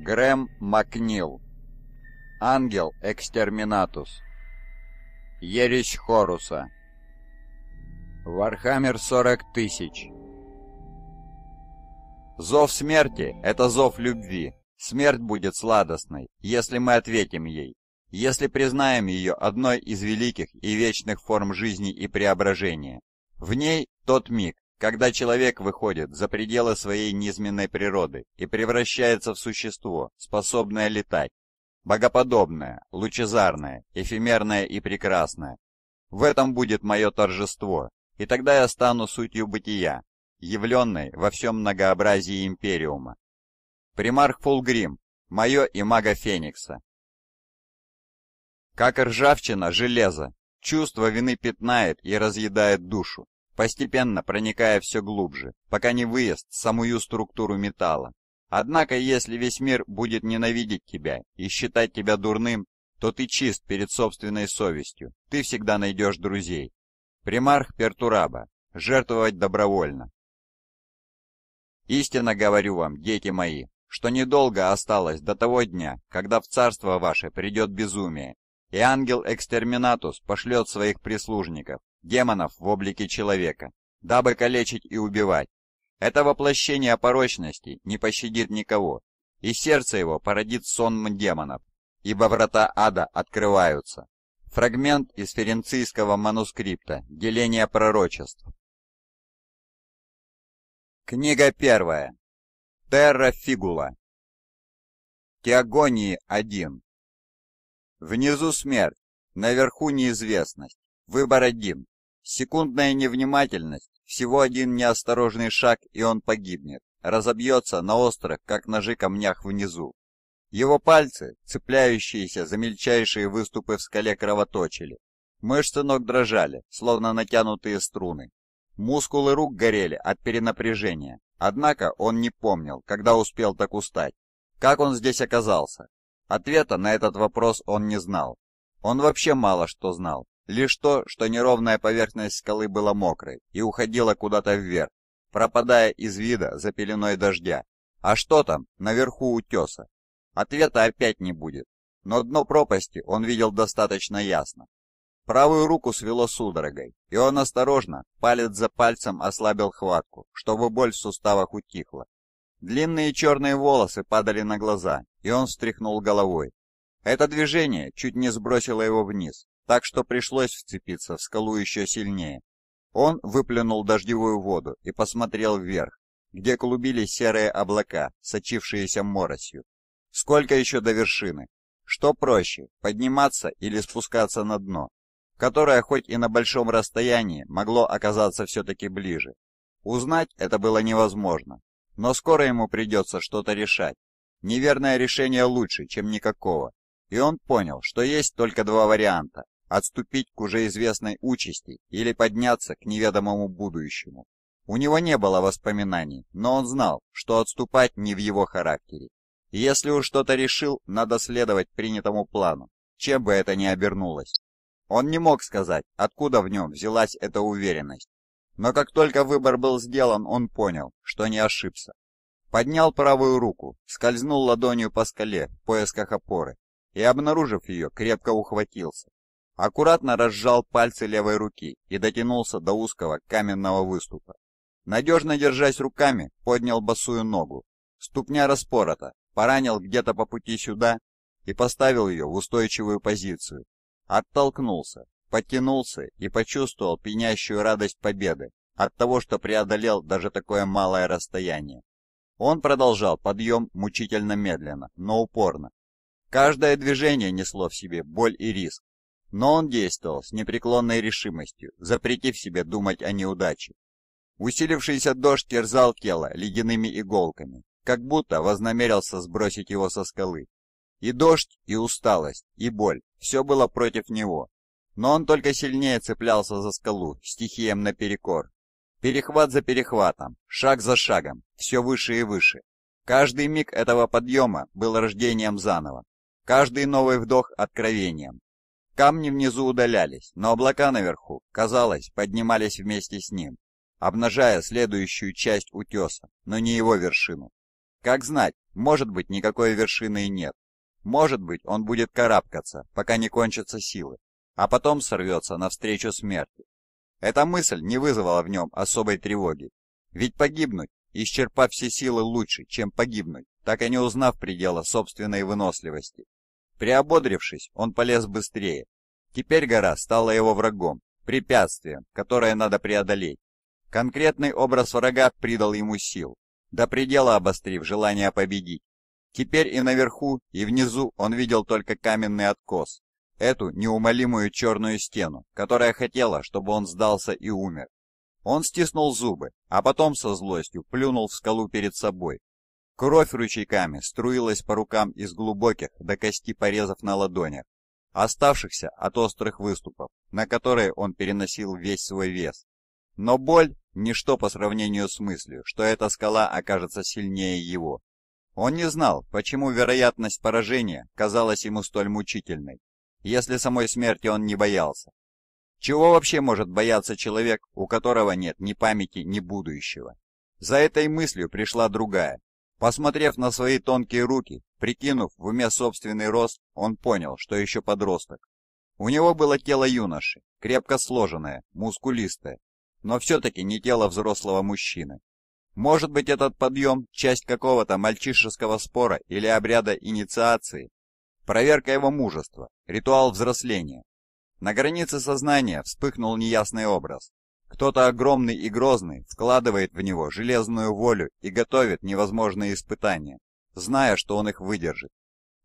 Грэм Макнил. Ангел Экстерминатус. Ересь Хоруса. Вархаммер 40 тысяч. Зов смерти — это зов любви. Смерть будет сладостной, если мы ответим ей, если признаем ее одной из великих и вечных форм жизни и преображения. В ней тот миг, когда человек выходит за пределы своей низменной природы и превращается в существо, способное летать, богоподобное, лучезарное, эфемерное и прекрасное, в этом будет мое торжество, и тогда я стану сутью бытия, явленной во всем многообразии Империума. Примарх Фулгрим, мое и мага Феникса. Как ржавчина железо, чувство вины пятнает и разъедает душу постепенно проникая все глубже, пока не выезд самую структуру металла. Однако, если весь мир будет ненавидеть тебя и считать тебя дурным, то ты чист перед собственной совестью, ты всегда найдешь друзей. Примарх Пертураба. Жертвовать добровольно. Истинно говорю вам, дети мои, что недолго осталось до того дня, когда в царство ваше придет безумие, и ангел Экстерминатус пошлет своих прислужников, демонов в облике человека, дабы калечить и убивать. Это воплощение порочности не пощадит никого, и сердце его породит сон демонов, ибо врата ада открываются. Фрагмент из ференцийского манускрипта «Деление пророчеств». Книга первая. Терра Фигула. Теогонии 1. Внизу смерть, наверху неизвестность. Выбор один. Секундная невнимательность, всего один неосторожный шаг, и он погибнет, разобьется на острых, как ножи камнях внизу. Его пальцы, цепляющиеся за мельчайшие выступы в скале, кровоточили. Мышцы ног дрожали, словно натянутые струны. Мускулы рук горели от перенапряжения, однако он не помнил, когда успел так устать. Как он здесь оказался? Ответа на этот вопрос он не знал. Он вообще мало что знал. Лишь то, что неровная поверхность скалы была мокрой и уходила куда-то вверх, пропадая из вида за пеленой дождя. А что там, наверху утеса? Ответа опять не будет, но дно пропасти он видел достаточно ясно. Правую руку свело судорогой, и он осторожно, палец за пальцем ослабил хватку, чтобы боль в суставах утихла. Длинные черные волосы падали на глаза, и он встряхнул головой. Это движение чуть не сбросило его вниз, так что пришлось вцепиться в скалу еще сильнее. Он выплюнул дождевую воду и посмотрел вверх, где клубились серые облака, сочившиеся моросью. Сколько еще до вершины? Что проще, подниматься или спускаться на дно, которое хоть и на большом расстоянии могло оказаться все-таки ближе? Узнать это было невозможно, но скоро ему придется что-то решать. Неверное решение лучше, чем никакого, и он понял, что есть только два варианта отступить к уже известной участи или подняться к неведомому будущему. У него не было воспоминаний, но он знал, что отступать не в его характере. если уж что-то решил, надо следовать принятому плану, чем бы это ни обернулось. Он не мог сказать, откуда в нем взялась эта уверенность. Но как только выбор был сделан, он понял, что не ошибся. Поднял правую руку, скользнул ладонью по скале в поисках опоры и, обнаружив ее, крепко ухватился. Аккуратно разжал пальцы левой руки и дотянулся до узкого каменного выступа. Надежно держась руками, поднял босую ногу. Ступня распорота, поранил где-то по пути сюда и поставил ее в устойчивую позицию. Оттолкнулся, подтянулся и почувствовал пьянящую радость победы от того, что преодолел даже такое малое расстояние. Он продолжал подъем мучительно медленно, но упорно. Каждое движение несло в себе боль и риск, но он действовал с непреклонной решимостью, запретив себе думать о неудаче. Усилившийся дождь терзал тело ледяными иголками, как будто вознамерился сбросить его со скалы. И дождь, и усталость, и боль – все было против него. Но он только сильнее цеплялся за скалу, стихием наперекор. Перехват за перехватом, шаг за шагом, все выше и выше. Каждый миг этого подъема был рождением заново. Каждый новый вдох – откровением, Камни внизу удалялись, но облака наверху, казалось, поднимались вместе с ним, обнажая следующую часть утеса, но не его вершину. Как знать, может быть, никакой вершины и нет. Может быть, он будет карабкаться, пока не кончатся силы, а потом сорвется навстречу смерти. Эта мысль не вызвала в нем особой тревоги. Ведь погибнуть, исчерпав все силы лучше, чем погибнуть, так и не узнав предела собственной выносливости. Приободрившись, он полез быстрее. Теперь гора стала его врагом, препятствием, которое надо преодолеть. Конкретный образ врага придал ему сил, до предела обострив желание победить. Теперь и наверху, и внизу он видел только каменный откос, эту неумолимую черную стену, которая хотела, чтобы он сдался и умер. Он стиснул зубы, а потом со злостью плюнул в скалу перед собой, Кровь ручейками струилась по рукам из глубоких до кости порезов на ладонях, оставшихся от острых выступов, на которые он переносил весь свой вес. Но боль – ничто по сравнению с мыслью, что эта скала окажется сильнее его. Он не знал, почему вероятность поражения казалась ему столь мучительной, если самой смерти он не боялся. Чего вообще может бояться человек, у которого нет ни памяти, ни будущего? За этой мыслью пришла другая, Посмотрев на свои тонкие руки, прикинув в уме собственный рост, он понял, что еще подросток. У него было тело юноши, крепко сложенное, мускулистое, но все-таки не тело взрослого мужчины. Может быть, этот подъем – часть какого-то мальчишеского спора или обряда инициации? Проверка его мужества, ритуал взросления. На границе сознания вспыхнул неясный образ. Кто-то огромный и грозный вкладывает в него железную волю и готовит невозможные испытания, зная, что он их выдержит.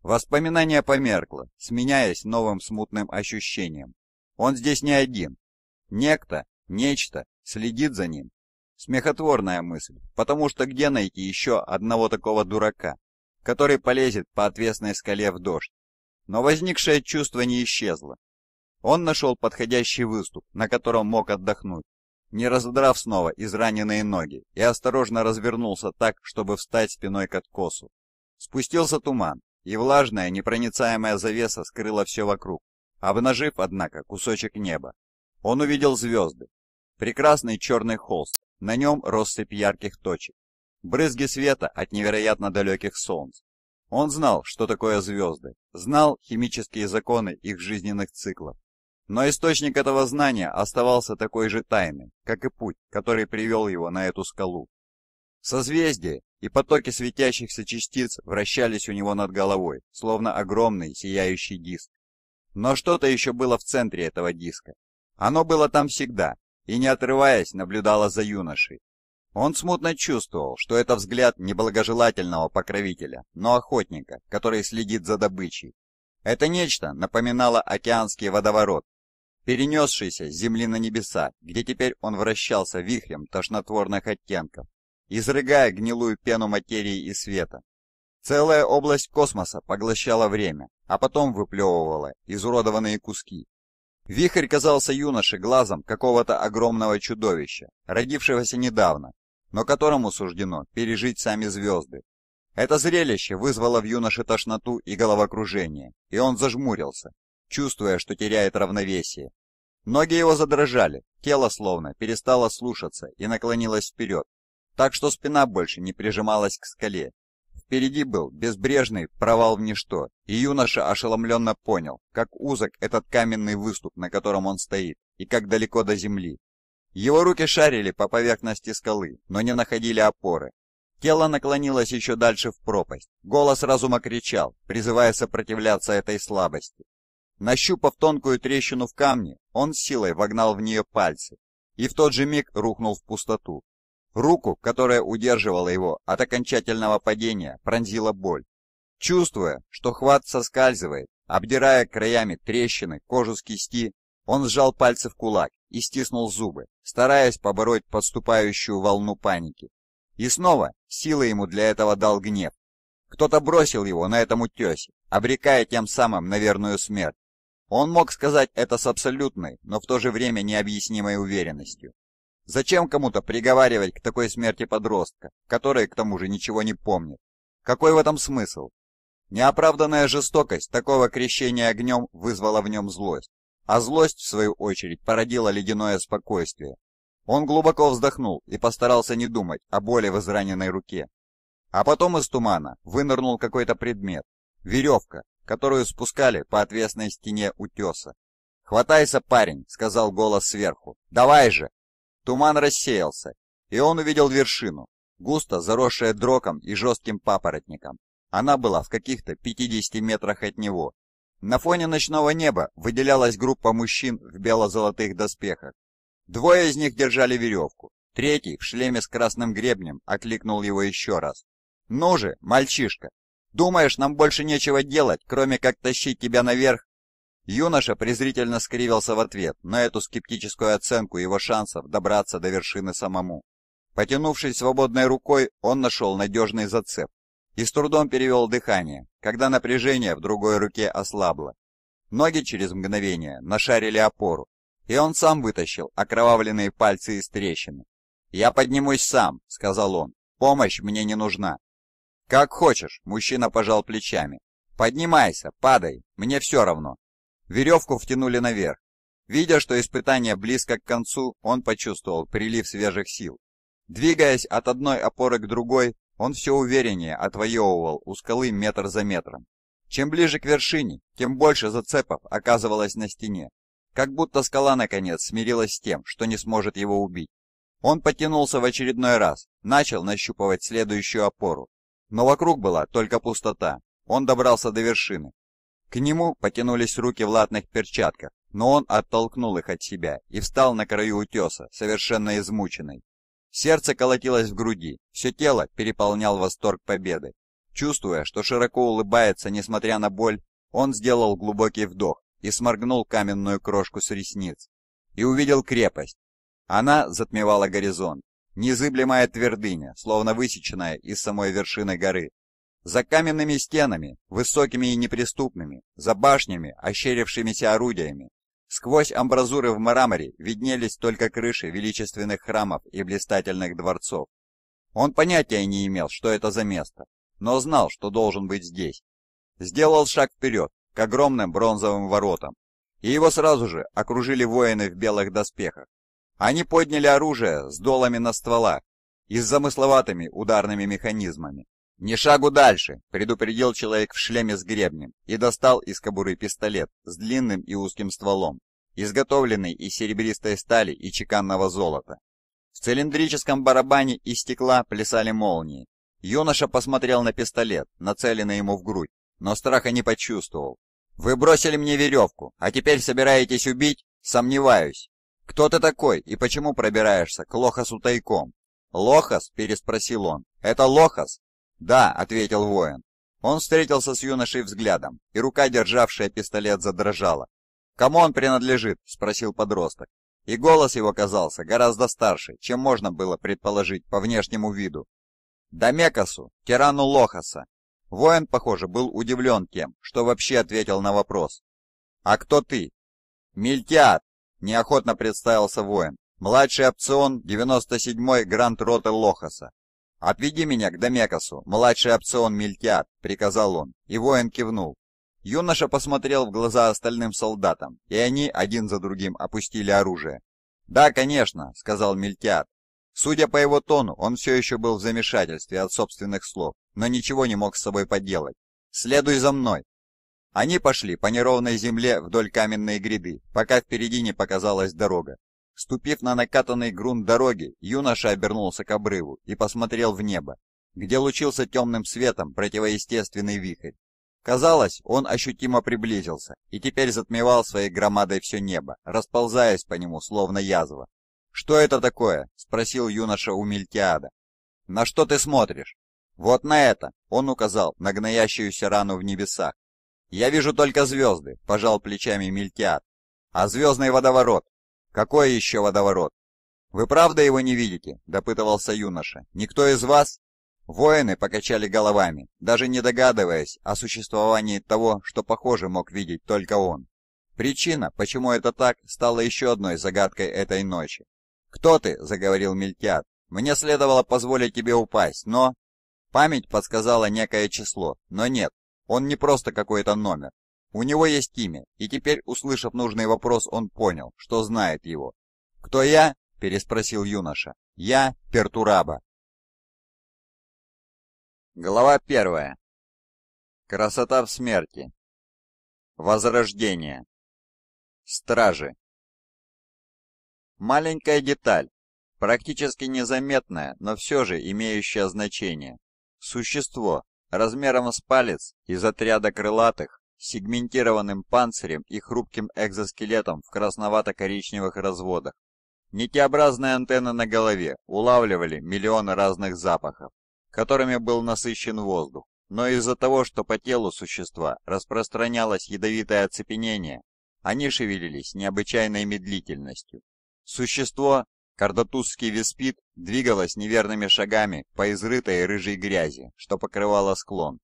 Воспоминание померкло, сменяясь новым смутным ощущением. Он здесь не один. Некто, нечто следит за ним. Смехотворная мысль, потому что где найти еще одного такого дурака, который полезет по отвесной скале в дождь? Но возникшее чувство не исчезло. Он нашел подходящий выступ, на котором мог отдохнуть не разодрав снова израненные ноги, и осторожно развернулся так, чтобы встать спиной к откосу. Спустился туман, и влажная непроницаемая завеса скрыла все вокруг, обнажив, однако, кусочек неба. Он увидел звезды. Прекрасный черный холст, на нем россыпь ярких точек. Брызги света от невероятно далеких солнц. Он знал, что такое звезды, знал химические законы их жизненных циклов, но источник этого знания оставался такой же тайным, как и путь, который привел его на эту скалу. Созвездие и потоки светящихся частиц вращались у него над головой, словно огромный сияющий диск. Но что-то еще было в центре этого диска. Оно было там всегда, и не отрываясь наблюдало за юношей. Он смутно чувствовал, что это взгляд неблагожелательного покровителя, но охотника, который следит за добычей. Это нечто напоминало океанский водоворот, перенесшийся с земли на небеса, где теперь он вращался вихрем тошнотворных оттенков, изрыгая гнилую пену материи и света. Целая область космоса поглощала время, а потом выплевывала изуродованные куски. Вихрь казался юноше глазом какого-то огромного чудовища, родившегося недавно, но которому суждено пережить сами звезды. Это зрелище вызвало в юноше тошноту и головокружение, и он зажмурился, чувствуя, что теряет равновесие, Ноги его задрожали, тело словно перестало слушаться и наклонилось вперед, так что спина больше не прижималась к скале. Впереди был безбрежный провал в ничто, и юноша ошеломленно понял, как узок этот каменный выступ, на котором он стоит, и как далеко до земли. Его руки шарили по поверхности скалы, но не находили опоры. Тело наклонилось еще дальше в пропасть. Голос разума кричал, призывая сопротивляться этой слабости. Нащупав тонкую трещину в камне, он силой вогнал в нее пальцы и в тот же миг рухнул в пустоту. Руку, которая удерживала его от окончательного падения, пронзила боль. Чувствуя, что хват соскальзывает, обдирая краями трещины кожу с кисти, он сжал пальцы в кулак и стиснул зубы, стараясь побороть подступающую волну паники. И снова силы ему для этого дал гнев. Кто-то бросил его на этом утесе, обрекая тем самым на верную смерть. Он мог сказать это с абсолютной, но в то же время необъяснимой уверенностью. Зачем кому-то приговаривать к такой смерти подростка, который, к тому же, ничего не помнит? Какой в этом смысл? Неоправданная жестокость такого крещения огнем вызвала в нем злость, а злость, в свою очередь, породила ледяное спокойствие. Он глубоко вздохнул и постарался не думать о боли в израненной руке. А потом из тумана вынырнул какой-то предмет. Веревка, которую спускали по отвесной стене утеса. «Хватайся, парень!» — сказал голос сверху. «Давай же!» Туман рассеялся, и он увидел вершину, густо заросшая дроком и жестким папоротником. Она была в каких-то 50 метрах от него. На фоне ночного неба выделялась группа мужчин в бело-золотых доспехах. Двое из них держали веревку, третий в шлеме с красным гребнем окликнул его еще раз. «Ну же, мальчишка, Думаешь, нам больше нечего делать, кроме как тащить тебя наверх?» Юноша презрительно скривился в ответ на эту скептическую оценку его шансов добраться до вершины самому. Потянувшись свободной рукой, он нашел надежный зацеп и с трудом перевел дыхание, когда напряжение в другой руке ослабло. Ноги через мгновение нашарили опору, и он сам вытащил окровавленные пальцы из трещины. «Я поднимусь сам», — сказал он, — «помощь мне не нужна». «Как хочешь», — мужчина пожал плечами. «Поднимайся, падай, мне все равно». Веревку втянули наверх. Видя, что испытание близко к концу, он почувствовал прилив свежих сил. Двигаясь от одной опоры к другой, он все увереннее отвоевывал у скалы метр за метром. Чем ближе к вершине, тем больше зацепов оказывалось на стене. Как будто скала, наконец, смирилась с тем, что не сможет его убить. Он потянулся в очередной раз, начал нащупывать следующую опору. Но вокруг была только пустота. Он добрался до вершины. К нему потянулись руки в латных перчатках, но он оттолкнул их от себя и встал на краю утеса, совершенно измученный. Сердце колотилось в груди, все тело переполнял восторг победы. Чувствуя, что широко улыбается, несмотря на боль, он сделал глубокий вдох и сморгнул каменную крошку с ресниц. И увидел крепость. Она затмевала горизонт. Незыблемая твердыня, словно высеченная из самой вершины горы. За каменными стенами, высокими и неприступными, за башнями, ощерившимися орудиями, сквозь амбразуры в мраморе виднелись только крыши величественных храмов и блистательных дворцов. Он понятия не имел, что это за место, но знал, что должен быть здесь. Сделал шаг вперед, к огромным бронзовым воротам, и его сразу же окружили воины в белых доспехах, они подняли оружие с долами на ствола и с замысловатыми ударными механизмами. «Не шагу дальше!» – предупредил человек в шлеме с гребнем и достал из кобуры пистолет с длинным и узким стволом, изготовленный из серебристой стали и чеканного золота. В цилиндрическом барабане из стекла плясали молнии. Юноша посмотрел на пистолет, нацеленный ему в грудь, но страха не почувствовал. «Вы бросили мне веревку, а теперь собираетесь убить?» «Сомневаюсь. «Кто ты такой и почему пробираешься к Лохасу тайком?» «Лохас?» – переспросил он. «Это Лохас?» «Да», – ответил воин. Он встретился с юношей взглядом, и рука, державшая пистолет, задрожала. «Кому он принадлежит?» – спросил подросток. И голос его казался гораздо старше, чем можно было предположить по внешнему виду. «Дамекасу, тирану Лохаса». Воин, похоже, был удивлен тем, что вообще ответил на вопрос. «А кто ты?» «Мильтиад, неохотно представился воин. «Младший опцион 97-й гранд-роты Лохаса». «Отведи меня к Домекасу, младший опцион Мильтиад», — приказал он, и воин кивнул. Юноша посмотрел в глаза остальным солдатам, и они один за другим опустили оружие. «Да, конечно», — сказал Мильтиад. Судя по его тону, он все еще был в замешательстве от собственных слов, но ничего не мог с собой поделать. «Следуй за мной», они пошли по неровной земле вдоль каменной гряды, пока впереди не показалась дорога. Ступив на накатанный грунт дороги, юноша обернулся к обрыву и посмотрел в небо, где лучился темным светом противоестественный вихрь. Казалось, он ощутимо приблизился и теперь затмевал своей громадой все небо, расползаясь по нему, словно язва. «Что это такое?» — спросил юноша у Мильтиада. «На что ты смотришь?» «Вот на это!» — он указал на гноящуюся рану в небесах. «Я вижу только звезды», — пожал плечами Мильтиад. «А звездный водоворот? Какой еще водоворот?» «Вы правда его не видите?» — допытывался юноша. «Никто из вас?» Воины покачали головами, даже не догадываясь о существовании того, что, похоже, мог видеть только он. Причина, почему это так, стала еще одной загадкой этой ночи. «Кто ты?» — заговорил Мильтиад. «Мне следовало позволить тебе упасть, но...» Память подсказала некое число, но нет, он не просто какой-то номер. У него есть имя, и теперь, услышав нужный вопрос, он понял, что знает его. «Кто я?» – переспросил юноша. «Я Пертураба». Глава первая. Красота в смерти. Возрождение. Стражи. Маленькая деталь, практически незаметная, но все же имеющая значение. Существо, размером с палец из отряда крылатых, сегментированным панцирем и хрупким экзоскелетом в красновато-коричневых разводах. Нитеобразные антенны на голове улавливали миллионы разных запахов, которыми был насыщен воздух, но из-за того, что по телу существа распространялось ядовитое оцепенение, они шевелились необычайной медлительностью. Существо Кардатузский веспит двигалась неверными шагами по изрытой рыжей грязи, что покрывала склон.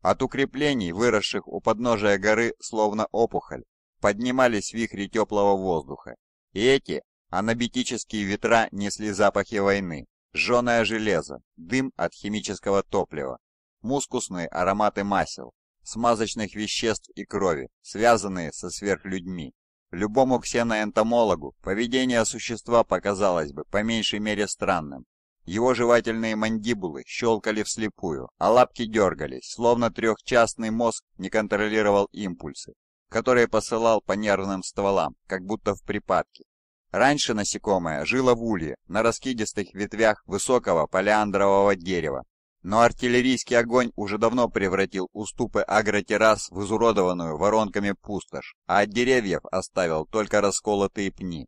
От укреплений, выросших у подножия горы, словно опухоль, поднимались вихри теплого воздуха. И эти анабитические ветра несли запахи войны, жженое железо, дым от химического топлива, мускусные ароматы масел, смазочных веществ и крови, связанные со сверхлюдьми. Любому ксеноэнтомологу поведение существа показалось бы по меньшей мере странным. Его жевательные мандибулы щелкали вслепую, а лапки дергались, словно трехчастный мозг не контролировал импульсы, которые посылал по нервным стволам, как будто в припадке. Раньше насекомое жило в улье, на раскидистых ветвях высокого палеандрового дерева, но артиллерийский огонь уже давно превратил уступы агротеррас в изуродованную воронками пустошь, а от деревьев оставил только расколотые пни.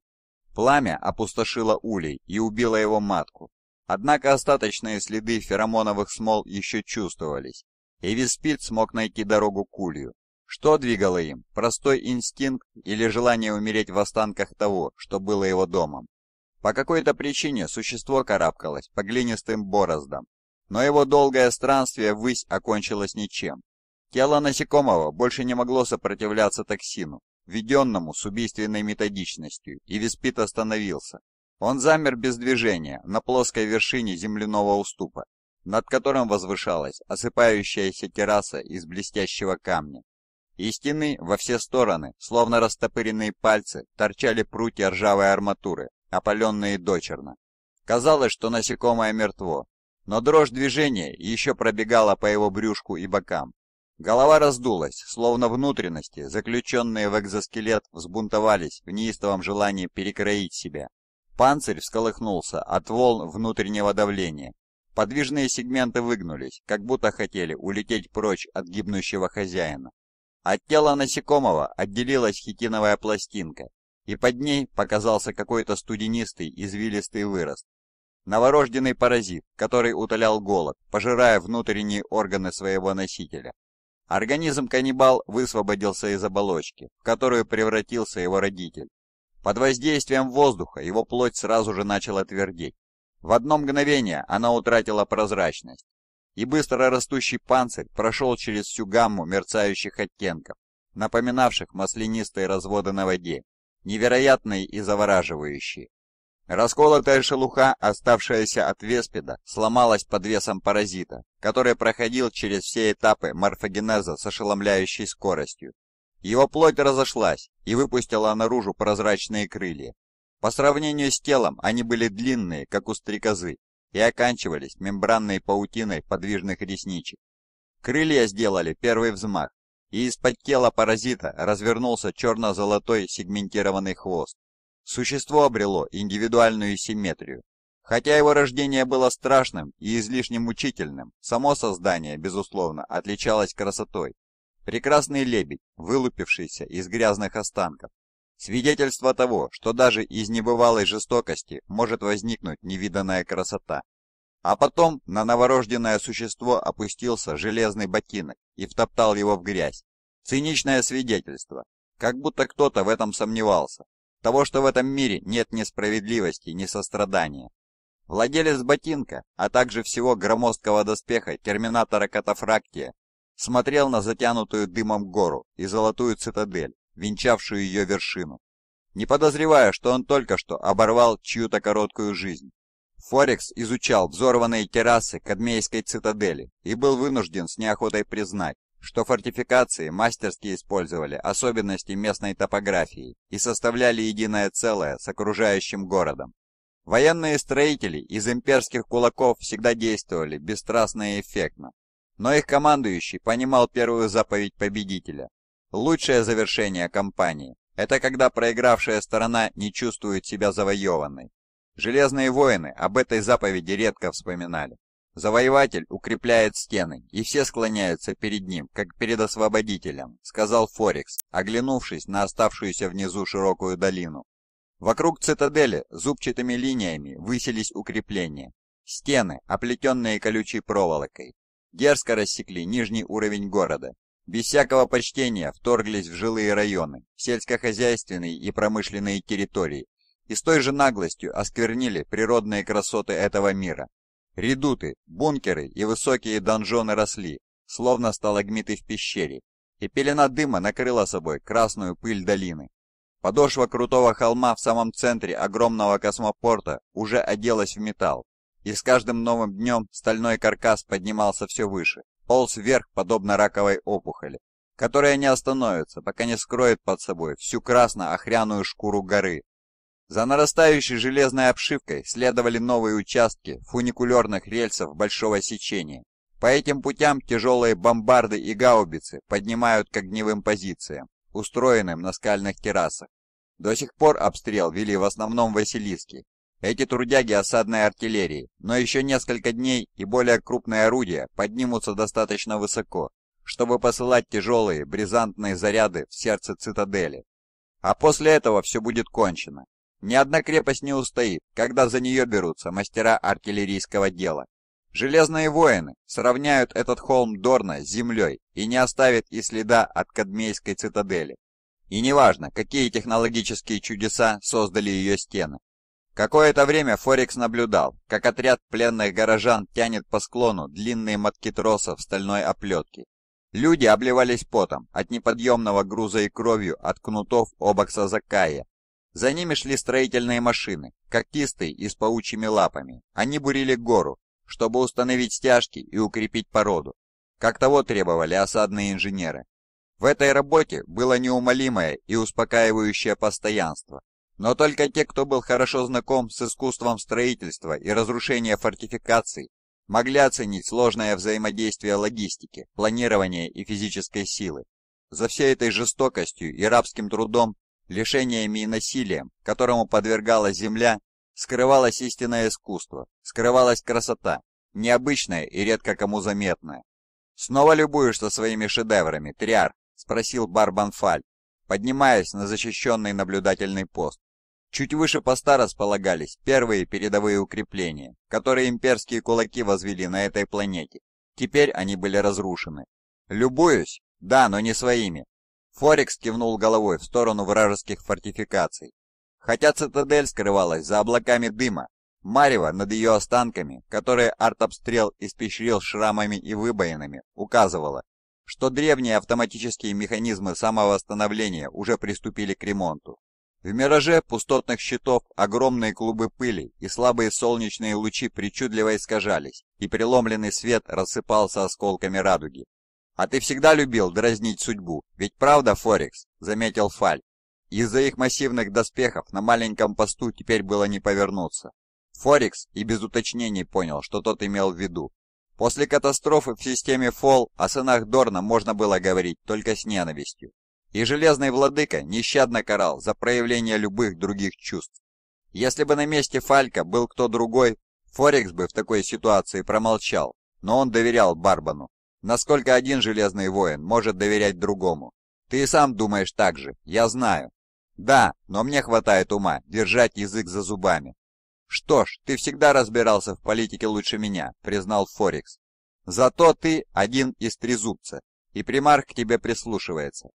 Пламя опустошило улей и убило его матку. Однако остаточные следы феромоновых смол еще чувствовались, и Виспит смог найти дорогу к улью. Что двигало им? Простой инстинкт или желание умереть в останках того, что было его домом? По какой-то причине существо карабкалось по глинистым бороздам, но его долгое странствие ввысь окончилось ничем. Тело насекомого больше не могло сопротивляться токсину, введенному с убийственной методичностью, и виспит остановился. Он замер без движения на плоской вершине земляного уступа, над которым возвышалась осыпающаяся терраса из блестящего камня. Из стены во все стороны, словно растопыренные пальцы, торчали прутья ржавой арматуры, опаленные дочерно. Казалось, что насекомое мертво, но дрожь движения еще пробегала по его брюшку и бокам. Голова раздулась, словно внутренности, заключенные в экзоскелет, взбунтовались в неистовом желании перекроить себя. Панцирь всколыхнулся от волн внутреннего давления. Подвижные сегменты выгнулись, как будто хотели улететь прочь от гибнущего хозяина. От тела насекомого отделилась хитиновая пластинка, и под ней показался какой-то студенистый извилистый вырост, Новорожденный паразит, который утолял голод, пожирая внутренние органы своего носителя. Организм-каннибал высвободился из оболочки, в которую превратился его родитель. Под воздействием воздуха его плоть сразу же начала твердеть. В одно мгновение она утратила прозрачность, и быстро растущий панцирь прошел через всю гамму мерцающих оттенков, напоминавших маслянистые разводы на воде, невероятные и завораживающие. Расколотая шелуха, оставшаяся от веспида, сломалась под весом паразита, который проходил через все этапы морфогенеза с ошеломляющей скоростью. Его плоть разошлась и выпустила наружу прозрачные крылья. По сравнению с телом они были длинные, как у стрекозы, и оканчивались мембранной паутиной подвижных ресничек. Крылья сделали первый взмах, и из-под тела паразита развернулся черно-золотой сегментированный хвост. Существо обрело индивидуальную симметрию. Хотя его рождение было страшным и излишне мучительным, само создание, безусловно, отличалось красотой. Прекрасный лебедь, вылупившийся из грязных останков. Свидетельство того, что даже из небывалой жестокости может возникнуть невиданная красота. А потом на новорожденное существо опустился железный ботинок и втоптал его в грязь. Циничное свидетельство, как будто кто-то в этом сомневался, того, что в этом мире нет ни справедливости, ни сострадания. Владелец ботинка, а также всего громоздкого доспеха терминатора катафрактия, смотрел на затянутую дымом гору и золотую цитадель, венчавшую ее вершину, не подозревая, что он только что оборвал чью-то короткую жизнь. Форекс изучал взорванные террасы Кадмейской цитадели и был вынужден с неохотой признать, что фортификации мастерски использовали особенности местной топографии и составляли единое целое с окружающим городом. Военные строители из имперских кулаков всегда действовали бесстрастно и эффектно, но их командующий понимал первую заповедь победителя. Лучшее завершение кампании – это когда проигравшая сторона не чувствует себя завоеванной. Железные воины об этой заповеди редко вспоминали. «Завоеватель укрепляет стены, и все склоняются перед ним, как перед освободителем», — сказал Форекс, оглянувшись на оставшуюся внизу широкую долину. Вокруг цитадели зубчатыми линиями высились укрепления. Стены, оплетенные колючей проволокой, дерзко рассекли нижний уровень города. Без всякого почтения вторглись в жилые районы, сельскохозяйственные и промышленные территории, и с той же наглостью осквернили природные красоты этого мира. Редуты, бункеры и высокие донжоны росли, словно сталагмиты в пещере, и пелена дыма накрыла собой красную пыль долины. Подошва крутого холма в самом центре огромного космопорта уже оделась в металл, и с каждым новым днем стальной каркас поднимался все выше, полз вверх, подобно раковой опухоли, которая не остановится, пока не скроет под собой всю красно-охряную шкуру горы, за нарастающей железной обшивкой следовали новые участки фуникулерных рельсов большого сечения. По этим путям тяжелые бомбарды и гаубицы поднимают к огневым позициям, устроенным на скальных террасах. До сих пор обстрел вели в основном Василиски. Эти трудяги осадной артиллерии, но еще несколько дней и более крупные орудия поднимутся достаточно высоко, чтобы посылать тяжелые бризантные заряды в сердце цитадели. А после этого все будет кончено. Ни одна крепость не устоит, когда за нее берутся мастера артиллерийского дела. Железные воины сравняют этот холм Дорна с землей и не оставят и следа от Кадмейской цитадели. И неважно, какие технологические чудеса создали ее стены. Какое-то время Форекс наблюдал, как отряд пленных горожан тянет по склону длинные мотки тросов стальной оплетки. Люди обливались потом от неподъемного груза и кровью от кнутов Обакса Закая за ними шли строительные машины, когтистые и с паучьими лапами. Они бурили гору, чтобы установить стяжки и укрепить породу, как того требовали осадные инженеры. В этой работе было неумолимое и успокаивающее постоянство. Но только те, кто был хорошо знаком с искусством строительства и разрушения фортификаций, могли оценить сложное взаимодействие логистики, планирования и физической силы. За всей этой жестокостью и рабским трудом лишениями и насилием, которому подвергалась земля, скрывалось истинное искусство, скрывалась красота, необычная и редко кому заметная. «Снова любуешься своими шедеврами, Триар?» — спросил Барбанфаль, поднимаясь на защищенный наблюдательный пост. Чуть выше поста располагались первые передовые укрепления, которые имперские кулаки возвели на этой планете. Теперь они были разрушены. «Любуюсь? Да, но не своими. Форекс кивнул головой в сторону вражеских фортификаций. Хотя цитадель скрывалась за облаками дыма, Марева над ее останками, которые артобстрел испещрил шрамами и выбоинами, указывала, что древние автоматические механизмы самовосстановления уже приступили к ремонту. В мираже пустотных щитов огромные клубы пыли и слабые солнечные лучи причудливо искажались, и преломленный свет рассыпался осколками радуги. «А ты всегда любил дразнить судьбу, ведь правда, Форекс?» — заметил Фаль. Из-за их массивных доспехов на маленьком посту теперь было не повернуться. Форекс и без уточнений понял, что тот имел в виду. После катастрофы в системе Фол о сынах Дорна можно было говорить только с ненавистью. И Железный Владыка нещадно карал за проявление любых других чувств. Если бы на месте Фалька был кто другой, Форекс бы в такой ситуации промолчал, но он доверял Барбану. Насколько один Железный Воин может доверять другому? Ты и сам думаешь так же, я знаю. Да, но мне хватает ума держать язык за зубами. Что ж, ты всегда разбирался в политике лучше меня, признал Форикс. Зато ты один из трезубца, и примарх к тебе прислушивается.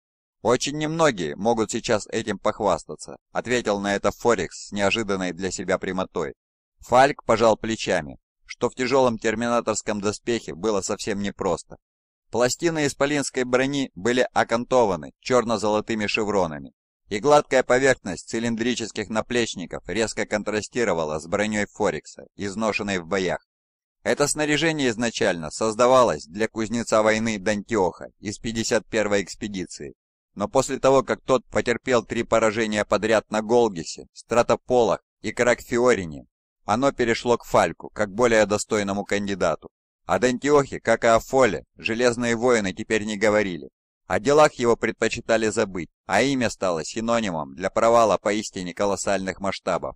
Очень немногие могут сейчас этим похвастаться, ответил на это Форикс с неожиданной для себя прямотой. Фальк пожал плечами, что в тяжелом терминаторском доспехе было совсем непросто. Пластины исполинской брони были окантованы черно-золотыми шевронами, и гладкая поверхность цилиндрических наплечников резко контрастировала с броней Форикса, изношенной в боях. Это снаряжение изначально создавалось для кузнеца войны Дантиоха из 51-й экспедиции, но после того, как тот потерпел три поражения подряд на Голгисе, Стратополах и Кракфиорине, оно перешло к Фальку, как более достойному кандидату. О Дантиохе, как и о Фоле, железные воины теперь не говорили. О делах его предпочитали забыть, а имя стало синонимом для провала поистине колоссальных масштабов.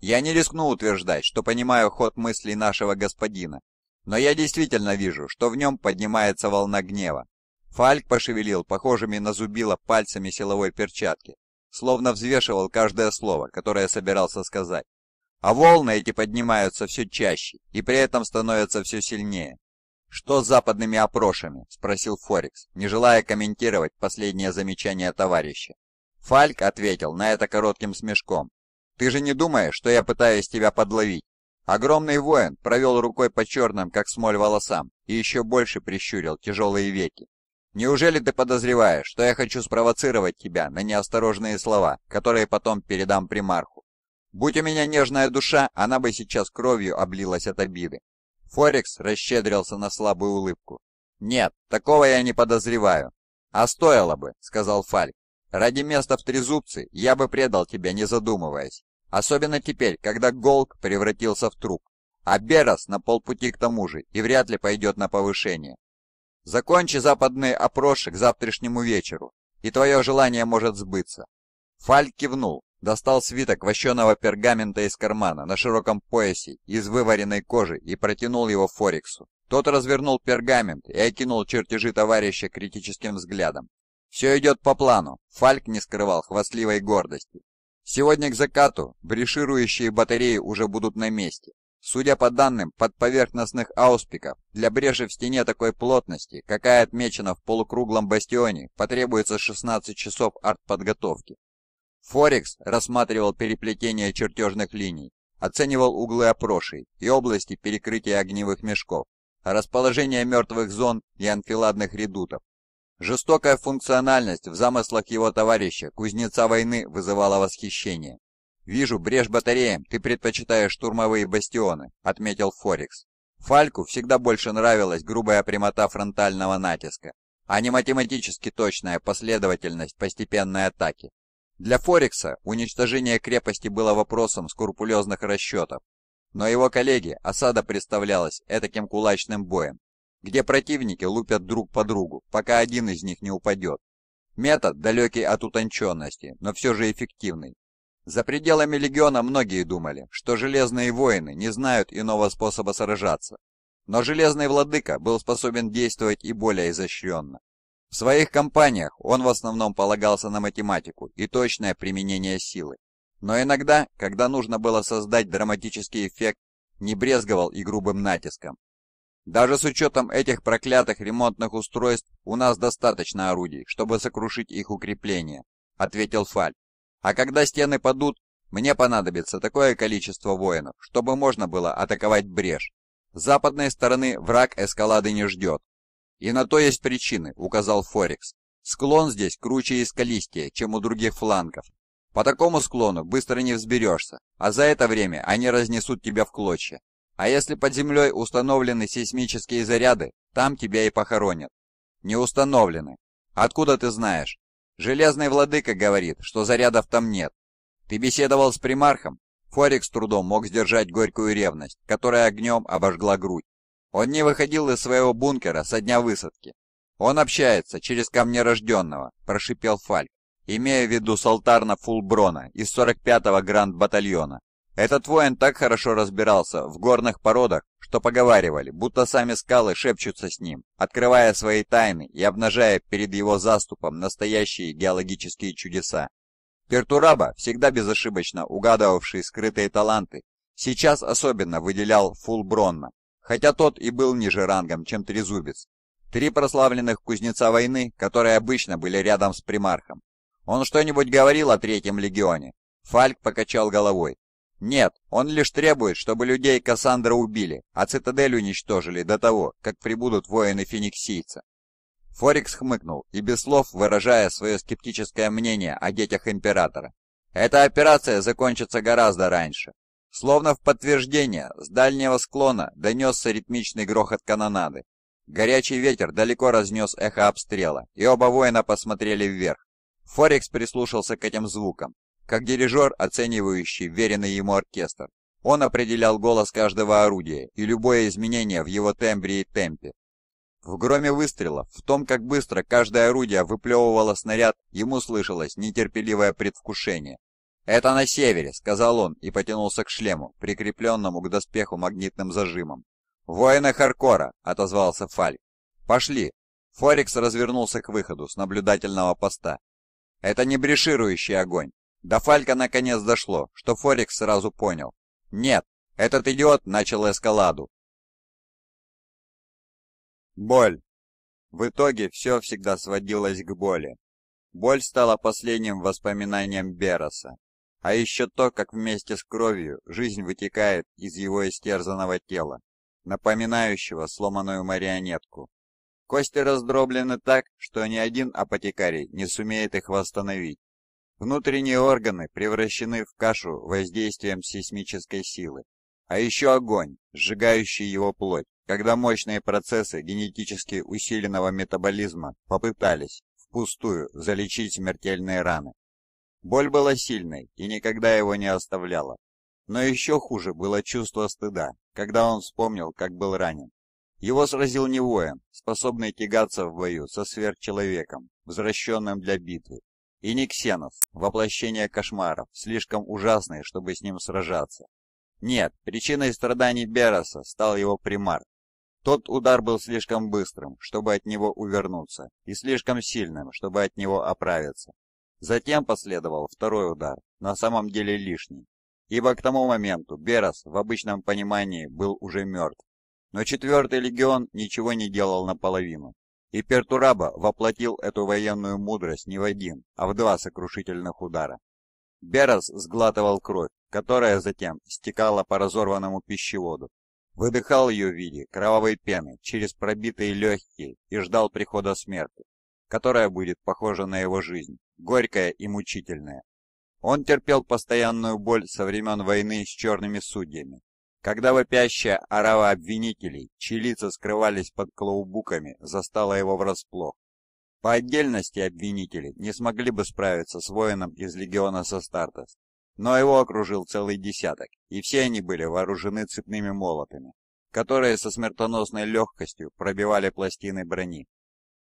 Я не рискну утверждать, что понимаю ход мыслей нашего господина, но я действительно вижу, что в нем поднимается волна гнева. Фальк пошевелил похожими на зубило пальцами силовой перчатки, словно взвешивал каждое слово, которое собирался сказать а волны эти поднимаются все чаще и при этом становятся все сильнее. «Что с западными опрошами?» – спросил Форекс, не желая комментировать последнее замечание товарища. Фальк ответил на это коротким смешком. «Ты же не думаешь, что я пытаюсь тебя подловить?» Огромный воин провел рукой по черным, как смоль, волосам и еще больше прищурил тяжелые веки. «Неужели ты подозреваешь, что я хочу спровоцировать тебя на неосторожные слова, которые потом передам примарху?» Будь у меня нежная душа, она бы сейчас кровью облилась от обиды. Форекс расщедрился на слабую улыбку. «Нет, такого я не подозреваю». «А стоило бы», — сказал Фальк. «Ради места в трезубце я бы предал тебя, не задумываясь. Особенно теперь, когда Голк превратился в труп. А Берас на полпути к тому же и вряд ли пойдет на повышение. Закончи западный опроши к завтрашнему вечеру, и твое желание может сбыться». Фальк кивнул, Достал свиток вощеного пергамента из кармана на широком поясе из вываренной кожи и протянул его Форексу. Тот развернул пергамент и окинул чертежи товарища критическим взглядом. «Все идет по плану», — Фальк не скрывал хвастливой гордости. «Сегодня к закату бреширующие батареи уже будут на месте. Судя по данным подповерхностных ауспиков, для бреши в стене такой плотности, какая отмечена в полукруглом бастионе, потребуется 16 часов артподготовки. Форекс рассматривал переплетение чертежных линий, оценивал углы опрошей и области перекрытия огневых мешков, расположение мертвых зон и анфиладных редутов. Жестокая функциональность в замыслах его товарища, кузнеца войны, вызывала восхищение. «Вижу, брешь батареям, ты предпочитаешь штурмовые бастионы», — отметил Форекс. Фальку всегда больше нравилась грубая прямота фронтального натиска, а не математически точная последовательность постепенной атаки. Для Форекса уничтожение крепости было вопросом скрупулезных расчетов, но его коллеге осада представлялась этаким кулачным боем, где противники лупят друг по другу, пока один из них не упадет. Метод далекий от утонченности, но все же эффективный. За пределами легиона многие думали, что железные воины не знают иного способа сражаться, но железный владыка был способен действовать и более изощренно. В своих компаниях он в основном полагался на математику и точное применение силы. Но иногда, когда нужно было создать драматический эффект, не брезговал и грубым натиском. Даже с учетом этих проклятых ремонтных устройств у нас достаточно орудий, чтобы сокрушить их укрепление, ответил Фаль. А когда стены падут, мне понадобится такое количество воинов, чтобы можно было атаковать брешь. С западной стороны враг эскалады не ждет, «И на то есть причины», — указал Форекс. «Склон здесь круче и скалистее, чем у других флангов. По такому склону быстро не взберешься, а за это время они разнесут тебя в клочья. А если под землей установлены сейсмические заряды, там тебя и похоронят». «Не установлены. Откуда ты знаешь?» «Железный владыка говорит, что зарядов там нет». «Ты беседовал с примархом?» Форекс с трудом мог сдержать горькую ревность, которая огнем обожгла грудь. Он не выходил из своего бункера со дня высадки. Он общается через рожденного, прошипел Фальк, имея в виду Салтарна Фулброна из 45-го гранд-батальона. Этот воин так хорошо разбирался в горных породах, что поговаривали, будто сами скалы шепчутся с ним, открывая свои тайны и обнажая перед его заступом настоящие геологические чудеса. Пертураба, всегда безошибочно угадывавший скрытые таланты, сейчас особенно выделял Фулбронна хотя тот и был ниже рангом, чем Трезубец. Три прославленных кузнеца войны, которые обычно были рядом с примархом. Он что-нибудь говорил о Третьем легионе? Фальк покачал головой. Нет, он лишь требует, чтобы людей Кассандра убили, а цитадель уничтожили до того, как прибудут воины фениксийца. Форикс хмыкнул и без слов выражая свое скептическое мнение о детях Императора. Эта операция закончится гораздо раньше. Словно в подтверждение, с дальнего склона донесся ритмичный грохот канонады. Горячий ветер далеко разнес эхо обстрела, и оба воина посмотрели вверх. Форекс прислушался к этим звукам, как дирижер, оценивающий веренный ему оркестр. Он определял голос каждого орудия и любое изменение в его тембре и темпе. В громе выстрелов, в том, как быстро каждое орудие выплевывало снаряд, ему слышалось нетерпеливое предвкушение. «Это на севере», — сказал он и потянулся к шлему, прикрепленному к доспеху магнитным зажимом. «Воины Харкора», — отозвался Фальк. «Пошли». Форекс развернулся к выходу с наблюдательного поста. «Это не бреширующий огонь». До Фалька наконец дошло, что Форекс сразу понял. «Нет, этот идиот начал эскаладу». Боль. В итоге все всегда сводилось к боли. Боль стала последним воспоминанием Бероса а еще то, как вместе с кровью жизнь вытекает из его истерзанного тела, напоминающего сломанную марионетку. Кости раздроблены так, что ни один апотекарий не сумеет их восстановить. Внутренние органы превращены в кашу воздействием сейсмической силы. А еще огонь, сжигающий его плоть, когда мощные процессы генетически усиленного метаболизма попытались впустую залечить смертельные раны. Боль была сильной и никогда его не оставляла. Но еще хуже было чувство стыда, когда он вспомнил, как был ранен. Его сразил не воин, способный тягаться в бою со сверхчеловеком, возвращенным для битвы, и не Ксенос, воплощение кошмаров, слишком ужасный, чтобы с ним сражаться. Нет, причиной страданий Бероса стал его примар. Тот удар был слишком быстрым, чтобы от него увернуться, и слишком сильным, чтобы от него оправиться. Затем последовал второй удар, на самом деле лишний, ибо к тому моменту Берас в обычном понимании был уже мертв. Но четвертый легион ничего не делал наполовину, и Пертураба воплотил эту военную мудрость не в один, а в два сокрушительных удара. Берас сглатывал кровь, которая затем стекала по разорванному пищеводу, выдыхал ее в виде кровавой пены через пробитые легкие и ждал прихода смерти, которая будет похожа на его жизнь горькое и мучительное. Он терпел постоянную боль со времен войны с черными судьями, когда вопящая орава обвинителей, чьи лица скрывались под клоубуками, застала его врасплох. По отдельности обвинители не смогли бы справиться с воином из легиона Састартес, но его окружил целый десяток, и все они были вооружены цепными молотами, которые со смертоносной легкостью пробивали пластины брони,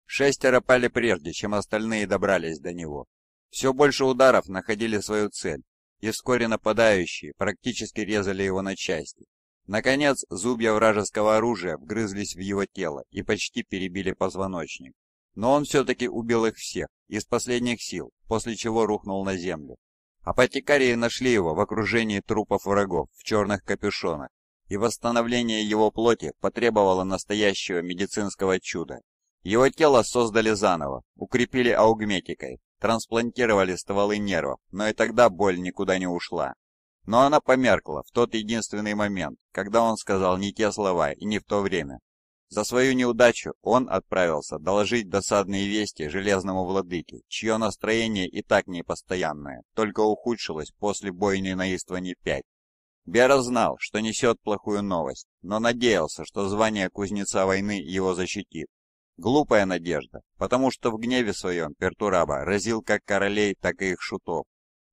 Шестеро пали прежде, чем остальные добрались до него. Все больше ударов находили свою цель, и вскоре нападающие практически резали его на части. Наконец, зубья вражеского оружия вгрызлись в его тело и почти перебили позвоночник. Но он все-таки убил их всех, из последних сил, после чего рухнул на землю. Апотекарии нашли его в окружении трупов врагов в черных капюшонах, и восстановление его плоти потребовало настоящего медицинского чуда. Его тело создали заново, укрепили аугметикой, трансплантировали стволы нервов, но и тогда боль никуда не ушла. Но она померкла в тот единственный момент, когда он сказал не те слова и не в то время. За свою неудачу он отправился доложить досадные вести железному владыке, чье настроение и так непостоянное, только ухудшилось после бойни на Истване-5. Бера знал, что несет плохую новость, но надеялся, что звание кузнеца войны его защитит. Глупая надежда, потому что в гневе своем Пертураба разил как королей, так и их шутов.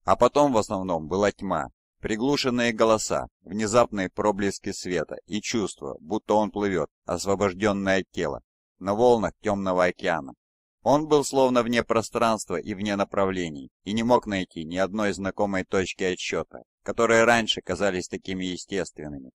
А потом в основном была тьма, приглушенные голоса, внезапные проблески света и чувство, будто он плывет, освобожденное от тела, на волнах темного океана. Он был словно вне пространства и вне направлений, и не мог найти ни одной знакомой точки отсчета, которые раньше казались такими естественными.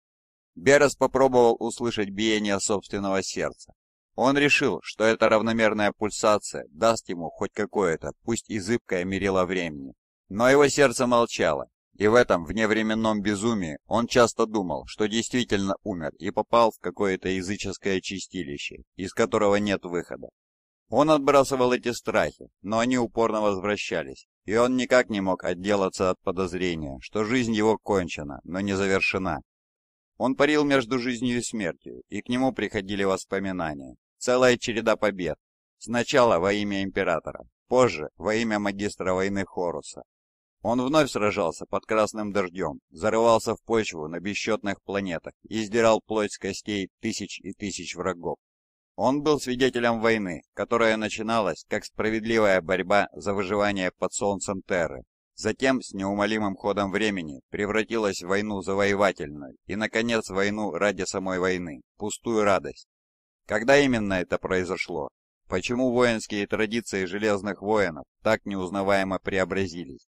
Берес попробовал услышать биение собственного сердца, он решил, что эта равномерная пульсация даст ему хоть какое-то, пусть и зыбкое мерило времени. Но его сердце молчало, и в этом вневременном безумии он часто думал, что действительно умер и попал в какое-то языческое чистилище, из которого нет выхода. Он отбрасывал эти страхи, но они упорно возвращались, и он никак не мог отделаться от подозрения, что жизнь его кончена, но не завершена. Он парил между жизнью и смертью, и к нему приходили воспоминания, Целая череда побед. Сначала во имя императора, позже во имя магистра войны Хоруса. Он вновь сражался под красным дождем, зарывался в почву на бесчетных планетах и издирал плоть с костей тысяч и тысяч врагов. Он был свидетелем войны, которая начиналась как справедливая борьба за выживание под солнцем Терры, затем с неумолимым ходом времени превратилась в войну завоевательную и, наконец, войну ради самой войны, пустую радость, когда именно это произошло? Почему воинские традиции Железных Воинов так неузнаваемо преобразились?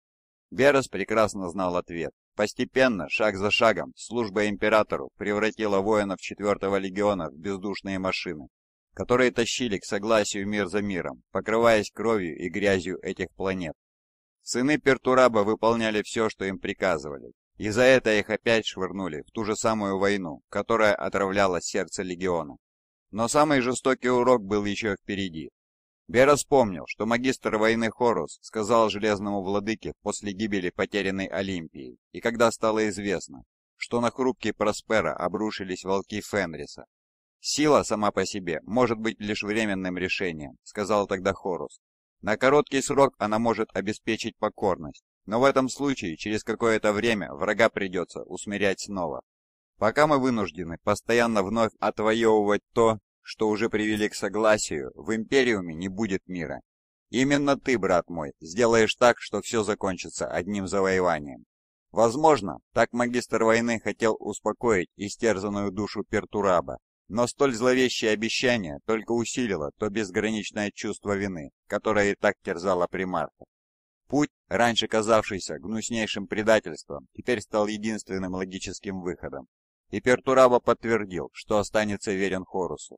Берес прекрасно знал ответ. Постепенно, шаг за шагом, служба императору превратила воинов 4-го легиона в бездушные машины, которые тащили к согласию мир за миром, покрываясь кровью и грязью этих планет. Сыны Пертураба выполняли все, что им приказывали, и за это их опять швырнули в ту же самую войну, которая отравляла сердце легиона. Но самый жестокий урок был еще впереди. Бера вспомнил, что магистр войны Хорус сказал Железному Владыке после гибели потерянной Олимпии, и когда стало известно, что на хрупкий Проспера обрушились волки Фенриса. «Сила сама по себе может быть лишь временным решением», — сказал тогда Хорус. «На короткий срок она может обеспечить покорность, но в этом случае через какое-то время врага придется усмирять снова». Пока мы вынуждены постоянно вновь отвоевывать то, что уже привели к согласию, в Империуме не будет мира. Именно ты, брат мой, сделаешь так, что все закончится одним завоеванием. Возможно, так магистр войны хотел успокоить истерзанную душу Пертураба, но столь зловещее обещание только усилило то безграничное чувство вины, которое и так терзало примарха. Путь, раньше казавшийся гнуснейшим предательством, теперь стал единственным логическим выходом и Пертураба подтвердил, что останется верен Хорусу.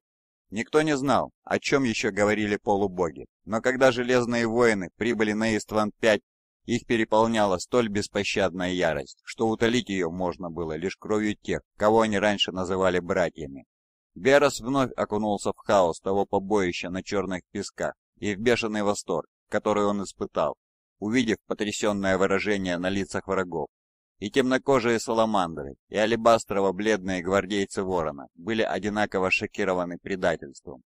Никто не знал, о чем еще говорили полубоги, но когда железные воины прибыли на Истван-5, их переполняла столь беспощадная ярость, что утолить ее можно было лишь кровью тех, кого они раньше называли братьями. Берос вновь окунулся в хаос того побоища на черных песках и в бешеный восторг, который он испытал, увидев потрясенное выражение на лицах врагов и темнокожие саламандры, и алебастрово-бледные гвардейцы ворона были одинаково шокированы предательством.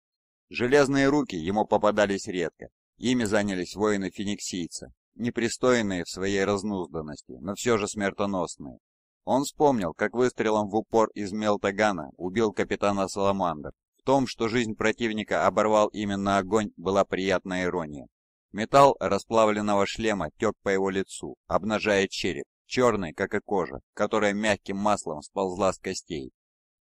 Железные руки ему попадались редко, ими занялись воины-фениксийца, непристойные в своей разнузданности, но все же смертоносные. Он вспомнил, как выстрелом в упор из Мелтагана убил капитана Саламандр. В том, что жизнь противника оборвал именно огонь, была приятная ирония. Металл расплавленного шлема тек по его лицу, обнажая череп, Черный, как и кожа, которая мягким маслом сползла с костей.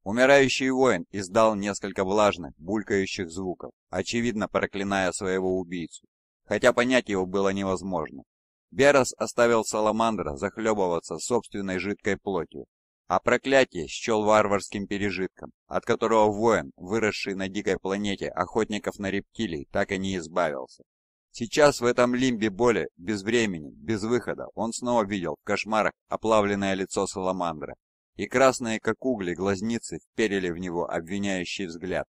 Умирающий воин издал несколько влажных, булькающих звуков, очевидно проклиная своего убийцу, хотя понять его было невозможно. Берос оставил Саламандра захлебываться собственной жидкой плотью, а проклятие счел варварским пережитком, от которого воин, выросший на дикой планете охотников на рептилий, так и не избавился. Сейчас в этом лимбе боли, без времени, без выхода, он снова видел в кошмарах оплавленное лицо Саламандра, и красные, как угли, глазницы вперили в него обвиняющий взгляд.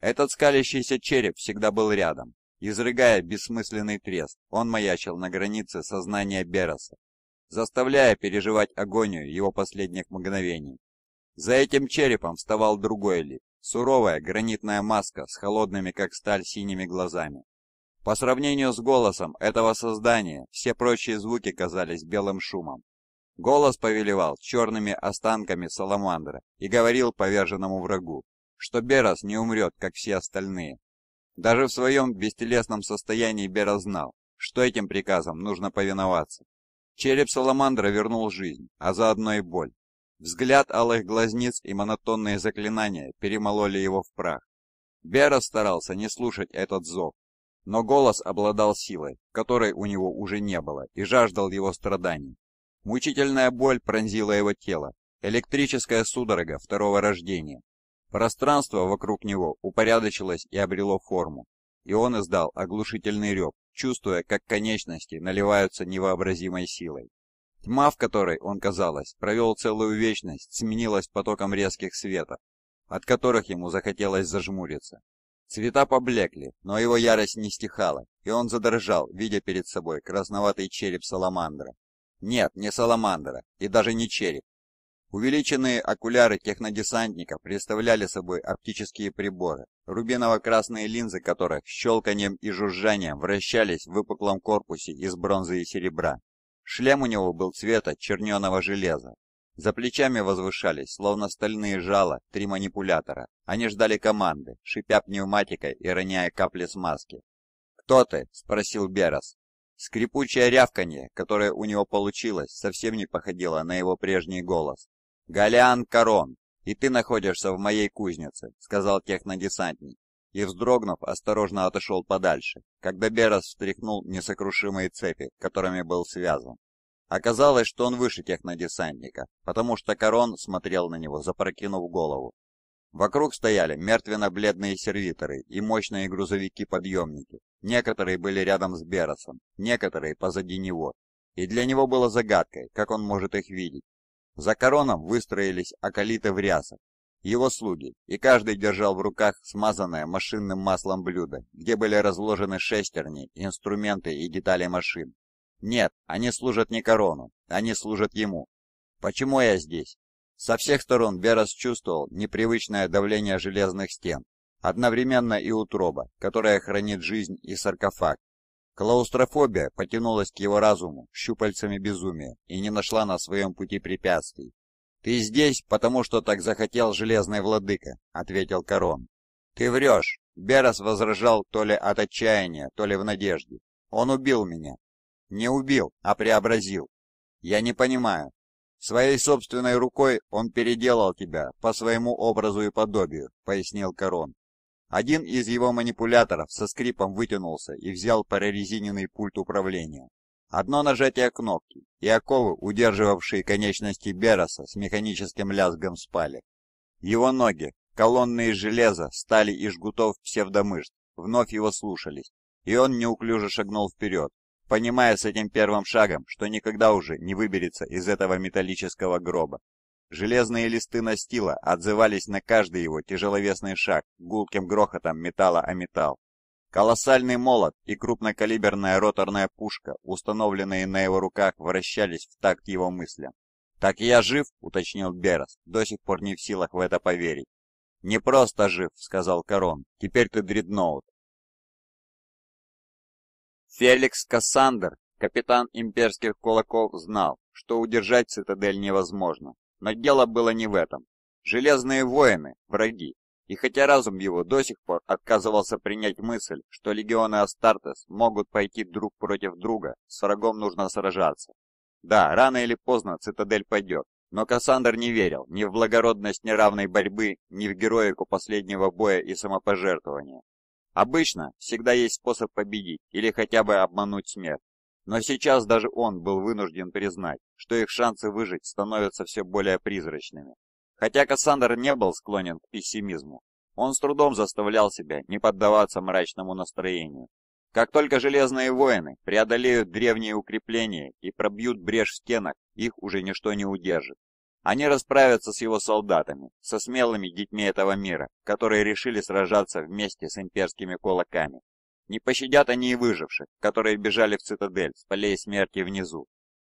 Этот скалящийся череп всегда был рядом. Изрыгая бессмысленный трест, он маячил на границе сознания Бероса, заставляя переживать агонию его последних мгновений. За этим черепом вставал другой лик, суровая гранитная маска с холодными, как сталь, синими глазами. По сравнению с голосом этого создания, все прочие звуки казались белым шумом. Голос повелевал черными останками Саламандра и говорил поверженному врагу, что Берас не умрет, как все остальные. Даже в своем бестелесном состоянии Берас знал, что этим приказом нужно повиноваться. Череп Саламандра вернул жизнь, а заодно и боль. Взгляд алых глазниц и монотонные заклинания перемололи его в прах. Берас старался не слушать этот зов, но голос обладал силой, которой у него уже не было, и жаждал его страданий. Мучительная боль пронзила его тело, электрическая судорога второго рождения. Пространство вокруг него упорядочилось и обрело форму, и он издал оглушительный рёб, чувствуя, как конечности наливаются невообразимой силой. Тьма, в которой он, казалось, провел целую вечность, сменилась потоком резких светов, от которых ему захотелось зажмуриться. Цвета поблекли, но его ярость не стихала, и он задрожал, видя перед собой красноватый череп саламандра. Нет, не саламандра, и даже не череп. Увеличенные окуляры технодесантника представляли собой оптические приборы, рубиново-красные линзы которых щелканием и жужжанием вращались в выпуклом корпусе из бронзы и серебра. Шлем у него был цвета черненого железа, за плечами возвышались, словно стальные жала, три манипулятора. Они ждали команды, шипя пневматикой и роняя капли смазки. «Кто ты?» – спросил Берос. Скрипучее рявканье, которое у него получилось, совсем не походило на его прежний голос. «Голиан Корон, и ты находишься в моей кузнице», — сказал технодесантник. И, вздрогнув, осторожно отошел подальше, когда Берос встряхнул несокрушимые цепи, которыми был связан. Оказалось, что он выше технодесантника, потому что Корон смотрел на него, запрокинув голову. Вокруг стояли мертвенно-бледные сервиторы и мощные грузовики-подъемники. Некоторые были рядом с Берасом, некоторые позади него. И для него было загадкой, как он может их видеть. За короном выстроились акалиты в рясах, его слуги, и каждый держал в руках смазанное машинным маслом блюдо, где были разложены шестерни, инструменты и детали машин. Нет, они служат не корону, они служат ему. Почему я здесь? Со всех сторон Берас чувствовал непривычное давление железных стен, одновременно и утроба, которая хранит жизнь и саркофаг. Клаустрофобия потянулась к его разуму щупальцами безумия и не нашла на своем пути препятствий. «Ты здесь, потому что так захотел Железный Владыка», — ответил Корон. «Ты врешь!» — Берас возражал то ли от отчаяния, то ли в надежде. «Он убил меня. Не убил, а преобразил. Я не понимаю. Своей собственной рукой он переделал тебя по своему образу и подобию, пояснил Корон. Один из его манипуляторов со скрипом вытянулся и взял прорезиненный пульт управления. Одно нажатие кнопки, и оковы, удерживавшие конечности Бероса, с механическим лязгом спали. Его ноги, колонны из железа, стали из жгутов псевдомышц, вновь его слушались, и он неуклюже шагнул вперед, понимая с этим первым шагом, что никогда уже не выберется из этого металлического гроба. Железные листы настила отзывались на каждый его тяжеловесный шаг гулким грохотом металла о металл. Колоссальный молот и крупнокалиберная роторная пушка, установленные на его руках, вращались в такт его мыслям. «Так я жив», — уточнил Берос, до сих пор не в силах в это поверить. «Не просто жив», — сказал Корон, — «теперь ты дредноут». Феликс Кассандр, капитан имперских кулаков, знал, что удержать цитадель невозможно. Но дело было не в этом. Железные воины – враги. И хотя разум его до сих пор отказывался принять мысль, что легионы Астартес могут пойти друг против друга, с врагом нужно сражаться. Да, рано или поздно цитадель пойдет, но Кассандр не верил ни в благородность неравной борьбы, ни в героику последнего боя и самопожертвования. Обычно всегда есть способ победить или хотя бы обмануть смерть. Но сейчас даже он был вынужден признать, что их шансы выжить становятся все более призрачными. Хотя Кассандр не был склонен к пессимизму, он с трудом заставлял себя не поддаваться мрачному настроению. Как только железные воины преодолеют древние укрепления и пробьют брешь в стенах, их уже ничто не удержит. Они расправятся с его солдатами, со смелыми детьми этого мира, которые решили сражаться вместе с имперскими кулаками. Не пощадят они и выживших, которые бежали в цитадель с полей смерти внизу.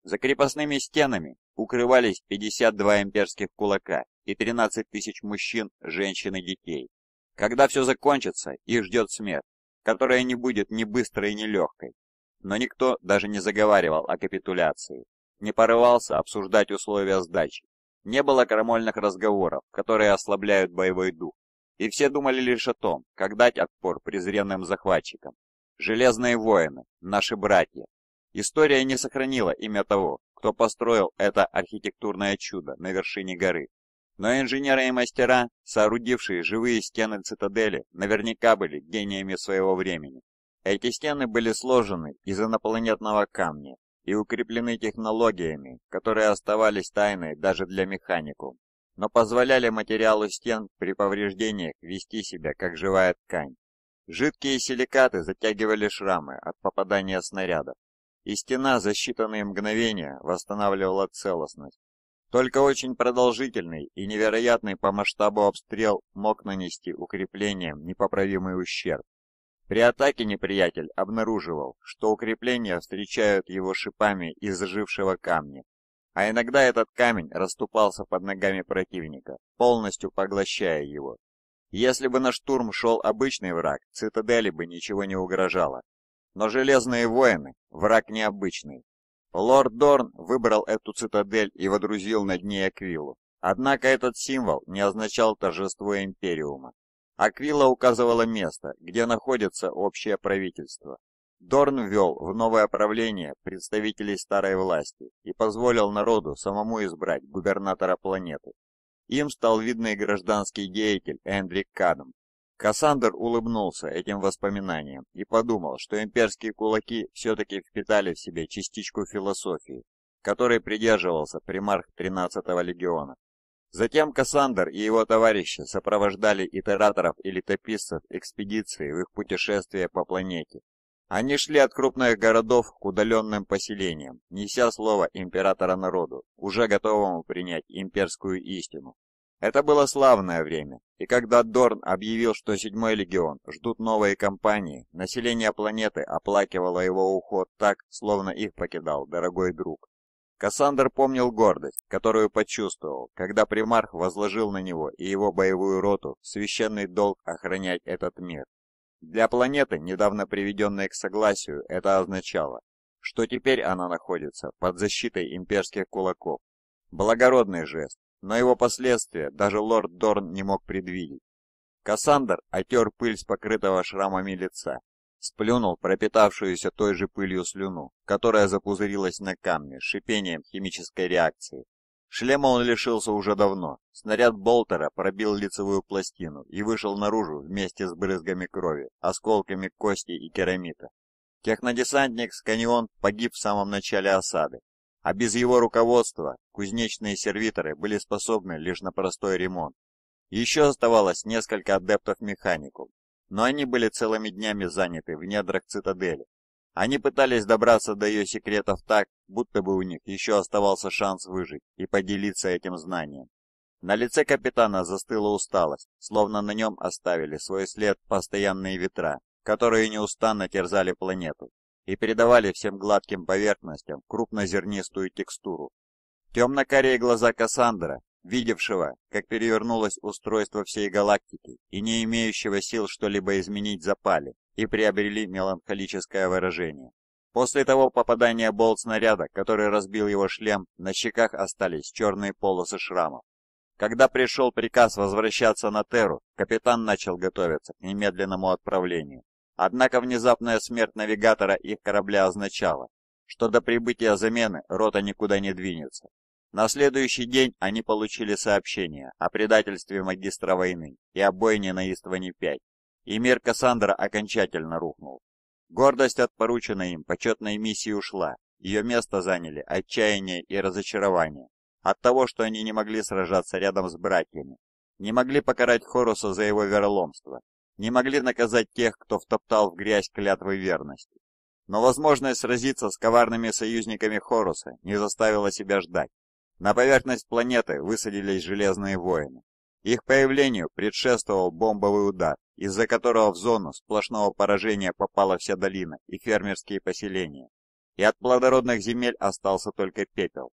За крепостными стенами укрывались 52 имперских кулака и 13 тысяч мужчин, женщин и детей. Когда все закончится, их ждет смерть, которая не будет ни быстрой, ни легкой. Но никто даже не заговаривал о капитуляции, не порывался обсуждать условия сдачи, не было крамольных разговоров, которые ослабляют боевой дух, и все думали лишь о том, как дать отпор презренным захватчикам. Железные воины, наши братья. История не сохранила имя того, кто построил это архитектурное чудо на вершине горы. Но инженеры и мастера, соорудившие живые стены цитадели, наверняка были гениями своего времени. Эти стены были сложены из инопланетного камня и укреплены технологиями, которые оставались тайной даже для механику, но позволяли материалу стен при повреждениях вести себя как живая ткань. Жидкие силикаты затягивали шрамы от попадания снарядов, и стена за считанные мгновения восстанавливала целостность. Только очень продолжительный и невероятный по масштабу обстрел мог нанести укреплениям непоправимый ущерб. При атаке неприятель обнаруживал, что укрепления встречают его шипами из зажившего камня, а иногда этот камень расступался под ногами противника, полностью поглощая его. Если бы на штурм шел обычный враг, цитадели бы ничего не угрожало. Но Железные Воины – враг необычный. Лорд Дорн выбрал эту цитадель и водрузил над ней аквилу. Однако этот символ не означал торжество Империума. Аквила указывала место, где находится общее правительство. Дорн ввел в новое правление представителей старой власти и позволил народу самому избрать губернатора планеты. Им стал видный гражданский деятель Эндрик Кадам. Кассандр улыбнулся этим воспоминаниям и подумал, что имперские кулаки все-таки впитали в себе частичку философии, которой придерживался примарх 13-го легиона. Затем Кассандр и его товарищи сопровождали итераторов и летописцев экспедиции в их путешествие по планете. Они шли от крупных городов к удаленным поселениям, неся слово императора народу, уже готовому принять имперскую истину. Это было славное время, и когда Дорн объявил, что Седьмой Легион ждут новые кампании, население планеты оплакивало его уход так, словно их покидал дорогой друг. Кассандр помнил гордость, которую почувствовал, когда примарх возложил на него и его боевую роту священный долг охранять этот мир. Для планеты, недавно приведенной к согласию, это означало, что теперь она находится под защитой имперских кулаков. Благородный жест, но его последствия даже лорд Дорн не мог предвидеть. Кассандр отер пыль с покрытого шрамами лица Сплюнул пропитавшуюся той же пылью слюну, которая запузырилась на камне шипением химической реакции. Шлема он лишился уже давно. Снаряд Болтера пробил лицевую пластину и вышел наружу вместе с брызгами крови, осколками кости и керамита. Технодесантник Сканион погиб в самом начале осады, а без его руководства кузнечные сервиторы были способны лишь на простой ремонт. Еще оставалось несколько адептов-механиков, но они были целыми днями заняты в недрах цитадели. Они пытались добраться до ее секретов так, будто бы у них еще оставался шанс выжить и поделиться этим знанием. На лице капитана застыла усталость, словно на нем оставили свой след постоянные ветра, которые неустанно терзали планету и передавали всем гладким поверхностям крупнозернистую текстуру. Темно-карие глаза Кассандра видевшего, как перевернулось устройство всей галактики и не имеющего сил что-либо изменить, запали и приобрели меланхолическое выражение. После того попадания болт-снаряда, который разбил его шлем, на щеках остались черные полосы шрамов. Когда пришел приказ возвращаться на Терру, капитан начал готовиться к немедленному отправлению. Однако внезапная смерть навигатора их корабля означала, что до прибытия замены рота никуда не двинется, на следующий день они получили сообщение о предательстве магистра войны и о бойне на Истване-5, и мир Кассандра окончательно рухнул. Гордость от порученной им почетной миссии ушла, ее место заняли отчаяние и разочарование от того, что они не могли сражаться рядом с братьями, не могли покарать Хоруса за его вероломство, не могли наказать тех, кто втоптал в грязь клятвы верности. Но возможность сразиться с коварными союзниками Хоруса не заставила себя ждать. На поверхность планеты высадились железные воины. Их появлению предшествовал бомбовый удар, из-за которого в зону сплошного поражения попала вся долина и фермерские поселения. И от плодородных земель остался только пепел.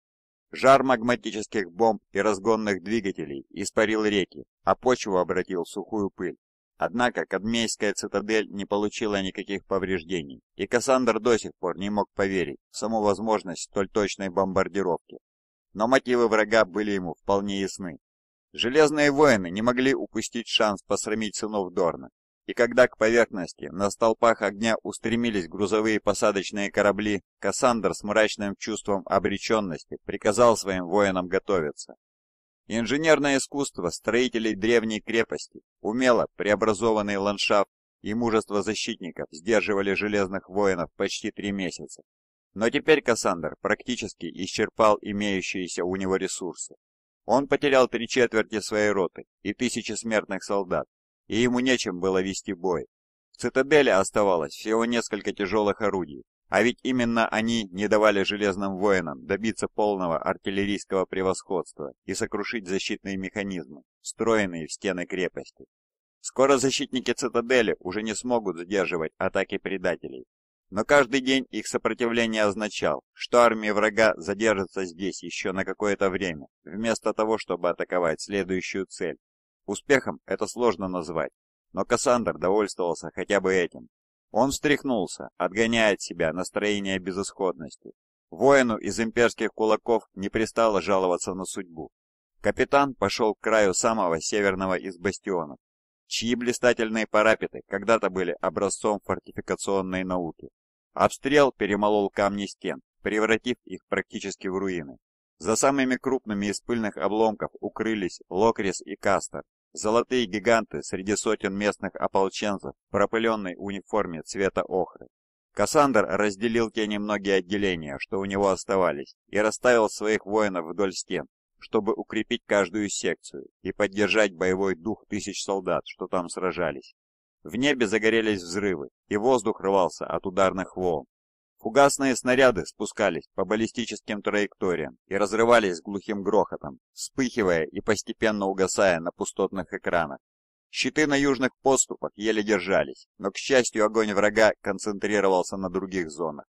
Жар магматических бомб и разгонных двигателей испарил реки, а почву обратил в сухую пыль. Однако Кадмейская цитадель не получила никаких повреждений, и Кассандр до сих пор не мог поверить в саму возможность столь точной бомбардировки но мотивы врага были ему вполне ясны. Железные воины не могли упустить шанс посрамить сынов Дорна, и когда к поверхности на столпах огня устремились грузовые посадочные корабли, Кассандр с мрачным чувством обреченности приказал своим воинам готовиться. Инженерное искусство строителей древней крепости, умело преобразованный ландшафт и мужество защитников сдерживали железных воинов почти три месяца, но теперь Кассандр практически исчерпал имеющиеся у него ресурсы. Он потерял три четверти своей роты и тысячи смертных солдат, и ему нечем было вести бой. В цитадели оставалось всего несколько тяжелых орудий, а ведь именно они не давали железным воинам добиться полного артиллерийского превосходства и сокрушить защитные механизмы, встроенные в стены крепости. Скоро защитники цитадели уже не смогут сдерживать атаки предателей, но каждый день их сопротивление означал, что армия врага задержится здесь еще на какое-то время, вместо того, чтобы атаковать следующую цель. Успехом это сложно назвать, но Кассандр довольствовался хотя бы этим. Он встряхнулся, отгоняя от себя настроение безысходности. Воину из имперских кулаков не пристало жаловаться на судьбу. Капитан пошел к краю самого северного из бастионов, чьи блистательные парапеты когда-то были образцом фортификационной науки. Обстрел перемолол камни стен, превратив их практически в руины. За самыми крупными из пыльных обломков укрылись Локрис и Кастер, золотые гиганты среди сотен местных ополченцев в пропыленной униформе цвета охры. Кассандр разделил те немногие отделения, что у него оставались, и расставил своих воинов вдоль стен, чтобы укрепить каждую секцию и поддержать боевой дух тысяч солдат, что там сражались. В небе загорелись взрывы, и воздух рвался от ударных волн. Фугасные снаряды спускались по баллистическим траекториям и разрывались глухим грохотом, вспыхивая и постепенно угасая на пустотных экранах. Щиты на южных подступах еле держались, но, к счастью, огонь врага концентрировался на других зонах.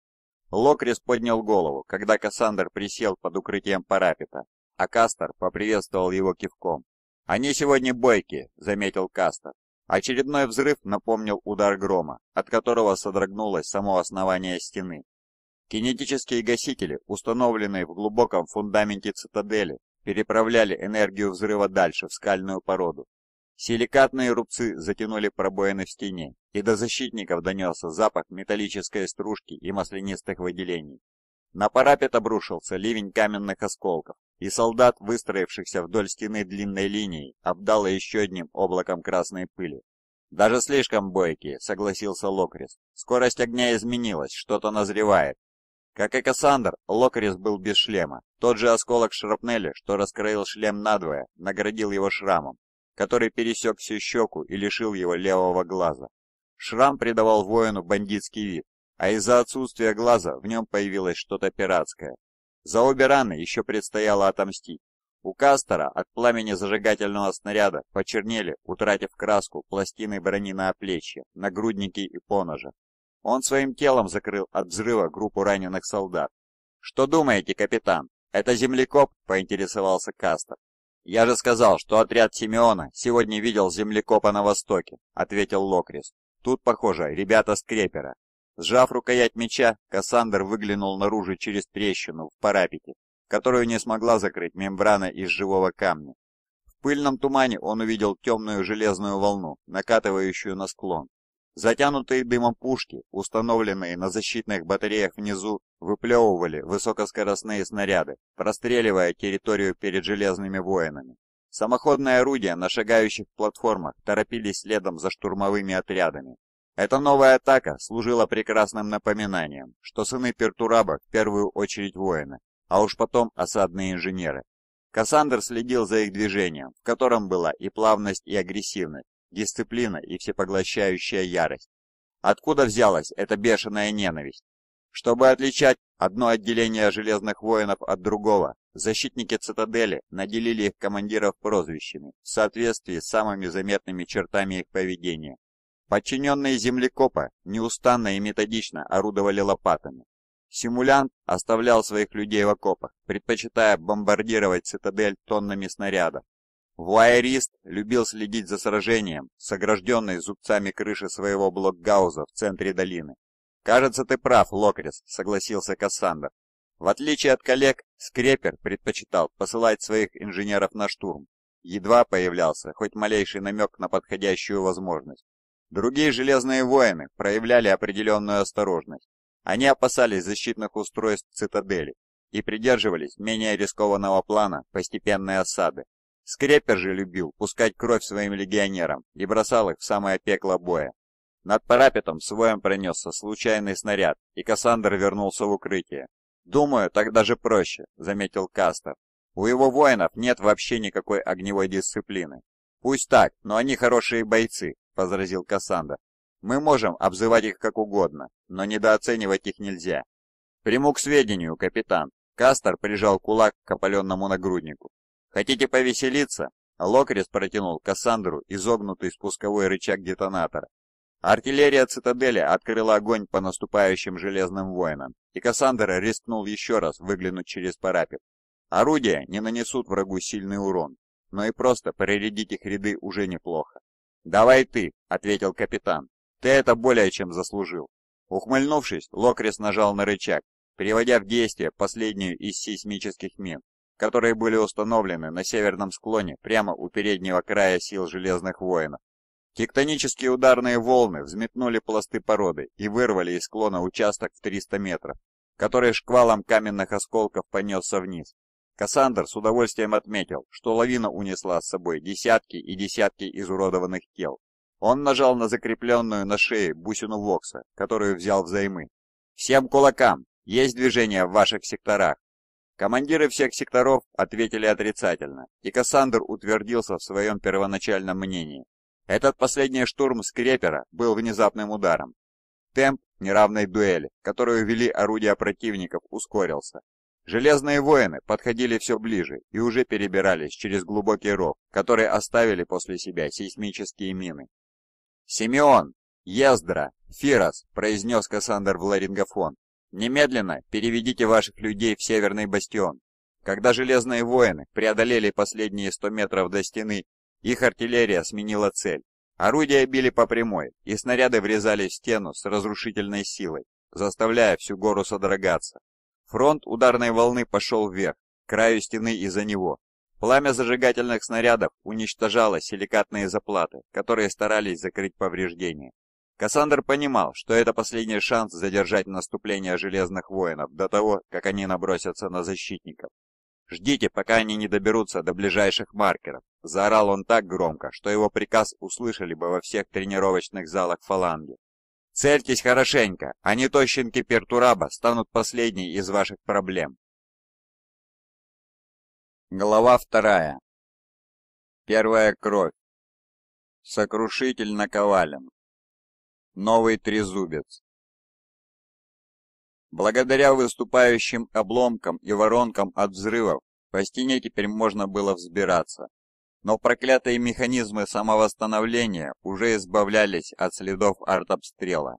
Локрис поднял голову, когда Кассандр присел под укрытием парапета, а Кастер поприветствовал его кивком. «Они сегодня бойки, заметил Кастер. Очередной взрыв напомнил удар грома, от которого содрогнулось само основание стены. Кинетические гасители, установленные в глубоком фундаменте цитадели, переправляли энергию взрыва дальше, в скальную породу. Силикатные рубцы затянули пробоины в стене, и до защитников донесся запах металлической стружки и маслянистых выделений. На парапет обрушился ливень каменных осколков, и солдат, выстроившихся вдоль стены длинной линии, обдало еще одним облаком красной пыли. «Даже слишком бойкие», — согласился Локрис. «Скорость огня изменилась, что-то назревает». Как и Кассандр, Локрис был без шлема. Тот же осколок шрапнели, что раскроил шлем надвое, наградил его шрамом, который пересек всю щеку и лишил его левого глаза. Шрам придавал воину бандитский вид, а из-за отсутствия глаза в нем появилось что-то пиратское. За обе раны еще предстояло отомстить. У Кастера от пламени зажигательного снаряда почернели, утратив краску, пластины брони на оплечье, нагрудники и поножи. Он своим телом закрыл от взрыва группу раненых солдат. «Что думаете, капитан? Это землекоп?» – поинтересовался Кастер. «Я же сказал, что отряд Симеона сегодня видел землекопа на востоке», – ответил Локрис. «Тут, похоже, ребята с крепера. Сжав рукоять меча, Кассандр выглянул наружу через трещину в парапете, которую не смогла закрыть мембрана из живого камня. В пыльном тумане он увидел темную железную волну, накатывающую на склон. Затянутые дымом пушки, установленные на защитных батареях внизу, выплевывали высокоскоростные снаряды, простреливая территорию перед железными воинами. Самоходные орудия на шагающих платформах торопились следом за штурмовыми отрядами, эта новая атака служила прекрасным напоминанием, что сыны Пертураба в первую очередь воины, а уж потом осадные инженеры. Кассандр следил за их движением, в котором была и плавность, и агрессивность, дисциплина и всепоглощающая ярость. Откуда взялась эта бешеная ненависть? Чтобы отличать одно отделение железных воинов от другого, защитники цитадели наделили их командиров прозвищами в соответствии с самыми заметными чертами их поведения Подчиненные землекопа неустанно и методично орудовали лопатами. Симулянт оставлял своих людей в окопах, предпочитая бомбардировать цитадель тоннами снарядов. Вуайерист любил следить за сражением с огражденной зубцами крыши своего блокгауза в центре долины. «Кажется, ты прав, Локрис», — согласился Кассандр. В отличие от коллег, Скрепер предпочитал посылать своих инженеров на штурм. Едва появлялся хоть малейший намек на подходящую возможность. Другие железные воины проявляли определенную осторожность. Они опасались защитных устройств цитадели и придерживались менее рискованного плана постепенной осады. Скрепер же любил пускать кровь своим легионерам и бросал их в самое пекло боя. Над парапетом с воем пронесся случайный снаряд, и Кассандр вернулся в укрытие. «Думаю, так даже проще», — заметил Кастер. «У его воинов нет вообще никакой огневой дисциплины. Пусть так, но они хорошие бойцы, — возразил Кассандра. «Мы можем обзывать их как угодно, но недооценивать их нельзя». «Приму к сведению, капитан». Кастер прижал кулак к опаленному нагруднику. «Хотите повеселиться?» Локрис протянул Кассандру изогнутый спусковой рычаг детонатора. Артиллерия цитадели открыла огонь по наступающим железным воинам, и Кассандра рискнул еще раз выглянуть через парапет. Орудия не нанесут врагу сильный урон, но и просто проредить их ряды уже неплохо. «Давай ты», — ответил капитан. «Ты это более чем заслужил». Ухмыльнувшись, Локрис нажал на рычаг, приводя в действие последнюю из сейсмических мин, которые были установлены на северном склоне прямо у переднего края сил Железных Воинов. Тектонические ударные волны взметнули пласты породы и вырвали из склона участок в 300 метров, который шквалом каменных осколков понесся вниз, Кассандр с удовольствием отметил, что лавина унесла с собой десятки и десятки изуродованных тел. Он нажал на закрепленную на шее бусину Вокса, которую взял взаймы. «Всем кулакам! Есть движение в ваших секторах!» Командиры всех секторов ответили отрицательно, и Кассандр утвердился в своем первоначальном мнении. Этот последний штурм скрепера был внезапным ударом. Темп неравной дуэли, которую вели орудия противников, ускорился, Железные воины подходили все ближе и уже перебирались через глубокий ров, который оставили после себя сейсмические мины. «Симеон! Яздра, Фирос!» – произнес Кассандр в ларингофон. «Немедленно переведите ваших людей в Северный бастион». Когда железные воины преодолели последние 100 метров до стены, их артиллерия сменила цель. Орудия били по прямой, и снаряды врезались в стену с разрушительной силой, заставляя всю гору содрогаться. Фронт ударной волны пошел вверх, к краю стены из-за него. Пламя зажигательных снарядов уничтожало силикатные заплаты, которые старались закрыть повреждения. Кассандр понимал, что это последний шанс задержать наступление Железных Воинов до того, как они набросятся на защитников. «Ждите, пока они не доберутся до ближайших маркеров», – заорал он так громко, что его приказ услышали бы во всех тренировочных залах фаланги. Цельтесь хорошенько, а не то щенки Пертураба станут последней из ваших проблем. Глава вторая. Первая кровь. Сокрушитель наковален. Новый трезубец. Благодаря выступающим обломкам и воронкам от взрывов по стене теперь можно было взбираться но проклятые механизмы самовосстановления уже избавлялись от следов артобстрела.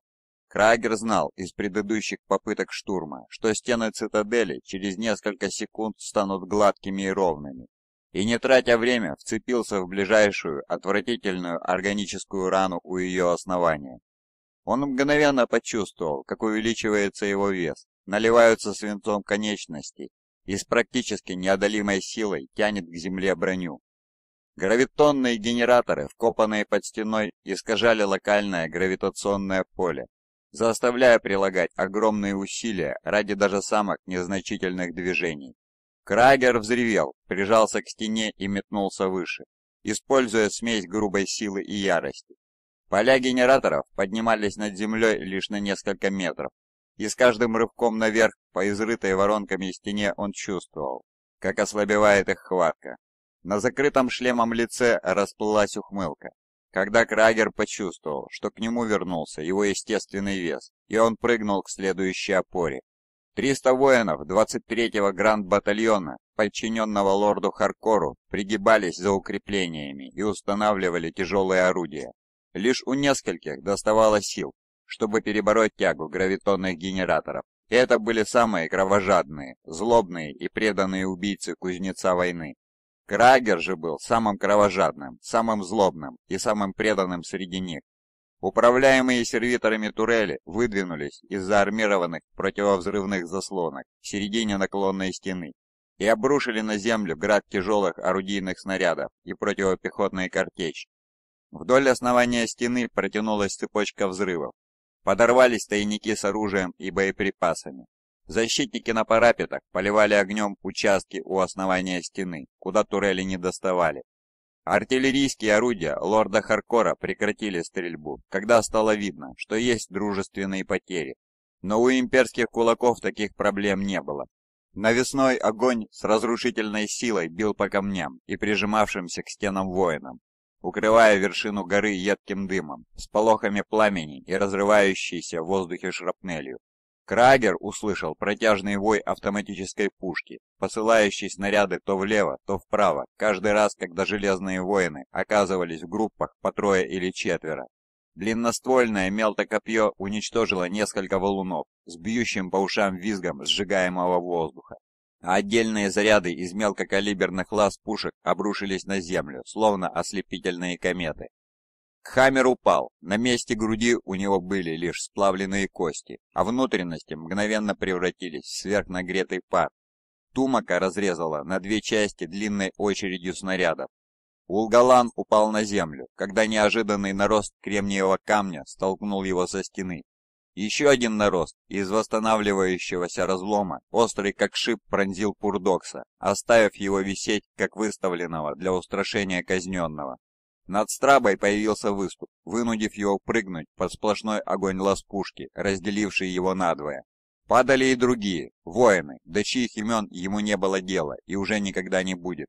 Крагер знал из предыдущих попыток штурма, что стены цитадели через несколько секунд станут гладкими и ровными, и не тратя время вцепился в ближайшую отвратительную органическую рану у ее основания. Он мгновенно почувствовал, как увеличивается его вес, наливаются свинцом конечности и с практически неодолимой силой тянет к земле броню. Гравитонные генераторы, вкопанные под стеной, искажали локальное гравитационное поле, заставляя прилагать огромные усилия ради даже самых незначительных движений. Крагер взревел, прижался к стене и метнулся выше, используя смесь грубой силы и ярости. Поля генераторов поднимались над землей лишь на несколько метров, и с каждым рывком наверх по изрытой воронками стене он чувствовал, как ослабевает их хватка, на закрытом шлемом лице расплылась ухмылка, когда Крагер почувствовал, что к нему вернулся его естественный вес, и он прыгнул к следующей опоре. 300 воинов 23-го гранд-батальона, подчиненного лорду Харкору, пригибались за укреплениями и устанавливали тяжелые орудия. Лишь у нескольких доставало сил, чтобы перебороть тягу гравитонных генераторов. И это были самые кровожадные, злобные и преданные убийцы кузнеца войны, Крагер же был самым кровожадным, самым злобным и самым преданным среди них. Управляемые сервиторами турели выдвинулись из-за армированных противовзрывных заслонок в середине наклонной стены и обрушили на землю град тяжелых орудийных снарядов и противопехотные картечь. Вдоль основания стены протянулась цепочка взрывов. Подорвались тайники с оружием и боеприпасами. Защитники на парапетах поливали огнем участки у основания стены, куда турели не доставали. Артиллерийские орудия лорда Харкора прекратили стрельбу, когда стало видно, что есть дружественные потери. Но у имперских кулаков таких проблем не было. Навесной огонь с разрушительной силой бил по камням и прижимавшимся к стенам воинам, укрывая вершину горы едким дымом, с полохами пламени и разрывающейся в воздухе шрапнелью. Крагер услышал протяжный вой автоматической пушки, посылающей снаряды то влево, то вправо, каждый раз, когда железные воины оказывались в группах по трое или четверо. Длинноствольное мелтокопье уничтожило несколько валунов с бьющим по ушам визгом сжигаемого воздуха. А отдельные заряды из мелкокалиберных лаз пушек обрушились на землю, словно ослепительные кометы. Хаммер упал, на месте груди у него были лишь сплавленные кости, а внутренности мгновенно превратились в сверхнагретый пар. Тумака разрезала на две части длинной очередью снарядов. Улгалан упал на землю, когда неожиданный нарост кремниевого камня столкнул его со стены. Еще один нарост из восстанавливающегося разлома, острый как шип, пронзил Пурдокса, оставив его висеть, как выставленного для устрашения казненного. Над страбой появился выступ, вынудив его прыгнуть под сплошной огонь ласпушки, разделивший его надвое. Падали и другие, воины, до чьих имен ему не было дела и уже никогда не будет.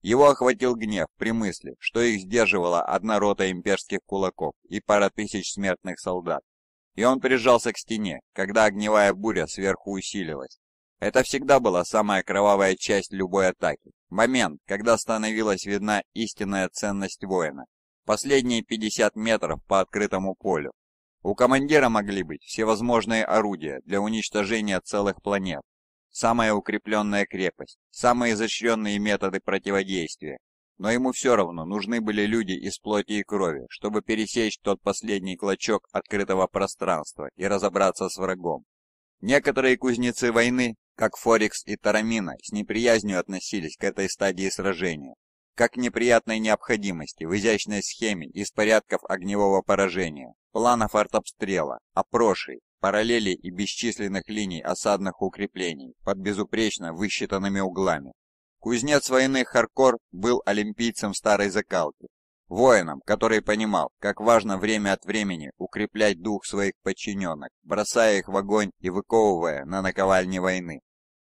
Его охватил гнев при мысли, что их сдерживала одна рота имперских кулаков и пара тысяч смертных солдат. И он прижался к стене, когда огневая буря сверху усилилась. Это всегда была самая кровавая часть любой атаки, Момент, когда становилась видна истинная ценность воина. Последние 50 метров по открытому полю. У командира могли быть всевозможные орудия для уничтожения целых планет. Самая укрепленная крепость, самые изощренные методы противодействия. Но ему все равно нужны были люди из плоти и крови, чтобы пересечь тот последний клочок открытого пространства и разобраться с врагом. Некоторые кузнецы войны как Форикс и Тарамина с неприязнью относились к этой стадии сражения, как к неприятной необходимости в изящной схеме из порядков огневого поражения, планов артобстрела, опрошей, параллелей и бесчисленных линий осадных укреплений под безупречно высчитанными углами. Кузнец войны Харкор был олимпийцем старой закалки, воином, который понимал, как важно время от времени укреплять дух своих подчиненных, бросая их в огонь и выковывая на наковальне войны.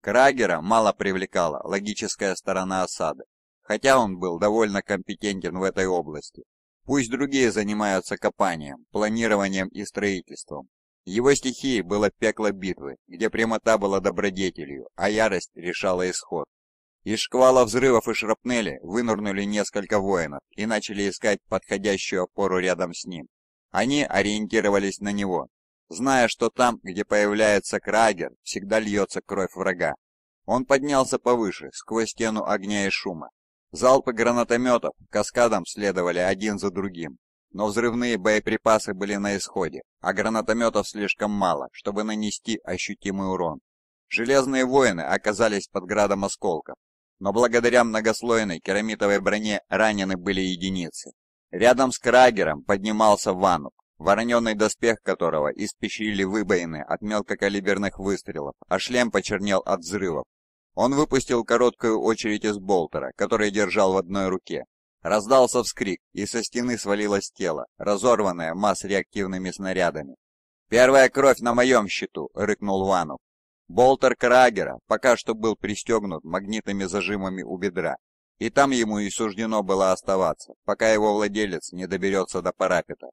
Крагера мало привлекала логическая сторона осады, хотя он был довольно компетентен в этой области. Пусть другие занимаются копанием, планированием и строительством. Его стихией было пекло битвы, где прямота была добродетелью, а ярость решала исход. Из шквала взрывов и шрапнели вынырнули несколько воинов и начали искать подходящую опору рядом с ним. Они ориентировались на него, зная, что там, где появляется Крагер, всегда льется кровь врага. Он поднялся повыше, сквозь стену огня и шума. Залпы гранатометов каскадом следовали один за другим, но взрывные боеприпасы были на исходе, а гранатометов слишком мало, чтобы нанести ощутимый урон. Железные воины оказались под градом осколков, но благодаря многослойной керамитовой броне ранены были единицы. Рядом с Крагером поднимался Ванук, вороненый доспех которого испещрили выбоины от мелкокалиберных выстрелов, а шлем почернел от взрывов. Он выпустил короткую очередь из болтера, который держал в одной руке. Раздался вскрик, и со стены свалилось тело, разорванное масс-реактивными снарядами. «Первая кровь на моем счету!» — рыкнул Ванов. Болтер Крагера пока что был пристегнут магнитными зажимами у бедра, и там ему и суждено было оставаться, пока его владелец не доберется до парапета.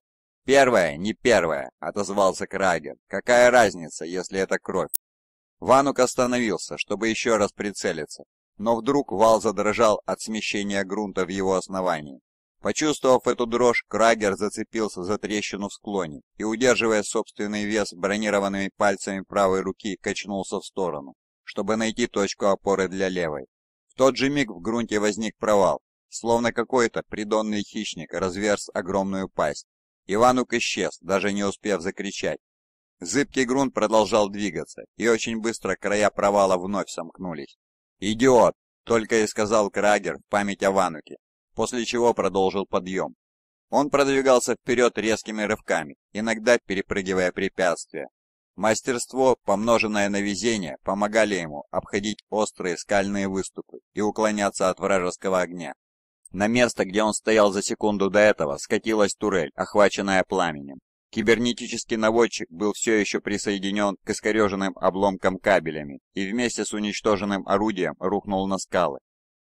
«Первая, не первая», — отозвался Крайдер. «Какая разница, если это кровь?» Ванук остановился, чтобы еще раз прицелиться, но вдруг вал задрожал от смещения грунта в его основании. Почувствовав эту дрожь, Крагер зацепился за трещину в склоне и, удерживая собственный вес бронированными пальцами правой руки, качнулся в сторону, чтобы найти точку опоры для левой. В тот же миг в грунте возник провал, словно какой-то придонный хищник разверз огромную пасть Иванук исчез, даже не успев закричать. Зыбкий грунт продолжал двигаться, и очень быстро края провала вновь сомкнулись. «Идиот!» — только и сказал Крагер в память о после чего продолжил подъем. Он продвигался вперед резкими рывками, иногда перепрыгивая препятствия. Мастерство, помноженное на везение, помогали ему обходить острые скальные выступы и уклоняться от вражеского огня. На место, где он стоял за секунду до этого, скатилась турель, охваченная пламенем. Кибернетический наводчик был все еще присоединен к искореженным обломкам кабелями и вместе с уничтоженным орудием рухнул на скалы.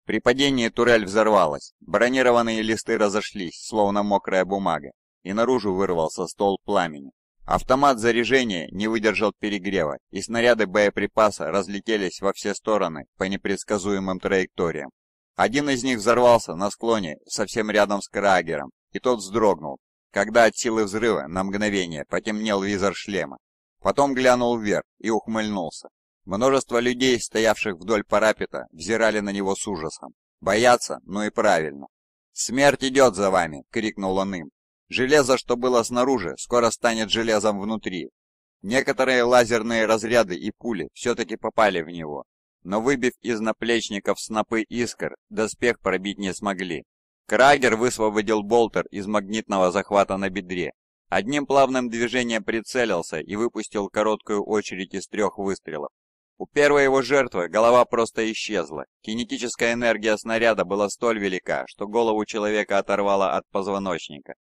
При падении турель взорвалась, бронированные листы разошлись, словно мокрая бумага, и наружу вырвался стол пламени. Автомат заряжения не выдержал перегрева, и снаряды боеприпаса разлетелись во все стороны по непредсказуемым траекториям. Один из них взорвался на склоне совсем рядом с Крагером, и тот вздрогнул, когда от силы взрыва на мгновение потемнел визор шлема. Потом глянул вверх и ухмыльнулся. Множество людей, стоявших вдоль парапета, взирали на него с ужасом. Боятся, ну и правильно. «Смерть идет за вами!» — крикнул он им. «Железо, что было снаружи, скоро станет железом внутри». Некоторые лазерные разряды и пули все-таки попали в него, но выбив из наплечников снопы искр, доспех пробить не смогли. Крагер высвободил болтер из магнитного захвата на бедре. Одним плавным движением прицелился и выпустил короткую очередь из трех выстрелов. У первой его жертвы голова просто исчезла. Кинетическая энергия снаряда была столь велика, что голову человека оторвала от позвоночника.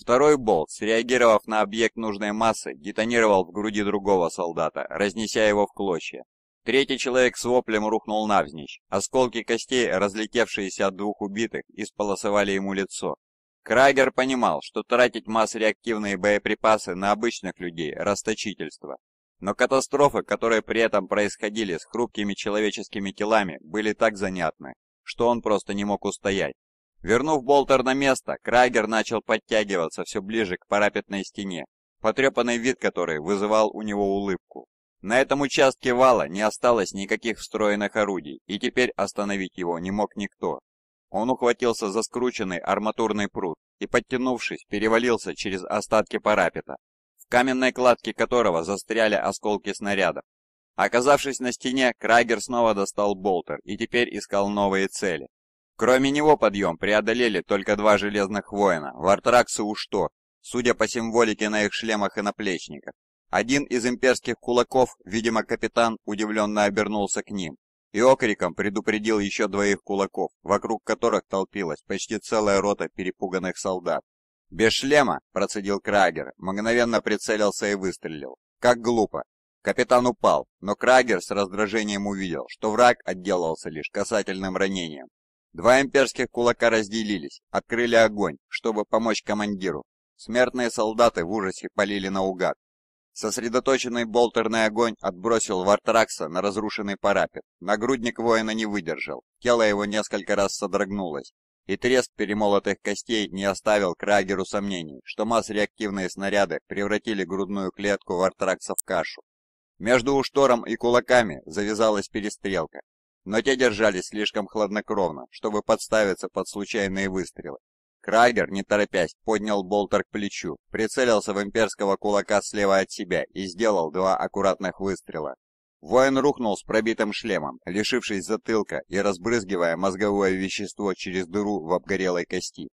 Второй болт, среагировав на объект нужной массы, детонировал в груди другого солдата, разнеся его в клочья. Третий человек с воплем рухнул навзничь. Осколки костей, разлетевшиеся от двух убитых, исполосовали ему лицо. Крайгер понимал, что тратить масс-реактивные боеприпасы на обычных людей – расточительство. Но катастрофы, которые при этом происходили с хрупкими человеческими телами, были так занятны, что он просто не мог устоять. Вернув болтер на место, Крайгер начал подтягиваться все ближе к парапетной стене, потрепанный вид которой вызывал у него улыбку. На этом участке вала не осталось никаких встроенных орудий, и теперь остановить его не мог никто. Он ухватился за скрученный арматурный пруд и, подтянувшись, перевалился через остатки парапета, в каменной кладке которого застряли осколки снарядов. Оказавшись на стене, Крагер снова достал болтер и теперь искал новые цели. Кроме него подъем преодолели только два железных воина, вартраксы уж то, судя по символике на их шлемах и наплечниках, один из имперских кулаков, видимо, капитан, удивленно обернулся к ним и окриком предупредил еще двоих кулаков, вокруг которых толпилась почти целая рота перепуганных солдат. «Без шлема!» – процедил Крагер, мгновенно прицелился и выстрелил. «Как глупо!» Капитан упал, но Крагер с раздражением увидел, что враг отделался лишь касательным ранением. Два имперских кулака разделились, открыли огонь, чтобы помочь командиру. Смертные солдаты в ужасе полили наугад, Сосредоточенный болтерный огонь отбросил Вартракса на разрушенный парапет. Нагрудник воина не выдержал, тело его несколько раз содрогнулось, и треск перемолотых костей не оставил Крагеру сомнений, что масс-реактивные снаряды превратили грудную клетку Вартракса в кашу. Между уштором и кулаками завязалась перестрелка, но те держались слишком хладнокровно, чтобы подставиться под случайные выстрелы. Крайгер, не торопясь, поднял болтер к плечу, прицелился в имперского кулака слева от себя и сделал два аккуратных выстрела. Воин рухнул с пробитым шлемом, лишившись затылка и разбрызгивая мозговое вещество через дыру в обгорелой кости.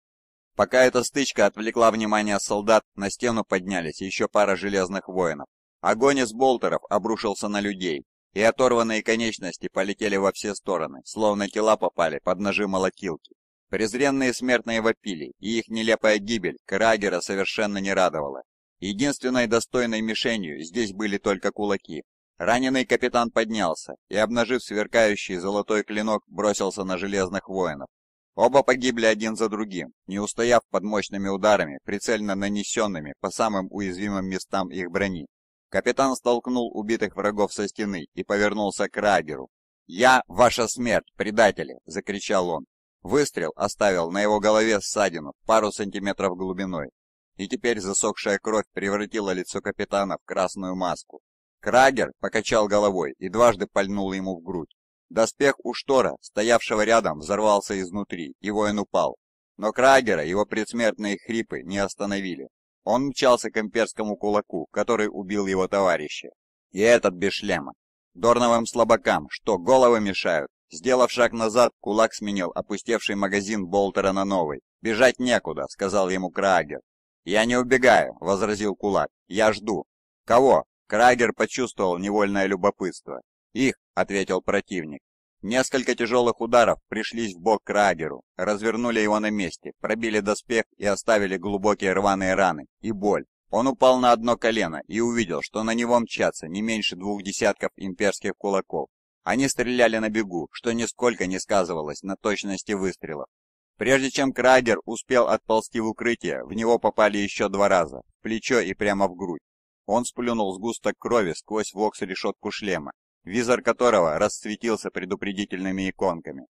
Пока эта стычка отвлекла внимание солдат, на стену поднялись еще пара железных воинов. Огонь из болтеров обрушился на людей, и оторванные конечности полетели во все стороны, словно тела попали под ножи молотилки. Презренные смертные вопили, и их нелепая гибель Крагера совершенно не радовала. Единственной достойной мишенью здесь были только кулаки. Раненый капитан поднялся и, обнажив сверкающий золотой клинок, бросился на железных воинов. Оба погибли один за другим, не устояв под мощными ударами, прицельно нанесенными по самым уязвимым местам их брони. Капитан столкнул убитых врагов со стены и повернулся к Рагеру. «Я — ваша смерть, предатели!» — закричал он. Выстрел оставил на его голове ссадину пару сантиметров глубиной, и теперь засохшая кровь превратила лицо капитана в красную маску. Крагер покачал головой и дважды пальнул ему в грудь. Доспех у штора, стоявшего рядом, взорвался изнутри, и воин упал. Но Крагера его предсмертные хрипы не остановили. Он мчался к имперскому кулаку, который убил его товарища. И этот без шлема. Дорновым слабакам, что головы мешают, Сделав шаг назад, кулак сменил опустевший магазин Болтера на новый. «Бежать некуда», — сказал ему Крагер. «Я не убегаю», — возразил кулак. «Я жду». «Кого?» Крагер почувствовал невольное любопытство. «Их», — ответил противник. Несколько тяжелых ударов пришлись в бок Крагеру, развернули его на месте, пробили доспех и оставили глубокие рваные раны и боль. Он упал на одно колено и увидел, что на него мчатся не меньше двух десятков имперских кулаков. Они стреляли на бегу, что нисколько не сказывалось на точности выстрелов. Прежде чем Крайдер успел отползти в укрытие, в него попали еще два раза, в плечо и прямо в грудь. Он сплюнул сгусток крови сквозь вокс-решетку шлема, визор которого расцветился предупредительными иконками.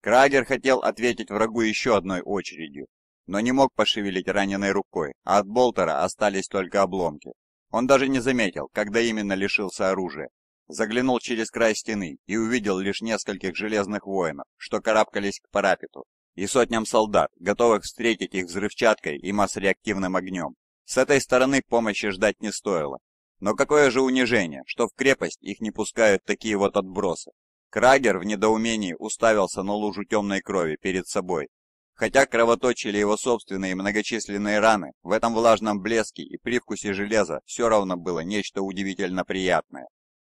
Крайдер хотел ответить врагу еще одной очередью, но не мог пошевелить раненой рукой, а от болтера остались только обломки. Он даже не заметил, когда именно лишился оружия, Заглянул через край стены и увидел лишь нескольких железных воинов, что карабкались к парапету, и сотням солдат, готовых встретить их взрывчаткой и массореактивным огнем. С этой стороны помощи ждать не стоило. Но какое же унижение, что в крепость их не пускают такие вот отбросы. Крагер в недоумении уставился на лужу темной крови перед собой. Хотя кровоточили его собственные многочисленные раны, в этом влажном блеске и привкусе железа все равно было нечто удивительно приятное.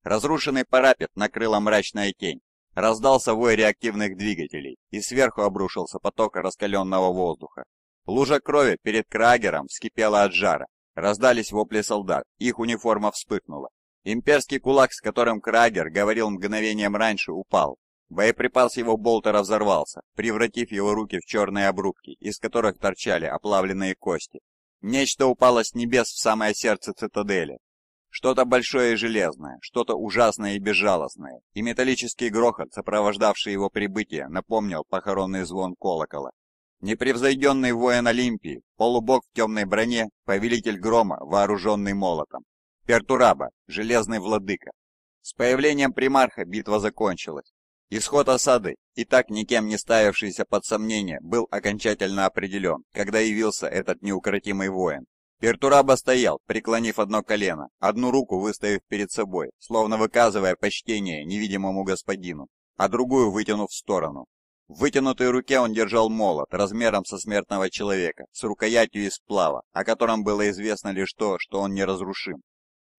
Разрушенный парапет накрыла мрачная тень. Раздался вой реактивных двигателей, и сверху обрушился поток раскаленного воздуха. Лужа крови перед Крагером вскипела от жара. Раздались вопли солдат, их униформа вспыхнула. Имперский кулак, с которым Крагер говорил мгновением раньше, упал. Боеприпас его болтера взорвался, превратив его руки в черные обрубки, из которых торчали оплавленные кости. Нечто упало с небес в самое сердце цитадели, что-то большое и железное, что-то ужасное и безжалостное, и металлический грохот, сопровождавший его прибытие, напомнил похоронный звон колокола. Непревзойденный воин Олимпии, полубог в темной броне, повелитель грома, вооруженный молотом. Пертураба, железный владыка. С появлением примарха битва закончилась. Исход осады, и так никем не ставившийся под сомнение, был окончательно определен, когда явился этот неукротимый воин, Пертураба стоял, преклонив одно колено, одну руку выставив перед собой, словно выказывая почтение невидимому господину, а другую вытянув в сторону. В вытянутой руке он держал молот размером со смертного человека, с рукоятью из сплава, о котором было известно лишь то, что он неразрушим.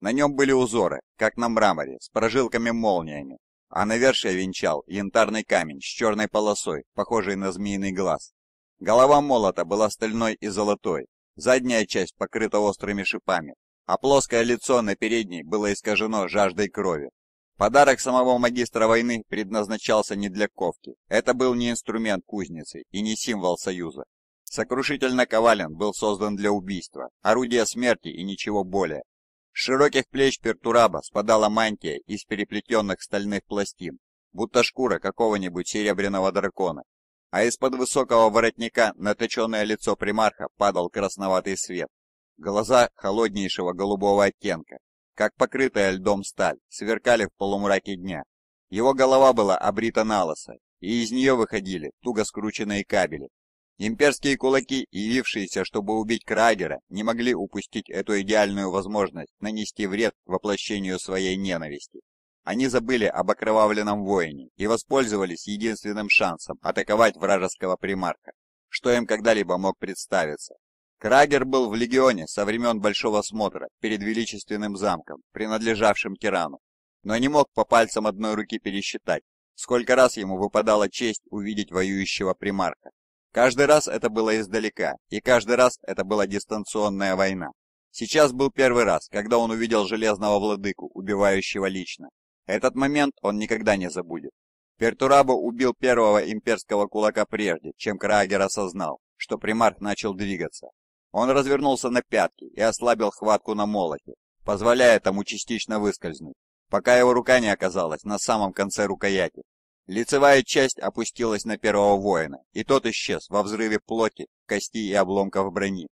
На нем были узоры, как на мраморе, с прожилками-молниями, а навершие венчал янтарный камень с черной полосой, похожей на змеиный глаз. Голова молота была стальной и золотой, Задняя часть покрыта острыми шипами, а плоское лицо на передней было искажено жаждой крови. Подарок самого магистра войны предназначался не для ковки. Это был не инструмент кузницы и не символ союза. Сокрушитель наковален был создан для убийства, орудия смерти и ничего более. С широких плеч Пертураба спадала мантия из переплетенных стальных пластин, будто шкура какого-нибудь серебряного дракона а из-под высокого воротника на точенное лицо примарха падал красноватый свет. Глаза холоднейшего голубого оттенка, как покрытая льдом сталь, сверкали в полумраке дня. Его голова была обрита на лысо, и из нее выходили туго скрученные кабели. Имперские кулаки, явившиеся, чтобы убить Крагера, не могли упустить эту идеальную возможность нанести вред воплощению своей ненависти. Они забыли об окровавленном воине и воспользовались единственным шансом атаковать вражеского примарка, что им когда-либо мог представиться. Крагер был в легионе со времен Большого Смотра перед Величественным замком, принадлежавшим тирану, но не мог по пальцам одной руки пересчитать, сколько раз ему выпадала честь увидеть воюющего примарка. Каждый раз это было издалека, и каждый раз это была дистанционная война. Сейчас был первый раз, когда он увидел Железного Владыку, убивающего лично. Этот момент он никогда не забудет. Пертурабо убил первого имперского кулака прежде, чем Крагер осознал, что примарх начал двигаться. Он развернулся на пятки и ослабил хватку на молоте, позволяя тому частично выскользнуть, пока его рука не оказалась на самом конце рукояти. Лицевая часть опустилась на первого воина, и тот исчез во взрыве плоти, кости и обломков брони.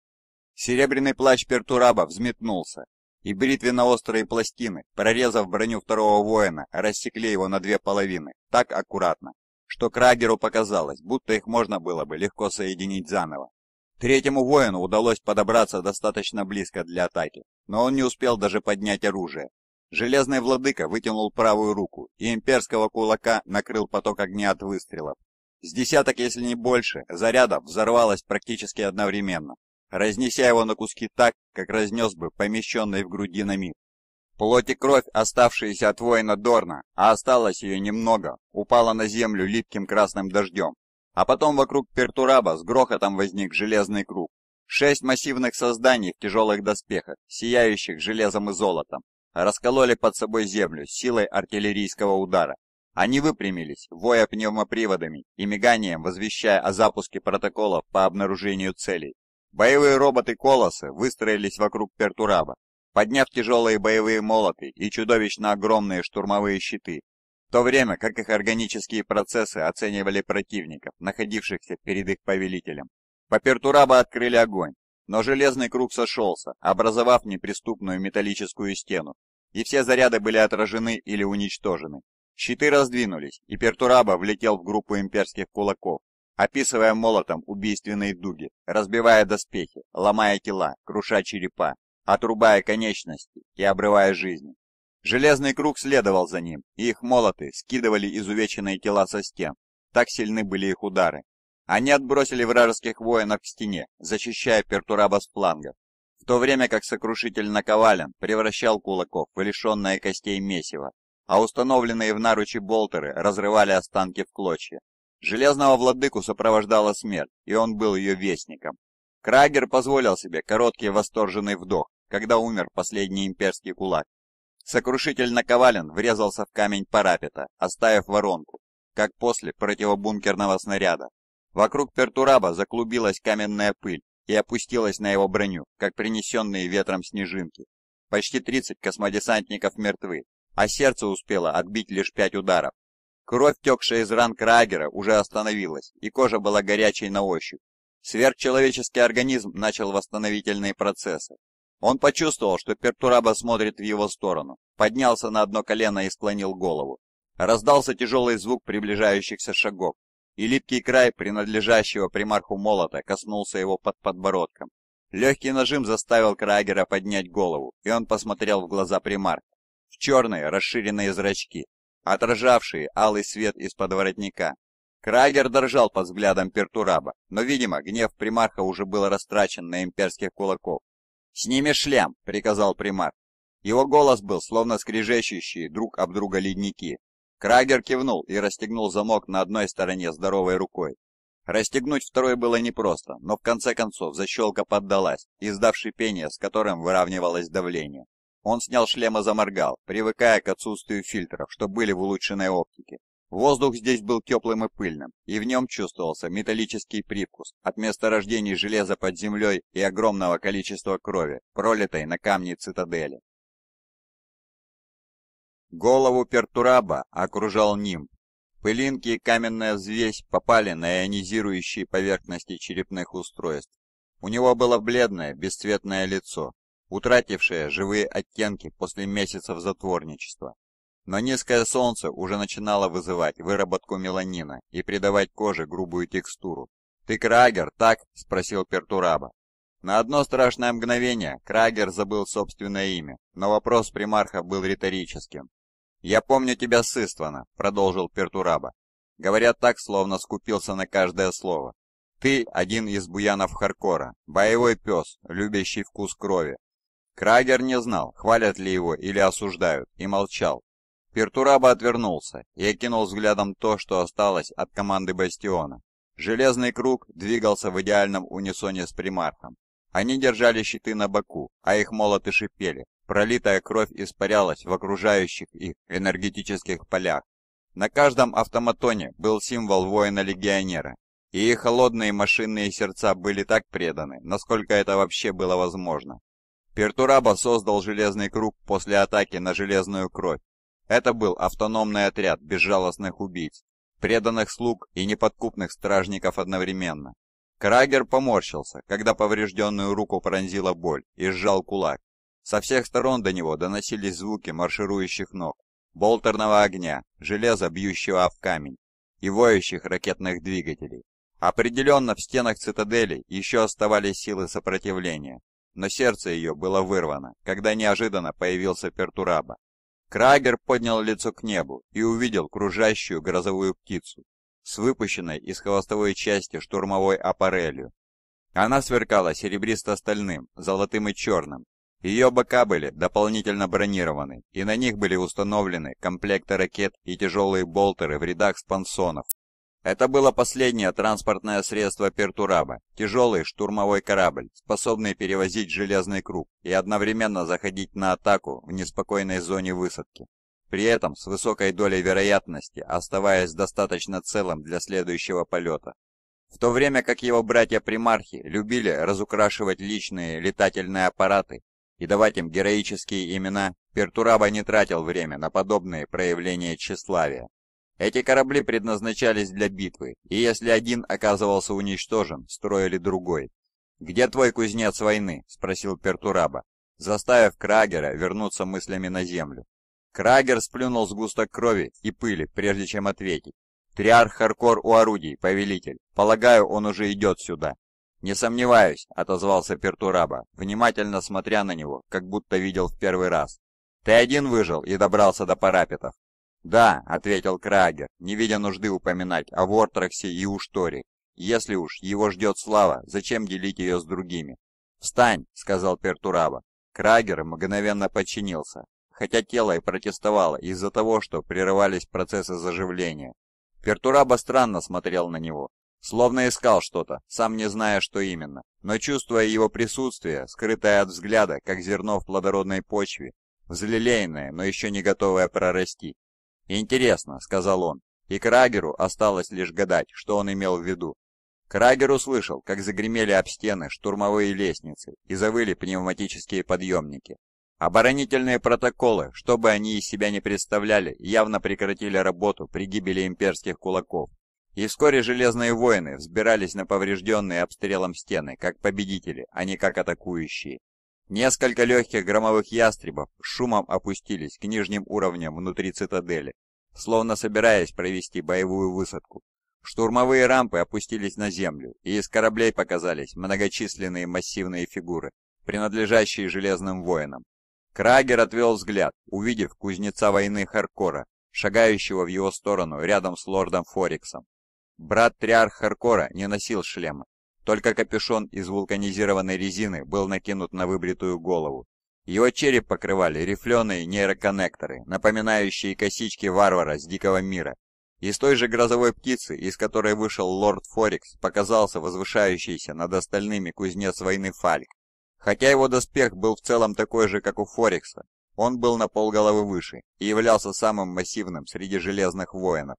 Серебряный плащ Пертураба взметнулся, и бритвенно-острые пластины, прорезав броню второго воина, рассекли его на две половины, так аккуратно, что Крагеру показалось, будто их можно было бы легко соединить заново. Третьему воину удалось подобраться достаточно близко для атаки, но он не успел даже поднять оружие. Железный владыка вытянул правую руку, и имперского кулака накрыл поток огня от выстрелов. С десяток, если не больше, зарядов взорвалось практически одновременно разнеся его на куски так, как разнес бы помещенный в груди динамит. Плоть и кровь, оставшиеся от воина Дорна, а осталось ее немного, упала на землю липким красным дождем. А потом вокруг Пертураба с грохотом возник железный круг. Шесть массивных созданий в тяжелых доспехах, сияющих железом и золотом, раскололи под собой землю силой артиллерийского удара. Они выпрямились, воя пневмоприводами и миганием возвещая о запуске протоколов по обнаружению целей. Боевые роботы-колосы выстроились вокруг Пертураба, подняв тяжелые боевые молоты и чудовищно огромные штурмовые щиты, в то время как их органические процессы оценивали противников, находившихся перед их повелителем. По Пертураба открыли огонь, но железный круг сошелся, образовав неприступную металлическую стену, и все заряды были отражены или уничтожены. Щиты раздвинулись, и Пертураба влетел в группу имперских кулаков, описывая молотом убийственные дуги, разбивая доспехи, ломая тела, круша черепа, отрубая конечности и обрывая жизни. Железный круг следовал за ним, и их молоты скидывали изувеченные тела со стен. Так сильны были их удары. Они отбросили вражеских воинов к стене, защищая Пертураба с флангов, в то время как сокрушитель наковален превращал кулаков в лишенное костей месиво, а установленные в наручи болтеры разрывали останки в клочья. Железного владыку сопровождала смерть, и он был ее вестником. Крагер позволил себе короткий восторженный вдох, когда умер последний имперский кулак. Сокрушитель наковален врезался в камень парапета, оставив воронку, как после противобункерного снаряда. Вокруг Пертураба заклубилась каменная пыль и опустилась на его броню, как принесенные ветром снежинки. Почти 30 космодесантников мертвы, а сердце успело отбить лишь пять ударов. Кровь, текшая из ран Крагера, уже остановилась, и кожа была горячей на ощупь. Сверхчеловеческий организм начал восстановительные процессы. Он почувствовал, что Пертураба смотрит в его сторону, поднялся на одно колено и склонил голову. Раздался тяжелый звук приближающихся шагов, и липкий край принадлежащего примарху молота коснулся его под подбородком. Легкий нажим заставил Крагера поднять голову, и он посмотрел в глаза примарха, в черные расширенные зрачки, отражавшие алый свет из-под воротника. Крагер дрожал под взглядом Пертураба, но, видимо, гнев примарха уже был растрачен на имперских кулаков. «Сними шлем!» — приказал примарх. Его голос был, словно скрежещущие друг об друга ледники. Крагер кивнул и расстегнул замок на одной стороне здоровой рукой. Расстегнуть второй было непросто, но в конце концов защелка поддалась, издав шипение, с которым выравнивалось давление. Он снял шлем и заморгал, привыкая к отсутствию фильтров, что были в улучшенной оптике. Воздух здесь был теплым и пыльным, и в нем чувствовался металлический привкус от месторождений железа под землей и огромного количества крови, пролитой на камне цитадели. Голову Пертураба окружал нимб. Пылинки и каменная взвесь попали на ионизирующие поверхности черепных устройств. У него было бледное, бесцветное лицо, утратившая живые оттенки после месяцев затворничества. Но низкое солнце уже начинало вызывать выработку меланина и придавать коже грубую текстуру. «Ты Крагер, так?» – спросил Пертураба. На одно страшное мгновение Крагер забыл собственное имя, но вопрос примарха был риторическим. «Я помню тебя с Иствана», — продолжил Пертураба. говоря так, словно скупился на каждое слово. «Ты один из буянов Харкора, боевой пес, любящий вкус крови, Крагер не знал, хвалят ли его или осуждают, и молчал. Пертураба отвернулся и окинул взглядом то, что осталось от команды Бастиона. Железный круг двигался в идеальном унисоне с примархом. Они держали щиты на боку, а их молоты шипели. Пролитая кровь испарялась в окружающих их энергетических полях. На каждом автоматоне был символ воина-легионера, и их холодные машинные сердца были так преданы, насколько это вообще было возможно. Пертураба создал Железный Круг после атаки на Железную Кровь. Это был автономный отряд безжалостных убийц, преданных слуг и неподкупных стражников одновременно. Крагер поморщился, когда поврежденную руку пронзила боль, и сжал кулак. Со всех сторон до него доносились звуки марширующих ног, болтерного огня, железа, бьющего об камень, и воющих ракетных двигателей. Определенно в стенах цитадели еще оставались силы сопротивления, но сердце ее было вырвано, когда неожиданно появился Пертураба. Крагер поднял лицо к небу и увидел кружащую грозовую птицу с выпущенной из хвостовой части штурмовой аппарелью. Она сверкала серебристо-стальным, золотым и черным. Ее бока были дополнительно бронированы, и на них были установлены комплекты ракет и тяжелые болтеры в рядах спонсонов. Это было последнее транспортное средство Пертураба, тяжелый штурмовой корабль, способный перевозить железный круг и одновременно заходить на атаку в неспокойной зоне высадки. При этом с высокой долей вероятности, оставаясь достаточно целым для следующего полета. В то время как его братья-примархи любили разукрашивать личные летательные аппараты и давать им героические имена, Пертураба не тратил время на подобные проявления тщеславия. Эти корабли предназначались для битвы, и если один оказывался уничтожен, строили другой. «Где твой кузнец войны?» — спросил Пертураба, заставив Крагера вернуться мыслями на землю. Крагер сплюнул сгусток крови и пыли, прежде чем ответить. «Триарх Харкор у орудий, повелитель. Полагаю, он уже идет сюда». «Не сомневаюсь», — отозвался Пертураба, внимательно смотря на него, как будто видел в первый раз. «Ты один выжил и добрался до парапетов. «Да», — ответил Крагер, не видя нужды упоминать о Вортраксе и Ушторе. «Если уж его ждет слава, зачем делить ее с другими?» «Встань», — сказал Пертураба. Крагер мгновенно подчинился, хотя тело и протестовало из-за того, что прерывались процессы заживления. Пертураба странно смотрел на него, словно искал что-то, сам не зная, что именно, но чувствуя его присутствие, скрытое от взгляда, как зерно в плодородной почве, взлелеянное, но еще не готовое прорасти. «Интересно», — сказал он, и Крагеру осталось лишь гадать, что он имел в виду. Крагер услышал, как загремели об стены штурмовые лестницы и завыли пневматические подъемники. Оборонительные протоколы, чтобы они из себя не представляли, явно прекратили работу при гибели имперских кулаков. И вскоре железные воины взбирались на поврежденные обстрелом стены, как победители, а не как атакующие. Несколько легких громовых ястребов шумом опустились к нижним уровням внутри цитадели, словно собираясь провести боевую высадку. Штурмовые рампы опустились на землю, и из кораблей показались многочисленные массивные фигуры, принадлежащие Железным Воинам. Крагер отвел взгляд, увидев кузнеца войны Харкора, шагающего в его сторону рядом с лордом Фориксом. Брат-триарх Харкора не носил шлема, только капюшон из вулканизированной резины был накинут на выбритую голову. Его череп покрывали рифленые нейроконнекторы, напоминающие косички варвара с дикого мира. Из той же грозовой птицы, из которой вышел лорд Форикс, показался возвышающийся над остальными кузнец войны Фальк. Хотя его доспех был в целом такой же, как у Форикса, он был на полголовы выше и являлся самым массивным среди железных воинов.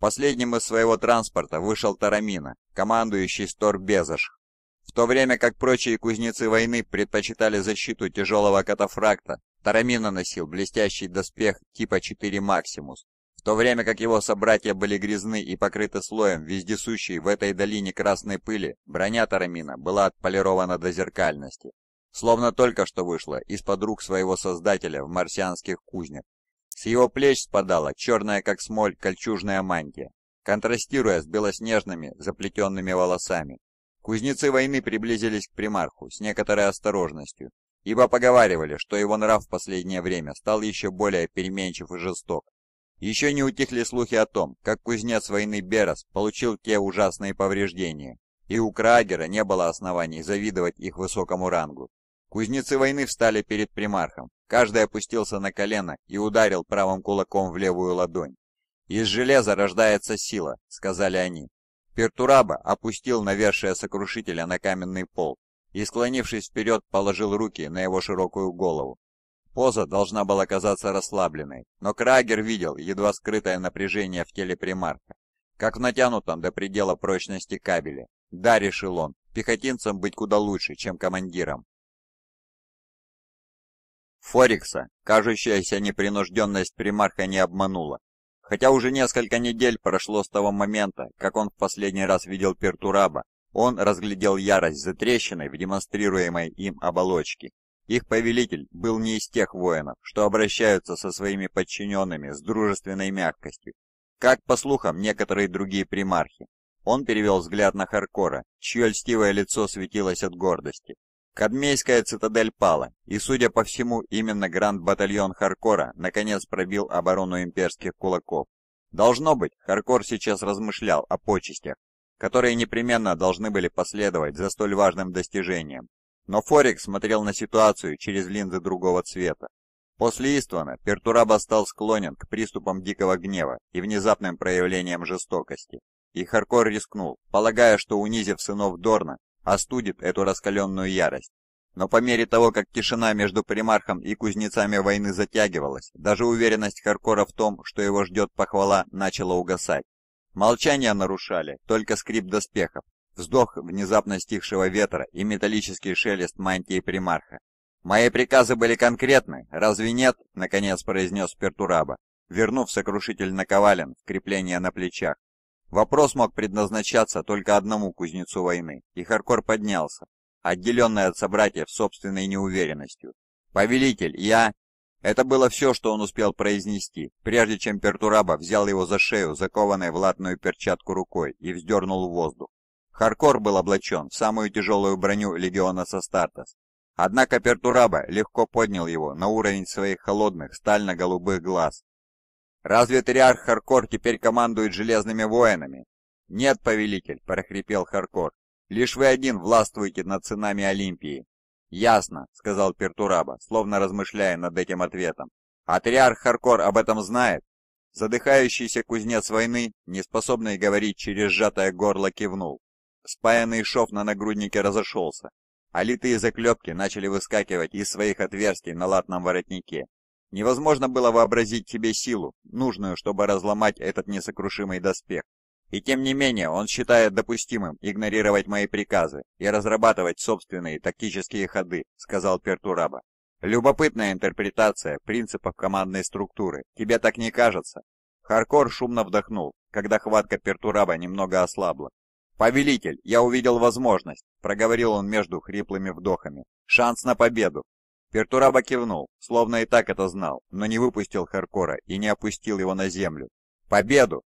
Последним из своего транспорта вышел Тарамина, командующий стор В то время как прочие кузнецы войны предпочитали защиту тяжелого катафракта, Тарамина носил блестящий доспех типа 4 Максимус, в то время как его собратья были грязны и покрыты слоем вездесущей в этой долине красной пыли, броня Тарамина была отполирована до зеркальности, словно только что вышла из-под рук своего создателя в марсианских кузнях. С его плеч спадала черная как смоль кольчужная мантия, контрастируя с белоснежными заплетенными волосами. Кузнецы войны приблизились к примарху с некоторой осторожностью, ибо поговаривали, что его нрав в последнее время стал еще более переменчив и жесток. Еще не утихли слухи о том, как кузнец войны Берас получил те ужасные повреждения, и у Крагера не было оснований завидовать их высокому рангу. Кузнецы войны встали перед примархом, Каждый опустился на колено и ударил правым кулаком в левую ладонь. «Из железа рождается сила», — сказали они. Пертураба опустил навершие сокрушителя на каменный пол и, склонившись вперед, положил руки на его широкую голову. Поза должна была казаться расслабленной, но Крагер видел едва скрытое напряжение в теле Примарка, как в натянутом до предела прочности кабеле. Да, решил он, пехотинцам быть куда лучше, чем командиром. Форикса кажущаяся непринужденность примарха не обманула. Хотя уже несколько недель прошло с того момента, как он в последний раз видел Пертураба, он разглядел ярость за трещиной в демонстрируемой им оболочке. Их повелитель был не из тех воинов, что обращаются со своими подчиненными с дружественной мягкостью, как, по слухам, некоторые другие примархи. Он перевел взгляд на Харкора, чье льстивое лицо светилось от гордости. Кадмейская цитадель пала, и, судя по всему, именно гранд-батальон Харкора наконец пробил оборону имперских кулаков. Должно быть, Харкор сейчас размышлял о почестях, которые непременно должны были последовать за столь важным достижением. Но Форик смотрел на ситуацию через линзы другого цвета. После Иствана Пертураба стал склонен к приступам дикого гнева и внезапным проявлениям жестокости. И Харкор рискнул, полагая, что унизив сынов Дорна, остудит эту раскаленную ярость. Но по мере того, как тишина между примархом и кузнецами войны затягивалась, даже уверенность Харкора в том, что его ждет похвала, начала угасать. Молчание нарушали, только скрип доспехов, вздох внезапно стихшего ветра и металлический шелест мантии примарха. «Мои приказы были конкретны, разве нет?» — наконец произнес Пертураба, вернув сокрушитель наковален в крепление на плечах. Вопрос мог предназначаться только одному кузнецу войны, и Харкор поднялся, отделенный от собратьев собственной неуверенностью. «Повелитель, я...» Это было все, что он успел произнести, прежде чем Пертураба взял его за шею, закованной в латную перчатку рукой, и вздернул в воздух. Харкор был облачен в самую тяжелую броню легиона Састартес. Однако Пертураба легко поднял его на уровень своих холодных стально-голубых глаз Разве Триарх Харкор теперь командует Железными Воинами?» «Нет, повелитель», — прохрипел Харкор. «Лишь вы один властвуете над сынами Олимпии». «Ясно», — сказал Пертураба, словно размышляя над этим ответом. «А Триарх Харкор об этом знает?» Задыхающийся кузнец войны, неспособный говорить через сжатое горло, кивнул. Спаянный шов на нагруднике разошелся, а литые заклепки начали выскакивать из своих отверстий на латном воротнике. Невозможно было вообразить себе силу, нужную, чтобы разломать этот несокрушимый доспех. И тем не менее, он считает допустимым игнорировать мои приказы и разрабатывать собственные тактические ходы, сказал Пертураба. Любопытная интерпретация принципов командной структуры. Тебе так не кажется? Харкор шумно вдохнул, когда хватка Пертураба немного ослабла. «Повелитель, я увидел возможность», — проговорил он между хриплыми вдохами. «Шанс на победу. Пертураба кивнул, словно и так это знал, но не выпустил Харкора и не опустил его на землю. «Победу!»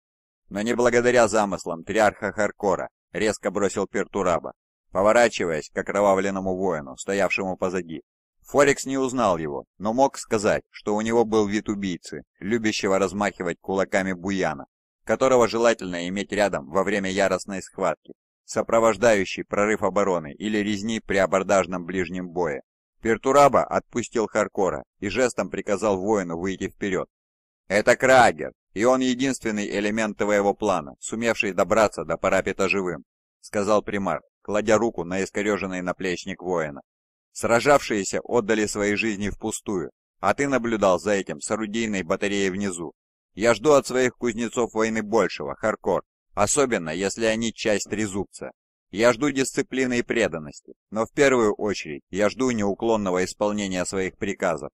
«Но не благодаря замыслам триарха Харкора», — резко бросил Пертураба, поворачиваясь к окровавленному воину, стоявшему позади. Форекс не узнал его, но мог сказать, что у него был вид убийцы, любящего размахивать кулаками буяна, которого желательно иметь рядом во время яростной схватки, сопровождающий прорыв обороны или резни при абордажном ближнем бое. Пертураба отпустил Харкора и жестом приказал воину выйти вперед. «Это Крагер, и он единственный элемент твоего плана, сумевший добраться до парапета живым», сказал примар, кладя руку на искореженный наплечник воина. «Сражавшиеся отдали свои жизни впустую, а ты наблюдал за этим с орудийной батареей внизу. Я жду от своих кузнецов войны большего, Харкор, особенно если они часть трезубца». Я жду дисциплины и преданности, но в первую очередь я жду неуклонного исполнения своих приказов.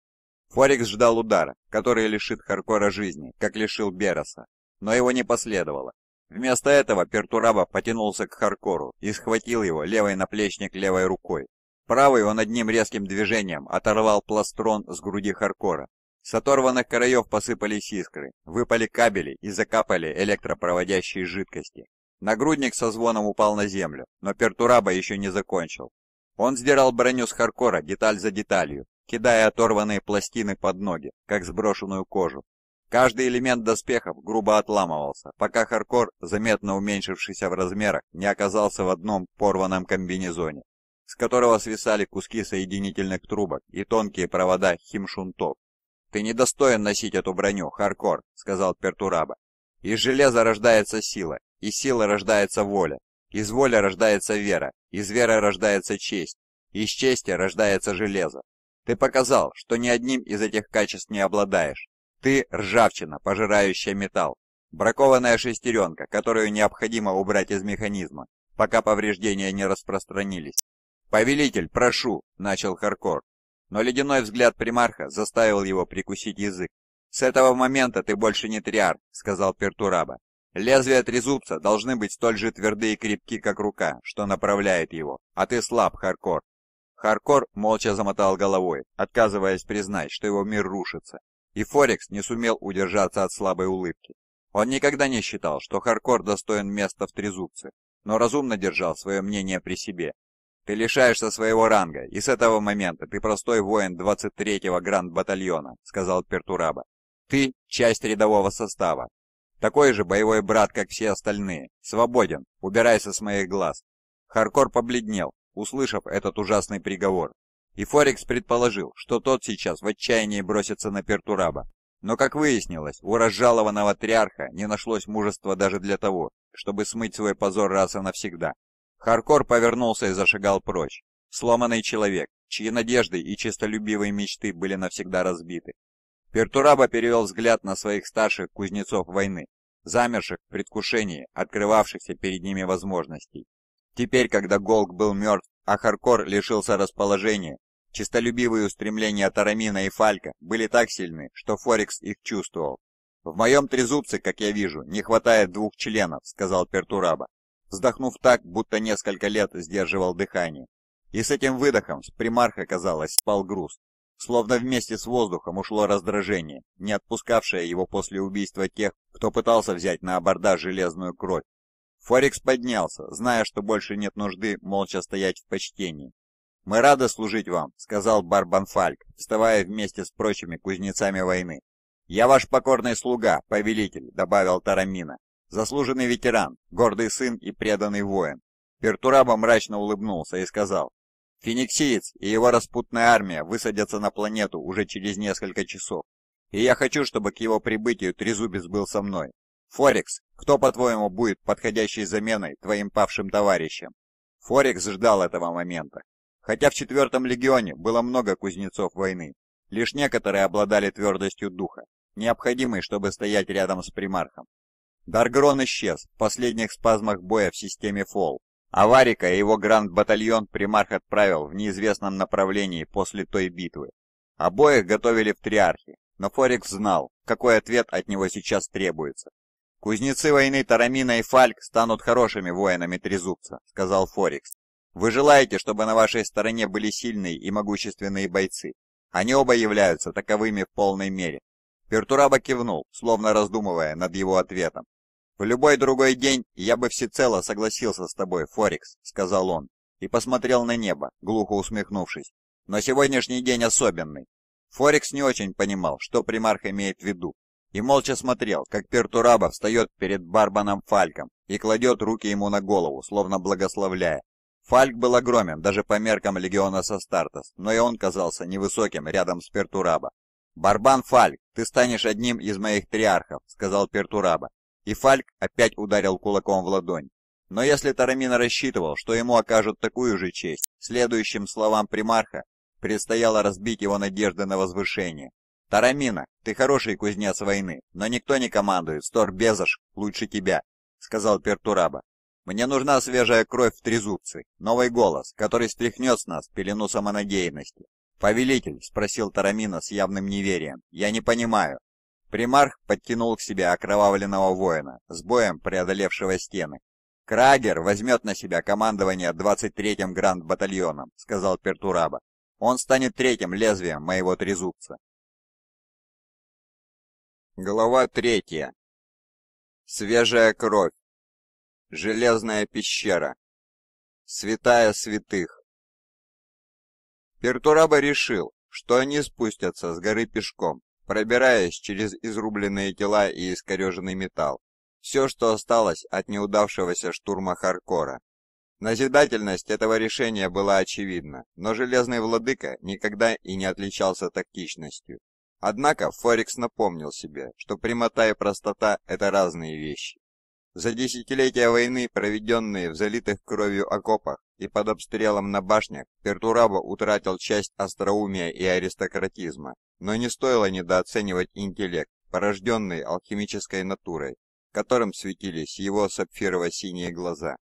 Форекс ждал удара, который лишит Харкора жизни, как лишил Бероса, но его не последовало. Вместо этого Пертураба потянулся к Харкору и схватил его левый наплечник левой рукой. Правый он одним резким движением оторвал пластрон с груди Харкора. С оторванных краев посыпались искры, выпали кабели и закапали электропроводящие жидкости. Нагрудник со звоном упал на землю, но Пертураба еще не закончил. Он сдирал броню с Харкора деталь за деталью, кидая оторванные пластины под ноги, как сброшенную кожу. Каждый элемент доспехов грубо отламывался, пока Харкор, заметно уменьшившийся в размерах, не оказался в одном порванном комбинезоне, с которого свисали куски соединительных трубок и тонкие провода химшунтов. «Ты недостоин носить эту броню, Харкор», — сказал Пертураба. «Из железа рождается сила, из силы рождается воля, из воли рождается вера, из веры рождается честь, из чести рождается железо. Ты показал, что ни одним из этих качеств не обладаешь. Ты – ржавчина, пожирающая металл, бракованная шестеренка, которую необходимо убрать из механизма, пока повреждения не распространились. «Повелитель, прошу!» – начал Харкор. Но ледяной взгляд примарха заставил его прикусить язык. «С этого момента ты больше не триар», – сказал Пертураба. Лезвия трезубца должны быть столь же тверды и крепки, как рука, что направляет его. А ты слаб, Харкор. Харкор молча замотал головой, отказываясь признать, что его мир рушится. И Форекс не сумел удержаться от слабой улыбки. Он никогда не считал, что Харкор достоин места в трезубце, но разумно держал свое мнение при себе. Ты лишаешься своего ранга, и с этого момента ты простой воин 23-го гранд-батальона, сказал Пертураба. Ты – часть рядового состава, такой же боевой брат, как все остальные. Свободен. Убирайся с моих глаз. Харкор побледнел, услышав этот ужасный приговор. И Форекс предположил, что тот сейчас в отчаянии бросится на Пертураба. Но, как выяснилось, у разжалованного триарха не нашлось мужества даже для того, чтобы смыть свой позор раз и навсегда. Харкор повернулся и зашагал прочь. Сломанный человек, чьи надежды и честолюбивые мечты были навсегда разбиты. Пертураба перевел взгляд на своих старших кузнецов войны, замерших в предвкушении открывавшихся перед ними возможностей. Теперь, когда Голк был мертв, а Харкор лишился расположения, чистолюбивые устремления Тарамина и Фалька были так сильны, что Форекс их чувствовал. «В моем трезубце, как я вижу, не хватает двух членов», — сказал Пертураба, вздохнув так, будто несколько лет сдерживал дыхание. И с этим выдохом с примарха, казалось, спал груз, Словно вместе с воздухом ушло раздражение, не отпускавшее его после убийства тех, кто пытался взять на абордаж железную кровь. Форекс поднялся, зная, что больше нет нужды молча стоять в почтении. «Мы рады служить вам», — сказал Барбанфальк, вставая вместе с прочими кузнецами войны. «Я ваш покорный слуга, повелитель», — добавил Тарамина. «Заслуженный ветеран, гордый сын и преданный воин». Пертураба мрачно улыбнулся и сказал, Фениксиец и его распутная армия высадятся на планету уже через несколько часов, и я хочу, чтобы к его прибытию Трезубец был со мной. Форекс, кто, по-твоему, будет подходящей заменой твоим павшим товарищам?» Форекс ждал этого момента. Хотя в четвертом легионе было много кузнецов войны, лишь некоторые обладали твердостью духа, необходимой, чтобы стоять рядом с примархом. Даргрон исчез в последних спазмах боя в системе Фол, Аварика и его гранд-батальон примарх отправил в неизвестном направлении после той битвы. Обоих готовили в Триархе, но Форекс знал, какой ответ от него сейчас требуется. «Кузнецы войны Тарамина и Фальк станут хорошими воинами Трезубца», — сказал Форекс. «Вы желаете, чтобы на вашей стороне были сильные и могущественные бойцы. Они оба являются таковыми в полной мере». Пертураба кивнул, словно раздумывая над его ответом. «В любой другой день я бы всецело согласился с тобой, Форикс», — сказал он, и посмотрел на небо, глухо усмехнувшись. «Но сегодняшний день особенный». Форикс не очень понимал, что примарх имеет в виду, и молча смотрел, как Пертураба встает перед Барбаном Фальком и кладет руки ему на голову, словно благословляя. Фальк был огромен даже по меркам легиона Састартес, но и он казался невысоким рядом с Пертураба. «Барбан Фальк, ты станешь одним из моих триархов», — сказал Пертураба, и Фальк опять ударил кулаком в ладонь. Но если Тарамина рассчитывал, что ему окажут такую же честь, следующим словам примарха предстояло разбить его надежды на возвышение. «Тарамина, ты хороший кузнец войны, но никто не командует, Стор Безош лучше тебя», — сказал Пертураба. «Мне нужна свежая кровь в трезубцы, новый голос, который стряхнет с нас пелену самонадеянности». «Повелитель», — спросил Тарамина с явным неверием, — «я не понимаю, Примарх подтянул к себе окровавленного воина, с боем преодолевшего стены. «Крагер возьмет на себя командование 23-м гранд-батальоном», — сказал Пертураба. «Он станет третьим лезвием моего трезубца». Глава третья. Свежая кровь. Железная пещера. Святая святых. Пертураба решил, что они спустятся с горы пешком, пробираясь через изрубленные тела и искореженный металл. Все, что осталось от неудавшегося штурма Харкора. Назидательность этого решения была очевидна, но Железный Владыка никогда и не отличался тактичностью. Однако Форекс напомнил себе, что прямота и простота – это разные вещи. За десятилетия войны, проведенные в залитых кровью окопах и под обстрелом на башнях, Пертурабо утратил часть остроумия и аристократизма. Но не стоило недооценивать интеллект, порожденный алхимической натурой, которым светились его сапфирово-синие глаза.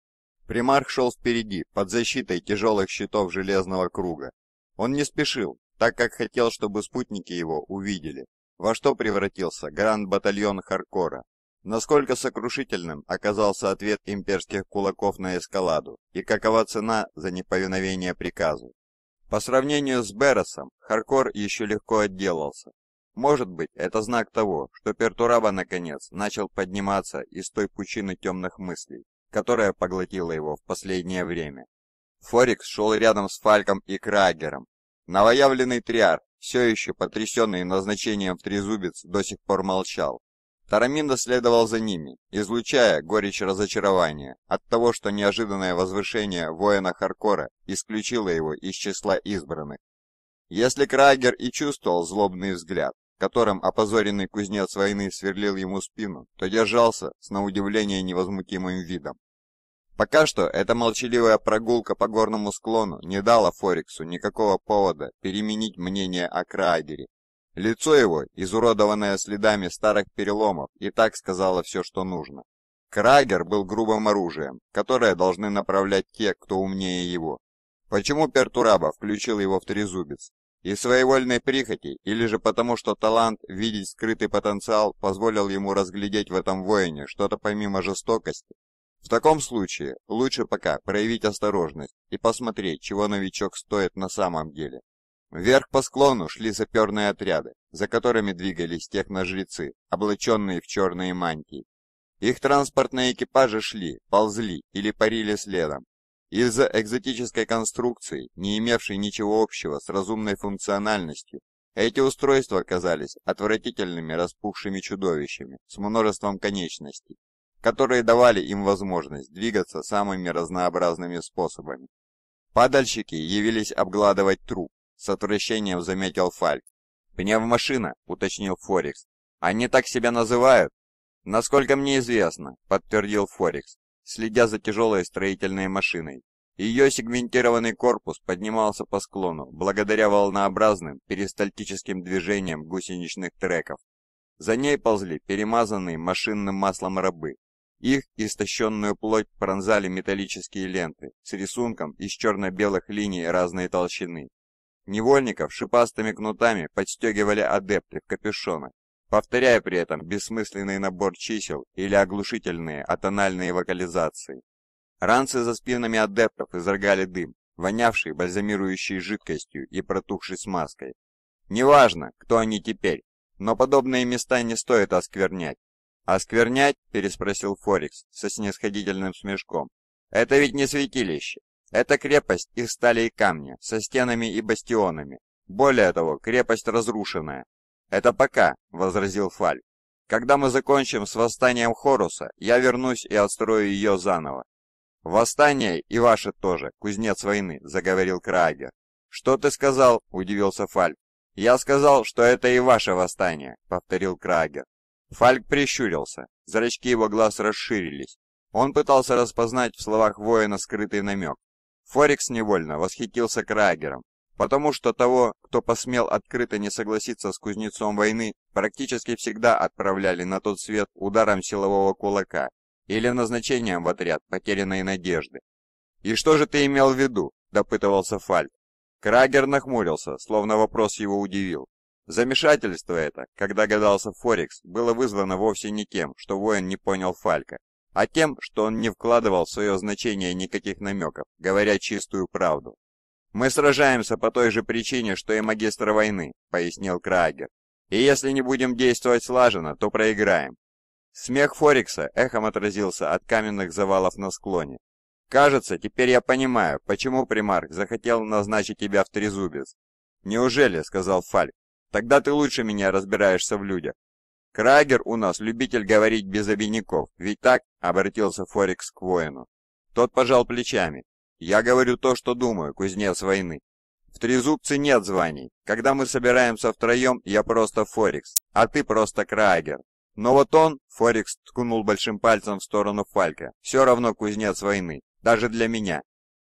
Примарх шел впереди, под защитой тяжелых щитов Железного Круга. Он не спешил, так как хотел, чтобы спутники его увидели, во что превратился Гранд-батальон Харкора. Насколько сокрушительным оказался ответ имперских кулаков на эскаладу и какова цена за неповиновение приказу. По сравнению с Беросом, Харкор еще легко отделался. Может быть, это знак того, что Пертураба наконец начал подниматься из той пучины темных мыслей, которая поглотила его в последнее время. Форикс шел рядом с Фальком и Крагером. Новоявленный Триар, все еще потрясенный назначением в Трезубец, до сих пор молчал. Тараминда следовал за ними, излучая горечь разочарования от того, что неожиданное возвышение воина Харкора исключило его из числа избранных. Если Крагер и чувствовал злобный взгляд, которым опозоренный кузнец войны сверлил ему спину, то держался с на удивление невозмутимым видом. Пока что эта молчаливая прогулка по горному склону не дала Фориксу никакого повода переменить мнение о Крагере Лицо его, изуродованное следами старых переломов, и так сказало все, что нужно. Крагер был грубым оружием, которое должны направлять те, кто умнее его. Почему Пертураба включил его в трезубец? Из своевольной прихоти, или же потому, что талант видеть скрытый потенциал позволил ему разглядеть в этом воине что-то помимо жестокости? В таком случае лучше пока проявить осторожность и посмотреть, чего новичок стоит на самом деле. Вверх по склону шли саперные отряды, за которыми двигались техножрецы, облаченные в черные мантии. Их транспортные экипажи шли, ползли или парили следом. Из-за экзотической конструкции, не имевшей ничего общего с разумной функциональностью, эти устройства казались отвратительными распухшими чудовищами с множеством конечностей, которые давали им возможность двигаться самыми разнообразными способами. Падальщики явились обгладывать труп, с отвращением заметил Фальк. «Пневмашина», — уточнил Форикс. «Они так себя называют?» «Насколько мне известно», — подтвердил Форикс, следя за тяжелой строительной машиной. Ее сегментированный корпус поднимался по склону, благодаря волнообразным перистальтическим движениям гусеничных треков. За ней ползли перемазанные машинным маслом рабы. Их истощенную плоть пронзали металлические ленты с рисунком из черно-белых линий разной толщины, Невольников шипастыми кнутами подстегивали адепты в капюшонах, повторяя при этом бессмысленный набор чисел или оглушительные атональные вокализации. Ранцы за спинами адептов изрыгали дым, вонявший бальзамирующей жидкостью и протухшей смазкой. Неважно, кто они теперь, но подобные места не стоит осквернять. «Осквернять?» – переспросил Форикс со снисходительным смешком. «Это ведь не святилище. Эта крепость из стали и камня, со стенами и бастионами. Более того, крепость разрушенная. «Это пока», — возразил Фальк. «Когда мы закончим с восстанием Хоруса, я вернусь и отстрою ее заново». «Восстание и ваше тоже, кузнец войны», — заговорил Крагер. «Что ты сказал?» — удивился Фальк. «Я сказал, что это и ваше восстание», — повторил Крагер. Фальк прищурился. Зрачки его глаз расширились. Он пытался распознать в словах воина скрытый намек, Форекс невольно восхитился Крагером, потому что того, кто посмел открыто не согласиться с кузнецом войны, практически всегда отправляли на тот свет ударом силового кулака или назначением в отряд потерянной надежды. «И что же ты имел в виду?» – допытывался Фальк. Крагер нахмурился, словно вопрос его удивил. Замешательство это, когда гадался Форекс, было вызвано вовсе не тем, что воин не понял Фалька, а тем, что он не вкладывал в свое значение никаких намеков, говоря чистую правду. «Мы сражаемся по той же причине, что и магистр войны», — пояснил Крагер. «И если не будем действовать слаженно, то проиграем». Смех Форикса эхом отразился от каменных завалов на склоне. «Кажется, теперь я понимаю, почему примарк захотел назначить тебя в трезубец». «Неужели?» — сказал Фальк. «Тогда ты лучше меня разбираешься в людях». «Крагер у нас любитель говорить без обиняков, ведь так?» — обратился Форекс к воину. Тот пожал плечами. «Я говорю то, что думаю, кузнец войны. В трезубце нет званий. Когда мы собираемся втроем, я просто Форекс, а ты просто Крагер. Но вот он, Форекс ткнул большим пальцем в сторону Фалька, все равно кузнец войны, даже для меня.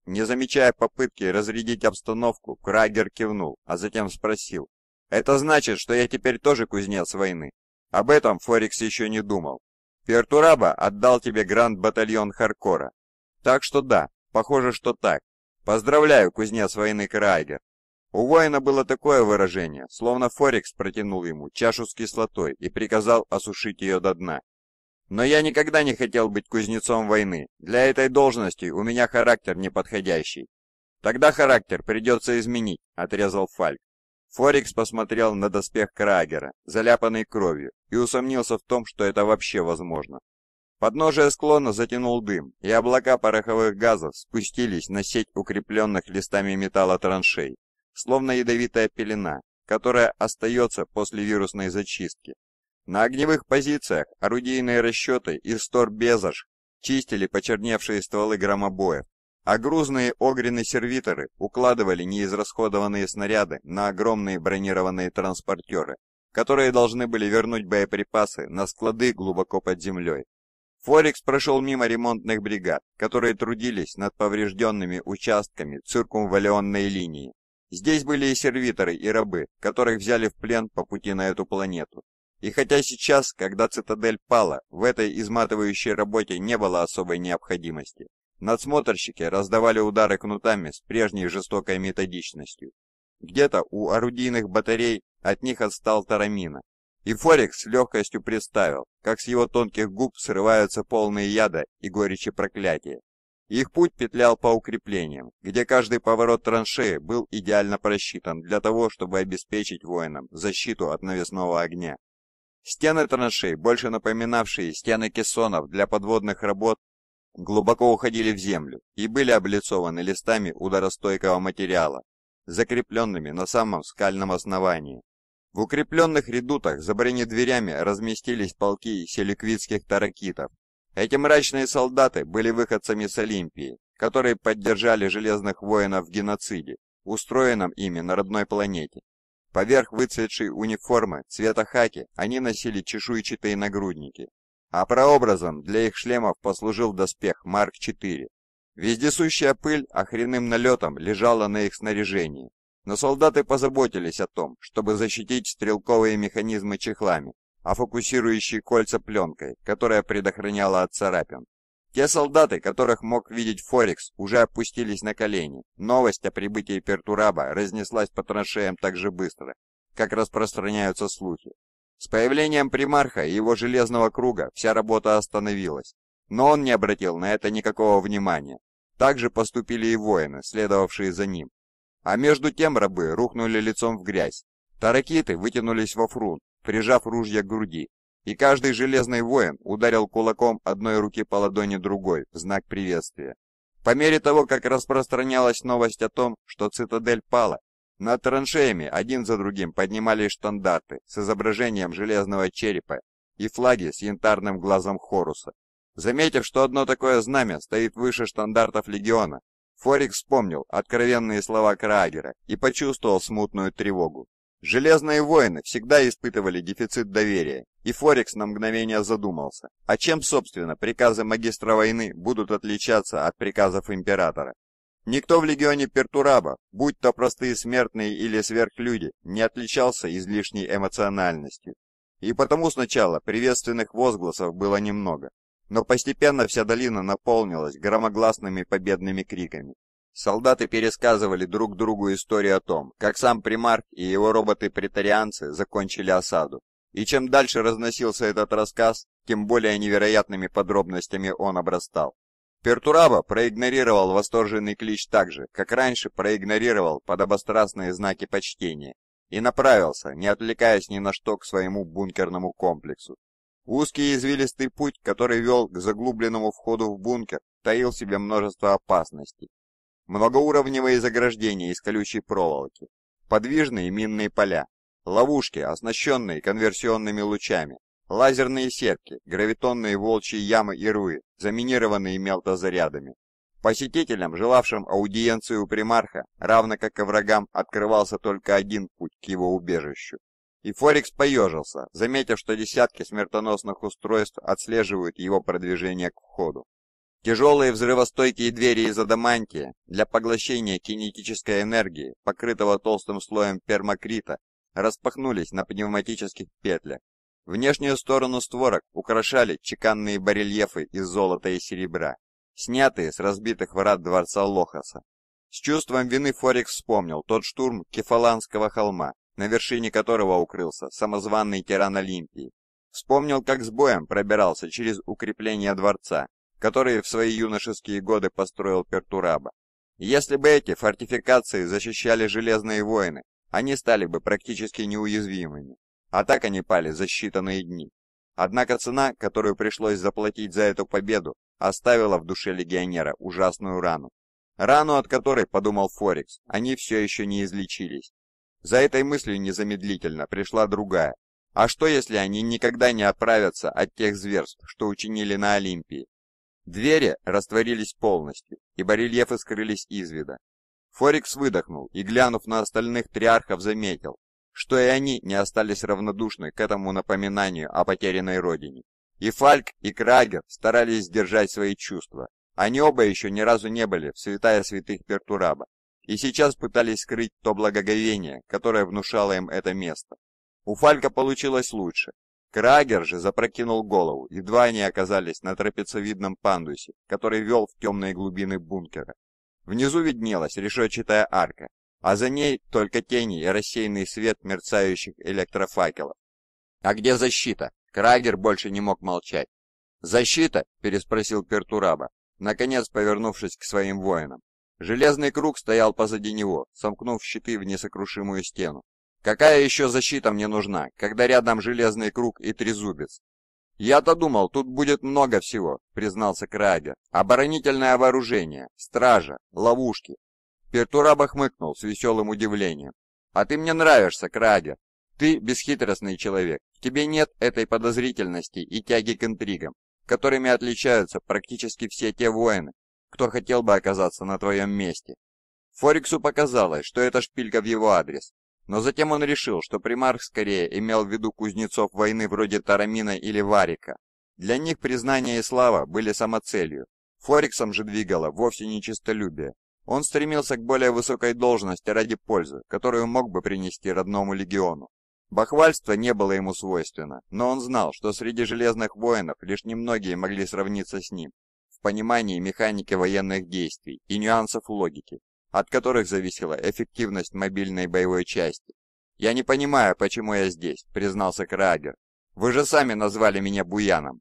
Не замечая попытки разрядить обстановку, Крагер кивнул, а затем спросил. «Это значит, что я теперь тоже кузнец войны?» Об этом Форикс еще не думал. Пертураба отдал тебе гранд-батальон Харкора. Так что да, похоже, что так. Поздравляю, кузнец войны Крайгер. У воина было такое выражение, словно Форекс протянул ему чашу с кислотой и приказал осушить ее до дна. Но я никогда не хотел быть кузнецом войны. Для этой должности у меня характер неподходящий. Тогда характер придется изменить, отрезал Фальк. Форикс посмотрел на доспех Крагера, заляпанный кровью, и усомнился в том, что это вообще возможно. Подножие склона затянул дым, и облака пороховых газов спустились на сеть укрепленных листами металла траншей, словно ядовитая пелена, которая остается после вирусной зачистки. На огневых позициях орудийные расчеты из стор чистили почерневшие стволы громобоев, а грузные огрины-сервиторы укладывали неизрасходованные снаряды на огромные бронированные транспортеры, которые должны были вернуть боеприпасы на склады глубоко под землей. Форекс прошел мимо ремонтных бригад, которые трудились над поврежденными участками циркумвалионной линии. Здесь были и сервиторы, и рабы, которых взяли в плен по пути на эту планету. И хотя сейчас, когда цитадель пала, в этой изматывающей работе не было особой необходимости, Надсмотрщики раздавали удары кнутами с прежней жестокой методичностью. Где-то у орудийных батарей от них отстал Тарамина, и Форик с легкостью представил, как с его тонких губ срываются полные яда и горечи проклятия. Их путь петлял по укреплениям, где каждый поворот траншеи был идеально просчитан для того, чтобы обеспечить воинам защиту от навесного огня. Стены траншей, больше напоминавшие стены кессонов для подводных работ, глубоко уходили в землю и были облицованы листами ударостойкого материала, закрепленными на самом скальном основании. В укрепленных редутах за бронедверями разместились полки селиквидских таракитов. Эти мрачные солдаты были выходцами с Олимпии, которые поддержали железных воинов в геноциде, устроенном ими на родной планете. Поверх выцветшей униформы цвета хаки они носили чешуйчатые нагрудники, а прообразом для их шлемов послужил доспех Марк-4. Вездесущая пыль охренным налетом лежала на их снаряжении, но солдаты позаботились о том, чтобы защитить стрелковые механизмы чехлами, а фокусирующие кольца пленкой, которая предохраняла от царапин. Те солдаты, которых мог видеть Форекс, уже опустились на колени. Новость о прибытии Пертураба разнеслась по траншеям так же быстро, как распространяются слухи. С появлением примарха и его железного круга вся работа остановилась, но он не обратил на это никакого внимания. Так же поступили и воины, следовавшие за ним. А между тем рабы рухнули лицом в грязь. Таракиты вытянулись во фрунт, прижав ружья к груди, и каждый железный воин ударил кулаком одной руки по ладони другой в знак приветствия. По мере того, как распространялась новость о том, что цитадель пала, над траншеями один за другим поднимались штандарты с изображением железного черепа и флаги с янтарным глазом Хоруса. Заметив, что одно такое знамя стоит выше штандартов легиона, Форик вспомнил откровенные слова Крагера и почувствовал смутную тревогу. Железные воины всегда испытывали дефицит доверия, и Форикс на мгновение задумался, а чем, собственно, приказы магистра войны будут отличаться от приказов императора. Никто в легионе Пертураба, будь то простые смертные или сверхлюди, не отличался излишней эмоциональностью. И потому сначала приветственных возгласов было немного, но постепенно вся долина наполнилась громогласными победными криками. Солдаты пересказывали друг другу историю о том, как сам Примарк и его роботы-претарианцы закончили осаду. И чем дальше разносился этот рассказ, тем более невероятными подробностями он обрастал. Пертураба проигнорировал восторженный клич так же, как раньше проигнорировал подобострастные знаки почтения, и направился, не отвлекаясь ни на что, к своему бункерному комплексу. Узкий извилистый путь, который вел к заглубленному входу в бункер, таил в себе множество опасностей. Многоуровневые заграждения из колючей проволоки, подвижные минные поля, ловушки, оснащенные конверсионными лучами, Лазерные сетки, гравитонные волчьи ямы и руи, заминированные мелтозарядами. Посетителям, желавшим аудиенцию у примарха, равно как и врагам, открывался только один путь к его убежищу. И Форикс поежился, заметив, что десятки смертоносных устройств отслеживают его продвижение к входу. Тяжелые взрывостойкие двери из адамантия для поглощения кинетической энергии, покрытого толстым слоем пермакрита, распахнулись на пневматических петлях, Внешнюю сторону створок украшали чеканные барельефы из золота и серебра, снятые с разбитых врат дворца Лохаса. С чувством вины Форик вспомнил тот штурм Кефаланского холма, на вершине которого укрылся самозваный тиран Олимпии. Вспомнил, как с боем пробирался через укрепление дворца, которые в свои юношеские годы построил Пертураба. Если бы эти фортификации защищали железные воины, они стали бы практически неуязвимыми. А так они пали за считанные дни. Однако цена, которую пришлось заплатить за эту победу, оставила в душе легионера ужасную рану. Рану, от которой, подумал Форекс, они все еще не излечились. За этой мыслью незамедлительно пришла другая. А что, если они никогда не отправятся от тех зверств, что учинили на Олимпии? Двери растворились полностью, и барельефы скрылись из вида. Форекс выдохнул и, глянув на остальных триархов, заметил, что и они не остались равнодушны к этому напоминанию о потерянной родине. И Фальк, и Крагер старались сдержать свои чувства. Они оба еще ни разу не были в святая святых Пертураба, и сейчас пытались скрыть то благоговение, которое внушало им это место. У Фалька получилось лучше. Крагер же запрокинул голову, едва они оказались на трапециевидном пандусе, который вел в темные глубины бункера. Внизу виднелась решетчатая арка, а за ней только тени и рассеянный свет мерцающих электрофакелов. «А где защита?» Крагер больше не мог молчать. «Защита?» – переспросил Пертураба, наконец повернувшись к своим воинам. Железный круг стоял позади него, сомкнув щиты в несокрушимую стену. «Какая еще защита мне нужна, когда рядом железный круг и трезубец?» «Я-то думал, тут будет много всего», — признался Крагер. «Оборонительное вооружение, стража, ловушки, Пертураба хмыкнул с веселым удивлением. «А ты мне нравишься, Крагер. Ты бесхитростный человек. тебе нет этой подозрительности и тяги к интригам, которыми отличаются практически все те воины, кто хотел бы оказаться на твоем месте». Фориксу показалось, что это шпилька в его адрес, но затем он решил, что примарх скорее имел в виду кузнецов войны вроде Тарамина или Варика. Для них признание и слава были самоцелью. Фориксом же двигало вовсе не честолюбие, он стремился к более высокой должности ради пользы, которую мог бы принести родному легиону. Бахвальство не было ему свойственно, но он знал, что среди железных воинов лишь немногие могли сравниться с ним в понимании механики военных действий и нюансов логики, от которых зависела эффективность мобильной боевой части. «Я не понимаю, почему я здесь», — признался Крагер. «Вы же сами назвали меня Буяном».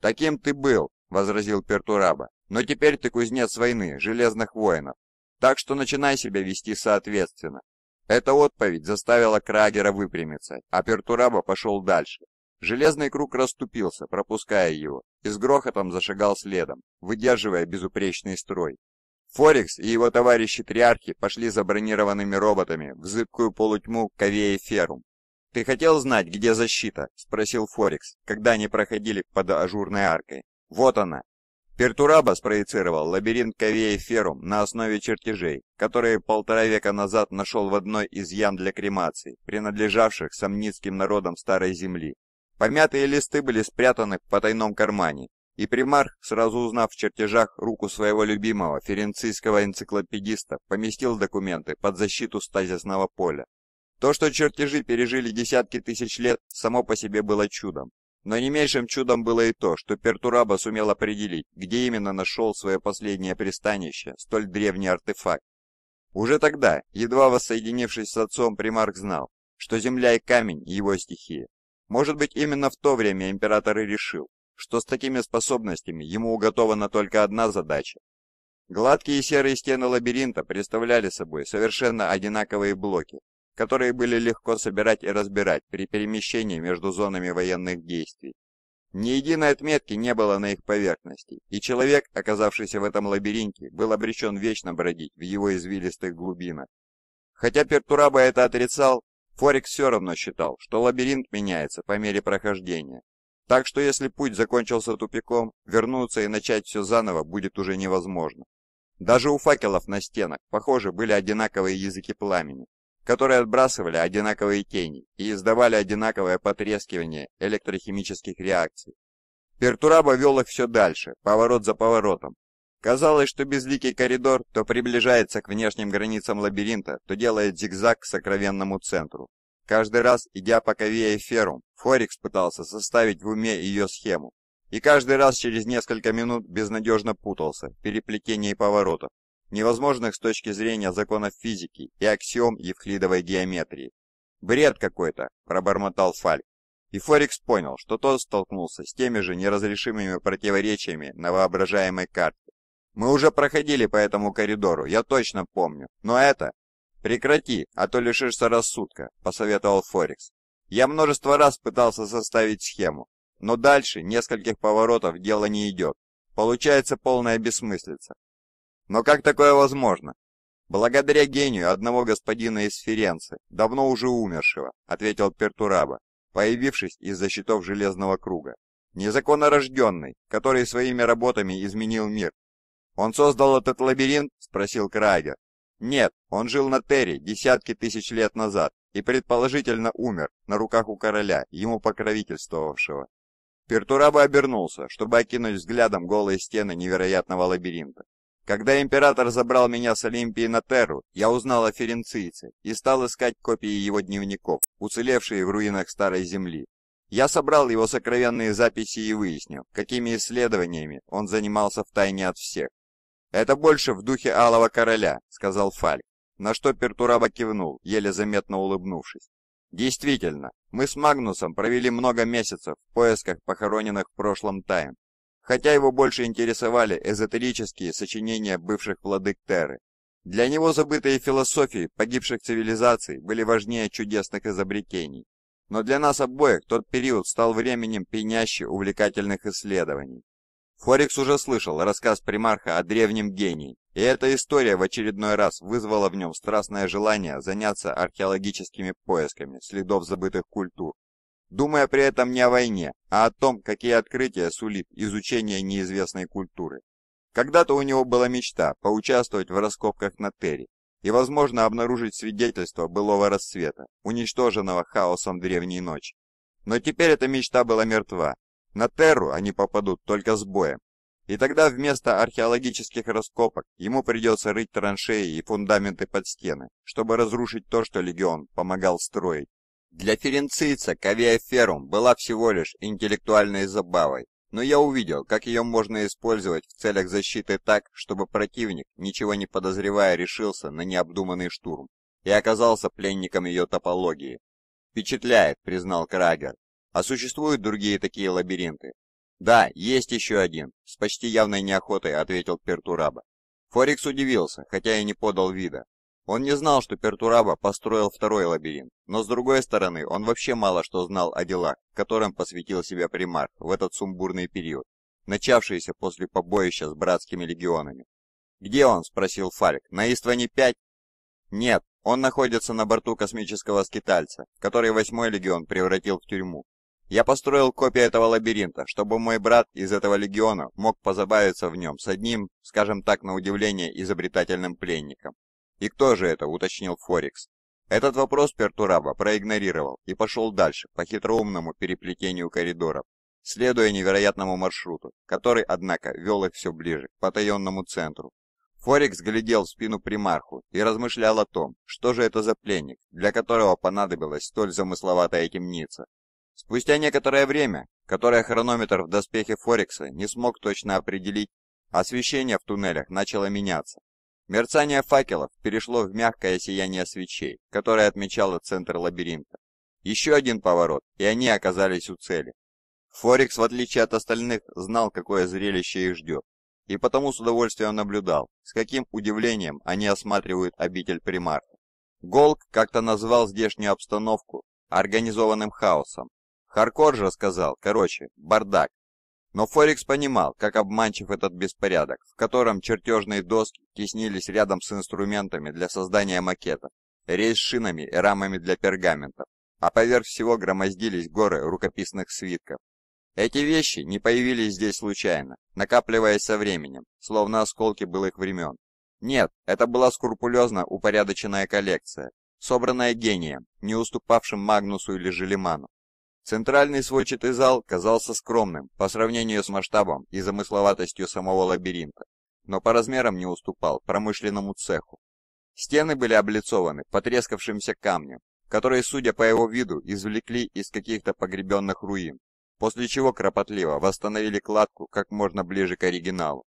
«Таким ты был», — возразил Пертураба. Но теперь ты кузнец войны, железных воинов, так что начинай себя вести соответственно. Эта отповедь заставила Крагера выпрямиться, а Пертураба пошел дальше. Железный круг расступился, пропуская его, и с грохотом зашагал следом, выдерживая безупречный строй. Форекс и его товарищи-триархи пошли за бронированными роботами в зыбкую полутьму Ковеи Ферум. «Ты хотел знать, где защита?» – спросил Форекс, когда они проходили под ажурной аркой. «Вот она!» Пертураба спроецировал лабиринт Кавеи Ферум на основе чертежей, которые полтора века назад нашел в одной из ям для кремации, принадлежавших сомницким народам Старой Земли. Помятые листы были спрятаны в потайном кармане, и примарх, сразу узнав в чертежах руку своего любимого ференцийского энциклопедиста, поместил документы под защиту стазисного поля. То, что чертежи пережили десятки тысяч лет, само по себе было чудом. Но не меньшим чудом было и то, что Пертураба сумел определить, где именно нашел свое последнее пристанище, столь древний артефакт. Уже тогда, едва воссоединившись с отцом, Примарк знал, что земля и камень – его стихии. Может быть, именно в то время император и решил, что с такими способностями ему уготована только одна задача. Гладкие серые стены лабиринта представляли собой совершенно одинаковые блоки, которые были легко собирать и разбирать при перемещении между зонами военных действий. Ни единой отметки не было на их поверхности, и человек, оказавшийся в этом лабиринте, был обречен вечно бродить в его извилистых глубинах. Хотя Пертураба это отрицал, Форекс все равно считал, что лабиринт меняется по мере прохождения. Так что если путь закончился тупиком, вернуться и начать все заново будет уже невозможно. Даже у факелов на стенах, похоже, были одинаковые языки пламени, которые отбрасывали одинаковые тени и издавали одинаковое потрескивание электрохимических реакций. Пертураба вел их все дальше, поворот за поворотом. Казалось, что безликий коридор то приближается к внешним границам лабиринта, то делает зигзаг к сокровенному центру. Каждый раз, идя по Кавией Ферум, Форикс пытался составить в уме ее схему, и каждый раз через несколько минут безнадежно путался в переплетении поворотов, невозможных с точки зрения законов физики и аксиом евклидовой геометрии. «Бред какой-то», – пробормотал Фальк. И Форикс понял, что тот столкнулся с теми же неразрешимыми противоречиями на воображаемой карте. «Мы уже проходили по этому коридору, я точно помню, но это...» «Прекрати, а то лишишься рассудка», – посоветовал Форикс. «Я множество раз пытался составить схему, но дальше нескольких поворотов дело не идет. Получается полная бессмыслица. Но как такое возможно? Благодаря гению одного господина из Ференции, давно уже умершего, ответил Пертураба, появившись из-за щитов Железного Круга. Незаконнорожденный, который своими работами изменил мир. Он создал этот лабиринт? Спросил Крайгер. Нет, он жил на Терри десятки тысяч лет назад и предположительно умер на руках у короля, ему покровительствовавшего. Пертураба обернулся, чтобы окинуть взглядом голые стены невероятного лабиринта. Когда император забрал меня с Олимпии на Терру, я узнал о ференцийце и стал искать копии его дневников, уцелевшие в руинах Старой Земли. Я собрал его сокровенные записи и выяснил, какими исследованиями он занимался втайне от всех. «Это больше в духе Алого Короля», — сказал Фальк, на что Пертураба кивнул, еле заметно улыбнувшись. «Действительно, мы с Магнусом провели много месяцев в поисках похороненных в прошлом тайм хотя его больше интересовали эзотерические сочинения бывших владык Терры. Для него забытые философии погибших цивилизаций были важнее чудесных изобретений. Но для нас обоих тот период стал временем пеняще увлекательных исследований. Форикс уже слышал рассказ примарха о древнем гении, и эта история в очередной раз вызвала в нем страстное желание заняться археологическими поисками следов забытых культур думая при этом не о войне, а о том, какие открытия сулит изучение неизвестной культуры. Когда-то у него была мечта поучаствовать в раскопках на Терри и, возможно, обнаружить свидетельство былого расцвета уничтоженного хаосом древней ночи. Но теперь эта мечта была мертва. На Терру они попадут только с боем. И тогда вместо археологических раскопок ему придется рыть траншеи и фундаменты под стены, чтобы разрушить то, что легион помогал строить. Для ференцийца кавиаферум была всего лишь интеллектуальной забавой, но я увидел, как ее можно использовать в целях защиты так, чтобы противник, ничего не подозревая, решился на необдуманный штурм и оказался пленником ее топологии. «Впечатляет», — признал Крагер. «А существуют другие такие лабиринты?» «Да, есть еще один», — с почти явной неохотой ответил Пертураба. Форикс удивился, хотя и не подал вида. Он не знал, что Пертураба построил второй лабиринт, но с другой стороны, он вообще мало что знал о делах, которым посвятил себя примар в этот сумбурный период, начавшийся после побоища с братскими легионами. «Где он?» – спросил Фальк. «На Истване-5?» «Нет, он находится на борту космического скитальца, который восьмой легион превратил в тюрьму. Я построил копию этого лабиринта, чтобы мой брат из этого легиона мог позабавиться в нем с одним, скажем так, на удивление, изобретательным пленником. «И кто же это?» – уточнил Форикс. Этот вопрос Пертураба проигнорировал и пошел дальше по хитроумному переплетению коридоров, следуя невероятному маршруту, который, однако, вел их все ближе, к потаенному центру. Форикс глядел в спину примарху и размышлял о том, что же это за пленник, для которого понадобилась столь замысловатая темница. Спустя некоторое время, которое хронометр в доспехе Форикса не смог точно определить, освещение в туннелях начало меняться. Мерцание факелов перешло в мягкое сияние свечей, которое отмечало центр лабиринта. Еще один поворот, и они оказались у цели. Форикс, в отличие от остальных, знал, какое зрелище их ждет, и потому с удовольствием наблюдал, с каким удивлением они осматривают обитель примарха. Голк как-то назвал здешнюю обстановку организованным хаосом. Харкор же сказал, короче, бардак. Но Форикс понимал, как обманчив этот беспорядок, в котором чертежные доски теснились рядом с инструментами для создания макетов, рельс-шинами и рамами для пергаментов, а поверх всего громоздились горы рукописных свитков. Эти вещи не появились здесь случайно, накапливаясь со временем, словно осколки былых времен. Нет, это была скрупулезно упорядоченная коллекция, собранная гением, не уступавшим Магнусу или Желеману. Центральный сводчатый зал казался скромным по сравнению с масштабом и замысловатостью самого лабиринта, но по размерам не уступал промышленному цеху. Стены были облицованы потрескавшимся камнем, который, судя по его виду, извлекли из каких-то погребенных руин, после чего кропотливо восстановили кладку как можно ближе к оригиналу.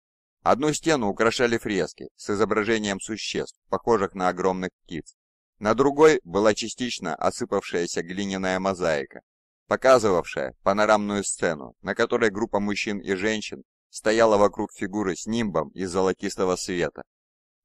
Одну стену украшали фрески с изображением существ, похожих на огромных птиц. На другой была частично осыпавшаяся глиняная мозаика, показывавшая панорамную сцену, на которой группа мужчин и женщин стояла вокруг фигуры с нимбом из золотистого света.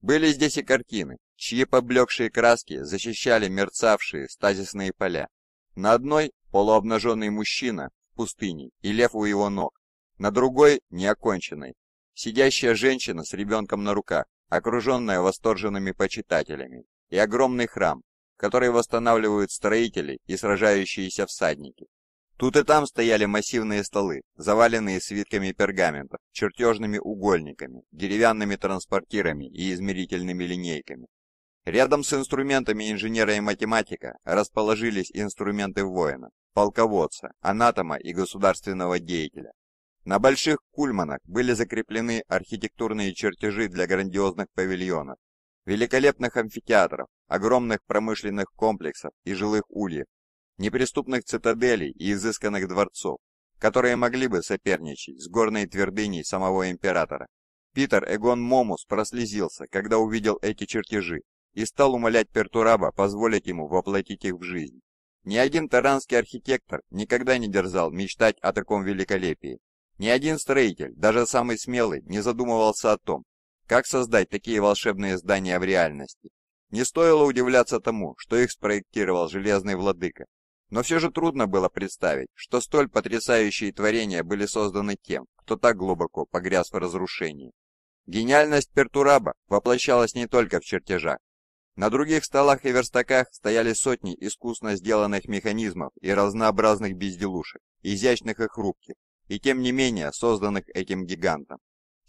Были здесь и картины, чьи поблекшие краски защищали мерцавшие стазисные поля. На одной – полуобнаженный мужчина в пустыне и лев у его ног, на другой – неоконченный, сидящая женщина с ребенком на руках, окруженная восторженными почитателями, и огромный храм, которые восстанавливают строители и сражающиеся всадники. Тут и там стояли массивные столы, заваленные свитками пергамента, чертежными угольниками, деревянными транспортирами и измерительными линейками. Рядом с инструментами инженера и математика расположились инструменты воина, полководца, анатома и государственного деятеля. На больших кульманах были закреплены архитектурные чертежи для грандиозных павильонов великолепных амфитеатров, огромных промышленных комплексов и жилых ульев, неприступных цитаделей и изысканных дворцов, которые могли бы соперничать с горной твердыней самого императора. Питер Эгон Момус прослезился, когда увидел эти чертежи, и стал умолять Пертураба позволить ему воплотить их в жизнь. Ни один таранский архитектор никогда не дерзал мечтать о таком великолепии. Ни один строитель, даже самый смелый, не задумывался о том, как создать такие волшебные здания в реальности? Не стоило удивляться тому, что их спроектировал Железный Владыка. Но все же трудно было представить, что столь потрясающие творения были созданы тем, кто так глубоко погряз в разрушении. Гениальность Пертураба воплощалась не только в чертежах. На других столах и верстаках стояли сотни искусно сделанных механизмов и разнообразных безделушек, изящных и хрупких, и тем не менее созданных этим гигантом.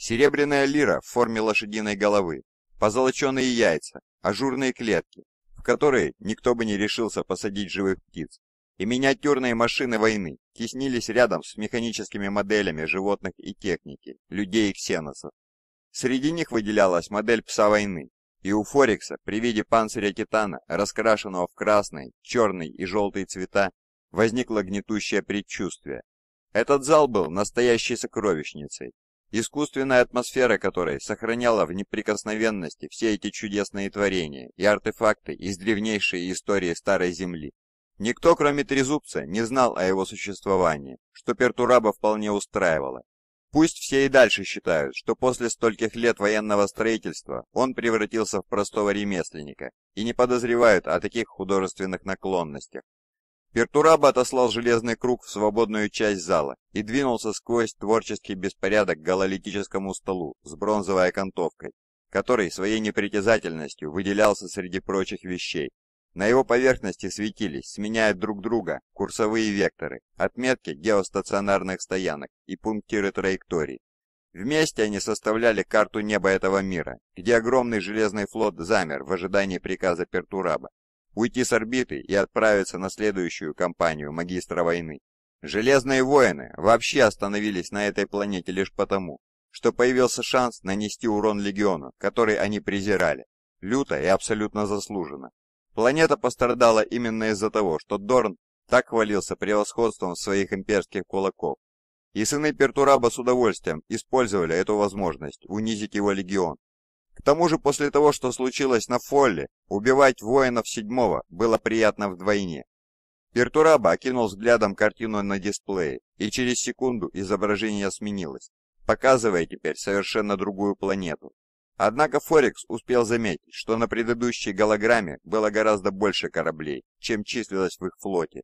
Серебряная лира в форме лошадиной головы, позолоченные яйца, ажурные клетки, в которые никто бы не решился посадить живых птиц, и миниатюрные машины войны теснились рядом с механическими моделями животных и техники, людей и ксеносов. Среди них выделялась модель пса войны, и у Форекса при виде панциря Титана, раскрашенного в красный, черный и желтый цвета, возникло гнетущее предчувствие. Этот зал был настоящей сокровищницей, Искусственная атмосфера которой сохраняла в неприкосновенности все эти чудесные творения и артефакты из древнейшей истории Старой Земли. Никто, кроме Трезубца, не знал о его существовании, что Пертураба вполне устраивало. Пусть все и дальше считают, что после стольких лет военного строительства он превратился в простого ремесленника и не подозревают о таких художественных наклонностях, Пертураба отослал железный круг в свободную часть зала и двинулся сквозь творческий беспорядок к гололитическому столу с бронзовой окантовкой, который своей непритязательностью выделялся среди прочих вещей. На его поверхности светились, сменяя друг друга, курсовые векторы, отметки геостационарных стоянок и пунктиры траекторий. Вместе они составляли карту неба этого мира, где огромный железный флот замер в ожидании приказа Пертураба уйти с орбиты и отправиться на следующую кампанию магистра войны. Железные воины вообще остановились на этой планете лишь потому, что появился шанс нанести урон легиону, который они презирали, люто и абсолютно заслуженно. Планета пострадала именно из-за того, что Дорн так хвалился превосходством своих имперских кулаков. И сыны Пертураба с удовольствием использовали эту возможность унизить его легион к тому же после того, что случилось на Фолле, убивать воинов седьмого было приятно вдвойне. Пертураба окинул взглядом картину на дисплее, и через секунду изображение сменилось, показывая теперь совершенно другую планету. Однако Форекс успел заметить, что на предыдущей голограмме было гораздо больше кораблей, чем числилось в их флоте.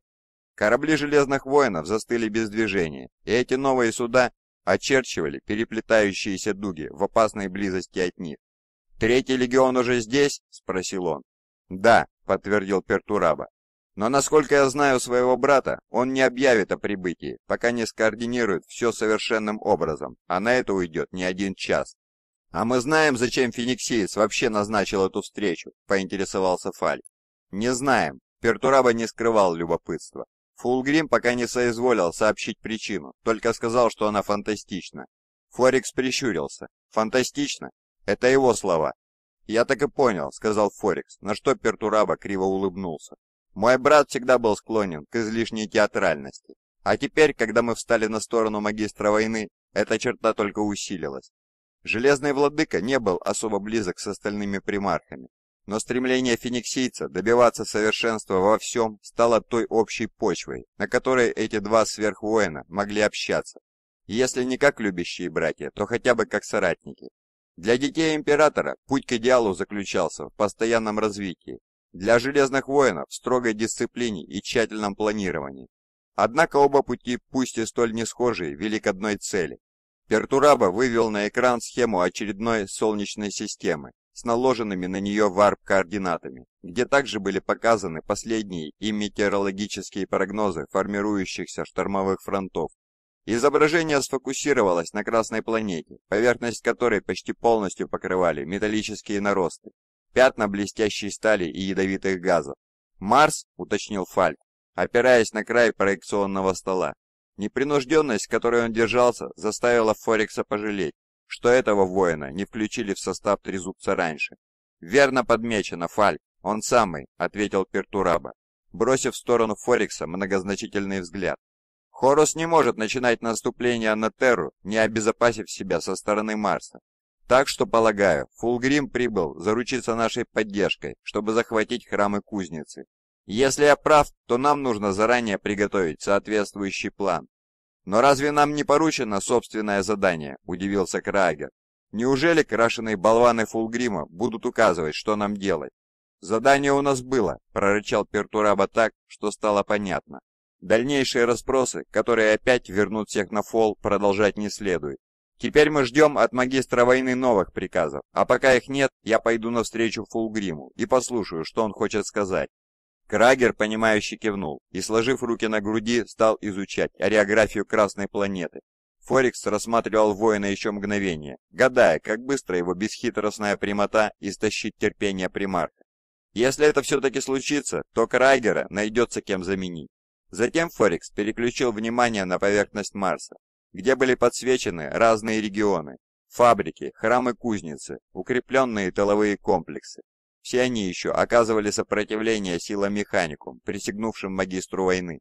Корабли Железных Воинов застыли без движения, и эти новые суда очерчивали переплетающиеся дуги в опасной близости от них. «Третий легион уже здесь?» — спросил он. «Да», — подтвердил Пертураба. «Но насколько я знаю своего брата, он не объявит о прибытии, пока не скоординирует все совершенным образом, а на это уйдет не один час». «А мы знаем, зачем Фениксиец вообще назначил эту встречу?» — поинтересовался Фаль. «Не знаем». Пертураба не скрывал любопытства. Фулгрим пока не соизволил сообщить причину, только сказал, что она фантастична. Форекс прищурился. «Фантастично? Это его слова. Я так и понял, сказал Форекс, на что Пертураба криво улыбнулся. Мой брат всегда был склонен к излишней театральности. А теперь, когда мы встали на сторону магистра войны, эта черта только усилилась. Железный владыка не был особо близок с остальными примархами, но стремление фениксийца добиваться совершенства во всем стало той общей почвой, на которой эти два сверхвоина могли общаться, если не как любящие братья, то хотя бы как соратники. Для детей императора путь к идеалу заключался в постоянном развитии, для железных воинов – в строгой дисциплине и тщательном планировании. Однако оба пути, пусть и столь не схожие, вели к одной цели. Пертураба вывел на экран схему очередной Солнечной системы с наложенными на нее варп-координатами, где также были показаны последние и метеорологические прогнозы формирующихся штормовых фронтов Изображение сфокусировалось на красной планете, поверхность которой почти полностью покрывали металлические наросты, пятна блестящей стали и ядовитых газов. «Марс», — уточнил Фальк, опираясь на край проекционного стола. Непринужденность, которой он держался, заставила Форекса пожалеть, что этого воина не включили в состав трезубца раньше. «Верно подмечено, Фальк, он самый», — ответил Пертураба, бросив в сторону Форекса многозначительный взгляд. Хорус не может начинать наступление на Терру, не обезопасив себя со стороны Марса. Так что, полагаю, Фулгрим прибыл заручиться нашей поддержкой, чтобы захватить храмы кузницы. Если я прав, то нам нужно заранее приготовить соответствующий план. Но разве нам не поручено собственное задание, удивился Крагер. Неужели крашеные болваны Фулгрима будут указывать, что нам делать? Задание у нас было, прорычал Пертураба так, что стало понятно. Дальнейшие расспросы, которые опять вернут всех на фол, продолжать не следует. Теперь мы ждем от магистра войны новых приказов, а пока их нет, я пойду навстречу Фулгриму и послушаю, что он хочет сказать. Крагер, понимающе кивнул и, сложив руки на груди, стал изучать ареографию Красной планеты. Форикс рассматривал воина еще мгновение, гадая, как быстро его бесхитростная прямота истощит терпение примарка. Если это все-таки случится, то Крагера найдется кем заменить. Затем Форекс переключил внимание на поверхность Марса, где были подсвечены разные регионы, фабрики, храмы-кузницы, укрепленные тыловые комплексы. Все они еще оказывали сопротивление силам механикум, присягнувшим магистру войны.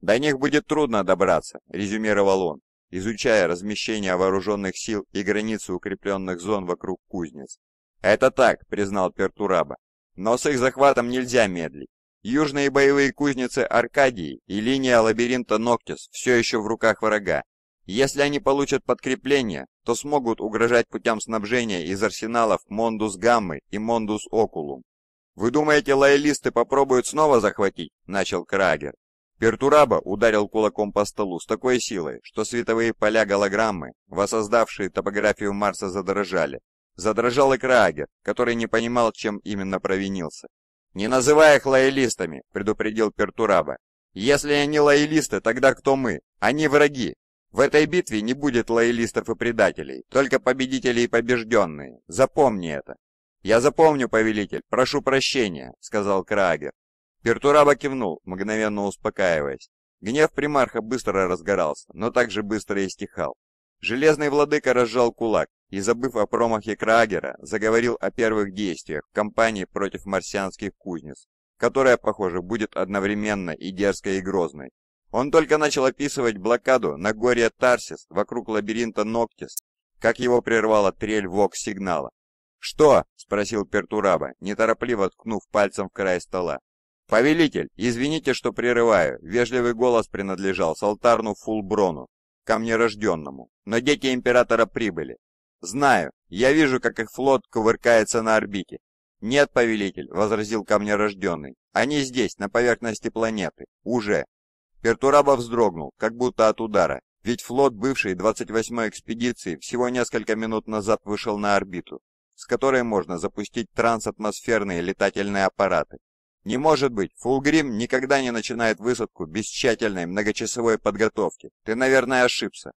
«До них будет трудно добраться», — резюмировал он, изучая размещение вооруженных сил и границы укрепленных зон вокруг кузнец. «Это так», — признал Пертураба. «Но с их захватом нельзя медлить. Южные боевые кузницы Аркадии и линия лабиринта Ноктис все еще в руках врага. Если они получат подкрепление, то смогут угрожать путям снабжения из арсеналов Мондус Гаммы и Мондус Окулум. «Вы думаете, лоялисты попробуют снова захватить?» – начал Крагер. Пертураба ударил кулаком по столу с такой силой, что световые поля голограммы, воссоздавшие топографию Марса, задрожали. Задрожал и Крагер, который не понимал, чем именно провинился. «Не называй их лоялистами», — предупредил Пертураба. «Если они лоялисты, тогда кто мы? Они враги. В этой битве не будет лоялистов и предателей, только победители и побежденные. Запомни это». «Я запомню, повелитель, прошу прощения», — сказал Крагер. Пертураба кивнул, мгновенно успокаиваясь. Гнев примарха быстро разгорался, но также быстро и стихал. Железный владыка разжал кулак, и, забыв о промахе Крагера, заговорил о первых действиях в кампании против марсианских кузнец, которая, похоже, будет одновременно и дерзкой, и грозной. Он только начал описывать блокаду на горе Тарсис вокруг лабиринта Ноктис, как его прервала трель вок «Что?» – спросил Пертураба, неторопливо ткнув пальцем в край стола. «Повелитель, извините, что прерываю», – вежливый голос принадлежал Салтарну Фулброну, камнерожденному, но дети Императора прибыли. «Знаю. Я вижу, как их флот кувыркается на орбите». «Нет, повелитель», — возразил ко мне рожденный. «Они здесь, на поверхности планеты. Уже». Пертурабов вздрогнул, как будто от удара, ведь флот бывшей 28-й экспедиции всего несколько минут назад вышел на орбиту, с которой можно запустить трансатмосферные летательные аппараты. Не может быть, Фулгрим никогда не начинает высадку без тщательной многочасовой подготовки. Ты, наверное, ошибся.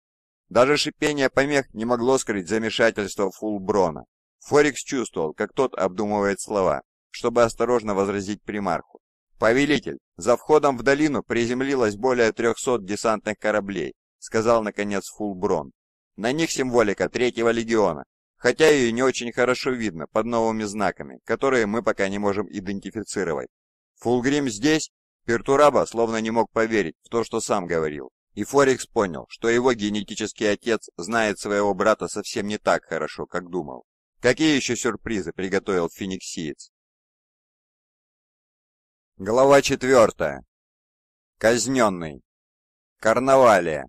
Даже шипение помех не могло скрыть замешательство Фулброна. Форикс чувствовал, как тот обдумывает слова, чтобы осторожно возразить примарху. «Повелитель, за входом в долину приземлилось более 300 десантных кораблей», сказал наконец Фулброн. «На них символика Третьего Легиона, хотя ее не очень хорошо видно под новыми знаками, которые мы пока не можем идентифицировать. Фулгрим здесь?» Пертураба словно не мог поверить в то, что сам говорил. И Форикс понял, что его генетический отец знает своего брата совсем не так хорошо, как думал. Какие еще сюрпризы приготовил фениксиец? Глава четвертая. Казненный. Карнавалия.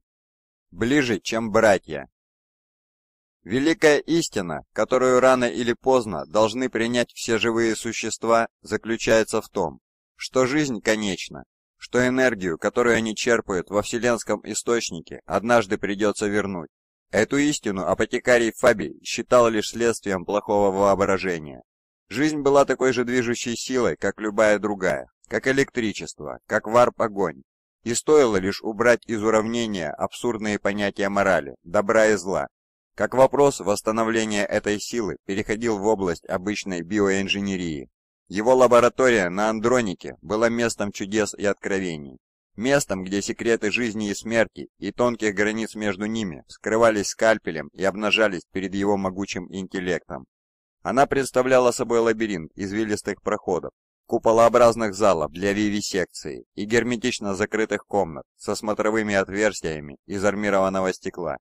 Ближе, чем братья. Великая истина, которую рано или поздно должны принять все живые существа, заключается в том, что жизнь конечна, что энергию, которую они черпают во вселенском источнике, однажды придется вернуть. Эту истину апотекарий Фаби считал лишь следствием плохого воображения. Жизнь была такой же движущей силой, как любая другая, как электричество, как варп-огонь. И стоило лишь убрать из уравнения абсурдные понятия морали, добра и зла, как вопрос восстановления этой силы переходил в область обычной биоинженерии. Его лаборатория на Андронике была местом чудес и откровений. Местом, где секреты жизни и смерти и тонких границ между ними вскрывались скальпелем и обнажались перед его могучим интеллектом. Она представляла собой лабиринт извилистых проходов, куполообразных залов для вивисекции и герметично закрытых комнат со смотровыми отверстиями из армированного стекла,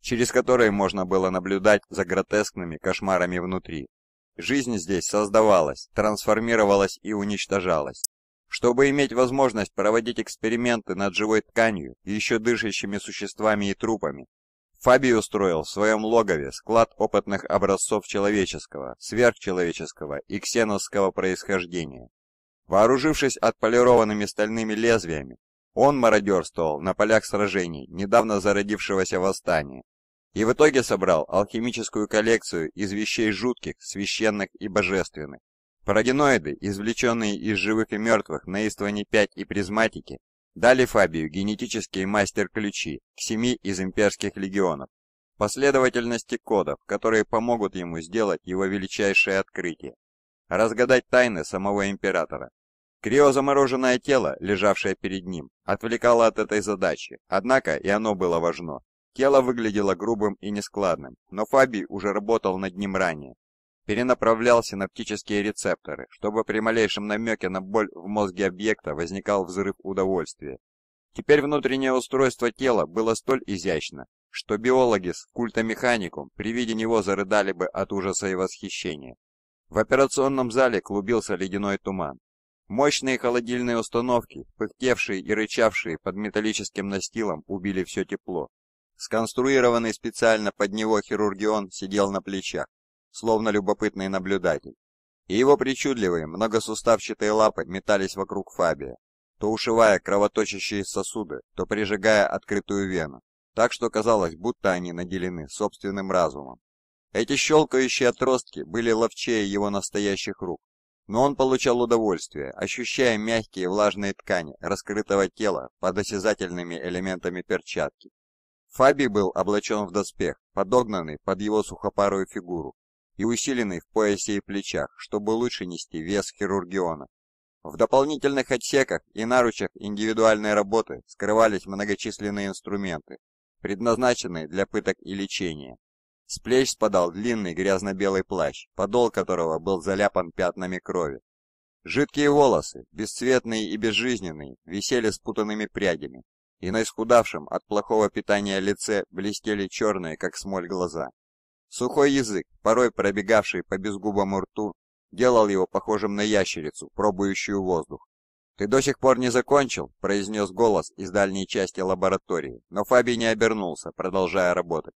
через которые можно было наблюдать за гротескными кошмарами внутри. Жизнь здесь создавалась, трансформировалась и уничтожалась. Чтобы иметь возможность проводить эксперименты над живой тканью еще дышащими существами и трупами, Фабий устроил в своем логове склад опытных образцов человеческого, сверхчеловеческого и ксеновского происхождения. Вооружившись отполированными стальными лезвиями, он мародерствовал на полях сражений недавно зародившегося восстания и в итоге собрал алхимическую коллекцию из вещей жутких, священных и божественных. Парагеноиды, извлеченные из живых и мертвых на Истване 5 и призматики, дали Фабию генетические мастер-ключи к семи из имперских легионов, последовательности кодов, которые помогут ему сделать его величайшее открытие, разгадать тайны самого императора. Криозамороженное тело, лежавшее перед ним, отвлекало от этой задачи, однако и оно было важно. Тело выглядело грубым и нескладным, но Фабий уже работал над ним ранее. Перенаправлял синаптические рецепторы, чтобы при малейшем намеке на боль в мозге объекта возникал взрыв удовольствия. Теперь внутреннее устройство тела было столь изящно, что биологи с культомехаником при виде него зарыдали бы от ужаса и восхищения. В операционном зале клубился ледяной туман. Мощные холодильные установки, пыхтевшие и рычавшие под металлическим настилом, убили все тепло, Сконструированный специально под него хирургион сидел на плечах, словно любопытный наблюдатель. И его причудливые, многосуставчатые лапы метались вокруг Фабия, то ушивая кровоточащие сосуды, то прижигая открытую вену, так что казалось, будто они наделены собственным разумом. Эти щелкающие отростки были ловчее его настоящих рук, но он получал удовольствие, ощущая мягкие влажные ткани раскрытого тела под осязательными элементами перчатки. Фаби был облачен в доспех, подогнанный под его сухопарую фигуру и усиленный в поясе и плечах, чтобы лучше нести вес хирургиона. В дополнительных отсеках и наручах индивидуальной работы скрывались многочисленные инструменты, предназначенные для пыток и лечения. С плеч спадал длинный грязно-белый плащ, подол которого был заляпан пятнами крови. Жидкие волосы, бесцветные и безжизненные, висели спутанными прядями, и на исхудавшем от плохого питания лице блестели черные, как смоль, глаза. Сухой язык, порой пробегавший по безгубому рту, делал его похожим на ящерицу, пробующую воздух. «Ты до сих пор не закончил?» – произнес голос из дальней части лаборатории, но Фаби не обернулся, продолжая работать.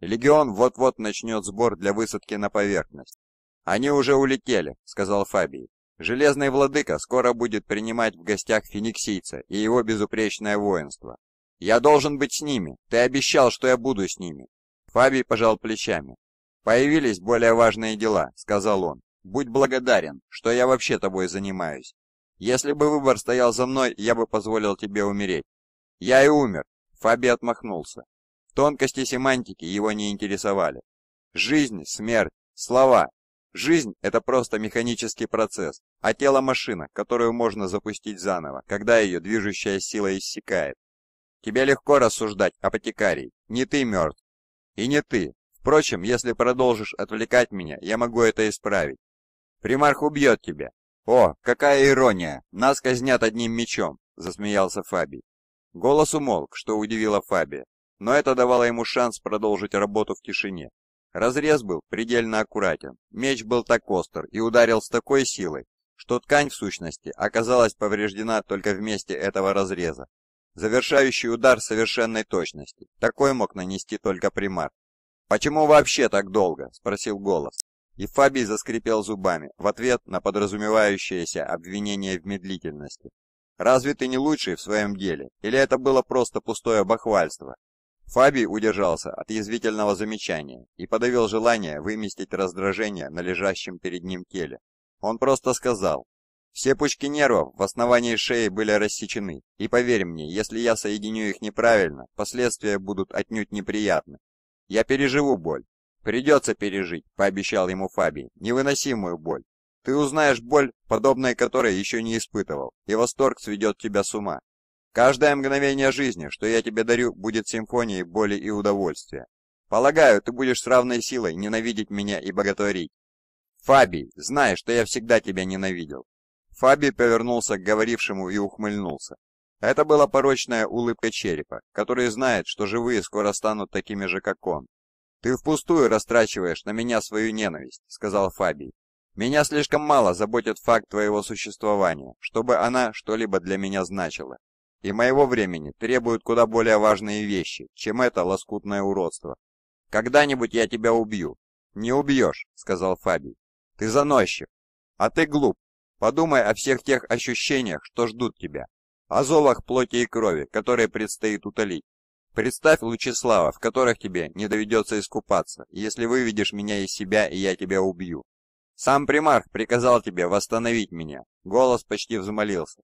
«Легион вот-вот начнет сбор для высадки на поверхность». «Они уже улетели», – сказал Фабий. Железный владыка скоро будет принимать в гостях фениксийца и его безупречное воинство. Я должен быть с ними. Ты обещал, что я буду с ними. Фабий пожал плечами. Появились более важные дела, сказал он. Будь благодарен, что я вообще тобой занимаюсь. Если бы выбор стоял за мной, я бы позволил тебе умереть. Я и умер, Фабий отмахнулся. Тонкости семантики его не интересовали. Жизнь, смерть, слова Жизнь – это просто механический процесс, а тело – машина, которую можно запустить заново, когда ее движущая сила иссякает. Тебе легко рассуждать о не ты мертв. И не ты. Впрочем, если продолжишь отвлекать меня, я могу это исправить. Примарх убьет тебя. О, какая ирония, нас казнят одним мечом, засмеялся Фабий. Голос умолк, что удивило Фабия, но это давало ему шанс продолжить работу в тишине, Разрез был предельно аккуратен, меч был так остр и ударил с такой силой, что ткань в сущности оказалась повреждена только в месте этого разреза. Завершающий удар совершенной точности, такой мог нанести только примар. «Почему вообще так долго?» – спросил голос. И Фабий заскрипел зубами в ответ на подразумевающееся обвинение в медлительности. «Разве ты не лучший в своем деле? Или это было просто пустое бахвальство?» Фаби удержался от язвительного замечания и подавил желание выместить раздражение на лежащем перед ним теле. Он просто сказал, «Все пучки нервов в основании шеи были рассечены, и поверь мне, если я соединю их неправильно, последствия будут отнюдь неприятны. Я переживу боль». «Придется пережить», — пообещал ему Фаби, — «невыносимую боль. Ты узнаешь боль, подобной которой еще не испытывал, и восторг сведет тебя с ума. Каждое мгновение жизни, что я тебе дарю, будет симфонией боли и удовольствия. Полагаю, ты будешь с равной силой ненавидеть меня и боготворить. Фаби, знай, что я всегда тебя ненавидел. Фаби повернулся к говорившему и ухмыльнулся. Это была порочная улыбка черепа, который знает, что живые скоро станут такими же, как он. «Ты впустую растрачиваешь на меня свою ненависть», — сказал Фабий. «Меня слишком мало заботит факт твоего существования, чтобы она что-либо для меня значила и моего времени требуют куда более важные вещи, чем это лоскутное уродство. Когда-нибудь я тебя убью. Не убьешь, сказал Фабий. Ты заносчив. А ты глуп. Подумай о всех тех ощущениях, что ждут тебя. О зовах плоти и крови, которые предстоит утолить. Представь Лучислава, в которых тебе не доведется искупаться, если выведешь меня из себя, и я тебя убью. Сам примарх приказал тебе восстановить меня. Голос почти взмолился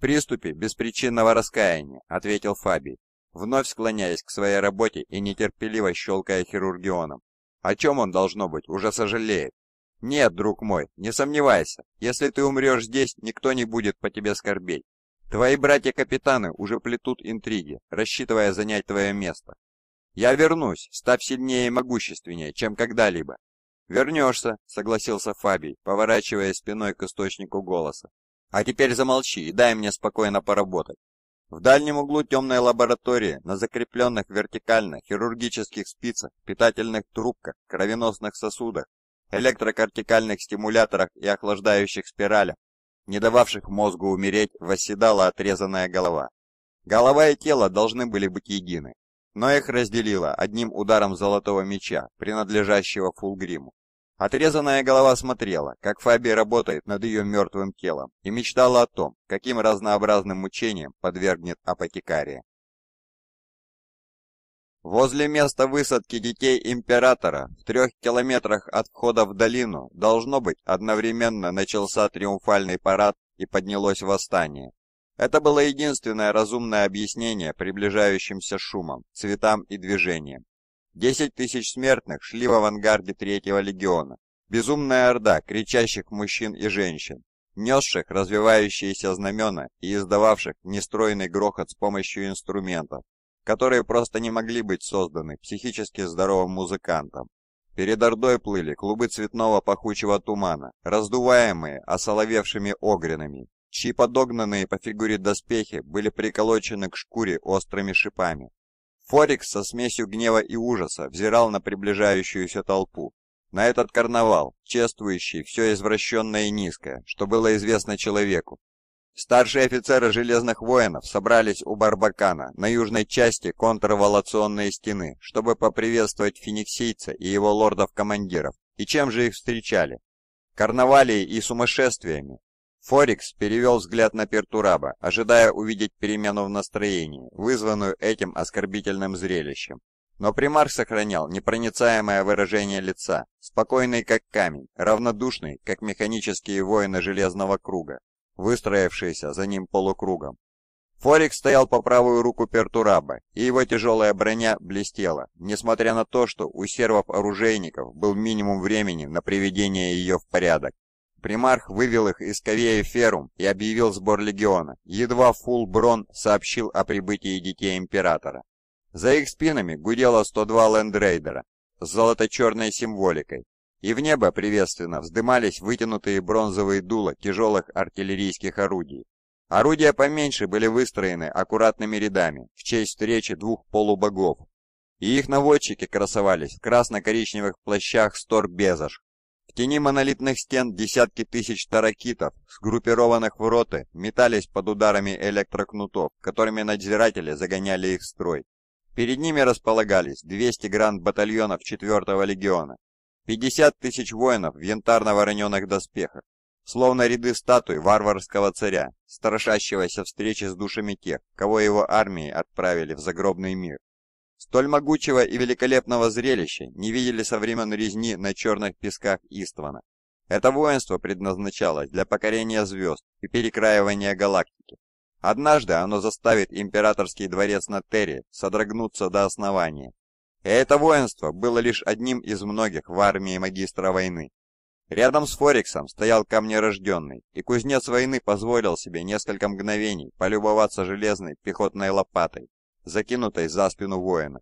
приступе беспричинного раскаяния», — ответил Фаби, вновь склоняясь к своей работе и нетерпеливо щелкая хирургионом. «О чем он, должно быть, уже сожалеет?» «Нет, друг мой, не сомневайся, если ты умрешь здесь, никто не будет по тебе скорбеть. Твои братья-капитаны уже плетут интриги, рассчитывая занять твое место. Я вернусь, став сильнее и могущественнее, чем когда-либо». «Вернешься», — согласился Фабий, поворачивая спиной к источнику голоса. А теперь замолчи и дай мне спокойно поработать. В дальнем углу темной лаборатории на закрепленных вертикально хирургических спицах, питательных трубках, кровеносных сосудах, электрокортикальных стимуляторах и охлаждающих спиралях, не дававших мозгу умереть, восседала отрезанная голова. Голова и тело должны были быть едины, но их разделило одним ударом золотого меча, принадлежащего Фулгриму. Отрезанная голова смотрела, как Фаби работает над ее мертвым телом, и мечтала о том, каким разнообразным мучениям подвергнет апотекария. Возле места высадки детей Императора, в трех километрах от входа в долину, должно быть, одновременно начался триумфальный парад и поднялось восстание. Это было единственное разумное объяснение приближающимся шумам, цветам и движениям. Десять тысяч смертных шли в авангарде Третьего легиона. Безумная орда кричащих мужчин и женщин, несших развивающиеся знамена и издававших нестройный грохот с помощью инструментов, которые просто не могли быть созданы психически здоровым музыкантом. Перед Ордой плыли клубы цветного пахучего тумана, раздуваемые осоловевшими огринами, чьи подогнанные по фигуре доспехи были приколочены к шкуре острыми шипами. Форикс со смесью гнева и ужаса взирал на приближающуюся толпу. На этот карнавал, чествующий все извращенное и низкое, что было известно человеку. Старшие офицеры Железных Воинов собрались у Барбакана на южной части контрволационной стены, чтобы поприветствовать фениксийца и его лордов-командиров. И чем же их встречали? Карнавалией и сумасшествиями, Форикс перевел взгляд на Пертураба, ожидая увидеть перемену в настроении, вызванную этим оскорбительным зрелищем. Но примар сохранял непроницаемое выражение лица, спокойный как камень, равнодушный, как механические воины Железного Круга, выстроившиеся за ним полукругом. Форик стоял по правую руку Пертураба, и его тяжелая броня блестела, несмотря на то, что у сервов-оружейников был минимум времени на приведение ее в порядок. Примарх вывел их из Ковея Ферум и объявил сбор легиона, едва Фул Брон сообщил о прибытии детей Императора. За их спинами гудело 102 лендрейдера с золото-черной символикой, и в небо приветственно вздымались вытянутые бронзовые дула тяжелых артиллерийских орудий. Орудия поменьше были выстроены аккуратными рядами в честь встречи двух полубогов, и их наводчики красовались в красно-коричневых плащах стор Безош, в тени монолитных стен десятки тысяч таракитов, сгруппированных в роты, метались под ударами электрокнутов, которыми надзиратели загоняли их в строй. Перед ними располагались 200 гранд-батальонов 4-го легиона, 50 тысяч воинов в янтарно-вороненых доспехах, словно ряды статуй варварского царя, страшащегося встречи с душами тех, кого его армии отправили в загробный мир. Столь могучего и великолепного зрелища не видели со времен резни на черных песках Иствана. Это воинство предназначалось для покорения звезд и перекраивания галактики. Однажды оно заставит императорский дворец на Терре содрогнуться до основания. И это воинство было лишь одним из многих в армии магистра войны. Рядом с Форексом стоял камнерожденный, и кузнец войны позволил себе несколько мгновений полюбоваться железной пехотной лопатой, закинутой за спину воина.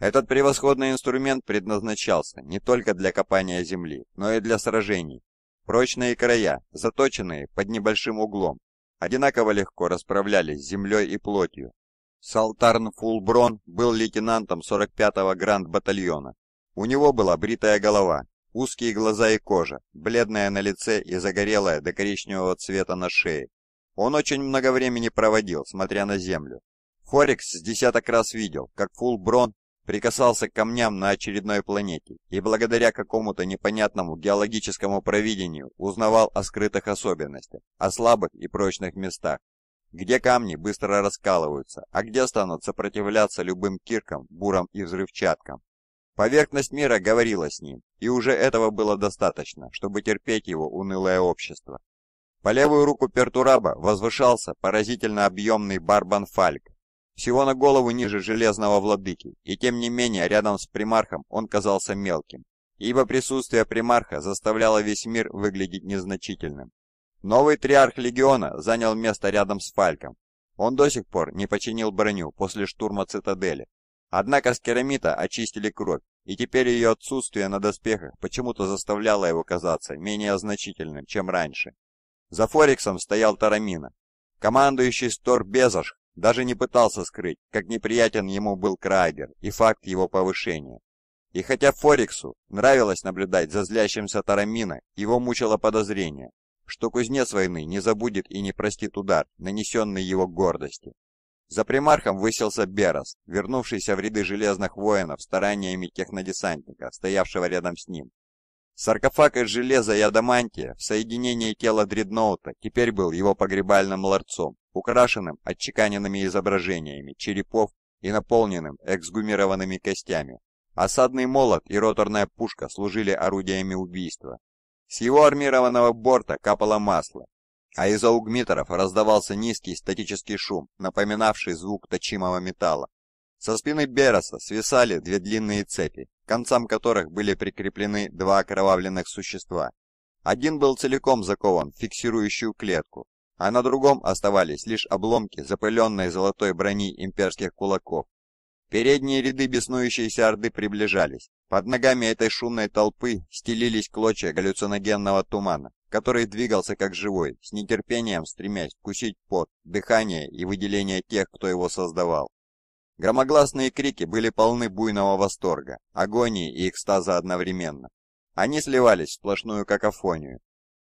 Этот превосходный инструмент предназначался не только для копания земли, но и для сражений. Прочные края, заточенные под небольшим углом, одинаково легко расправлялись с землей и плотью. Салтарн Фулброн был лейтенантом 45-го гранд-батальона. У него была бритая голова, узкие глаза и кожа, бледная на лице и загорелая до коричневого цвета на шее. Он очень много времени проводил, смотря на землю, Хорикс с десяток раз видел, как Фулброн прикасался к камням на очередной планете и благодаря какому-то непонятному геологическому провидению узнавал о скрытых особенностях, о слабых и прочных местах, где камни быстро раскалываются, а где станут сопротивляться любым киркам, бурам и взрывчаткам. Поверхность мира говорила с ним, и уже этого было достаточно, чтобы терпеть его унылое общество. По левую руку Пертураба возвышался поразительно объемный Барбан Фальк, всего на голову ниже железного владыки, и тем не менее рядом с примархом он казался мелким, ибо присутствие примарха заставляло весь мир выглядеть незначительным. Новый триарх легиона занял место рядом с Фальком. Он до сих пор не починил броню после штурма цитадели. Однако с керамита очистили кровь, и теперь ее отсутствие на доспехах почему-то заставляло его казаться менее значительным, чем раньше. За Фориксом стоял Тарамина, Командующий Стор Безош даже не пытался скрыть, как неприятен ему был Крайгер и факт его повышения. И хотя Форексу нравилось наблюдать за злящимся Тарамина, его мучило подозрение, что кузнец войны не забудет и не простит удар, нанесенный его гордости. За примархом высился Берос, вернувшийся в ряды железных воинов стараниями технодесантника, стоявшего рядом с ним. Саркофаг из железа и адамантия в соединении тела дредноута теперь был его погребальным ларцом, украшенным отчеканенными изображениями черепов и наполненным эксгумированными костями. Осадный молот и роторная пушка служили орудиями убийства. С его армированного борта капало масло, а из аугмитеров раздавался низкий статический шум, напоминавший звук точимого металла. Со спины Бероса свисали две длинные цепи, к концам которых были прикреплены два окровавленных существа. Один был целиком закован в фиксирующую клетку, а на другом оставались лишь обломки запыленной золотой брони имперских кулаков. Передние ряды беснующейся орды приближались. Под ногами этой шумной толпы стелились клочья галлюциногенного тумана, который двигался как живой, с нетерпением стремясь кусить пот, дыхание и выделение тех, кто его создавал. Громогласные крики были полны буйного восторга, агонии и экстаза одновременно. Они сливались в сплошную какофонию,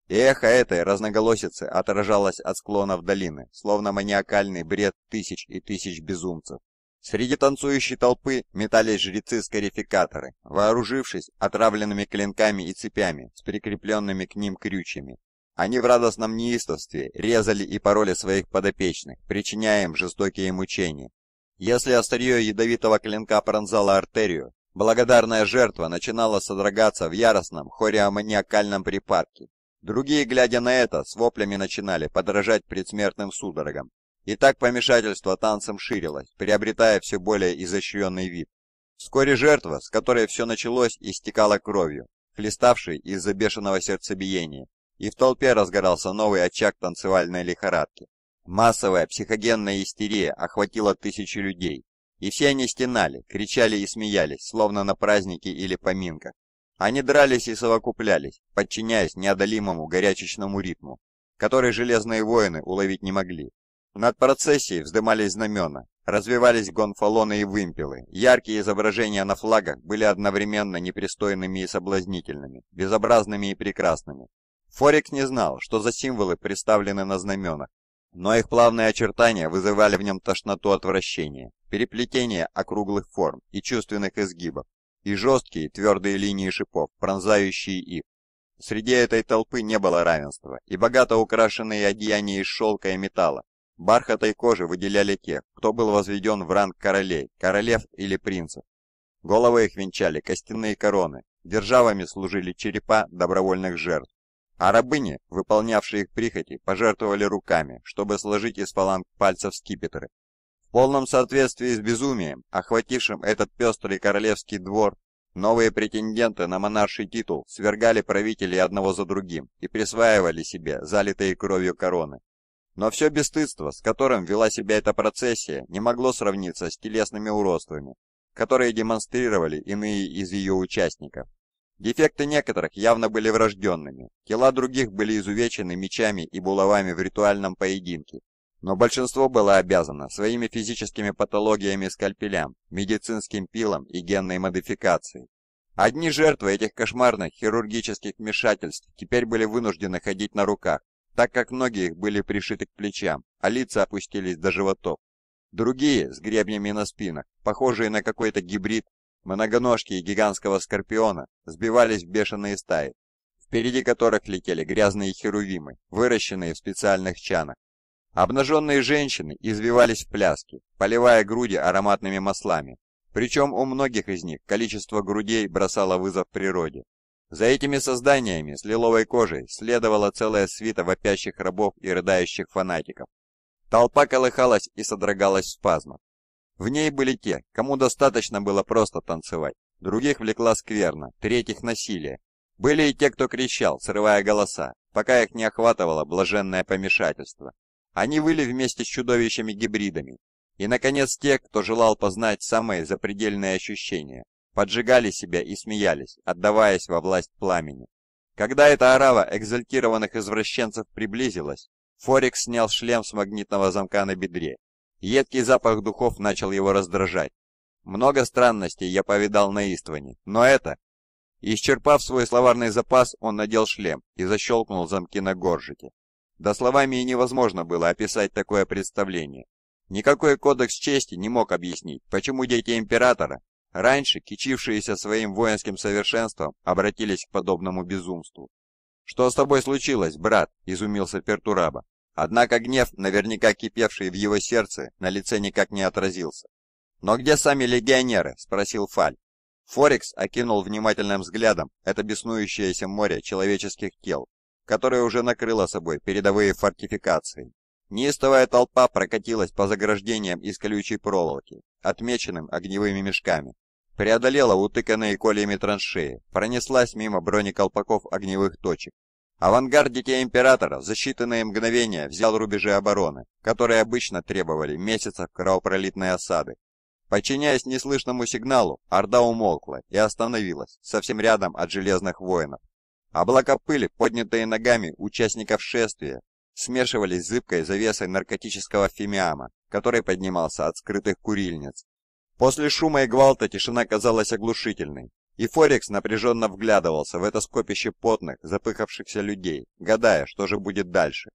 и эхо этой разноголосицы отражалось от склонов долины, словно маниакальный бред тысяч и тысяч безумцев. Среди танцующей толпы метались жрецы-скарификаторы, вооружившись отравленными клинками и цепями с прикрепленными к ним крючьями. Они в радостном неистовстве резали и пороли своих подопечных, причиняя им жестокие мучения. Если острие ядовитого клинка пронзало артерию, благодарная жертва начинала содрогаться в яростном хориаманиакальном припадке Другие, глядя на это, с воплями начинали подражать предсмертным судорогам. И так помешательство танцем ширилось, приобретая все более изощренный вид. Вскоре жертва, с которой все началось, истекала кровью, хлеставшей из-за бешеного сердцебиения, и в толпе разгорался новый очаг танцевальной лихорадки. Массовая психогенная истерия охватила тысячи людей, и все они стенали, кричали и смеялись, словно на празднике или поминках. Они дрались и совокуплялись, подчиняясь неодолимому горячечному ритму, который железные воины уловить не могли. Над процессией вздымались знамена, развивались гонфалоны и вымпелы, яркие изображения на флагах были одновременно непристойными и соблазнительными, безобразными и прекрасными. Форик не знал, что за символы представлены на знаменах, но их плавные очертания вызывали в нем тошноту отвращения, переплетение округлых форм и чувственных изгибов, и жесткие твердые линии шипов, пронзающие их. Среди этой толпы не было равенства, и богато украшенные одеяния из шелка и металла, бархата и кожи выделяли тех, кто был возведен в ранг королей, королев или принцев. Головы их венчали костяные короны, державами служили черепа добровольных жертв. А рабыни, выполнявшие их прихоти, пожертвовали руками, чтобы сложить из фаланг пальцев скипетры, полном соответствии с безумием, охватившим этот пестрый королевский двор, новые претенденты на монарший титул свергали правителей одного за другим и присваивали себе залитые кровью короны. Но все бесстыдство, с которым вела себя эта процессия, не могло сравниться с телесными уродствами, которые демонстрировали иные из ее участников. Дефекты некоторых явно были врожденными, тела других были изувечены мечами и булавами в ритуальном поединке, но большинство было обязано своими физическими патологиями скальпелям, медицинским пилам и генной модификацией. Одни жертвы этих кошмарных хирургических вмешательств теперь были вынуждены ходить на руках, так как ноги их были пришиты к плечам, а лица опустились до животов. Другие, с гребнями на спинах, похожие на какой-то гибрид, многоножки и гигантского скорпиона, сбивались в бешеные стаи, впереди которых летели грязные херувимы, выращенные в специальных чанах, Обнаженные женщины извивались в пляске, поливая груди ароматными маслами. Причем у многих из них количество грудей бросало вызов природе. За этими созданиями с лиловой кожей следовала целая свита вопящих рабов и рыдающих фанатиков. Толпа колыхалась и содрогалась в спазмах. В ней были те, кому достаточно было просто танцевать, других влекла скверно, третьих насилие. Были и те, кто кричал, срывая голоса, пока их не охватывало блаженное помешательство. Они выли вместе с чудовищами-гибридами. И, наконец, те, кто желал познать самые запредельные ощущения, поджигали себя и смеялись, отдаваясь во власть пламени. Когда эта орава экзальтированных извращенцев приблизилась, Форик снял шлем с магнитного замка на бедре. Едкий запах духов начал его раздражать. Много странностей я повидал на Истване, но это... Исчерпав свой словарный запас, он надел шлем и защелкнул замки на горжике. Да словами и невозможно было описать такое представление. Никакой кодекс чести не мог объяснить, почему дети императора, раньше кичившиеся своим воинским совершенством, обратились к подобному безумству. «Что с тобой случилось, брат?» – изумился Пертураба. Однако гнев, наверняка кипевший в его сердце, на лице никак не отразился. «Но где сами легионеры?» – спросил Фаль. Форекс окинул внимательным взглядом это беснующееся море человеческих тел, которая уже накрыла собой передовые фортификации. Неистовая толпа прокатилась по заграждениям из колючей проволоки, отмеченным огневыми мешками. Преодолела утыканные кольями траншеи, пронеслась мимо бронеколпаков огневых точек. Авангард Детей Императора за считанные мгновения взял рубежи обороны, которые обычно требовали месяцев кровопролитной осады. Подчиняясь неслышному сигналу, Орда умолкла и остановилась, совсем рядом от Железных Воинов. Облака пыли, поднятые ногами участников шествия, смешивались с зыбкой завесой наркотического фимиама, который поднимался от скрытых курильниц. После шума и гвалта тишина казалась оглушительной, и Форекс напряженно вглядывался в это скопище потных, запыхавшихся людей, гадая, что же будет дальше.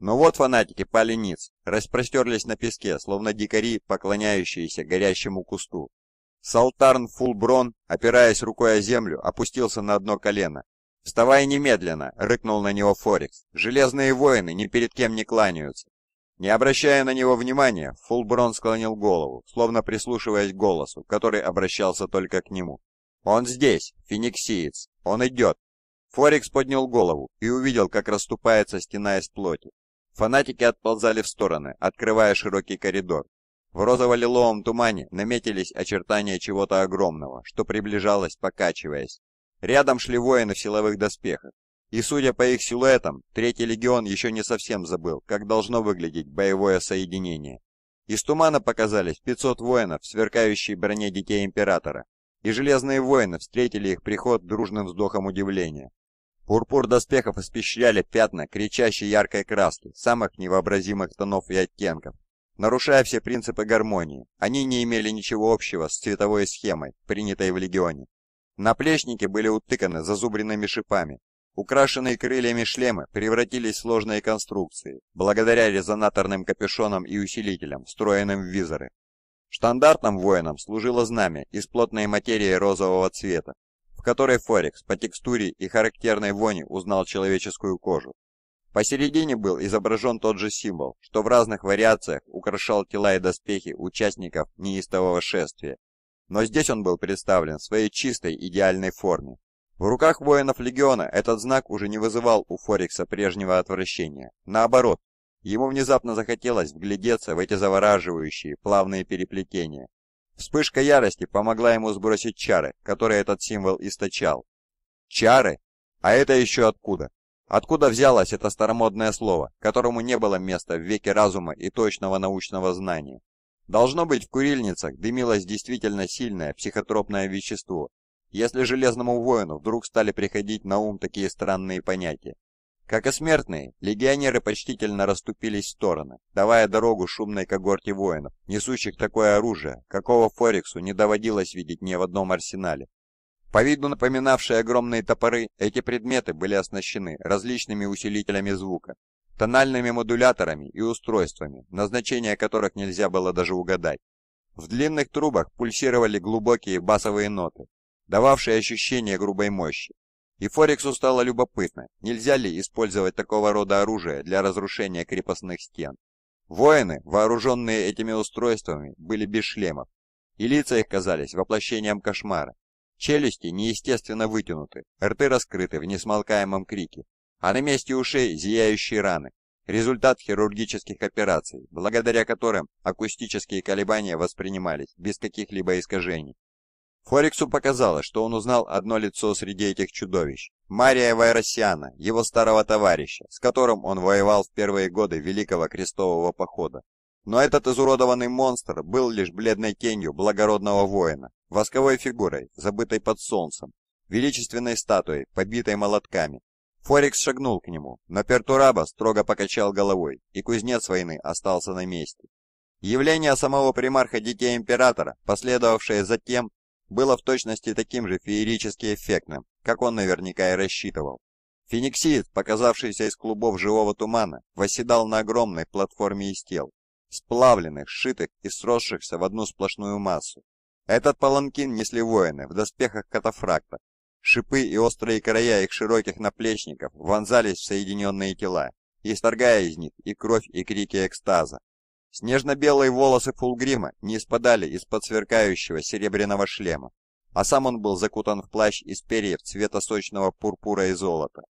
Но вот фанатики пали ниц, распростерлись на песке, словно дикари, поклоняющиеся горящему кусту. Салтарн Фулброн, опираясь рукой о землю, опустился на одно колено «Вставай немедленно!» — рыкнул на него Форекс. «Железные воины ни перед кем не кланяются!» Не обращая на него внимания, Фулброн склонил голову, словно прислушиваясь к голосу, который обращался только к нему. «Он здесь, фениксиец! Он идет!» Форекс поднял голову и увидел, как расступается стена из плоти. Фанатики отползали в стороны, открывая широкий коридор. В розово-лиловом тумане наметились очертания чего-то огромного, что приближалось, покачиваясь. Рядом шли воины в силовых доспехах. И судя по их силуэтам, Третий Легион еще не совсем забыл, как должно выглядеть боевое соединение. Из тумана показались 500 воинов в сверкающей броне Детей Императора, и Железные Воины встретили их приход дружным вздохом удивления. Пурпур доспехов испещряли пятна кричащие яркой краски самых невообразимых тонов и оттенков. Нарушая все принципы гармонии, они не имели ничего общего с цветовой схемой, принятой в Легионе, Наплечники были утыканы зазубренными шипами. Украшенные крыльями шлемы превратились в сложные конструкции, благодаря резонаторным капюшонам и усилителям, встроенным в визоры. Штандартным воинам служило знамя из плотной материи розового цвета, в которой Форекс по текстуре и характерной воне узнал человеческую кожу. Посередине был изображен тот же символ, что в разных вариациях украшал тела и доспехи участников неистового шествия но здесь он был представлен в своей чистой идеальной форме. В руках воинов легиона этот знак уже не вызывал у Форикса прежнего отвращения. Наоборот, ему внезапно захотелось вглядеться в эти завораживающие плавные переплетения. Вспышка ярости помогла ему сбросить чары, которые этот символ источал. Чары? А это еще откуда? Откуда взялось это старомодное слово, которому не было места в веке разума и точного научного знания? Должно быть, в курильницах дымилось действительно сильное психотропное вещество, если Железному Воину вдруг стали приходить на ум такие странные понятия. Как и смертные, легионеры почтительно расступились в стороны, давая дорогу шумной когорте воинов, несущих такое оружие, какого Форексу не доводилось видеть ни в одном арсенале. По виду напоминавшие огромные топоры, эти предметы были оснащены различными усилителями звука, тональными модуляторами и устройствами, назначение которых нельзя было даже угадать. В длинных трубах пульсировали глубокие басовые ноты, дававшие ощущение грубой мощи. И Форексу стало любопытно, нельзя ли использовать такого рода оружие для разрушения крепостных стен. Воины, вооруженные этими устройствами, были без шлемов, и лица их казались воплощением кошмара. Челюсти неестественно вытянуты, рты раскрыты в несмолкаемом крике, а на месте ушей зияющие раны. Результат хирургических операций, благодаря которым акустические колебания воспринимались без каких-либо искажений. Форексу показалось, что он узнал одно лицо среди этих чудовищ. Мария Вайросиана, его старого товарища, с которым он воевал в первые годы Великого Крестового Похода. Но этот изуродованный монстр был лишь бледной тенью благородного воина, восковой фигурой, забытой под солнцем, величественной статуей, побитой молотками, Форекс шагнул к нему, но Пертураба строго покачал головой, и кузнец войны остался на месте. Явление самого примарха Детей Императора, последовавшее затем, было в точности таким же феерически эффектным, как он наверняка и рассчитывал. Фениксид, показавшийся из клубов живого тумана, восседал на огромной платформе из тел, сплавленных, сшитых и сросшихся в одну сплошную массу. Этот паланкин несли воины в доспехах катафракта, Шипы и острые края их широких наплечников вонзались в соединенные тела, исторгая из них и кровь, и крики экстаза. Снежно-белые волосы Фулгрима не спадали из-под сверкающего серебряного шлема, а сам он был закутан в плащ из перьев цвета сочного пурпура и золота.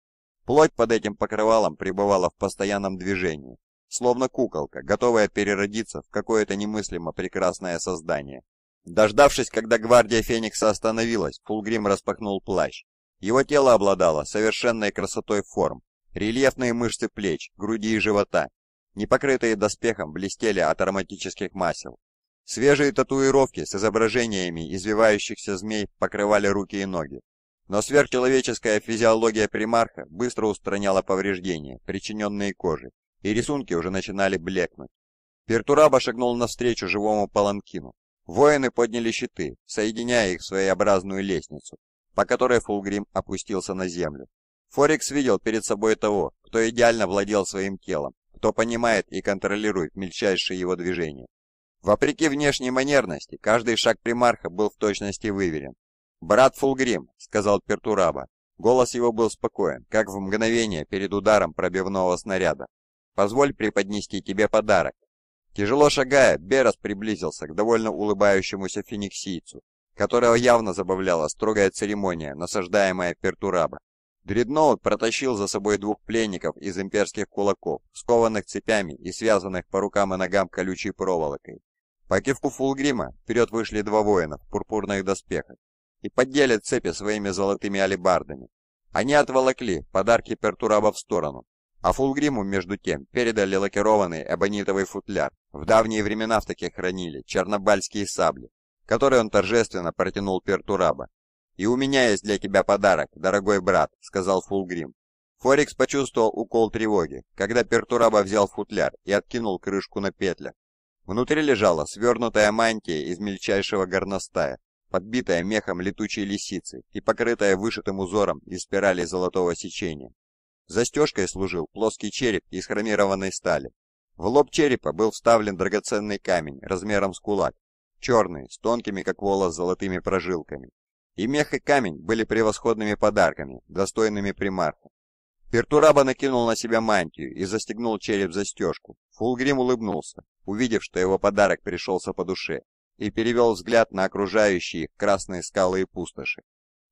Плоть под этим покрывалом пребывала в постоянном движении, словно куколка, готовая переродиться в какое-то немыслимо прекрасное создание. Дождавшись, когда гвардия Феникса остановилась, Фулгрим распахнул плащ. Его тело обладало совершенной красотой форм. Рельефные мышцы плеч, груди и живота, непокрытые доспехом, блестели от ароматических масел. Свежие татуировки с изображениями извивающихся змей покрывали руки и ноги. Но сверхчеловеческая физиология примарха быстро устраняла повреждения, причиненные кожей, и рисунки уже начинали блекнуть. Пертураба шагнул навстречу живому паланкину, Воины подняли щиты, соединяя их в своеобразную лестницу, по которой Фулгрим опустился на землю. Форекс видел перед собой того, кто идеально владел своим телом, кто понимает и контролирует мельчайшие его движения. Вопреки внешней манерности, каждый шаг примарха был в точности выверен. «Брат Фулгрим», — сказал Пертураба. Голос его был спокоен, как в мгновение перед ударом пробивного снаряда. «Позволь преподнести тебе подарок, Тяжело шагая, Берас приблизился к довольно улыбающемуся фениксийцу, которого явно забавляла строгая церемония, насаждаемая Пертураба. Дредноут протащил за собой двух пленников из имперских кулаков, скованных цепями и связанных по рукам и ногам колючей проволокой. По кивку Фулгрима вперед вышли два воина в пурпурных доспехах и поддели цепи своими золотыми алебардами. Они отволокли подарки Пертураба в сторону, а Фулгриму, между тем, передали лакированный эбонитовый футляр. В давние времена в таких хранили чернобальские сабли, которые он торжественно протянул Пертураба. «И у меня есть для тебя подарок, дорогой брат», — сказал Фулгрим. Форикс почувствовал укол тревоги, когда Пертураба взял футляр и откинул крышку на петлях. Внутри лежала свернутая мантия из мельчайшего горностая, подбитая мехом летучей лисицы и покрытая вышитым узором из спирали золотого сечения. Застежкой служил плоский череп из хромированной стали. В лоб черепа был вставлен драгоценный камень размером с кулак, черный, с тонкими, как волос, золотыми прожилками. И мех и камень были превосходными подарками, достойными примарха. Пертураба накинул на себя мантию и застегнул череп застежку. Фулгрим улыбнулся, увидев, что его подарок пришелся по душе, и перевел взгляд на окружающие красные скалы и пустоши.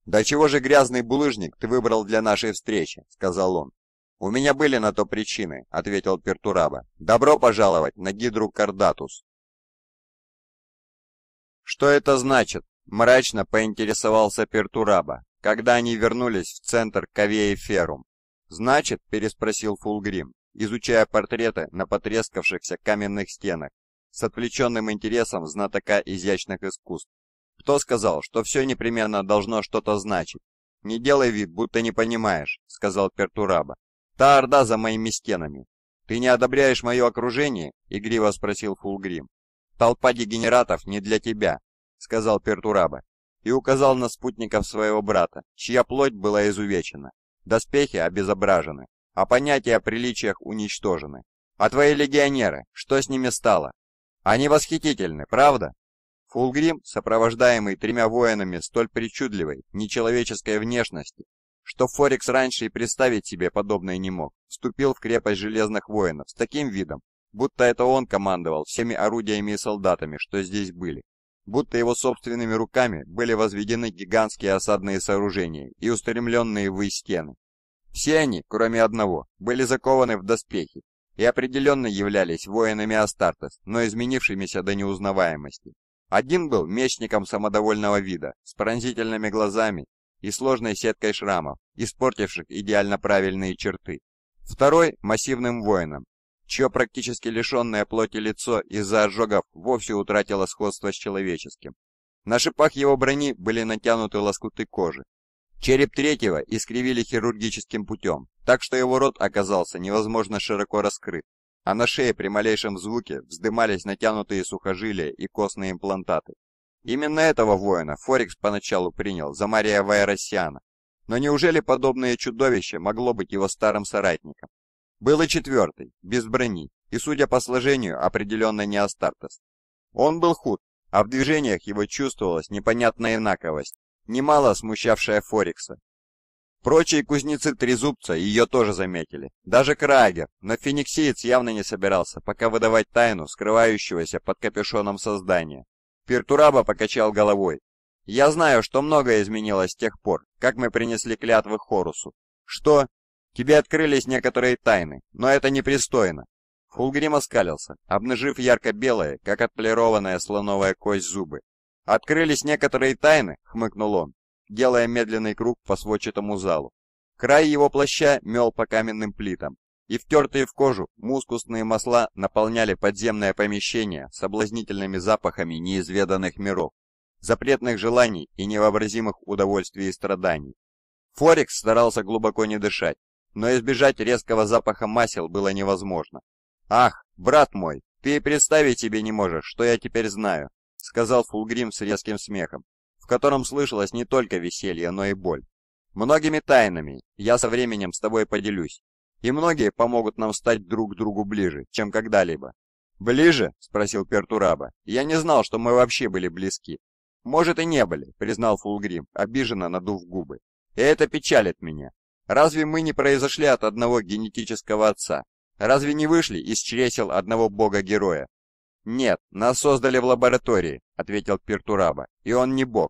«Да чего же грязный булыжник ты выбрал для нашей встречи?» — сказал он. «У меня были на то причины», — ответил Пертураба. «Добро пожаловать на Гидру Кардатус». «Что это значит?» — мрачно поинтересовался Пертураба, когда они вернулись в центр Кавеи Ферум. «Значит?» — переспросил Фулгрим, изучая портреты на потрескавшихся каменных стенах с отвлеченным интересом знатока изящных искусств. Кто сказал, что все непременно должно что-то значить? Не делай вид, будто не понимаешь, сказал Пертураба. Та орда за моими стенами. Ты не одобряешь мое окружение? Игриво спросил Фулгрим. Толпа дегенератов не для тебя, сказал Пертураба и указал на спутников своего брата, чья плоть была изувечена. Доспехи обезображены, а понятия о приличиях уничтожены. А твои легионеры, что с ними стало? Они восхитительны, правда? Фулгрим, сопровождаемый тремя воинами столь причудливой, нечеловеческой внешности, что Форекс раньше и представить себе подобное не мог, вступил в крепость Железных Воинов с таким видом, будто это он командовал всеми орудиями и солдатами, что здесь были, будто его собственными руками были возведены гигантские осадные сооружения и устремленные ввысь стены. Все они, кроме одного, были закованы в доспехи и определенно являлись воинами Астартес, но изменившимися до неузнаваемости. Один был мечником самодовольного вида, с пронзительными глазами и сложной сеткой шрамов, испортивших идеально правильные черты. Второй – массивным воином, чье практически лишенное плоти лицо из-за ожогов вовсе утратило сходство с человеческим. На шипах его брони были натянуты лоскуты кожи. Череп третьего искривили хирургическим путем, так что его рот оказался невозможно широко раскрыт, а на шее при малейшем звуке вздымались натянутые сухожилия и костные имплантаты. Именно этого воина Форикс поначалу принял за Мария Вайросиана. Но неужели подобное чудовище могло быть его старым соратником? Был и четвертый, без брони, и, судя по сложению, определенно не Астартес. Он был худ, а в движениях его чувствовалась непонятная инаковость, немало смущавшая Форикса, Прочие кузнецы Трезубца ее тоже заметили. Даже Крагер, но фениксиец явно не собирался пока выдавать тайну скрывающегося под капюшоном создания. Пертураба покачал головой. «Я знаю, что многое изменилось с тех пор, как мы принесли клятвы Хорусу. Что? Тебе открылись некоторые тайны, но это непристойно. Фулгрим оскалился, обнажив ярко-белые, как отполированная слоновая кость зубы. «Открылись некоторые тайны», — хмыкнул он делая медленный круг по сводчатому залу. Край его плаща мел по каменным плитам, и втертые в кожу мускусные масла наполняли подземное помещение соблазнительными запахами неизведанных миров, запретных желаний и невообразимых удовольствий и страданий. Форекс старался глубоко не дышать, но избежать резкого запаха масел было невозможно. «Ах, брат мой, ты и представить себе не можешь, что я теперь знаю», — сказал Фулгрим с резким смехом в котором слышалось не только веселье, но и боль. Многими тайнами я со временем с тобой поделюсь, и многие помогут нам стать друг другу ближе, чем когда-либо. «Ближе?» – спросил Пертураба. «Я не знал, что мы вообще были близки». «Может, и не были», – признал Фулгрим, обиженно надув губы. «И это печалит меня. Разве мы не произошли от одного генетического отца? Разве не вышли из чресел одного бога-героя? «Нет, нас создали в лаборатории», — ответил Пиртураба, — «и он не бог».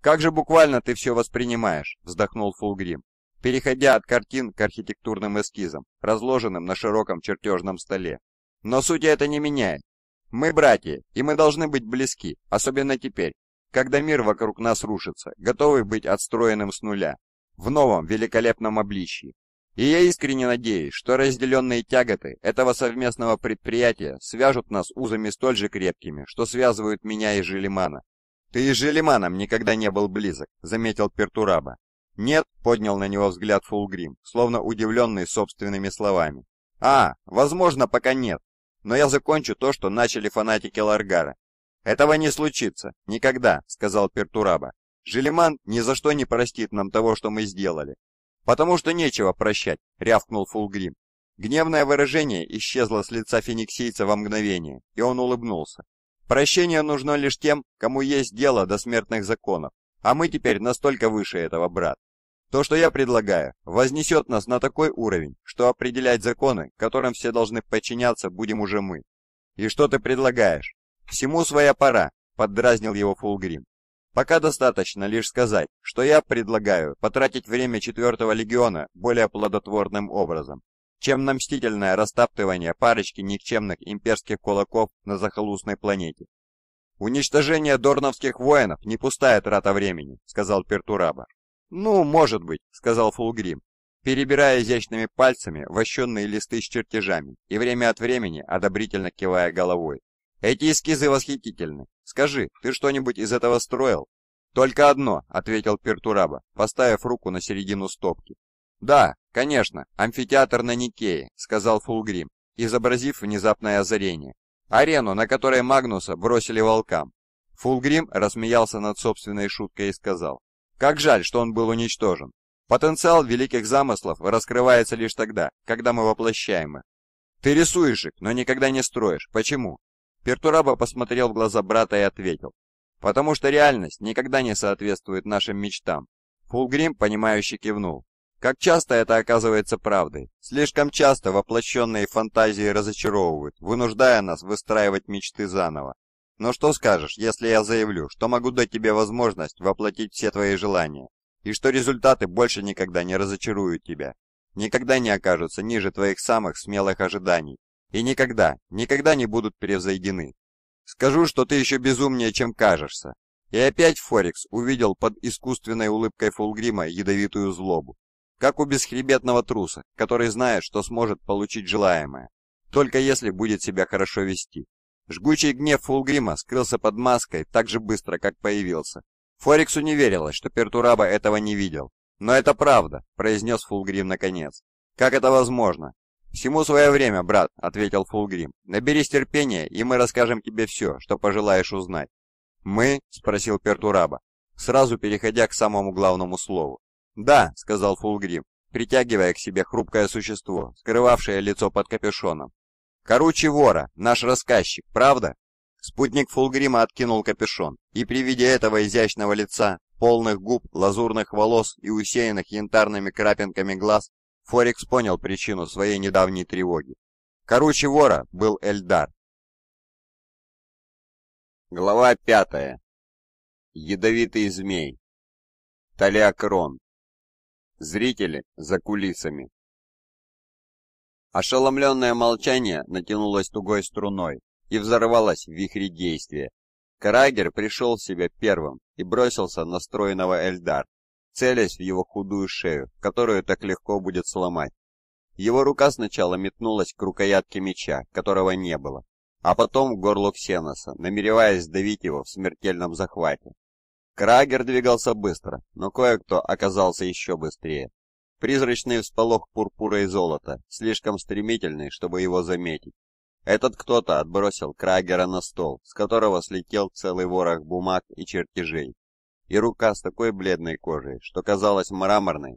«Как же буквально ты все воспринимаешь», — вздохнул Фулгрим, переходя от картин к архитектурным эскизам, разложенным на широком чертежном столе. «Но суть это не меняет. Мы братья, и мы должны быть близки, особенно теперь, когда мир вокруг нас рушится, готовы быть отстроенным с нуля, в новом великолепном обличии. И я искренне надеюсь, что разделенные тяготы этого совместного предприятия свяжут нас узами столь же крепкими, что связывают меня и Желимана. «Ты и с Желиманом никогда не был близок», — заметил Пертураба. «Нет», — поднял на него взгляд Фулгрим, словно удивленный собственными словами. «А, возможно, пока нет, но я закончу то, что начали фанатики Ларгара. «Этого не случится. Никогда», — сказал Пертураба. Желиман ни за что не простит нам того, что мы сделали. «Потому что нечего прощать», — рявкнул Фулгрим. Гневное выражение исчезло с лица фениксийца во мгновение, и он улыбнулся. «Прощение нужно лишь тем, кому есть дело до смертных законов, а мы теперь настолько выше этого, брат. То, что я предлагаю, вознесет нас на такой уровень, что определять законы, которым все должны подчиняться, будем уже мы». «И что ты предлагаешь?» «Всему своя пора», — поддразнил его Фулгрим. Пока достаточно лишь сказать, что я предлагаю потратить время 4-го легиона более плодотворным образом, чем на мстительное растаптывание парочки никчемных имперских кулаков на захолустной планете. «Уничтожение дорновских воинов не пустая трата времени», — сказал Пертураба. «Ну, может быть», — сказал Фулгрим, перебирая изящными пальцами вощенные листы с чертежами и время от времени одобрительно кивая головой. Эти эскизы восхитительны. Скажи, ты что-нибудь из этого строил?» «Только одно», — ответил Пертураба, поставив руку на середину стопки. «Да, конечно, амфитеатр на Никее», — сказал Фулгрим, изобразив внезапное озарение. «Арену, на которой Магнуса бросили волкам». Фулгрим рассмеялся над собственной шуткой и сказал, «Как жаль, что он был уничтожен. Потенциал великих замыслов раскрывается лишь тогда, когда мы воплощаем их. Ты рисуешь их, но никогда не строишь. Почему?» Пертураба посмотрел в глаза брата и ответил. «Потому что реальность никогда не соответствует нашим мечтам». Фулгрим, понимающий, кивнул. Как часто это оказывается правдой? Слишком часто воплощенные фантазии разочаровывают, вынуждая нас выстраивать мечты заново. Но что скажешь, если я заявлю, что могу дать тебе возможность воплотить все твои желания, и что результаты больше никогда не разочаруют тебя, никогда не окажутся ниже твоих самых смелых ожиданий, и никогда, никогда не будут превзойдены. Скажу, что ты еще безумнее, чем кажешься». И опять Форекс увидел под искусственной улыбкой Фулгрима ядовитую злобу. Как у бесхребетного труса, который знает, что сможет получить желаемое, только если будет себя хорошо вести. Жгучий гнев Фулгрима скрылся под маской так же быстро, как появился. Форексу не верилось, что Пертураба этого не видел. «Но это правда», — произнес Фулгрим наконец. «Как это возможно? «Всему свое время, брат», — ответил Фулгрим. «Наберись терпения, и мы расскажем тебе все, что пожелаешь узнать». «Мы?» — спросил Пертураба, сразу переходя к самому главному слову. «Да», — сказал Фулгрим, притягивая к себе хрупкое существо, скрывавшее лицо под капюшоном. Короче вора, наш рассказчик, правда?» Спутник Фулгрима откинул капюшон, и при виде этого изящного лица, полных губ, лазурных волос и усеянных янтарными крапинками глаз, Форекс понял причину своей недавней тревоги. Короче вора был Эльдар. Глава пятая. Ядовитый змей. Талиакрон. Зрители за кулисами. Ошеломленное молчание натянулось тугой струной и взорвалось в вихре действия. Карагер пришел в себя первым и бросился на стройного Эльдар, целясь в его худую шею, которую так легко будет сломать. Его рука сначала метнулась к рукоятке меча, которого не было, а потом в горло Ксеноса, намереваясь сдавить его в смертельном захвате. Крагер двигался быстро, но кое-кто оказался еще быстрее. Призрачный всполох пурпура и золота, слишком стремительный, чтобы его заметить. Этот кто-то отбросил Крагера на стол, с которого слетел целый ворох бумаг и чертежей и рука с такой бледной кожей, что казалась мраморной,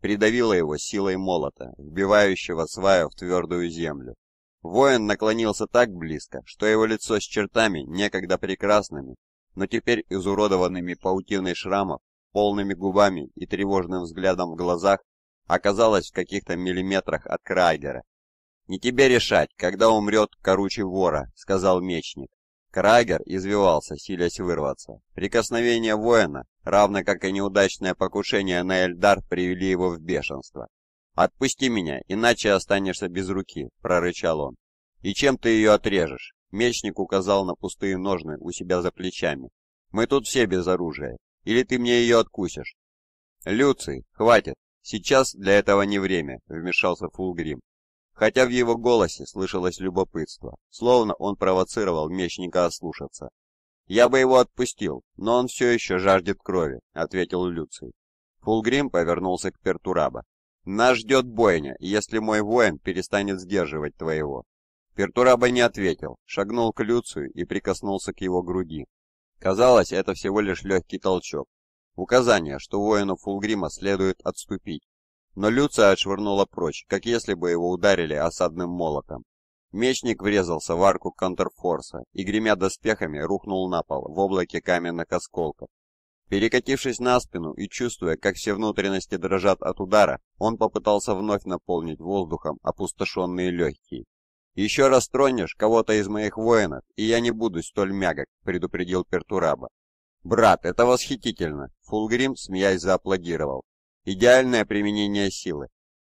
придавила его силой молота, вбивающего сваю в твердую землю. Воин наклонился так близко, что его лицо с чертами, некогда прекрасными, но теперь изуродованными паутиной шрамов, полными губами и тревожным взглядом в глазах, оказалось в каких-то миллиметрах от Крайгера. «Не тебе решать, когда умрет коручий вора», — сказал мечник. Крагер извивался, силясь вырваться. Прикосновение воина, равно как и неудачное покушение на Эльдар, привели его в бешенство. «Отпусти меня, иначе останешься без руки», — прорычал он. «И чем ты ее отрежешь?» Мечник указал на пустые ножны у себя за плечами. «Мы тут все без оружия. Или ты мне ее откусишь?» «Люций, хватит. Сейчас для этого не время», — вмешался Фулгрим хотя в его голосе слышалось любопытство, словно он провоцировал мечника ослушаться. «Я бы его отпустил, но он все еще жаждет крови», — ответил Люций. Фулгрим повернулся к Пертураба. «Нас ждет бойня, если мой воин перестанет сдерживать твоего». Пертураба не ответил, шагнул к Люцию и прикоснулся к его груди. Казалось, это всего лишь легкий толчок. Указание, что воину Фулгрима следует отступить, но Люция отшвырнула прочь, как если бы его ударили осадным молотом. Мечник врезался в арку контрфорса и, гремя доспехами, рухнул на пол в облаке каменных осколков. Перекатившись на спину и чувствуя, как все внутренности дрожат от удара, он попытался вновь наполнить воздухом опустошенные легкие. «Еще раз тронешь кого-то из моих воинов, и я не буду столь мягок», — предупредил Пертураба. «Брат, это восхитительно!» — Фулгрим, смеясь, зааплодировал. Идеальное применение силы.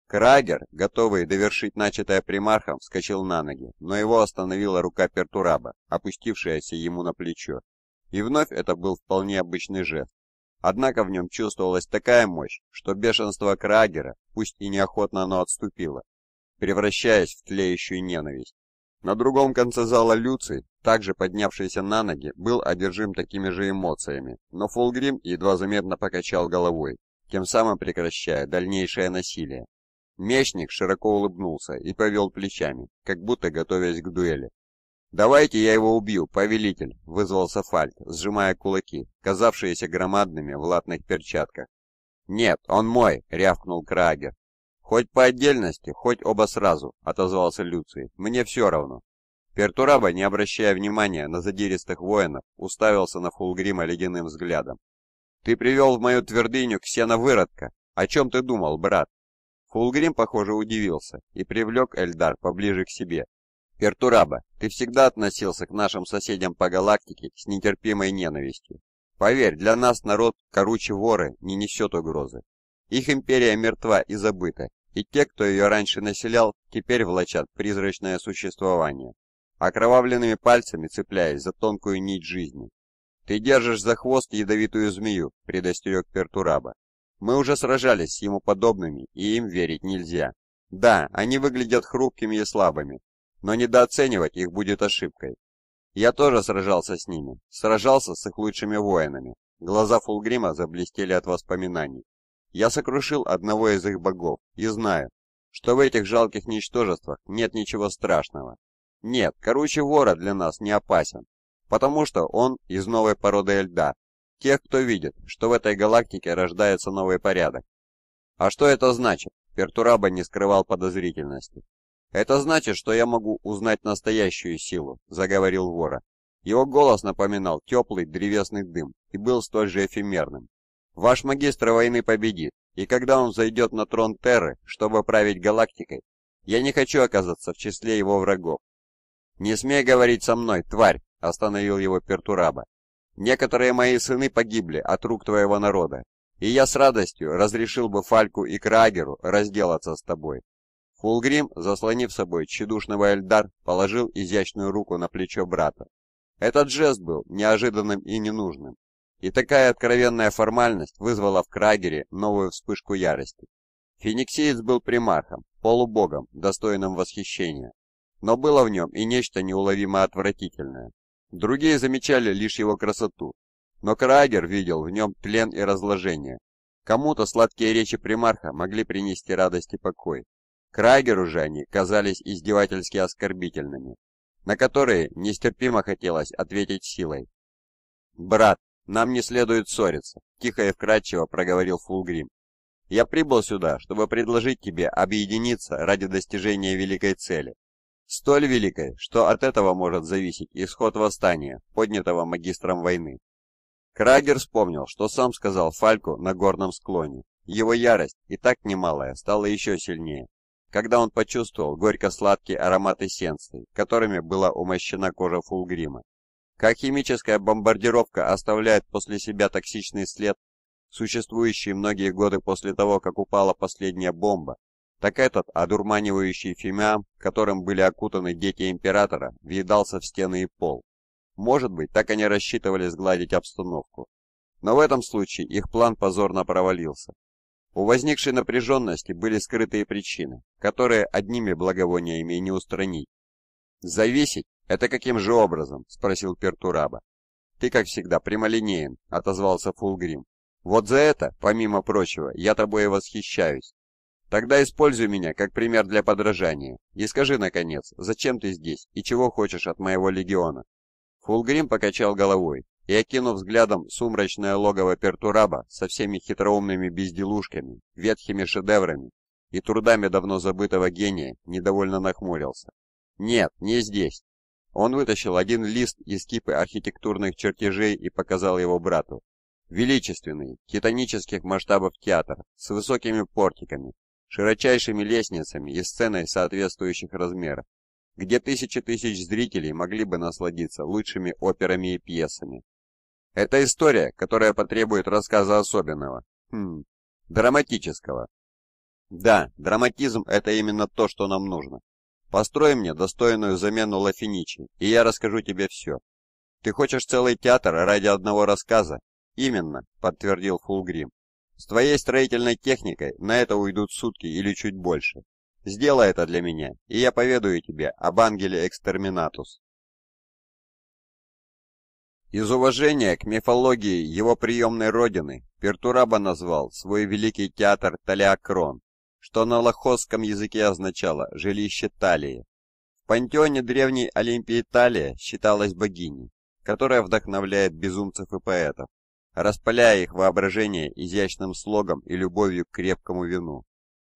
Крагер, готовый довершить начатое примархом, вскочил на ноги, но его остановила рука Пертураба, опустившаяся ему на плечо. И вновь это был вполне обычный жест. Однако в нем чувствовалась такая мощь, что бешенство Крагера, пусть и неохотно оно отступило, превращаясь в тлеющую ненависть. На другом конце зала Люций, также поднявшийся на ноги, был одержим такими же эмоциями, но Фулгрим едва заметно покачал головой, тем самым прекращая дальнейшее насилие. Мечник широко улыбнулся и повел плечами, как будто готовясь к дуэли. «Давайте я его убью, повелитель!» — вызвался Фальк, сжимая кулаки, казавшиеся громадными в латных перчатках. «Нет, он мой!» — рявкнул Крагер. «Хоть по отдельности, хоть оба сразу!» — отозвался Люций. «Мне все равно!» Пертураба, не обращая внимания на задиристых воинов, уставился на Фулгрима ледяным взглядом, ты привел в мою твердыню ксеновыродка. О чем ты думал, брат?» Фулгрим, похоже, удивился и привлек Эльдар поближе к себе. «Пертураба, ты всегда относился к нашим соседям по галактике с нетерпимой ненавистью. Поверь, для нас народ коруче воры не несет угрозы. Их империя мертва и забыта, и те, кто ее раньше населял, теперь влачат призрачное существование, окровавленными пальцами цепляясь за тонкую нить жизни, «Ты держишь за хвост ядовитую змею», — предостерег Пертураба. «Мы уже сражались с ему подобными, и им верить нельзя. Да, они выглядят хрупкими и слабыми, но недооценивать их будет ошибкой. Я тоже сражался с ними, сражался с их лучшими воинами. Глаза Фулгрима заблестели от воспоминаний. Я сокрушил одного из их богов и знаю, что в этих жалких ничтожествах нет ничего страшного. Нет, короче вора для нас не опасен, потому что он из новой породы льда, тех, кто видит, что в этой галактике рождается новый порядок. А что это значит? Пертураба не скрывал подозрительности. «Это значит, что я могу узнать настоящую силу», — заговорил Вора. Его голос напоминал теплый древесный дым и был столь же эфемерным. «Ваш магистр войны победит, и когда он зайдет на трон Терры, чтобы править галактикой, я не хочу оказаться в числе его врагов». «Не смей говорить со мной, тварь!» остановил его Пертураба. Некоторые мои сыны погибли от рук твоего народа, и я с радостью разрешил бы Фальку и Крагеру разделаться с тобой. Фулгрим, заслонив собой тщедушного Эльдар, положил изящную руку на плечо брата. Этот жест был неожиданным и ненужным, и такая откровенная формальность вызвала в Крагере новую вспышку ярости. Фениксиец был примархом, полубогом, достойным восхищения, но было в нем и нечто неуловимо отвратительное. Другие замечали лишь его красоту, но Крагер видел в нем тлен и разложение. Кому-то сладкие речи примарха могли принести радость и покой. Крагеру же они казались издевательски оскорбительными, на которые нестерпимо хотелось ответить силой. «Брат, нам не следует ссориться», — тихо и вкрадчиво проговорил Фулгрим. «Я прибыл сюда, чтобы предложить тебе объединиться ради достижения великой цели столь великой, что от этого может зависеть исход восстания, поднятого магистром войны. Крагер вспомнил, что сам сказал Фальку на горном склоне. Его ярость, и так немалая, стала еще сильнее, когда он почувствовал горько-сладкий аромат эссенций, которыми была умощена кожа фулгрима. Как химическая бомбардировка оставляет после себя токсичный след, существующий многие годы после того, как упала последняя бомба, так этот одурманивающий фимиам, которым были окутаны дети императора, въедался в стены и пол. Может быть, так они рассчитывали сгладить обстановку. Но в этом случае их план позорно провалился. У возникшей напряженности были скрытые причины, которые одними благовониями не устранить. «Зависеть? Это каким же образом?» – спросил Пертураба. «Ты, как всегда, прямолинеен», – отозвался Фулгрим. «Вот за это, помимо прочего, я тобой и восхищаюсь. Тогда используй меня как пример для подражания и скажи, наконец, зачем ты здесь и чего хочешь от моего легиона». Фулгрим покачал головой и, окинув взглядом сумрачное логово Пертураба со всеми хитроумными безделушками, ветхими шедеврами и трудами давно забытого гения, недовольно нахмурился. «Нет, не здесь». Он вытащил один лист из кипы архитектурных чертежей и показал его брату. Величественный, титанических масштабов театр, с высокими портиками, широчайшими лестницами и сценой соответствующих размеров, где тысячи тысяч зрителей могли бы насладиться лучшими операми и пьесами. Это история, которая потребует рассказа особенного, хм, драматического. Да, драматизм – это именно то, что нам нужно. Построй мне достойную замену Лафиничи, и я расскажу тебе все. Ты хочешь целый театр ради одного рассказа? Именно, подтвердил Фулгрим. С твоей строительной техникой на это уйдут сутки или чуть больше. Сделай это для меня, и я поведаю тебе об ангеле Экстерминатус. Из уважения к мифологии его приемной родины Пертураба назвал свой великий театр Талиакрон, что на лохосском языке означало «жилище Талии». В пантеоне древней Олимпии Талия считалась богиней, которая вдохновляет безумцев и поэтов, распаляя их воображение изящным слогом и любовью к крепкому вину.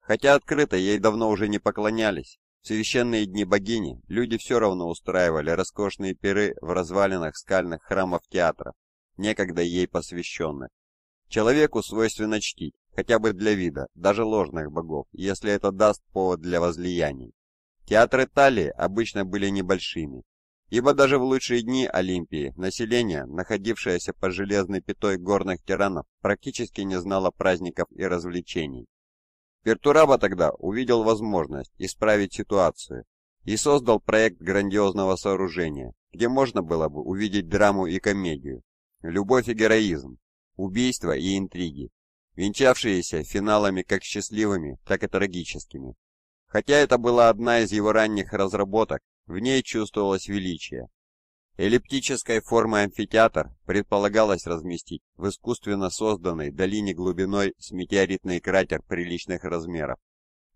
Хотя открыто ей давно уже не поклонялись, в священные дни богини люди все равно устраивали роскошные пиры в развалинах скальных храмов театра, некогда ей посвященных. Человеку свойственно чтить, хотя бы для вида, даже ложных богов, если это даст повод для возлияний. Театры Талии обычно были небольшими, Ибо даже в лучшие дни Олимпии население, находившееся под железной пятой горных тиранов, практически не знало праздников и развлечений. Пертураба тогда увидел возможность исправить ситуацию и создал проект грандиозного сооружения, где можно было бы увидеть драму и комедию, любовь и героизм, убийства и интриги, венчавшиеся финалами как счастливыми, так и трагическими. Хотя это была одна из его ранних разработок, в ней чувствовалось величие. Эллиптической формы амфитеатр предполагалось разместить в искусственно созданной долине глубиной с метеоритный кратер приличных размеров.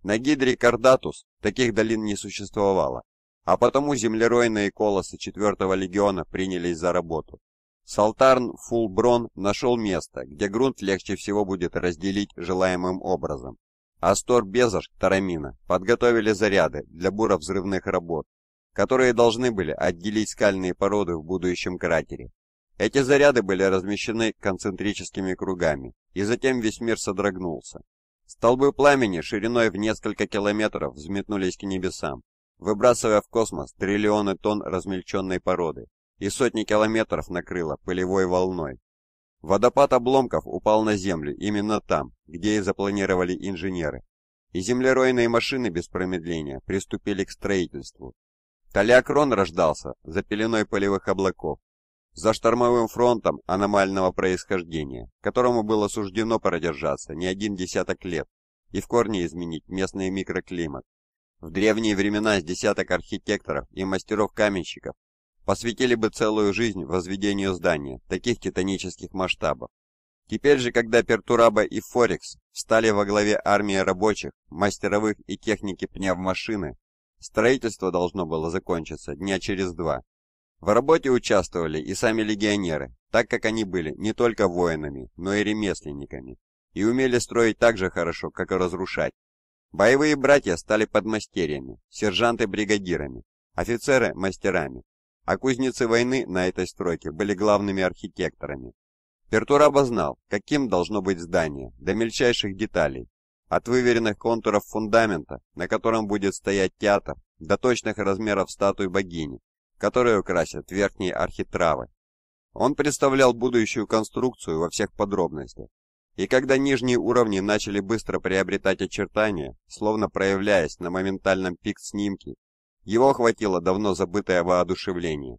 На гидре Кардатус таких долин не существовало, а потому землеройные колосы 4-го легиона принялись за работу. Салтарн Фулброн нашел место, где грунт легче всего будет разделить желаемым образом. Астор Безаш Тарамина подготовили заряды для буровзрывных работ, которые должны были отделить скальные породы в будущем кратере. Эти заряды были размещены концентрическими кругами, и затем весь мир содрогнулся. Столбы пламени шириной в несколько километров взметнулись к небесам, выбрасывая в космос триллионы тонн размельченной породы, и сотни километров накрыло пылевой волной. Водопад обломков упал на землю именно там, где и запланировали инженеры, и землеройные машины без промедления приступили к строительству, Талиакрон рождался за пеленой полевых облаков, за штормовым фронтом аномального происхождения, которому было суждено продержаться не один десяток лет и в корне изменить местный микроклимат. В древние времена с десяток архитекторов и мастеров-каменщиков посвятили бы целую жизнь возведению здания таких титанических масштабов. Теперь же, когда Пертураба и Форекс встали во главе армии рабочих, мастеровых и техники пневмашины, Строительство должно было закончиться дня через два. В работе участвовали и сами легионеры, так как они были не только воинами, но и ремесленниками, и умели строить так же хорошо, как и разрушать. Боевые братья стали подмастерьями, сержанты – бригадирами, офицеры – мастерами, а кузнецы войны на этой стройке были главными архитекторами. Пертураба знал, каким должно быть здание, до мельчайших деталей, от выверенных контуров фундамента, на котором будет стоять театр, до точных размеров статуи богини, которые украсят верхние архитравы. Он представлял будущую конструкцию во всех подробностях. И когда нижние уровни начали быстро приобретать очертания, словно проявляясь на моментальном пик снимки, его охватило давно забытое воодушевление.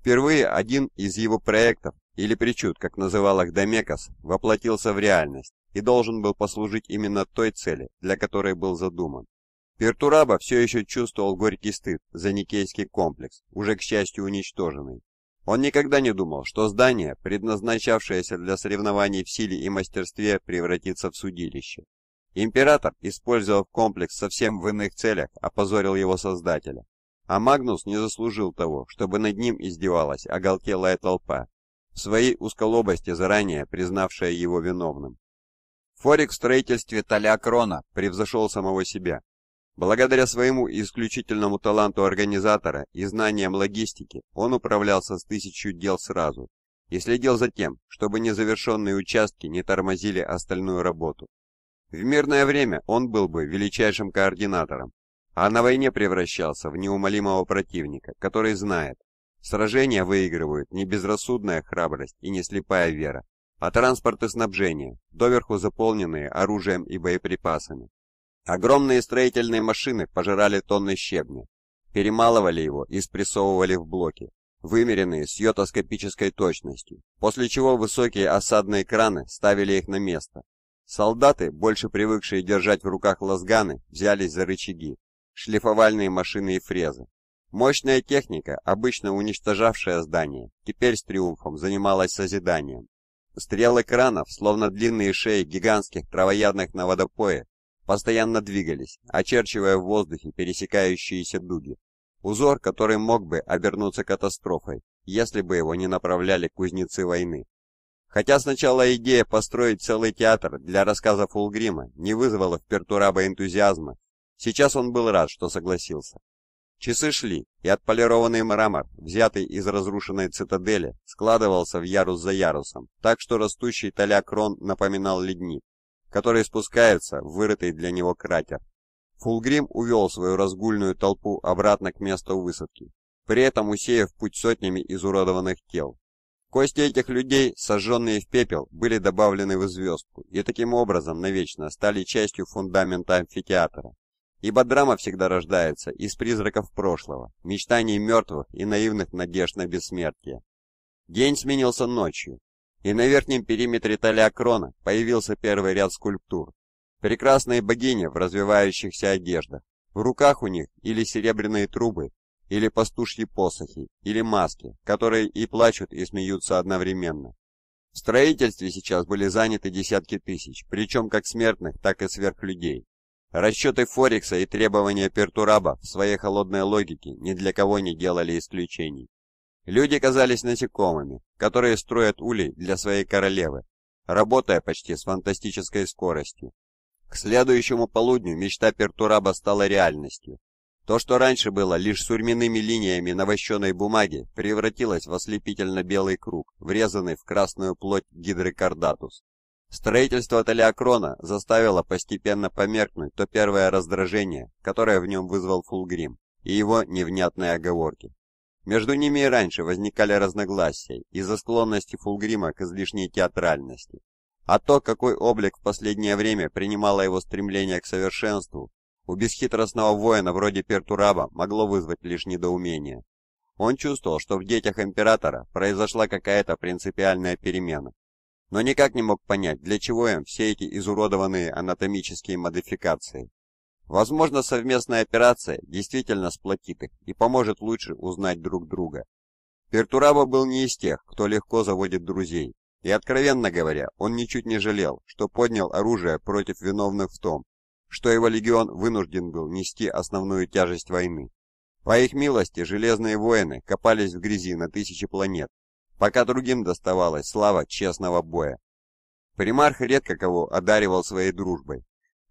Впервые один из его проектов, или причуд, как называл их Домекас, воплотился в реальность и должен был послужить именно той цели, для которой был задуман. Пертураба все еще чувствовал горький стыд за Никейский комплекс, уже, к счастью, уничтоженный. Он никогда не думал, что здание, предназначавшееся для соревнований в силе и мастерстве, превратится в судилище. Император, использовав комплекс совсем в иных целях, опозорил его создателя. А Магнус не заслужил того, чтобы над ним издевалась оголтелая толпа, в своей узколобости заранее признавшая его виновным. Форик в строительстве Толя превзошел самого себя. Благодаря своему исключительному таланту организатора и знаниям логистики он управлялся с тысячу дел сразу и следил за тем, чтобы незавершенные участки не тормозили остальную работу. В мирное время он был бы величайшим координатором, а на войне превращался в неумолимого противника, который знает, сражения выигрывают не безрассудная храбрость и не слепая вера, а транспорт и снабжение, доверху заполненные оружием и боеприпасами. Огромные строительные машины пожирали тонны щебня, перемалывали его и спрессовывали в блоки, вымеренные с йотоскопической точностью, после чего высокие осадные краны ставили их на место. Солдаты, больше привыкшие держать в руках лазганы, взялись за рычаги, шлифовальные машины и фрезы. Мощная техника, обычно уничтожавшая здание, теперь с триумфом занималась созиданием, Стрелы кранов, словно длинные шеи гигантских травоядных на водопое, постоянно двигались, очерчивая в воздухе пересекающиеся дуги. Узор, который мог бы обернуться катастрофой, если бы его не направляли кузнецы войны. Хотя сначала идея построить целый театр для рассказа Фулгрима не вызвала в Пертураба энтузиазма, сейчас он был рад, что согласился. Часы шли, и отполированный мрамор, взятый из разрушенной цитадели, складывался в ярус за ярусом, так что растущий толя крон напоминал ледник, который спускается в вырытый для него кратер. Фулгрим увел свою разгульную толпу обратно к месту высадки, при этом усеяв путь сотнями изуродованных тел. Кости этих людей, сожженные в пепел, были добавлены в звездку и таким образом навечно стали частью фундамента амфитеатра, Ибо драма всегда рождается из призраков прошлого, мечтаний мертвых и наивных надежд на бессмертие. День сменился ночью, и на верхнем периметре Талиакрона появился первый ряд скульптур. Прекрасные богини в развивающихся одеждах. В руках у них или серебряные трубы, или пастушьи посохи, или маски, которые и плачут, и смеются одновременно. В строительстве сейчас были заняты десятки тысяч, причем как смертных, так и сверхлюдей. Расчеты Форекса и требования Пертураба в своей холодной логике ни для кого не делали исключений. Люди казались насекомыми, которые строят улей для своей королевы, работая почти с фантастической скоростью. К следующему полудню мечта Пертураба стала реальностью. То, что раньше было лишь сурьмяными линиями навощенной бумаги, превратилось в ослепительно-белый круг, врезанный в красную плоть гидрокардатус, Строительство Талиакрона заставило постепенно померкнуть то первое раздражение, которое в нем вызвал Фулгрим, и его невнятные оговорки. Между ними и раньше возникали разногласия из-за склонности Фулгрима к излишней театральности. А то, какой облик в последнее время принимало его стремление к совершенству, у бесхитростного воина вроде Пертураба могло вызвать лишь недоумение. Он чувствовал, что в детях Императора произошла какая-то принципиальная перемена, но никак не мог понять, для чего им все эти изуродованные анатомические модификации. Возможно, совместная операция действительно сплотит их и поможет лучше узнать друг друга. Пертураба был не из тех, кто легко заводит друзей, и, откровенно говоря, он ничуть не жалел, что поднял оружие против виновных в том, что его легион вынужден был нести основную тяжесть войны. По их милости железные воины копались в грязи на тысячи планет пока другим доставалась слава честного боя. Примарх редко кого одаривал своей дружбой,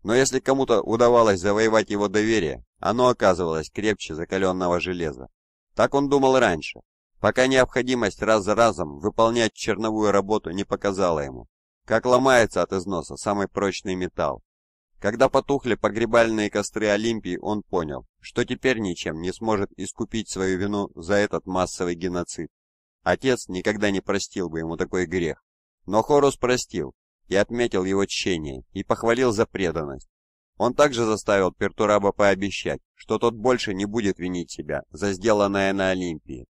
но если кому-то удавалось завоевать его доверие, оно оказывалось крепче закаленного железа. Так он думал раньше, пока необходимость раз за разом выполнять черновую работу не показала ему, как ломается от износа самый прочный металл. Когда потухли погребальные костры Олимпии, он понял, что теперь ничем не сможет искупить свою вину за этот массовый геноцид. Отец никогда не простил бы ему такой грех. Но Хорус простил и отметил его чтение и похвалил за преданность. Он также заставил Пертураба пообещать, что тот больше не будет винить себя за сделанное на Олимпии.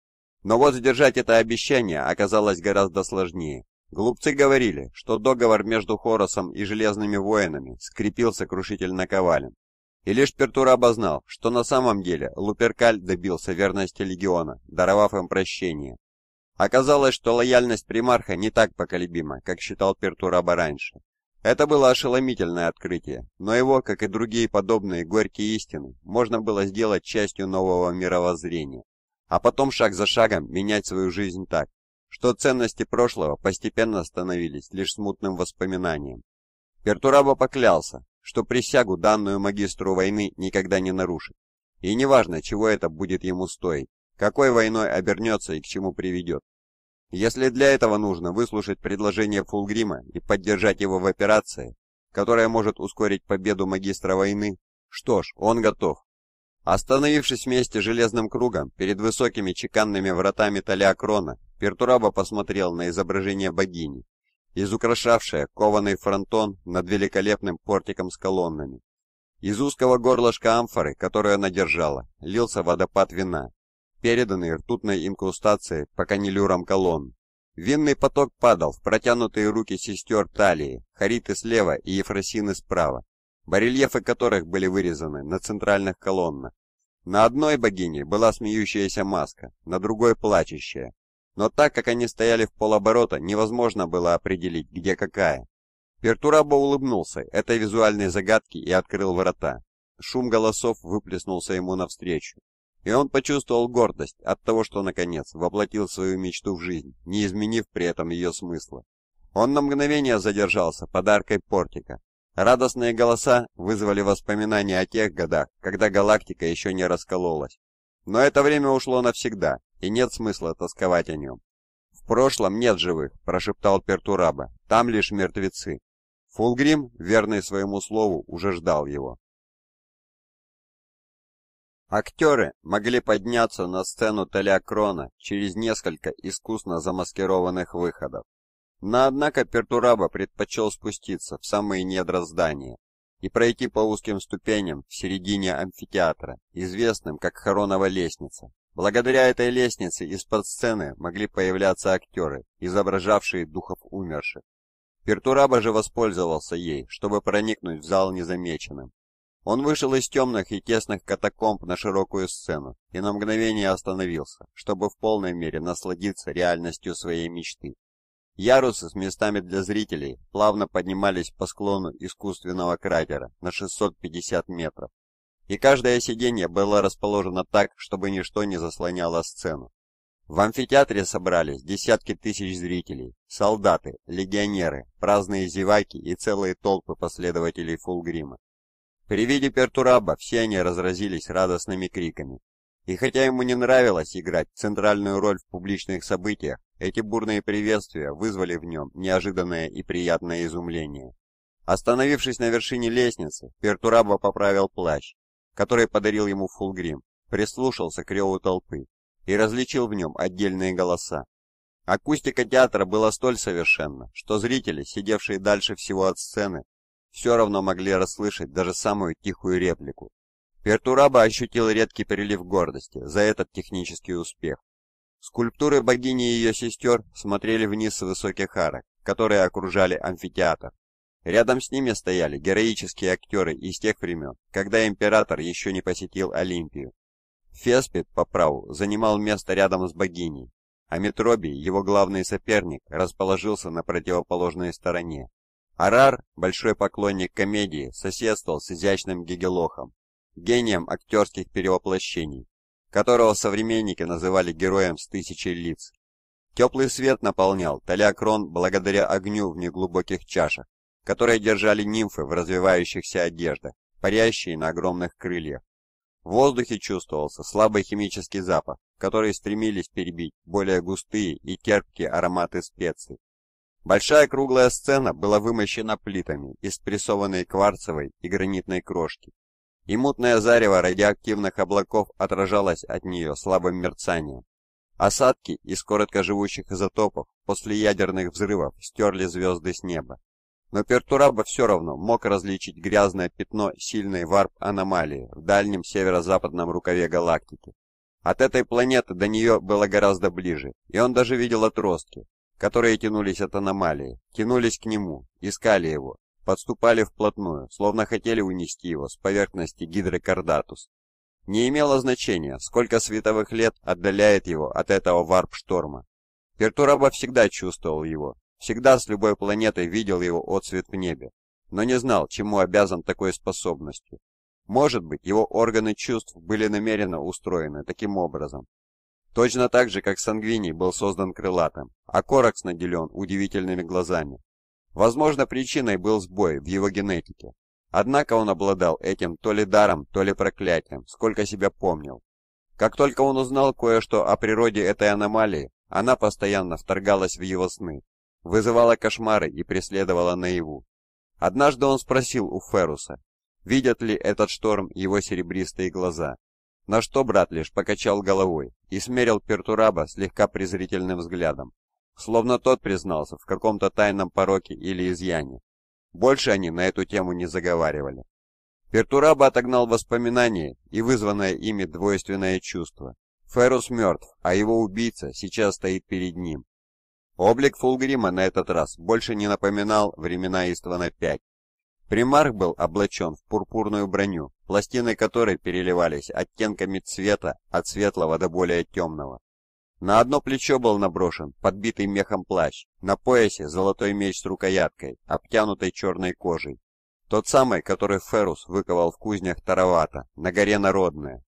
Но вот сдержать это обещание оказалось гораздо сложнее. Глупцы говорили, что договор между Хоросом и Железными Воинами скрепился крушительно ковалем. И лишь Пертураба знал, что на самом деле Луперкаль добился верности Легиона, даровав им прощение. Оказалось, что лояльность примарха не так поколебима, как считал Пертураба раньше. Это было ошеломительное открытие, но его, как и другие подобные горькие истины, можно было сделать частью нового мировоззрения, а потом шаг за шагом менять свою жизнь так, что ценности прошлого постепенно становились лишь смутным воспоминанием. Пертураба поклялся, что присягу данную магистру войны никогда не нарушит, и неважно, чего это будет ему стоить какой войной обернется и к чему приведет. Если для этого нужно выслушать предложение Фулгрима и поддержать его в операции, которая может ускорить победу магистра войны, что ж, он готов. Остановившись вместе железным кругом перед высокими чеканными вратами Талиакрона, Пертураба посмотрел на изображение богини, изукрашавшее кованый фронтон над великолепным портиком с колоннами. Из узкого горлышка амфоры, которую она держала, лился водопад вина, переданный ртутной инкрустации по канилюрам колонн. Винный поток падал в протянутые руки сестер Талии, Хариты слева и Ефросины справа, барельефы которых были вырезаны на центральных колоннах. На одной богине была смеющаяся маска, на другой – плачущая. Но так как они стояли в полоборота, невозможно было определить, где какая. Пертурабо улыбнулся этой визуальной загадке и открыл ворота. Шум голосов выплеснулся ему навстречу. И он почувствовал гордость от того, что, наконец, воплотил свою мечту в жизнь, не изменив при этом ее смысла. Он на мгновение задержался под аркой портика. Радостные голоса вызвали воспоминания о тех годах, когда галактика еще не раскололась. Но это время ушло навсегда, и нет смысла тосковать о нем. «В прошлом нет живых», – прошептал Пертураба, – «там лишь мертвецы». Фулгрим, верный своему слову, уже ждал его. Актеры могли подняться на сцену Телеакрона через несколько искусно замаскированных выходов. Но однако Пертураба предпочел спуститься в самые недра здания и пройти по узким ступеням в середине амфитеатра, известным как Харонова лестница. Благодаря этой лестнице из-под сцены могли появляться актеры, изображавшие духов умерших. Пертураба же воспользовался ей, чтобы проникнуть в зал незамеченным. Он вышел из темных и тесных катакомб на широкую сцену и на мгновение остановился, чтобы в полной мере насладиться реальностью своей мечты. Ярусы с местами для зрителей плавно поднимались по склону искусственного кратера на 650 метров, и каждое сиденье было расположено так, чтобы ничто не заслоняло сцену. В амфитеатре собрались десятки тысяч зрителей, солдаты, легионеры, праздные зеваки и целые толпы последователей Фулгрима. При виде Пертураба все они разразились радостными криками. И хотя ему не нравилось играть центральную роль в публичных событиях, эти бурные приветствия вызвали в нем неожиданное и приятное изумление. Остановившись на вершине лестницы, Пертураба поправил плащ, который подарил ему Фулгрим, прислушался к реву толпы и различил в нем отдельные голоса. Акустика театра была столь совершенна, что зрители, сидевшие дальше всего от сцены, все равно могли расслышать даже самую тихую реплику. Пертураба ощутил редкий прилив гордости за этот технический успех. Скульптуры богини и ее сестер смотрели вниз с высоких арок, которые окружали амфитеатр. Рядом с ними стояли героические актеры из тех времен, когда император еще не посетил Олимпию. Феспид по праву занимал место рядом с богиней, а Метробий, его главный соперник, расположился на противоположной стороне, Арар, большой поклонник комедии, соседствовал с изящным Гигелохом, гением актерских перевоплощений, которого современники называли героем с тысячей лиц. Теплый свет наполнял Талиакрон благодаря огню в неглубоких чашах, которые держали нимфы в развивающихся одеждах, парящие на огромных крыльях. В воздухе чувствовался слабый химический запах, который стремились перебить более густые и терпкие ароматы специй, Большая круглая сцена была вымощена плитами из прессованной кварцевой и гранитной крошки, и мутное зарево радиоактивных облаков отражалось от нее слабым мерцанием. Осадки из короткоживущих изотопов после ядерных взрывов стерли звезды с неба. Но Пертураба все равно мог различить грязное пятно сильной варп-аномалии в дальнем северо-западном рукаве галактики. От этой планеты до нее было гораздо ближе, и он даже видел отростки, которые тянулись от аномалии, тянулись к нему, искали его, подступали вплотную, словно хотели унести его с поверхности гидрокардатус. Не имело значения, сколько световых лет отдаляет его от этого варп-шторма. Пертураба всегда чувствовал его, всегда с любой планеты видел его отсвет в небе, но не знал, чему обязан такой способностью. Может быть, его органы чувств были намеренно устроены таким образом, Точно так же, как Сангвини был создан крылатым, а Коракс наделен удивительными глазами. Возможно, причиной был сбой в его генетике. Однако он обладал этим то ли даром, то ли проклятием, сколько себя помнил. Как только он узнал кое-что о природе этой аномалии, она постоянно вторгалась в его сны, вызывала кошмары и преследовала наяву. Однажды он спросил у Феруса: видят ли этот шторм его серебристые глаза, на что брат лишь покачал головой и смерил Пертураба слегка презрительным взглядом, словно тот признался в каком-то тайном пороке или изъяне. Больше они на эту тему не заговаривали. Пертураба отогнал воспоминания и вызванное ими двойственное чувство. Феррус мертв, а его убийца сейчас стоит перед ним. Облик Фулгрима на этот раз больше не напоминал времена Иствана 5, Примарх был облачен в пурпурную броню, пластины которой переливались оттенками цвета от светлого до более темного. На одно плечо был наброшен подбитый мехом плащ, на поясе золотой меч с рукояткой, обтянутой черной кожей. Тот самый, который Ферус выковал в кузнях Таравата, на горе Народная.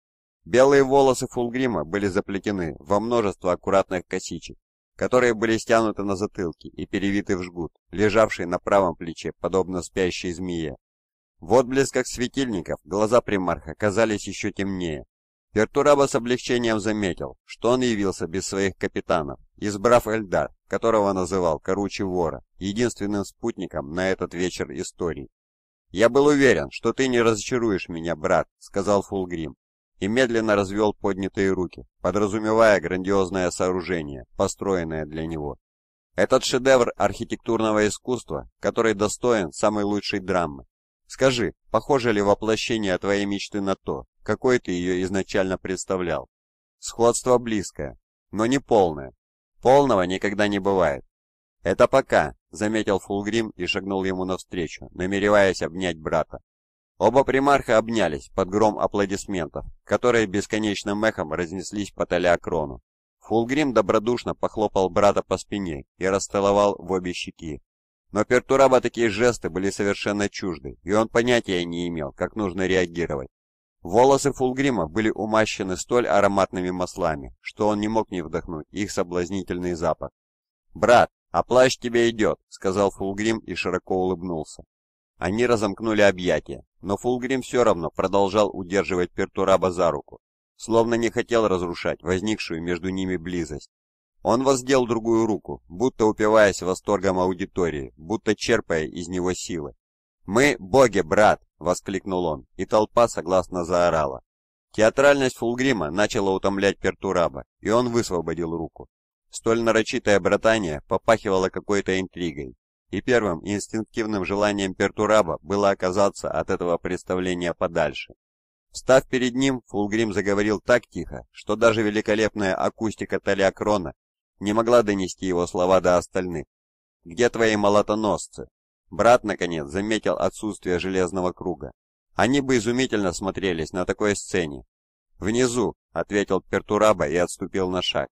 Белые волосы Фулгрима были заплетены во множество аккуратных косичек, которые были стянуты на затылке и перевиты в жгут, лежавший на правом плече, подобно спящей змее. В отблесках светильников глаза примарха казались еще темнее. Пертураба с облегчением заметил, что он явился без своих капитанов, избрав Эльдар, которого называл Коручи Вора, единственным спутником на этот вечер истории. «Я был уверен, что ты не разочаруешь меня, брат», — сказал Фулгрим, и медленно развел поднятые руки, подразумевая грандиозное сооружение, построенное для него. Этот шедевр архитектурного искусства, который достоин самой лучшей драмы. Скажи, похоже ли воплощение твоей мечты на то, какой ты ее изначально представлял? Сходство близкое, но не полное. Полного никогда не бывает. «Это пока», — заметил Фулгрим и шагнул ему навстречу, намереваясь обнять брата. Оба примарха обнялись под гром аплодисментов, которые бесконечным эхом разнеслись по Талиакрону. Фулгрим добродушно похлопал брата по спине и расцеловал в обе щеки. Но Пертураба такие жесты были совершенно чужды, и он понятия не имел, как нужно реагировать. Волосы Фулгрима были умащены столь ароматными маслами, что он не мог не вдохнуть их соблазнительный запах. «Брат, а плащ тебе идет», — сказал Фулгрим и широко улыбнулся. Они разомкнули объятия, но Фулгрим все равно продолжал удерживать Пертураба за руку, словно не хотел разрушать возникшую между ними близость. Он воздел другую руку, будто упиваясь восторгом аудитории, будто черпая из него силы. «Мы боги, брат!» — воскликнул он, и толпа согласно заорала. Театральность Фулгрима начала утомлять Пертураба, и он высвободил руку. Столь нарочитое братание попахивало какой-то интригой, и первым инстинктивным желанием Пертураба было оказаться от этого представления подальше. Встав перед ним, Фулгрим заговорил так тихо, что даже великолепная акустика Талиакрона не могла донести его слова до остальных. «Где твои молотоносцы?» Брат, наконец, заметил отсутствие железного круга. Они бы изумительно смотрелись на такой сцене. «Внизу», — ответил Пертураба и отступил на шаг.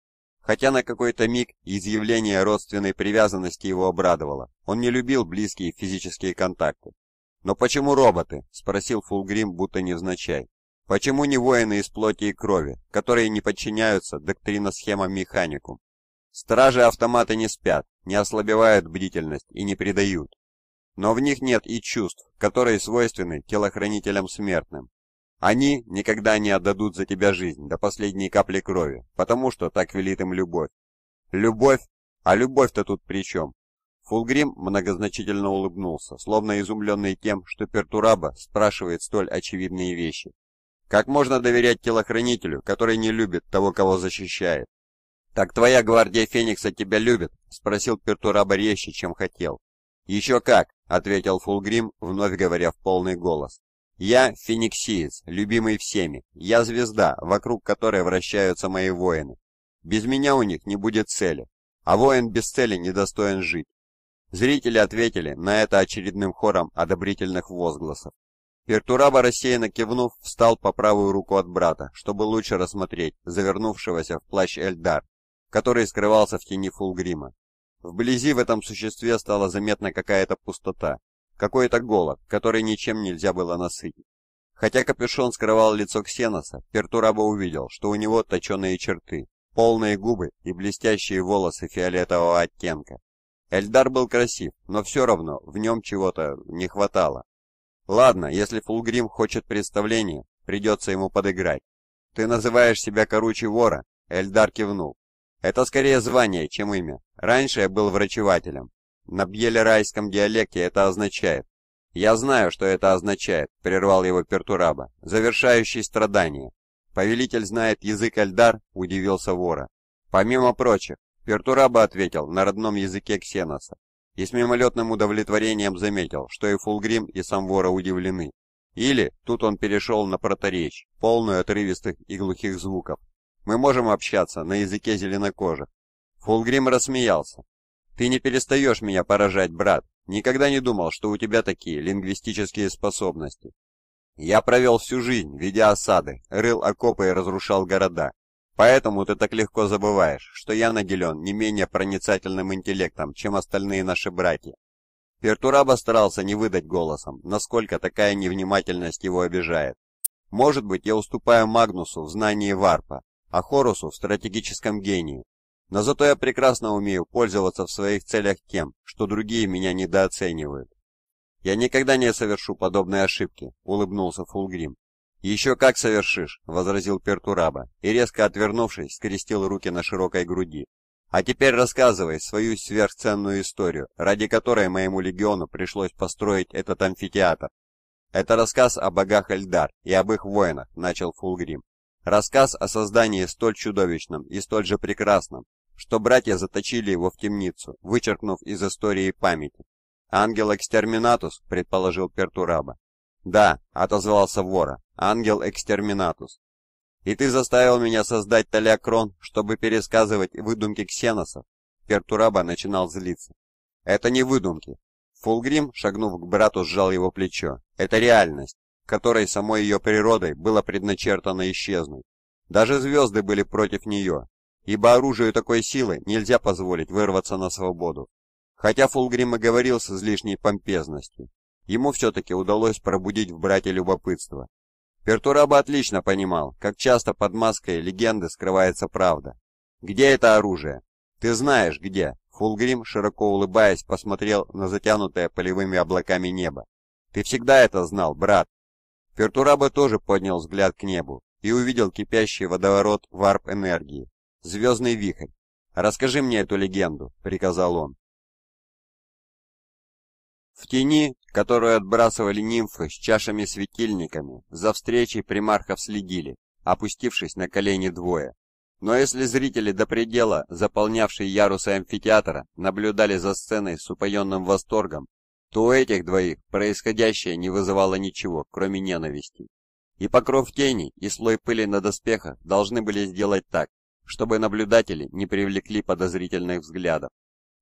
Хотя на какой-то миг изъявление родственной привязанности его обрадовало. Он не любил близкие физические контакты. «Но почему роботы?» – спросил Фулгрим, будто невзначай. «Почему не воины из плоти и крови, которые не подчиняются доктрина доктриносхемам механику? Стражи-автоматы не спят, не ослабевают бдительность и не предают. Но в них нет и чувств, которые свойственны телохранителям смертным. Они никогда не отдадут за тебя жизнь до последней капли крови, потому что так велит им любовь. Любовь? А любовь-то тут при чем? Фулгрим многозначительно улыбнулся, словно изумленный тем, что Пертураба спрашивает столь очевидные вещи. Как можно доверять телохранителю, который не любит того, кого защищает? «Так твоя гвардия Феникса тебя любит?» — спросил Пертураба резче, чем хотел. «Еще как!» — ответил Фулгрим, вновь говоря в полный голос. Я фениксиец, любимый всеми. Я звезда, вокруг которой вращаются мои воины. Без меня у них не будет цели, а воин без цели недостоин жить. Зрители ответили на это очередным хором одобрительных возгласов. Пертураба рассеянно кивнув, встал по правую руку от брата, чтобы лучше рассмотреть завернувшегося в плащ Эльдар, который скрывался в тени Фулгрима. Вблизи в этом существе стала заметна какая-то пустота, какой-то голод, который ничем нельзя было насытить. Хотя капюшон скрывал лицо Ксеноса, Пертураба увидел, что у него точеные черты, полные губы и блестящие волосы фиолетового оттенка. Эльдар был красив, но все равно в нем чего-то не хватало. Ладно, если Фулгрим хочет представления, придется ему подыграть. Ты называешь себя Коручий Вора? Эльдар кивнул. Это скорее звание, чем имя. Раньше я был врачевателем. На бьелерайском диалекте это означает. Я знаю, что это означает, прервал его Пертураба. Завершающий страдания. Повелитель знает язык Альдар, удивился Вора. Помимо прочих, Пертураба ответил на родном языке Ксеноса и с мимолетным удовлетворением заметил, что и Фулгрим, и сам Вора удивлены. Или, тут он перешел на проторечь, полную отрывистых и глухих звуков. Мы можем общаться на языке зеленокожих. Фулгрим рассмеялся, ты не перестаешь меня поражать, брат. Никогда не думал, что у тебя такие лингвистические способности. Я провел всю жизнь, ведя осады, рыл окопы и разрушал города. Поэтому ты так легко забываешь, что я наделен не менее проницательным интеллектом, чем остальные наши братья. Пертураба старался не выдать голосом, насколько такая невнимательность его обижает. Может быть, я уступаю Магнусу в знании варпа, а Хорусу в стратегическом гении, но зато я прекрасно умею пользоваться в своих целях тем, что другие меня недооценивают. «Я никогда не совершу подобной ошибки», — улыбнулся Фулгрим. «Еще как совершишь», — возразил Пертураба, и, резко отвернувшись, скрестил руки на широкой груди. «А теперь рассказывай свою сверхценную историю, ради которой моему легиону пришлось построить этот амфитеатр». «Это рассказ о богах Эльдар и об их воинах», — начал Фулгрим. «Рассказ о создании столь чудовищном и столь же прекрасном, что братья заточили его в темницу, вычеркнув из истории памяти. «Ангел Экстерминатус», — предположил Пертураба. «Да», — отозвался вора, — «Ангел Экстерминатус». «И ты заставил меня создать Толякрон, чтобы пересказывать выдумки ксеносов?» Пертураба начинал злиться. «Это не выдумки». Фулгрим, шагнув к брату, сжал его плечо. «Это реальность, которой самой ее природой было предначертано исчезнуть. Даже звезды были против нее, ибо оружию такой силы нельзя позволить вырваться на свободу. Хотя Фулгрим и говорил с излишней помпезностью, ему все-таки удалось пробудить в брате любопытство. Пертураба отлично понимал, как часто под маской легенды скрывается правда. «Где это оружие?» «Ты знаешь, где!» Фулгрим, широко улыбаясь, посмотрел на затянутое полевыми облаками небо. «Ты всегда это знал, брат!» Пертураба тоже поднял взгляд к небу и увидел кипящий водоворот варп-энергии, Звездный вихрь. Расскажи мне эту легенду», — приказал он. В тени, которую отбрасывали нимфы с чашами-светильниками, за встречей примархов следили, опустившись на колени двое. Но если зрители до предела, заполнявшие ярусы амфитеатра, наблюдали за сценой с упоенным восторгом, то у этих двоих происходящее не вызывало ничего, кроме ненависти. И покров тени, и слой пыли на доспехах должны были сделать так, чтобы наблюдатели не привлекли подозрительных взглядов.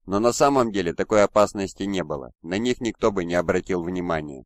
Но на самом деле такой опасности не было, на них никто бы не обратил внимания.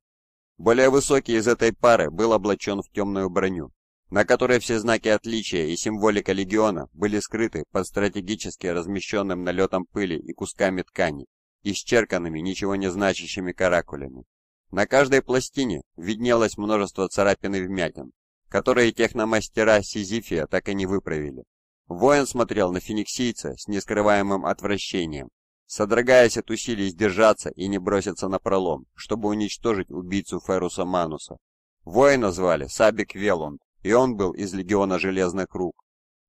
Более высокий из этой пары был облачен в темную броню, на которой все знаки отличия и символика легиона были скрыты под стратегически размещенным налетом пыли и кусками ткани, исчерканными ничего не значащими каракулями. На каждой пластине виднелось множество царапин и вмятин, которые техномастера Сизифия так и не выправили. Воин смотрел на фениксийца с нескрываемым отвращением, содрогаясь от усилий сдержаться и не броситься на пролом, чтобы уничтожить убийцу Феруса Мануса. Воина звали Сабик Велунд, и он был из легиона Железных Рук.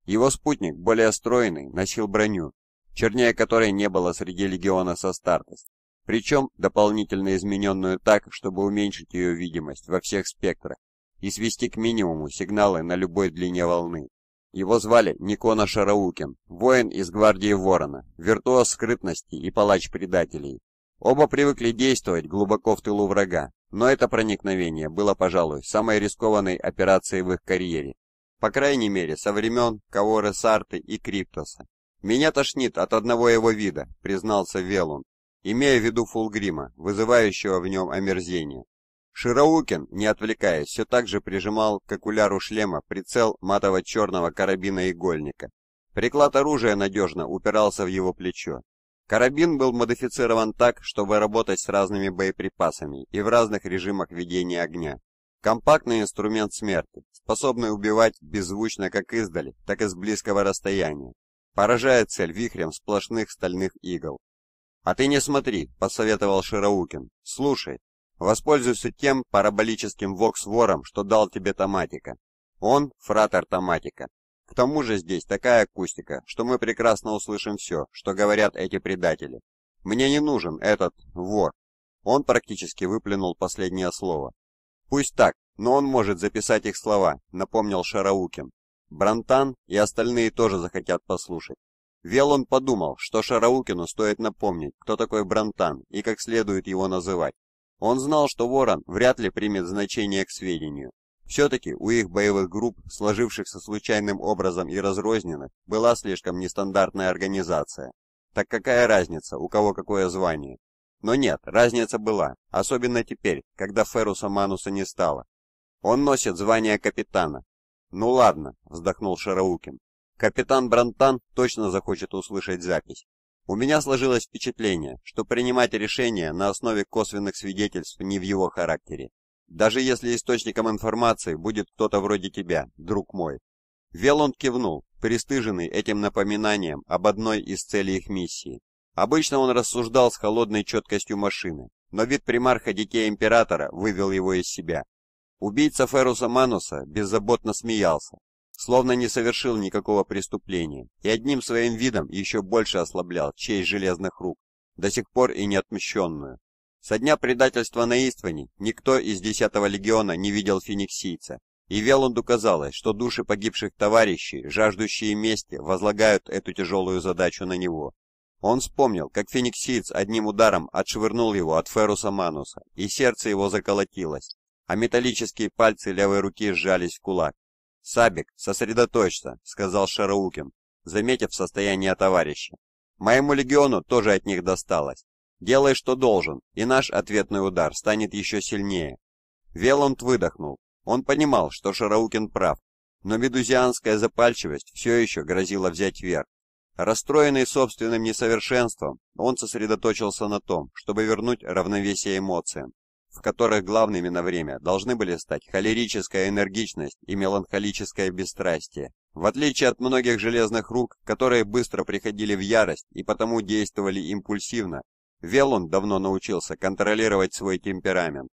Его спутник, более стройный, носил броню, чернее которой не было среди легиона со Састартес, причем дополнительно измененную так, чтобы уменьшить ее видимость во всех спектрах и свести к минимуму сигналы на любой длине волны. Его звали Никона Шараукин, воин из гвардии Ворона, виртуоз скрытности и палач предателей. Оба привыкли действовать глубоко в тылу врага, но это проникновение было, пожалуй, самой рискованной операцией в их карьере. По крайней мере, со времен Каоры Сарты и Криптоса. «Меня тошнит от одного его вида», — признался Велун, имея в виду Фулгрима, вызывающего в нем омерзение. Широукин, не отвлекаясь, все так же прижимал к окуляру шлема прицел матово-черного карабина-игольника. Приклад оружия надежно упирался в его плечо. Карабин был модифицирован так, чтобы работать с разными боеприпасами и в разных режимах ведения огня. Компактный инструмент смерти, способный убивать беззвучно как издали, так и с близкого расстояния. Поражая цель вихрем сплошных стальных игл. «А ты не смотри», — посоветовал Шараукин. «Слушай». Воспользуйся тем параболическим воксвором, что дал тебе Томатика. Он — фратор Томатика. К тому же здесь такая акустика, что мы прекрасно услышим все, что говорят эти предатели. Мне не нужен этот вор. Он практически выплюнул последнее слово. Пусть так, но он может записать их слова, напомнил Шараукин. Брантан и остальные тоже захотят послушать. Велон подумал, что Шараукину стоит напомнить, кто такой Брантан и как следует его называть. Он знал, что Ворон вряд ли примет значение к сведению. Все-таки у их боевых групп, сложившихся случайным образом и разрозненных, была слишком нестандартная организация. Так какая разница, у кого какое звание? Но нет, разница была, особенно теперь, когда Феруса Мануса не стало. Он носит звание капитана. «Ну ладно», — вздохнул Шараукин. «Капитан Брантан точно захочет услышать запись. У меня сложилось впечатление, что принимать решения на основе косвенных свидетельств не в его характере. Даже если источником информации будет кто-то вроде тебя, друг мой. Велланд кивнул, пристыженный этим напоминанием об одной из целей их миссии. Обычно он рассуждал с холодной четкостью машины, но вид примарха детей Императора вывел его из себя. Убийца Феруса Мануса беззаботно смеялся, словно не совершил никакого преступления, и одним своим видом еще больше ослаблял честь железных рук, до сих пор и неотмщенную. Со дня предательства на Истване никто из десятого легиона не видел фениксийца, и Велунду казалось, что души погибших товарищей, жаждущие мести, возлагают эту тяжелую задачу на него. Он вспомнил, как фениксиец одним ударом отшвырнул его от Феруса Мануса, и сердце его заколотилось, а металлические пальцы левой руки сжались в кулак. «Сабик, сосредоточься», — сказал Шараукин, заметив состояние товарища. «Моему легиону тоже от них досталось. Делай, что должен, и наш ответный удар станет еще сильнее». Веланд выдохнул. Он понимал, что Шараукин прав, но медузианская запальчивость все еще грозила взять верх. Расстроенный собственным несовершенством, он сосредоточился на том, чтобы вернуть равновесие эмоциям в которых главными на время должны были стать холерическая энергичность и меланхолическое бесстрастие. В отличие от многих железных рук, которые быстро приходили в ярость и потому действовали импульсивно, Велон давно научился контролировать свой темперамент.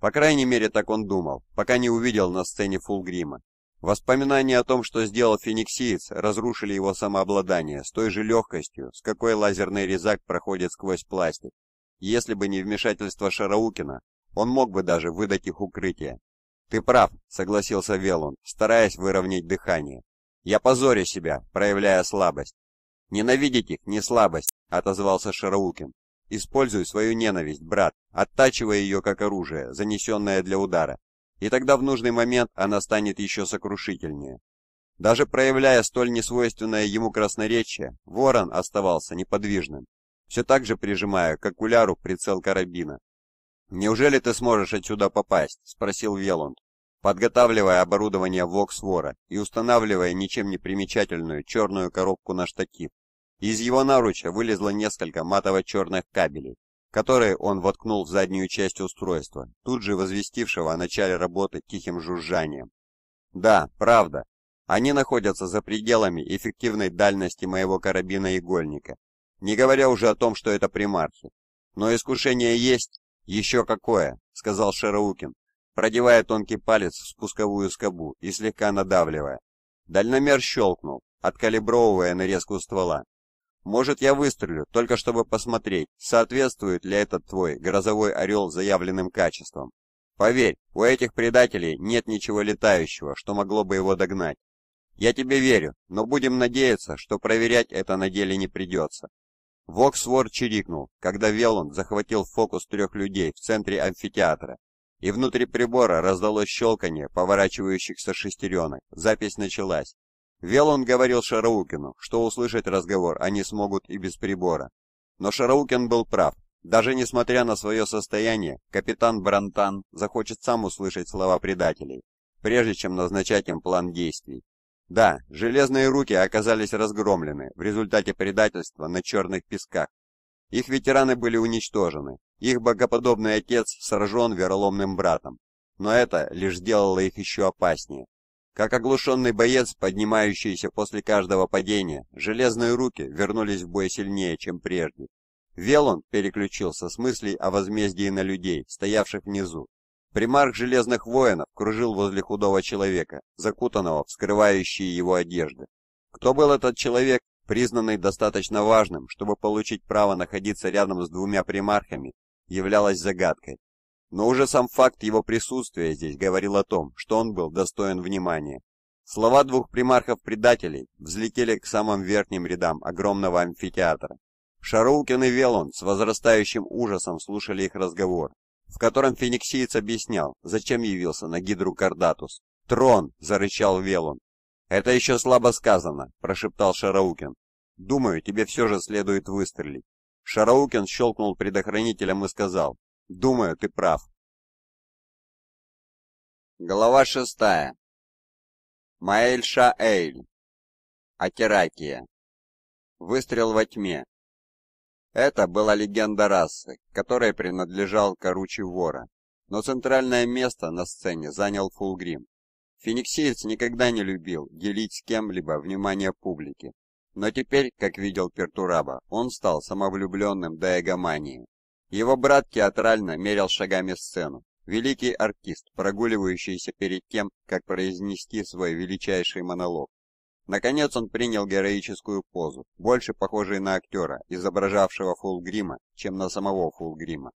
По крайней мере, так он думал, пока не увидел на сцене Фулгрима. Воспоминания о том, что сделал фениксиец, разрушили его самообладание с той же легкостью, с какой лазерный резак проходит сквозь пластик. Если бы не вмешательство Шараукина, он мог бы даже выдать их укрытие. «Ты прав», — согласился Велун, стараясь выровнять дыхание. «Я позорю себя, проявляя слабость». «Ненавидеть их не слабость», — отозвался Шараукин. «Используй свою ненависть, брат, оттачивая ее как оружие, занесенное для удара. И тогда в нужный момент она станет еще сокрушительнее». Даже проявляя столь несвойственное ему красноречие, Ворон оставался неподвижным все так же прижимая к окуляру прицел карабина. «Неужели ты сможешь отсюда попасть?» — спросил Веланд, подготавливая оборудование Воксвора и устанавливая ничем не примечательную черную коробку на штатив. Из его наруча вылезло несколько матово-черных кабелей, которые он воткнул в заднюю часть устройства, тут же возвестившего о начале работы тихим жужжанием. «Да, правда. Они находятся за пределами эффективной дальности моего карабина-игольника, не говоря уже о том, что это примархи. Но искушение есть, еще какое, сказал Шараукин, продевая тонкий палец в спусковую скобу и слегка надавливая. Дальномер щелкнул, откалибровывая нарезку ствола. «Может, я выстрелю, только чтобы посмотреть, соответствует ли этот твой грозовой орел заявленным качествам. Поверь, у этих предателей нет ничего летающего, что могло бы его догнать. Я тебе верю, но будем надеяться, что проверять это на деле не придется». Воксвор чирикнул, когда Велланд захватил фокус трех людей в центре амфитеатра, и внутри прибора раздалось щелканье поворачивающихся шестеренок. Запись началась. Велланд говорил Шараукину, что услышать разговор они смогут и без прибора. Но Шараукин был прав. Даже несмотря на свое состояние, капитан Брантан захочет сам услышать слова предателей, прежде чем назначать им план действий. Да, железные руки оказались разгромлены в результате предательства на черных песках. Их ветераны были уничтожены, их богоподобный отец сражен вероломным братом. Но это лишь сделало их еще опаснее. Как оглушенный боец, поднимающийся после каждого падения, железные руки вернулись в бой сильнее, чем прежде. Велон переключился с мыслей о возмездии на людей, стоявших внизу, Примарк Железных Воинов кружил возле худого человека, закутанного в скрывающие его одежды. Кто был этот человек, признанный достаточно важным, чтобы получить право находиться рядом с двумя примархами, являлась загадкой. Но уже сам факт его присутствия здесь говорил о том, что он был достоин внимания. Слова двух примархов-предателей взлетели к самым верхним рядам огромного амфитеатра. Шароукин и Велон с возрастающим ужасом слушали их разговор, в котором фениксиец объяснял, зачем явился на гидру Кардатус. «Трон!» – зарычал Велун. «Это еще слабо сказано», – прошептал Шараукин. «Думаю, тебе все же следует выстрелить». Шараукин щелкнул предохранителем и сказал, «Думаю, ты прав». Глава шестая. Маэльша Эйль. Атеракия. Выстрел во тьме. Это была легенда расы, которой принадлежал Коручий Вора, но центральное место на сцене занял Фулгрим. Фениксиец никогда не любил делить с кем-либо внимание публики, но теперь, как видел Пертураба, он стал самовлюбленным до эгомании. Его брат театрально мерил шагами сцену, великий артист, прогуливающийся перед тем, как произнести свой величайший монолог. Наконец он принял героическую позу, больше похожей на актера, изображавшего Фулгрима, чем на самого Фулгрима.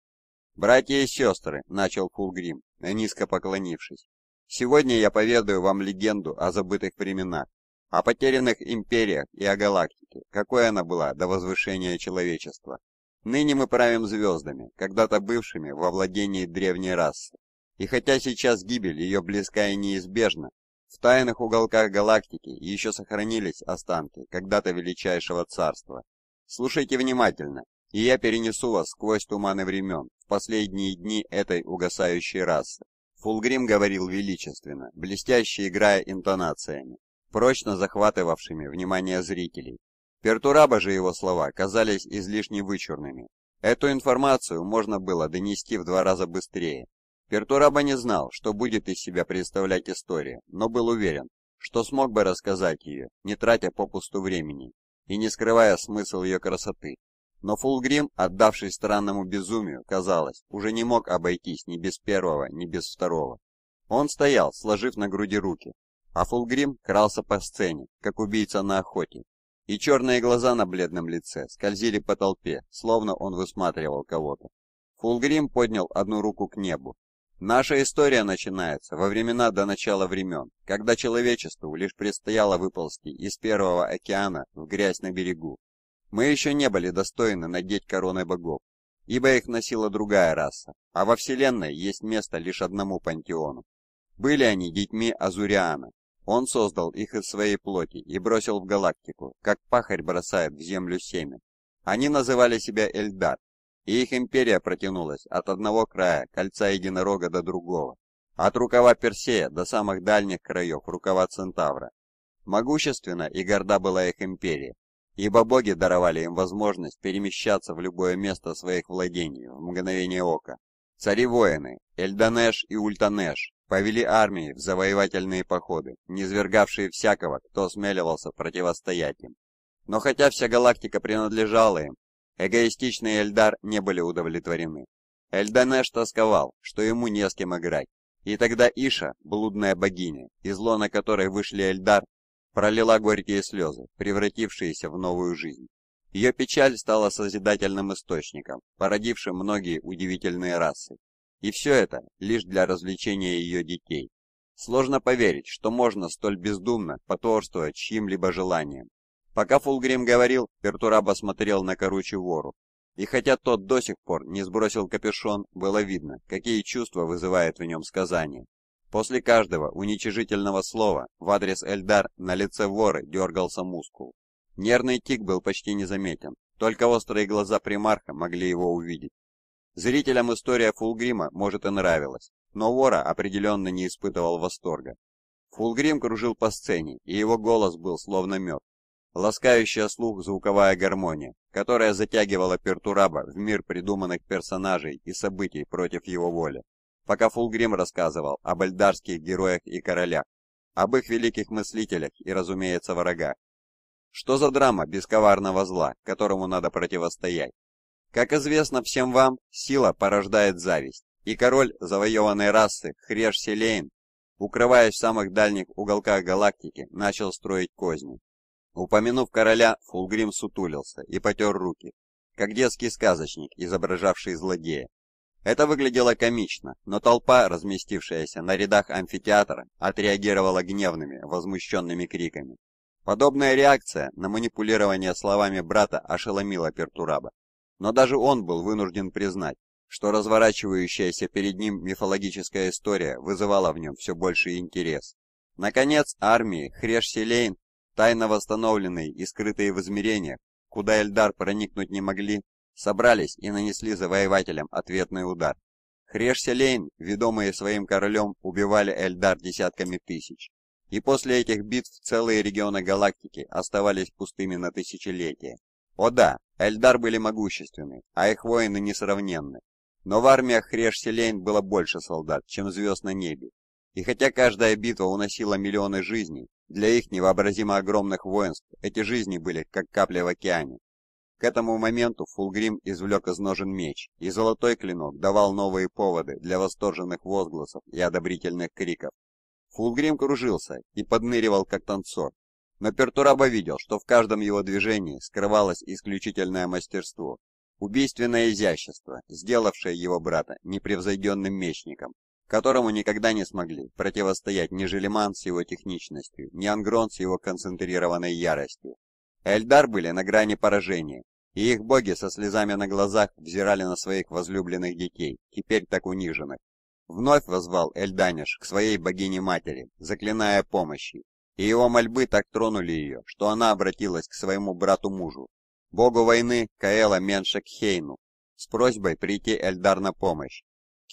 «Братья и сестры», — начал Фулгрим, низко поклонившись, — «сегодня я поведаю вам легенду о забытых временах, о потерянных империях и о галактике, какой она была до возвышения человечества. Ныне мы правим звездами, когда-то бывшими во владении древней расы. И хотя сейчас гибель ее близка и неизбежна, в тайных уголках галактики еще сохранились останки когда-то величайшего царства. Слушайте внимательно, и я перенесу вас сквозь туманы времен, в последние дни этой угасающей расы. Фулгрим говорил величественно, блестяще играя интонациями, прочно захватывавшими внимание зрителей. Пертураба же его слова казались излишне вычурными. Эту информацию можно было донести в два раза быстрее, Кертураба не знал, что будет из себя представлять история, но был уверен, что смог бы рассказать ее, не тратя попусту времени и не скрывая смысл ее красоты. Но Фулгрим, отдавшись странному безумию, казалось, уже не мог обойтись ни без первого, ни без второго. Он стоял, сложив на груди руки, а Фулгрим крался по сцене, как убийца на охоте, и черные глаза на бледном лице скользили по толпе, словно он высматривал кого-то. Фулгрим поднял одну руку к небу, Наша история начинается во времена до начала времен, когда человечеству лишь предстояло выползти из Первого океана в грязь на берегу. Мы еще не были достойны надеть короны богов, ибо их носила другая раса, а во Вселенной есть место лишь одному пантеону. Были они детьми Азуриана. Он создал их из своей плоти и бросил в галактику, как пахарь бросает в землю семя. Они называли себя Эльдар, и их империя протянулась от одного края кольца единорога до другого, от рукава Персея до самых дальних краев рукава Центавра. Могущественна и горда была их империя, ибо боги даровали им возможность перемещаться в любое место своих владений в мгновение ока. Цари-воины, Эльданеш и Ультанеш, повели армии в завоевательные походы, низвергавшие всякого, кто осмеливался противостоять им. Но хотя вся галактика принадлежала им, Эгоистичные Эльдар не были удовлетворены. Эльданеш тосковал, что ему не с кем играть. И тогда Иша, блудная богиня, из лона которой вышли Эльдар, пролила горькие слезы, превратившиеся в новую жизнь. Ее печаль стала созидательным источником, породившим многие удивительные расы. И все это лишь для развлечения ее детей. Сложно поверить, что можно столь бездумно потворствовать чьим-либо желаниям, Пока Фулгрим говорил, Пертураба смотрел на коруче вору. И хотя тот до сих пор не сбросил капюшон, было видно, какие чувства вызывает в нем сказание. После каждого уничижительного слова в адрес Эльдар на лице воры дергался мускул. Нервный тик был почти незаметен, только острые глаза примарха могли его увидеть. Зрителям история Фулгрима, может, и нравилась, но вора определенно не испытывал восторга. Фулгрим кружил по сцене, и его голос был словно мед ласкающая слух звуковая гармония, которая затягивала Пертураба в мир придуманных персонажей и событий против его воли, пока Фулгрим рассказывал об эльдарских героях и королях, об их великих мыслителях и, разумеется, врагах. Что за драма без коварного зла, которому надо противостоять? Как известно всем вам, сила порождает зависть, и король завоеванной расы Хреш Селейн, укрываясь в самых дальних уголках галактики, начал строить козни. Упомянув короля, Фулгрим сутулился и потер руки, как детский сказочник, изображавший злодея. Это выглядело комично, но толпа, разместившаяся на рядах амфитеатра, отреагировала гневными, возмущенными криками. Подобная реакция на манипулирование словами брата ошеломила Пертураба. Но даже он был вынужден признать, что разворачивающаяся перед ним мифологическая история вызывала в нем все больший интерес. Наконец, армии Хреш-Селейн тайно восстановленные и скрытые в измерениях, куда Эльдар проникнуть не могли, собрались и нанесли завоевателям ответный удар. хреш ведомые своим королем, убивали Эльдар десятками тысяч. И после этих битв целые регионы галактики оставались пустыми на тысячелетия. О да, Эльдар были могущественны, а их воины несравненны. Но в армиях хреш было больше солдат, чем звезд на небе. И хотя каждая битва уносила миллионы жизней, для их невообразимо огромных воинств эти жизни были как капля в океане. К этому моменту Фулгрим извлек из ножен меч, и золотой клинок давал новые поводы для восторженных возгласов и одобрительных криков. Фулгрим кружился и подныривал как танцор, но Пертураба видел, что в каждом его движении скрывалось исключительное мастерство, убийственное изящество, сделавшее его брата непревзойденным мечником которому никогда не смогли противостоять ни Желеман с его техничностью, ни Ангрон с его концентрированной яростью. Эльдар были на грани поражения, и их боги со слезами на глазах взирали на своих возлюбленных детей, теперь так униженных. Вновь возвал Эльданиш к своей богине-матери, заклиная помощи, и его мольбы так тронули ее, что она обратилась к своему брату-мужу, богу войны Каэла Меншекхейну, с просьбой прийти Эльдар на помощь.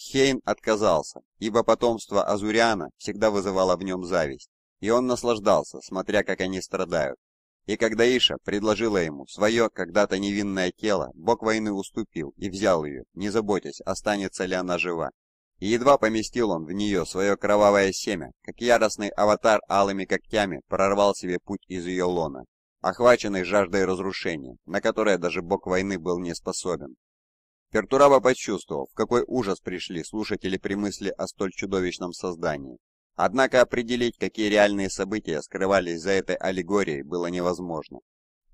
Хейн отказался, ибо потомство Азуриана всегда вызывало в нем зависть, и он наслаждался, смотря как они страдают. И когда Иша предложила ему свое когда-то невинное тело, бог войны уступил и взял ее, не заботясь, останется ли она жива. И едва поместил он в нее свое кровавое семя, как яростный аватар алыми когтями прорвал себе путь из ее лона, охваченный жаждой разрушения, на которое даже бог войны был не способен. Пертураба почувствовал, в какой ужас пришли слушатели при мысли о столь чудовищном создании. Однако определить, какие реальные события скрывались за этой аллегорией, было невозможно.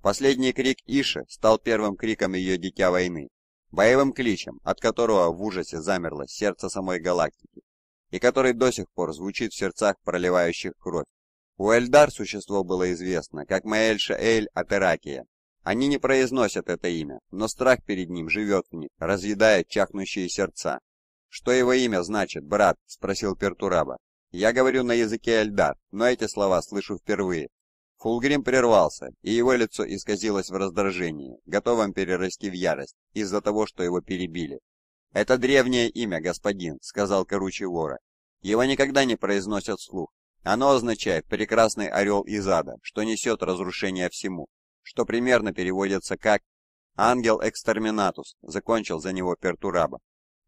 Последний крик Иши стал первым криком ее Дитя Войны, боевым кличем, от которого в ужасе замерло сердце самой галактики, и который до сих пор звучит в сердцах проливающих кровь. У Эльдар существо было известно как Маэльша Эль Атеракия, они не произносят это имя, но страх перед ним живет в них, разъедая чахнущие сердца. «Что его имя значит, брат?» — спросил Пертураба. «Я говорю на языке Эльдар, но эти слова слышу впервые». Фулгрим прервался, и его лицо исказилось в раздражении, готовом перерасти в ярость из-за того, что его перебили. «Это древнее имя, господин», — сказал коручий вора. «Его никогда не произносят вслух. Оно означает «прекрасный орел из ада», что несет разрушение всему что примерно переводится как «Ангел Экстерминатус», — закончил за него Пертураба.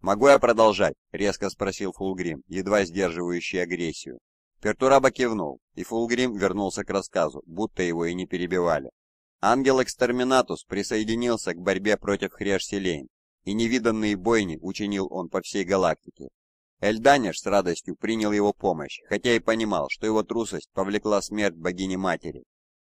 «Могу я продолжать?» — резко спросил Фулгрим, едва сдерживающий агрессию. Пертураба кивнул, и Фулгрим вернулся к рассказу, будто его и не перебивали. Ангел Экстерминатус присоединился к борьбе против хреш и невиданные бойни учинил он по всей галактике. Эльданиш с радостью принял его помощь, хотя и понимал, что его трусость повлекла смерть богини-матери,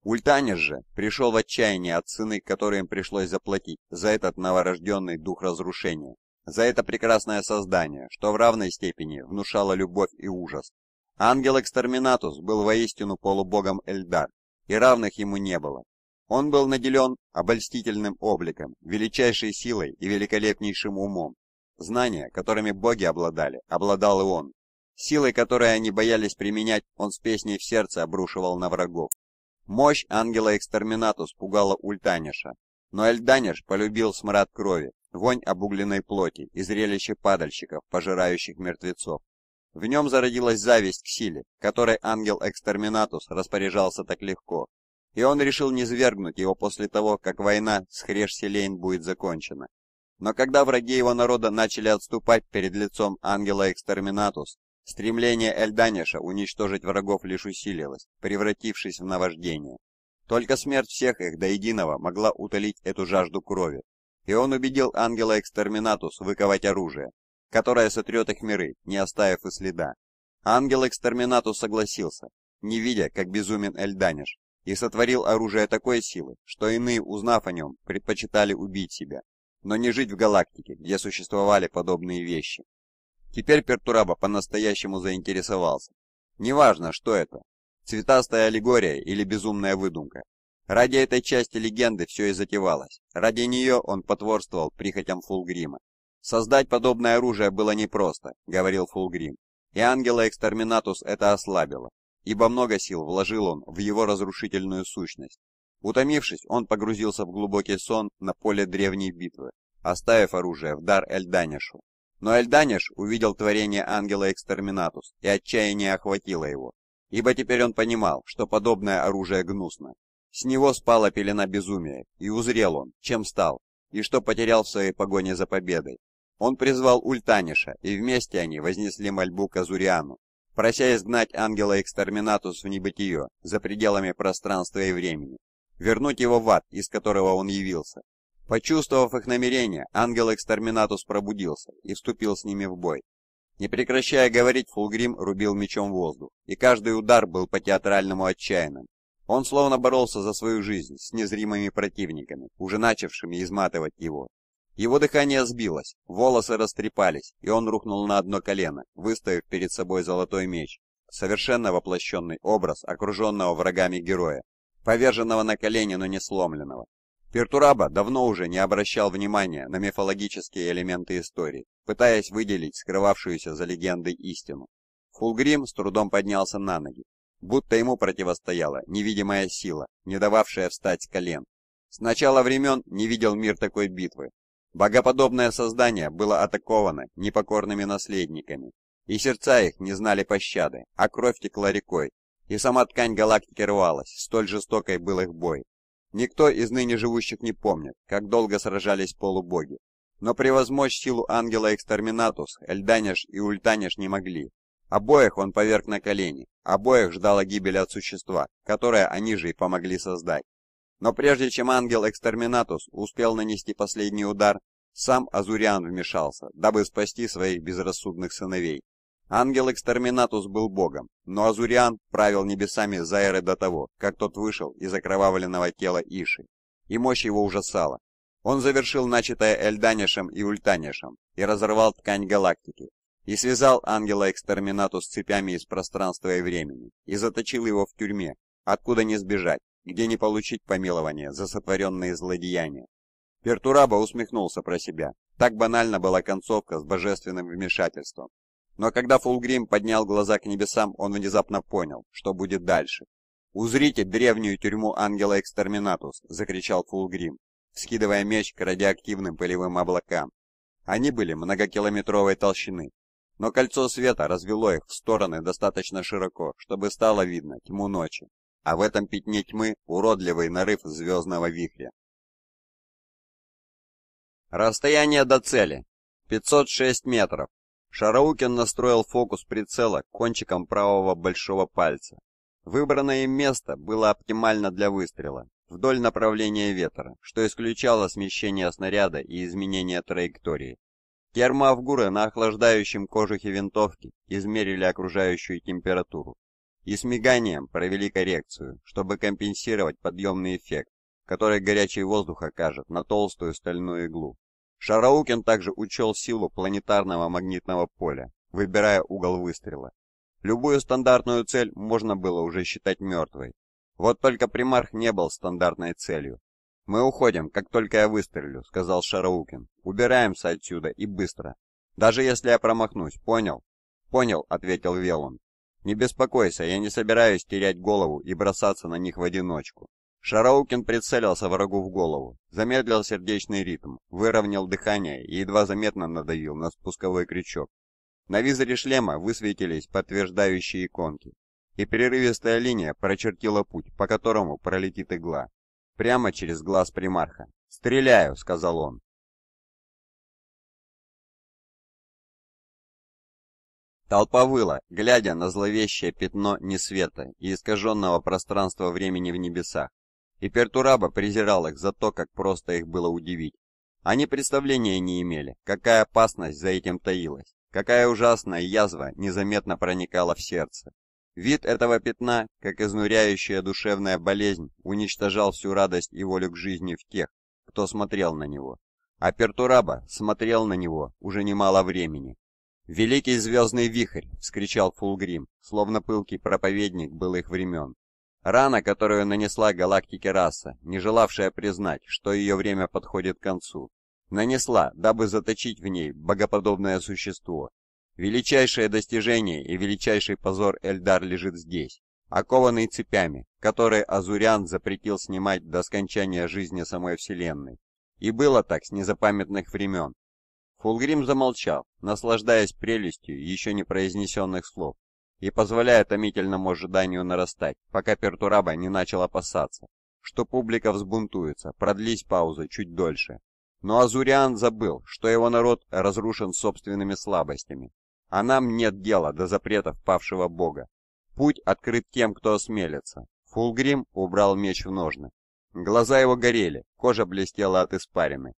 Ультанер же пришел в отчаяние от цены, которую им пришлось заплатить за этот новорожденный дух разрушения, за это прекрасное создание, что в равной степени внушало любовь и ужас. Ангел Экстерминатус был воистину полубогом Эльдар, и равных ему не было. Он был наделен обольстительным обликом, величайшей силой и великолепнейшим умом. Знания, которыми боги обладали, обладал и он. Силой, которые они боялись применять, он с песней в сердце обрушивал на врагов. Мощь ангела-экстерминату пугала Ультаниша, но Эльданиш полюбил смрад крови, вонь обугленной плоти и зрелище падальщиков, пожирающих мертвецов. В нем зародилась зависть к силе, которой ангел-экстерминатус распоряжался так легко, и он решил не свергнуть его после того, как война с хреш будет закончена. Но когда враги его народа начали отступать перед лицом ангела-экстерминатус, Стремление Эльданиша уничтожить врагов лишь усилилось, превратившись в наваждение. Только смерть всех их до единого могла утолить эту жажду крови, и он убедил ангела Экстерминатус выковать оружие, которое сотрет их миры, не оставив и следа. Ангел Экстерминатус согласился, не видя, как безумен Эльданиш, и сотворил оружие такой силы, что иные, узнав о нем, предпочитали убить себя, но не жить в галактике, где существовали подобные вещи. Теперь Пертураба по-настоящему заинтересовался. Неважно, что это, цветастая аллегория или безумная выдумка. Ради этой части легенды все и затевалось. Ради нее он потворствовал прихотям Фулгрима. «Создать подобное оружие было непросто», — говорил Фулгрим. И Ангела Экстерминатус это ослабило, ибо много сил вложил он в его разрушительную сущность. Утомившись, он погрузился в глубокий сон на поле древней битвы, оставив оружие в дар Эльданишу. Но Эльданиш увидел творение ангела Экстерминатус, и отчаяние охватило его, ибо теперь он понимал, что подобное оружие гнусно. С него спала пелена безумия, и узрел он, чем стал, и что потерял в своей погоне за победой. Он призвал Ультаниша, и вместе они вознесли мольбу к Азуриану, прося изгнать ангела Экстерминатус в небытие, за пределами пространства и времени, вернуть его в ад, из которого он явился, Почувствовав их намерение, ангел Экстерминатус пробудился и вступил с ними в бой. Не прекращая говорить, Фулгрим рубил мечом воздух, и каждый удар был по-театральному отчаянным. Он словно боролся за свою жизнь с незримыми противниками, уже начавшими изматывать его. Его дыхание сбилось, волосы растрепались, и он рухнул на одно колено, выставив перед собой золотой меч, совершенно воплощенный образ окруженного врагами героя, поверженного на колени, но не сломленного. Пертураба давно уже не обращал внимания на мифологические элементы истории, пытаясь выделить скрывавшуюся за легендой истину. Фулгрим с трудом поднялся на ноги, будто ему противостояла невидимая сила, не дававшая встать с колен. С начала времен не видел мир такой битвы. Богоподобное создание было атаковано непокорными наследниками, и сердца их не знали пощады, а кровь текла рекой, и сама ткань галактики рвалась, столь жестокой был их бой. Никто из ныне живущих не помнит, как долго сражались полубоги. Но превозмочь силу ангела Экстерминатус Эльданиш и Ультаниш не могли. Обоих он поверг на колени, обоих ждала гибель от существа, которое они же и помогли создать. Но прежде чем ангел Экстерминатус успел нанести последний удар, сам Азуриан вмешался, дабы спасти своих безрассудных сыновей. Ангел-экстерминатус был богом, но Азуриан правил небесами за до того, как тот вышел из окровавленного тела Иши, и мощь его ужасала. Он завершил начатое Эльданишем и Ультанишем и разорвал ткань галактики, и связал ангела-экстерминатус цепями из пространства и времени, и заточил его в тюрьме, откуда не сбежать, где не получить помилования за сотворенные злодеяния. Пертураба усмехнулся про себя. Так банально была концовка с божественным вмешательством. Но когда Фулгрим поднял глаза к небесам, он внезапно понял, что будет дальше. «Узрите древнюю тюрьму Ангела Экстерминатус!» — закричал Фулгрим, вскидывая меч к радиоактивным пылевым облакам. Они были многокилометровой толщины, но кольцо света развело их в стороны достаточно широко, чтобы стало видно тьму ночи, а в этом пятне тьмы уродливый нарыв звездного вихря. Расстояние до цели 506 метров. Шараукин настроил фокус прицела кончиком правого большого пальца. Выбранное им место было оптимально для выстрела, вдоль направления ветра, что исключало смещение снаряда и изменение траектории. Термоавгуры на охлаждающем кожухе винтовки измерили окружающую температуру и с миганием провели коррекцию, чтобы компенсировать подъемный эффект, который горячий воздух окажет на толстую стальную иглу. Шараукин также учел силу планетарного магнитного поля, выбирая угол выстрела. Любую стандартную цель можно было уже считать мертвой. Вот только примарх не был стандартной целью. «Мы уходим, как только я выстрелю», — сказал Шараукин. «Убираемся отсюда и быстро. Даже если я промахнусь, понял?» «Понял», — ответил Велон. «Не беспокойся, я не собираюсь терять голову и бросаться на них в одиночку. Шараукин прицелился врагу в голову, замедлил сердечный ритм, выровнял дыхание и едва заметно надавил на спусковой крючок. На визоре шлема высветились подтверждающие иконки, и прерывистая линия прочертила путь, по которому пролетит игла, прямо через глаз примарха. «Стреляю!» — сказал он. Толпа выла, глядя на зловещее пятно несвета и искаженного пространства времени в небесах и Пертураба презирал их за то, как просто их было удивить. Они представления не имели, какая опасность за этим таилась, какая ужасная язва незаметно проникала в сердце. Вид этого пятна, как изнуряющая душевная болезнь, уничтожал всю радость и волю к жизни в тех, кто смотрел на него. А Пертураба смотрел на него уже немало времени. «Великий звездный вихрь!» — вскричал Фулгрим, словно пылкий проповедник былых времен. Рана, которую нанесла галактике раса, не желавшая признать, что ее время подходит к концу, нанесла, дабы заточить в ней богоподобное существо. Величайшее достижение и величайший позор Эльдар лежит здесь, окованный цепями, которые Азурян запретил снимать до скончания жизни самой Вселенной. И было так с незапамятных времен. Фулгрим замолчал, наслаждаясь прелестью еще не произнесенных слов, и позволяя томительному ожиданию нарастать, пока Пертураба не начал опасаться, что публика взбунтуется, продлись паузы чуть дольше. Но Азуриан забыл, что его народ разрушен собственными слабостями, а нам нет дела до запретов павшего бога. Путь открыт тем, кто осмелится. Фулгрим убрал меч в ножны. Глаза его горели, кожа блестела от испарины.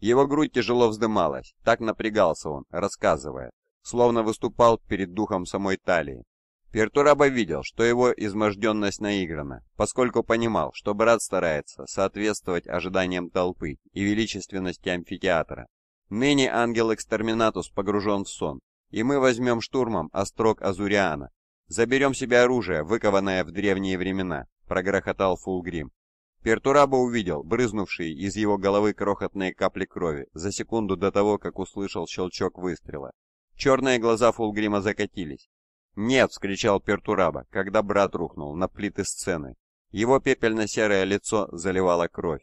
Его грудь тяжело вздымалась, так напрягался он, рассказывая, словно выступал перед духом самой Талии. Пертураба видел, что его изможденность наиграна, поскольку понимал, что брат старается соответствовать ожиданиям толпы и величественности амфитеатра. Ныне ангел Экстерминатус погружен в сон, и мы возьмем штурмом острог Азуриана. Заберем себе оружие, выкованное в древние времена, прогрохотал Фулгрим. Пертураба увидел брызнувшие из его головы крохотные капли крови за секунду до того, как услышал щелчок выстрела. Черные глаза Фулгрима закатились. «Нет!» — вскричал Пертураба, когда брат рухнул на плиты сцены. Его пепельно-серое лицо заливало кровь.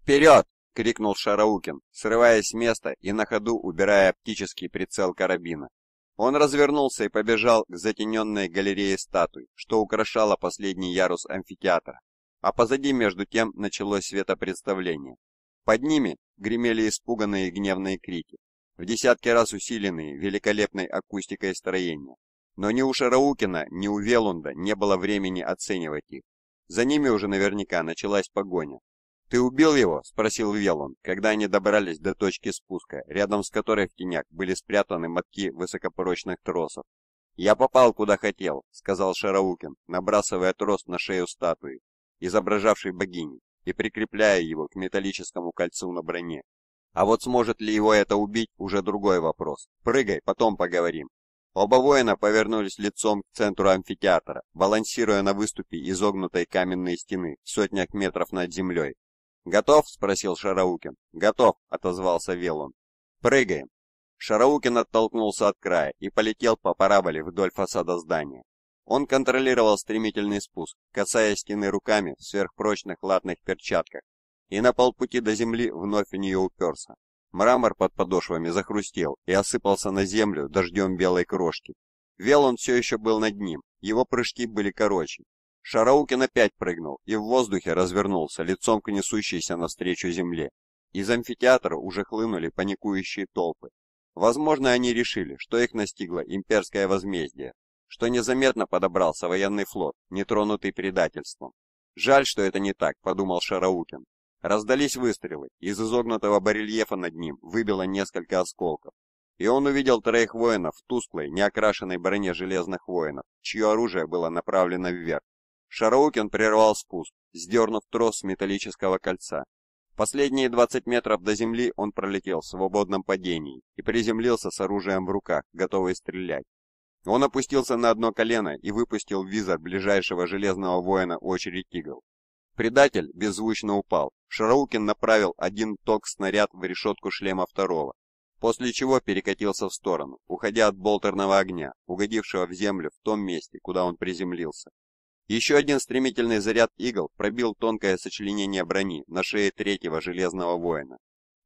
«Вперед!» — крикнул Шараукин, срываясь с места и на ходу убирая оптический прицел карабина. Он развернулся и побежал к затененной галерее статуй, что украшала последний ярус амфитеатра, а позади между тем началось светопредставление. Под ними гремели испуганные и гневные крики в десятки раз усиленные великолепной акустикой строения. Но ни у Шараукина, ни у Велунда не было времени оценивать их. За ними уже наверняка началась погоня. «Ты убил его?» – спросил Велун, когда они добрались до точки спуска, рядом с которой в тенях были спрятаны мотки высокопорочных тросов. «Я попал, куда хотел», — сказал Шараукин, набрасывая трос на шею статуи, изображавшей богиню, и прикрепляя его к металлическому кольцу на броне. А вот сможет ли его это убить, уже другой вопрос. Прыгай, потом поговорим. Оба воина повернулись лицом к центру амфитеатра, балансируя на выступе изогнутой каменной стены в сотнях метров над землей. «Готов?» – спросил Шараукин. «Готов», – отозвался Велун. «Прыгаем». Шараукин оттолкнулся от края и полетел по параболе вдоль фасада здания. Он контролировал стремительный спуск, касаясь стены руками в сверхпрочных латных перчатках, и на полпути до земли вновь в нее уперся. Мрамор под подошвами захрустел и осыпался на землю дождем белой крошки. Велон все еще был над ним, его прыжки были короче. Шараукин опять прыгнул и в воздухе развернулся лицом к несущейся навстречу земле. Из амфитеатра уже хлынули паникующие толпы. Возможно, они решили, что их настигло имперское возмездие, что незаметно подобрался военный флот, нетронутый предательством. «Жаль, что это не так», — подумал Шараукин. Раздались выстрелы, из изогнутого барельефа над ним выбило несколько осколков, и он увидел троих воинов в тусклой, неокрашенной броне железных воинов, чье оружие было направлено вверх. Шараукин прервал спуск, сдернув трос с металлического кольца. Последние 20 метров до земли он пролетел в свободном падении и приземлился с оружием в руках, готовый стрелять. Он опустился на одно колено и выпустил визор ближайшего железного воина очередь «Игл». Предатель беззвучно упал. Шароукин направил один ток-снаряд в решетку шлема второго, после чего перекатился в сторону, уходя от болтерного огня, угодившего в землю в том месте, куда он приземлился. Еще один стремительный заряд игл пробил тонкое сочленение брони на шее третьего железного воина.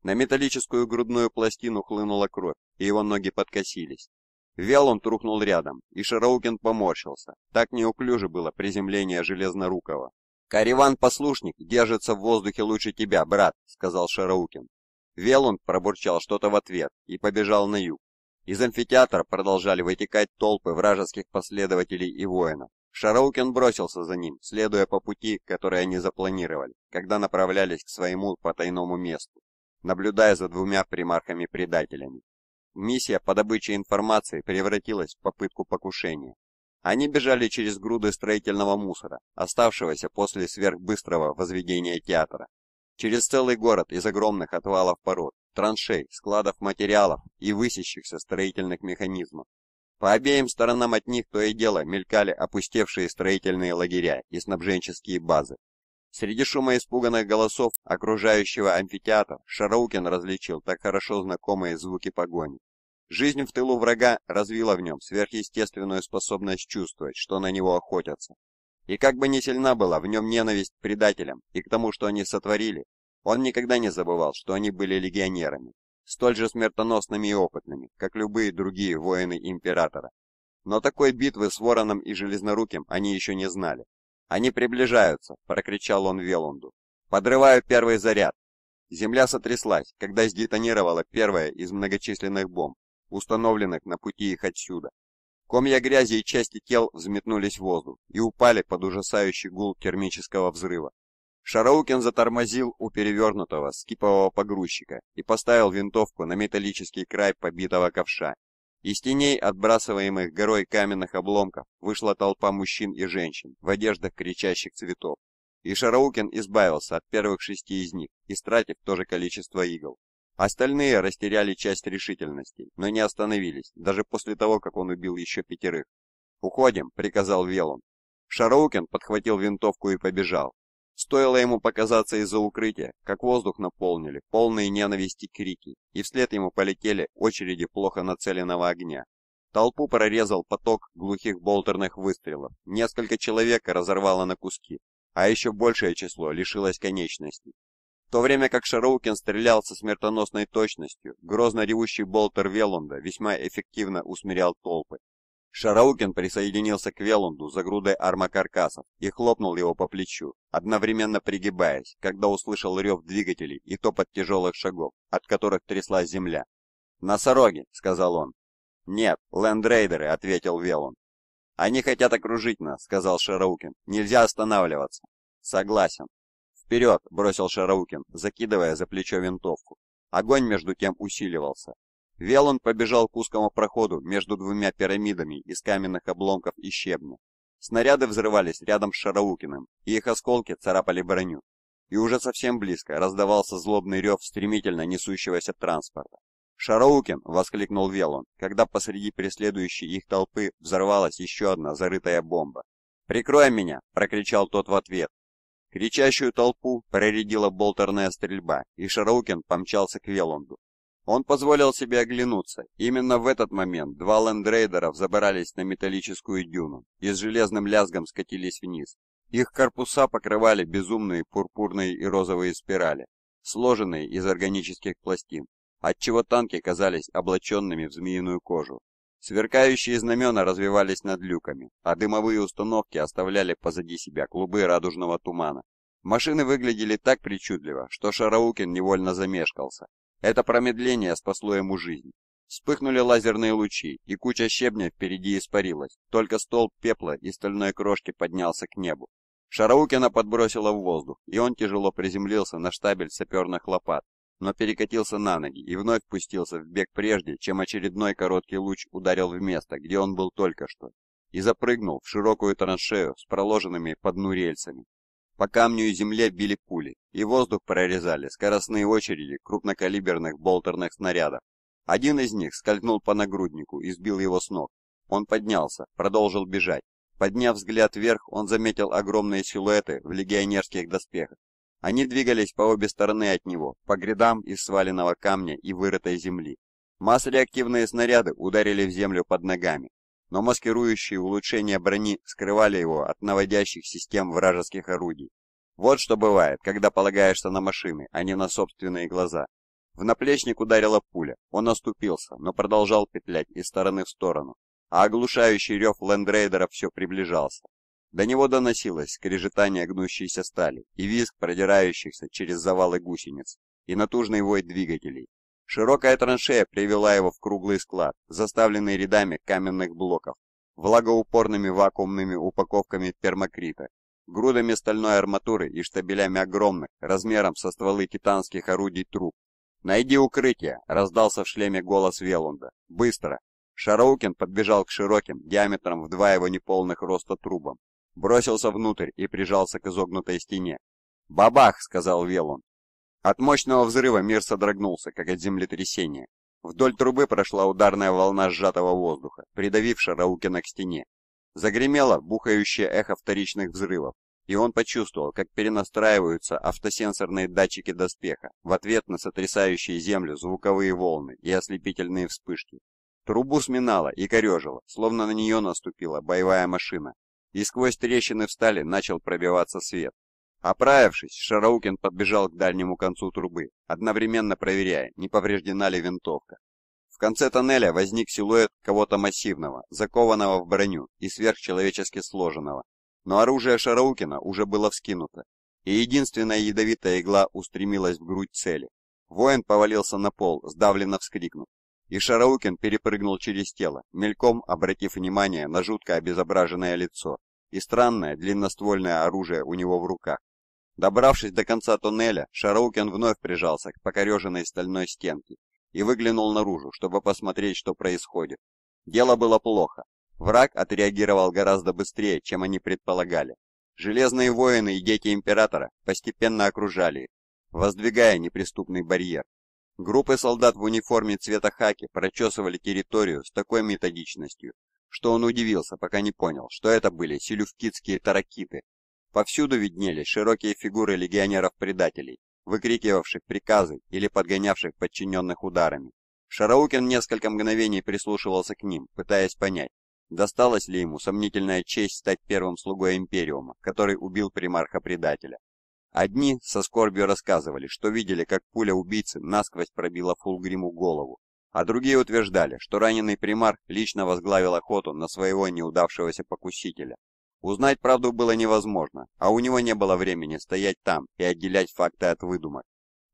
На металлическую грудную пластину хлынула кровь, и его ноги подкосились. Вял он трухнул рядом, и Шароукин поморщился. Так неуклюже было приземление Железнорукова. «Кариван-послушник держится в воздухе лучше тебя, брат», — сказал Шараукин. Велунд пробурчал что-то в ответ и побежал на юг. Из амфитеатра продолжали вытекать толпы вражеских последователей и воинов. Шараукин бросился за ним, следуя по пути, который они запланировали, когда направлялись к своему потайному месту, наблюдая за двумя примархами-предателями. Миссия по добыче информации превратилась в попытку покушения. Они бежали через груды строительного мусора, оставшегося после сверхбыстрого возведения театра, через целый город из огромных отвалов пород, траншей, складов материалов и высящихся строительных механизмов. По обеим сторонам от них то и дело мелькали опустевшие строительные лагеря и снабженческие базы. Среди шума испуганных голосов окружающего амфитеатра Шароукин различил так хорошо знакомые звуки погони. Жизнь в тылу врага развила в нем сверхъестественную способность чувствовать, что на него охотятся. И как бы ни сильна была в нем ненависть к предателям и к тому, что они сотворили, он никогда не забывал, что они были легионерами, столь же смертоносными и опытными, как любые другие воины Императора. Но такой битвы с Вороном и Железноруким они еще не знали. «Они приближаются!» – прокричал он Велунду. «Подрываю первый заряд!» Земля сотряслась, когда сдетонировала первая из многочисленных бомб, установленных на пути их отсюда. Комья грязи и части тел взметнулись в воздух и упали под ужасающий гул термического взрыва. Шараукин затормозил у перевернутого скипового погрузчика и поставил винтовку на металлический край побитого ковша. Из теней, отбрасываемых горой каменных обломков, вышла толпа мужчин и женщин в одеждах кричащих цветов. И Шараукин избавился от первых шести из них, истратив то же количество игл. Остальные растеряли часть решительности, но не остановились, даже после того, как он убил еще пятерых. «Уходим», — приказал Велон. Шароукин подхватил винтовку и побежал. Стоило ему показаться из-за укрытия, как воздух наполнили, полные ненависти крики, и вслед ему полетели очереди плохо нацеленного огня. Толпу прорезал поток глухих болтерных выстрелов, несколько человек разорвало на куски, а еще большее число лишилось конечностей. В то время как Шароукин стрелял со смертоносной точностью, грозно ревущий болтер Велунда весьма эффективно усмирял толпы. Шараукин присоединился к Велунду за грудой армокаркасов и хлопнул его по плечу, одновременно пригибаясь, когда услышал рев двигателей и топот тяжелых шагов, от которых тряслась земля. «Носороги!» — сказал он. «Нет, лендрейдеры!» — ответил Велун. «Они хотят окружить нас!» — сказал Шараукин. «Нельзя останавливаться!» «Согласен!» «Вперед!» – бросил Шараукин, закидывая за плечо винтовку. Огонь между тем усиливался. Велон побежал к узкому проходу между двумя пирамидами из каменных обломков и щебня. Снаряды взрывались рядом с Шараукиным, и их осколки царапали броню. И уже совсем близко раздавался злобный рев стремительно несущегося транспорта. «Шараукин!» — воскликнул Велон, когда посреди преследующей их толпы взорвалась еще одна зарытая бомба. «Прикрой меня!» — прокричал тот в ответ, Кричащую толпу проредила болтерная стрельба, и Шароукин помчался к Велунду. Он позволил себе оглянуться. Именно в этот момент два лендрейдера забрались на металлическую дюну и с железным лязгом скатились вниз. Их корпуса покрывали безумные пурпурные и розовые спирали, сложенные из органических пластин, отчего танки казались облаченными в змеиную кожу. Сверкающие знамена развивались над люками, а дымовые установки оставляли позади себя клубы радужного тумана. Машины выглядели так причудливо, что Шараукин невольно замешкался. Это промедление спасло ему жизнь. Вспыхнули лазерные лучи, и куча щебня впереди испарилась, только столб пепла и стальной крошки поднялся к небу. Шараукина подбросило в воздух, и он тяжело приземлился на штабель саперных лопат, но перекатился на ноги и вновь пустился в бег прежде, чем очередной короткий луч ударил в место, где он был только что, и запрыгнул в широкую траншею с проложенными по дну рельсами. По камню и земле били пули, и воздух прорезали скоростные очереди крупнокалиберных болтерных снарядов. Один из них скользнул по нагруднику и сбил его с ног. Он поднялся, продолжил бежать. Подняв взгляд вверх, он заметил огромные силуэты в легионерских доспехах, они двигались по обе стороны от него, по грядам из сваленного камня и вырытой земли. Массы реактивные снаряды ударили в землю под ногами, но маскирующие улучшения брони скрывали его от наводящих систем вражеских орудий. Вот что бывает, когда полагаешься на машины, а не на собственные глаза. В наплечник ударила пуля, он оступился, но продолжал петлять из стороны в сторону, а оглушающий рев лендрейдера все приближался. До него доносилось скрежетание гнущейся стали и визг продирающихся через завалы гусениц и натужный вой двигателей. Широкая траншея привела его в круглый склад, заставленный рядами каменных блоков, влагоупорными вакуумными упаковками пермакрита, грудами стальной арматуры и штабелями огромных, размером со стволы титанских орудий труб. «Найди укрытие!» — раздался в шлеме голос Велунда. «Быстро!» Шароукин подбежал к широким, диаметром в два его неполных роста трубам бросился внутрь и прижался к изогнутой стене. «Бабах!» — сказал Велун. От мощного взрыва мир содрогнулся, как от землетрясения. Вдоль трубы прошла ударная волна сжатого воздуха, придавившая Раукина к стене. Загремело бухающее эхо вторичных взрывов, и он почувствовал, как перенастраиваются автосенсорные датчики доспеха в ответ на сотрясающие землю звуковые волны и ослепительные вспышки. Трубу сминало и корежило, словно на нее наступила боевая машина, и сквозь трещины в стали начал пробиваться свет. Оправившись, Шараукин подбежал к дальнему концу трубы, одновременно проверяя, не повреждена ли винтовка. В конце тоннеля возник силуэт кого-то массивного, закованного в броню и сверхчеловечески сложенного. Но оружие Шараукина уже было вскинуто, и единственная ядовитая игла устремилась в грудь цели. Воин повалился на пол, сдавленно вскрикнув, и Шараукин перепрыгнул через тело, мельком обратив внимание на жутко обезображенное лицо и странное длинноствольное оружие у него в руках. Добравшись до конца туннеля, Шараукин вновь прижался к покореженной стальной стенке и выглянул наружу, чтобы посмотреть, что происходит. Дело было плохо. Враг отреагировал гораздо быстрее, чем они предполагали. Железные воины и дети Императора постепенно окружали их, воздвигая неприступный барьер, Группы солдат в униформе цвета хаки прочесывали территорию с такой методичностью, что он удивился, пока не понял, что это были селюфкидские таракиты. Повсюду виднелись широкие фигуры легионеров-предателей, выкрикивавших приказы или подгонявших подчиненных ударами. Шараукин несколько мгновений прислушивался к ним, пытаясь понять, досталась ли ему сомнительная честь стать первым слугой Империума, который убил примарха-предателя. Одни со скорбью рассказывали, что видели, как пуля убийцы насквозь пробила Фулгриму голову, а другие утверждали, что раненый примар лично возглавил охоту на своего неудавшегося покусителя. Узнать правду было невозможно, а у него не было времени стоять там и отделять факты от выдумок.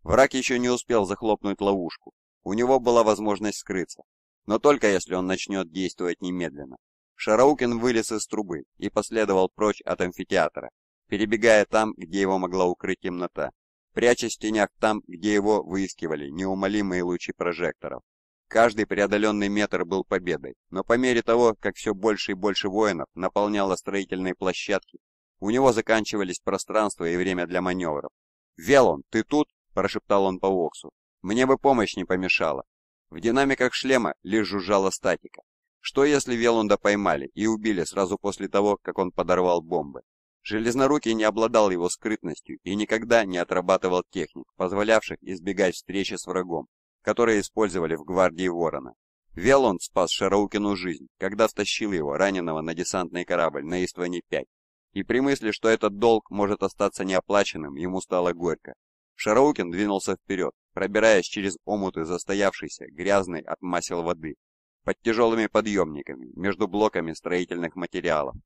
Враг еще не успел захлопнуть ловушку, у него была возможность скрыться, но только если он начнет действовать немедленно. Шараукин вылез из трубы и последовал прочь от амфитеатра, перебегая там, где его могла укрыть темнота, прячась в тенях там, где его выискивали неумолимые лучи прожекторов. Каждый преодоленный метр был победой, но по мере того, как все больше и больше воинов наполняло строительные площадки, у него заканчивались пространство и время для маневров. «Велон, ты тут?» – прошептал он по Воксу. «Мне бы помощь не помешала». В динамиках шлема лишь жужжала статика. Что если Велунда поймали и убили сразу после того, как он подорвал бомбы? Железнорукий не обладал его скрытностью и никогда не отрабатывал техник, позволявших избегать встречи с врагом, которые использовали в гвардии Ворона. Велон спас Шараукину жизнь, когда стащил его, раненого на десантный корабль на Истване-5, и при мысли, что этот долг может остаться неоплаченным, ему стало горько. Шараукин двинулся вперед, пробираясь через омуты застоявшейся, грязной от масел воды, под тяжелыми подъемниками, между блоками строительных материалов,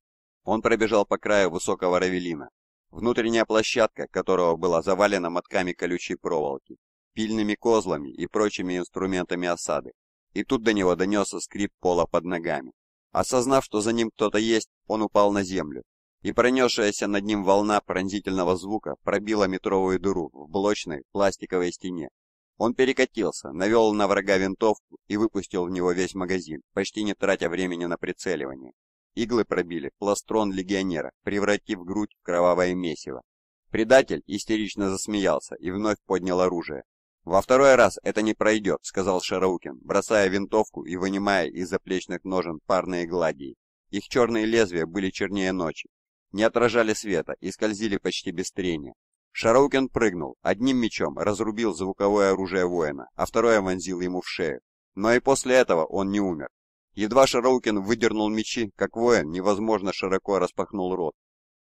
он пробежал по краю высокого равелина, внутренняя площадка которого была завалена мотками колючей проволоки, пильными козлами и прочими инструментами осады. И тут до него донесся скрип пола под ногами. Осознав, что за ним кто-то есть, он упал на землю, и пронесшаяся над ним волна пронзительного звука пробила метровую дыру в блочной пластиковой стене. Он перекатился, навел на врага винтовку и выпустил в него весь магазин, почти не тратя времени на прицеливание. Иглы пробили пластрон легионера, превратив грудь в кровавое месиво. Предатель истерично засмеялся и вновь поднял оружие. «Во второй раз это не пройдет», — сказал Шараукин, бросая винтовку и вынимая из заплечных ножен парные гладии. Их черные лезвия были чернее ночи, не отражали света и скользили почти без трения. Шараукин прыгнул, одним мечом разрубил звуковое оружие воина, а второе вонзил ему в шею. Но и после этого он не умер. Едва Шараукин выдернул мечи, как воин невозможно широко распахнул рот.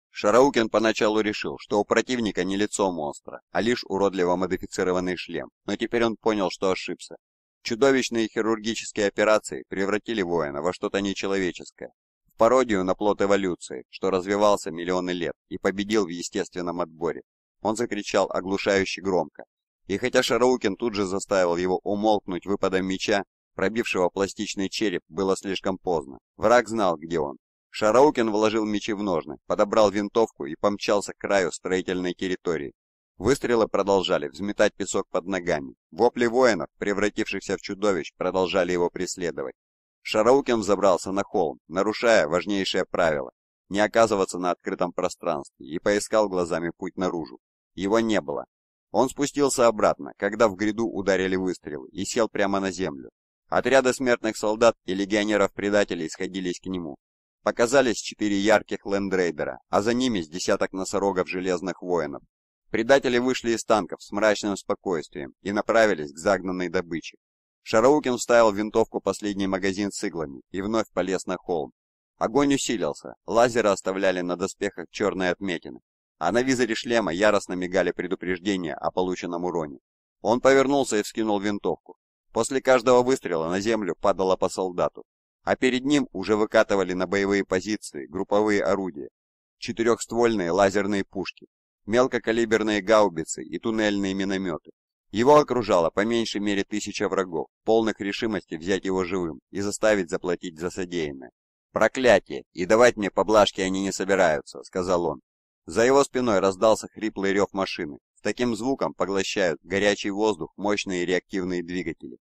Шараукин поначалу решил, что у противника не лицо монстра, а лишь уродливо модифицированный шлем, но теперь он понял, что ошибся. Чудовищные хирургические операции превратили воина во что-то нечеловеческое, в пародию на плод эволюции, что развивался миллионы лет и победил в естественном отборе. Он закричал оглушающе громко. И хотя Шараукин тут же заставил его умолкнуть выпадом меча, пробившего пластичный череп, было слишком поздно. Враг знал, где он. Шараукин вложил мечи в ножны, подобрал винтовку и помчался к краю строительной территории. Выстрелы продолжали взметать песок под ногами. Вопли воинов, превратившихся в чудовищ, продолжали его преследовать. Шараукин забрался на холм, нарушая важнейшее правило – не оказываться на открытом пространстве, и поискал глазами путь наружу. Его не было. Он спустился обратно, когда в гряду ударили выстрелы, и сел прямо на землю, Отряды смертных солдат и легионеров-предателей сходились к нему. Показались четыре ярких лендрейдера, а за ними с десяток носорогов железных воинов. Предатели вышли из танков с мрачным спокойствием и направились к загнанной добыче. Шараукин вставил в винтовку последний магазин с иглами и вновь полез на холм. Огонь усилился, лазеры оставляли на доспехах черные отметины, а на визоре шлема яростно мигали предупреждения о полученном уроне. Он повернулся и вскинул винтовку. После каждого выстрела на землю падало по солдату, а перед ним уже выкатывали на боевые позиции групповые орудия, четырехствольные лазерные пушки, мелкокалиберные гаубицы и туннельные минометы. Его окружало по меньшей мере тысяча врагов, полных решимости взять его живым и заставить заплатить за содеянное. «Проклятие! И давать мне поблажки они не собираются», — сказал он. За его спиной раздался хриплый рев машины. С таким звуком поглощают горячий воздух мощные реактивные двигатели.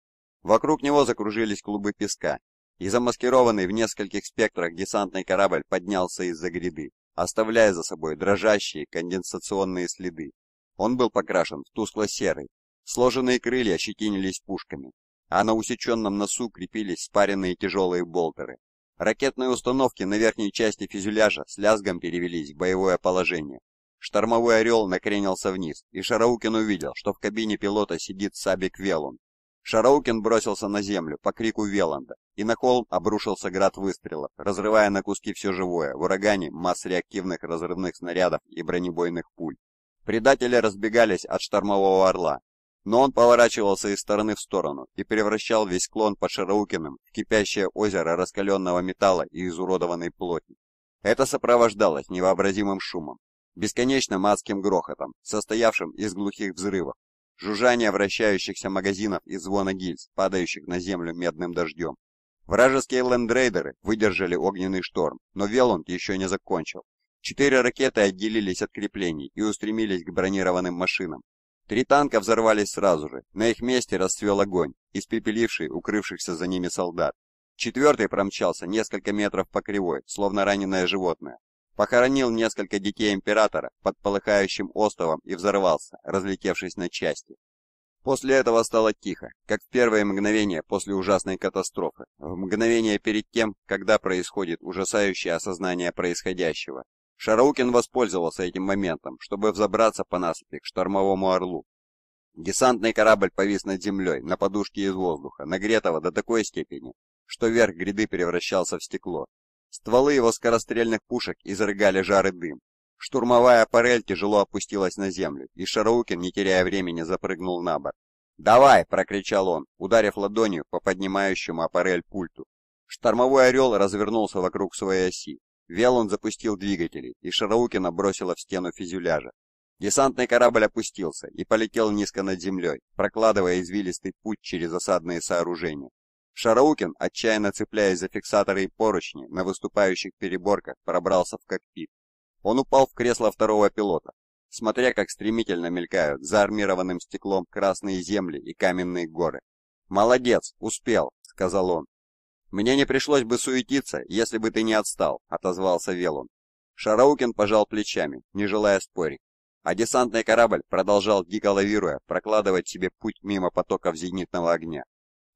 Вокруг него закружились клубы песка, и замаскированный в нескольких спектрах десантный корабль поднялся из-за гряды, оставляя за собой дрожащие конденсационные следы. Он был покрашен в тускло-серый, сложенные крылья ощетинились пушками, а на усеченном носу крепились спаренные тяжелые болтеры. Ракетные установки на верхней части фюзеляжа с лязгом перевелись в боевое положение. Штормовой «Орел» накренился вниз, и Шараукин увидел, что в кабине пилота сидит Сабик Велун, Шараукин бросился на землю по крику Веланда, и на холм обрушился град выстрелов, разрывая на куски все живое, в урагане масс реактивных разрывных снарядов и бронебойных пуль. Предатели разбегались от штормового орла, но он поворачивался из стороны в сторону и превращал весь клон под Шараукиным в кипящее озеро раскаленного металла и изуродованной плоти. Это сопровождалось невообразимым шумом, бесконечным адским грохотом, состоявшим из глухих взрывов, жужжание вращающихся магазинов и звона гильз, падающих на землю медным дождем. Вражеские лендрейдеры выдержали огненный шторм, но Велланд еще не закончил. Четыре ракеты отделились от креплений и устремились к бронированным машинам. Три танка взорвались сразу же, на их месте расцвел огонь, испепеливший укрывшихся за ними солдат. Четвертый промчался несколько метров по кривой, словно раненое животное. Похоронил несколько детей императора под полыхающим островом и взорвался, разлетевшись на части. После этого стало тихо, как в первые мгновения после ужасной катастрофы, в мгновение перед тем, когда происходит ужасающее осознание происходящего. Шараукин воспользовался этим моментом, чтобы взобраться по насыпи к штормовому орлу. Десантный корабль повис над землей, на подушке из воздуха, нагретого до такой степени, что верх гряды превращался в стекло, Стволы его скорострельных пушек изрыгали жар и дым. Штурмовая парель тяжело опустилась на землю, и Шараукин, не теряя времени, запрыгнул на борт. «Давай!» — прокричал он, ударив ладонью по поднимающему аппарель пульту. Штормовой орел развернулся вокруг своей оси. Велон запустил двигатели, и Шараукина бросила в стену фюзеляжа. Десантный корабль опустился и полетел низко над землей, прокладывая извилистый путь через осадные сооружения. Шараукин, отчаянно цепляясь за фиксаторы и поручни на выступающих переборках, пробрался в кокпит. Он упал в кресло второго пилота, смотря как стремительно мелькают за армированным стеклом красные земли и каменные горы. «Молодец, успел», — сказал он. «Мне не пришлось бы суетиться, если бы ты не отстал», — отозвался Велун. Шараукин пожал плечами, не желая спорить. А десантный корабль продолжал, дико лавируя, прокладывать себе путь мимо потоков зенитного огня.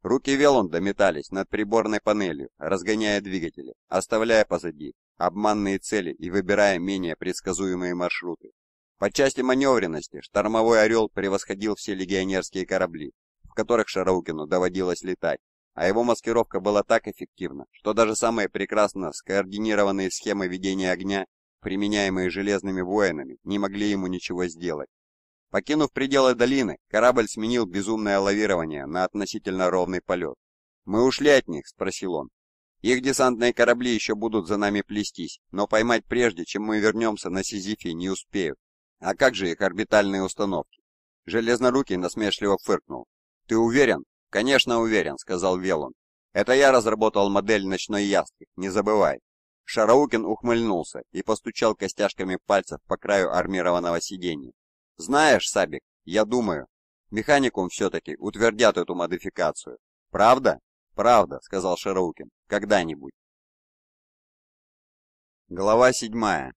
Руки Велунда метались над приборной панелью, разгоняя двигатели, оставляя позади обманные цели и выбирая менее предсказуемые маршруты. По части маневренности штормовой «Орел» превосходил все легионерские корабли, в которых Шараукину доводилось летать, а его маскировка была так эффективна, что даже самые прекрасно скоординированные схемы ведения огня, применяемые железными воинами, не могли ему ничего сделать. Покинув пределы долины, корабль сменил безумное лавирование на относительно ровный полет. «Мы ушли от них?» — спросил он. «Их десантные корабли еще будут за нами плестись, но поймать прежде, чем мы вернемся на Сизифе, не успеют. А как же их орбитальные установки?» Железнорукий насмешливо фыркнул. «Ты уверен?» «Конечно уверен», — сказал Велон. «Это я разработал модель ночной ястки, не забывай». Шараукин ухмыльнулся и постучал костяшками пальцев по краю армированного сиденья. Знаешь, Сабик, я думаю, механикум все-таки утвердят эту модификацию. Правда? Правда, сказал Шароукин. Когда-нибудь. Глава седьмая.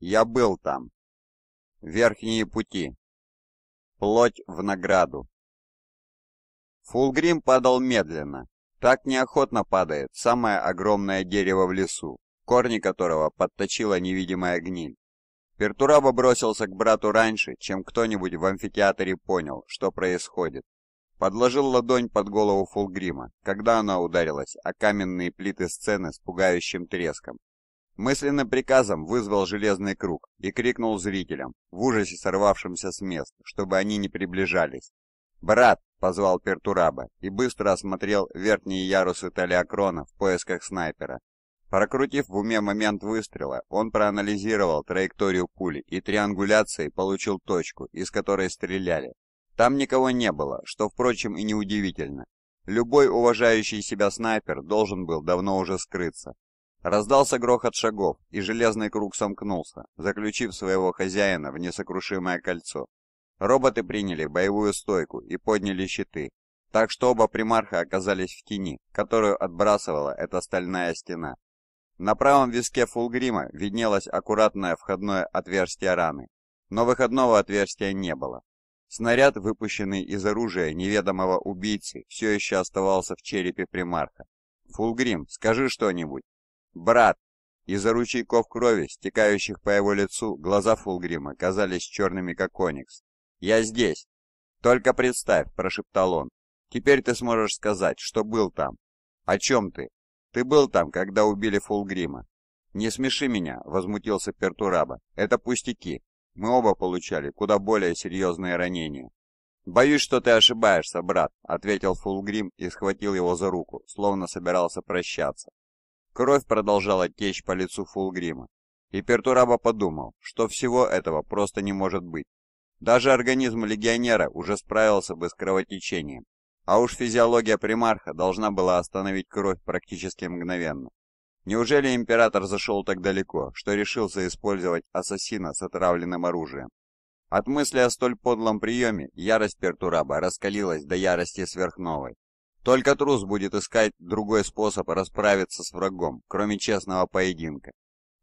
Я был там. Верхние пути. Плоть в награду. Фулгрим падал медленно. Так неохотно падает самое огромное дерево в лесу, корни которого подточила невидимая гниль. Пертураба бросился к брату раньше, чем кто-нибудь в амфитеатре понял, что происходит. Подложил ладонь под голову Фулгрима, когда она ударилась о каменные плиты сцены с пугающим треском. Мысленным приказом вызвал железный круг и крикнул зрителям, в ужасе сорвавшимся с мест, чтобы они не приближались. «Брат!» — позвал Пертураба и быстро осмотрел верхние ярусы Талиакрона в поисках снайпера. Прокрутив в уме момент выстрела, он проанализировал траекторию пули и триангуляцией получил точку, из которой стреляли. Там никого не было, что, впрочем, и неудивительно. Любой уважающий себя снайпер должен был давно уже скрыться. Раздался грохот шагов, и железный круг сомкнулся, заключив своего хозяина в несокрушимое кольцо. Роботы приняли боевую стойку и подняли щиты, так что оба примарха оказались в тени, которую отбрасывала эта стальная стена. На правом виске фулгрима виднелось аккуратное входное отверстие раны, но выходного отверстия не было. Снаряд, выпущенный из оружия неведомого убийцы, все еще оставался в черепе примарха. «Фулгрим, скажи что-нибудь!» «Брат!» Из-за ручейков крови, стекающих по его лицу, глаза Фулгрима казались черными, как оникс. «Я здесь!» «Только представь!» – прошептал он. «Теперь ты сможешь сказать, что был там!» «О чем ты?» Ты был там, когда убили Фулгрима. Не смеши меня, возмутился Пертураба. Это пустяки. Мы оба получали куда более серьезные ранения. Боюсь, что ты ошибаешься, брат, ответил Фулгрим и схватил его за руку, словно собирался прощаться. Кровь продолжала течь по лицу Фулгрима, и Пертураба подумал, что всего этого просто не может быть. Даже организм легионера уже справился бы с кровотечением, а уж физиология примарха должна была остановить кровь практически мгновенно. Неужели император зашел так далеко, что решился использовать ассасина с отравленным оружием? От мысли о столь подлом приеме ярость Пертураба раскалилась до ярости сверхновой. Только трус будет искать другой способ расправиться с врагом, кроме честного поединка.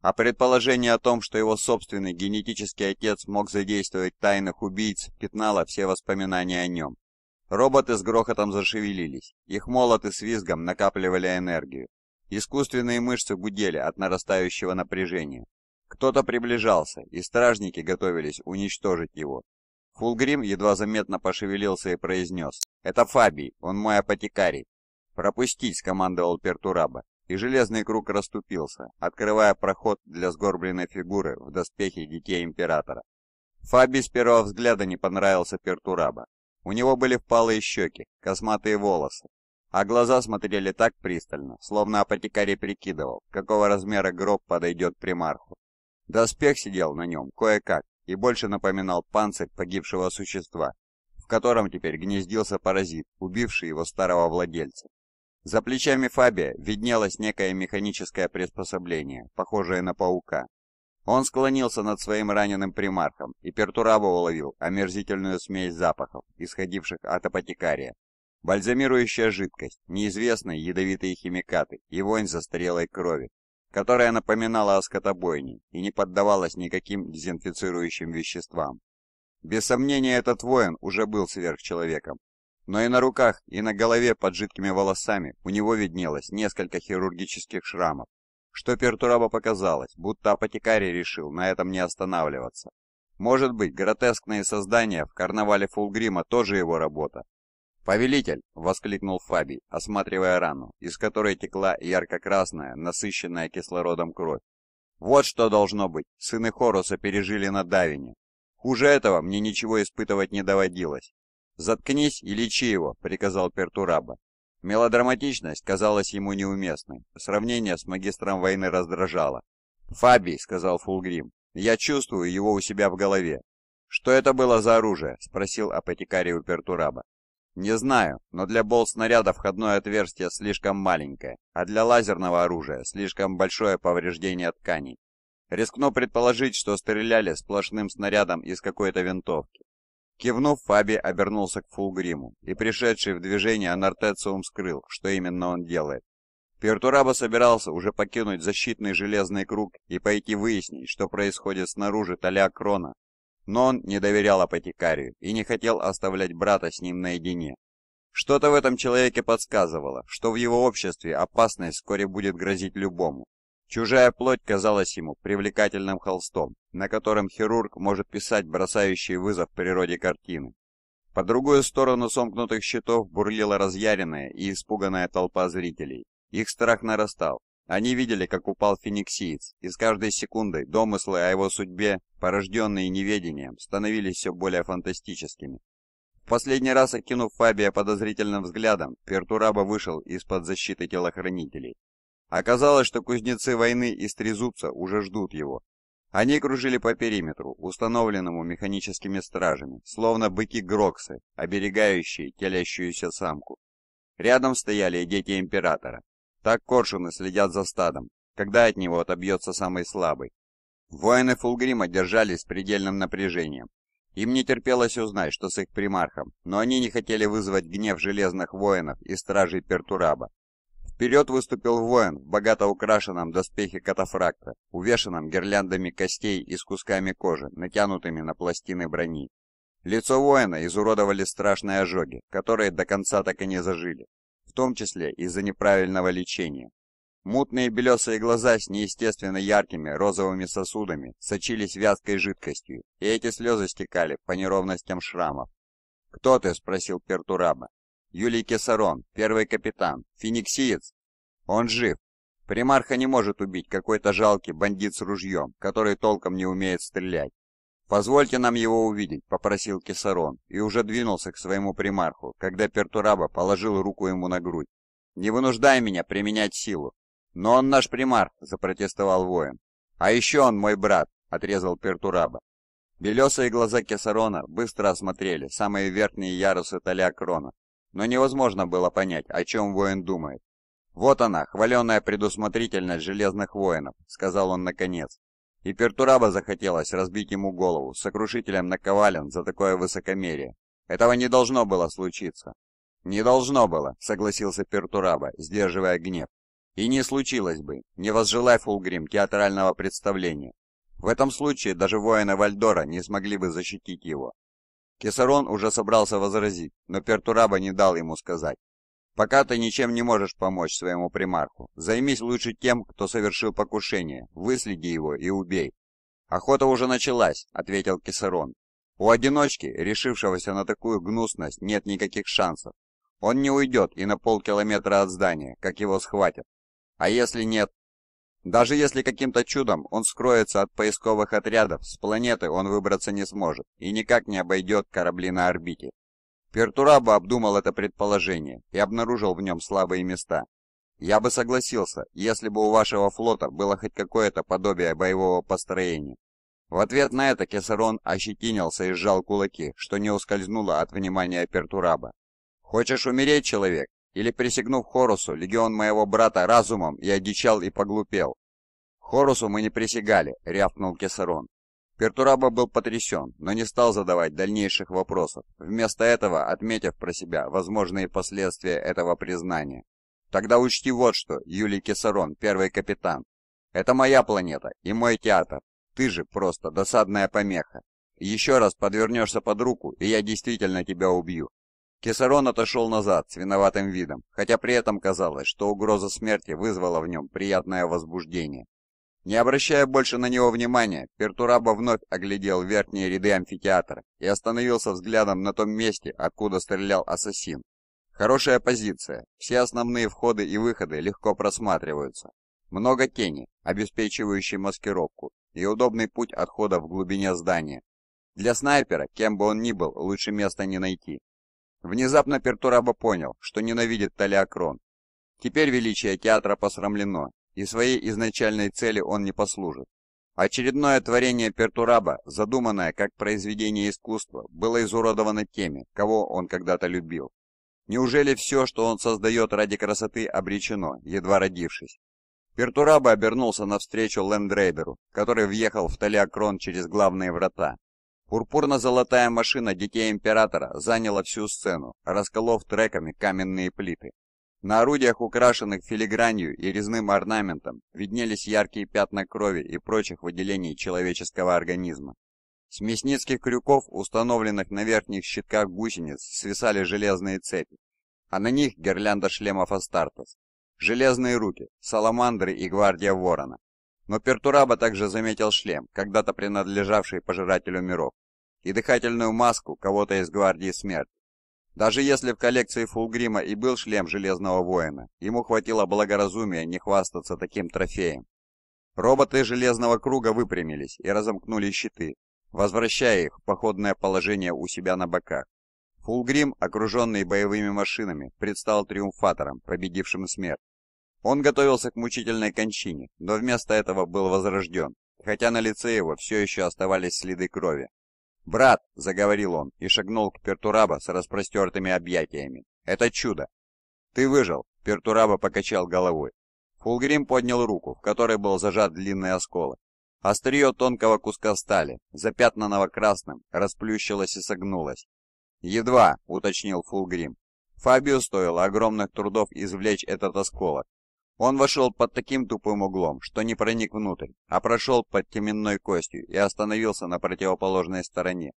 А предположение о том, что его собственный генетический отец мог задействовать тайных убийц, пятнало все воспоминания о нем. Роботы с грохотом зашевелились, их молоты с визгом накапливали энергию. Искусственные мышцы гудели от нарастающего напряжения. Кто-то приближался, и стражники готовились уничтожить его. Фулгрим едва заметно пошевелился и произнес «Это Фабий, он мой апотекарий». «Пропустить!» — скомандовал Пертураба, и железный круг расступился, открывая проход для сгорбленной фигуры в доспехе детей Императора. Фаби с первого взгляда не понравился Пертураба. У него были впалые щеки, косматые волосы, а глаза смотрели так пристально, словно апотекарий прикидывал, какого размера гроб подойдет примарху. Доспех сидел на нем кое-как и больше напоминал панцирь погибшего существа, в котором теперь гнездился паразит, убивший его старого владельца. За плечами Фабия виднелось некое механическое приспособление, похожее на паука, он склонился над своим раненым примархом, и Пертураба уловил омерзительную смесь запахов, исходивших от апотекария. Бальзамирующая жидкость, неизвестные ядовитые химикаты и вонь застарелой крови, которая напоминала о скотобойне и не поддавалась никаким дезинфицирующим веществам. Без сомнения, этот воин уже был сверхчеловеком, но и на руках, и на голове под жидкими волосами у него виднелось несколько хирургических шрамов, что Пертураба показалось, будто апотекарий решил на этом не останавливаться. Может быть, гротескные создания в карнавале Фулгрима тоже его работа. «Повелитель!» — воскликнул Фабий, осматривая рану, из которой текла ярко-красная, насыщенная кислородом кровь. «Вот что должно быть! Сыны Хоруса пережили на давине. Хуже этого мне ничего испытывать не доводилось. «Заткнись и лечи его», — приказал Пертураба, Мелодраматичность казалась ему неуместной. Сравнение с магистром войны раздражало. «Фабий», — сказал Фулгрим, — «я чувствую его у себя в голове». «Что это было за оружие?» — спросил апотекарий у Пертураба. «Не знаю, но для болт-снаряда входное отверстие слишком маленькое, а для лазерного оружия слишком большое повреждение тканей. Рискну предположить, что стреляли сплошным снарядом из какой-то винтовки. Кивнув, Фаби обернулся к Фулгриму, и пришедший в движение Анартециум скрыл, что именно он делает. Пертураба собирался уже покинуть защитный железный круг и пойти выяснить, что происходит снаружи Толя Крона, но он не доверял апотекарию и не хотел оставлять брата с ним наедине. Что-то в этом человеке подсказывало, что в его обществе опасность вскоре будет грозить любому, Чужая плоть казалась ему привлекательным холстом, на котором хирург может писать бросающие вызов природе картины. По другую сторону сомкнутых щитов бурлила разъяренная и испуганная толпа зрителей. Их страх нарастал. Они видели, как упал фениксиец, и с каждой секундой домыслы о его судьбе, порожденные неведением, становились все более фантастическими. В последний раз окинув Фабия подозрительным взглядом, Пертураба вышел из-под защиты телохранителей Оказалось, что кузнецы войны из Трезубца уже ждут его. Они кружили по периметру, установленному механическими стражами, словно быки-гроксы, оберегающие телящуюся самку. Рядом стояли и дети императора. Так коршуны следят за стадом, когда от него отобьется самый слабый. Воины Фулгрима держались с предельным напряжением. Им не терпелось узнать, что с их примархом, но они не хотели вызвать гнев железных воинов и стражей Пертураба. Вперед выступил воин в богато украшенном доспехе катафракта, увешанном гирляндами костей и с кусками кожи, натянутыми на пластины брони. Лицо воина изуродовали страшные ожоги, которые до конца так и не зажили, в том числе из-за неправильного лечения. Мутные белесые глаза с неестественно яркими розовыми сосудами сочились вязкой жидкостью, и эти слезы стекали по неровностям шрамов. «Кто ты?» — спросил Пертураба. Юлий Кесарон, первый капитан, фениксиец. Он жив. Примарха не может убить какой-то жалкий бандит с ружьем, который толком не умеет стрелять. «Позвольте нам его увидеть», — попросил Кесарон, и уже двинулся к своему примарху, когда Пертураба положил руку ему на грудь. «Не вынуждай меня применять силу». «Но он наш примарх», — запротестовал воин. «А еще он мой брат», — отрезал Пертураба. Белесые глаза Кесарона быстро осмотрели самые верхние ярусы Таля Крона, но невозможно было понять, о чем воин думает. «Вот она, хваленная предусмотрительность железных воинов», — сказал он наконец. И Пертураба захотелось разбить ему голову сокрушителем наковален за такое высокомерие. Этого не должно было случиться. «Не должно было», — согласился Пертураба, сдерживая гнев. «И не случилось бы, не возжелай Фулгрим театрального представления. В этом случае даже воины Вальдора не смогли бы защитить его. Кесарон уже собрался возразить, но Пертураба не дал ему сказать. «Пока ты ничем не можешь помочь своему примарху. Займись лучше тем, кто совершил покушение, выследи его и убей». «Охота уже началась», — ответил Кесарон. «У одиночки, решившегося на такую гнусность, нет никаких шансов. Он не уйдет и на полкилометра от здания, как его схватят. А если нет?» Даже если каким-то чудом он скроется от поисковых отрядов, с планеты он выбраться не сможет и никак не обойдет корабли на орбите. Пертураба обдумал это предположение и обнаружил в нем слабые места. Я бы согласился, если бы у вашего флота было хоть какое-то подобие боевого построения. В ответ на это Кесарон ощетинился и сжал кулаки, что не ускользнуло от внимания Пертураба. «Хочешь умереть, человек? Или, присягнув Хорусу, легион моего брата разумом и одичал и поглупел? Хорусу мы не присягали, рявкнул Кесарон. Пертураба был потрясен, но не стал задавать дальнейших вопросов, вместо этого отметив про себя возможные последствия этого признания. Тогда учти вот что, Юлий Кесарон, первый капитан. Это моя планета и мой театр. Ты же просто досадная помеха. Еще раз подвернешься под руку, и я действительно тебя убью. Кесарон отошел назад с виноватым видом, хотя при этом казалось, что угроза смерти вызвала в нем приятное возбуждение. Не обращая больше на него внимания, Пертураба вновь оглядел верхние ряды амфитеатра и остановился взглядом на том месте, откуда стрелял ассасин. Хорошая позиция, все основные входы и выходы легко просматриваются. Много тени, обеспечивающей маскировку, и удобный путь отхода в глубине здания. Для снайпера, кем бы он ни был, лучше места не найти. Внезапно Пертураба понял, что ненавидит Талиакрон. Теперь величие театра посрамлено, и своей изначальной цели он не послужит. Очередное творение Пертураба, задуманное как произведение искусства, было изуродовано теми, кого он когда-то любил. Неужели все, что он создает ради красоты, обречено, едва родившись? Пертураба обернулся навстречу Лэндрейберу, который въехал в Талиакрон через главные врата, Пурпурно-золотая машина детей Императора заняла всю сцену, расколов треками каменные плиты. На орудиях, украшенных филигранью и резным орнаментом, виднелись яркие пятна крови и прочих выделений человеческого организма. С мясницких крюков, установленных на верхних щитках гусениц, свисали железные цепи, а на них гирлянда шлемов Астартес. Железные руки, саламандры и гвардия ворона. Но Пертураба также заметил шлем, когда-то принадлежавший пожирателю миров и дыхательную маску кого-то из гвардии смерть. Даже если в коллекции Фулгрима и был шлем Железного Воина, ему хватило благоразумия не хвастаться таким трофеем. Роботы Железного Круга выпрямились и разомкнули щиты, возвращая их в походное положение у себя на боках. Фулгрим, окруженный боевыми машинами, предстал триумфатором, победившим смерть. Он готовился к мучительной кончине, но вместо этого был возрожден, хотя на лице его все еще оставались следы крови. «Брат!» — заговорил он и шагнул к Пертураба с распростертыми объятиями. «Это чудо!» «Ты выжил!» — Пертураба покачал головой. Фулгрим поднял руку, в которой был зажат длинный осколок. Острие тонкого куска стали, запятнанного красным, расплющилось и согнулось. «Едва!» — уточнил Фулгрим. Фабию стоило огромных трудов извлечь этот осколок, он вошел под таким тупым углом, что не проник внутрь, а прошел под теменной костью и остановился на противоположной стороне.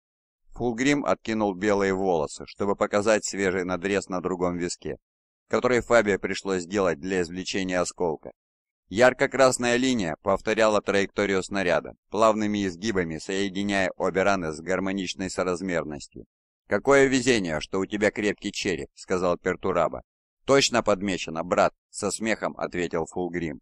Фулгрим откинул белые волосы, чтобы показать свежий надрез на другом виске, который Фабия пришлось сделать для извлечения осколка. Ярко-красная линия повторяла траекторию снаряда, плавными изгибами соединяя обе раны с гармоничной соразмерностью. «Какое везение, что у тебя крепкий череп», — сказал Пертураба. «Точно подмечено, брат!» — со смехом ответил Фулгрим.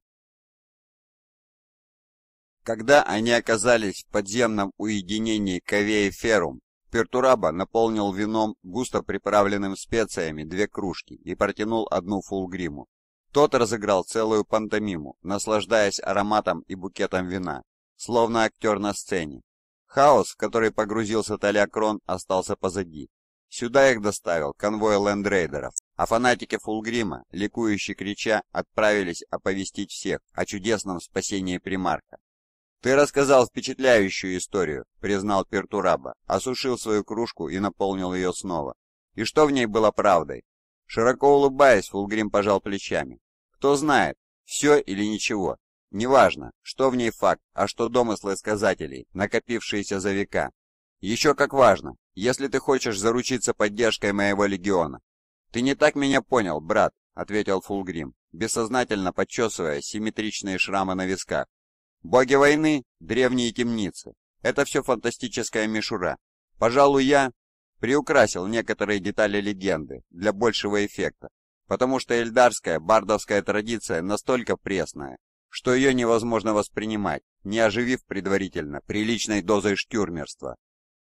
Когда они оказались в подземном уединении Кавеи Ферум, Пертураба наполнил вином, густо приправленным специями, две кружки и протянул одну Фулгриму. Тот разыграл целую пантомиму, наслаждаясь ароматом и букетом вина, словно актер на сцене. Хаос, в который погрузился Талиакрон, остался позади. Сюда их доставил конвой лендрейдеров, а фанатики Фулгрима, ликующие крича, отправились оповестить всех о чудесном спасении примарка. «Ты рассказал впечатляющую историю», — признал Пертураба, осушил свою кружку и наполнил ее снова. «И что в ней было правдой?» Широко улыбаясь, Фулгрим пожал плечами. «Кто знает, все или ничего. Неважно, что в ней факт, а что домыслы сказателей, накопившиеся за века. Еще как важно, если ты хочешь заручиться поддержкой моего легиона. Ты не так меня понял, брат, ответил Фулгрим, бессознательно подчесывая симметричные шрамы на висках. Боги войны, древние темницы. Это все фантастическая мишура. Пожалуй, я приукрасил некоторые детали легенды для большего эффекта, потому что эльдарская бардовская традиция настолько пресная, что ее невозможно воспринимать, не оживив предварительно приличной дозой штюрмерства.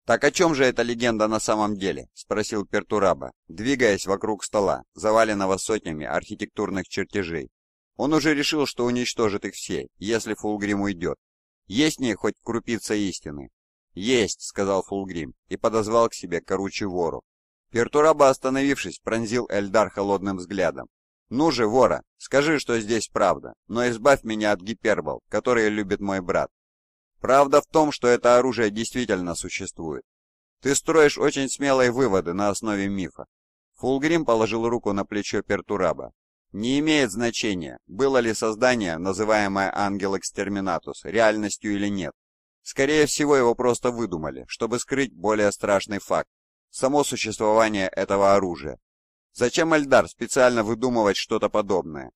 «Так о чем же эта легенда на самом деле?» – спросил Пертураба, двигаясь вокруг стола, заваленного сотнями архитектурных чертежей. Он уже решил, что уничтожит их все, если Фулгрим уйдет. Есть в ней хоть крупица истины? «Есть», — сказал Фулгрим и подозвал к себе коручий вору. Пертураба, остановившись, пронзил Эльдар холодным взглядом. «Ну же, вора, скажи, что здесь правда, но избавь меня от гипербол, которые любит мой брат». Правда в том, что это оружие действительно существует. Ты строишь очень смелые выводы на основе мифа. Фулгрим положил руку на плечо Пертураба. Не имеет значения, было ли создание, называемое Ангел Экстерминатус, реальностью или нет. Скорее всего, его просто выдумали, чтобы скрыть более страшный факт – само существование этого оружия. Зачем Эльдар специально выдумывать что-то подобное?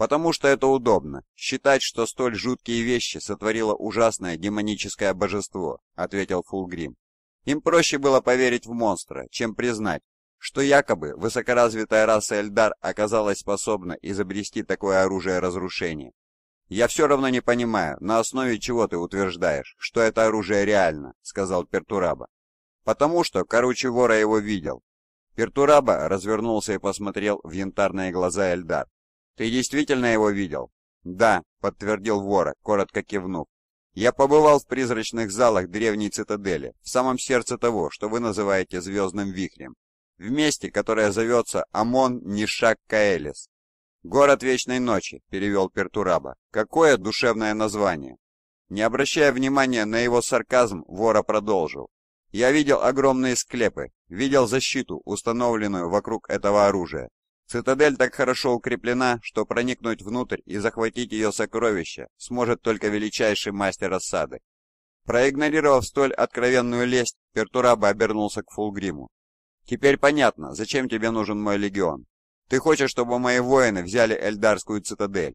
Потому что это удобно. Считать, что столь жуткие вещи сотворило ужасное демоническое божество, ответил Фулгрим. Им проще было поверить в монстра, чем признать, что якобы высокоразвитая раса Эльдар оказалась способна изобрести такое оружие разрушения. «Я все равно не понимаю, на основе чего ты утверждаешь, что это оружие реально», — сказал Пертураба. «Потому что короче, Вора его видел». Пертураба развернулся и посмотрел в янтарные глаза Эльдар. Ты действительно его видел?» «Да», — подтвердил Вора, коротко кивнув. «Я побывал в призрачных залах древней цитадели, в самом сердце того, что вы называете звездным вихрем, в месте, которое зовется Амон Нишак Каэлис. «Город Вечной Ночи», — перевел Пертураба. «Какое душевное название!» Не обращая внимания на его сарказм, Вора продолжил. «Я видел огромные склепы, видел защиту, установленную вокруг этого оружия, Цитадель так хорошо укреплена, что проникнуть внутрь и захватить ее сокровища сможет только величайший мастер осады. Проигнорировав столь откровенную лесть, Пертураба обернулся к Фулгриму. «Теперь понятно, зачем тебе нужен мой легион. Ты хочешь, чтобы мои воины взяли Эльдарскую цитадель?»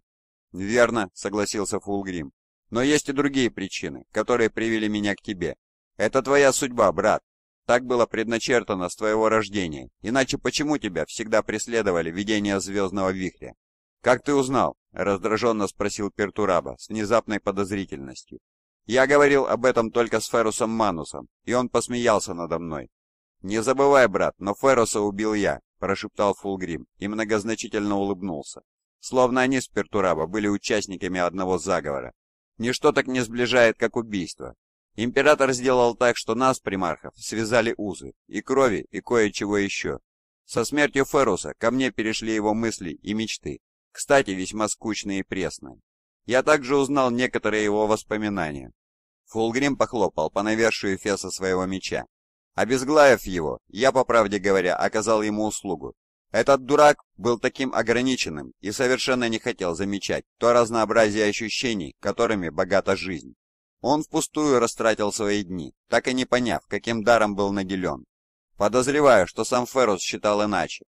«Верно», — согласился Фулгрим. «Но есть и другие причины, которые привели меня к тебе. Это твоя судьба, брат, так было предначертано с твоего рождения, иначе почему тебя всегда преследовали видения звездного вихря?» «Как ты узнал?» — раздраженно спросил Пертураба с внезапной подозрительностью. «Я говорил об этом только с Ферусом Манусом, и он посмеялся надо мной». «Не забывай, брат, но Феруса убил я», — прошептал Фулгрим и многозначительно улыбнулся. Словно они с Пертураба были участниками одного заговора. Ничто так не сближает, как убийство, Император сделал так, что нас, примархов, связали узы, и крови, и кое-чего еще. Со смертью Феруса ко мне перешли его мысли и мечты, кстати, весьма скучные и пресные. Я также узнал некоторые его воспоминания. Фулгрим похлопал по навершию Феса своего меча. Обезглавив его, я, по правде говоря, оказал ему услугу. Этот дурак был таким ограниченным и совершенно не хотел замечать то разнообразие ощущений, которыми богата жизнь. Он впустую растратил свои дни, так и не поняв, каким даром был наделен. Подозреваю, что сам Феррус считал иначе.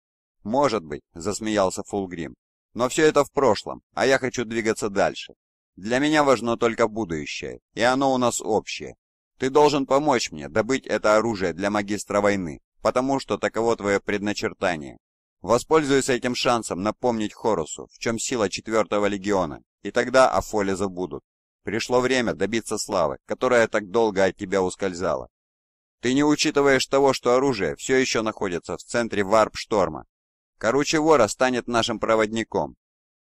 «Может быть», — засмеялся Фулгрим, — «но все это в прошлом, а я хочу двигаться дальше. Для меня важно только будущее, и оно у нас общее. Ты должен помочь мне добыть это оружие для магистра войны, потому что таково твое предначертание. Воспользуйся этим шансом напомнить Хорусу, в чем сила четвертого легиона, и тогда о Фоле забудут. Пришло время добиться славы, которая так долго от тебя ускользала. Ты не учитываешь того, что оружие все еще находится в центре варп-шторма. Короче, вора станет нашим проводником.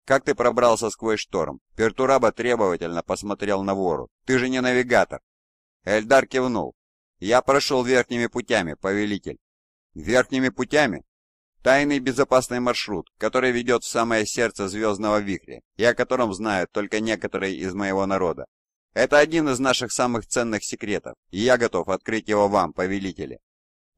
Как ты пробрался сквозь шторм? Пертураба требовательно посмотрел на вору. Ты же не навигатор. Эльдар кивнул. Я прошел верхними путями, повелитель. Верхними путями? Тайный безопасный маршрут, который ведет в самое сердце звездного вихря, и о котором знают только некоторые из моего народа. Это один из наших самых ценных секретов, и я готов открыть его вам, повелители».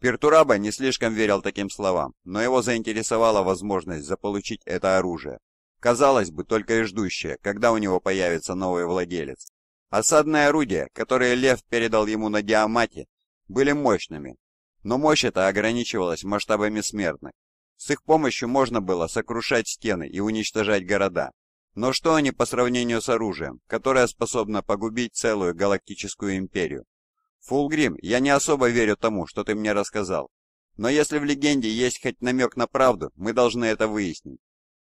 Пертураба не слишком верил таким словам, но его заинтересовала возможность заполучить это оружие. Казалось бы, только и ждущее, когда у него появится новый владелец. Осадные орудия, которые Лев передал ему на Диамате, были мощными, но мощь эта ограничивалась масштабами смертных, с их помощью можно было сокрушать стены и уничтожать города. Но что они по сравнению с оружием, которое способно погубить целую галактическую империю? Фулгрим, я не особо верю тому, что ты мне рассказал. Но если в легенде есть хоть намек на правду, мы должны это выяснить.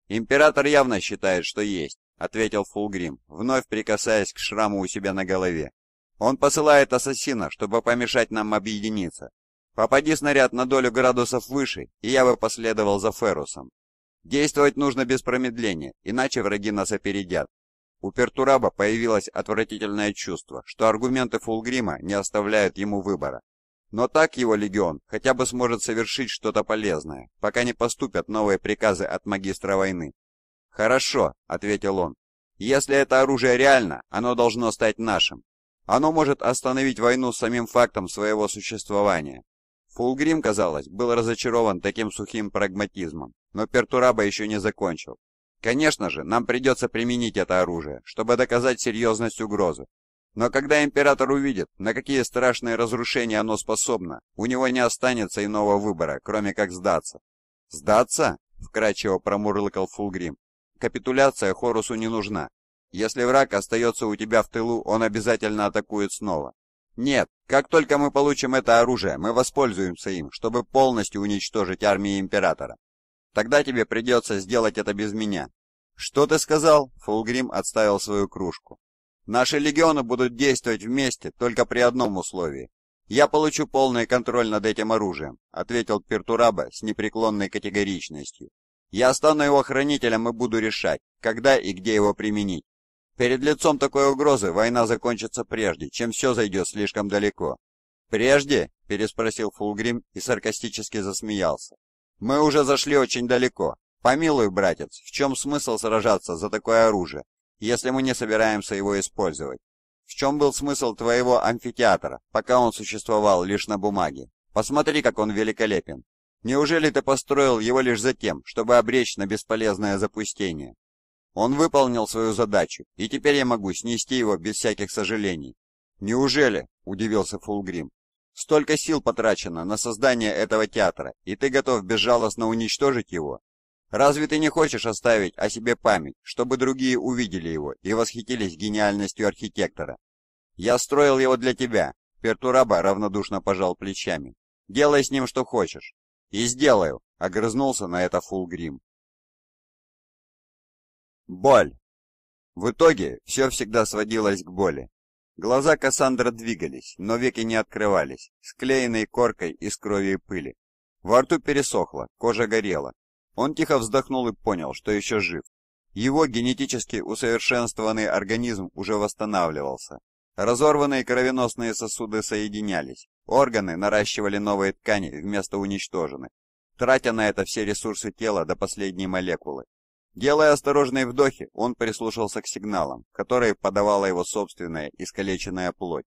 Император явно считает, что есть, ответил Фулгрим, вновь прикасаясь к шраму у себя на голове. Он посылает ассасина, чтобы помешать нам объединиться. Попади снаряд на долю градусов выше, и я бы последовал за Ферусом. Действовать нужно без промедления, иначе враги нас опередят. У Пертураба появилось отвратительное чувство, что аргументы Фулгрима не оставляют ему выбора. Но так его легион хотя бы сможет совершить что-то полезное, пока не поступят новые приказы от магистра войны. «Хорошо», — ответил он. «Если это оружие реально, оно должно стать нашим. Оно может остановить войну самим фактом своего существования. Фулгрим, казалось, был разочарован таким сухим прагматизмом, но Пертураба еще не закончил. Конечно же, нам придется применить это оружие, чтобы доказать серьезность угрозы. Но когда император увидит, на какие страшные разрушения оно способно, у него не останется иного выбора, кроме как сдаться. «Сдаться?» — вкрадчиво промурлыкал Фулгрим. «Капитуляция Хорусу не нужна. Если враг остается у тебя в тылу, он обязательно атакует снова. Нет, как только мы получим это оружие, мы воспользуемся им, чтобы полностью уничтожить армию Императора. Тогда тебе придется сделать это без меня». «Что ты сказал?» — Фулгрим отставил свою кружку. «Наши легионы будут действовать вместе только при одном условии. Я получу полный контроль над этим оружием», — ответил Пертураба с непреклонной категоричностью. «Я стану его хранителем и буду решать, когда и где его применить. Перед лицом такой угрозы война закончится прежде, чем все зайдет слишком далеко. «Прежде?» – переспросил Фулгрим и саркастически засмеялся. «Мы уже зашли очень далеко. Помилуй, братец, в чем смысл сражаться за такое оружие, если мы не собираемся его использовать? В чем был смысл твоего амфитеатра, пока он существовал лишь на бумаге? Посмотри, как он великолепен. Неужели ты построил его лишь за тем, чтобы обречь на бесполезное запустение?» Он выполнил свою задачу, и теперь я могу снести его без всяких сожалений. Неужели? удивился Фулгрим. Столько сил потрачено на создание этого театра, и ты готов безжалостно уничтожить его? Разве ты не хочешь оставить о себе память, чтобы другие увидели его и восхитились гениальностью архитектора? Я строил его для тебя, Пертураба равнодушно пожал плечами. Делай с ним что хочешь. И сделаю, огрызнулся на это Фулгрим. Боль! В итоге все всегда сводилось к боли. Глаза Кассандра двигались, но веки не открывались, склеенные коркой из крови и пыли. Во рту пересохло, кожа горела. Он тихо вздохнул и понял, что еще жив. Его генетически усовершенствованный организм уже восстанавливался. Разорванные кровеносные сосуды соединялись, органы наращивали новые ткани вместо уничтоженных, тратя на это все ресурсы тела до последней молекулы. Делая осторожные вдохи, он прислушался к сигналам, которые подавала его собственная искалеченная плоть.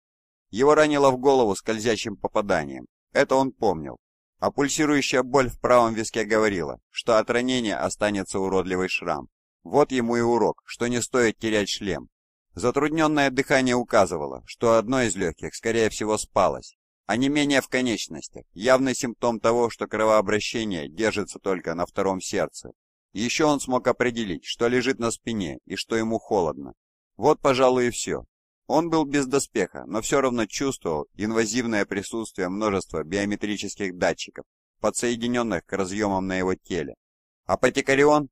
Его ранило в голову скользящим попаданием. Это он помнил. А пульсирующая боль в правом виске говорила, что от ранения останется уродливый шрам. Вот ему и урок, что не стоит терять шлем. Затрудненное дыхание указывало, что одно из легких, скорее всего, спалось. А не менее в конечностях, явный симптом того, что кровообращение держится только на втором сердце еще он смог определить, что лежит на спине и что ему холодно. Вот, пожалуй, и все. Он был без доспеха, но все равно чувствовал инвазивное присутствие множества биометрических датчиков, подсоединенных к разъемам на его теле. Апотекарион?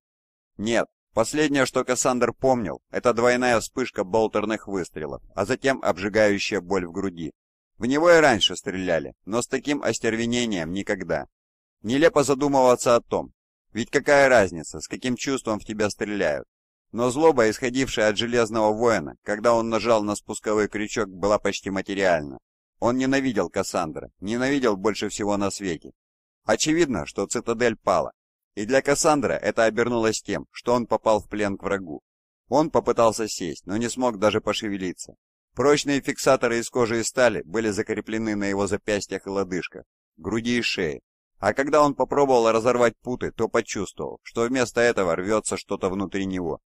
Нет. Последнее, что Кассандр помнил, это двойная вспышка болтерных выстрелов, а затем обжигающая боль в груди. В него и раньше стреляли, но с таким остервенением никогда. Нелепо задумываться о том, ведь какая разница, с каким чувством в тебя стреляют? Но злоба, исходившая от Железного Воина, когда он нажал на спусковой крючок, была почти материальна. Он ненавидел Кассандра, ненавидел больше всего на свете. Очевидно, что цитадель пала. И для Кассандра это обернулось тем, что он попал в плен к врагу. Он попытался сесть, но не смог даже пошевелиться. Прочные фиксаторы из кожи и стали были закреплены на его запястьях и лодыжках, груди и шее, а когда он попробовал разорвать путы, то почувствовал, что вместо этого рвется что-то внутри него.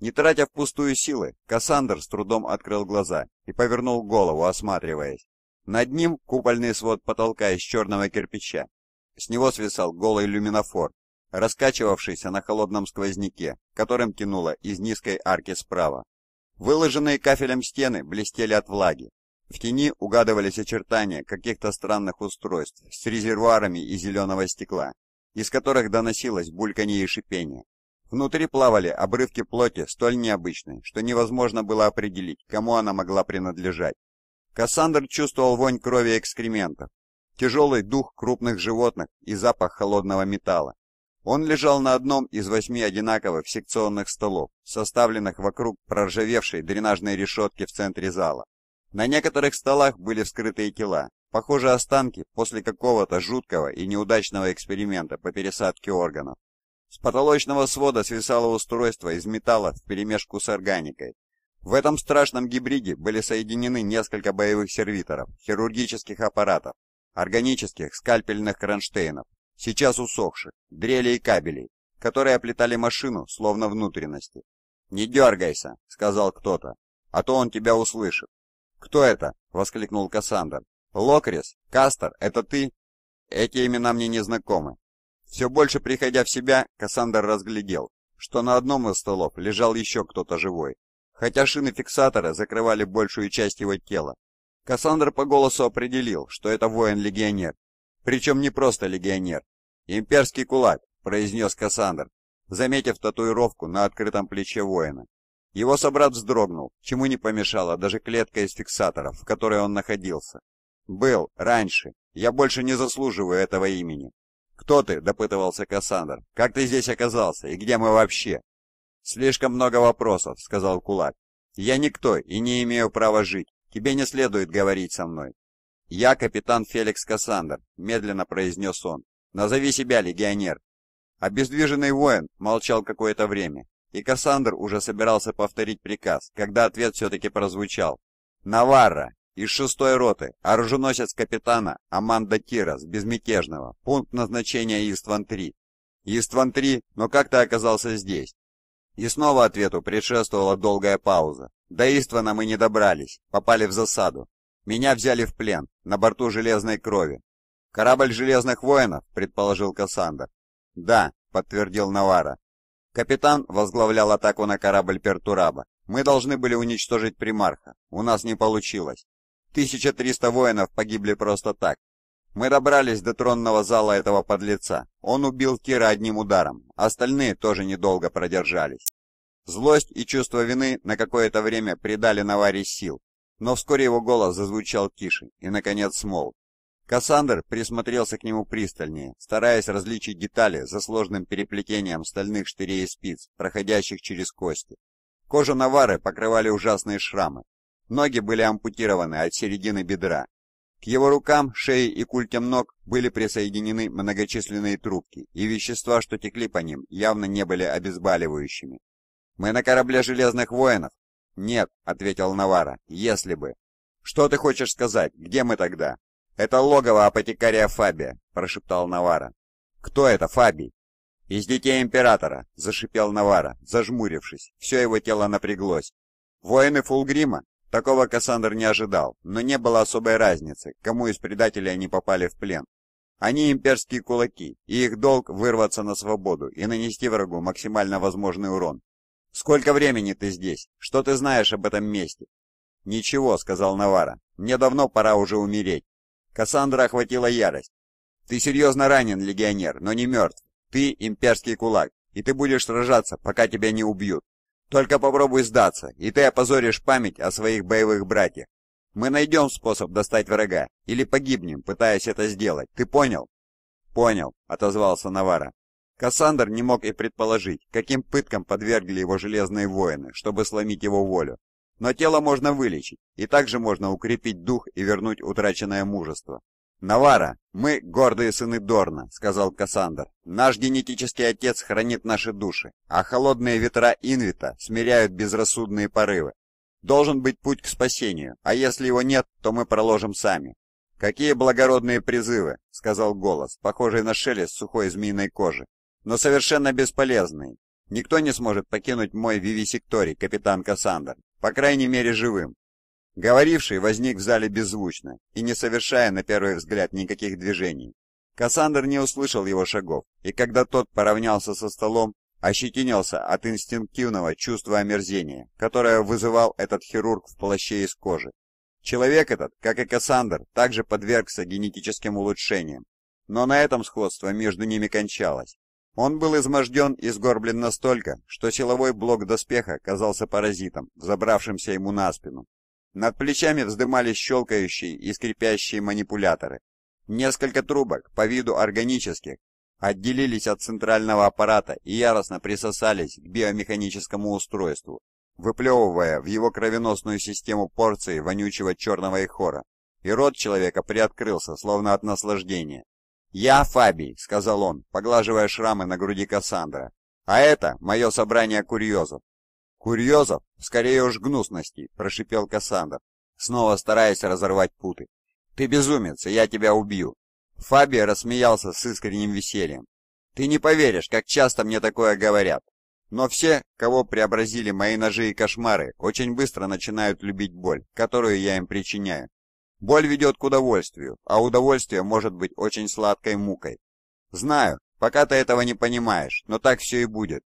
Не тратя впустую силы, Кассандр с трудом открыл глаза и повернул голову, осматриваясь. Над ним купольный свод потолка из черного кирпича. С него свисал голый люминофор, раскачивавшийся на холодном сквозняке, которым тянуло из низкой арки справа. Выложенные кафелем стены блестели от влаги, в тени угадывались очертания каких-то странных устройств с резервуарами из зеленого стекла, из которых доносилось бульканье и шипение. Внутри плавали обрывки плоти столь необычной, что невозможно было определить, кому она могла принадлежать. Кассандр чувствовал вонь крови и экскрементов, тяжелый дух крупных животных и запах холодного металла. Он лежал на одном из восьми одинаковых секционных столов, составленных вокруг проржавевшей дренажной решетки в центре зала. На некоторых столах были вскрытые тела, похоже, останки после какого-то жуткого и неудачного эксперимента по пересадке органов. С потолочного свода свисало устройство из металла вперемешку с органикой. В этом страшном гибриде были соединены несколько боевых сервиторов, хирургических аппаратов, органических скальпельных кронштейнов, сейчас усохших, дрели и кабелей, которые оплетали машину, словно внутренности. «Не дергайся», — сказал кто-то, — «а то он тебя услышит». «Кто это?» — воскликнул Кассандр. «Локрис? Кастер? Это ты?» «Эти имена мне не знакомы». Все больше приходя в себя, Кассандр разглядел, что на одном из столов лежал еще кто-то живой, хотя шины фиксатора закрывали большую часть его тела. Кассандр по голосу определил, что это воин-легионер. Причем не просто легионер. «Имперский кулак», — произнес Кассандр, заметив татуировку на открытом плече воина. Его собрат вздрогнул, чему не помешала даже клетка из фиксаторов, в которой он находился. «Был, раньше. Я больше не заслуживаю этого имени». «Кто ты?» – допытывался Кассандр. «Как ты здесь оказался? И где мы вообще?» «Слишком много вопросов», – сказал Кулак. «Я никто и не имею права жить. Тебе не следует говорить со мной». «Я капитан Феликс Кассандр», – медленно произнес он. «Назови себя, легионер». Обездвиженный воин молчал какое-то время, и Кассандр уже собирался повторить приказ, когда ответ все-таки прозвучал. «Наварра! Из шестой роты, оруженосец капитана Аманда Тирас, безмятежного, пункт назначения Истван-3». «Истван-3, но как ты оказался здесь?» И снова ответу предшествовала долгая пауза. «До Иствана мы не добрались, попали в засаду. Меня взяли в плен, на борту Железной Крови». «Корабль Железных Воинов?» – предположил Кассандр. «Да», – подтвердил Навара. Капитан возглавлял атаку на корабль Пертураба. Мы должны были уничтожить примарха. У нас не получилось. 1300 воинов погибли просто так. Мы добрались до тронного зала этого подлеца. Он убил Кира одним ударом. Остальные тоже недолго продержались. Злость и чувство вины на какое-то время придали Наваре сил. Но вскоре его голос зазвучал тише и, наконец, смолк. Кассандр присмотрелся к нему пристальнее, стараясь различить детали за сложным переплетением стальных штырей и спиц, проходящих через кости. Кожу Навары покрывали ужасные шрамы. Ноги были ампутированы от середины бедра. К его рукам, шее и культям ног были присоединены многочисленные трубки, и вещества, что текли по ним, явно не были обезболивающими. «Мы на корабле Железных Воинов?» «Нет», — ответил Навара, — «если бы». «Что ты хочешь сказать? Где мы тогда?» «Это логово апотекария Фабия», — прошептал Навара. «Кто это Фабий?» «Из детей Императора», — зашипел Навара, зажмурившись. Все его тело напряглось. «Воины Фулгрима?» Такого Кассандр не ожидал, но не было особой разницы, кому из предателей они попали в плен. Они имперские кулаки, и их долг вырваться на свободу и нанести врагу максимально возможный урон. «Сколько времени ты здесь? Что ты знаешь об этом месте?» «Ничего», — сказал Навара. «Мне давно пора уже умереть. Кассандра охватила ярость. «Ты серьезно ранен, легионер, но не мертв. Ты имперский кулак, и ты будешь сражаться, пока тебя не убьют. Только попробуй сдаться, и ты опозоришь память о своих боевых братьях. Мы найдем способ достать врага, или погибнем, пытаясь это сделать. Ты понял?» «Понял», — отозвался Навара. Кассандр не мог и предположить, каким пыткам подвергли его железные воины, чтобы сломить его волю. Но тело можно вылечить, и также можно укрепить дух и вернуть утраченное мужество. «Навара, мы гордые сыны Дорна», — сказал Кассандр. «Наш генетический отец хранит наши души, а холодные ветра Инвита смиряют безрассудные порывы. Должен быть путь к спасению, а если его нет, то мы проложим сами». «Какие благородные призывы», — сказал голос, похожий на шелест сухой змеиной кожи, но совершенно бесполезный. Никто не сможет покинуть мой вивисекторий, капитан Кассандр, по крайней мере живым. Говоривший возник в зале беззвучно и не совершая на первый взгляд никаких движений. Кассандр не услышал его шагов, и когда тот поравнялся со столом, ощетинился от инстинктивного чувства омерзения, которое вызывал этот хирург в плаще из кожи. Человек этот, как и Кассандр, также подвергся генетическим улучшениям, но на этом сходство между ними кончалось. Он был изможден и сгорблен настолько, что силовой блок доспеха казался паразитом, забравшимся ему на спину. Над плечами вздымались щелкающие и скрипящие манипуляторы. Несколько трубок, по виду органических, отделились от центрального аппарата и яростно присосались к биомеханическому устройству, выплевывая в его кровеносную систему порции вонючего черного эхора, и рот человека приоткрылся, словно от наслаждения. «Я Фабий», — сказал он, поглаживая шрамы на груди Кассандра. «А это мое собрание курьезов». «Курьезов? Скорее уж гнусностей», — прошипел Кассандр, снова стараясь разорвать путы. «Ты безумец, я тебя убью». Фабий рассмеялся с искренним весельем. «Ты не поверишь, как часто мне такое говорят. Но все, кого преобразили мои ножи и кошмары, очень быстро начинают любить боль, которую я им причиняю. Боль ведет к удовольствию, а удовольствие может быть очень сладкой мукой. Знаю, пока ты этого не понимаешь, но так все и будет.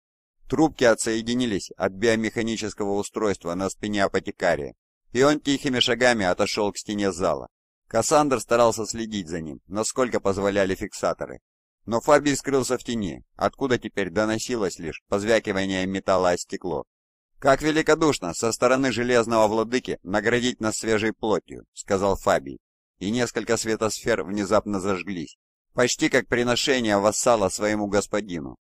Трубки отсоединились от биомеханического устройства на спине апотекария, и он тихими шагами отошел к стене зала. Кассандр старался следить за ним, насколько позволяли фиксаторы. Но Фабий скрылся в тени, откуда теперь доносилось лишь позвякивание металла о стекло. «Как великодушно со стороны Железного Владыки наградить нас свежей плотью», — сказал Фабий. И несколько светосфер внезапно зажглись, почти как приношение вассала своему господину.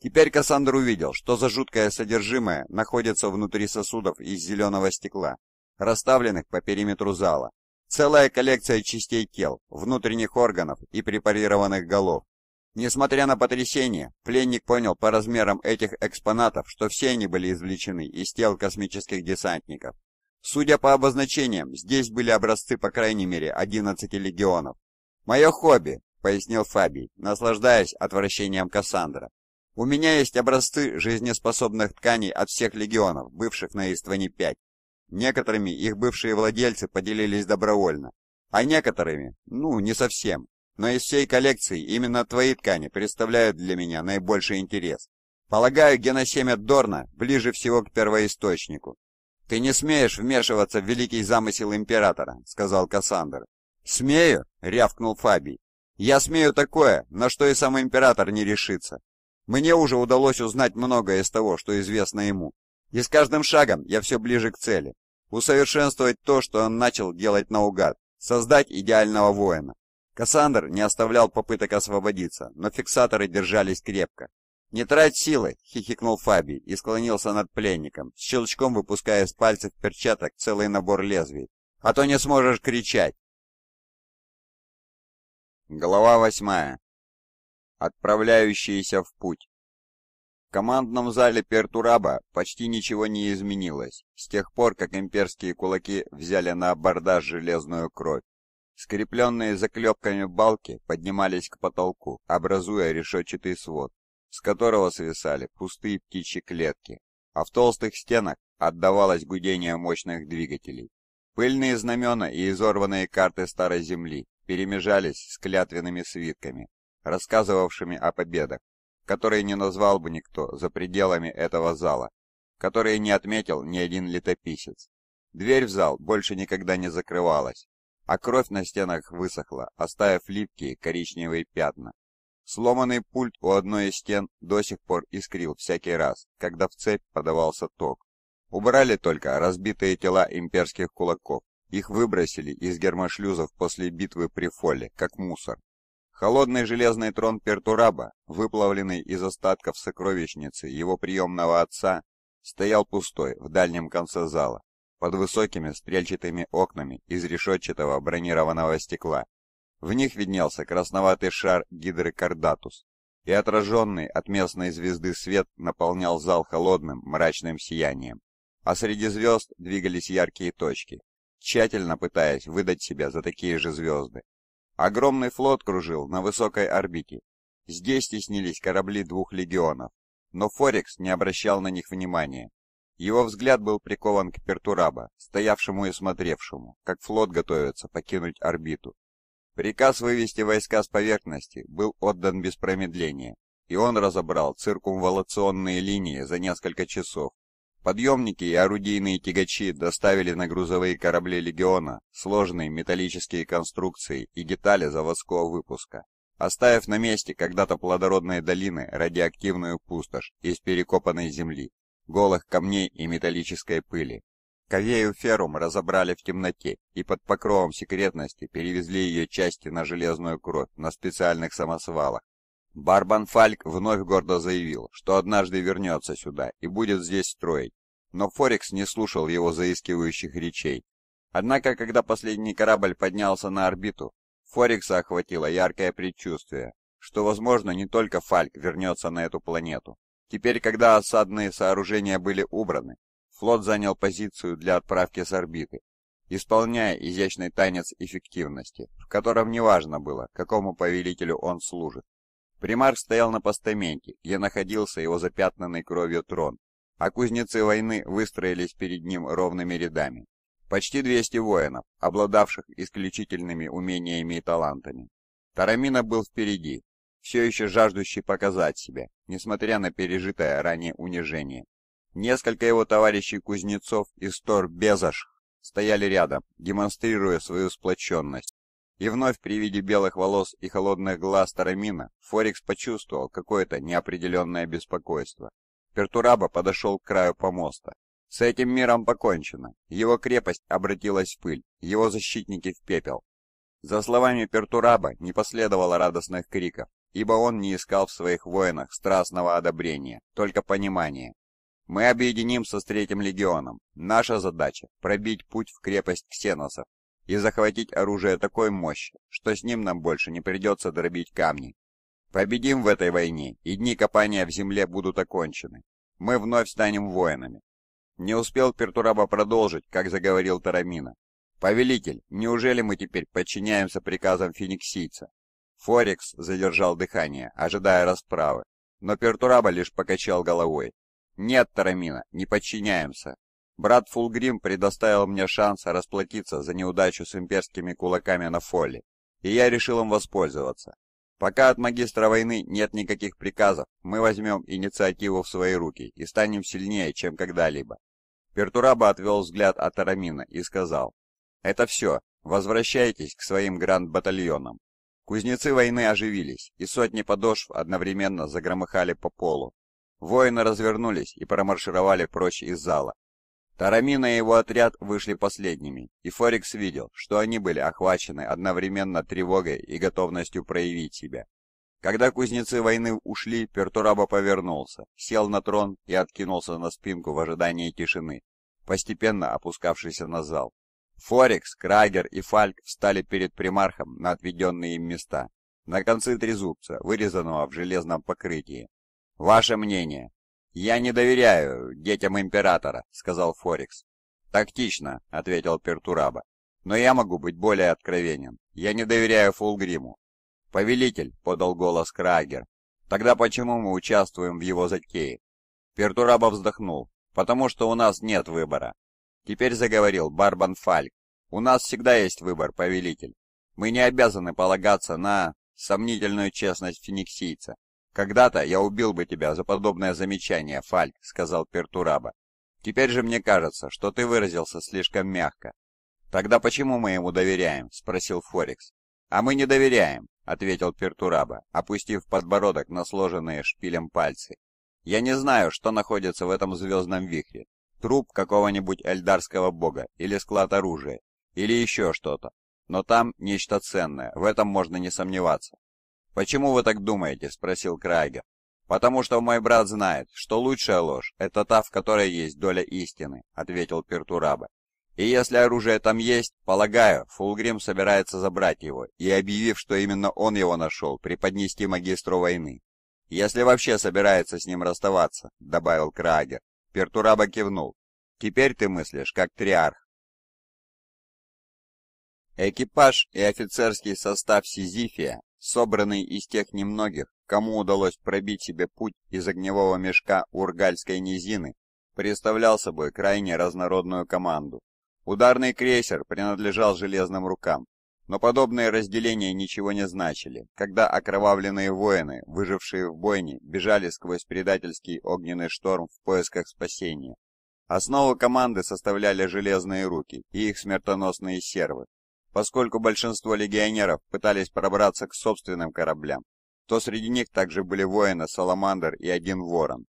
Теперь Кассандр увидел, что за жуткое содержимое находится внутри сосудов из зеленого стекла, расставленных по периметру зала. Целая коллекция частей тел, внутренних органов и препарированных голов, Несмотря на потрясение, пленник понял по размерам этих экспонатов, что все они были извлечены из тел космических десантников. Судя по обозначениям, здесь были образцы по крайней мере 11 легионов. «Мое хобби», — пояснил Фабий, наслаждаясь отвращением Кассандра. «У меня есть образцы жизнеспособных тканей от всех легионов, бывших на Истване-5. Некоторыми их бывшие владельцы поделились добровольно, а некоторыми, ну, не совсем но из всей коллекции именно твои ткани представляют для меня наибольший интерес. Полагаю, геносемя Дорна ближе всего к первоисточнику. «Ты не смеешь вмешиваться в великий замысел Императора», — сказал Кассандр. «Смею?» — рявкнул Фабий. «Я смею такое, на что и сам Император не решится. Мне уже удалось узнать многое из того, что известно ему. И с каждым шагом я все ближе к цели. Усовершенствовать то, что он начал делать наугад. Создать идеального воина. Кассандр не оставлял попыток освободиться, но фиксаторы держались крепко. «Не трать силы!» — хихикнул Фаби и склонился над пленником, с щелчком выпуская с пальцев перчаток целый набор лезвий. «А то не сможешь кричать!» Глава восьмая. Отправляющиеся в путь. В командном зале Пертураба почти ничего не изменилось с тех пор, как имперские кулаки взяли на абордаж железную кровь. Скрепленные заклепками балки поднимались к потолку, образуя решетчатый свод, с которого свисали пустые птичьи клетки, а в толстых стенах отдавалось гудение мощных двигателей. Пыльные знамена и изорванные карты Старой Земли перемежались с клятвенными свитками, рассказывавшими о победах, которые не назвал бы никто за пределами этого зала, которые не отметил ни один летописец. Дверь в зал больше никогда не закрывалась, а кровь на стенах высохла, оставив липкие коричневые пятна. Сломанный пульт у одной из стен до сих пор искрил всякий раз, когда в цепь подавался ток. Убрали только разбитые тела имперских кулаков. Их выбросили из гермошлюзов после битвы при Фоле, как мусор. Холодный железный трон Пертураба, выплавленный из остатков сокровищницы его приемного отца, стоял пустой в дальнем конце зала, под высокими стрельчатыми окнами из решетчатого бронированного стекла. В них виднелся красноватый шар гидрокардатус, и отраженный от местной звезды свет наполнял зал холодным мрачным сиянием, а среди звезд двигались яркие точки, тщательно пытаясь выдать себя за такие же звезды. Огромный флот кружил на высокой орбите. Здесь теснились корабли двух легионов, но Форекс не обращал на них внимания, его взгляд был прикован к Пертураба, стоявшему и смотревшему, как флот готовится покинуть орбиту. Приказ вывести войска с поверхности был отдан без промедления, и он разобрал циркумволационные линии за несколько часов. Подъемники и орудийные тягачи доставили на грузовые корабли «Легиона» сложные металлические конструкции и детали заводского выпуска, оставив на месте когда-то плодородные долины радиоактивную пустошь из перекопанной земли голых камней и металлической пыли. Ковею ферум разобрали в темноте и под покровом секретности перевезли ее части на железную кровь на специальных самосвалах. Барбан Фальк вновь гордо заявил, что однажды вернется сюда и будет здесь строить, но Форекс не слушал его заискивающих речей. Однако, когда последний корабль поднялся на орбиту, Форекса охватило яркое предчувствие, что, возможно, не только Фальк вернется на эту планету, Теперь, когда осадные сооружения были убраны, флот занял позицию для отправки с орбиты, исполняя изящный танец эффективности, в котором неважно было, какому повелителю он служит. Примар стоял на постаменте, где находился его запятнанный кровью трон, а кузнецы войны выстроились перед ним ровными рядами. Почти 200 воинов, обладавших исключительными умениями и талантами. Тарамина был впереди, все еще жаждущий показать себя, несмотря на пережитое ранее унижение. Несколько его товарищей кузнецов из Тор-Безаш стояли рядом, демонстрируя свою сплоченность. И вновь при виде белых волос и холодных глаз Тарамина Форикс почувствовал какое-то неопределенное беспокойство. Пертураба подошел к краю помоста. С этим миром покончено. Его крепость обратилась в пыль, его защитники в пепел. За словами Пертураба не последовало радостных криков, ибо он не искал в своих воинах страстного одобрения, только понимания. Мы объединимся с Третьим Легионом. Наша задача – пробить путь в крепость ксеносов и захватить оружие такой мощи, что с ним нам больше не придется дробить камни. Победим в этой войне, и дни копания в земле будут окончены. Мы вновь станем воинами. Не успел Пертураба продолжить, как заговорил Тарамина. «Повелитель, неужели мы теперь подчиняемся приказам фениксийца?» Форекс задержал дыхание, ожидая расправы, но Пертураба лишь покачал головой. «Нет, Тарамина, не подчиняемся. Брат Фулгрим предоставил мне шанс расплатиться за неудачу с имперскими кулаками на фоле, и я решил им воспользоваться. Пока от магистра войны нет никаких приказов, мы возьмем инициативу в свои руки и станем сильнее, чем когда-либо». Пертураба отвел взгляд от Тарамина и сказал, «Это все, возвращайтесь к своим гранд-батальонам». Кузнецы войны оживились, и сотни подошв одновременно загромыхали по полу. Воины развернулись и промаршировали прочь из зала. Тарамина и его отряд вышли последними, и Форикс видел, что они были охвачены одновременно тревогой и готовностью проявить себя. Когда кузнецы войны ушли, Пертураба повернулся, сел на трон и откинулся на спинку в ожидании тишины, постепенно опускавшийся на зал. Форекс, Крагер и Фальк встали перед примархом на отведенные им места, на концы трезубца, вырезанного в железном покрытии. «Ваше мнение?» «Я не доверяю детям Императора», — сказал Форекс. «Тактично», — ответил Пертураба. «Но я могу быть более откровенен. Я не доверяю Фулгриму». «Повелитель», — подал голос Крагер. «Тогда почему мы участвуем в его затее?» Пертураба вздохнул. «Потому что у нас нет выбора. Теперь заговорил Барбан Фальк. «У нас всегда есть выбор, повелитель. Мы не обязаны полагаться на сомнительную честность фениксийца. Когда-то я убил бы тебя за подобное замечание, Фальк», — сказал Пертураба. «Теперь же мне кажется, что ты выразился слишком мягко». «Тогда почему мы ему доверяем?» — спросил Форекс. «А мы не доверяем», — ответил Пертураба, опустив подбородок на сложенные шпилем пальцы. «Я не знаю, что находится в этом звездном вихре, Труп какого-нибудь эльдарского бога, или склад оружия, или еще что-то. Но там нечто ценное, в этом можно не сомневаться. «Почему вы так думаете?» – спросил Крайгер. «Потому что мой брат знает, что лучшая ложь – это та, в которой есть доля истины», – ответил Пертураба. «И если оружие там есть, полагаю, Фулгрим собирается забрать его и, объявив, что именно он его нашел, преподнести магистру войны». «Если вообще собирается с ним расставаться», — добавил Крагер. Пертураба кивнул. «Теперь ты мыслишь, как триарх». Экипаж и офицерский состав Сизифия, собранный из тех немногих, кому удалось пробить себе путь из огневого мешка Ургальской низины, представлял собой крайне разнородную команду. Ударный крейсер принадлежал железным рукам, но подобные разделения ничего не значили, когда окровавленные воины, выжившие в бойне, бежали сквозь предательский огненный шторм в поисках спасения. Основу команды составляли железные руки и их смертоносные сервы. Поскольку большинство легионеров пытались пробраться к собственным кораблям, то среди них также были воины Саламандр и один Ворон.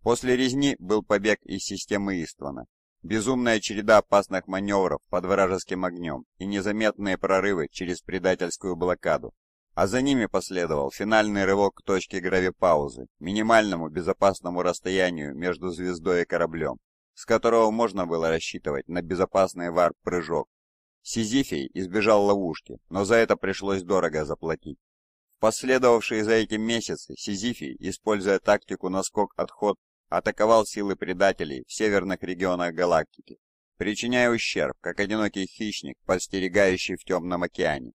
После резни был побег из системы Иствана, Безумная череда опасных маневров под вражеским огнем и незаметные прорывы через предательскую блокаду. А за ними последовал финальный рывок к точке гравипаузы, минимальному безопасному расстоянию между звездой и кораблем, с которого можно было рассчитывать на безопасный варп-прыжок. Сизифий избежал ловушки, но за это пришлось дорого заплатить. Последовавшие за этим месяцы Сизифий, используя тактику наскок-отход атаковал силы предателей в северных регионах галактики, причиняя ущерб, как одинокий хищник, подстерегающий в темном океане.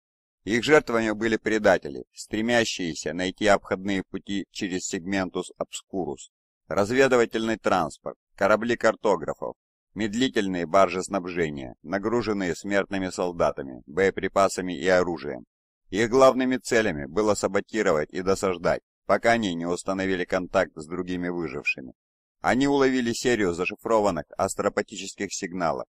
Их жертвами были предатели, стремящиеся найти обходные пути через сегментус обскурус, разведывательный транспорт, корабли картографов, медлительные баржи снабжения, нагруженные смертными солдатами, боеприпасами и оружием. Их главными целями было саботировать и досаждать, пока они не установили контакт с другими выжившими. Они уловили серию зашифрованных астропатических сигналов,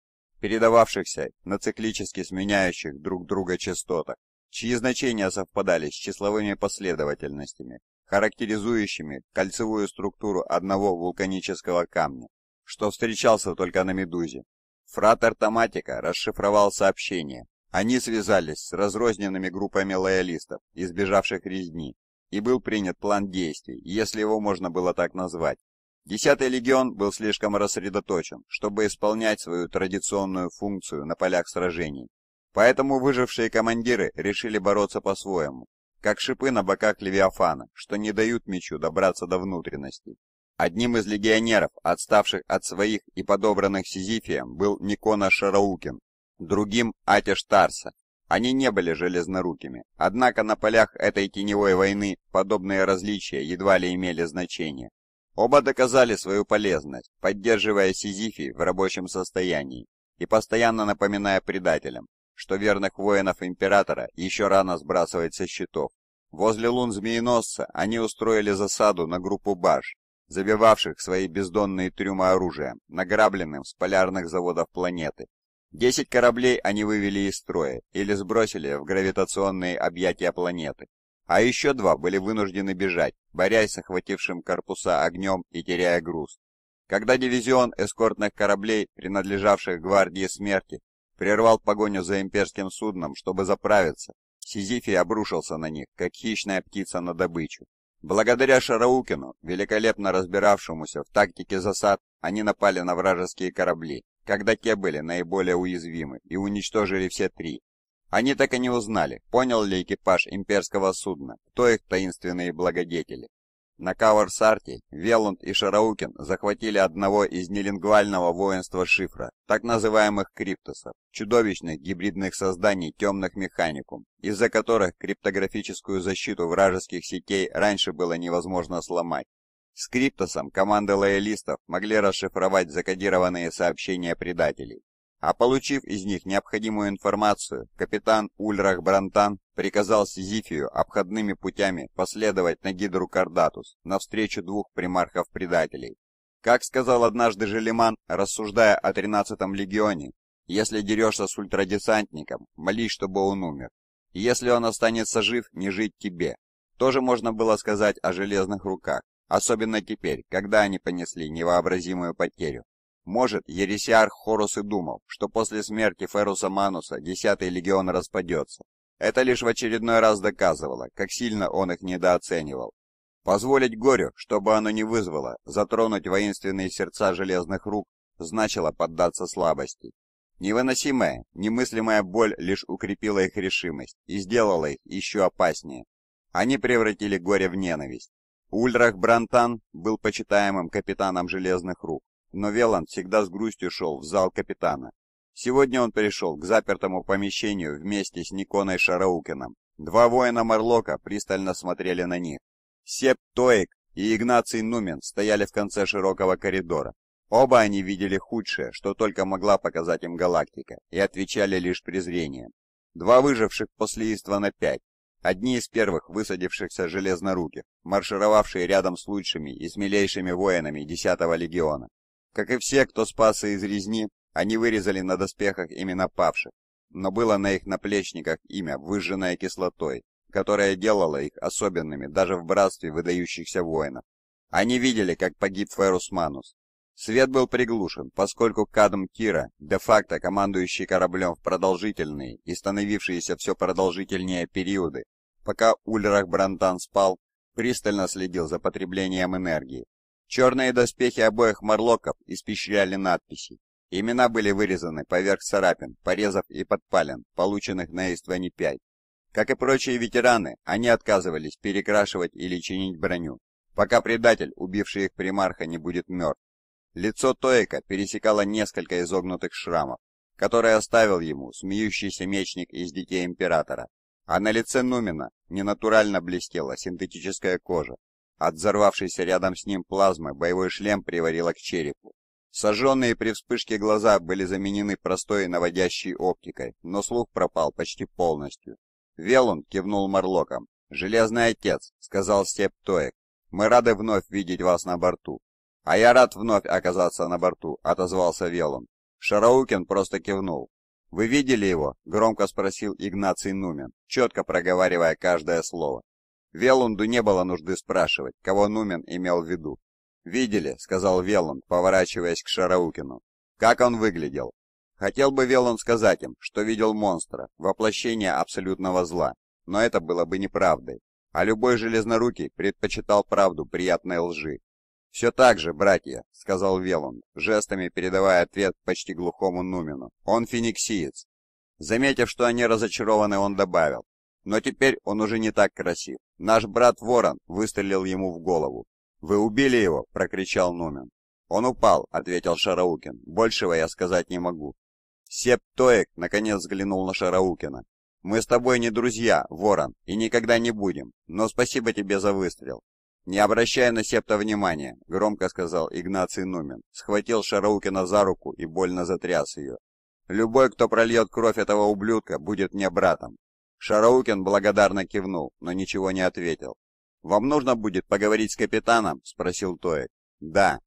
передававшихся на циклически сменяющих друг друга частотах, чьи значения совпадали с числовыми последовательностями, характеризующими кольцевую структуру одного вулканического камня, что встречался только на Медузе. Фратер Томатика расшифровал сообщение. Они связались с разрозненными группами лоялистов, избежавших резни, и был принят план действий, если его можно было так назвать. Десятый легион был слишком рассредоточен, чтобы исполнять свою традиционную функцию на полях сражений. Поэтому выжившие командиры решили бороться по-своему, как шипы на боках Левиафана, что не дают мечу добраться до внутренности. Одним из легионеров, отставших от своих и подобранных Сизифием, был Никона Шараукин, другим – Атиш Тарса, они не были железнорукими, однако на полях этой теневой войны подобные различия едва ли имели значение. Оба доказали свою полезность, поддерживая Сизифи в рабочем состоянии и постоянно напоминая предателям, что верных воинов Императора еще рано сбрасывать со счетов. Возле лун Змееносца они устроили засаду на группу баш, забивавших свои бездонные трюмы оружием, награбленным с полярных заводов планеты. Десять кораблей они вывели из строя или сбросили в гравитационные объятия планеты, а еще два были вынуждены бежать, борясь с охватившим корпуса огнем и теряя груз. Когда дивизион эскортных кораблей, принадлежавших гвардии смерти, прервал погоню за имперским судном, чтобы заправиться, Сизифий обрушился на них, как хищная птица на добычу. Благодаря Шараукину, великолепно разбиравшемуся в тактике засад, они напали на вражеские корабли, когда те были наиболее уязвимы, и уничтожили все три. Они так и не узнали, понял ли экипаж имперского судна, кто их таинственные благодетели. На Кавар-Сарте Велланд и Шараукин захватили одного из нелингвального воинства шифра, так называемых криптосов, чудовищных гибридных созданий темных механикум, из-за которых криптографическую защиту вражеских сетей раньше было невозможно сломать. Скриптусом команды лоялистов могли расшифровать закодированные сообщения предателей. А получив из них необходимую информацию, капитан Ульрах Брантан приказал Сизифию обходными путями последовать на Гидру Кардатус навстречу двух примархов-предателей. Как сказал однажды Желеман, рассуждая о 13-м легионе, если дерешься с ультрадесантником, молись, чтобы он умер. Если он останется жив, не жить тебе. Тоже можно было сказать о железных руках. Особенно теперь, когда они понесли невообразимую потерю. Может, ересиарх Хорус и думал, что после смерти Феруса Мануса десятый легион распадется. Это лишь в очередной раз доказывало, как сильно он их недооценивал. Позволить горю, чтобы оно не вызвало, затронуть воинственные сердца железных рук, значило поддаться слабости. Невыносимая, немыслимая боль лишь укрепила их решимость и сделала их еще опаснее. Они превратили горе в ненависть, Ульрах Брантан был почитаемым капитаном железных рук, но Веланд всегда с грустью шел в зал капитана. Сегодня он пришел к запертому помещению вместе с Никоной Шараукином. Два воина Марлока пристально смотрели на них. Сеп Тоик и Игнаций Нумен стояли в конце широкого коридора. Оба они видели худшее, что только могла показать им галактика, и отвечали лишь презрением. Два выживших после Иствана 5 Одни из первых высадившихся железноруки, маршировавшие рядом с лучшими и смелейшими воинами 10-го легиона. Как и все, кто спасся из резни, они вырезали на доспехах имена павших, но было на их наплечниках имя, выжженное кислотой, которая делала их особенными даже в братстве выдающихся воинов. Они видели, как погиб Ферус Манус. Свет был приглушен, поскольку Кадм Кира, де-факто командующий кораблем в продолжительные и становившиеся все продолжительнее периоды, пока Ульрах Брантан спал, пристально следил за потреблением энергии. Черные доспехи обоих морлоков испещряли надписи. Имена были вырезаны поверх царапин, порезов и подпалин, полученных на Истване 5. Как и прочие ветераны, они отказывались перекрашивать или чинить броню, пока предатель, убивший их примарха, не будет мертв. Лицо Тоика пересекало несколько изогнутых шрамов, которые оставил ему смеющийся мечник из детей императора, а на лице Нумина ненатурально блестела синтетическая кожа. От взорвавшейся рядом с ним плазмы боевой шлем приварило к черепу. Сожженные при вспышке глаза были заменены простой наводящей оптикой, но слух пропал почти полностью. Велун кивнул Марлоком. «Железный отец», — сказал Степ Тоек, — «мы рады вновь видеть вас на борту». «А я рад вновь оказаться на борту», — отозвался Велун. Шараукин просто кивнул. «Вы видели его?» — громко спросил Игнаций Нумен, четко проговаривая каждое слово. Велунду не было нужды спрашивать, кого Нумен имел в виду. «Видели», — сказал Велунд, поворачиваясь к Шараукину. «Как он выглядел?» Хотел бы Велунд сказать им, что видел монстра, воплощение абсолютного зла, но это было бы неправдой. А любой железнорукий предпочитал правду приятной лжи, «Все так же, братья», — сказал Велон жестами передавая ответ почти глухому Нумену. «Он фениксиец». Заметив, что они разочарованы, он добавил. «Но теперь он уже не так красив. Наш брат Ворон выстрелил ему в голову». «Вы убили его?» — прокричал Нумен. «Он упал», — ответил Шараукин. «Большего я сказать не могу». Сеп Тоек наконец взглянул на Шараукина. «Мы с тобой не друзья, Ворон, и никогда не будем, но спасибо тебе за выстрел. «Не обращай на септа внимания», — громко сказал Игнаций Нумен, схватил Шараукина за руку и больно затряс ее. «Любой, кто прольет кровь этого ублюдка, будет мне братом». Шараукин благодарно кивнул, но ничего не ответил. «Вам нужно будет поговорить с капитаном?» — спросил Тоек. «Да».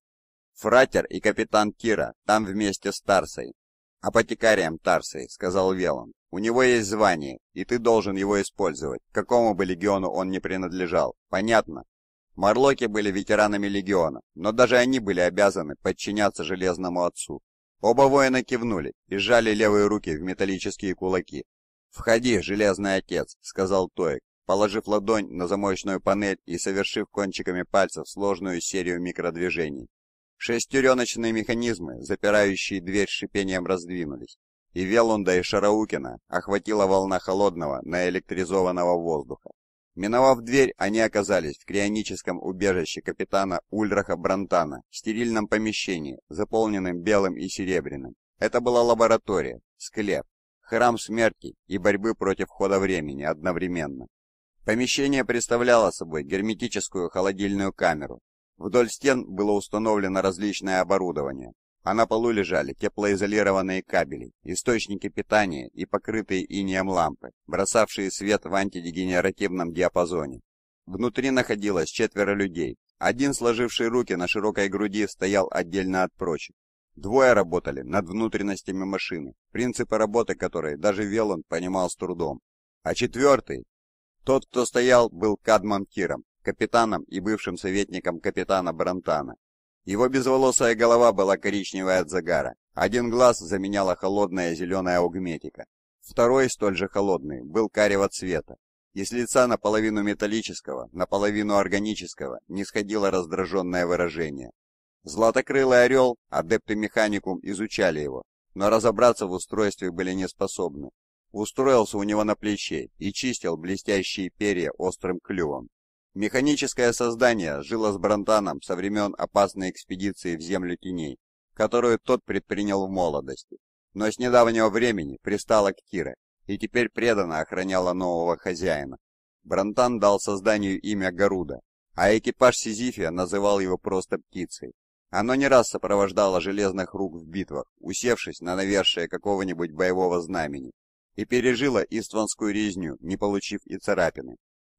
«Фратер и капитан Кира, там вместе с Тарсой». «Апотекарием Тарсой», — сказал Велан. «У него есть звание, и ты должен его использовать, к какому бы легиону он не принадлежал. Понятно?» Марлоки были ветеранами легиона, но даже они были обязаны подчиняться Железному Отцу. Оба воина кивнули и сжали левые руки в металлические кулаки. «Входи, Железный Отец», — сказал Тоик, положив ладонь на замочную панель и совершив кончиками пальцев сложную серию микродвижений. Шестереночные механизмы, запирающие дверь шипением, раздвинулись, и Велунда и Шараукина охватила волна холодного, наэлектризованного воздуха. Миновав дверь, они оказались в крионическом убежище капитана Ульраха Брантана, в стерильном помещении, заполненном белым и серебряным. Это была лаборатория, склеп, храм смерти и борьбы против хода времени одновременно. Помещение представляло собой герметическую холодильную камеру. Вдоль стен было установлено различное оборудование, а на полу лежали теплоизолированные кабели, источники питания и покрытые инеем лампы, бросавшие свет в антидегенеративном диапазоне. Внутри находилось четверо людей. Один, сложивший руки на широкой груди, стоял отдельно от прочих. Двое работали над внутренностями машины, принципы работы которой даже Велон понимал с трудом. А четвертый, тот, кто стоял, был Кадман Киром, капитаном и бывшим советником капитана Брантана. Его безволосая голова была коричневая от загара. Один глаз заменяла холодная зеленая аугметика. Второй, столь же холодный, был карего цвета. Из лица наполовину металлического, наполовину органического, не сходило раздраженное выражение. Златокрылый орел, адепты механикум изучали его, но разобраться в устройстве были не способны. Устроился у него на плече и чистил блестящие перья острым клювом. Механическое создание жило с Брантаном со времен опасной экспедиции в землю теней, которую тот предпринял в молодости, но с недавнего времени пристала к Кире и теперь преданно охраняла нового хозяина. Брантан дал созданию имя Гаруда, а экипаж Сизифия называл его просто птицей. Оно не раз сопровождало железных рук в битвах, усевшись на навершие какого-нибудь боевого знамени, и пережило истванскую резню, не получив и царапины.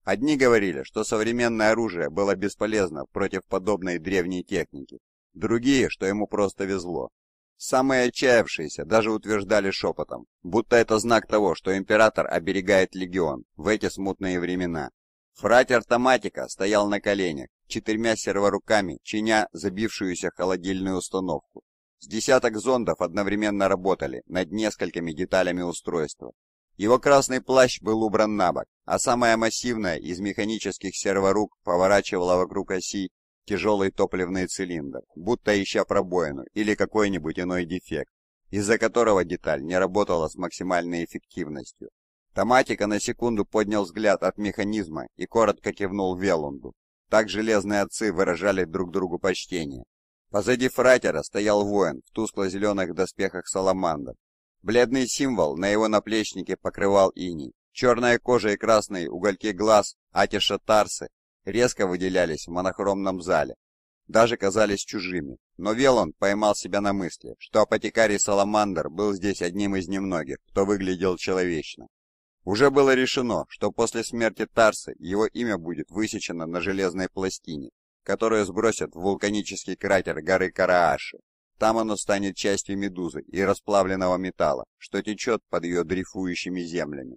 Одни говорили, что современное оружие было бесполезно против подобной древней техники, другие, что ему просто везло. Самые отчаявшиеся даже утверждали шепотом, будто это знак того, что император оберегает легион в эти смутные времена. Фратер Томатика стоял на коленях, четырьмя серворуками, чиня забившуюся холодильную установку. С десяток зондов одновременно работали над несколькими деталями устройства, его красный плащ был убран на бок, а самая массивная из механических серворук поворачивала вокруг оси тяжелый топливный цилиндр, будто ища пробоину или какой-нибудь иной дефект, из-за которого деталь не работала с максимальной эффективностью. Томатика на секунду поднял взгляд от механизма и коротко кивнул Велунду. Так железные отцы выражали друг другу почтение. Позади фратера стоял воин в тускло-зеленых доспехах саламандр Бледный символ на его наплечнике покрывал иней. Черная кожа и красные угольки глаз Атиша Тарсы резко выделялись в монохромном зале. Даже казались чужими. Но Велон поймал себя на мысли, что апотекарий Саламандр был здесь одним из немногих, кто выглядел человечно. Уже было решено, что после смерти Тарсы его имя будет высечено на железной пластине, которую сбросят в вулканический кратер горы Карааши. Там оно станет частью медузы и расплавленного металла, что течет под ее дрейфующими землями.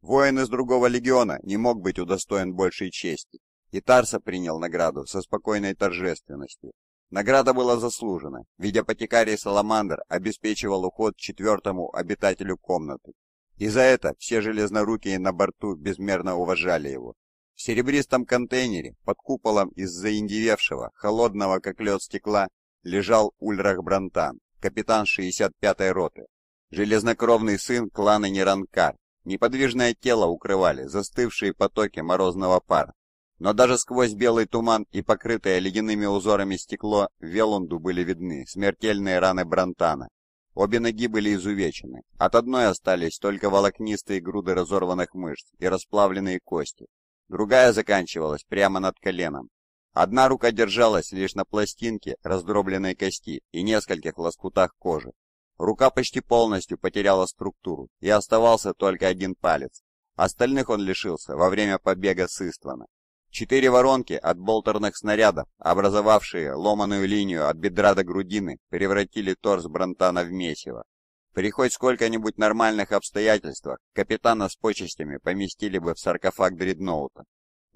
Воин из другого легиона не мог быть удостоен большей чести, и Тарса принял награду со спокойной торжественностью. Награда была заслужена, ведь апотекарий Саламандр обеспечивал уход четвертому обитателю комнаты, и за это все железнорукие на борту безмерно уважали его. В серебристом контейнере под куполом из заиндевевшего, холодного как лед стекла лежал Ульрах Брантан, капитан 65-й роты. Железнокровный сын клана Неранкар. Неподвижное тело укрывали застывшие потоки морозного пара. Но даже сквозь белый туман и покрытое ледяными узорами стекло Велунду были видны смертельные раны Брантана. Обе ноги были изувечены. От одной остались только волокнистые груды разорванных мышц и расплавленные кости. Другая заканчивалась прямо над коленом. Одна рука держалась лишь на пластинке раздробленной кости и нескольких лоскутах кожи. Рука почти полностью потеряла структуру, и оставался только один палец. Остальных он лишился во время побега с Иствана. Четыре воронки от болтерных снарядов, образовавшие ломаную линию от бедра до грудины, превратили торс Брантана в месиво. При хоть сколько-нибудь нормальных обстоятельствах капитана с почестями поместили бы в саркофаг дредноута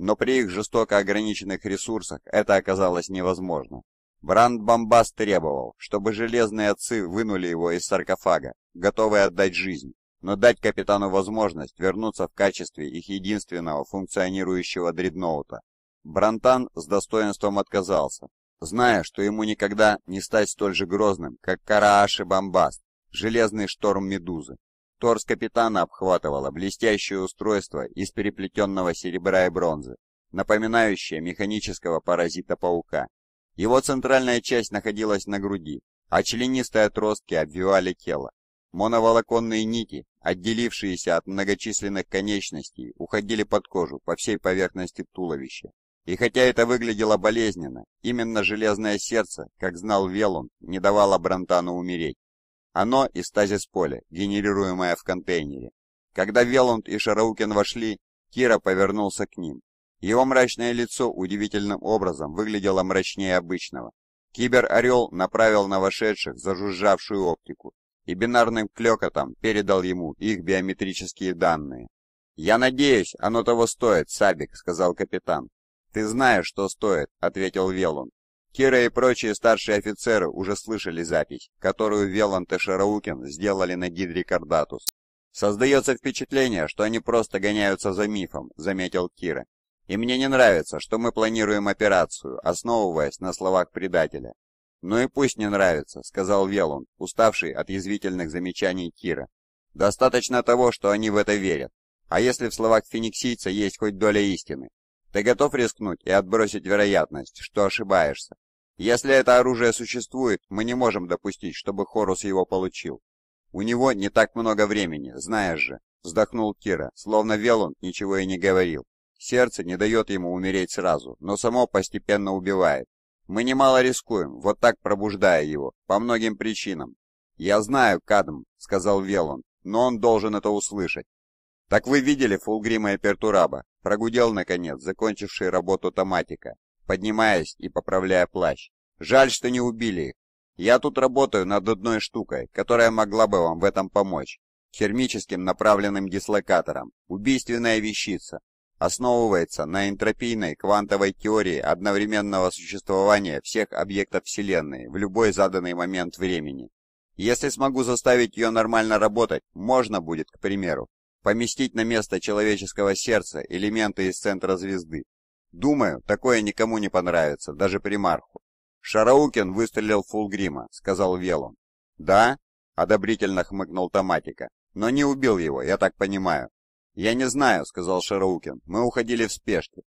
но при их жестоко ограниченных ресурсах это оказалось невозможно. Бранд Бомбаст требовал, чтобы железные отцы вынули его из саркофага, готовые отдать жизнь, но дать капитану возможность вернуться в качестве их единственного функционирующего дредноута. Брантан с достоинством отказался, зная, что ему никогда не стать столь же грозным, как Карааши Бомбаст, железный шторм Медузы. Торс капитана обхватывало блестящее устройство из переплетенного серебра и бронзы, напоминающее механического паразита-паука. Его центральная часть находилась на груди, а членистые отростки обвивали тело. Моноволоконные нити, отделившиеся от многочисленных конечностей, уходили под кожу по всей поверхности туловища. И хотя это выглядело болезненно, именно железное сердце, как знал Велун, не давало Брантану умереть. Оно и стазис-поле, генерируемое в контейнере. Когда Велланд и Шараукин вошли, Кира повернулся к ним. Его мрачное лицо удивительным образом выглядело мрачнее обычного. Кибер-орел направил на вошедших зажужжавшую оптику и бинарным клёкотом передал ему их биометрические данные. «Я надеюсь, оно того стоит, Сабик», — сказал капитан. «Ты знаешь, что стоит», — ответил Велун. Кира и прочие старшие офицеры уже слышали запись, которую Веланд и Шараукин сделали на Гидре Кардатус. «Создается впечатление, что они просто гоняются за мифом», — заметил Кира. «И мне не нравится, что мы планируем операцию, основываясь на словах предателя». «Ну и пусть не нравится», — сказал Веланд, уставший от язвительных замечаний Кира. «Достаточно того, что они в это верят. А если в словах фениксийца есть хоть доля истины, ты готов рискнуть и отбросить вероятность, что ошибаешься? Если это оружие существует, мы не можем допустить, чтобы Хорус его получил. У него не так много времени, знаешь же, вздохнул Кира, словно Велон ничего и не говорил. Сердце не дает ему умереть сразу, но само постепенно убивает. Мы немало рискуем, вот так пробуждая его, по многим причинам. «Я знаю, Кадм», — сказал Велон, — «но он должен это услышать. «Так вы видели Фулгрима и Пертураба?» — прогудел, наконец, закончивший работу томатика, поднимаясь и поправляя плащ. «Жаль, что не убили их. Я тут работаю над одной штукой, которая могла бы вам в этом помочь. Хермическим направленным дислокатором. Убийственная вещица. Основывается на энтропийной квантовой теории одновременного существования всех объектов Вселенной в любой заданный момент времени. Если смогу заставить ее нормально работать, можно будет, к примеру, поместить на место человеческого сердца элементы из центра звезды. Думаю, такое никому не понравится, даже примарху. Шараукин выстрелил фулгрима, сказал Велум. Да, одобрительно хмыкнул Томатика. Но не убил его, я так понимаю. Я не знаю, сказал Шараукин. Мы уходили в спешке.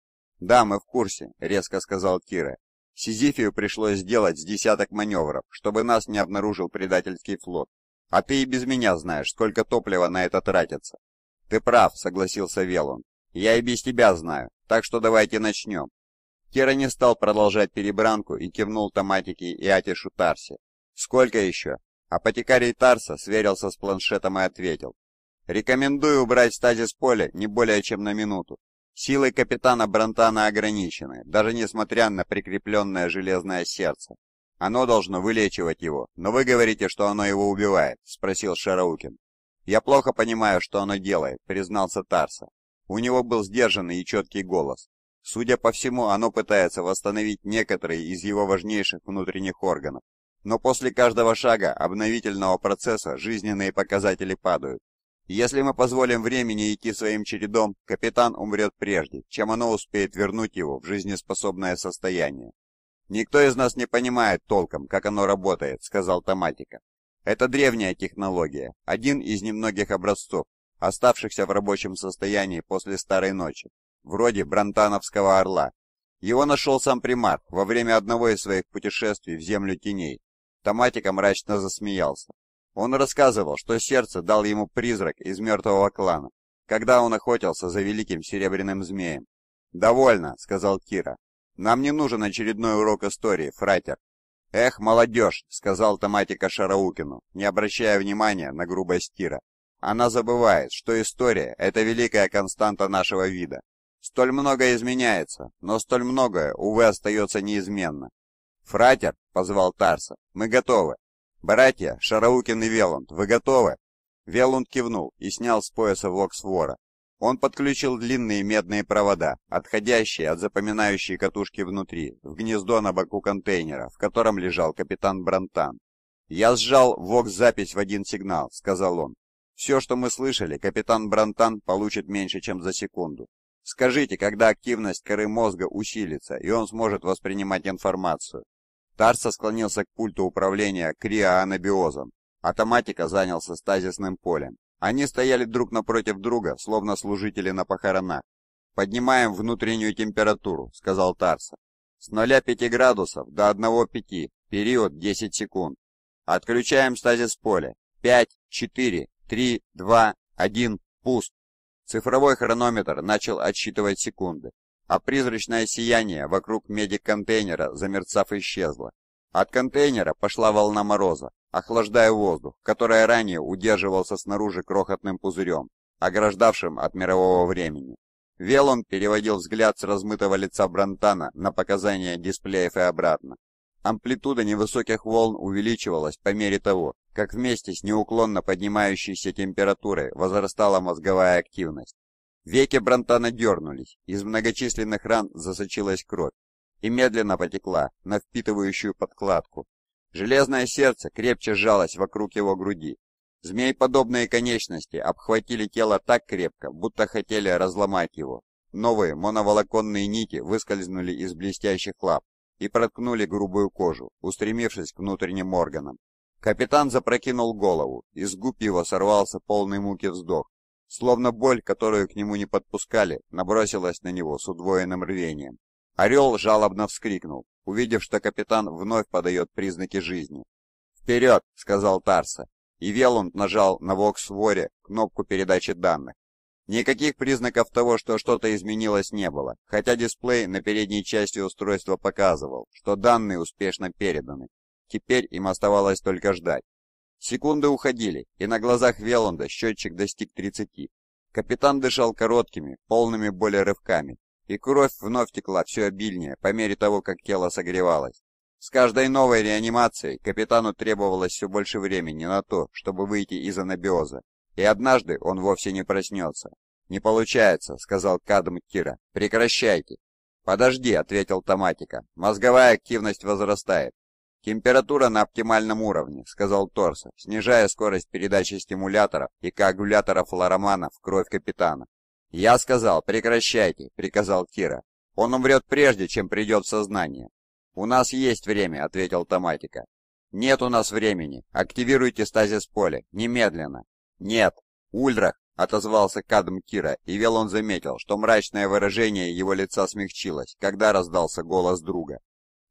Да, мы в курсе, резко сказал Кира. Сизифию пришлось сделать с десяток маневров, чтобы нас не обнаружил предательский флот. А ты и без меня знаешь, сколько топлива на это тратится. «Ты прав», — согласился Велун. «Я и без тебя знаю, так что давайте начнем». Кира не стал продолжать перебранку и кивнул Томатике и Атишу Тарсе. «Сколько еще?» Апотекарий Тарса сверился с планшетом и ответил. «Рекомендую убрать стазис поля не более чем на минуту. Силы капитана Брантана ограничены, даже несмотря на прикрепленное железное сердце. Оно должно вылечивать его, но вы говорите, что оно его убивает», — спросил Шараукин. «Я плохо понимаю, что оно делает», — признался Тарса. У него был сдержанный и четкий голос. Судя по всему, оно пытается восстановить некоторые из его важнейших внутренних органов. Но после каждого шага обновительного процесса жизненные показатели падают. Если мы позволим времени идти своим чередом, капитан умрет прежде, чем оно успеет вернуть его в жизнеспособное состояние. «Никто из нас не понимает толком, как оно работает», — сказал Томатика. Это древняя технология, один из немногих образцов, оставшихся в рабочем состоянии после старой ночи, вроде Брантановского орла. Его нашел сам примар во время одного из своих путешествий в землю теней. Томатика мрачно засмеялся. Он рассказывал, что сердце дал ему призрак из мертвого клана, когда он охотился за великим серебряным змеем. «Довольно», — сказал Кира. «Нам не нужен очередной урок истории, фрайтер. «Эх, молодежь!» — сказал Томатика Шараукину, не обращая внимания на грубость Тира. «Она забывает, что история — это великая константа нашего вида. Столь многое изменяется, но столь многое, увы, остается неизменно». «Фратер!» — позвал Тарса. «Мы готовы!» «Братья, Шараукин и Велунд, вы готовы?» Велунд кивнул и снял с пояса вокс вора. Он подключил длинные медные провода, отходящие от запоминающей катушки внутри, в гнездо на боку контейнера, в котором лежал капитан Брантан. «Я сжал ВОК-запись в один сигнал», — сказал он. «Все, что мы слышали, капитан Брантан получит меньше, чем за секунду. Скажите, когда активность коры мозга усилится, и он сможет воспринимать информацию». Тарса склонился к пульту управления криоанабиозом. Автоматика занялся стазисным полем. Они стояли друг напротив друга, словно служители на похоронах. «Поднимаем внутреннюю температуру», — сказал Тарса. «С 0,5 градусов до 1,5, период 10 секунд. Отключаем стазис поля. 5, 4, 3, 2, 1, пуст». Цифровой хронометр начал отсчитывать секунды, а призрачное сияние вокруг медик-контейнера, замерцав, исчезло. От контейнера пошла волна мороза, охлаждая воздух, который ранее удерживался снаружи крохотным пузырем, ограждавшим от мирового времени. Велон переводил взгляд с размытого лица Брантана на показания дисплеев и обратно. Амплитуда невысоких волн увеличивалась по мере того, как вместе с неуклонно поднимающейся температурой возрастала мозговая активность. Веки Брантана дернулись, из многочисленных ран засочилась кровь и медленно потекла на впитывающую подкладку, Железное сердце крепче сжалось вокруг его груди. Змей-подобные конечности обхватили тело так крепко, будто хотели разломать его. Новые моноволоконные нити выскользнули из блестящих лап и проткнули грубую кожу, устремившись к внутренним органам. Капитан запрокинул голову, из губ его сорвался полный муки вздох, словно боль, которую к нему не подпускали, набросилась на него с удвоенным рвением. Орел жалобно вскрикнул, увидев, что капитан вновь подает признаки жизни. «Вперед!» — сказал Тарса, и Велунд нажал на воксворе кнопку передачи данных. Никаких признаков того, что что-то изменилось, не было, хотя дисплей на передней части устройства показывал, что данные успешно переданы. Теперь им оставалось только ждать. Секунды уходили, и на глазах Веланда счетчик достиг 30. Капитан дышал короткими, полными боли рывками, и кровь вновь текла все обильнее по мере того, как тело согревалось. С каждой новой реанимацией капитану требовалось все больше времени на то, чтобы выйти из анабиоза, и однажды он вовсе не проснется. «Не получается», — сказал Кадм Тира. «Прекращайте». «Подожди», — ответил Томатика. «Мозговая активность возрастает. «Температура на оптимальном уровне», — сказал Торса, снижая скорость передачи стимуляторов и коагуляторов Ларомана в кровь капитана. «Я сказал, прекращайте», — приказал Кира. «Он умрет прежде, чем придет в сознание». «У нас есть время», — ответил Томатика. «Нет у нас времени. Активируйте стазис поле Немедленно». «Нет». «Ульдрах», — отозвался Кадм Кира, и Велон заметил, что мрачное выражение его лица смягчилось, когда раздался голос друга.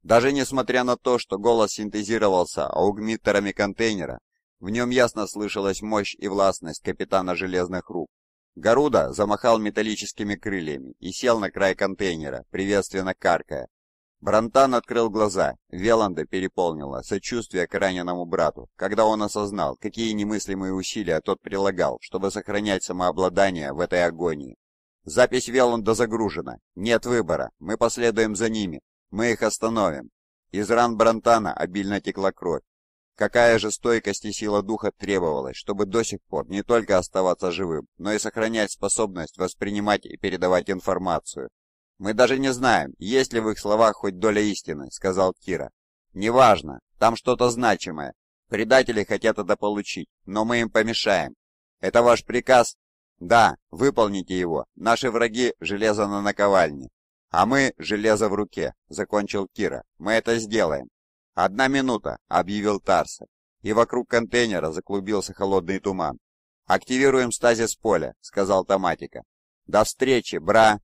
Даже несмотря на то, что голос синтезировался аугмиттерами контейнера, в нем ясно слышалась мощь и властность капитана Железных Рук. Гаруда замахал металлическими крыльями и сел на край контейнера, приветственно каркая. Брантан открыл глаза, Веланда переполнило сочувствие к раненому брату, когда он осознал, какие немыслимые усилия тот прилагал, чтобы сохранять самообладание в этой агонии. «Запись Веланда загружена. Нет выбора. Мы последуем за ними. Мы их остановим». Из ран Брантана обильно текла кровь, Какая же стойкость и сила духа требовалась, чтобы до сих пор не только оставаться живым, но и сохранять способность воспринимать и передавать информацию. «Мы даже не знаем, есть ли в их словах хоть доля истины», — сказал Кира. «Неважно, там что-то значимое. Предатели хотят это получить, но мы им помешаем. Это ваш приказ?» «Да, выполните его. Наши враги — железо на наковальне. А мы — железо в руке», — закончил Кира. «Мы это сделаем». «Одна минута», — объявил Тарса, и вокруг контейнера заклубился холодный туман. «Активируем стазис поля», — сказал Томатика. «До встречи, бра!»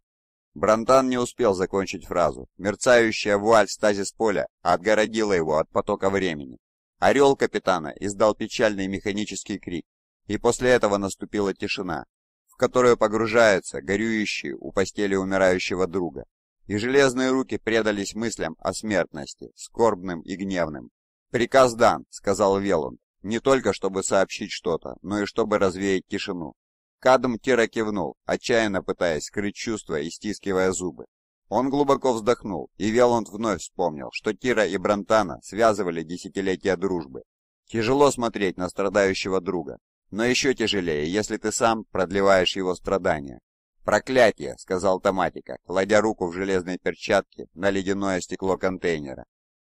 Брантан не успел закончить фразу. Мерцающая вуаль стазис поля отгородила его от потока времени. Орел капитана издал печальный механический крик, и после этого наступила тишина, в которую погружаются горюющие у постели умирающего друга и железные руки предались мыслям о смертности, скорбным и гневным. «Приказ дан», — сказал Велун, — «не только чтобы сообщить что-то, но и чтобы развеять тишину». Кадм Тира кивнул, отчаянно пытаясь скрыть чувства и стискивая зубы. Он глубоко вздохнул, и Веланд вновь вспомнил, что Тира и Брантана связывали десятилетия дружбы. Тяжело смотреть на страдающего друга, но еще тяжелее, если ты сам продлеваешь его страдания. «Проклятие!» — сказал Томатика, кладя руку в железные перчатки на ледяное стекло контейнера.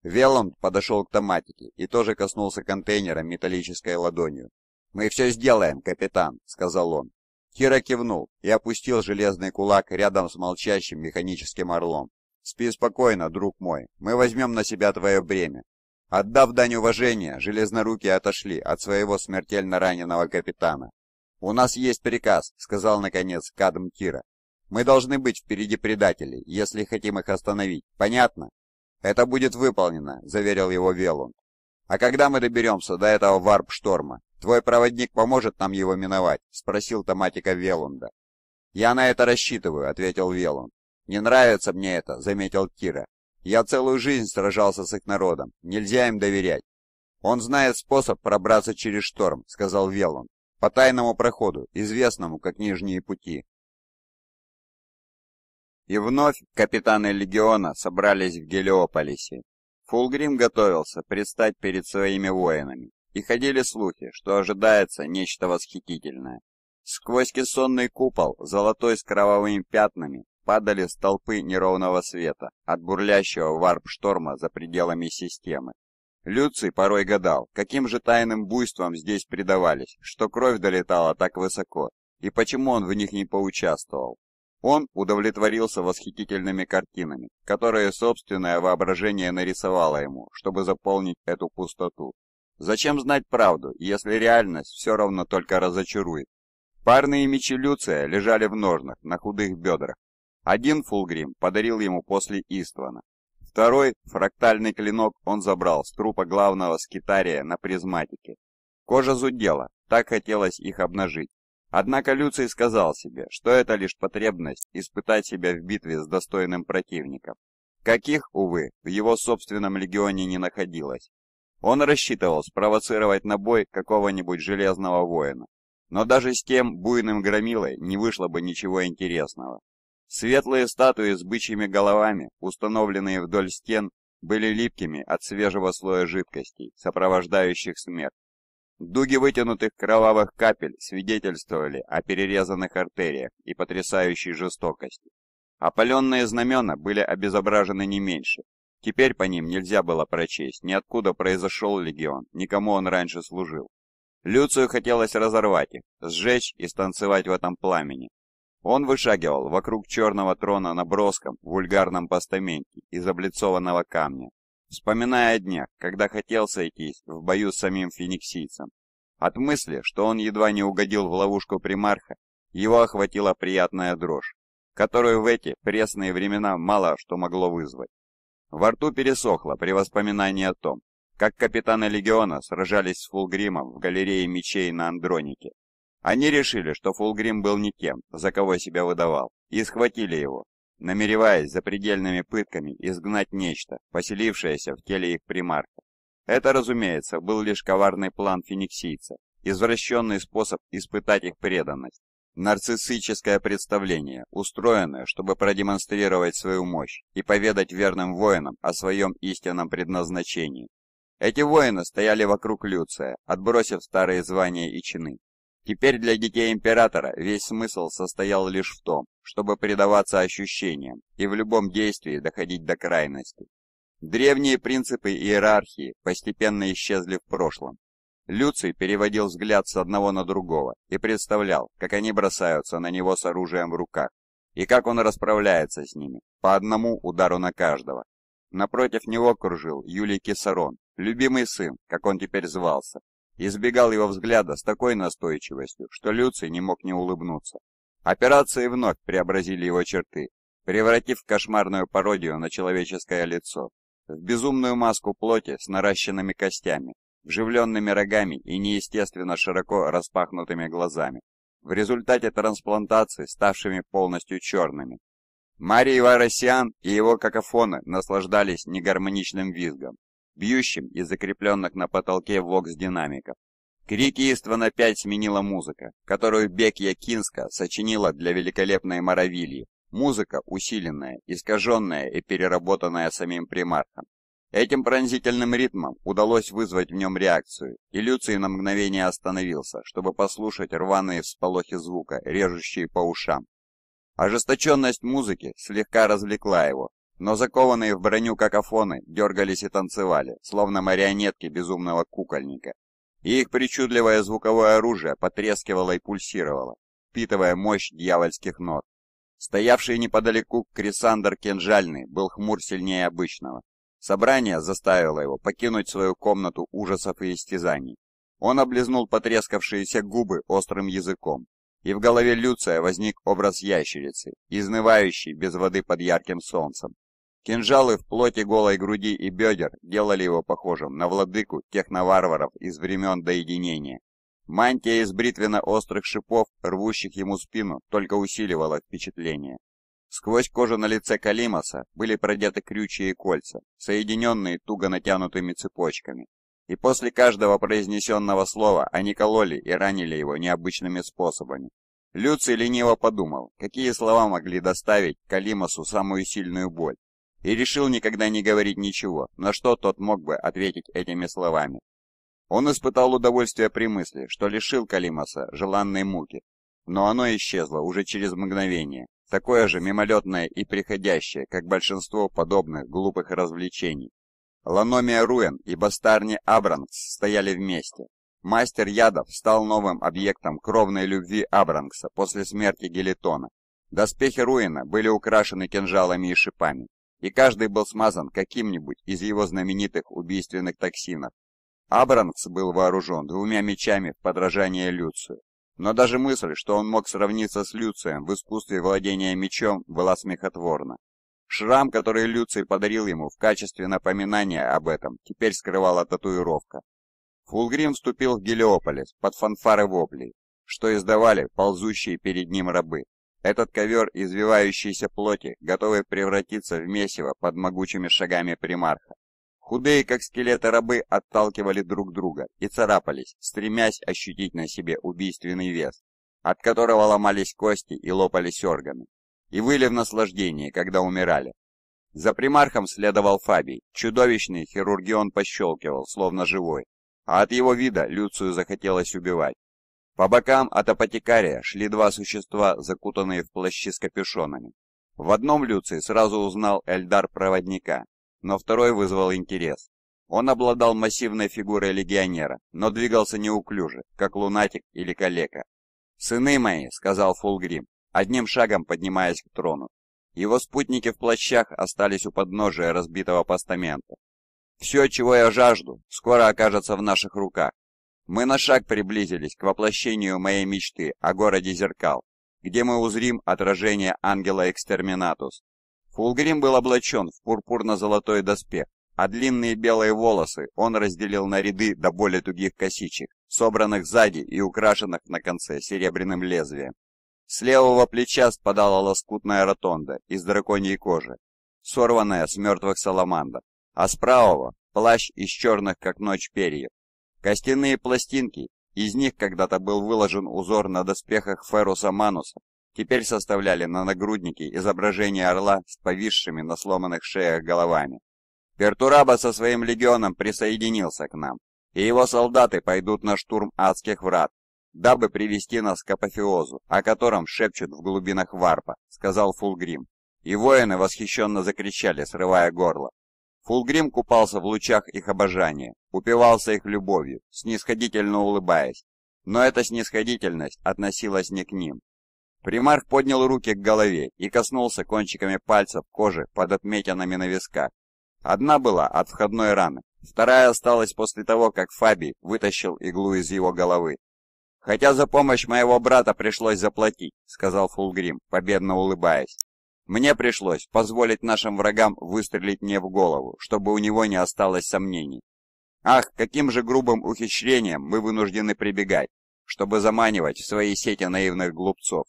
Веланд подошел к Томатике и тоже коснулся контейнера металлической ладонью. «Мы все сделаем, капитан!» — сказал он. Кира кивнул и опустил железный кулак рядом с молчащим механическим орлом. «Спи спокойно, друг мой, мы возьмем на себя твое бремя». Отдав дань уважения, железнорукие отошли от своего смертельно раненого капитана. «У нас есть приказ», — сказал, наконец, Кадм Тира. «Мы должны быть впереди предателей, если хотим их остановить. Понятно?» «Это будет выполнено», — заверил его Велун. «А когда мы доберемся до этого варп-шторма? Твой проводник поможет нам его миновать?» — спросил томатика Велунда. «Я на это рассчитываю», — ответил Велун. «Не нравится мне это», — заметил Тира. «Я целую жизнь сражался с их народом. Нельзя им доверять». «Он знает способ пробраться через шторм», — сказал Велун по тайному проходу, известному как Нижние пути. И вновь капитаны легиона собрались в Гелиополисе. Фулгрим готовился предстать перед своими воинами, и ходили слухи, что ожидается нечто восхитительное. Сквозь кессонный купол, золотой с кровавыми пятнами, падали столпы неровного света от бурлящего варп-шторма за пределами системы, Люций порой гадал, каким же тайным буйством здесь предавались, что кровь долетала так высоко, и почему он в них не поучаствовал. Он удовлетворился восхитительными картинами, которые собственное воображение нарисовало ему, чтобы заполнить эту пустоту. Зачем знать правду, если реальность все равно только разочарует? Парные мечи Люция лежали в ножнах на худых бедрах. Один Фулгрим подарил ему после Иствана, Второй фрактальный клинок он забрал с трупа главного скитария на призматике. Кожа зудела, так хотелось их обнажить. Однако Люций сказал себе, что это лишь потребность испытать себя в битве с достойным противником, каких, увы, в его собственном легионе не находилось. Он рассчитывал спровоцировать на бой какого-нибудь железного воина, но даже с тем буйным громилой не вышло бы ничего интересного. Светлые статуи с бычьими головами, установленные вдоль стен, были липкими от свежего слоя жидкостей, сопровождающих смерть. Дуги вытянутых кровавых капель свидетельствовали о перерезанных артериях и потрясающей жестокости. Опаленные знамена были обезображены не меньше. Теперь по ним нельзя было прочесть, ни откуда произошел легион, никому он раньше служил. Люцию хотелось разорвать их, сжечь и станцевать в этом пламени, он вышагивал вокруг черного трона на броском, вульгарном постаменте из облицованного камня, вспоминая о днях, когда хотел сойтись в бою с самим фениксийцем. От мысли, что он едва не угодил в ловушку примарха, его охватила приятная дрожь, которую в эти пресные времена мало что могло вызвать. Во рту пересохло при воспоминании о том, как капитаны легиона сражались с Фулгримом в галерее мечей на Андронике. Они решили, что Фулгрим был никем, за кого себя выдавал, и схватили его, намереваясь за предельными пытками изгнать нечто, поселившееся в теле их примарка. Это, разумеется, был лишь коварный план фениксийца, извращенный способ испытать их преданность, нарциссическое представление, устроенное, чтобы продемонстрировать свою мощь и поведать верным воинам о своем истинном предназначении. Эти воины стояли вокруг Люция, отбросив старые звания и чины, Теперь для детей императора весь смысл состоял лишь в том, чтобы предаваться ощущениям и в любом действии доходить до крайности. Древние принципы иерархии постепенно исчезли в прошлом. Люций переводил взгляд с одного на другого и представлял, как они бросаются на него с оружием в руках, и как он расправляется с ними, по одному удару на каждого. Напротив него кружил Юлий Кесарон, любимый сын, как он теперь звался, избегал его взгляда с такой настойчивостью, что Люций не мог не улыбнуться. Операции вновь преобразили его черты, превратив в кошмарную пародию на человеческое лицо, в безумную маску плоти с наращенными костями, вживленными рогами и неестественно широко распахнутыми глазами, в результате трансплантации ставшими полностью черными. Марий Варасиан и его какофоны наслаждались негармоничным визгом, бьющим из закрепленных на потолке вокс-динамиков. Крики Иствана 5 сменила музыка, которую Бекья Кинска сочинила для великолепной Моровильи. Музыка усиленная, искаженная и переработанная самим примархом. Этим пронзительным ритмом удалось вызвать в нем реакцию, и Люций на мгновение остановился, чтобы послушать рваные всполохи звука, режущие по ушам. Ожесточенность музыки слегка развлекла его, но закованные в броню какофоны дергались и танцевали, словно марионетки безумного кукольника. И их причудливое звуковое оружие потрескивало и пульсировало, впитывая мощь дьявольских нот. Стоявший неподалеку Крисандр Кенжальный был хмур сильнее обычного. Собрание заставило его покинуть свою комнату ужасов и истязаний. Он облизнул потрескавшиеся губы острым языком, и в голове Люция возник образ ящерицы, изнывающей без воды под ярким солнцем, Кинжалы в плоти голой груди и бедер делали его похожим на владыку техноварваров из времен доединения. Мантия из бритвенно-острых шипов, рвущих ему спину, только усиливала впечатление. Сквозь кожу на лице Калимаса были продеты крючья и кольца, соединенные туго натянутыми цепочками. И после каждого произнесенного слова они кололи и ранили его необычными способами. Люций лениво подумал, какие слова могли доставить Калимасу самую сильную боль, и решил никогда не говорить ничего, на что тот мог бы ответить этими словами. Он испытал удовольствие при мысли, что лишил Калимаса желанной муки, но оно исчезло уже через мгновение, такое же мимолетное и приходящее, как большинство подобных глупых развлечений. Ланомия Руэн и Бастарни Абранкс стояли вместе. Мастер ядов стал новым объектом кровной любви Абранкса после смерти Гелитона. Доспехи Руина были украшены кинжалами и шипами, и каждый был смазан каким-нибудь из его знаменитых убийственных токсинов. Абранкс был вооружен двумя мечами в подражание Люцию, но даже мысль, что он мог сравниться с Люцием в искусстве владения мечом, была смехотворна. Шрам, который Люций подарил ему в качестве напоминания об этом, теперь скрывала татуировка. Фулгрим вступил в Гелиополис под фанфары воплей, что издавали ползущие перед ним рабы. Этот ковер извивающейся плоти, готовый превратиться в месиво под могучими шагами примарха. Худые, как скелеты рабы, отталкивали друг друга и царапались, стремясь ощутить на себе убийственный вес, от которого ломались кости и лопались органы, и выли в наслаждении, когда умирали. За примархом следовал Фабий, чудовищный хирургион пощелкивал, словно живой, а от его вида Люцию захотелось убивать. По бокам от апотекария шли два существа, закутанные в плащи с капюшонами. В одном Люций сразу узнал Эльдар-проводника, но второй вызвал интерес. Он обладал массивной фигурой легионера, но двигался неуклюже, как лунатик или калека. «Сыны мои», — сказал Фулгрим, одним шагом поднимаясь к трону. Его спутники в плащах остались у подножия разбитого постамента. «Все, чего я жажду, скоро окажется в наших руках. Мы на шаг приблизились к воплощению моей мечты о городе Зеркал, где мы узрим отражение ангела Экстерминатус. Фулгрим был облачен в пурпурно-золотой доспех, а длинные белые волосы он разделил на ряды до более тугих косичек, собранных сзади и украшенных на конце серебряным лезвием. С левого плеча спадала лоскутная ротонда из драконьей кожи, сорванная с мертвых саламандр, а с правого – плащ из черных, как ночь, перьев, Костяные пластинки, из них когда-то был выложен узор на доспехах Феруса Мануса, теперь составляли на нагруднике изображение орла с повисшими на сломанных шеях головами. Пертураба со своим легионом присоединился к нам, и его солдаты пойдут на штурм адских врат, дабы привести нас к апофеозу, о котором шепчут в глубинах варпа, сказал Фулгрим. И воины восхищенно закричали, срывая горло. Фулгрим купался в лучах их обожания, упивался их любовью, снисходительно улыбаясь. Но эта снисходительность относилась не к ним. Примарх поднял руки к голове и коснулся кончиками пальцев кожи под отметинами на висках. Одна была от входной раны, вторая осталась после того, как Фаби вытащил иглу из его головы. «Хотя за помощь моего брата пришлось заплатить», — сказал Фулгрим, победно улыбаясь. Мне пришлось позволить нашим врагам выстрелить мне в голову, чтобы у него не осталось сомнений. Ах, каким же грубым ухищрением мы вынуждены прибегать, чтобы заманивать в свои сети наивных глупцов.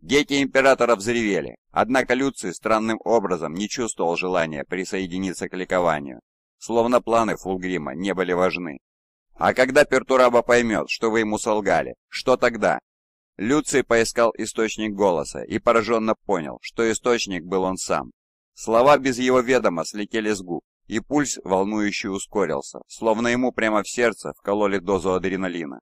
Дети императора взревели, однако Люций странным образом не чувствовал желания присоединиться к ликованию, словно планы Фулгрима не были важны. А когда Пертураба поймет, что вы ему солгали, что тогда? Люций поискал источник голоса и пораженно понял, что источник был он сам. Слова без его ведома слетели с губ, и пульс волнующе ускорился, словно ему прямо в сердце вкололи дозу адреналина.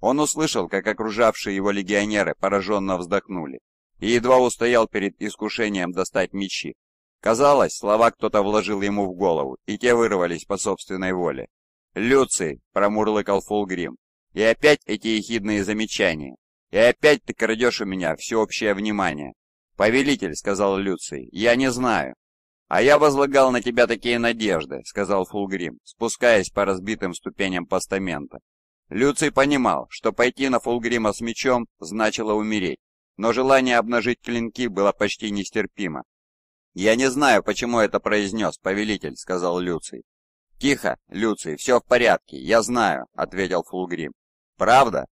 Он услышал, как окружавшие его легионеры пораженно вздохнули, и едва устоял перед искушением достать мечи. Казалось, слова кто-то вложил ему в голову, и те вырвались по собственной воле. «Люций!» — промурлыкал Фулгрим. И опять эти ехидные замечания, и опять ты крадешь у меня всеобщее внимание. «Повелитель», — сказал Люций, — «я не знаю». «А я возлагал на тебя такие надежды», — сказал Фулгрим, спускаясь по разбитым ступеням постамента. Люций понимал, что пойти на Фулгрима с мечом значило умереть, но желание обнажить клинки было почти нестерпимо. «Я не знаю, почему это произнес, повелитель», — сказал Люций. «Тихо, Люций, все в порядке, я знаю», — ответил Фулгрим. «Правда?»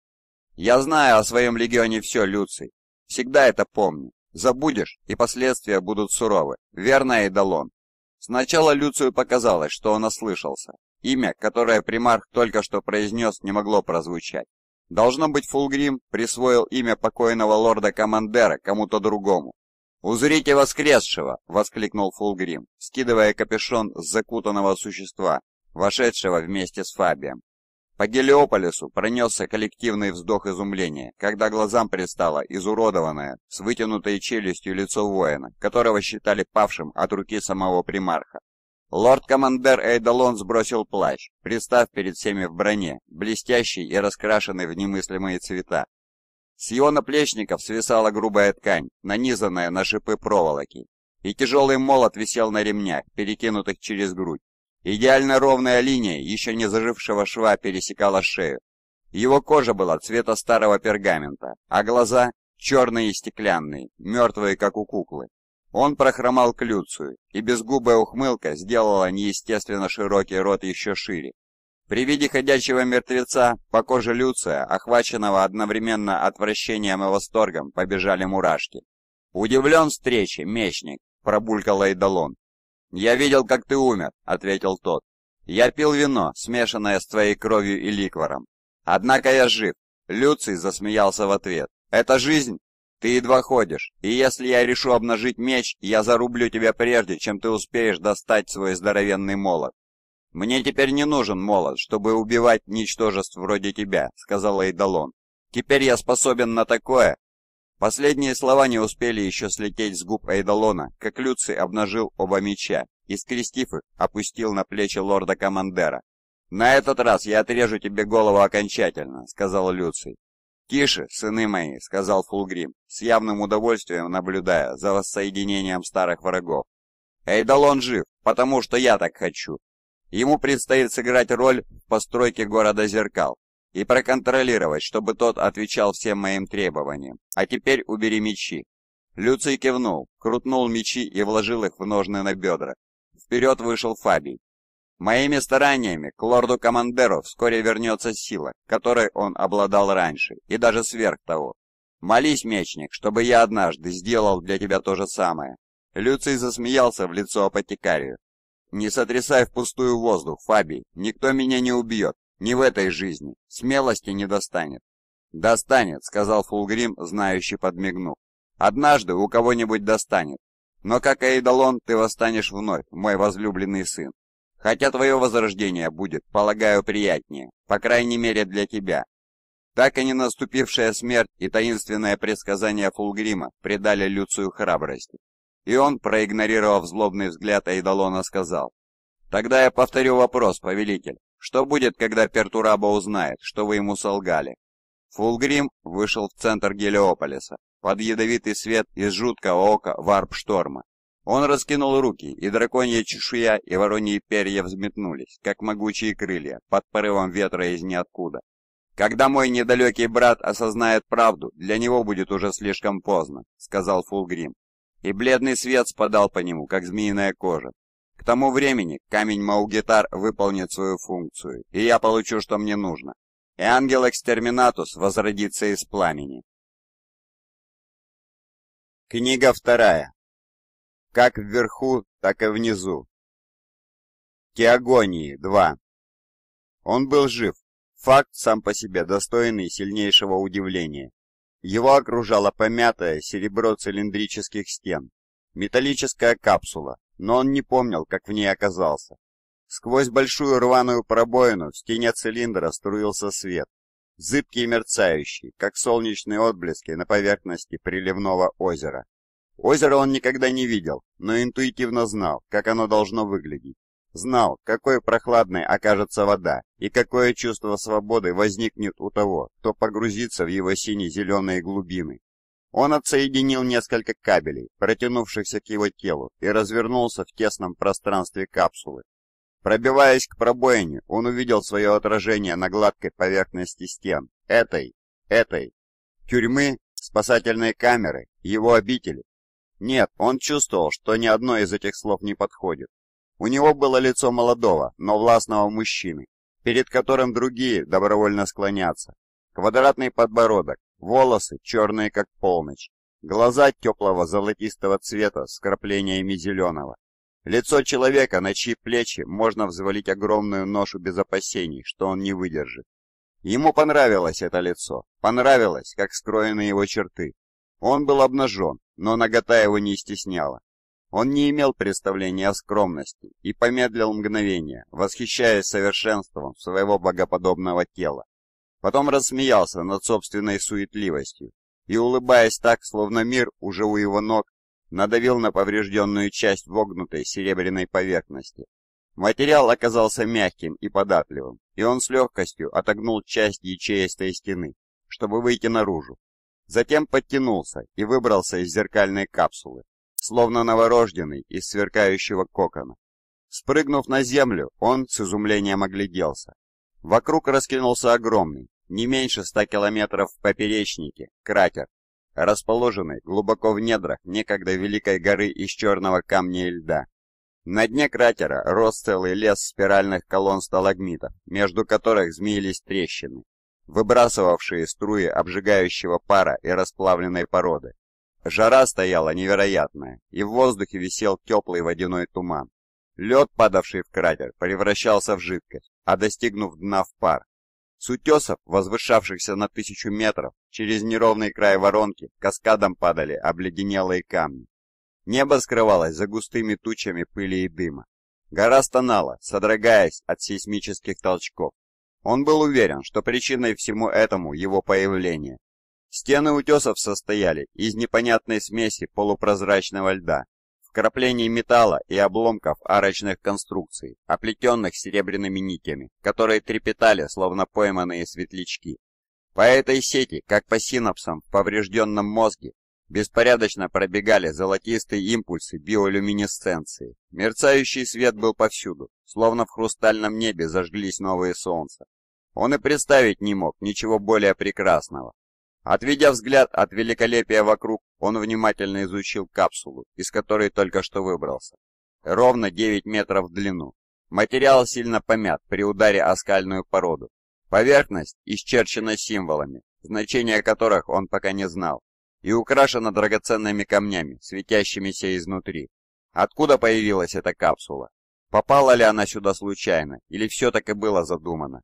Я знаю о своем легионе все, Люций. Всегда это помню. Забудешь, и последствия будут суровы. Верно, Эдалон. Сначала Люцию показалось, что он ослышался. Имя, которое примарх только что произнес, не могло прозвучать. Должно быть, Фулгрим присвоил имя покойного лорда-командера кому-то другому. «Узрите воскресшего!» — воскликнул Фулгрим, скидывая капюшон с закутанного существа, вошедшего вместе с Фабием. По Гелиополису пронесся коллективный вздох изумления, когда глазам предстало изуродованное, с вытянутой челюстью лицо воина, которого считали павшим от руки самого примарха. Лорд-командер Эйдолон сбросил плащ, пристав перед всеми в броне, блестящий и раскрашенный в немыслимые цвета. С его наплечников свисала грубая ткань, нанизанная на шипы проволоки, и тяжелый молот висел на ремнях, перекинутых через грудь. Идеально ровная линия еще не зажившего шва пересекала шею. Его кожа была цвета старого пергамента, а глаза — черные и стеклянные, мертвые, как у куклы. Он прохромал к Люцию, и безгубая ухмылка сделала неестественно широкий рот еще шире. При виде ходячего мертвеца по коже Люция, охваченного одновременно отвращением и восторгом, побежали мурашки. «Удивлен встрече, мечник!» — пробулькал Эйдалон. «Я видел, как ты умер», — ответил тот. «Я пил вино, смешанное с твоей кровью и ликвором. Однако я жив». Люций засмеялся в ответ. «Это жизнь? Ты едва ходишь, и если я решу обнажить меч, я зарублю тебя прежде, чем ты успеешь достать свой здоровенный молот». «Мне теперь не нужен молот, чтобы убивать ничтожеств вроде тебя», — сказал Эйдалон. «Теперь я способен на такое, Последние слова не успели еще слететь с губ Эйдолона, как Люций обнажил оба меча и, скрестив их, опустил на плечи лорда-командера. «На этот раз я отрежу тебе голову окончательно», — сказал Люций. «Тише, сыны мои», — сказал Фулгрим, с явным удовольствием наблюдая за воссоединением старых врагов. «Эйдолон жив, потому что я так хочу. Ему предстоит сыграть роль в постройке города зеркал, и проконтролировать, чтобы тот отвечал всем моим требованиям. А теперь убери мечи». Люций кивнул, крутнул мечи и вложил их в ножны на бедра. Вперед вышел Фабий. Моими стараниями к лорду Командеру вскоре вернется сила, которой он обладал раньше, и даже сверх того. Молись, мечник, чтобы я однажды сделал для тебя то же самое. Люций засмеялся в лицо апотекарию. Не сотрясай впустую воздух, Фабий, никто меня не убьет, не в этой жизни. Смелости не достанет. «Достанет», — сказал Фулгрим, знающий подмигнув. «Однажды у кого-нибудь достанет. Но как Эйдолон ты восстанешь вновь, мой возлюбленный сын. Хотя твое возрождение будет, полагаю, приятнее, по крайней мере для тебя». Так и не наступившая смерть и таинственное предсказание Фулгрима придали Люцию храбрости. И он, проигнорировав злобный взгляд Эйдолона, сказал, «Тогда я повторю вопрос, повелитель. Что будет, когда Пертураба узнает, что вы ему солгали? Фулгрим вышел в центр Гелиополиса, под ядовитый свет из жуткого ока варп-шторма. Он раскинул руки, и драконья чешуя и вороньи перья взметнулись, как могучие крылья, под порывом ветра из ниоткуда. «Когда мой недалекий брат осознает правду, для него будет уже слишком поздно», — сказал Фулгрим. И бледный свет спадал по нему, как змеиная кожа, к тому времени камень Маугитар выполнит свою функцию, и я получу, что мне нужно. И ангел Экстерминатус возродится из пламени. Книга вторая. Как вверху, так и внизу. Теогонии 2. Он был жив. Факт сам по себе достойный сильнейшего удивления. Его окружало помятое серебро цилиндрических стен, металлическая капсула, но он не помнил, как в ней оказался. Сквозь большую рваную пробоину в стене цилиндра струился свет, зыбкий и мерцающий, как солнечные отблески на поверхности приливного озера. Озеро он никогда не видел, но интуитивно знал, как оно должно выглядеть. Знал, какой прохладной окажется вода, и какое чувство свободы возникнет у того, кто погрузится в его сине-зеленые глубины. Он отсоединил несколько кабелей, протянувшихся к его телу, и развернулся в тесном пространстве капсулы. Пробиваясь к пробоине, он увидел свое отражение на гладкой поверхности стен. Этой, этой. Тюрьмы, спасательной камеры, его обители. Нет, он чувствовал, что ни одно из этих слов не подходит. У него было лицо молодого, но властного мужчины, перед которым другие добровольно склонятся. Квадратный подбородок, волосы черные как полночь, глаза теплого золотистого цвета с краплениями зеленого. Лицо человека, на чьи плечи можно взвалить огромную ношу без опасений, что он не выдержит. Ему понравилось это лицо, понравилось, как скроены его черты. Он был обнажен, но нагота его не стесняла. Он не имел представления о скромности и помедлил мгновение, восхищаясь совершенством своего богоподобного тела. Потом рассмеялся над собственной суетливостью и, улыбаясь так, словно мир уже у его ног, надавил на поврежденную часть вогнутой серебряной поверхности. Материал оказался мягким и податливым, и он с легкостью отогнул часть ячеистой стены, чтобы выйти наружу. Затем подтянулся и выбрался из зеркальной капсулы, словно новорожденный из сверкающего кокона. Спрыгнув на землю, он с изумлением огляделся. Вокруг раскинулся огромный, не меньше 100 километров в поперечнике, кратер, расположенный глубоко в недрах некогда великой горы из черного камня и льда. На дне кратера рос целый лес спиральных колонн сталагмитов, между которых змеились трещины, выбрасывавшие струи обжигающего пара и расплавленной породы. Жара стояла невероятная, и в воздухе висел теплый водяной туман. Лед, падавший в кратер, превращался в жидкость, а достигнув дна в пар, с утесов, возвышавшихся на тысячу метров, через неровный край воронки каскадом падали обледенелые камни. Небо скрывалось за густыми тучами пыли и дыма. Гора стонала, содрогаясь от сейсмических толчков. Он был уверен, что причиной всему этому его появление. Стены утесов состояли из непонятной смеси полупрозрачного льда вкраплений металла и обломков арочных конструкций, оплетенных серебряными нитями, которые трепетали, словно пойманные светлячки. По этой сети, как по синапсам в поврежденном мозге, беспорядочно пробегали золотистые импульсы биолюминесценции. Мерцающий свет был повсюду, словно в хрустальном небе зажглись новые солнца. Он и представить не мог ничего более прекрасного. Отведя взгляд от великолепия вокруг, он внимательно изучил капсулу, из которой только что выбрался. Ровно 9 метров в длину. Материал сильно помят при ударе о скальную породу. Поверхность исчерчена символами, значения которых он пока не знал, и украшена драгоценными камнями, светящимися изнутри. Откуда появилась эта капсула? Попала ли она сюда случайно, или все так и было задумано?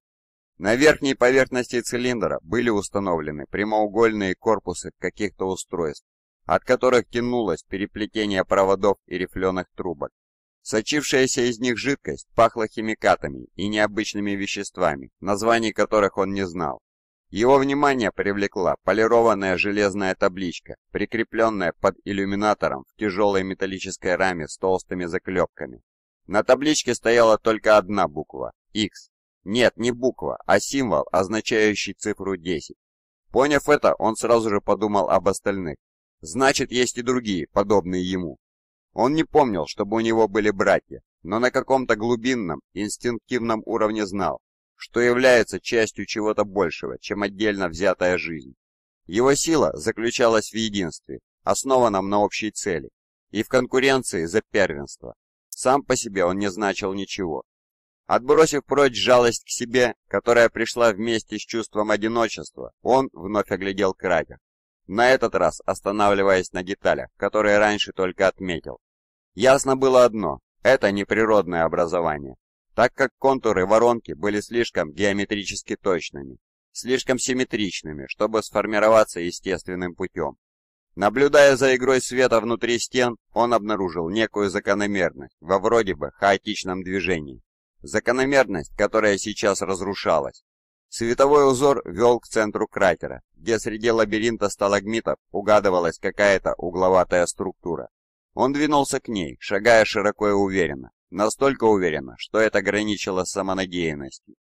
На верхней поверхности цилиндра были установлены прямоугольные корпусы каких-то устройств, от которых тянулось переплетение проводов и рифленых трубок. Сочившаяся из них жидкость пахла химикатами и необычными веществами, названий которых он не знал. Его внимание привлекла полированная железная табличка, прикрепленная под иллюминатором в тяжелой металлической раме с толстыми заклепками. На табличке стояла только одна буква – X. Нет, не буква, а символ, означающий цифру 10. Поняв это, он сразу же подумал об остальных. Значит, есть и другие, подобные ему. Он не помнил, чтобы у него были братья, но на каком-то глубинном, инстинктивном уровне знал, что является частью чего-то большего, чем отдельно взятая жизнь. Его сила заключалась в единстве, основанном на общей цели, и в конкуренции за первенство. Сам по себе он не значил ничего, Отбросив прочь жалость к себе, которая пришла вместе с чувством одиночества, он вновь оглядел кратер. На этот раз останавливаясь на деталях, которые раньше только отметил. Ясно было одно – это неприродное образование, так как контуры воронки были слишком геометрически точными, слишком симметричными, чтобы сформироваться естественным путем. Наблюдая за игрой света внутри стен, он обнаружил некую закономерность во вроде бы хаотичном движении. Закономерность, которая сейчас разрушалась. Световой узор вел к центру кратера, где среди лабиринта сталагмитов угадывалась какая-то угловатая структура. Он двинулся к ней, шагая широко и уверенно, настолько уверенно, что это граничило с самонадеянностью.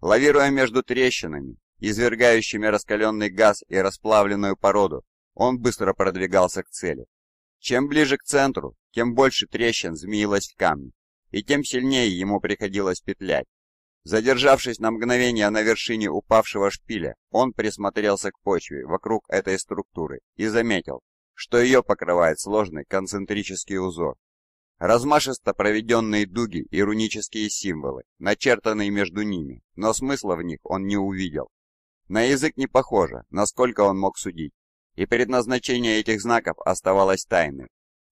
Лавируя между трещинами, извергающими раскаленный газ и расплавленную породу, он быстро продвигался к цели. Чем ближе к центру, тем больше трещин змеилось в камне, и тем сильнее ему приходилось петлять. Задержавшись на мгновение на вершине упавшего шпиля, он присмотрелся к почве вокруг этой структуры и заметил, что ее покрывает сложный концентрический узор. Размашисто проведенные дуги и рунические символы, начертанные между ними, но смысла в них он не увидел. На язык не похоже, насколько он мог судить, и предназначение этих знаков оставалось тайным.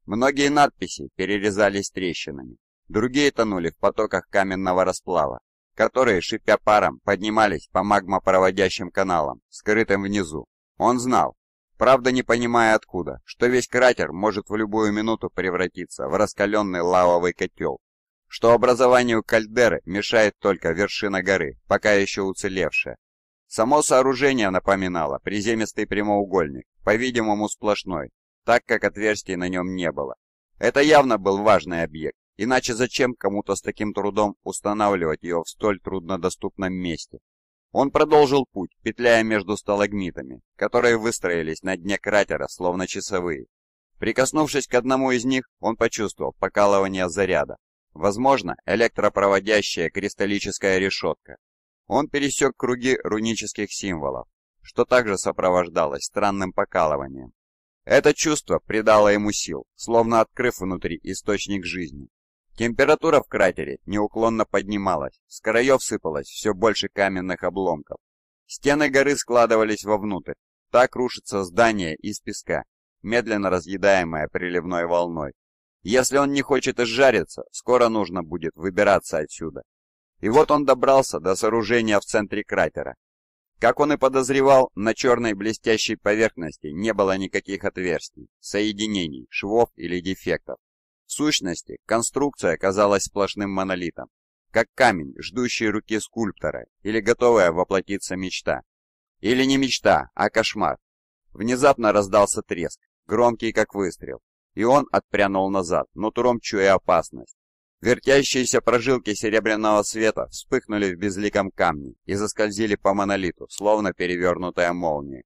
Многие надписи перерезались трещинами, Другие тонули в потоках каменного расплава, которые, шипя паром, поднимались по магмопроводящим каналам, скрытым внизу. Он знал, правда не понимая откуда, что весь кратер может в любую минуту превратиться в раскаленный лавовый котел, что образованию кальдеры мешает только вершина горы, пока еще уцелевшая. Само сооружение напоминало приземистый прямоугольник, по-видимому сплошной, так как отверстий на нем не было. Это явно был важный объект, Иначе зачем кому-то с таким трудом устанавливать ее в столь труднодоступном месте? Он продолжил путь, петляя между сталагмитами, которые выстроились на дне кратера, словно часовые. Прикоснувшись к одному из них, он почувствовал покалывание заряда. Возможно, электропроводящая кристаллическая решетка. Он пересек круги рунических символов, что также сопровождалось странным покалыванием. Это чувство придало ему сил, словно открыв внутри источник жизни. Температура в кратере неуклонно поднималась, с краев сыпалось все больше каменных обломков. Стены горы складывались вовнутрь, так рушится здание из песка, медленно разъедаемое приливной волной. Если он не хочет изжариться, скоро нужно будет выбираться отсюда. И вот он добрался до сооружения в центре кратера. Как он и подозревал, на черной блестящей поверхности не было никаких отверстий, соединений, швов или дефектов сущности, конструкция казалась сплошным монолитом, как камень, ждущий руки скульптора, или готовая воплотиться мечта. Или не мечта, а кошмар. Внезапно раздался треск, громкий как выстрел, и он отпрянул назад, нутром чуя опасность. Вертящиеся прожилки серебряного света вспыхнули в безликом камне и заскользили по монолиту, словно перевернутая молния.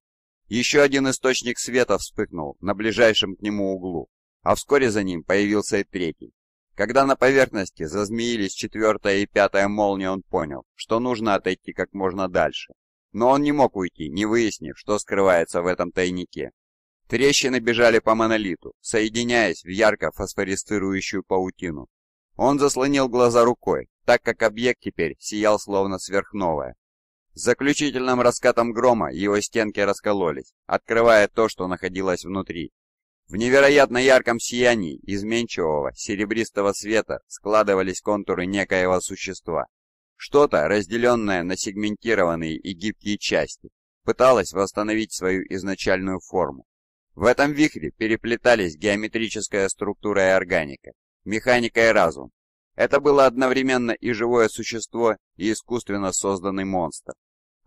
Еще один источник света вспыхнул на ближайшем к нему углу, а вскоре за ним появился и третий. Когда на поверхности зазмеились четвертая и пятая молния, он понял, что нужно отойти как можно дальше. Но он не мог уйти, не выяснив, что скрывается в этом тайнике. Трещины бежали по монолиту, соединяясь в ярко фосфористирующую паутину. Он заслонил глаза рукой, так как объект теперь сиял словно сверхновая. С заключительным раскатом грома его стенки раскололись, открывая то, что находилось внутри. В невероятно ярком сиянии изменчивого серебристого света складывались контуры некоего существа. Что-то, разделенное на сегментированные и гибкие части, пыталось восстановить свою изначальную форму. В этом вихре переплетались геометрическая структура и органика, механика и разум. Это было одновременно и живое существо, и искусственно созданный монстр.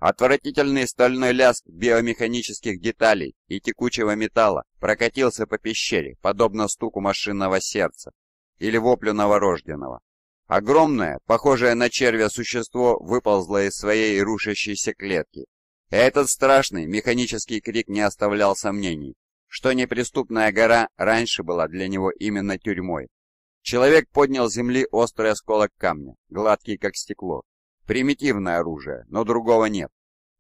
Отвратительный стальной лязг биомеханических деталей и текучего металла прокатился по пещере, подобно стуку машинного сердца или воплю новорожденного. Огромное, похожее на червя существо выползло из своей рушащейся клетки. И этот страшный механический крик не оставлял сомнений, что неприступная гора раньше была для него именно тюрьмой. Человек поднял с земли острый осколок камня, гладкий как стекло, Примитивное оружие, но другого нет.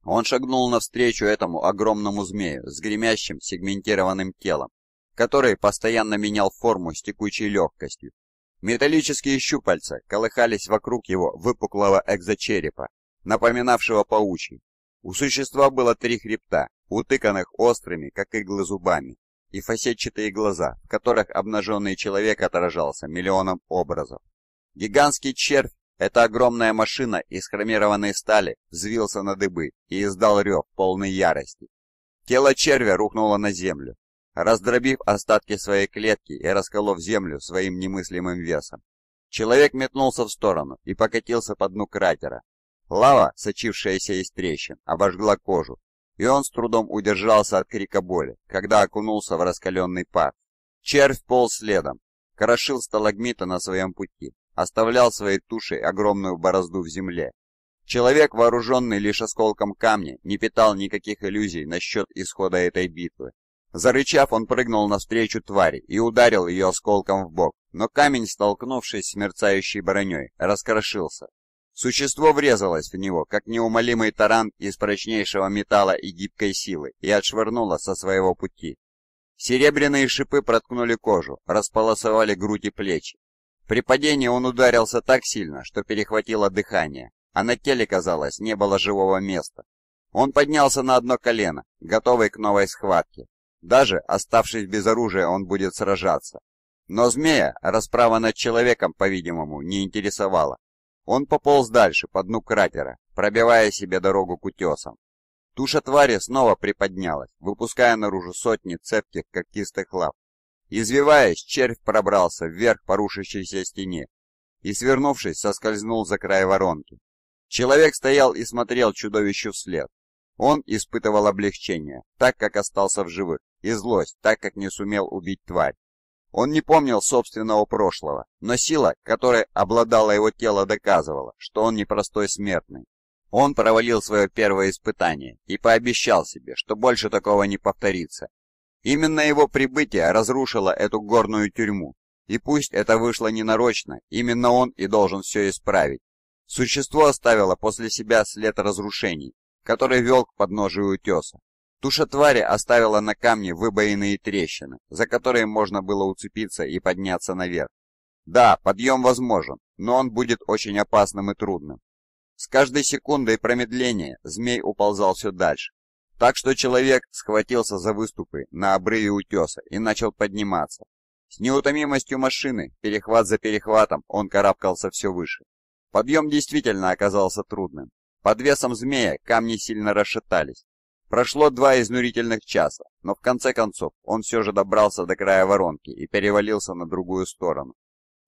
Он шагнул навстречу этому огромному змею с гремящим сегментированным телом, который постоянно менял форму с текучей легкостью. Металлические щупальца колыхались вокруг его выпуклого экзочерепа, напоминавшего паучий. У существа было три хребта, утыканных острыми, как иглы зубами, и фасетчатые глаза, в которых обнаженный человек отражался миллионом образов. Гигантский червь эта огромная машина из хромированной стали взвился на дыбы и издал рев полной ярости. Тело червя рухнуло на землю, раздробив остатки своей клетки и расколов землю своим немыслимым весом. Человек метнулся в сторону и покатился по дну кратера. Лава, сочившаяся из трещин, обожгла кожу, и он с трудом удержался от крика боли, когда окунулся в раскаленный пар. Червь полз следом, крошил сталагмита на своем пути, оставлял своей тушей огромную борозду в земле. Человек, вооруженный лишь осколком камня, не питал никаких иллюзий насчет исхода этой битвы. Зарычав, он прыгнул навстречу твари и ударил ее осколком в бок, но камень, столкнувшись с мерцающей броней, раскрошился. Существо врезалось в него, как неумолимый таран из прочнейшего металла и гибкой силы, и отшвырнуло со своего пути. Серебряные шипы проткнули кожу, располосовали грудь и плечи, при падении он ударился так сильно, что перехватило дыхание, а на теле, казалось, не было живого места. Он поднялся на одно колено, готовый к новой схватке. Даже оставшись без оружия, он будет сражаться. Но змея расправа над человеком, по-видимому, не интересовала. Он пополз дальше, по дну кратера, пробивая себе дорогу к утесам. Туша твари снова приподнялась, выпуская наружу сотни цепких когтистых лап, Извиваясь, червь пробрался вверх по рушащейся стене и, свернувшись, соскользнул за край воронки. Человек стоял и смотрел чудовищу вслед. Он испытывал облегчение, так как остался в живых, и злость, так как не сумел убить тварь. Он не помнил собственного прошлого, но сила, которой обладало его тело, доказывала, что он непростой смертный. Он провалил свое первое испытание и пообещал себе, что больше такого не повторится, Именно его прибытие разрушило эту горную тюрьму. И пусть это вышло ненарочно, именно он и должен все исправить. Существо оставило после себя след разрушений, который вел к подножию утеса. Туша твари оставила на камне выбоины и трещины, за которые можно было уцепиться и подняться наверх. Да, подъем возможен, но он будет очень опасным и трудным. С каждой секундой промедления змей уползал все дальше, так что человек схватился за выступы на обрыве утеса и начал подниматься. С неутомимостью машины, перехват за перехватом, он карабкался все выше. Подъем действительно оказался трудным. Под весом змея камни сильно расшатались. Прошло два изнурительных часа, но в конце концов он все же добрался до края воронки и перевалился на другую сторону.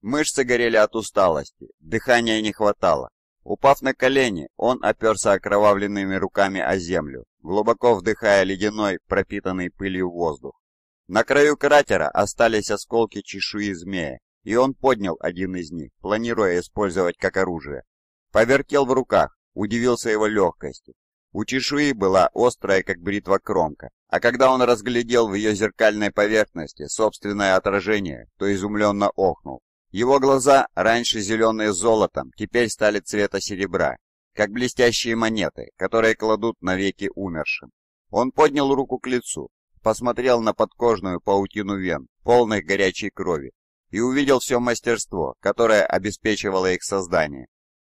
Мышцы горели от усталости, дыхания не хватало. Упав на колени, он оперся окровавленными руками о землю глубоко вдыхая ледяной, пропитанный пылью воздух. На краю кратера остались осколки чешуи змея, и он поднял один из них, планируя использовать как оружие. Повертел в руках, удивился его легкости. У чешуи была острая, как бритва, кромка, а когда он разглядел в ее зеркальной поверхности собственное отражение, то изумленно охнул. Его глаза, раньше зеленые золотом, теперь стали цвета серебра, как блестящие монеты, которые кладут на веки умершим. Он поднял руку к лицу, посмотрел на подкожную паутину вен, полных горячей крови, и увидел все мастерство, которое обеспечивало их создание.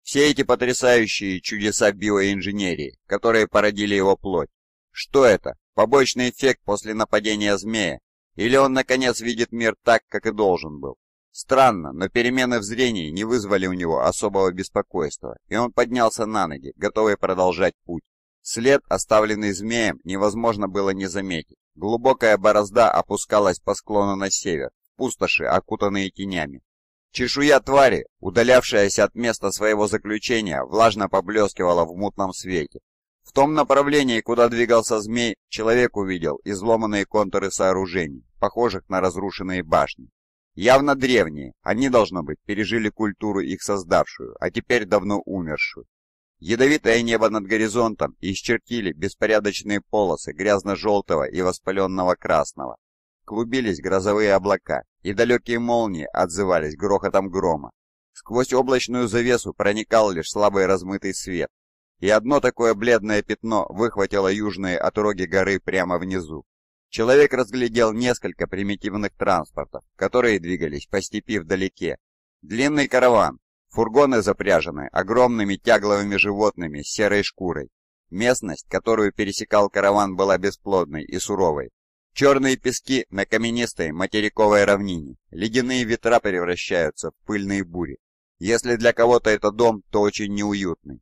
Все эти потрясающие чудеса биоинженерии, которые породили его плоть. Что это? Побочный эффект после нападения змея? Или он, наконец, видит мир так, как и должен был? Странно, но перемены в зрении не вызвали у него особого беспокойства, и он поднялся на ноги, готовый продолжать путь. След, оставленный змеем, невозможно было не заметить. Глубокая борозда опускалась по склону на север, пустоши, окутанные тенями. Чешуя твари, удалявшаяся от места своего заключения, влажно поблескивала в мутном свете. В том направлении, куда двигался змей, человек увидел изломанные контуры сооружений, похожих на разрушенные башни. Явно древние, они, должно быть, пережили культуру их создавшую, а теперь давно умершую. Ядовитое небо над горизонтом исчертили беспорядочные полосы грязно-желтого и воспаленного красного. Клубились грозовые облака, и далекие молнии отзывались грохотом грома. Сквозь облачную завесу проникал лишь слабый размытый свет, и одно такое бледное пятно выхватило южные отроги горы прямо внизу. Человек разглядел несколько примитивных транспортов, которые двигались по степи вдалеке. Длинный караван, фургоны запряжены огромными тягловыми животными с серой шкурой. Местность, которую пересекал караван, была бесплодной и суровой. Черные пески на каменистой материковой равнине, ледяные ветра превращаются в пыльные бури. Если для кого-то это дом, то очень неуютный.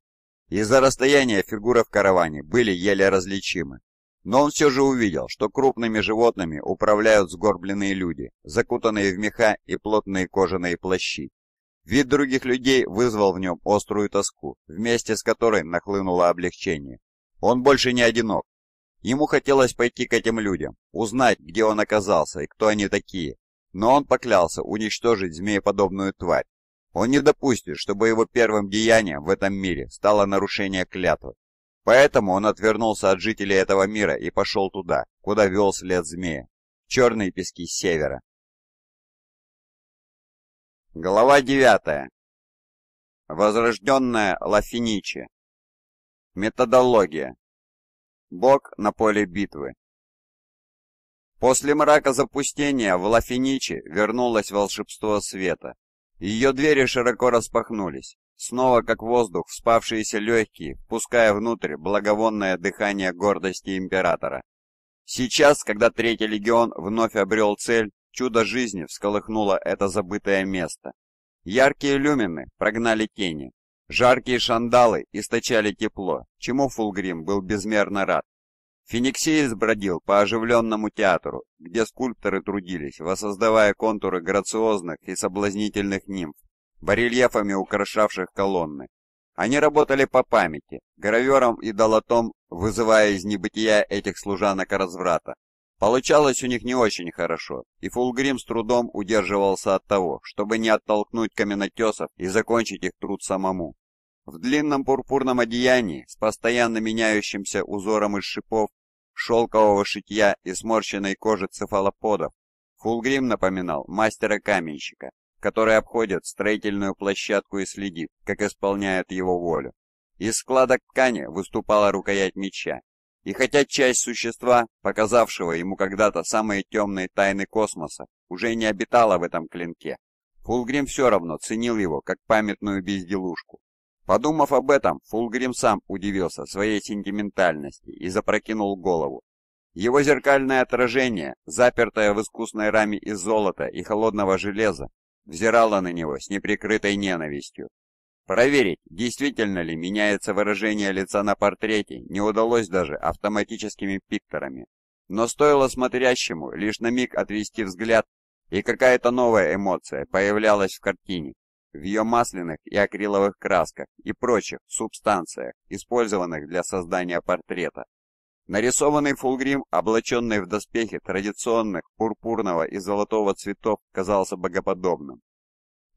Из-за расстояния фигуры в караване были еле различимы. Но он все же увидел, что крупными животными управляют сгорбленные люди, закутанные в меха и плотные кожаные плащи. Вид других людей вызвал в нем острую тоску, вместе с которой нахлынуло облегчение. Он больше не одинок. Ему хотелось пойти к этим людям, узнать, где он оказался и кто они такие. Но он поклялся уничтожить змееподобную тварь. Он не допустит, чтобы его первым деянием в этом мире стало нарушение клятвы. Поэтому он отвернулся от жителей этого мира и пошел туда, куда вел след змея. Черные пески севера. Глава 9. Возрожденная Лафиничи. Методология. Бог на поле битвы. После мрака запустения в Лафиничи вернулось волшебство света. Ее двери широко распахнулись, Снова как воздух, вспавшиеся легкие, пуская внутрь благовонное дыхание гордости императора. Сейчас, когда Третий Легион вновь обрел цель, чудо жизни всколыхнуло это забытое место. Яркие люмины прогнали тени. Жаркие шандалы источали тепло, чему Фулгрим был безмерно рад. Фениксиец бродил по оживленному театру, где скульпторы трудились, воссоздавая контуры грациозных и соблазнительных нимф, барельефами украшавших колонны. Они работали по памяти, гравером и долотом, вызывая из небытия этих служанок разврата. Получалось у них не очень хорошо, и Фулгрим с трудом удерживался от того, чтобы не оттолкнуть каменотесов и закончить их труд самому. В длинном пурпурном одеянии, с постоянно меняющимся узором из шипов, шелкового шитья и сморщенной кожи цефалоподов, Фулгрим напоминал мастера-каменщика, которые обходят строительную площадку и следит, как исполняют его волю. Из складок ткани выступала рукоять меча, и хотя часть существа, показавшего ему когда-то самые темные тайны космоса, уже не обитала в этом клинке, Фулгрим все равно ценил его как памятную безделушку. Подумав об этом, Фулгрим сам удивился своей сентиментальности и запрокинул голову. Его зеркальное отражение, запертое в искусной раме из золота и холодного железа, взирала на него с неприкрытой ненавистью. Проверить, действительно ли меняется выражение лица на портрете, не удалось даже автоматическими пикторами. Но стоило смотрящему лишь на миг отвести взгляд, и какая-то новая эмоция появлялась в картине, в ее масляных и акриловых красках и прочих субстанциях, использованных для создания портрета. Нарисованный фулгрим, облаченный в доспехи традиционных пурпурного и золотого цветов, казался богоподобным.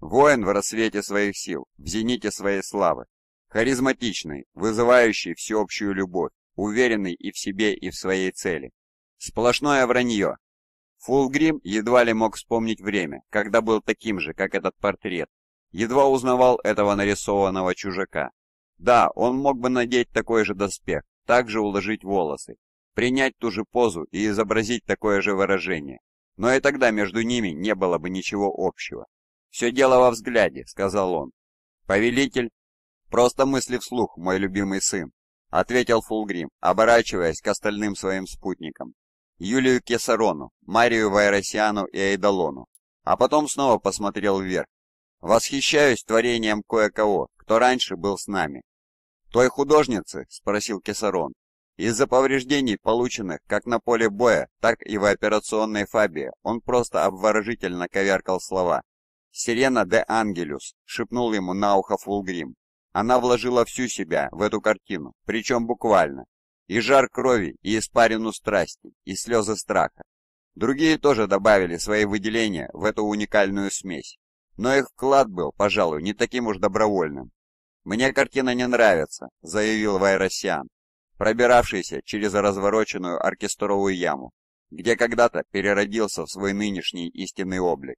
Воин в рассвете своих сил, в зените своей славы. Харизматичный, вызывающий всеобщую любовь, уверенный и в себе, и в своей цели. Сплошное вранье. Фулгрим едва ли мог вспомнить время, когда был таким же, как этот портрет. Едва узнавал этого нарисованного чужака. Да, он мог бы надеть такой же доспех, также уложить волосы, принять ту же позу и изобразить такое же выражение. Но и тогда между ними не было бы ничего общего. «Все дело во взгляде», — сказал он. «Повелитель?» «Просто мысли вслух, мой любимый сын», — ответил Фулгрим, оборачиваясь к остальным своим спутникам. Юлию Кесарону, Марию Вайросиану и Эйдалону. А потом снова посмотрел вверх. «Восхищаюсь творением кое-кого, кто раньше был с нами. «Той художницы?» – спросил Кесарон. Из-за повреждений, полученных как на поле боя, так и в операционной фабии, он просто обворожительно коверкал слова. «Сирена де Ангелюс», — шепнул ему на ухо Фулгрим. Она вложила всю себя в эту картину, причем буквально. И жар крови, и испарину страсти, и слезы страха. Другие тоже добавили свои выделения в эту уникальную смесь. Но их вклад был, пожалуй, не таким уж добровольным. «Мне картина не нравится», — заявил Вайросиан, пробиравшийся через развороченную оркестровую яму, где когда-то переродился в свой нынешний истинный облик.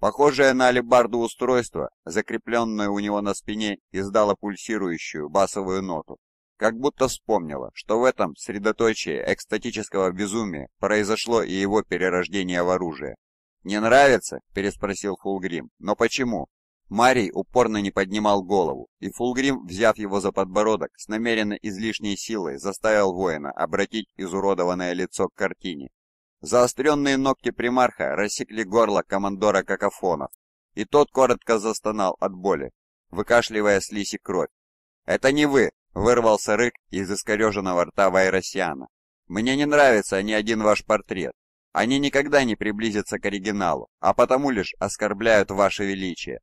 Похожее на алебарду устройство, закрепленное у него на спине, издало пульсирующую басовую ноту, как будто вспомнило, что в этом средоточии экстатического безумия произошло и его перерождение в оружие. «Не нравится?» – переспросил Фулгрим. «Но почему?» Марий упорно не поднимал голову, и Фулгрим, взяв его за подбородок, с намеренно излишней силой заставил воина обратить изуродованное лицо к картине. Заостренные ногти примарха рассекли горло командора Какофонов, и тот коротко застонал от боли, выкашливая слизь и кровь. «Это не вы!» — вырвался рык из искореженного рта Вайросиана. «Мне не нравится ни один ваш портрет. Они никогда не приблизятся к оригиналу, а потому лишь оскорбляют ваше величие.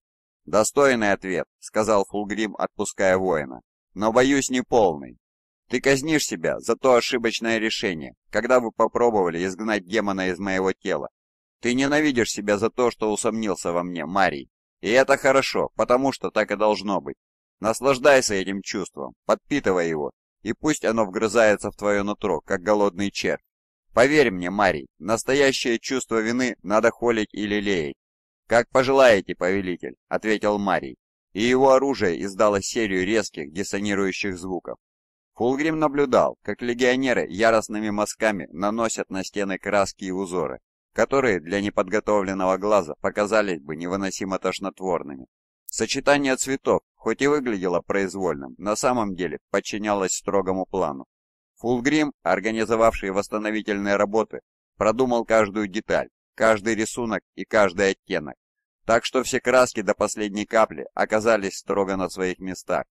«Достойный ответ», — сказал Фулгрим, отпуская воина, — «но, боюсь, не полный. Ты казнишь себя за то ошибочное решение, когда вы попробовали изгнать демона из моего тела. Ты ненавидишь себя за то, что усомнился во мне, Марий. И это хорошо, потому что так и должно быть. Наслаждайся этим чувством, подпитывай его, и пусть оно вгрызается в твое нутро, как голодный червь. Поверь мне, Марий, настоящее чувство вины надо холить или леять, «Как пожелаете, повелитель», — ответил Марий, и его оружие издало серию резких диссонирующих звуков. Фулгрим наблюдал, как легионеры яростными мазками наносят на стены краски и узоры, которые для неподготовленного глаза показались бы невыносимо тошнотворными. Сочетание цветов, хоть и выглядело произвольным, на самом деле подчинялось строгому плану. Фулгрим, организовавший восстановительные работы, продумал каждую деталь, каждый рисунок и каждый оттенок. Так что все краски до последней капли оказались строго на своих местах.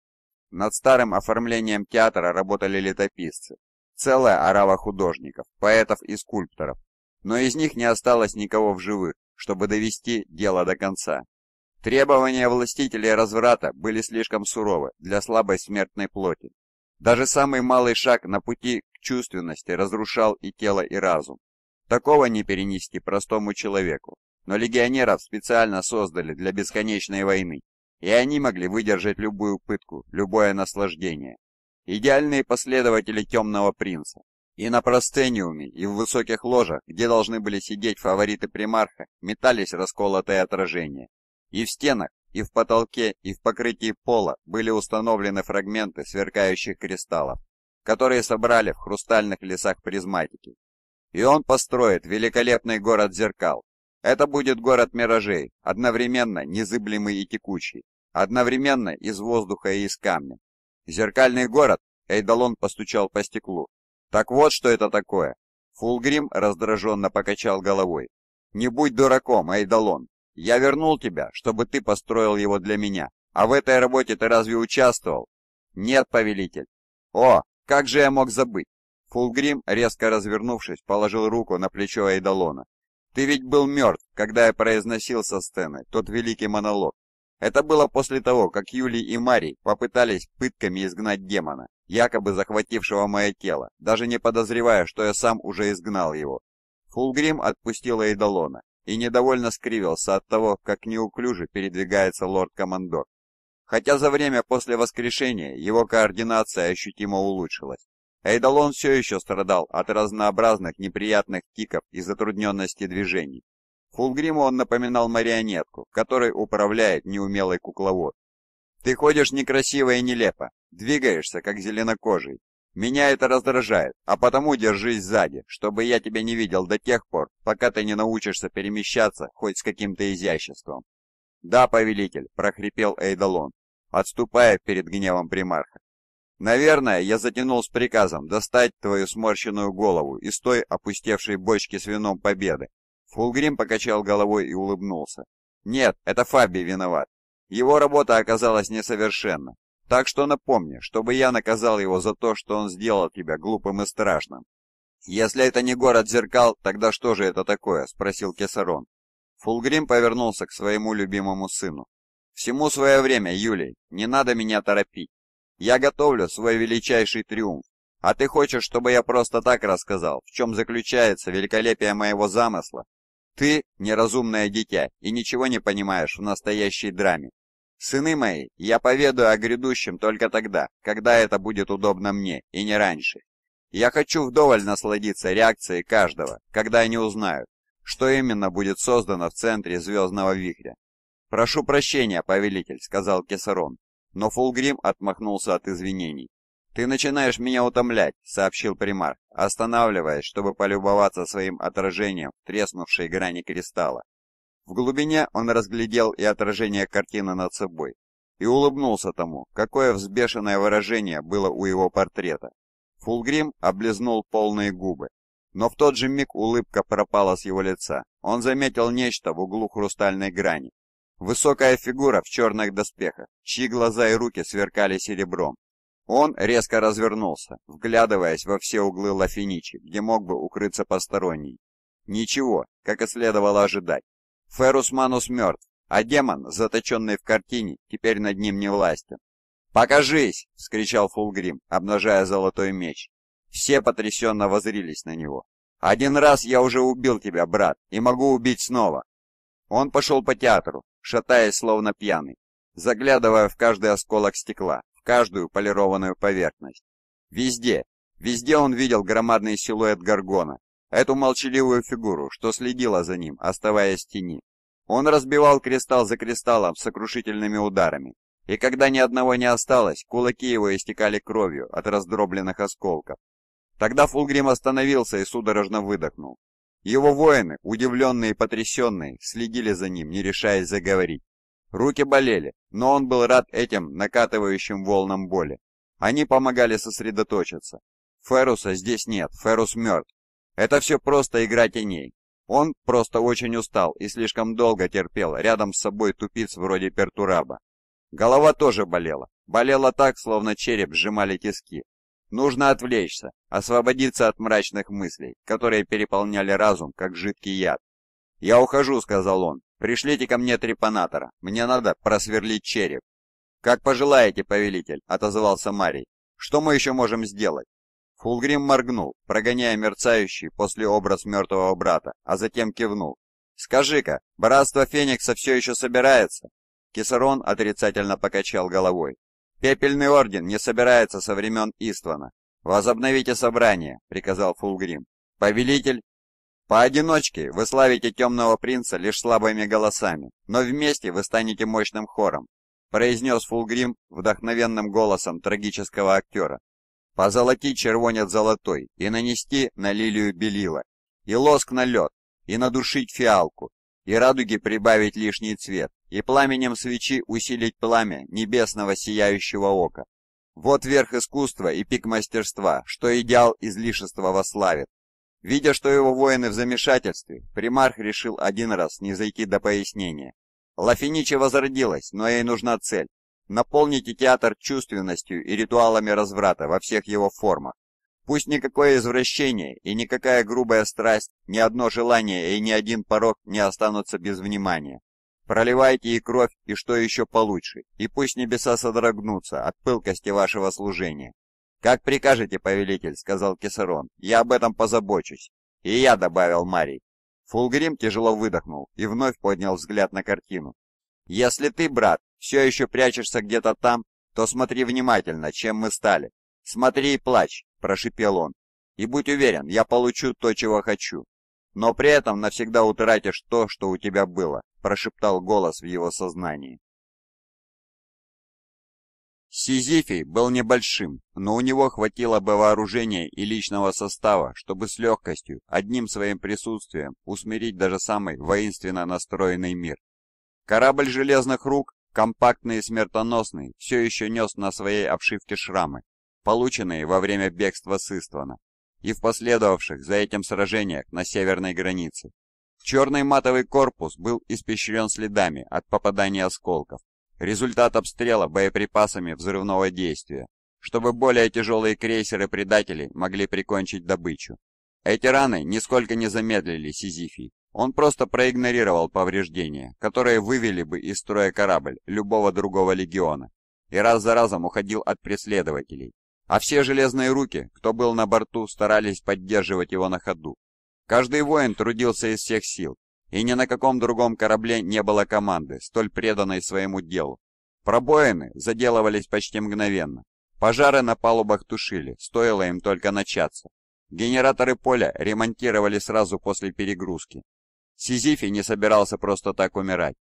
Над старым оформлением театра работали летописцы, целая орава художников, поэтов и скульпторов, но из них не осталось никого в живых, чтобы довести дело до конца. Требования властителей разврата были слишком суровы для слабой смертной плоти. Даже самый малый шаг на пути к чувственности разрушал и тело, и разум. Такого не перенести простому человеку, но легионеров специально создали для бесконечной войны, и они могли выдержать любую пытку, любое наслаждение. Идеальные последователи Темного Принца. И на простениуме, и в высоких ложах, где должны были сидеть фавориты примарха, метались расколотые отражения. И в стенах, и в потолке, и в покрытии пола были установлены фрагменты сверкающих кристаллов, которые собрали в хрустальных лесах призматики и он построит великолепный город зеркал. Это будет город миражей, одновременно незыблемый и текучий, одновременно из воздуха и из камня. Зеркальный город, Эйдалон постучал по стеклу. Так вот, что это такое. Фулгрим раздраженно покачал головой. «Не будь дураком, Эйдалон. Я вернул тебя, чтобы ты построил его для меня. А в этой работе ты разве участвовал?» «Нет, повелитель». «О, как же я мог забыть? Фулгрим, резко развернувшись, положил руку на плечо Эйдалона. «Ты ведь был мертв, когда я произносил со сцены тот великий монолог. Это было после того, как Юлий и Марий попытались пытками изгнать демона, якобы захватившего мое тело, даже не подозревая, что я сам уже изгнал его». Фулгрим отпустил Эйдолона и недовольно скривился от того, как неуклюже передвигается лорд-командор. Хотя за время после воскрешения его координация ощутимо улучшилась. Эйдолон все еще страдал от разнообразных неприятных тиков и затрудненности движений. Фулгриму он напоминал марионетку, которой управляет неумелый кукловод. «Ты ходишь некрасиво и нелепо, двигаешься, как зеленокожий. Меня это раздражает, а потому держись сзади, чтобы я тебя не видел до тех пор, пока ты не научишься перемещаться хоть с каким-то изяществом». «Да, повелитель», — прохрипел Эйдолон, отступая перед гневом примарха. Наверное, я затянул с приказом достать твою сморщенную голову из той опустевшей бочки с вином победы. Фулгрим покачал головой и улыбнулся. Нет, это Фаби виноват. Его работа оказалась несовершенна. Так что напомни, чтобы я наказал его за то, что он сделал тебя глупым и страшным. Если это не город зеркал, тогда что же это такое? спросил Кесарон. Фулгрим повернулся к своему любимому сыну. Всему свое время, Юлий. Не надо меня торопить. Я готовлю свой величайший триумф. А ты хочешь, чтобы я просто так рассказал, в чем заключается великолепие моего замысла? Ты – неразумное дитя и ничего не понимаешь в настоящей драме. Сыны мои, я поведаю о грядущем только тогда, когда это будет удобно мне, и не раньше. Я хочу вдоволь насладиться реакцией каждого, когда они узнают, что именно будет создано в центре звездного вихря. «Прошу прощения, повелитель», — сказал Кесарон, но Фулгрим отмахнулся от извинений. «Ты начинаешь меня утомлять», — сообщил примар, останавливаясь, чтобы полюбоваться своим отражением в треснувшей грани кристалла. В глубине он разглядел и отражение картины над собой, и улыбнулся тому, какое взбешенное выражение было у его портрета. Фулгрим облизнул полные губы, но в тот же миг улыбка пропала с его лица. Он заметил нечто в углу хрустальной грани, Высокая фигура в черных доспехах, чьи глаза и руки сверкали серебром. Он резко развернулся, вглядываясь во все углы Лафиничи, где мог бы укрыться посторонний. Ничего, как и следовало ожидать. Ферус Манус мертв, а демон, заточенный в картине, теперь над ним не властен. «Покажись!» — вскричал Фулгрим, обнажая золотой меч. Все потрясенно возрились на него. «Один раз я уже убил тебя, брат, и могу убить снова!» Он пошел по театру, шатаясь словно пьяный, заглядывая в каждый осколок стекла, в каждую полированную поверхность. Везде, везде он видел громадный силуэт Гаргона, эту молчаливую фигуру, что следила за ним, оставаясь в тени. Он разбивал кристалл за кристаллом сокрушительными ударами, и когда ни одного не осталось, кулаки его истекали кровью от раздробленных осколков. Тогда Фулгрим остановился и судорожно выдохнул. Его воины, удивленные и потрясенные, следили за ним, не решаясь заговорить. Руки болели, но он был рад этим накатывающим волнам боли. Они помогали сосредоточиться. Феруса здесь нет, Ферус мертв. Это все просто игра теней. Он просто очень устал и слишком долго терпел рядом с собой тупиц вроде Пертураба. Голова тоже болела. Болела так, словно череп сжимали тиски. Нужно отвлечься, освободиться от мрачных мыслей, которые переполняли разум, как жидкий яд. «Я ухожу», — сказал он. «Пришлите ко мне трепанатора. Мне надо просверлить череп». «Как пожелаете, повелитель», — отозвался Марий. «Что мы еще можем сделать?» Фулгрим моргнул, прогоняя мерцающий после образ мертвого брата, а затем кивнул. «Скажи-ка, братство Феникса все еще собирается?» Кесарон отрицательно покачал головой. Пепельный орден не собирается со времен Иствана. Возобновите собрание, приказал Фулгрим. Повелитель, поодиночке вы славите темного принца лишь слабыми голосами, но вместе вы станете мощным хором, произнес Фулгрим вдохновенным голосом трагического актера. Позолоти червонец золотой и нанести на лилию белила, и лоск на лед, и надушить фиалку, и радуги прибавить лишний цвет, и пламенем свечи усилить пламя небесного сияющего ока. Вот верх искусства и пик мастерства, что идеал излишества вославит. Видя, что его воины в замешательстве, примарх решил один раз не зайти до пояснения. Лафиничи возродилась, но ей нужна цель. Наполните театр чувственностью и ритуалами разврата во всех его формах. Пусть никакое извращение и никакая грубая страсть, ни одно желание и ни один порог не останутся без внимания. Проливайте и кровь, и что еще получше, и пусть небеса содрогнутся от пылкости вашего служения. «Как прикажете, повелитель», — сказал Кесарон, — «я об этом позабочусь». «И я», — добавил Марий. Фулгрим тяжело выдохнул и вновь поднял взгляд на картину. «Если ты, брат, все еще прячешься где-то там, то смотри внимательно, чем мы стали. Смотри и плачь, прошипел он. «И будь уверен, я получу то, чего хочу. Но при этом навсегда утратишь то, что у тебя было», прошептал голос в его сознании. Сизифий был небольшим, но у него хватило бы вооружения и личного состава, чтобы с легкостью, одним своим присутствием, усмирить даже самый воинственно настроенный мир. Корабль железных рук, компактный и смертоносный, все еще нес на своей обшивке шрамы, полученные во время бегства с Иствана, и в последовавших за этим сражениях на северной границе. Черный матовый корпус был испещрен следами от попадания осколков, результат обстрела боеприпасами взрывного действия, чтобы более тяжелые крейсеры предателей могли прикончить добычу. Эти раны нисколько не замедлили Сизифий. Он просто проигнорировал повреждения, которые вывели бы из строя корабль любого другого легиона, и раз за разом уходил от преследователей, а все железные руки, кто был на борту, старались поддерживать его на ходу. Каждый воин трудился из всех сил, и ни на каком другом корабле не было команды, столь преданной своему делу. Пробоины заделывались почти мгновенно. Пожары на палубах тушили, стоило им только начаться. Генераторы поля ремонтировали сразу после перегрузки. Сизифи не собирался просто так умирать.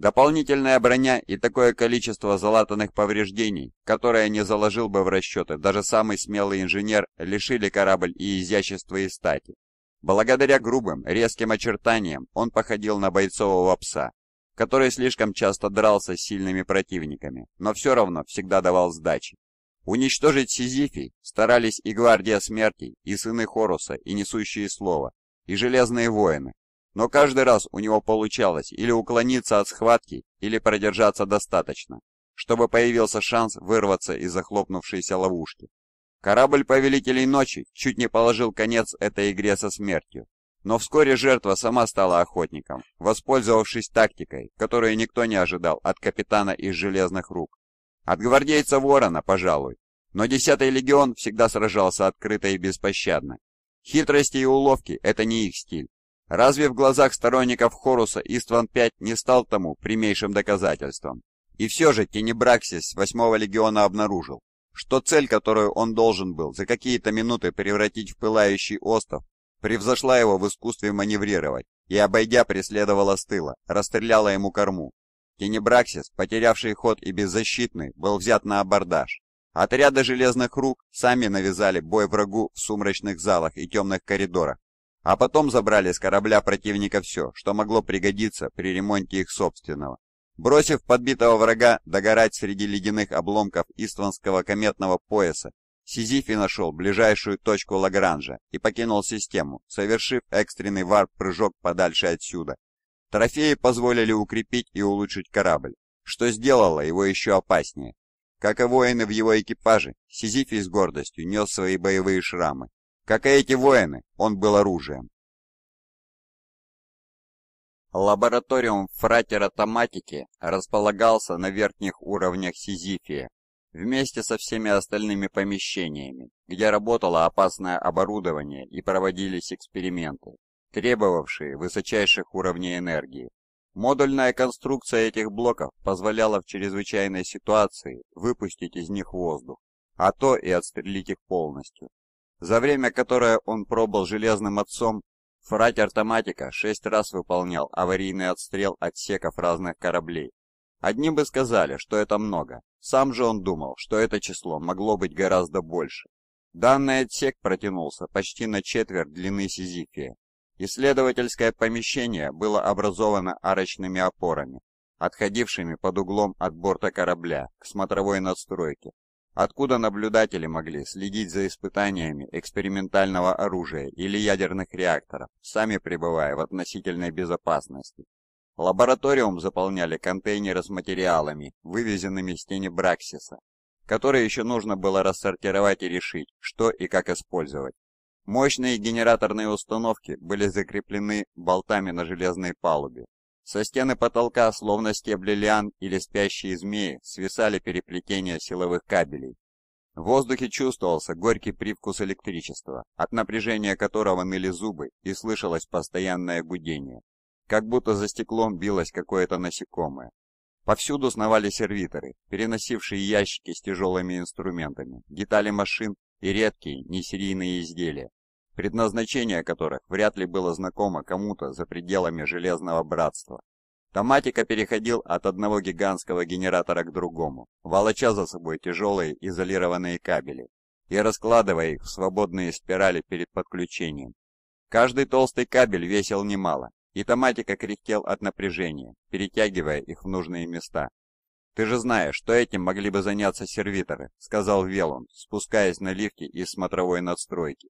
Дополнительная броня и такое количество залатанных повреждений, которое не заложил бы в расчеты даже самый смелый инженер, лишили корабль и изящества и стати. Благодаря грубым, резким очертаниям он походил на бойцового пса, который слишком часто дрался с сильными противниками, но все равно всегда давал сдачи. Уничтожить Сизифий старались и Гвардия Смерти, и Сыны Хоруса, и Несущие Слово, и Железные Воины, но каждый раз у него получалось или уклониться от схватки, или продержаться достаточно, чтобы появился шанс вырваться из захлопнувшейся ловушки. Корабль Повелителей Ночи чуть не положил конец этой игре со смертью. Но вскоре жертва сама стала охотником, воспользовавшись тактикой, которую никто не ожидал от капитана из железных рук. От гвардейца Ворона, пожалуй. Но десятый легион всегда сражался открыто и беспощадно. Хитрости и уловки – это не их стиль. Разве в глазах сторонников Хоруса Истван-5 не стал тому прямейшим доказательством? И все же Тенебраксис 8-го легиона обнаружил, что цель, которую он должен был за какие-то минуты превратить в пылающий остров, превзошла его в искусстве маневрировать и, обойдя, преследовала с тыла, расстреляла ему корму. Тенебраксис, потерявший ход и беззащитный, был взят на абордаж. Отряды железных рук сами навязали бой врагу в сумрачных залах и темных коридорах, а потом забрали с корабля противника все, что могло пригодиться при ремонте их собственного. Бросив подбитого врага догорать среди ледяных обломков Истванского кометного пояса, Сизифи нашел ближайшую точку Лагранжа и покинул систему, совершив экстренный варп-прыжок подальше отсюда. Трофеи позволили укрепить и улучшить корабль, что сделало его еще опаснее. Как и воины в его экипаже, Сизифий с гордостью нес свои боевые шрамы, как и эти воины, он был оружием. Лабораториум фратератоматики располагался на верхних уровнях Сизифия, вместе со всеми остальными помещениями, где работало опасное оборудование и проводились эксперименты, требовавшие высочайших уровней энергии. Модульная конструкция этих блоков позволяла в чрезвычайной ситуации выпустить из них воздух, а то и отстрелить их полностью. За время, которое он пробыл железным отцом, фрать автоматика шесть раз выполнял аварийный отстрел отсеков разных кораблей. Одни бы сказали, что это много, сам же он думал, что это число могло быть гораздо больше. Данный отсек протянулся почти на четверть длины Сизифия. Исследовательское помещение было образовано арочными опорами, отходившими под углом от борта корабля к смотровой надстройке Откуда наблюдатели могли следить за испытаниями экспериментального оружия или ядерных реакторов, сами пребывая в относительной безопасности? Лабораториум заполняли контейнеры с материалами, вывезенными с тени Браксиса, которые еще нужно было рассортировать и решить, что и как использовать. Мощные генераторные установки были закреплены болтами на железной палубе, со стены потолка, словно стебли лиан или спящие змеи, свисали переплетения силовых кабелей. В воздухе чувствовался горький привкус электричества, от напряжения которого ныли зубы и слышалось постоянное гудение. Как будто за стеклом билось какое-то насекомое. Повсюду сновали сервиторы, переносившие ящики с тяжелыми инструментами, детали машин и редкие несерийные изделия, предназначение которых вряд ли было знакомо кому-то за пределами Железного Братства. Томатика переходил от одного гигантского генератора к другому, волоча за собой тяжелые изолированные кабели и раскладывая их в свободные спирали перед подключением. Каждый толстый кабель весил немало, и Томатика кряхтел от напряжения, перетягивая их в нужные места. «Ты же знаешь, что этим могли бы заняться сервиторы», — сказал Велон, спускаясь на лифте из смотровой надстройки.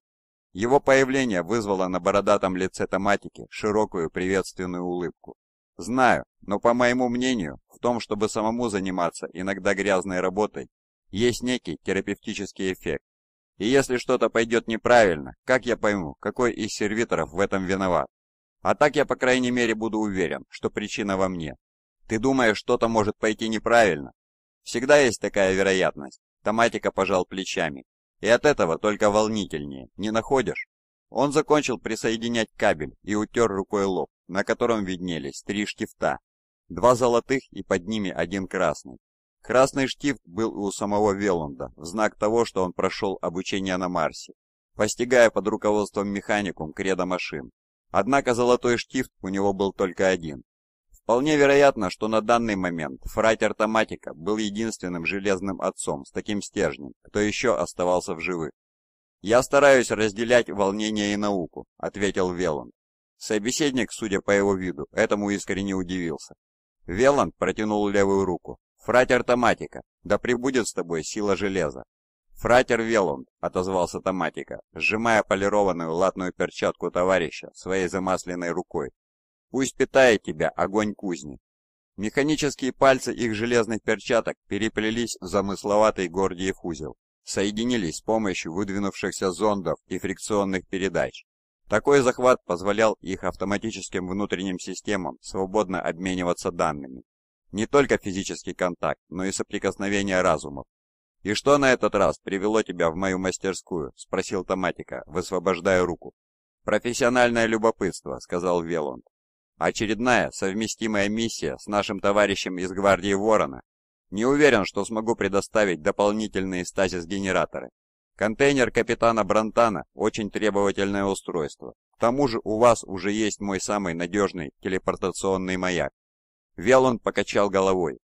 Его появление вызвало на бородатом лице томатики широкую приветственную улыбку. Знаю, но по моему мнению, в том, чтобы самому заниматься иногда грязной работой, есть некий терапевтический эффект. И если что-то пойдет неправильно, как я пойму, какой из сервиторов в этом виноват? А так я по крайней мере буду уверен, что причина во мне. Ты думаешь, что-то может пойти неправильно? Всегда есть такая вероятность. Томатика пожал плечами. И от этого только волнительнее, не находишь? Он закончил присоединять кабель и утер рукой лоб, на котором виднелись три штифта. Два золотых и под ними один красный. Красный штифт был у самого Веланда, в знак того, что он прошел обучение на Марсе, постигая под руководством механикум кредо машин. Однако золотой штифт у него был только один, Вполне вероятно, что на данный момент фрайтер Томатика был единственным железным отцом с таким стержнем, кто еще оставался в живых. «Я стараюсь разделять волнение и науку», — ответил Веланд. Собеседник, судя по его виду, этому искренне удивился. Веланд протянул левую руку. «Фратер Томатика, да пребудет с тобой сила железа!» «Фратер Веланд», — отозвался Томатика, сжимая полированную латную перчатку товарища своей замасленной рукой Пусть питает тебя огонь кузни. Механические пальцы их железных перчаток переплелись в замысловатый гордиев узел, соединились с помощью выдвинувшихся зондов и фрикционных передач. Такой захват позволял их автоматическим внутренним системам свободно обмениваться данными. Не только физический контакт, но и соприкосновение разумов. «И что на этот раз привело тебя в мою мастерскую?» – спросил Томатика, высвобождая руку. «Профессиональное любопытство», – сказал Велланд. Очередная совместимая миссия с нашим товарищем из гвардии Ворона. Не уверен, что смогу предоставить дополнительные стазис-генераторы. Контейнер капитана Брантана – очень требовательное устройство. К тому же у вас уже есть мой самый надежный телепортационный маяк. Велон покачал головой.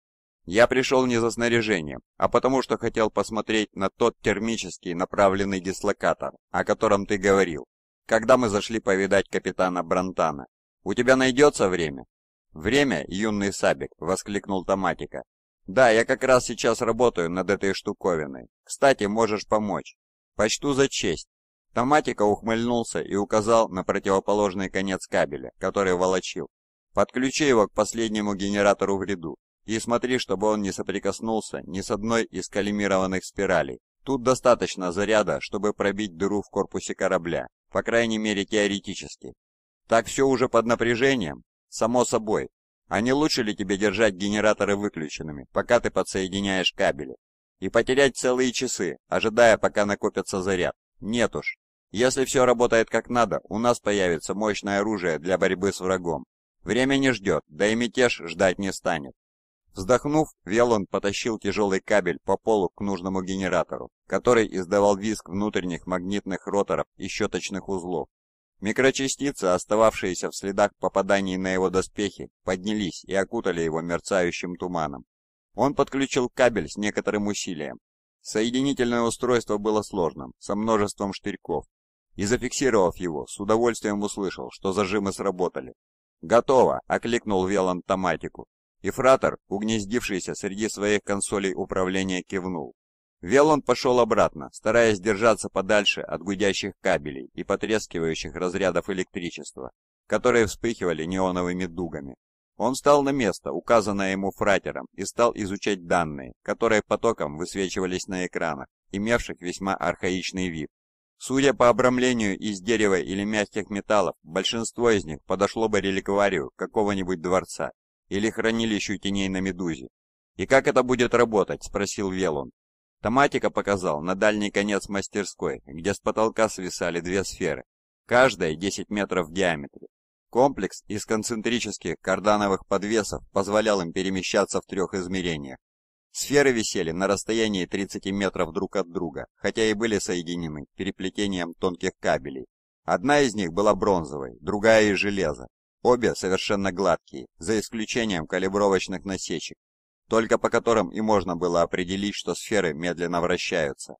Я пришел не за снаряжением, а потому что хотел посмотреть на тот термический направленный дислокатор, о котором ты говорил, когда мы зашли повидать капитана Брантана. «У тебя найдется время?» «Время, юный сабик!» — воскликнул Томатика. «Да, я как раз сейчас работаю над этой штуковиной. Кстати, можешь помочь. Почту за честь». Томатика ухмыльнулся и указал на противоположный конец кабеля, который волочил. «Подключи его к последнему генератору в ряду и смотри, чтобы он не соприкоснулся ни с одной из калимированных спиралей. Тут достаточно заряда, чтобы пробить дыру в корпусе корабля, по крайней мере теоретически. Так все уже под напряжением? Само собой. А не лучше ли тебе держать генераторы выключенными, пока ты подсоединяешь кабели? И потерять целые часы, ожидая, пока накопится заряд? Нет уж. Если все работает как надо, у нас появится мощное оружие для борьбы с врагом. Время не ждет, да и мятеж ждать не станет. Вздохнув, Велон потащил тяжелый кабель по полу к нужному генератору, который издавал визг внутренних магнитных роторов и щеточных узлов, Микрочастицы, остававшиеся в следах попаданий на его доспехи, поднялись и окутали его мерцающим туманом. Он подключил кабель с некоторым усилием. Соединительное устройство было сложным, со множеством штырьков. И зафиксировав его, с удовольствием услышал, что зажимы сработали. «Готово!» — окликнул Велан Томатику. И фратер, угнездившийся среди своих консолей управления, кивнул. Велон пошел обратно, стараясь держаться подальше от гудящих кабелей и потрескивающих разрядов электричества, которые вспыхивали неоновыми дугами. Он встал на место, указанное ему фратером, и стал изучать данные, которые потоком высвечивались на экранах, имевших весьма архаичный вид. Судя по обрамлению из дерева или мягких металлов, большинство из них подошло бы реликварию какого-нибудь дворца или хранилищу теней на Медузе. «И как это будет работать?» – спросил Велон. Томатика показал на дальний конец мастерской, где с потолка свисали две сферы, каждая 10 метров в диаметре. Комплекс из концентрических кардановых подвесов позволял им перемещаться в трех измерениях. Сферы висели на расстоянии 30 метров друг от друга, хотя и были соединены переплетением тонких кабелей. Одна из них была бронзовой, другая из железа. Обе совершенно гладкие, за исключением калибровочных насечек, только по которым и можно было определить, что сферы медленно вращаются.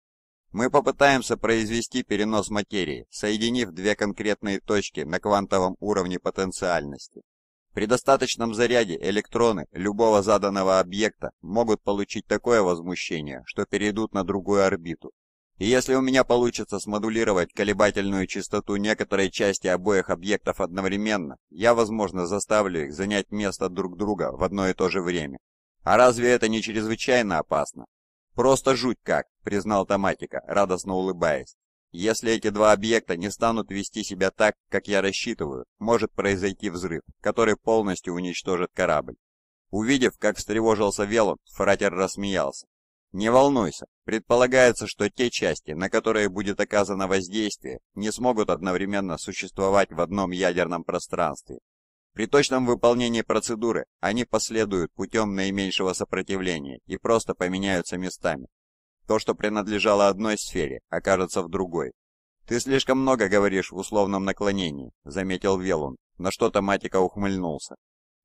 Мы попытаемся произвести перенос материи, соединив две конкретные точки на квантовом уровне потенциальности. При достаточном заряде электроны любого заданного объекта могут получить такое возмущение, что перейдут на другую орбиту. И если у меня получится смодулировать колебательную частоту некоторой части обоих объектов одновременно, я, возможно, заставлю их занять место друг друга в одно и то же время. А разве это не чрезвычайно опасно? Просто жуть как, признал Томатика, радостно улыбаясь. Если эти два объекта не станут вести себя так, как я рассчитываю, может произойти взрыв, который полностью уничтожит корабль. Увидев, как встревожился Велон, Фратер рассмеялся. Не волнуйся, предполагается, что те части, на которые будет оказано воздействие, не смогут одновременно существовать в одном ядерном пространстве, при точном выполнении процедуры они последуют путем наименьшего сопротивления и просто поменяются местами. То, что принадлежало одной сфере, окажется в другой. «Ты слишком много говоришь в условном наклонении», — заметил Велун, на что Томатика ухмыльнулся.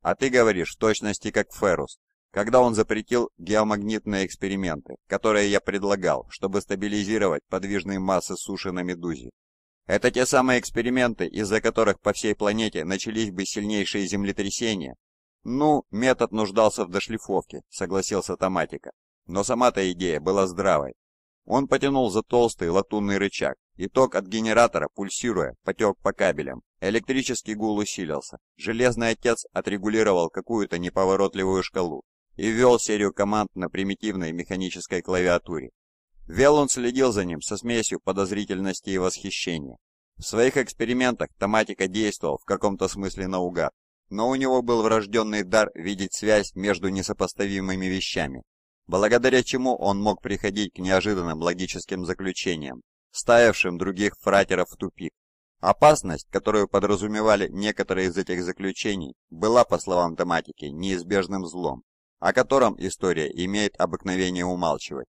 «А ты говоришь в точности как Феррус, когда он запретил геомагнитные эксперименты, которые я предлагал, чтобы стабилизировать подвижные массы суши на Медузе. Это те самые эксперименты, из-за которых по всей планете начались бы сильнейшие землетрясения. Ну, метод нуждался в дошлифовке, согласился Томатика. Но сама-то идея была здравой. Он потянул за толстый латунный рычаг, и ток от генератора, пульсируя, потек по кабелям. Электрический гул усилился. Железный отец отрегулировал какую-то неповоротливую шкалу и ввел серию команд на примитивной механической клавиатуре. Веллун следил за ним со смесью подозрительности и восхищения. В своих экспериментах Томатика действовал в каком-то смысле наугад, но у него был врожденный дар видеть связь между несопоставимыми вещами, благодаря чему он мог приходить к неожиданным логическим заключениям, ставившим других фратеров в тупик. Опасность, которую подразумевали некоторые из этих заключений, была, по словам Томатики, неизбежным злом, о котором история имеет обыкновение умалчивать.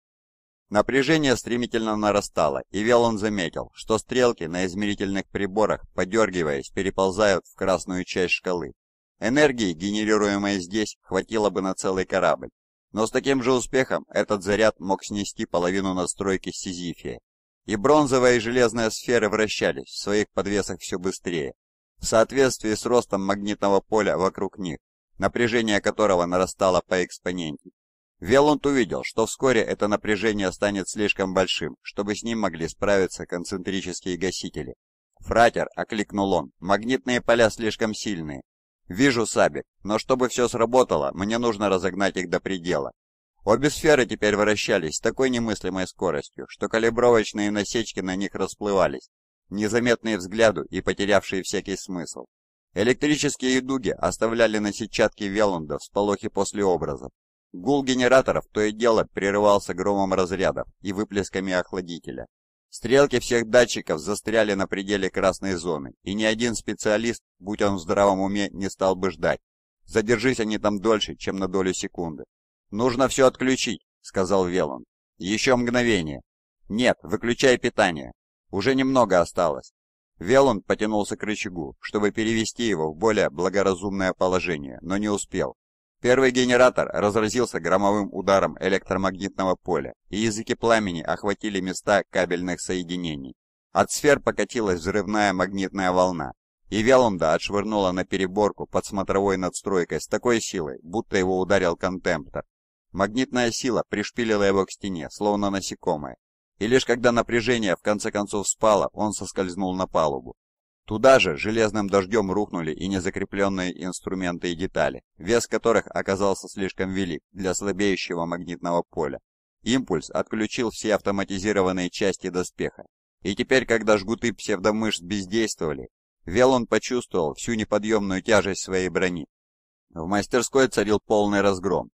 Напряжение стремительно нарастало, и Велон заметил, что стрелки на измерительных приборах, подергиваясь, переползают в красную часть шкалы. Энергии, генерируемой здесь, хватило бы на целый корабль. Но с таким же успехом этот заряд мог снести половину настройки Сизифия. И бронзовая и железная сферы вращались в своих подвесах все быстрее, в соответствии с ростом магнитного поля вокруг них, напряжение которого нарастало по экспоненте. Велланд увидел, что вскоре это напряжение станет слишком большим, чтобы с ним могли справиться концентрические гасители. «Фратер!» — окликнул он. «Магнитные поля слишком сильные. Вижу, Сабик, но чтобы все сработало, мне нужно разогнать их до предела». Обе сферы теперь вращались с такой немыслимой скоростью, что калибровочные насечки на них расплывались, незаметные взгляду и потерявшие всякий смысл. Электрические дуги оставляли на сетчатке Велланда всполохи после образов, Гул генераторов то и дело прерывался громом разрядов и выплесками охладителя. Стрелки всех датчиков застряли на пределе красной зоны, и ни один специалист, будь он в здравом уме, не стал бы ждать. Задержись они там дольше, чем на долю секунды. «Нужно все отключить», — сказал Велон. «Еще мгновение». «Нет, выключай питание. Уже немного осталось». Велон потянулся к рычагу, чтобы перевести его в более благоразумное положение, но не успел. Первый генератор разразился громовым ударом электромагнитного поля, и языки пламени охватили места кабельных соединений. От сфер покатилась взрывная магнитная волна, и Велунда отшвырнула на переборку под смотровой надстройкой с такой силой, будто его ударил контемптор. Магнитная сила пришпилила его к стене, словно насекомое, и лишь когда напряжение в конце концов спало, он соскользнул на палубу. Туда же железным дождем рухнули и незакрепленные инструменты и детали, вес которых оказался слишком велик для слабеющего магнитного поля. Импульс отключил все автоматизированные части доспеха. И теперь, когда жгуты псевдомышц бездействовали, Велон почувствовал всю неподъемную тяжесть своей брони. В мастерской царил полный разгром.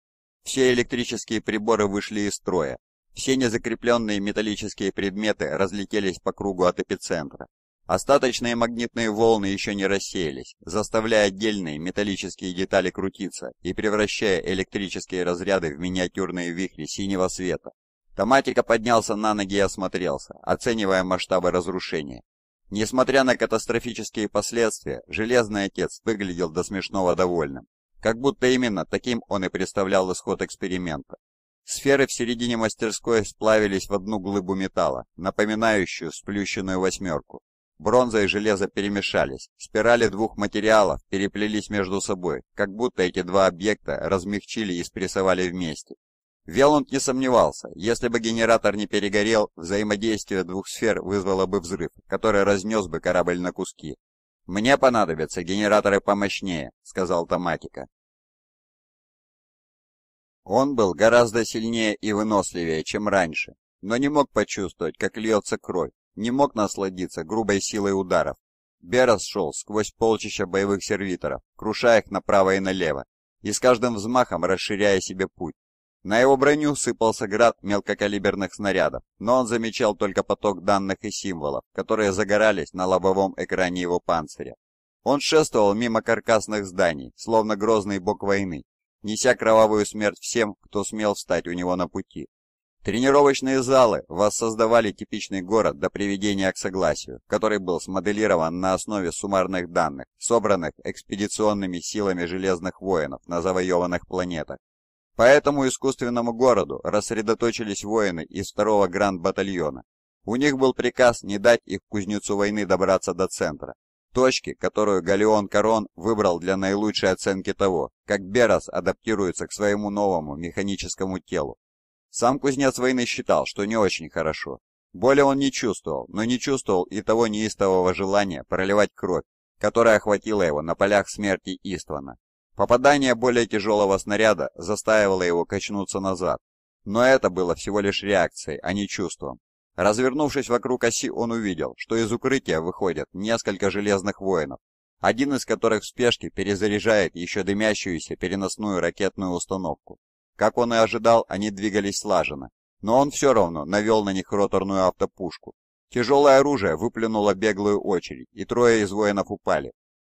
Все электрические приборы вышли из строя. Все незакрепленные металлические предметы разлетелись по кругу от эпицентра. Остаточные магнитные волны еще не рассеялись, заставляя отдельные металлические детали крутиться и превращая электрические разряды в миниатюрные вихри синего света. Томатика поднялся на ноги и осмотрелся, оценивая масштабы разрушения. Несмотря на катастрофические последствия, Железный Отец выглядел до смешного довольным. Как будто именно таким он и представлял исход эксперимента. Сферы в середине мастерской сплавились в одну глыбу металла, напоминающую сплющенную восьмерку. Бронза и железо перемешались, спирали двух материалов переплелись между собой, как будто эти два объекта размягчили и спрессовали вместе. Велланд не сомневался, если бы генератор не перегорел, взаимодействие двух сфер вызвало бы взрыв, который разнес бы корабль на куски. «Мне понадобятся генераторы помощнее», — сказал Томатика. Он был гораздо сильнее и выносливее, чем раньше, но не мог почувствовать, как льется кровь, не мог насладиться грубой силой ударов. Берос шел сквозь полчища боевых сервиторов, крушая их направо и налево, и с каждым взмахом расширяя себе путь. На его броню сыпался град мелкокалиберных снарядов, но он замечал только поток данных и символов, которые загорались на лобовом экране его панциря. Он шествовал мимо каркасных зданий, словно грозный бог войны, неся кровавую смерть всем, кто смел встать у него на пути. Тренировочные залы воссоздавали типичный город до приведения к согласию, который был смоделирован на основе суммарных данных, собранных экспедиционными силами Железных Воинов на завоеванных планетах. По этому искусственному городу рассредоточились воины из второго гранд-батальона. У них был приказ не дать их кузнецу войны добраться до центра, точки, которую Галеон Корон выбрал для наилучшей оценки того, как Берас адаптируется к своему новому механическому телу. Сам кузнец войны считал, что не очень хорошо. Боли он не чувствовал, но не чувствовал и того неистового желания проливать кровь, которая охватила его на полях смерти Иствана. Попадание более тяжелого снаряда заставило его качнуться назад, но это было всего лишь реакцией, а не чувством. Развернувшись вокруг оси, он увидел, что из укрытия выходят несколько железных воинов, один из которых в спешке перезаряжает еще дымящуюся переносную ракетную установку. Как он и ожидал, они двигались слаженно, но он все равно навел на них роторную автопушку. Тяжелое оружие выплюнуло беглую очередь, и трое из воинов упали.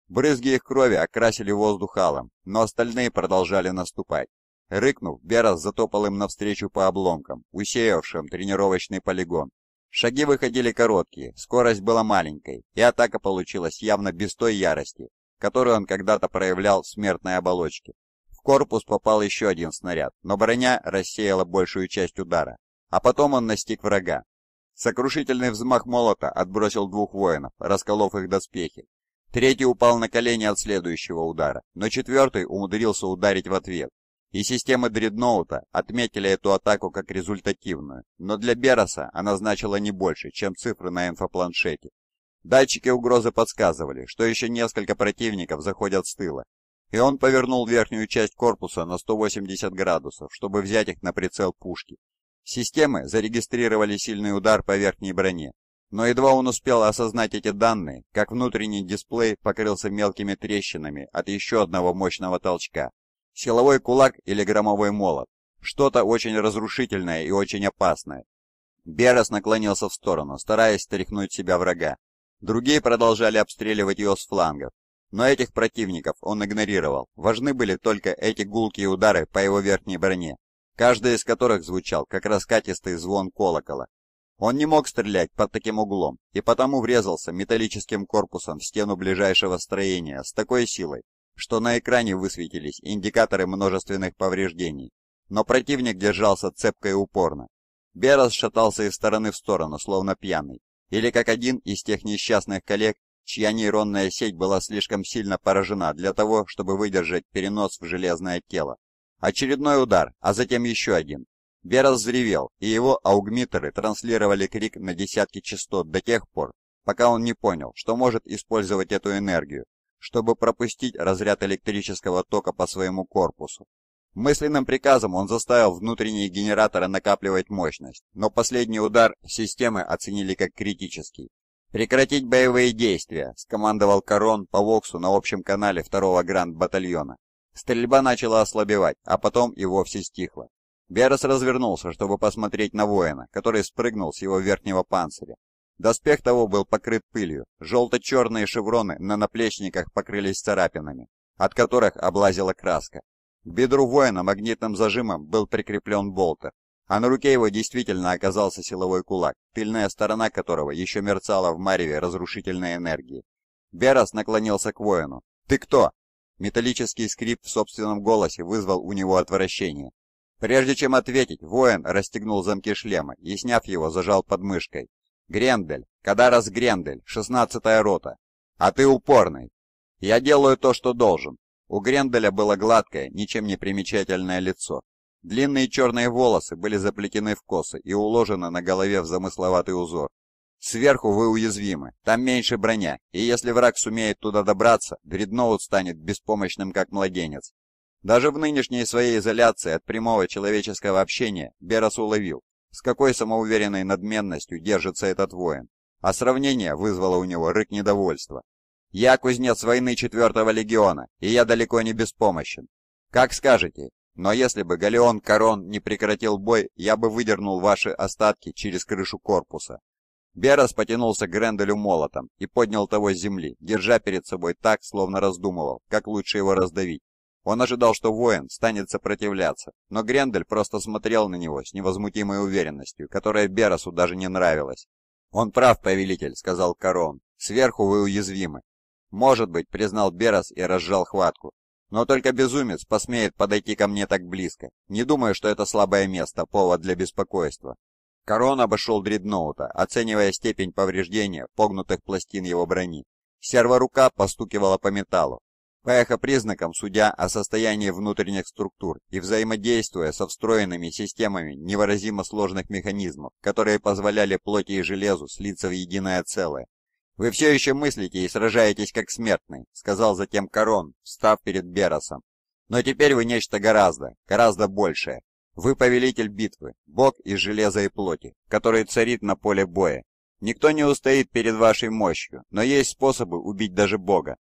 Брызги их крови окрасили воздух алым, но остальные продолжали наступать. Рыкнув, Берас затопал им навстречу по обломкам, усеявшим тренировочный полигон. Шаги выходили короткие, скорость была маленькой, и атака получилась явно без той ярости, которую он когда-то проявлял в смертной оболочке корпус попал еще один снаряд, но броня рассеяла большую часть удара, а потом он настиг врага. Сокрушительный взмах молота отбросил двух воинов, расколов их доспехи. Третий упал на колени от следующего удара, но четвертый умудрился ударить в ответ. И системы дредноута отметили эту атаку как результативную, но для Бероса она значила не больше, чем цифры на инфопланшете. Датчики угрозы подсказывали, что еще несколько противников заходят с тыла, и он повернул верхнюю часть корпуса на 180 градусов, чтобы взять их на прицел пушки. Системы зарегистрировали сильный удар по верхней броне, но едва он успел осознать эти данные, как внутренний дисплей покрылся мелкими трещинами от еще одного мощного толчка. Силовой кулак или громовой молот. Что-то очень разрушительное и очень опасное. Берас наклонился в сторону, стараясь стряхнуть себя врага. Другие продолжали обстреливать ее с флангов, но этих противников он игнорировал. Важны были только эти гулкие удары по его верхней броне, каждый из которых звучал, как раскатистый звон колокола. Он не мог стрелять под таким углом, и потому врезался металлическим корпусом в стену ближайшего строения с такой силой, что на экране высветились индикаторы множественных повреждений. Но противник держался цепко и упорно. Берас шатался из стороны в сторону, словно пьяный, или как один из тех несчастных коллег, чья нейронная сеть была слишком сильно поражена для того, чтобы выдержать перенос в железное тело. Очередной удар, а затем еще один. Вера взревел, и его аугмитеры транслировали крик на десятки частот до тех пор, пока он не понял, что может использовать эту энергию, чтобы пропустить разряд электрического тока по своему корпусу. Мысленным приказом он заставил внутренние генераторы накапливать мощность, но последний удар системы оценили как критический. «Прекратить боевые действия!» — скомандовал Корон по Воксу на общем канале второго гранд-батальона. Стрельба начала ослабевать, а потом и вовсе стихла. Берес развернулся, чтобы посмотреть на воина, который спрыгнул с его верхнего панциря. Доспех того был покрыт пылью, желто-черные шевроны на наплечниках покрылись царапинами, от которых облазила краска. К бедру воина магнитным зажимом был прикреплен болтер, а на руке его действительно оказался силовой кулак, тыльная сторона которого еще мерцала в мареве разрушительной энергии. Берас наклонился к воину. «Ты кто?» Металлический скрип в собственном голосе вызвал у него отвращение. Прежде чем ответить, воин расстегнул замки шлема и, сняв его, зажал под мышкой. «Грендель! Кадарас Грендель! Шестнадцатая рота! А ты упорный! Я делаю то, что должен!» У Гренделя было гладкое, ничем не примечательное лицо, Длинные черные волосы были заплетены в косы и уложены на голове в замысловатый узор. Сверху вы уязвимы, там меньше броня, и если враг сумеет туда добраться, Дредноут станет беспомощным, как младенец. Даже в нынешней своей изоляции от прямого человеческого общения Берас уловил, с какой самоуверенной надменностью держится этот воин, а сравнение вызвало у него рык недовольства. «Я кузнец войны четвертого легиона, и я далеко не беспомощен. Как скажете, но если бы галеон Корон не прекратил бой, я бы выдернул ваши остатки через крышу корпуса. Берас потянулся к Гренделю молотом и поднял того с земли, держа перед собой так, словно раздумывал, как лучше его раздавить. Он ожидал, что воин станет сопротивляться, но Грендель просто смотрел на него с невозмутимой уверенностью, которая Берасу даже не нравилась. «Он прав, повелитель», — сказал Корон. «Сверху вы уязвимы». «Может быть», — признал Берас и разжал хватку. Но только безумец посмеет подойти ко мне так близко. Не думаю, что это слабое место, повод для беспокойства. Корон обошел дредноута, оценивая степень повреждения погнутых пластин его брони. Серворука постукивала по металлу, по эхопризнакам судя о состоянии внутренних структур и взаимодействуя со встроенными системами невыразимо сложных механизмов, которые позволяли плоти и железу слиться в единое целое. «Вы все еще мыслите и сражаетесь как смертный», — сказал затем Корон, встав перед Беросом. «Но теперь вы нечто гораздо, гораздо большее. Вы повелитель битвы, бог из железа и плоти, который царит на поле боя. Никто не устоит перед вашей мощью, но есть способы убить даже бога.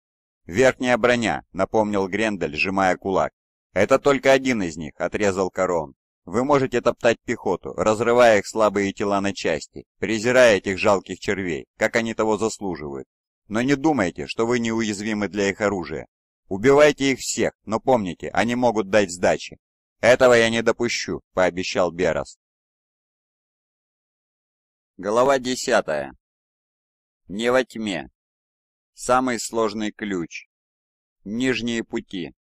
«Верхняя броня», — напомнил Грендель, сжимая кулак. «Это только один из них», — отрезал Корон. Вы можете топтать пехоту, разрывая их слабые тела на части, презирая этих жалких червей, как они того заслуживают. Но не думайте, что вы неуязвимы для их оружия. Убивайте их всех, но помните, они могут дать сдачи. Этого я не допущу, пообещал Берас. Глава десятая. Не во тьме. Самый сложный ключ. Нижние пути.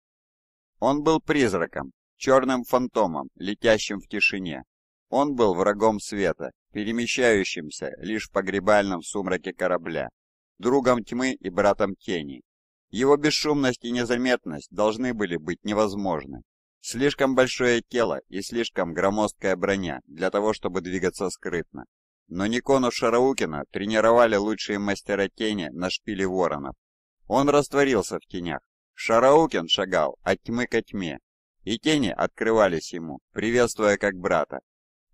Он был призраком, черным фантомом, летящим в тишине. Он был врагом света, перемещающимся лишь в погребальном сумраке корабля, другом тьмы и братом тени. Его бесшумность и незаметность должны были быть невозможны. Слишком большое тело и слишком громоздкая броня для того, чтобы двигаться скрытно. Но Никону Шараукина тренировали лучшие мастера тени на шпиле воронов. Он растворился в тенях. Шараукин шагал от тьмы ко тьме, и тени открывались ему, приветствуя как брата.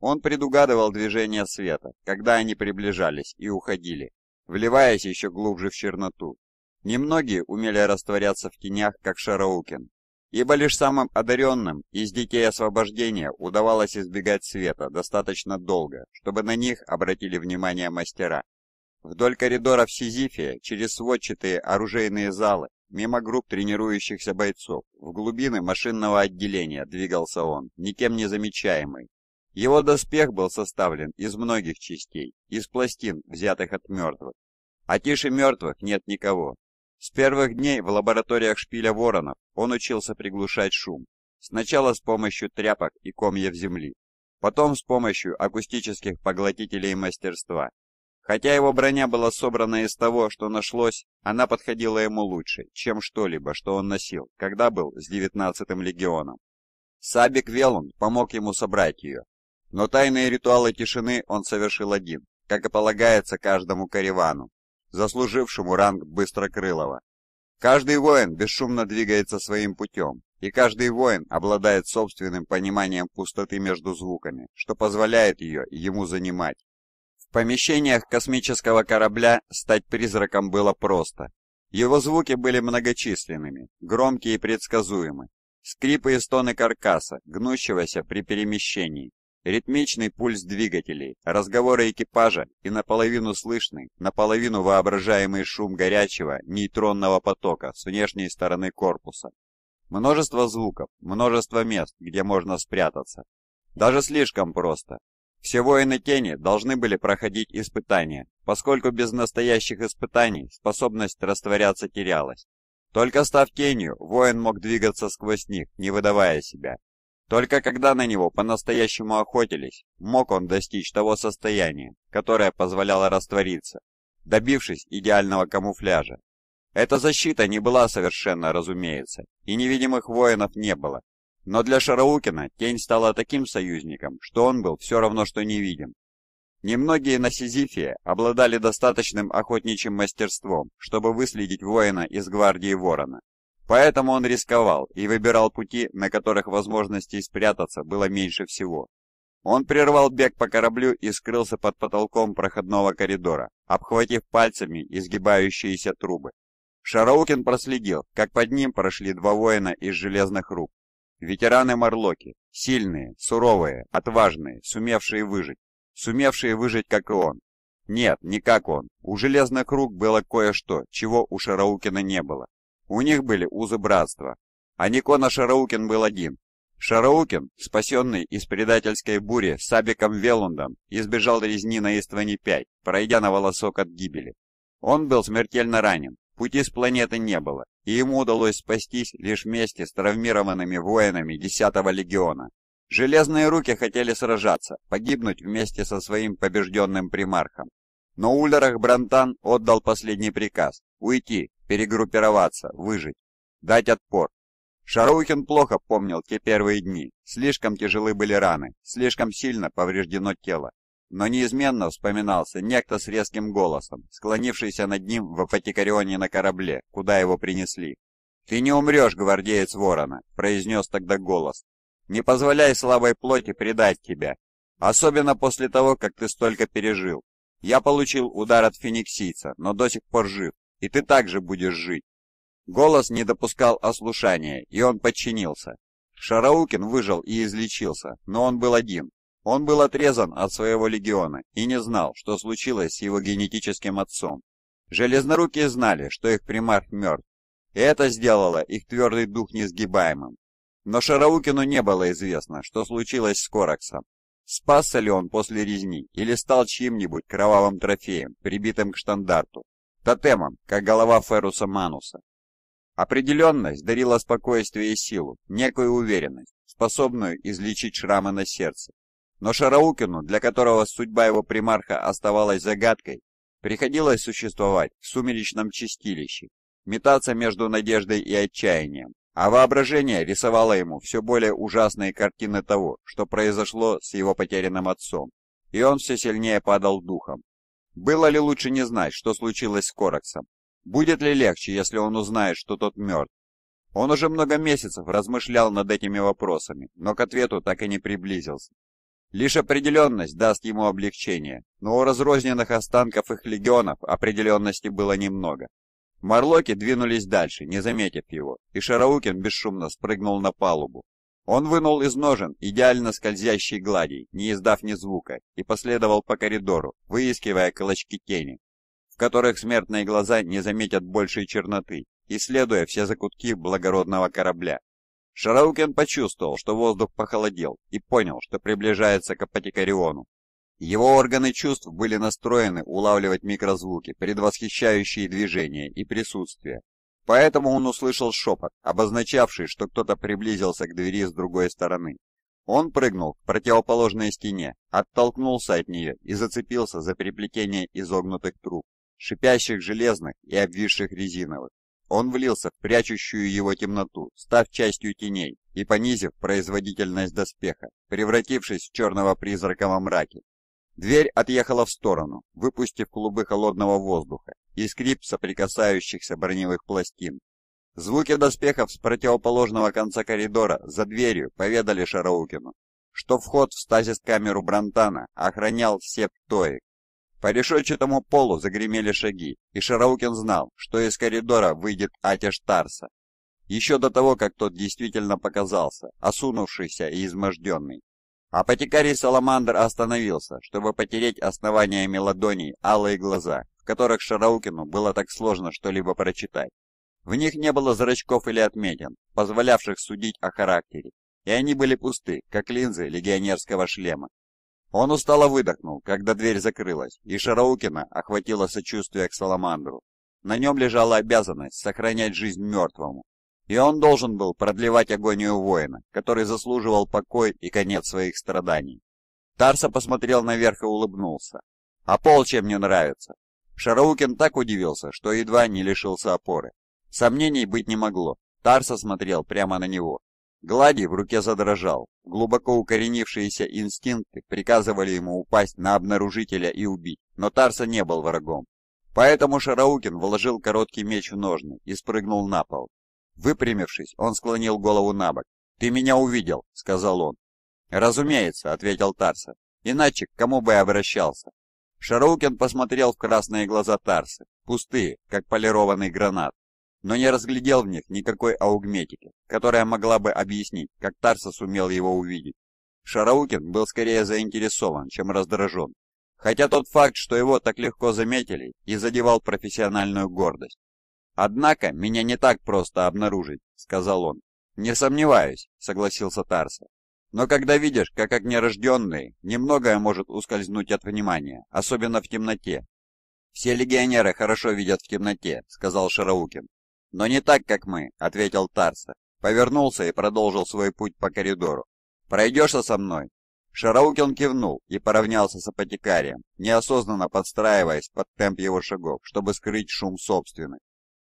Он предугадывал движение света, когда они приближались и уходили, вливаясь еще глубже в черноту. Немногие умели растворяться в тенях, как Шараукин, ибо лишь самым одаренным из детей освобождения удавалось избегать света достаточно долго, чтобы на них обратили внимание мастера. Вдоль коридоров Сизифия, через сводчатые оружейные залы, Мимо групп тренирующихся бойцов, в глубины машинного отделения двигался он, никем не замечаемый. Его доспех был составлен из многих частей, из пластин, взятых от мертвых. А тише мертвых нет никого. С первых дней в лабораториях шпиля воронов он учился приглушать шум. Сначала с помощью тряпок и комьев земли, потом с помощью акустических поглотителей мастерства Хотя его броня была собрана из того, что нашлось, она подходила ему лучше, чем что-либо, что он носил, когда был с 19-м легионом. Сабик Велун помог ему собрать ее, но тайные ритуалы тишины он совершил один, как и полагается каждому каравану, заслужившему ранг Быстрокрылого. Каждый воин бесшумно двигается своим путем, и каждый воин обладает собственным пониманием пустоты между звуками, что позволяет ее ему занимать помещениях космического корабля стать призраком было просто. Его звуки были многочисленными, громкие и предсказуемы. Скрипы и стоны каркаса, гнущегося при перемещении, ритмичный пульс двигателей, разговоры экипажа и наполовину слышный, наполовину воображаемый шум горячего нейтронного потока с внешней стороны корпуса. Множество звуков, множество мест, где можно спрятаться. Даже слишком просто. Все воины тени должны были проходить испытания, поскольку без настоящих испытаний способность растворяться терялась. Только став тенью, воин мог двигаться сквозь них, не выдавая себя. Только когда на него по-настоящему охотились, мог он достичь того состояния, которое позволяло раствориться, добившись идеального камуфляжа. Эта защита не была совершенно, разумеется, и невидимых воинов не было, но для Шараукина тень стала таким союзником, что он был все равно, что невидим. Немногие на Сизифе обладали достаточным охотничьим мастерством, чтобы выследить воина из гвардии Ворона. Поэтому он рисковал и выбирал пути, на которых возможностей спрятаться было меньше всего. Он прервал бег по кораблю и скрылся под потолком проходного коридора, обхватив пальцами изгибающиеся трубы. Шараукин проследил, как под ним прошли два воина из железных рук, ветераны морлоки, сильные, суровые, отважные, сумевшие выжить, сумевшие выжить, как и он. Нет, не как он. У Железных Рук было кое-что, чего у Шараукина не было. У них были узы братства. А Никона Шараукин был один. Шараукин, спасенный из предательской бури Сабиком Велундом, избежал резни на Истване-5, пройдя на волосок от гибели. Он был смертельно ранен, Пути с планеты не было, и ему удалось спастись лишь вместе с травмированными воинами 10-го легиона. Железные руки хотели сражаться, погибнуть вместе со своим побежденным примархом. Но Улерах Брантан отдал последний приказ – уйти, перегруппироваться, выжить, дать отпор. Шароухин плохо помнил те первые дни, слишком тяжелы были раны, слишком сильно повреждено тело но неизменно вспоминался некто с резким голосом, склонившийся над ним в апотекарионе на корабле, куда его принесли. «Ты не умрешь, гвардеец Ворона», — произнес тогда голос. «Не позволяй слабой плоти предать тебя, особенно после того, как ты столько пережил. Я получил удар от фениксийца, но до сих пор жив, и ты также будешь жить». Голос не допускал ослушания, и он подчинился. Шараукин выжил и излечился, но он был один, он был отрезан от своего легиона и не знал, что случилось с его генетическим отцом. Железнорукие знали, что их примарх мертв, и это сделало их твердый дух несгибаемым. Но Шараукину не было известно, что случилось с Кораксом. Спасся ли он после резни или стал чьим-нибудь кровавым трофеем, прибитым к штандарту, тотемом, как голова Феруса Мануса. Определенность дарила спокойствие и силу, некую уверенность, способную излечить шрамы на сердце, но Шараукину, для которого судьба его примарха оставалась загадкой, приходилось существовать в сумеречном чистилище, метаться между надеждой и отчаянием, а воображение рисовало ему все более ужасные картины того, что произошло с его потерянным отцом, и он все сильнее падал духом. Было ли лучше не знать, что случилось с Кораксом? Будет ли легче, если он узнает, что тот мертв? Он уже много месяцев размышлял над этими вопросами, но к ответу так и не приблизился. Лишь определенность даст ему облегчение, но у разрозненных останков их легионов определенности было немного. Марлоки двинулись дальше, не заметив его, и Шараукин бесшумно спрыгнул на палубу. Он вынул из ножен идеально скользящий гладий, не издав ни звука, и последовал по коридору, выискивая колочки тени, в которых смертные глаза не заметят большей черноты, исследуя все закутки благородного корабля. Шараукин почувствовал, что воздух похолодел, и понял, что приближается к апатикариону. Его органы чувств были настроены улавливать микрозвуки, предвосхищающие движения и присутствие. Поэтому он услышал шепот, обозначавший, что кто-то приблизился к двери с другой стороны. Он прыгнул к противоположной стене, оттолкнулся от нее и зацепился за переплетение изогнутых труб, шипящих железных и обвисших резиновых. Он влился в прячущую его темноту, став частью теней и понизив производительность доспеха, превратившись в черного призрака во мраке. Дверь отъехала в сторону, выпустив клубы холодного воздуха и скрип соприкасающихся броневых пластин. Звуки доспехов с противоположного конца коридора за дверью поведали Шараукину, что вход в стазис-камеру Брантана охранял Сеп Тоик. По решетчатому полу загремели шаги, и Шараукин знал, что из коридора выйдет Атиш Тарса. Еще до того, как тот действительно показался, осунувшийся и изможденный. А Апотекарий Саламандр остановился, чтобы потереть основаниями ладоней алые глаза, в которых Шараукину было так сложно что-либо прочитать. В них не было зрачков или отметин, позволявших судить о характере, и они были пусты, как линзы легионерского шлема. Он устало выдохнул, когда дверь закрылась, и Шараукина охватило сочувствие к Саламандру. На нем лежала обязанность сохранять жизнь мертвому, и он должен был продлевать агонию воина, который заслуживал покой и конец своих страданий. Тарса посмотрел наверх и улыбнулся. «А пол чем не нравится?» Шараукин так удивился, что едва не лишился опоры. Сомнений быть не могло. Тарса смотрел прямо на него. Глади в руке задрожал. Глубоко укоренившиеся инстинкты приказывали ему упасть на обнаружителя и убить, но Тарса не был врагом. Поэтому Шараукин вложил короткий меч в ножны и спрыгнул на пол. Выпрямившись, он склонил голову на бок. «Ты меня увидел», — сказал он. «Разумеется», — ответил Тарса. «Иначе к кому бы я обращался?» Шараукин посмотрел в красные глаза Тарсы, пустые, как полированный гранат но не разглядел в них никакой аугметики, которая могла бы объяснить, как Тарса сумел его увидеть. Шараукин был скорее заинтересован, чем раздражен, хотя тот факт, что его так легко заметили, и задевал профессиональную гордость. «Однако меня не так просто обнаружить», — сказал он. «Не сомневаюсь», — согласился Тарса. «Но когда видишь, как огнерожденные, немногое может ускользнуть от внимания, особенно в темноте». «Все легионеры хорошо видят в темноте», — сказал Шараукин. «Но не так, как мы», — ответил Тарса. Повернулся и продолжил свой путь по коридору. «Пройдешься со мной?» Шараукин кивнул и поравнялся с апотекарием, неосознанно подстраиваясь под темп его шагов, чтобы скрыть шум собственных.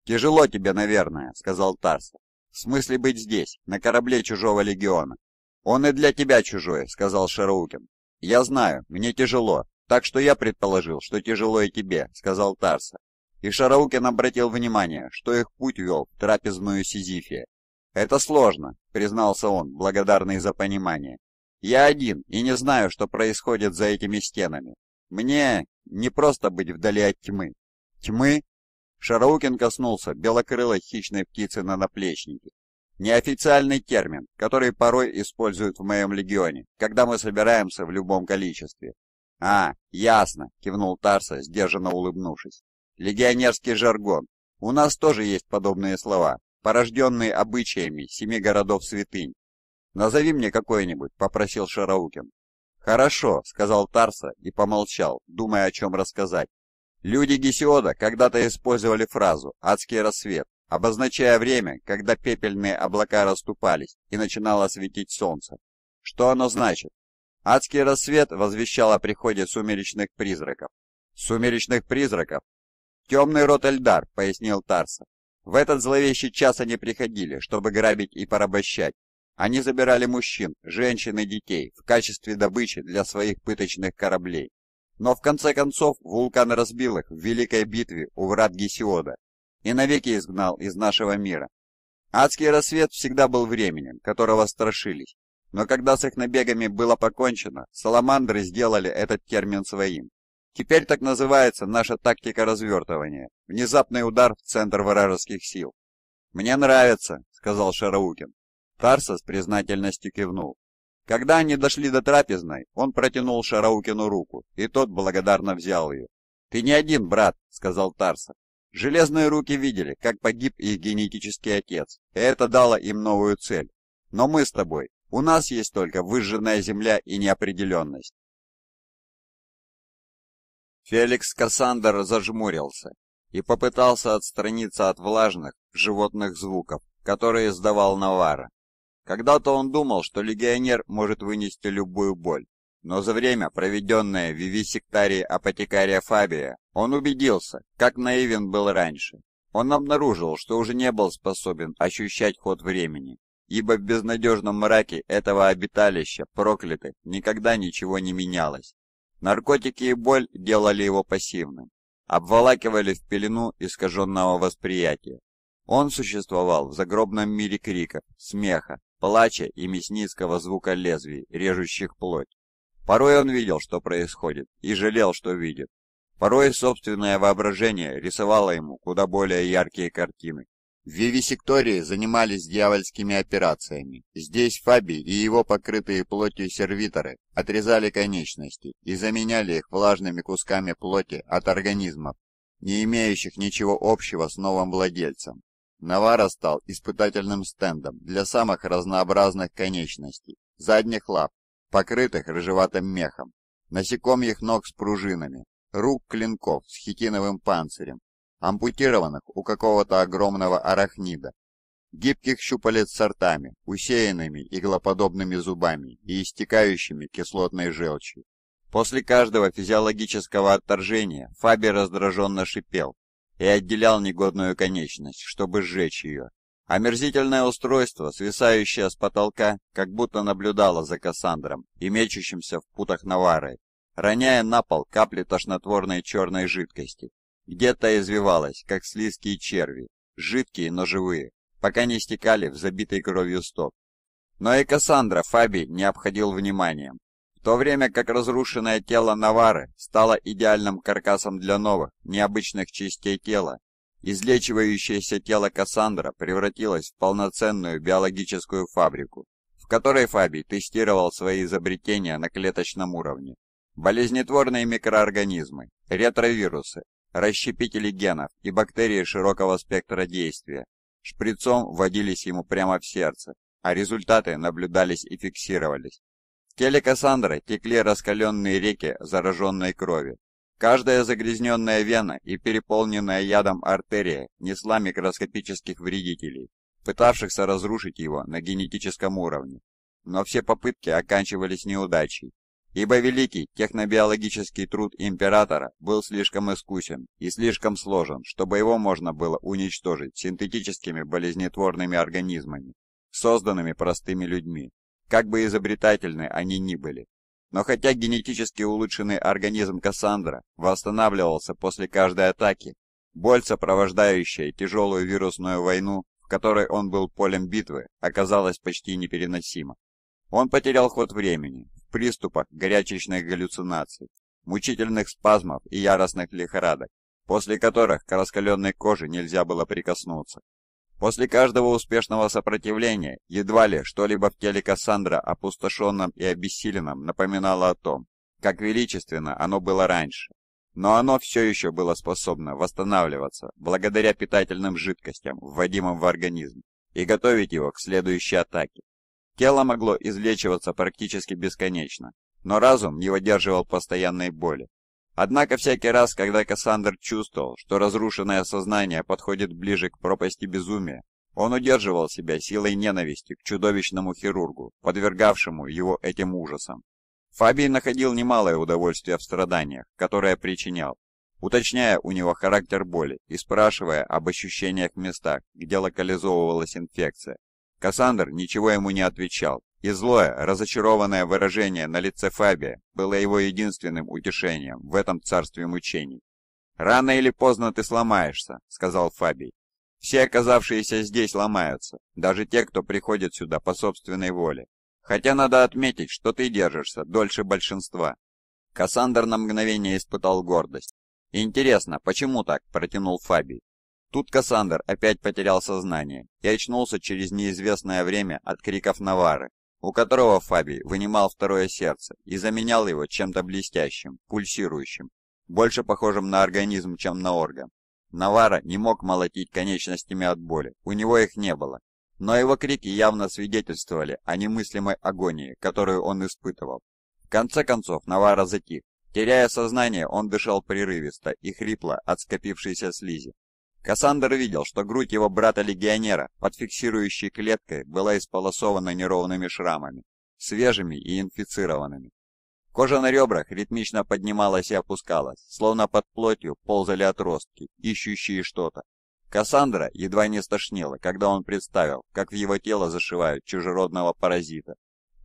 «Тяжело тебе, наверное», — сказал Тарса. «В смысле быть здесь, на корабле чужого легиона?» «Он и для тебя чужой», — сказал Шараукин. «Я знаю, мне тяжело, так что я предположил, что тяжело и тебе», — сказал Тарса и Шараукин обратил внимание, что их путь вел в трапезную Сизифия. «Это сложно», — признался он, благодарный за понимание. «Я один и не знаю, что происходит за этими стенами. Мне не просто быть вдали от тьмы». «Тьмы?» Шараукин коснулся белокрылой хищной птицы на наплечнике. Неофициальный термин, который порой используют в моем легионе, когда мы собираемся в любом количестве. «А, ясно», — кивнул Тарса, сдержанно улыбнувшись. Легионерский жаргон. У нас тоже есть подобные слова, порожденные обычаями семи городов святынь. «Назови мне какое — попросил Шараукин. «Хорошо», — сказал Тарса и помолчал, думая, о чем рассказать. Люди Гесиода когда-то использовали фразу «адский рассвет», обозначая время, когда пепельные облака расступались и начинало светить солнце. Что оно значит? Адский рассвет возвещал о приходе сумеречных призраков. Сумеречных призраков, «Темный рот Эльдар», — пояснил Тарса. «В этот зловещий час они приходили, чтобы грабить и порабощать. Они забирали мужчин, женщин и детей в качестве добычи для своих пыточных кораблей. Но в конце концов вулкан разбил их в великой битве у врат Гесиода и навеки изгнал из нашего мира. Адский рассвет всегда был временем, которого страшились. Но когда с их набегами было покончено, саламандры сделали этот термин своим. Теперь так называется наша тактика развертывания. Внезапный удар в центр вражеских сил. «Мне нравится», — сказал Шараукин. Тарса с признательностью кивнул. Когда они дошли до трапезной, он протянул Шараукину руку, и тот благодарно взял ее. «Ты не один, брат», — сказал Тарса. Железные руки видели, как погиб их генетический отец, и это дало им новую цель. Но мы с тобой, у нас есть только выжженная земля и неопределенность. Феликс Кассандр зажмурился и попытался отстраниться от влажных, животных звуков, которые издавал Навара. Когда-то он думал, что легионер может вынести любую боль, но за время, проведенное в вивисектарии апотекария Фабия, он убедился, как наивен был раньше. Он обнаружил, что уже не был способен ощущать ход времени, ибо в безнадежном мраке этого обиталища, прокляты, никогда ничего не менялось. Наркотики и боль делали его пассивным, обволакивали в пелену искаженного восприятия. Он существовал в загробном мире крика, смеха, плача и мясницкого звука лезвий, режущих плоть. Порой он видел, что происходит, и жалел, что видит. Порой собственное воображение рисовало ему куда более яркие картины, в Вивисектории занимались дьявольскими операциями. Здесь Фаби и его покрытые плотью сервиторы отрезали конечности и заменяли их влажными кусками плоти от организмов, не имеющих ничего общего с новым владельцем. Навара стал испытательным стендом для самых разнообразных конечностей, задних лап, покрытых рыжеватым мехом, насекомьих ног с пружинами, рук клинков с хитиновым панцирем ампутированных у какого-то огромного арахнида, гибких щупалец с ртами, усеянными иглоподобными зубами и истекающими кислотной желчью. После каждого физиологического отторжения Фаби раздраженно шипел и отделял негодную конечность, чтобы сжечь ее. Омерзительное устройство, свисающее с потолка, как будто наблюдало за Кассандром и мечущимся в путах Навары, роняя на пол капли тошнотворной черной жидкости, где-то извивалась, как слизкие черви, жидкие, но живые, пока не стекали в забитый кровью стоп. Но и Кассандра Фаби не обходил вниманием. В то время как разрушенное тело Навары стало идеальным каркасом для новых, необычных частей тела, излечивающееся тело Кассандра превратилось в полноценную биологическую фабрику, в которой Фаби тестировал свои изобретения на клеточном уровне. Болезнетворные микроорганизмы, ретровирусы, расщепители генов и бактерии широкого спектра действия. Шприцом вводились ему прямо в сердце, а результаты наблюдались и фиксировались. В теле Кассандры текли раскаленные реки зараженной крови. Каждая загрязненная вена и переполненная ядом артерия несла микроскопических вредителей, пытавшихся разрушить его на генетическом уровне. Но все попытки оканчивались неудачей ибо великий технобиологический труд императора был слишком искусен и слишком сложен, чтобы его можно было уничтожить синтетическими болезнетворными организмами, созданными простыми людьми, как бы изобретательны они ни были. Но хотя генетически улучшенный организм Кассандра восстанавливался после каждой атаки, боль, сопровождающая тяжелую вирусную войну, в которой он был полем битвы, оказалась почти непереносима. Он потерял ход времени в приступах горячечных галлюцинаций, мучительных спазмов и яростных лихорадок, после которых к раскаленной коже нельзя было прикоснуться. После каждого успешного сопротивления едва ли что-либо в теле Кассандра опустошенном и обессиленном напоминало о том, как величественно оно было раньше. Но оно все еще было способно восстанавливаться благодаря питательным жидкостям, вводимым в организм, и готовить его к следующей атаке. Тело могло излечиваться практически бесконечно, но разум не выдерживал постоянной боли. Однако всякий раз, когда Кассандр чувствовал, что разрушенное сознание подходит ближе к пропасти безумия, он удерживал себя силой ненависти к чудовищному хирургу, подвергавшему его этим ужасам. Фабий находил немалое удовольствие в страданиях, которые причинял, уточняя у него характер боли и спрашивая об ощущениях в местах, где локализовывалась инфекция, Кассандр ничего ему не отвечал, и злое, разочарованное выражение на лице Фабия было его единственным утешением в этом царстве мучений. «Рано или поздно ты сломаешься», — сказал Фабий. «Все оказавшиеся здесь ломаются, даже те, кто приходит сюда по собственной воле. Хотя надо отметить, что ты держишься дольше большинства». Кассандр на мгновение испытал гордость. «Интересно, почему так?» — протянул Фабий. Тут Кассандр опять потерял сознание и очнулся через неизвестное время от криков Навары, у которого Фабий вынимал второе сердце и заменял его чем-то блестящим, пульсирующим, больше похожим на организм, чем на орган. Навара не мог молотить конечностями от боли, у него их не было, но его крики явно свидетельствовали о немыслимой агонии, которую он испытывал. В конце концов Навара затих. Теряя сознание, он дышал прерывисто и хрипло от скопившейся слизи, Кассандр видел, что грудь его брата-легионера под фиксирующей клеткой была исполосована неровными шрамами, свежими и инфицированными. Кожа на ребрах ритмично поднималась и опускалась, словно под плотью ползали отростки, ищущие что-то. Кассандра едва не стошнила, когда он представил, как в его тело зашивают чужеродного паразита.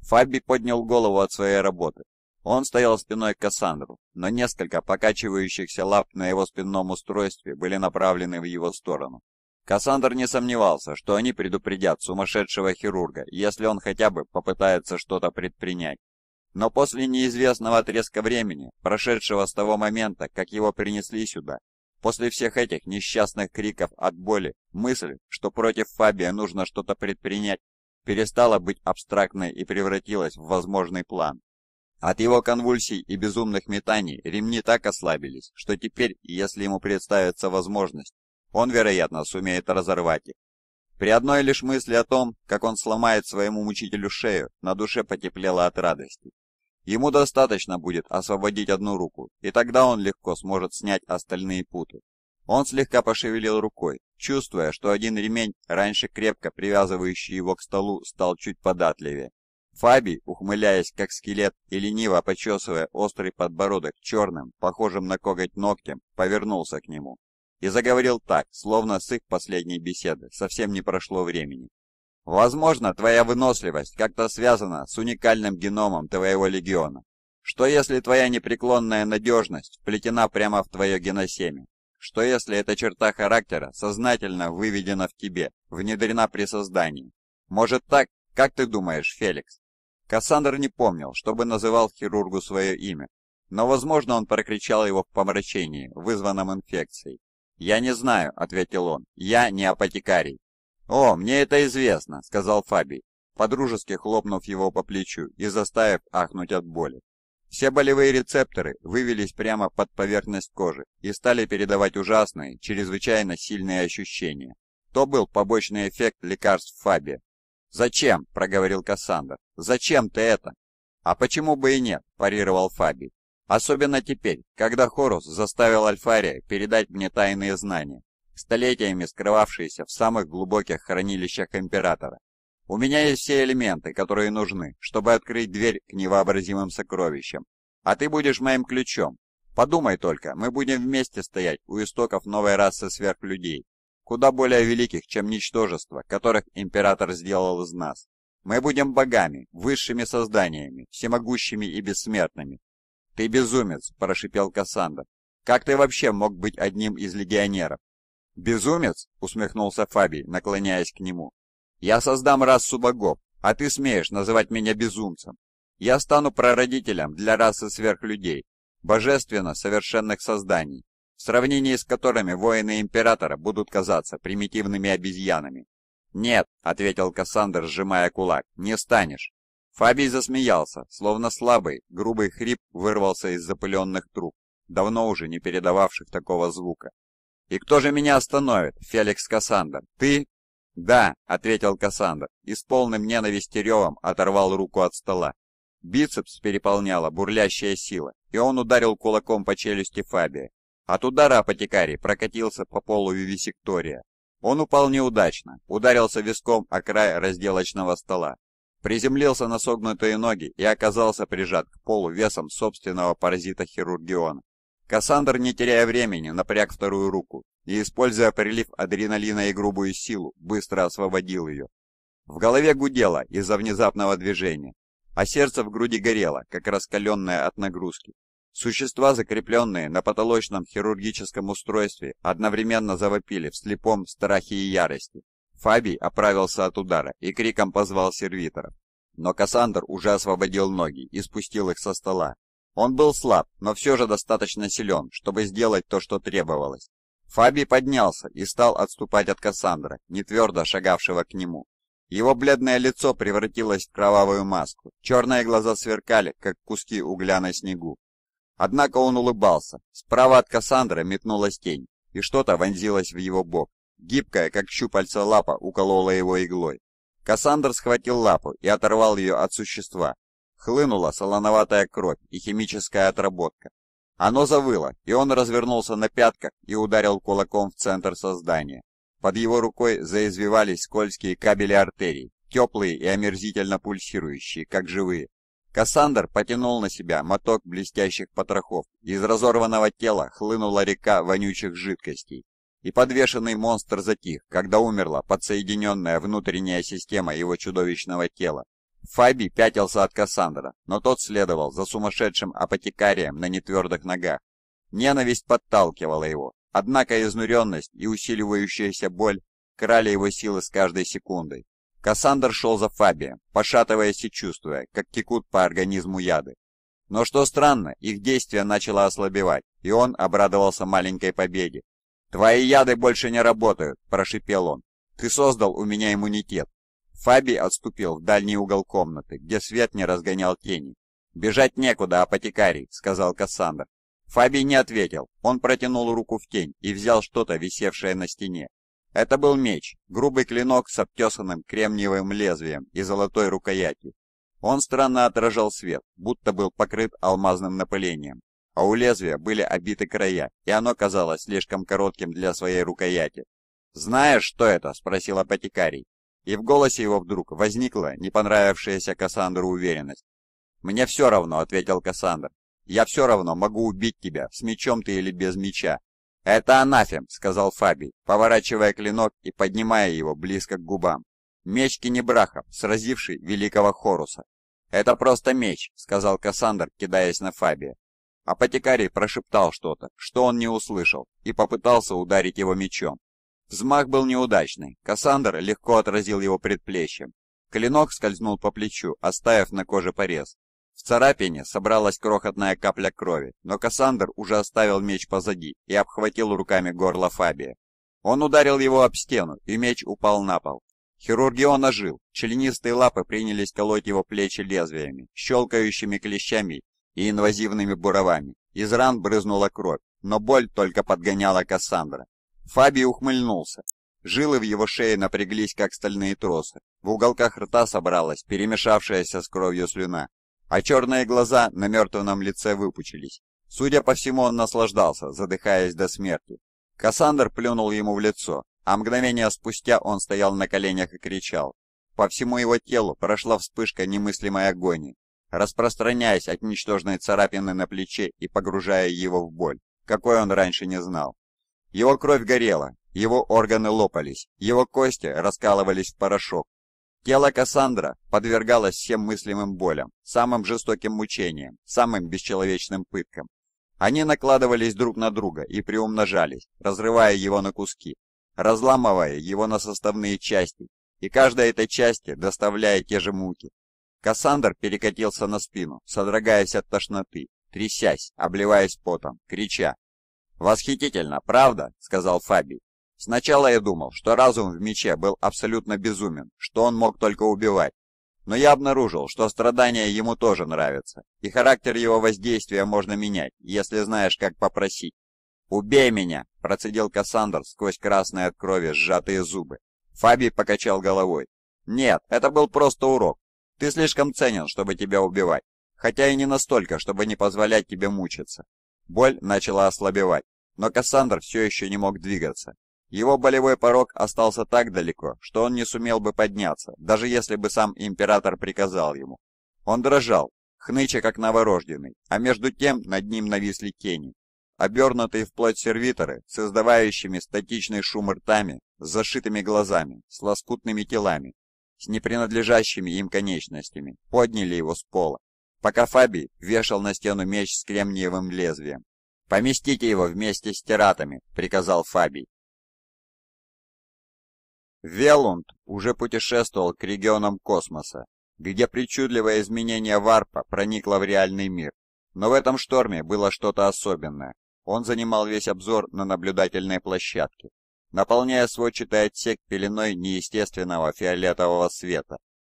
Фаби поднял голову от своей работы, он стоял спиной к Кассандру, но несколько покачивающихся лап на его спинном устройстве были направлены в его сторону. Кассандр не сомневался, что они предупредят сумасшедшего хирурга, если он хотя бы попытается что-то предпринять. Но после неизвестного отрезка времени, прошедшего с того момента, как его принесли сюда, после всех этих несчастных криков от боли, мысль, что против Фабия нужно что-то предпринять, перестала быть абстрактной и превратилась в возможный план. От его конвульсий и безумных метаний ремни так ослабились, что теперь, если ему представится возможность, он, вероятно, сумеет разорвать их. При одной лишь мысли о том, как он сломает своему мучителю шею, на душе потеплело от радости. Ему достаточно будет освободить одну руку, и тогда он легко сможет снять остальные путы. Он слегка пошевелил рукой, чувствуя, что один ремень, раньше крепко привязывающий его к столу, стал чуть податливее. Фаби, ухмыляясь как скелет и лениво почесывая острый подбородок черным, похожим на коготь ногтем, повернулся к нему и заговорил так, словно с их последней беседы совсем не прошло времени. «Возможно, твоя выносливость как-то связана с уникальным геномом твоего легиона. Что если твоя непреклонная надежность вплетена прямо в твое геносемя? Что если эта черта характера сознательно выведена в тебе, внедрена при создании? Может так? Как ты думаешь, Феликс?» Кассандр не помнил, чтобы называл хирургу свое имя, но, возможно, он прокричал его в помрачении, вызванном инфекцией. «Я не знаю», — ответил он, — «я не апотекарий». «О, мне это известно», — сказал Фаби, подружески хлопнув его по плечу и заставив ахнуть от боли. Все болевые рецепторы вывелись прямо под поверхность кожи и стали передавать ужасные, чрезвычайно сильные ощущения. То был побочный эффект лекарств Фаби. «Зачем?» – проговорил Кассандр. «Зачем ты это?» «А почему бы и нет?» – парировал Фабий. «Особенно теперь, когда Хорус заставил Альфария передать мне тайные знания, столетиями скрывавшиеся в самых глубоких хранилищах Императора. У меня есть все элементы, которые нужны, чтобы открыть дверь к невообразимым сокровищам. А ты будешь моим ключом. Подумай только, мы будем вместе стоять у истоков новой расы сверхлюдей, куда более великих, чем ничтожества, которых император сделал из нас. Мы будем богами, высшими созданиями, всемогущими и бессмертными. Ты безумец, прошипел Кассандр. Как ты вообще мог быть одним из легионеров? Безумец, усмехнулся Фабий, наклоняясь к нему. Я создам расу богов, а ты смеешь называть меня безумцем. Я стану прародителем для расы сверхлюдей, божественно совершенных созданий в сравнении с которыми воины Императора будут казаться примитивными обезьянами. «Нет», — ответил Кассандр, сжимая кулак, — «не станешь». Фабий засмеялся, словно слабый, грубый хрип вырвался из запыленных труб, давно уже не передававших такого звука. «И кто же меня остановит, Феликс Кассандр? Ты?» «Да», — ответил Кассандр и с полным ненависти ревом оторвал руку от стола. Бицепс переполняла бурлящая сила, и он ударил кулаком по челюсти Фабия, от удара апотекарий прокатился по полу вивисектория. Он упал неудачно, ударился виском о край разделочного стола, приземлился на согнутые ноги и оказался прижат к полу весом собственного паразита-хирургиона. Кассандр, не теряя времени, напряг вторую руку и, используя прилив адреналина и грубую силу, быстро освободил ее. В голове гудело из-за внезапного движения, а сердце в груди горело, как раскаленное от нагрузки. Существа, закрепленные на потолочном хирургическом устройстве, одновременно завопили в слепом страхе и ярости. Фабий оправился от удара и криком позвал сервиторов. Но Кассандр уже освободил ноги и спустил их со стола. Он был слаб, но все же достаточно силен, чтобы сделать то, что требовалось. Фабий поднялся и стал отступать от Кассандра, не твердо шагавшего к нему. Его бледное лицо превратилось в кровавую маску, черные глаза сверкали, как куски угля на снегу, Однако он улыбался. Справа от Кассандры метнулась тень, и что-то вонзилось в его бок. Гибкая, как щупальца лапа, уколола его иглой. Кассандр схватил лапу и оторвал ее от существа. Хлынула солоноватая кровь и химическая отработка. Оно завыло, и он развернулся на пятках и ударил кулаком в центр создания. Под его рукой заизвивались скользкие кабели артерий, теплые и омерзительно пульсирующие, как живые. Кассандр потянул на себя моток блестящих потрохов, из разорванного тела хлынула река вонючих жидкостей, и подвешенный монстр затих, когда умерла подсоединенная внутренняя система его чудовищного тела. Фаби пятился от Кассандра, но тот следовал за сумасшедшим апотекарием на нетвердых ногах. Ненависть подталкивала его, однако изнуренность и усиливающаяся боль крали его силы с каждой секундой. Кассандр шел за Фабием, пошатываясь и чувствуя, как текут по организму яды. Но что странно, их действие начало ослабевать, и он обрадовался маленькой победе. «Твои яды больше не работают», – прошипел он. «Ты создал у меня иммунитет». Фаби отступил в дальний угол комнаты, где свет не разгонял тени. «Бежать некуда, апотекарий», – сказал Кассандр. Фаби не ответил, он протянул руку в тень и взял что-то, висевшее на стене. Это был меч, грубый клинок с обтесанным кремниевым лезвием и золотой рукоятью. Он странно отражал свет, будто был покрыт алмазным напылением, а у лезвия были обиты края, и оно казалось слишком коротким для своей рукояти. «Знаешь, что это?» – спросил апотекарий. И в голосе его вдруг возникла не понравившаяся Кассандру уверенность. «Мне все равно», – ответил Кассандр. «Я все равно могу убить тебя, с мечом ты или без меча. «Это анафем», — сказал Фабий, поворачивая клинок и поднимая его близко к губам. «Меч Кенебраха, сразивший великого Хоруса». «Это просто меч», — сказал Кассандр, кидаясь на Фабия. Апотекарий прошептал что-то, что он не услышал, и попытался ударить его мечом. Взмах был неудачный, Кассандр легко отразил его предплечьем. Клинок скользнул по плечу, оставив на коже порез. В царапине собралась крохотная капля крови, но Кассандр уже оставил меч позади и обхватил руками горло Фабия. Он ударил его об стену, и меч упал на пол. Хирургион ожил, членистые лапы принялись колоть его плечи лезвиями, щелкающими клещами и инвазивными буровами. Из ран брызнула кровь, но боль только подгоняла Кассандра. Фабий ухмыльнулся. Жилы в его шее напряглись, как стальные тросы. В уголках рта собралась перемешавшаяся с кровью слюна а черные глаза на мертвом лице выпучились. Судя по всему, он наслаждался, задыхаясь до смерти. Кассандр плюнул ему в лицо, а мгновение спустя он стоял на коленях и кричал. По всему его телу прошла вспышка немыслимой агонии, распространяясь от ничтожной царапины на плече и погружая его в боль, какой он раньше не знал. Его кровь горела, его органы лопались, его кости раскалывались в порошок, Тело Кассандра подвергалось всем мыслимым болям, самым жестоким мучениям, самым бесчеловечным пыткам. Они накладывались друг на друга и приумножались, разрывая его на куски, разламывая его на составные части, и каждой этой части доставляя те же муки. Кассандр перекатился на спину, содрогаясь от тошноты, трясясь, обливаясь потом, крича. «Восхитительно, правда?» — сказал Фабий. Сначала я думал, что разум в мече был абсолютно безумен, что он мог только убивать. Но я обнаружил, что страдания ему тоже нравятся, и характер его воздействия можно менять, если знаешь, как попросить. «Убей меня!» – процедил Кассандр сквозь красные от крови сжатые зубы. Фаби покачал головой. «Нет, это был просто урок. Ты слишком ценен, чтобы тебя убивать, хотя и не настолько, чтобы не позволять тебе мучиться». Боль начала ослабевать, но Кассандр все еще не мог двигаться, его болевой порог остался так далеко, что он не сумел бы подняться, даже если бы сам император приказал ему. Он дрожал, хныча как новорожденный, а между тем над ним нависли тени. Обернутые вплоть сервиторы с издавающими статичный шум ртами, с зашитыми глазами, с лоскутными телами, с непринадлежащими им конечностями, подняли его с пола, пока Фабий вешал на стену меч с кремниевым лезвием. «Поместите его вместе с тиратами», — приказал Фабий, Велунд уже путешествовал к регионам космоса, где причудливое изменение варпа проникло в реальный мир. Но в этом шторме было что-то особенное. Он занимал весь обзор на наблюдательной площадке, наполняя сводчатый отсек пеленой неестественного фиолетового света.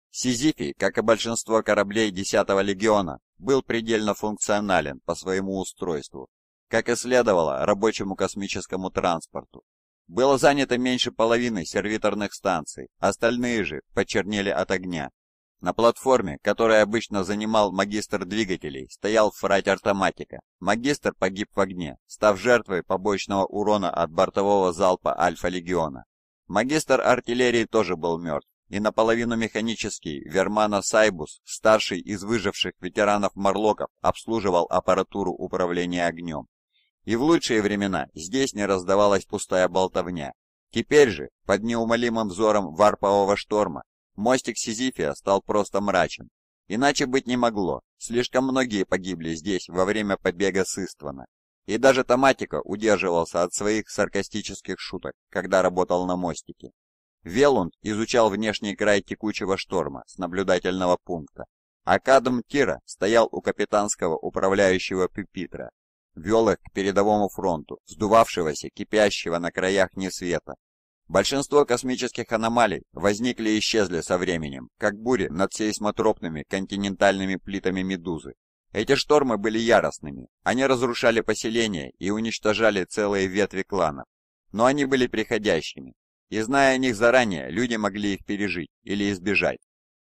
Сизифий, как и большинство кораблей 10-го легиона, был предельно функционален по своему устройству, как и следовало рабочему космическому транспорту. Было занято меньше половины сервиторных станций, остальные же почернели от огня. На платформе, которой обычно занимал магистр двигателей, стоял фрать-автоматика. Магистр погиб в огне, став жертвой побочного урона от бортового залпа Альфа-Легиона. Магистр артиллерии тоже был мертв, и наполовину механический Вермана Сайбус, старший из выживших ветеранов Марлоков, обслуживал аппаратуру управления огнем. И в лучшие времена здесь не раздавалась пустая болтовня. Теперь же, под неумолимым взором варпового шторма, мостик Сизифия стал просто мрачен. Иначе быть не могло, слишком многие погибли здесь во время побега с Иствана. И даже Томатика удерживался от своих саркастических шуток, когда работал на мостике. Велунд изучал внешний край текучего шторма с наблюдательного пункта, а Кадм Тира стоял у капитанского управляющего пюпитра вел их к передовому фронту, сдувавшегося, кипящего на краях несвета. Большинство космических аномалий возникли и исчезли со временем, как бури над сейсмотропными континентальными плитами Медузы. Эти штормы были яростными, они разрушали поселения и уничтожали целые ветви кланов. Но они были приходящими, и зная о них заранее, люди могли их пережить или избежать.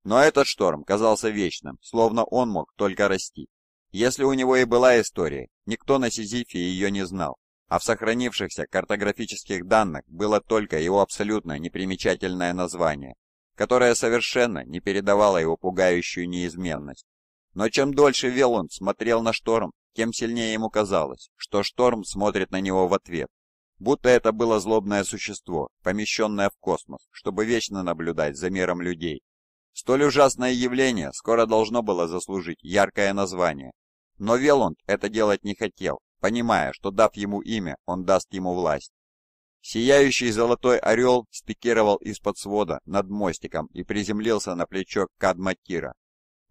Но этот шторм казался вечным, словно он мог только расти. Если у него и была история, никто на Сизифе ее не знал, а в сохранившихся картографических данных было только его абсолютно непримечательное название, которое совершенно не передавало его пугающую неизменность. Но чем дольше Велланд смотрел на Шторм, тем сильнее ему казалось, что Шторм смотрит на него в ответ, будто это было злобное существо, помещенное в космос, чтобы вечно наблюдать за миром людей. Столь ужасное явление скоро должно было заслужить яркое название, но Велланд это делать не хотел, понимая, что дав ему имя, он даст ему власть. Сияющий золотой орел спикировал из-под свода над мостиком и приземлился на плечо Кадматира.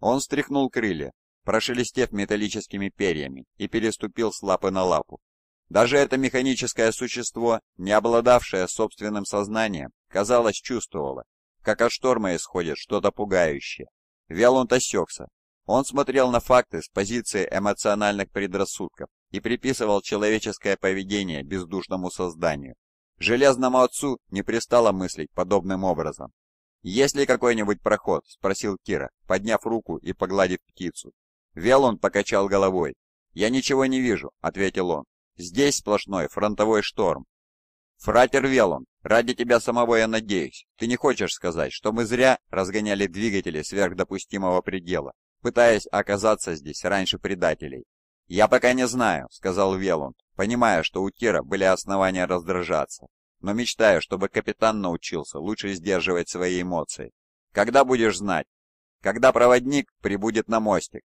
Он стряхнул крылья, прошелестев металлическими перьями, и переступил с лапы на лапу. Даже это механическое существо, не обладавшее собственным сознанием, казалось, чувствовало, как от шторма исходит что-то пугающее. Велланд осекся, он смотрел на факты с позиции эмоциональных предрассудков и приписывал человеческое поведение бездушному созданию. Железному отцу не пристало мыслить подобным образом. «Есть ли какой-нибудь проход?» – спросил Кира, подняв руку и погладив птицу. Велун покачал головой. «Я ничего не вижу», – ответил он. «Здесь сплошной фронтовой шторм». «Фратер Велон, ради тебя самого я надеюсь. Ты не хочешь сказать, что мы зря разгоняли двигатели сверх допустимого предела?» пытаясь оказаться здесь раньше предателей. «Я пока не знаю», — сказал Велунд, понимая, что у Тира были основания раздражаться, но мечтаю, чтобы капитан научился лучше сдерживать свои эмоции. «Когда будешь знать?» «Когда проводник прибудет на мостик».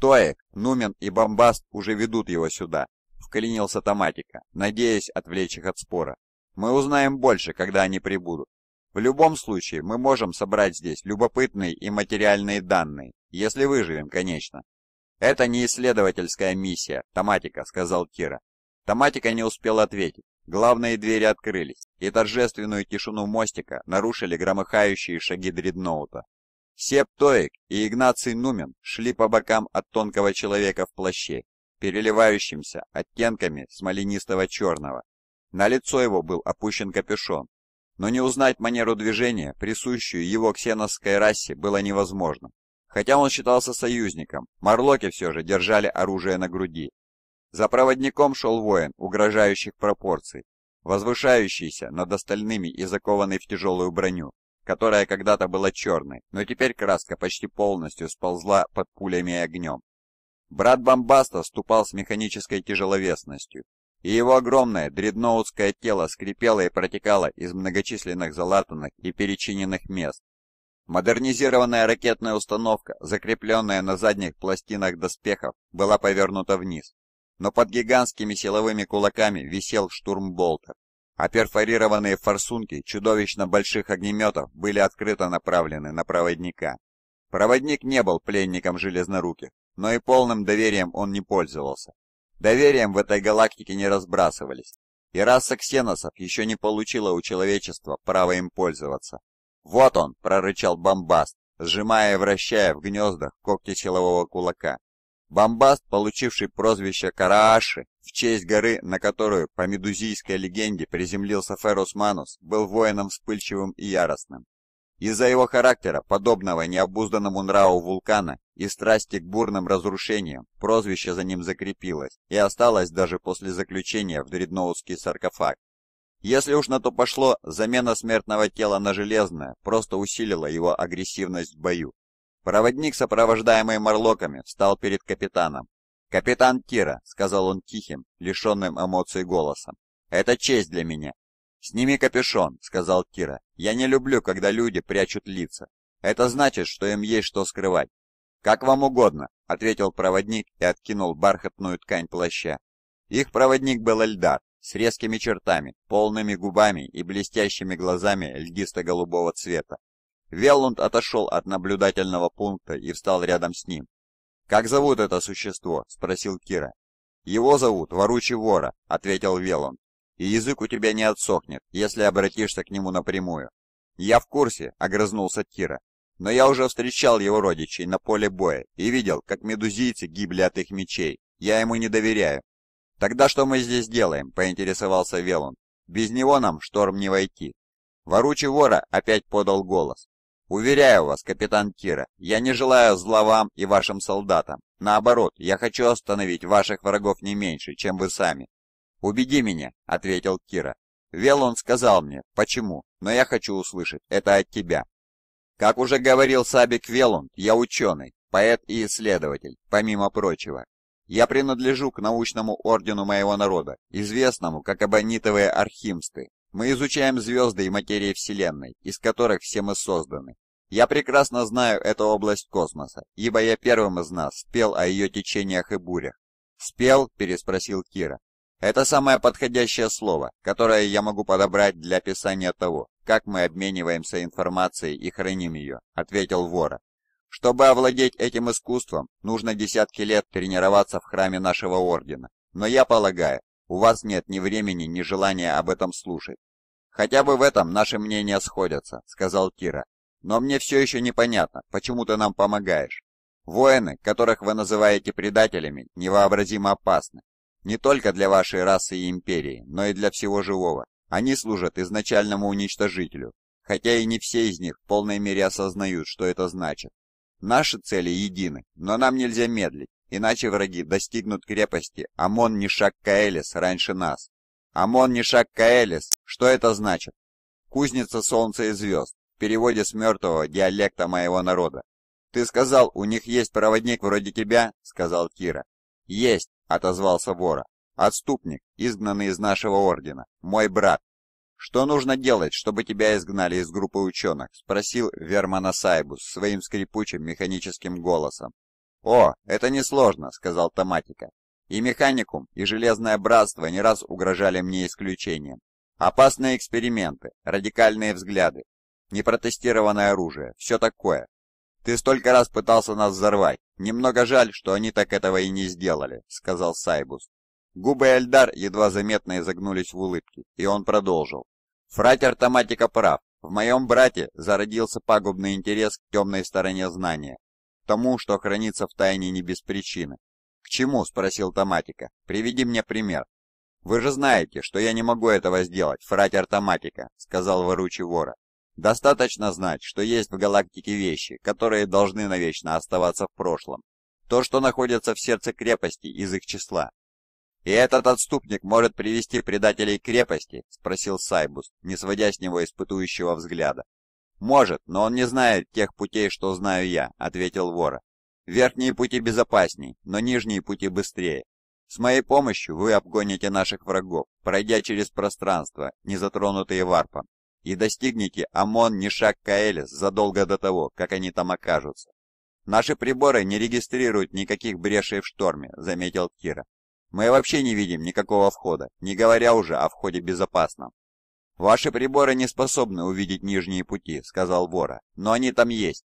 «Тоек, Нумен и Бомбаст уже ведут его сюда», — вклинился Томатика, надеясь отвлечь их от спора. «Мы узнаем больше, когда они прибудут. В любом случае, мы можем собрать здесь любопытные и материальные данные, если выживем, конечно. Это не исследовательская миссия, Томатика, сказал Кира. Томатика не успел ответить. Главные двери открылись, и торжественную тишину мостика нарушили громыхающие шаги дредноута. Сеп Тоик и Игнаций Нумен шли по бокам от тонкого человека в плаще, переливающимся оттенками смоленистого-черного. На лицо его был опущен капюшон, но не узнать манеру движения, присущую его ксеносской расе, было невозможно. Хотя он считался союзником, марлоки все же держали оружие на груди. За проводником шел воин угрожающих пропорций, возвышающийся над остальными и закованный в тяжелую броню, которая когда-то была черной, но теперь краска почти полностью сползла под пулями и огнем. Брат Бомбаста ступал с механической тяжеловесностью, и его огромное дредноутское тело скрипело и протекало из многочисленных залатанных и перечиненных мест, Модернизированная ракетная установка, закрепленная на задних пластинах доспехов, была повернута вниз, но под гигантскими силовыми кулаками висел штурмболтер, а перфорированные форсунки чудовищно больших огнеметов были открыто направлены на проводника. Проводник не был пленником железноруких, но и полным доверием он не пользовался. Доверием в этой галактике не разбрасывались, и раса ксеносов еще не получила у человечества права им пользоваться. «Вот он!» — прорычал бомбаст, сжимая и вращая в гнездах когти силового кулака. Бомбаст, получивший прозвище Карааши в честь горы, на которую, по медузийской легенде, приземлился Ферус Манус, был воином вспыльчивым и яростным. Из-за его характера, подобного необузданному нраву вулкана и страсти к бурным разрушениям, прозвище за ним закрепилось и осталось даже после заключения в дредноутский саркофаг. Если уж на то пошло, замена смертного тела на железное просто усилила его агрессивность в бою. Проводник, сопровождаемый морлоками, встал перед капитаном. «Капитан Тира», — сказал он тихим, лишенным эмоций голосом, — «это честь для меня». «Сними капюшон», — сказал Тира, — «я не люблю, когда люди прячут лица. Это значит, что им есть что скрывать». «Как вам угодно», — ответил проводник и откинул бархатную ткань плаща. Их проводник был Эльдар, с резкими чертами, полными губами и блестящими глазами льдисто-голубого цвета. Веллунд отошел от наблюдательного пункта и встал рядом с ним. «Как зовут это существо?» — спросил Кира. «Его зовут Воручий Вора», — ответил Веллунд. «И язык у тебя не отсохнет, если обратишься к нему напрямую». «Я в курсе», — огрызнулся Кира. «Но я уже встречал его родичей на поле боя и видел, как медузийцы гибли от их мечей. Я ему не доверяю». «Тогда что мы здесь делаем?» – поинтересовался Велун. «Без него нам шторм не войти». Воручий вора опять подал голос. «Уверяю вас, капитан Кира, я не желаю зла вам и вашим солдатам. Наоборот, я хочу остановить ваших врагов не меньше, чем вы сами». «Убеди меня», — ответил Кира. «Велон сказал мне, почему, но я хочу услышать это от тебя». Как уже говорил Сабик Велунд, я ученый, поэт и исследователь, помимо прочего. Я принадлежу к научному ордену моего народа, известному как абонитовые архимсты. Мы изучаем звезды и материи Вселенной, из которых все мы созданы. Я прекрасно знаю эту область космоса, ибо я первым из нас спел о ее течениях и бурях. «Спел?» – переспросил Кира. «Это самое подходящее слово, которое я могу подобрать для описания того, как мы обмениваемся информацией и храним ее», – ответил Вора. Чтобы овладеть этим искусством, нужно десятки лет тренироваться в храме нашего ордена. Но я полагаю, у вас нет ни времени, ни желания об этом слушать. Хотя бы в этом наши мнения сходятся, сказал Кира. Но мне все еще непонятно, почему ты нам помогаешь. Воины, которых вы называете предателями, невообразимо опасны. Не только для вашей расы и империи, но и для всего живого. Они служат изначальному уничтожителю, хотя и не все из них в полной мере осознают, что это значит. Наши цели едины, но нам нельзя медлить, иначе враги достигнут крепости Амон Нишак Каэлис раньше нас. Амон Нишак Каэлис, что это значит? Кузница солнца и звезд, в переводе с мертвого диалекта моего народа. Ты сказал, у них есть проводник вроде тебя, сказал Кира. Есть, отозвался Вора. Отступник, изгнанный из нашего ордена, мой брат. «Что нужно делать, чтобы тебя изгнали из группы ученых?» — спросил Вермана Сайбус своим скрипучим механическим голосом. «О, это несложно», — сказал Томатика. «И Механикум, и Железное Братство не раз угрожали мне исключением. Опасные эксперименты, радикальные взгляды, непротестированное оружие, все такое. Ты столько раз пытался нас взорвать. Немного жаль, что они так этого и не сделали», — сказал Сайбус. Губы Эльдар едва заметно изогнулись в улыбке, и он продолжил. Фрать автоматика прав. В моем брате зародился пагубный интерес к темной стороне знания, к тому, что хранится в тайне не без причины. «К чему?» — спросил Томатика. «Приведи мне пример». «Вы же знаете, что я не могу этого сделать, фрать Артоматика», — сказал выручи вора. «Достаточно знать, что есть в галактике вещи, которые должны навечно оставаться в прошлом. То, что находится в сердце крепости из их числа, «И этот отступник может привести предателей к крепости?» — спросил Сайбус, не сводя с него испытующего взгляда. «Может, но он не знает тех путей, что знаю я», — ответил Вора. «Верхние пути безопасней, но нижние пути быстрее. С моей помощью вы обгоните наших врагов, пройдя через пространство, не затронутые варпом, и достигнете ОМОН Нишак Каэлис задолго до того, как они там окажутся. Наши приборы не регистрируют никаких брешей в шторме», — заметил Кира. Мы вообще не видим никакого входа, не говоря уже о входе безопасном. «Ваши приборы не способны увидеть нижние пути», — сказал Вора, — «но они там есть».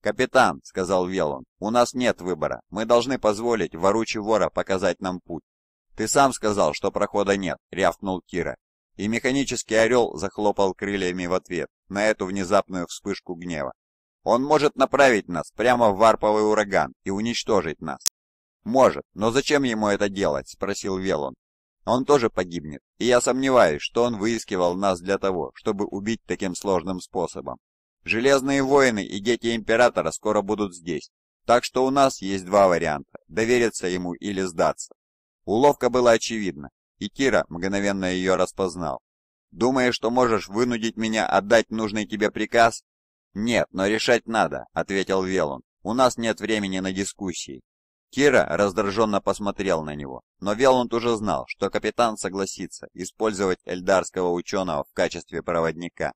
«Капитан», — сказал Велон, — «у нас нет выбора. Мы должны позволить воручи Вора показать нам путь». «Ты сам сказал, что прохода нет», — рявкнул Кира. И механический орел захлопал крыльями в ответ на эту внезапную вспышку гнева. «Он может направить нас прямо в варповый ураган и уничтожить нас». «Может, но зачем ему это делать?» – спросил Велон. «Он тоже погибнет, и я сомневаюсь, что он выискивал нас для того, чтобы убить таким сложным способом. Железные воины и дети Императора скоро будут здесь, так что у нас есть два варианта – довериться ему или сдаться». Уловка была очевидна, и Кира мгновенно ее распознал. «Думаешь, что можешь вынудить меня отдать нужный тебе приказ?» «Нет, но решать надо», – ответил Велон. «У нас нет времени на дискуссии. Кира раздраженно посмотрел на него, но Велланд уже знал, что капитан согласится использовать эльдарского ученого в качестве проводника.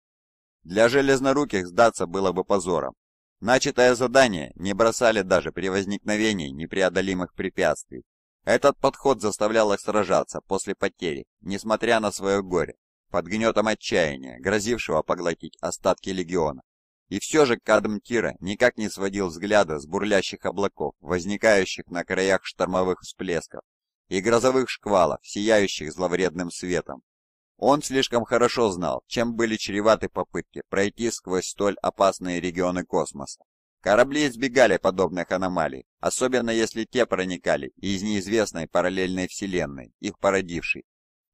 Для железноруких сдаться было бы позором. Начатое задание не бросали даже при возникновении непреодолимых препятствий. Этот подход заставлял их сражаться после потери, несмотря на свое горе, под гнетом отчаяния, грозившего поглотить остатки легиона. И все же Кадм Тира никак не сводил взгляда с бурлящих облаков, возникающих на краях штормовых всплесков, и грозовых шквалов, сияющих зловредным светом. Он слишком хорошо знал, чем были чреваты попытки пройти сквозь столь опасные регионы космоса. Корабли избегали подобных аномалий, особенно если те проникали из неизвестной параллельной вселенной, их породившей.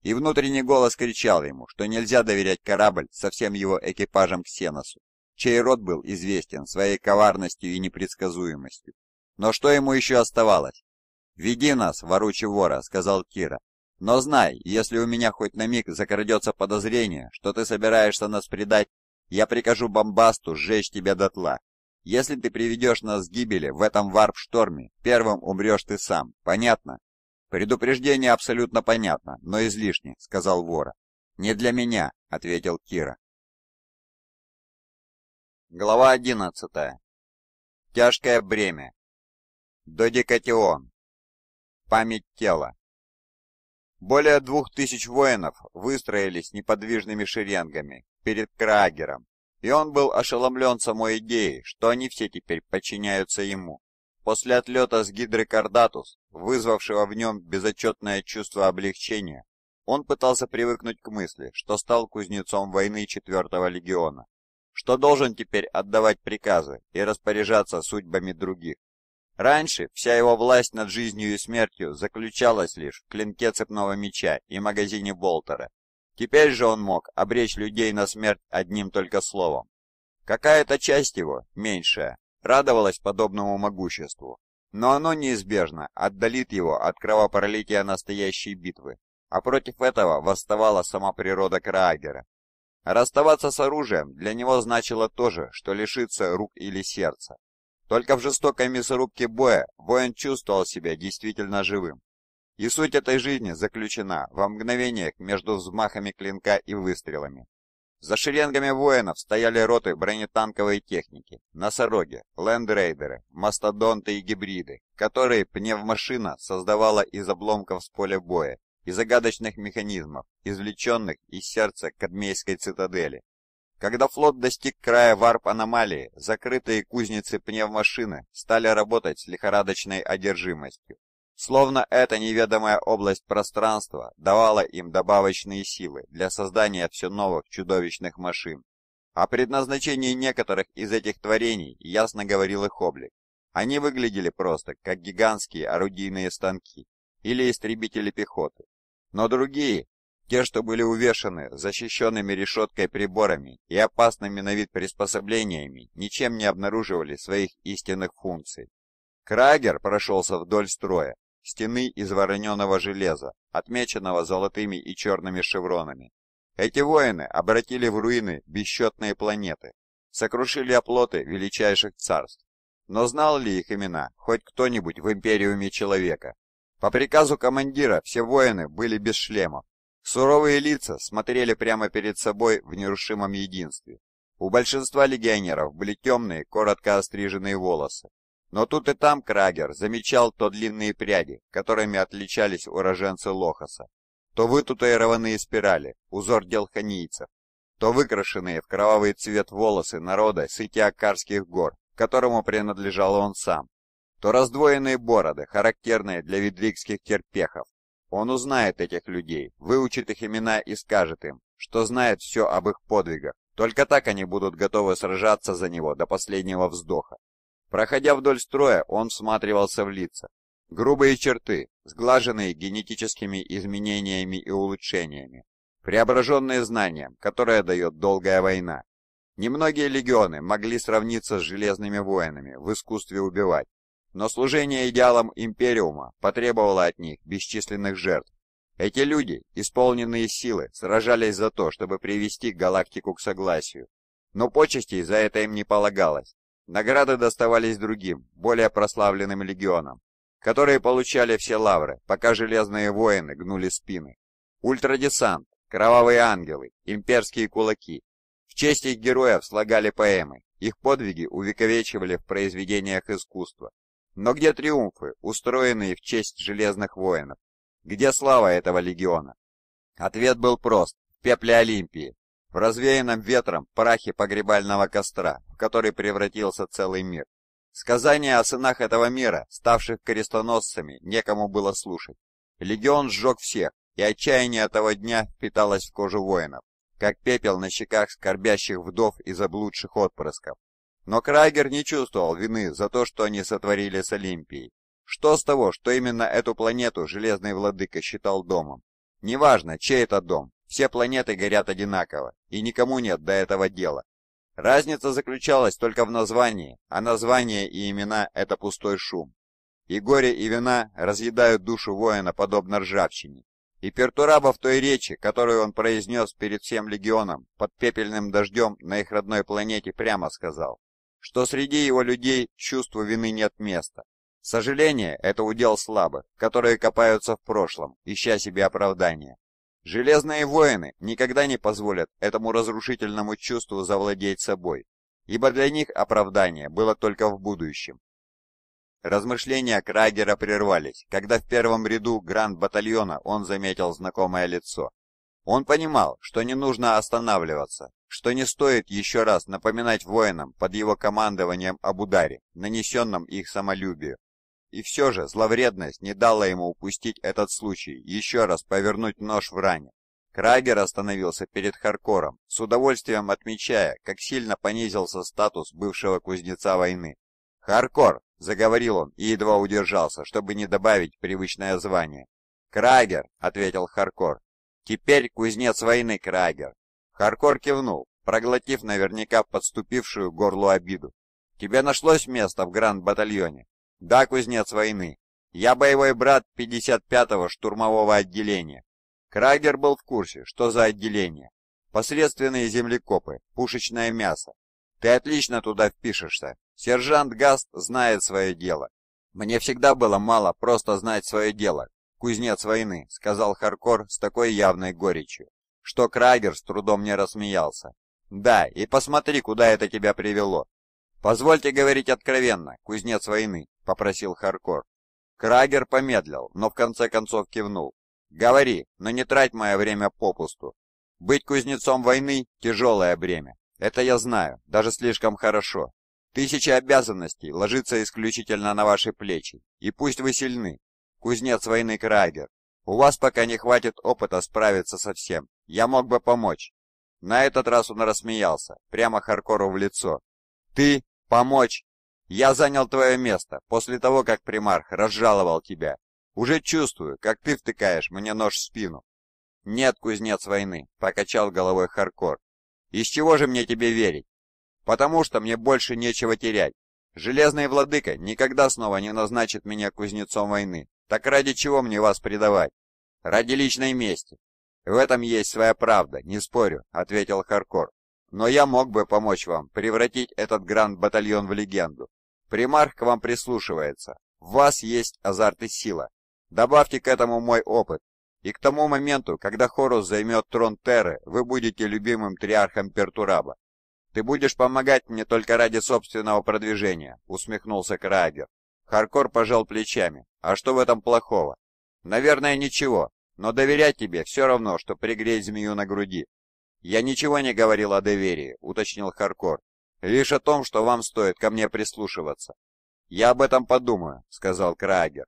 И внутренний голос кричал ему, что нельзя доверять корабль со всем его экипажем к Сеносу, чей род был известен своей коварностью и непредсказуемостью. Но что ему еще оставалось? «Веди нас, воручи вора», — сказал Кира. «Но знай, если у меня хоть на миг закрадется подозрение, что ты собираешься нас предать, я прикажу бомбасту сжечь тебя дотла. Если ты приведешь нас к гибели в этом варп-шторме, первым умрешь ты сам, понятно?» «Предупреждение абсолютно понятно, но излишне», — сказал вора. «Не для меня», — ответил Кира. Глава 11. Тяжкое бремя. Додекатион. Память тела. Более двух тысяч воинов выстроились неподвижными шеренгами перед Крагером, и он был ошеломлен самой идеей, что они все теперь подчиняются ему. После отлета с Гидры Кардатус, вызвавшего в нем безотчетное чувство облегчения, он пытался привыкнуть к мысли, что стал кузнецом войны четвертого легиона что должен теперь отдавать приказы и распоряжаться судьбами других. Раньше вся его власть над жизнью и смертью заключалась лишь в клинке цепного меча и магазине Болтера. Теперь же он мог обречь людей на смерть одним только словом. Какая-то часть его, меньшая, радовалась подобному могуществу, но оно неизбежно отдалит его от кровопролития настоящей битвы, а против этого восставала сама природа Краагера. Расставаться с оружием для него значило то же, что лишиться рук или сердца. Только в жестокой мясорубке боя воин чувствовал себя действительно живым. И суть этой жизни заключена во мгновениях между взмахами клинка и выстрелами. За шеренгами воинов стояли роты бронетанковой техники, носороги, лендрейдеры, мастодонты и гибриды, которые пневмашина создавала из обломков с поля боя и загадочных механизмов, извлеченных из сердца Кадмейской цитадели. Когда флот достиг края варп-аномалии, закрытые кузницы пневмашины стали работать с лихорадочной одержимостью. Словно эта неведомая область пространства давала им добавочные силы для создания все новых чудовищных машин. О предназначении некоторых из этих творений ясно говорил их облик. Они выглядели просто как гигантские орудийные станки или истребители пехоты, но другие, те, что были увешаны защищенными решеткой приборами и опасными на вид приспособлениями, ничем не обнаруживали своих истинных функций. Крагер прошелся вдоль строя, стены из вороненого железа, отмеченного золотыми и черными шевронами. Эти воины обратили в руины бесчетные планеты, сокрушили оплоты величайших царств. Но знал ли их имена хоть кто-нибудь в Империуме Человека? По приказу командира все воины были без шлемов. Суровые лица смотрели прямо перед собой в нерушимом единстве. У большинства легионеров были темные, коротко остриженные волосы. Но тут и там Крагер замечал то длинные пряди, которыми отличались уроженцы Лохоса, то вытутаированные спирали, узор делханийцев, то выкрашенные в кровавый цвет волосы народа с гор, которому принадлежал он сам то раздвоенные бороды, характерные для ведликских терпехов. Он узнает этих людей, выучит их имена и скажет им, что знает все об их подвигах. Только так они будут готовы сражаться за него до последнего вздоха. Проходя вдоль строя, он всматривался в лица. Грубые черты, сглаженные генетическими изменениями и улучшениями, преображенные знанием, которое дает долгая война. Немногие легионы могли сравниться с железными воинами в искусстве убивать, но служение идеалам Империума потребовало от них бесчисленных жертв. Эти люди, исполненные силы, сражались за то, чтобы привести галактику к согласию. Но почестей за это им не полагалось. Награды доставались другим, более прославленным легионам, которые получали все лавры, пока железные воины гнули спины. Ультрадесант, кровавые ангелы, имперские кулаки. В честь их героев слагали поэмы, их подвиги увековечивали в произведениях искусства. Но где триумфы, устроенные в честь Железных Воинов? Где слава этого легиона? Ответ был прост. В пепле Олимпии. В развеянном ветром прахе погребального костра, в который превратился целый мир. Сказания о сынах этого мира, ставших крестоносцами, некому было слушать. Легион сжег всех, и отчаяние того дня впиталось в кожу воинов, как пепел на щеках скорбящих вдов и заблудших отпрысков. Но Крайгер не чувствовал вины за то, что они сотворили с Олимпией. Что с того, что именно эту планету Железный Владыка считал домом? Неважно, чей это дом, все планеты горят одинаково, и никому нет до этого дела. Разница заключалась только в названии, а названия и имена — это пустой шум. И горе, и вина разъедают душу воина подобно ржавчине. И Пертураба в той речи, которую он произнес перед всем легионом, под пепельным дождем на их родной планете прямо сказал что среди его людей чувство вины нет места. Сожаление – это удел слабых, которые копаются в прошлом, ища себе оправдания. Железные воины никогда не позволят этому разрушительному чувству завладеть собой, ибо для них оправдание было только в будущем. Размышления Крагера прервались, когда в первом ряду гранд-батальона он заметил знакомое лицо. Он понимал, что не нужно останавливаться, что не стоит еще раз напоминать воинам под его командованием об ударе, нанесенном их самолюбию. И все же зловредность не дала ему упустить этот случай, еще раз повернуть нож в ране. Крагер остановился перед Харкором, с удовольствием отмечая, как сильно понизился статус бывшего кузнеца войны. «Харкор!» — заговорил он и едва удержался, чтобы не добавить привычное звание. «Крагер!» — ответил Харкор. Теперь кузнец войны Крагер. Харкор кивнул, проглотив наверняка подступившую горлу обиду. Тебе нашлось место в гранд-батальоне? Да, кузнец войны. Я боевой брат 55-го штурмового отделения. Крагер был в курсе, что за отделение. Посредственные землекопы, пушечное мясо. Ты отлично туда впишешься. Сержант Гаст знает свое дело. Мне всегда было мало просто знать свое дело, кузнец войны», — сказал Харкор с такой явной горечью, что Крагер с трудом не рассмеялся. «Да, и посмотри, куда это тебя привело». «Позвольте говорить откровенно, кузнец войны», — попросил Харкор. Крагер помедлил, но в конце концов кивнул. «Говори, но не трать мое время попусту. Быть кузнецом войны — тяжелое бремя. Это я знаю, даже слишком хорошо. Тысяча обязанностей ложится исключительно на ваши плечи, и пусть вы сильны, кузнец войны Крайгер. У вас пока не хватит опыта справиться со всем. Я мог бы помочь». На этот раз он рассмеялся, прямо Харкору в лицо. «Ты? Помочь? Я занял твое место после того, как примарх разжаловал тебя. Уже чувствую, как ты втыкаешь мне нож в спину». «Нет, кузнец войны», — покачал головой Харкор. «Из чего же мне тебе верить?» «Потому что мне больше нечего терять. Железный владыка никогда снова не назначит меня кузнецом войны, так ради чего мне вас предавать? Ради личной мести. В этом есть своя правда, не спорю, ответил Харкор. Но я мог бы помочь вам превратить этот гранд-батальон в легенду. Примарх к вам прислушивается. В вас есть азарт и сила. Добавьте к этому мой опыт. И к тому моменту, когда Хорус займет трон Терры, вы будете любимым триархом Пертураба. «Ты будешь помогать мне только ради собственного продвижения», — усмехнулся Крагер. Харкор пожал плечами. А что в этом плохого? Наверное, ничего, но доверять тебе все равно, что пригреть змею на груди. Я ничего не говорил о доверии, уточнил Харкор. Лишь о том, что вам стоит ко мне прислушиваться. Я об этом подумаю, сказал Крагер.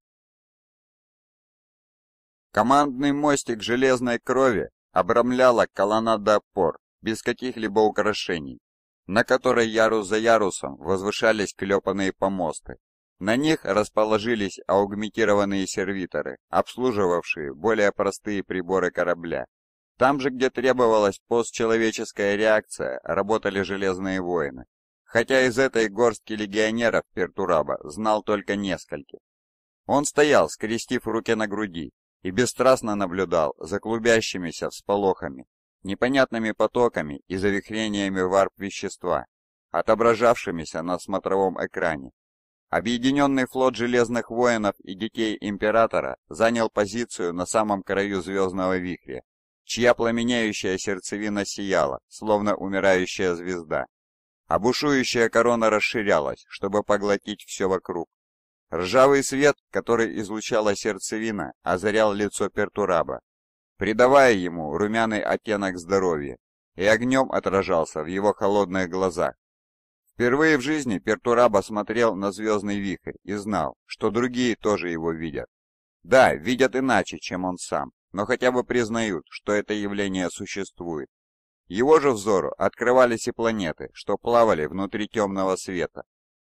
Командный мостик железной крови обрамляла колоннада опор без каких-либо украшений, на которой ярус за ярусом возвышались клепанные помосты, на них расположились аугментированные сервиторы, обслуживавшие более простые приборы корабля. Там же, где требовалась постчеловеческая реакция, работали железные воины. Хотя из этой горстки легионеров Пертураба знал только нескольких. Он стоял, скрестив руки на груди, и бесстрастно наблюдал за клубящимися всполохами, непонятными потоками и завихрениями варп-вещества, отображавшимися на смотровом экране. Объединенный флот Железных Воинов и Детей Императора занял позицию на самом краю Звездного Вихря, чья пламенеющая сердцевина сияла, словно умирающая звезда. Обушующая корона расширялась, чтобы поглотить все вокруг. Ржавый свет, который излучала сердцевина, озарял лицо Пертураба, придавая ему румяный оттенок здоровья, и огнем отражался в его холодных глазах, Впервые в жизни Пертураба смотрел на звездный вихрь и знал, что другие тоже его видят. Да, видят иначе, чем он сам, но хотя бы признают, что это явление существует. Его же взору открывались и планеты, что плавали внутри темного света.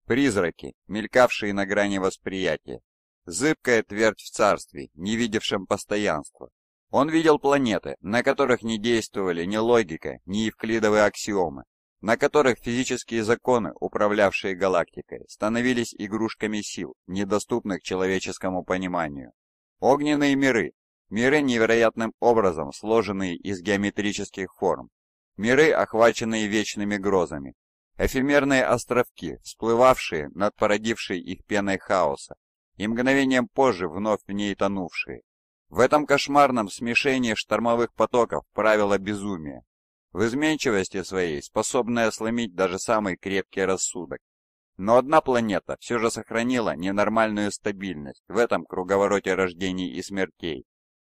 Призраки, мелькавшие на грани восприятия. Зыбкая твердь в царстве, не видевшем постоянства. Он видел планеты, на которых не действовали ни логика, ни евклидовые аксиомы, на которых физические законы, управлявшие галактикой, становились игрушками сил, недоступных человеческому пониманию. Огненные миры – миры, невероятным образом сложенные из геометрических форм, миры, охваченные вечными грозами, эфемерные островки, всплывавшие над породившей их пеной хаоса, и мгновением позже вновь в ней тонувшие. В этом кошмарном смешении штормовых потоков правило безумия, в изменчивости своей способная сломить даже самый крепкий рассудок. Но одна планета все же сохранила ненормальную стабильность в этом круговороте рождений и смертей.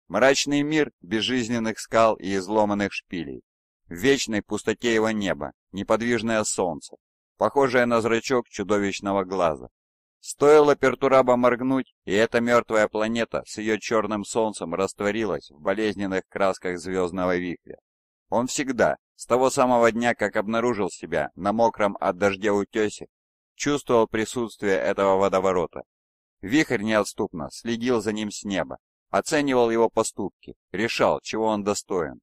Мрачный мир безжизненных скал и изломанных шпилей. В вечной пустоте его неба, неподвижное солнце, похожее на зрачок чудовищного глаза. Стоило Пертураба моргнуть, и эта мертвая планета с ее черным солнцем растворилась в болезненных красках звездного вихря. Он всегда, с того самого дня, как обнаружил себя на мокром от дождя утесе, чувствовал присутствие этого водоворота. Вихрь неотступно следил за ним с неба, оценивал его поступки, решал, чего он достоин.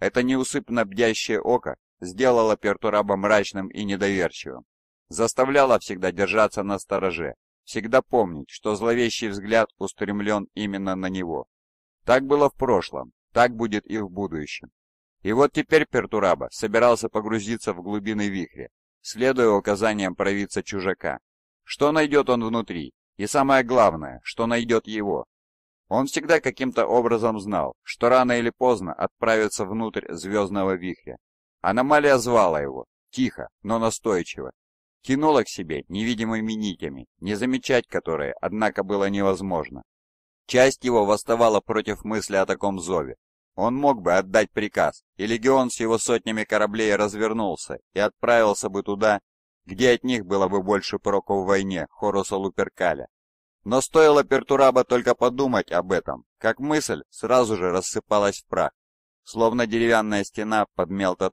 Это неусыпно бдящее око сделало Пертураба мрачным и недоверчивым, заставляло всегда держаться на стороже, всегда помнить, что зловещий взгляд устремлен именно на него. Так было в прошлом, так будет и в будущем. И вот теперь Пертураба собирался погрузиться в глубины вихря, следуя указаниям провидца чужака. Что найдет он внутри? И самое главное, что найдет его? Он всегда каким-то образом знал, что рано или поздно отправится внутрь звездного вихря. Аномалия звала его, тихо, но настойчиво. Тянула к себе невидимыми нитями, не замечать которые, однако, было невозможно. Часть его восставала против мысли о таком зове, он мог бы отдать приказ, и легион с его сотнями кораблей развернулся и отправился бы туда, где от них было бы больше проку в войне Хоруса Луперкаля. Но стоило Пертураба только подумать об этом, как мысль сразу же рассыпалась в прах, словно деревянная стена под мелто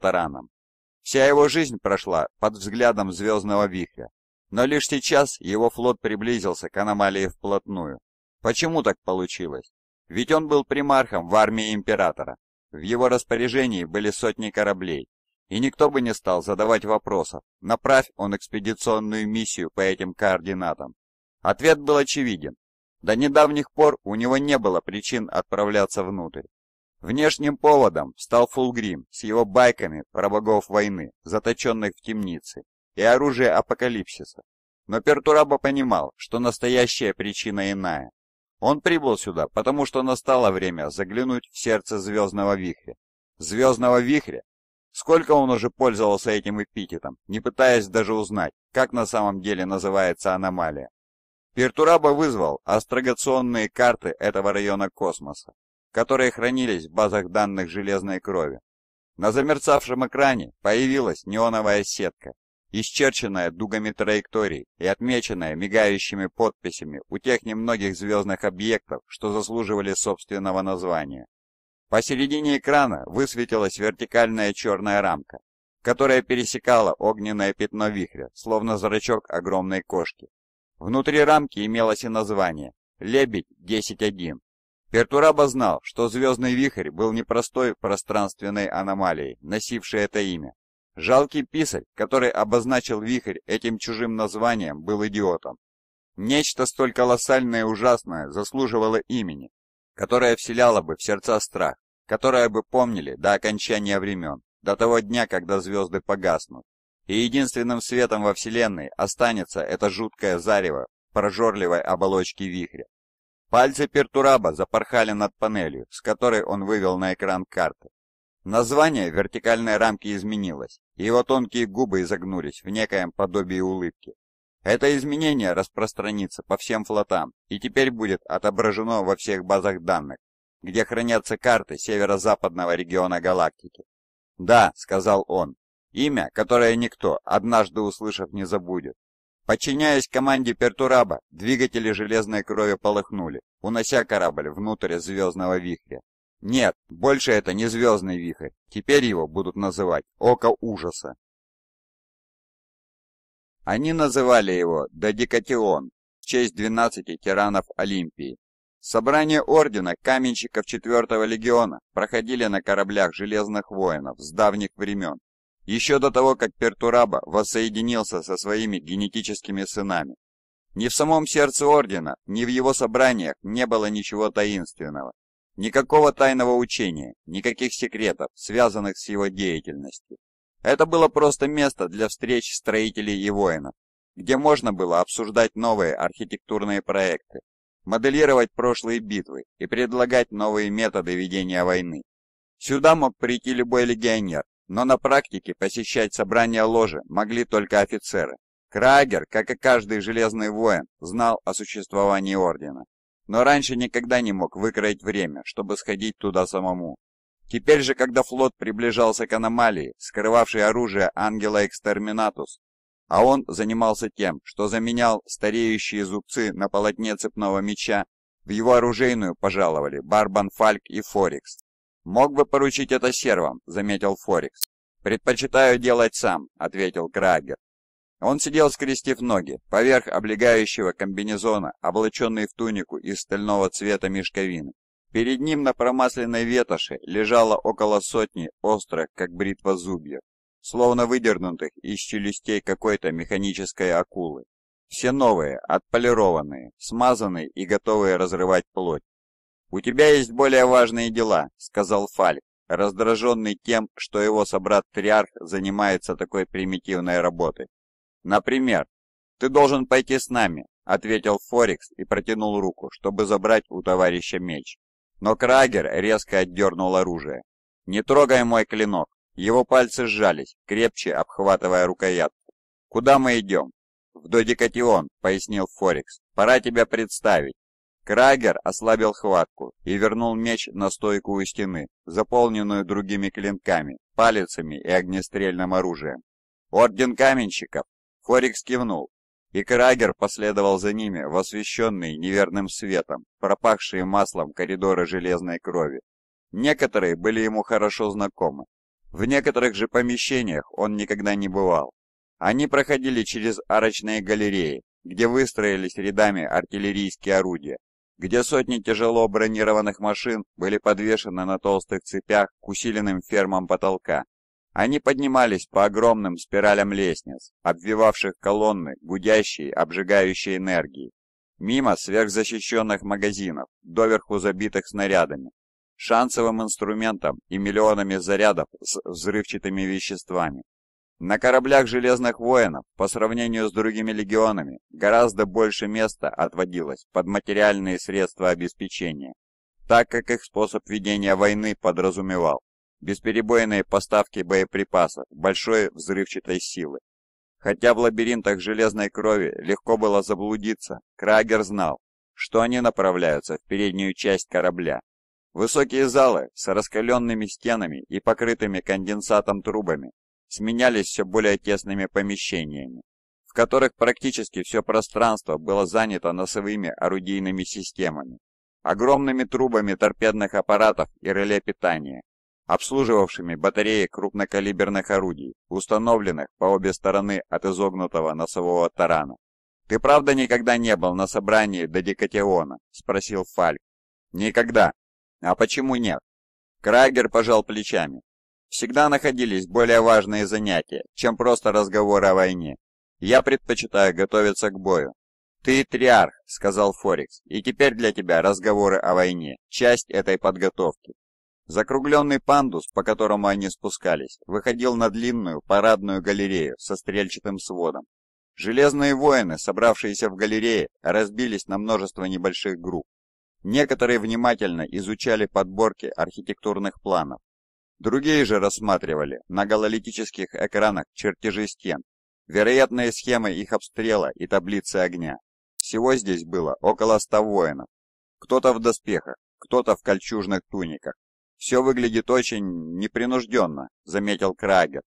Вся его жизнь прошла под взглядом звездного вихря, но лишь сейчас его флот приблизился к аномалии вплотную. Почему так получилось? Ведь он был примархом в армии императора. В его распоряжении были сотни кораблей. И никто бы не стал задавать вопросов, направь он экспедиционную миссию по этим координатам. Ответ был очевиден. До недавних пор у него не было причин отправляться внутрь. Внешним поводом стал Фулгрим с его байками про богов войны, заточенных в темнице, и оружие апокалипсиса. Но Пертураба понимал, что настоящая причина иная. Он прибыл сюда, потому что настало время заглянуть в сердце звездного вихря. Звездного вихря? Сколько он уже пользовался этим эпитетом, не пытаясь даже узнать, как на самом деле называется аномалия. Пертураба вызвал астрогационные карты этого района космоса, которые хранились в базах данных железной крови. На замерцавшем экране появилась неоновая сетка, исчерченная дугами траекторий и отмеченная мигающими подписями у тех немногих звездных объектов, что заслуживали собственного названия. Посередине экрана высветилась вертикальная черная рамка, которая пересекала огненное пятно вихря, словно зрачок огромной кошки. Внутри рамки имелось и название «Лебедь 10.1». Пертураба знал, что звездный вихрь был непростой пространственной аномалией, носившей это имя, Жалкий писарь, который обозначил вихрь этим чужим названием, был идиотом. Нечто столь колоссальное и ужасное заслуживало имени, которое вселяло бы в сердца страх, которое бы помнили до окончания времен, до того дня, когда звезды погаснут. И единственным светом во Вселенной останется это жуткое зарево прожорливой оболочки вихря. Пальцы Пертураба запорхали над панелью, с которой он вывел на экран карты. Название вертикальной рамки изменилось. Его тонкие губы изогнулись в некоем подобии улыбки. Это изменение распространится по всем флотам и теперь будет отображено во всех базах данных, где хранятся карты северо-западного региона галактики. «Да», — сказал он, — «имя, которое никто, однажды услышав, не забудет». Подчиняясь команде Пертураба, двигатели железной крови полыхнули, унося корабль внутрь звездного вихря. Нет, больше это не звездный вихрь. Теперь его будут называть Око Ужаса. Они называли его Додикатион в честь 12 тиранов Олимпии. Собрание ордена каменщиков 4-го легиона проходили на кораблях Железных воинов с давних времен, еще до того, как Пертураба воссоединился со своими генетическими сынами. Ни в самом сердце ордена, ни в его собраниях не было ничего таинственного. Никакого тайного учения, никаких секретов, связанных с его деятельностью. Это было просто место для встреч строителей и воинов, где можно было обсуждать новые архитектурные проекты, моделировать прошлые битвы и предлагать новые методы ведения войны. Сюда мог прийти любой легионер, но на практике посещать собрания ложи могли только офицеры. Крагер, как и каждый железный воин, знал о существовании ордена но раньше никогда не мог выкроить время, чтобы сходить туда самому. Теперь же, когда флот приближался к аномалии, скрывавшей оружие Ангела Экстерминатус, а он занимался тем, что заменял стареющие зубцы на полотне цепного меча, в его оружейную пожаловали Барбан Фальк и Форикс. «Мог бы поручить это сервам», — заметил Форикс. «Предпочитаю делать сам», — ответил Крагер. Он сидел, скрестив ноги, поверх облегающего комбинезона, облаченный в тунику из стального цвета мешковины. Перед ним на промасленной ветоше лежало около сотни острых, как бритва зубьев, словно выдернутых из челюстей какой-то механической акулы. Все новые, отполированные, смазанные и готовые разрывать плоть. «У тебя есть более важные дела», — сказал Фальк, раздраженный тем, что его собрат-триарх занимается такой примитивной работой. Например, ты должен пойти с нами, ответил Форикс и протянул руку, чтобы забрать у товарища меч. Но Крагер резко отдернул оружие. Не трогай мой клинок. Его пальцы сжались, крепче обхватывая рукоятку. Куда мы идем? В Додикатион, пояснил Форикс. Пора тебя представить. Крагер ослабил хватку и вернул меч на стойку у стены, заполненную другими клинками, палицами и огнестрельным оружием. Орден каменщиков Хорикс кивнул, и Крагер последовал за ними в освещенный неверным светом, пропахшие маслом коридоры железной крови. Некоторые были ему хорошо знакомы. В некоторых же помещениях он никогда не бывал. Они проходили через арочные галереи, где выстроились рядами артиллерийские орудия, где сотни тяжело бронированных машин были подвешены на толстых цепях к усиленным фермам потолка, они поднимались по огромным спиралям лестниц, обвивавших колонны гудящей, обжигающей энергии, мимо сверхзащищенных магазинов, доверху забитых снарядами, шансовым инструментом и миллионами зарядов с взрывчатыми веществами. На кораблях «Железных воинов» по сравнению с другими легионами гораздо больше места отводилось под материальные средства обеспечения, так как их способ ведения войны подразумевал бесперебойные поставки боеприпасов, большой взрывчатой силы. Хотя в лабиринтах железной крови легко было заблудиться, Крагер знал, что они направляются в переднюю часть корабля. Высокие залы с раскаленными стенами и покрытыми конденсатом трубами сменялись все более тесными помещениями, в которых практически все пространство было занято носовыми орудийными системами, огромными трубами торпедных аппаратов и реле питания, обслуживавшими батареи крупнокалиберных орудий, установленных по обе стороны от изогнутого носового тарана. «Ты правда никогда не был на собрании до Декатеона?» – спросил Фальк. «Никогда». «А почему нет?» Крагер пожал плечами. «Всегда находились более важные занятия, чем просто разговоры о войне. Я предпочитаю готовиться к бою». «Ты триарх», — сказал Форекс, –— «и теперь для тебя разговоры о войне, часть этой подготовки». Закругленный пандус, по которому они спускались, выходил на длинную парадную галерею со стрельчатым сводом. Железные воины, собравшиеся в галерее, разбились на множество небольших групп. Некоторые внимательно изучали подборки архитектурных планов. Другие же рассматривали на гололитических экранах чертежи стен, вероятные схемы их обстрела и таблицы огня. Всего здесь было около ста воинов. Кто-то в доспехах, кто-то в кольчужных туниках, «Все выглядит очень непринужденно», — заметил Крагер.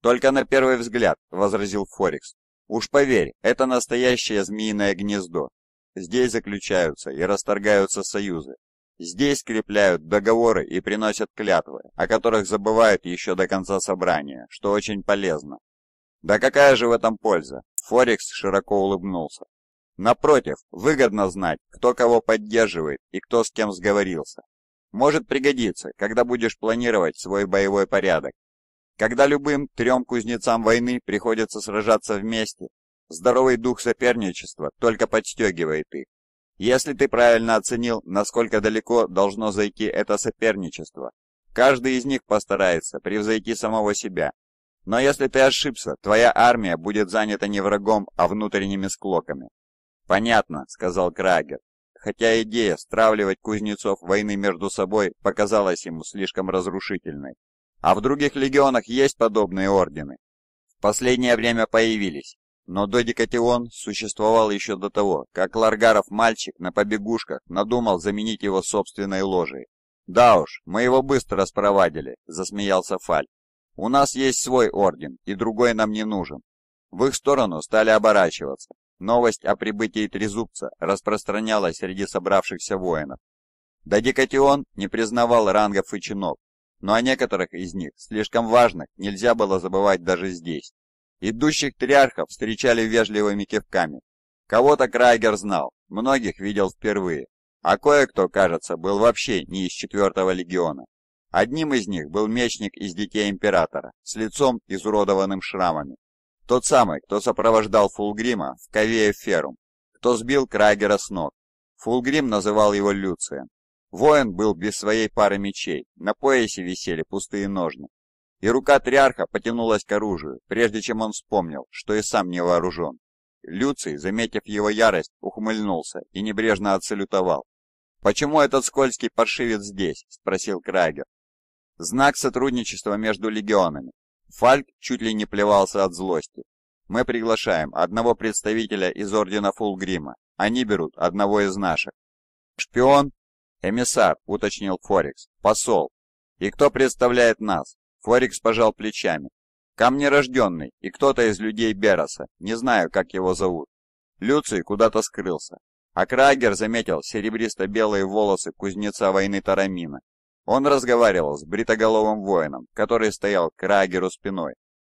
«Только на первый взгляд», — возразил Форекс. «Уж поверь, это настоящее змеиное гнездо. Здесь заключаются и расторгаются союзы. Здесь крепляют договоры и приносят клятвы, о которых забывают еще до конца собрания, что очень полезно. Да какая же в этом польза? Форекс широко улыбнулся. Напротив, выгодно знать, кто кого поддерживает и кто с кем сговорился. Может пригодиться, когда будешь планировать свой боевой порядок. Когда любым трем кузнецам войны приходится сражаться вместе, здоровый дух соперничества только подстегивает их. Если ты правильно оценил, насколько далеко должно зайти это соперничество, каждый из них постарается превзойти самого себя. Но если ты ошибся, твоя армия будет занята не врагом, а внутренними склоками. «Понятно», — сказал Крагер хотя идея стравливать кузнецов войны между собой показалась ему слишком разрушительной. А в других легионах есть подобные ордены. В последнее время появились, но Додикатион существовал еще до того, как Ларгаров-мальчик на побегушках надумал заменить его собственной ложей. «Да уж, мы его быстро спровадили», — засмеялся Фаль. «У нас есть свой орден, и другой нам не нужен». В их сторону стали оборачиваться. Новость о прибытии Трезубца распространялась среди собравшихся воинов. Додикатион не признавал рангов и чинов, но о некоторых из них, слишком важных, нельзя было забывать даже здесь. Идущих триархов встречали вежливыми кивками. Кого-то Крайгер знал, многих видел впервые, а кое-кто, кажется, был вообще не из четвертого легиона. Одним из них был мечник из детей императора, с лицом, изуродованным шрамами, тот самый, кто сопровождал Фулгрима в Кавеев Ферум, кто сбил Крагера с ног. Фулгрим называл его Люцием. Воин был без своей пары мечей, на поясе висели пустые ножны. И рука Триарха потянулась к оружию, прежде чем он вспомнил, что и сам не вооружен. Люций, заметив его ярость, ухмыльнулся и небрежно отсалютовал. «Почему этот скользкий паршивец здесь?» – спросил Крагер. «Знак сотрудничества между легионами. Фальк чуть ли не плевался от злости. «Мы приглашаем одного представителя из Ордена Фулгрима. Они берут одного из наших». «Шпион?» «Эмиссар», — уточнил Форекс. «Посол». «И кто представляет нас?» Форекс пожал плечами. «Камнерожденный и кто-то из людей Бероса. Не знаю, как его зовут». Люций куда-то скрылся. А Крагер заметил серебристо-белые волосы кузнеца войны Тарамина он разговаривал с бритоголовым воином, который стоял к Рагеру спиной.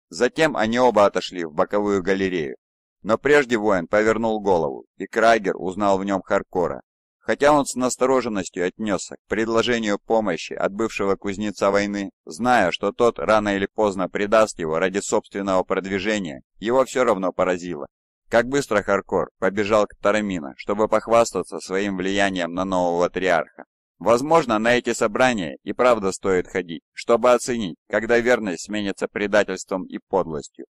Затем они оба отошли в боковую галерею. Но прежде воин повернул голову, и Крагер узнал в нем Харкора. Хотя он с настороженностью отнесся к предложению помощи от бывшего кузнеца войны, зная, что тот рано или поздно предаст его ради собственного продвижения, его все равно поразило. Как быстро Харкор побежал к Тарамина, чтобы похвастаться своим влиянием на нового триарха. Возможно, на эти собрания и правда стоит ходить, чтобы оценить, когда верность сменится предательством и подлостью.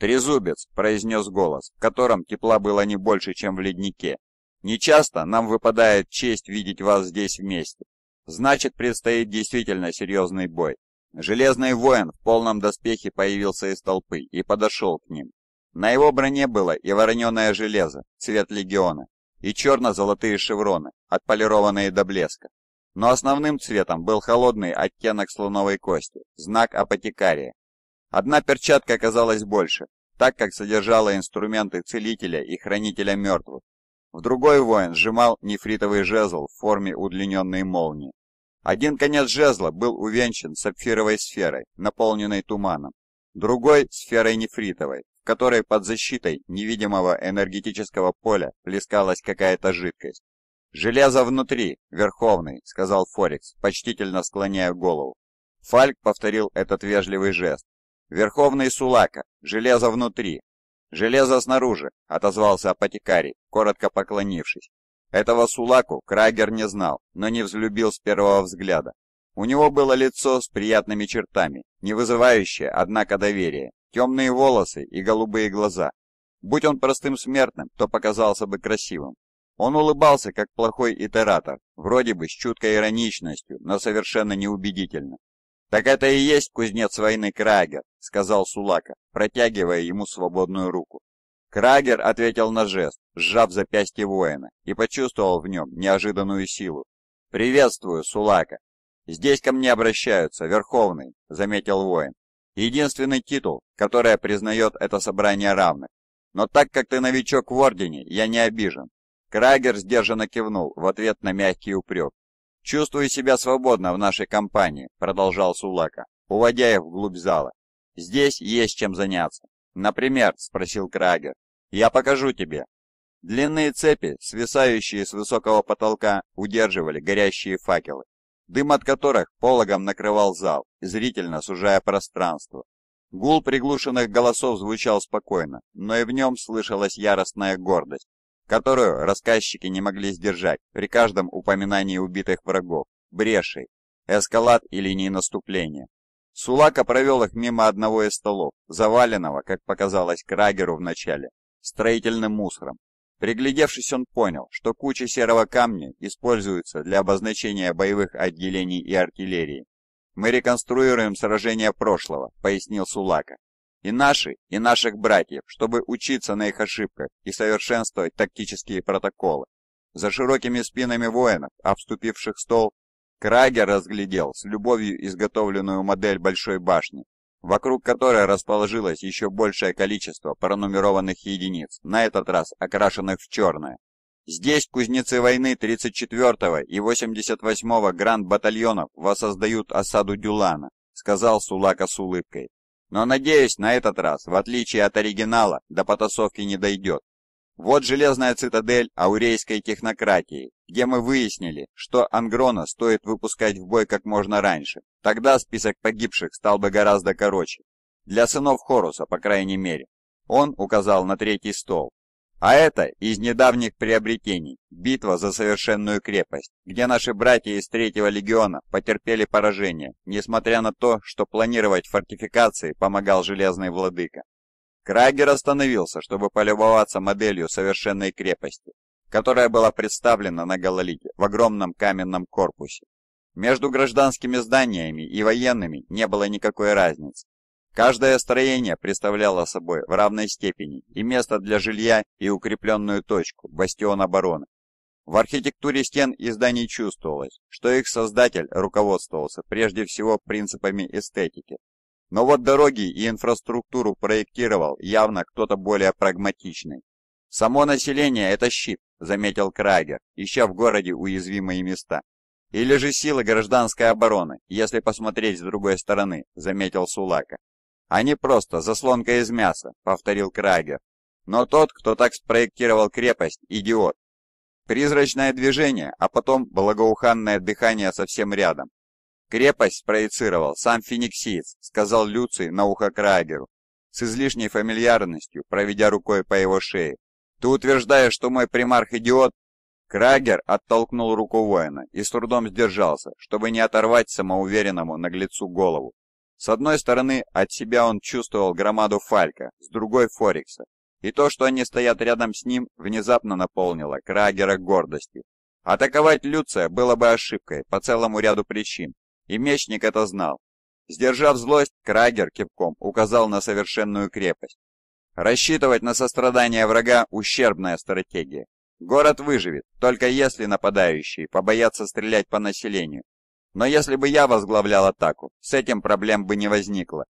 «Трезубец!» – произнес голос, в котором тепла было не больше, чем в леднике. «Нечасто нам выпадает честь видеть вас здесь вместе. Значит, предстоит действительно серьезный бой». Железный воин в полном доспехе появился из толпы и подошел к ним. На его броне было и вороненое железо, цвет легиона, и черно-золотые шевроны, отполированные до блеска но основным цветом был холодный оттенок слоновой кости, знак апотекария. Одна перчатка оказалась больше, так как содержала инструменты целителя и хранителя мертвых. В другой воин сжимал нефритовый жезл в форме удлиненной молнии. Один конец жезла был увенчан сапфировой сферой, наполненной туманом, другой – сферой нефритовой, в которой под защитой невидимого энергетического поля плескалась какая-то жидкость. «Железо внутри, Верховный», — сказал Форекс, почтительно склоняя голову. Фальк повторил этот вежливый жест. «Верховный Сулака, железо внутри». «Железо снаружи», — отозвался апотекарий, коротко поклонившись. Этого Сулаку Крагер не знал, но не взлюбил с первого взгляда. У него было лицо с приятными чертами, не вызывающее, однако, доверия, темные волосы и голубые глаза. Будь он простым смертным, то показался бы красивым. Он улыбался, как плохой итератор, вроде бы с чуткой ироничностью, но совершенно неубедительно. «Так это и есть кузнец войны Крагер», — сказал Сулака, протягивая ему свободную руку. Крагер ответил на жест, сжав запястье воина, и почувствовал в нем неожиданную силу. «Приветствую, Сулака!» «Здесь ко мне обращаются, Верховный», — заметил воин. «Единственный титул, который признает это собрание равных. Но так как ты новичок в Ордене, я не обижен. Крагер сдержанно кивнул в ответ на мягкий упрек. «Чувствую себя свободно в нашей компании», — продолжал Сулака, уводя их вглубь зала. «Здесь есть чем заняться». «Например», — спросил Крагер, — «я покажу тебе». Длинные цепи, свисающие с высокого потолка, удерживали горящие факелы, дым от которых пологом накрывал зал, зрительно сужая пространство. Гул приглушенных голосов звучал спокойно, но и в нем слышалась яростная гордость, которую рассказчики не могли сдержать при каждом упоминании убитых врагов, брешей, эскалад и линии наступления. Сулака провел их мимо одного из столов, заваленного, как показалось Крагеру вначале, строительным мусором. Приглядевшись, он понял, что куча серого камня используется для обозначения боевых отделений и артиллерии. «Мы реконструируем сражение прошлого», — пояснил Сулака и наши, и наших братьев, чтобы учиться на их ошибках и совершенствовать тактические протоколы. За широкими спинами воинов, обступивших а стол, Крагер разглядел с любовью изготовленную модель большой башни, вокруг которой расположилось еще большее количество пронумерованных единиц, на этот раз окрашенных в черное. Здесь кузнецы войны 34-го и 88-го гранд-батальонов воссоздают осаду Дюлана, сказал Сулака с улыбкой. Но надеюсь, на этот раз, в отличие от оригинала, до потасовки не дойдет. Вот железная цитадель аурейской технократии, где мы выяснили, что Ангрона стоит выпускать в бой как можно раньше. Тогда список погибших стал бы гораздо короче. Для сынов Хоруса, по крайней мере. Он указал на третий стол, а это из недавних приобретений – битва за совершенную крепость, где наши братья из Третьего легиона потерпели поражение, несмотря на то, что планировать фортификации помогал Железный Владыка. Крагер остановился, чтобы полюбоваться моделью совершенной крепости, которая была представлена на Гололите в огромном каменном корпусе. Между гражданскими зданиями и военными не было никакой разницы. Каждое строение представляло собой в равной степени и место для жилья, и укрепленную точку, бастион обороны. В архитектуре стен и зданий чувствовалось, что их создатель руководствовался прежде всего принципами эстетики. Но вот дороги и инфраструктуру проектировал явно кто-то более прагматичный. «Само население – это щит», – заметил Крагер, ища в городе уязвимые места. «Или же силы гражданской обороны, если посмотреть с другой стороны», – заметил Сулака а не просто заслонка из мяса», — повторил Крагер. «Но тот, кто так спроектировал крепость, идиот. Призрачное движение, а потом благоуханное дыхание совсем рядом. Крепость спроецировал сам фениксиец, сказал Люций на ухо Крагеру, с излишней фамильярностью, проведя рукой по его шее. Ты утверждаешь, что мой примарх идиот? Крагер оттолкнул руку воина и с трудом сдержался, чтобы не оторвать самоуверенному наглецу голову. С одной стороны, от себя он чувствовал громаду Фалька, с другой — Форикса. И то, что они стоят рядом с ним, внезапно наполнило Крагера гордости. Атаковать Люция было бы ошибкой по целому ряду причин, и мечник это знал. Сдержав злость, Крагер кипком указал на совершенную крепость. Рассчитывать на сострадание врага – ущербная стратегия. Город выживет, только если нападающие побоятся стрелять по населению, но если бы я возглавлял атаку, с этим проблем бы не возникло.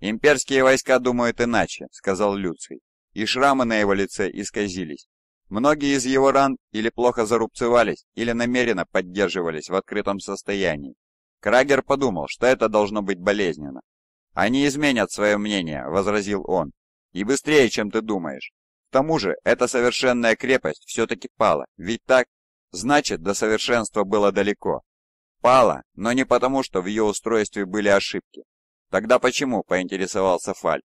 «Имперские войска думают иначе», — сказал Люций, и шрамы на его лице исказились. Многие из его ран или плохо зарубцевались, или намеренно поддерживались в открытом состоянии. Крагер подумал, что это должно быть болезненно. «Они изменят свое мнение», — возразил он, — «и быстрее, чем ты думаешь. К тому же, эта совершенная крепость все-таки пала, ведь так? Значит, до совершенства было далеко, Пала, но не потому, что в ее устройстве были ошибки. Тогда почему, поинтересовался Фаль.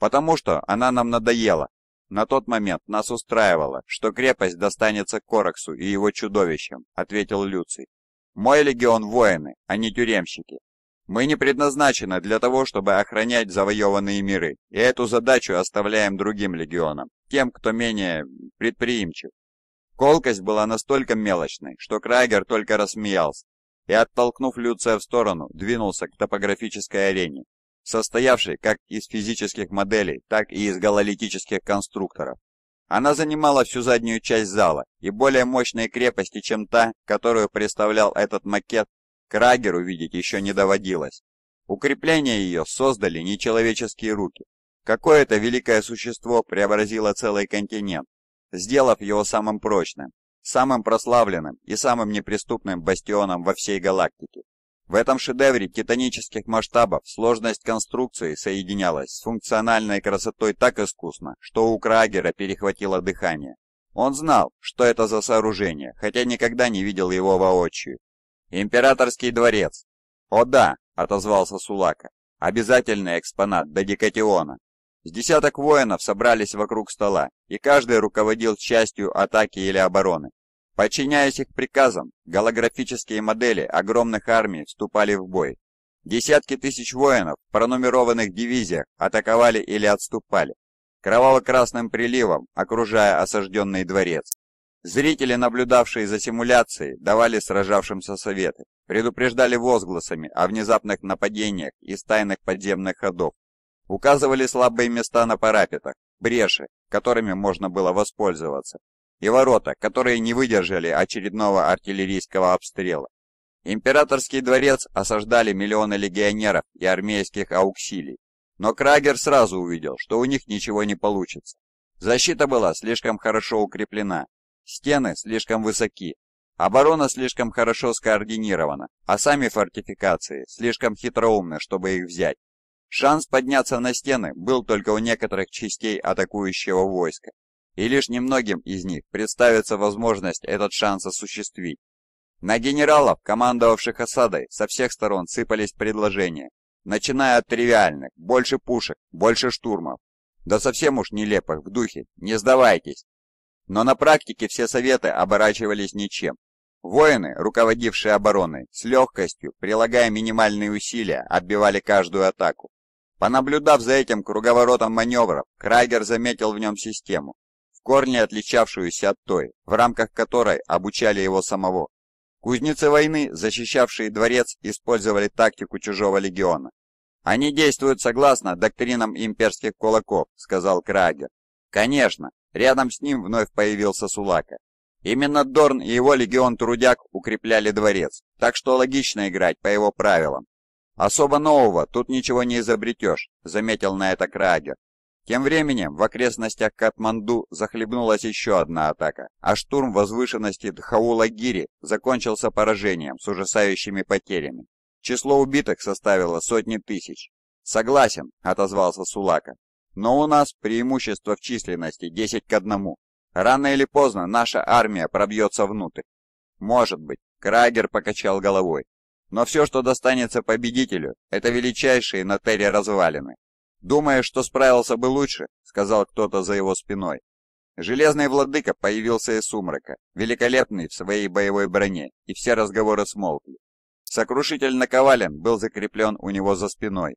Потому что она нам надоела. На тот момент нас устраивало, что крепость достанется Кораксу и его чудовищам, ответил Люций. Мой легион воины, а не тюремщики. Мы не предназначены для того, чтобы охранять завоеванные миры, и эту задачу оставляем другим легионам, тем, кто менее предприимчив. Колкость была настолько мелочной, что Крайгер только рассмеялся и, оттолкнув Люция в сторону, двинулся к топографической арене, состоявшей как из физических моделей, так и из гололитических конструкторов. Она занимала всю заднюю часть зала, и более мощные крепости, чем та, которую представлял этот макет, Крагеру видеть еще не доводилось. Укрепление ее создали нечеловеческие руки. Какое-то великое существо преобразило целый континент, сделав его самым прочным, самым прославленным и самым неприступным бастионом во всей галактике. В этом шедевре титанических масштабов сложность конструкции соединялась с функциональной красотой так искусно, что у Крагера перехватило дыхание. Он знал, что это за сооружение, хотя никогда не видел его воочию. «Императорский дворец!» «О да!» — отозвался Сулака. «Обязательный экспонат до Декатиона!» С десяток воинов собрались вокруг стола, и каждый руководил частью атаки или обороны. Подчиняясь их приказам, голографические модели огромных армий вступали в бой. Десятки тысяч воинов в пронумерованных дивизиях атаковали или отступали, кроваво-красным приливом окружая осажденный дворец. Зрители, наблюдавшие за симуляцией, давали сражавшимся советы, предупреждали возгласами о внезапных нападениях из тайных подземных ходов, Указывали слабые места на парапетах, бреши, которыми можно было воспользоваться, и ворота, которые не выдержали очередного артиллерийского обстрела. Императорский дворец осаждали миллионы легионеров и армейских ауксилий, но Крагер сразу увидел, что у них ничего не получится. Защита была слишком хорошо укреплена, стены слишком высоки, оборона слишком хорошо скоординирована, а сами фортификации слишком хитроумны, чтобы их взять. Шанс подняться на стены был только у некоторых частей атакующего войска, и лишь немногим из них представится возможность этот шанс осуществить. На генералов, командовавших осадой, со всех сторон сыпались предложения, начиная от тривиальных «больше пушек, больше штурмов», да совсем уж нелепых в духе «не сдавайтесь». Но на практике все советы оборачивались ничем. Воины, руководившие обороной, с легкостью, прилагая минимальные усилия, отбивали каждую атаку. Понаблюдав за этим круговоротом маневров, Крайгер заметил в нем систему, в корне отличавшуюся от той, в рамках которой обучали его самого. Кузнецы войны, защищавшие дворец, использовали тактику чужого легиона. «Они действуют согласно доктринам имперских кулаков», — сказал Крагер. «Конечно, рядом с ним вновь появился Сулака. Именно Дорн и его легион трудяк укрепляли дворец, так что логично играть по его правилам. «Особо нового тут ничего не изобретешь», — заметил на это Крагер. Тем временем в окрестностях Катманду захлебнулась еще одна атака, а штурм возвышенности Дхаулагири закончился поражением с ужасающими потерями. Число убитых составило сотни тысяч. «Согласен», — отозвался Сулака. «Но у нас преимущество в численности 10 к 1. Рано или поздно наша армия пробьется внутрь». «Может быть», — Крагер покачал головой. Но все, что достанется победителю, это величайшие на Терре развалины. «Думаешь, что справился бы лучше?» — сказал кто-то за его спиной. Железный владыка появился из сумрака, великолепный в своей боевой броне, и все разговоры смолкли. Сокрушитель наковален был закреплен у него за спиной.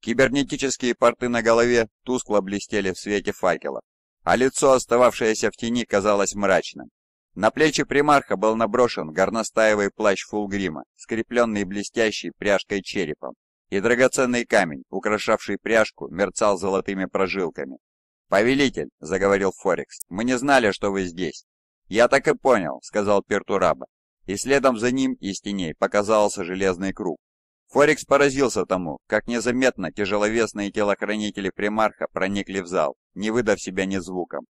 Кибернетические порты на голове тускло блестели в свете факела, а лицо, остававшееся в тени, казалось мрачным. На плечи примарха был наброшен горностаевый плащ фулгрима, скрепленный блестящей пряжкой черепом, и драгоценный камень, украшавший пряжку, мерцал золотыми прожилками. «Повелитель», — заговорил Форекс, — «мы не знали, что вы здесь». «Я так и понял», — сказал Пертураба, и следом за ним из теней показался железный круг. Форекс поразился тому, как незаметно тяжеловесные телохранители примарха проникли в зал, не выдав себя ни звуком.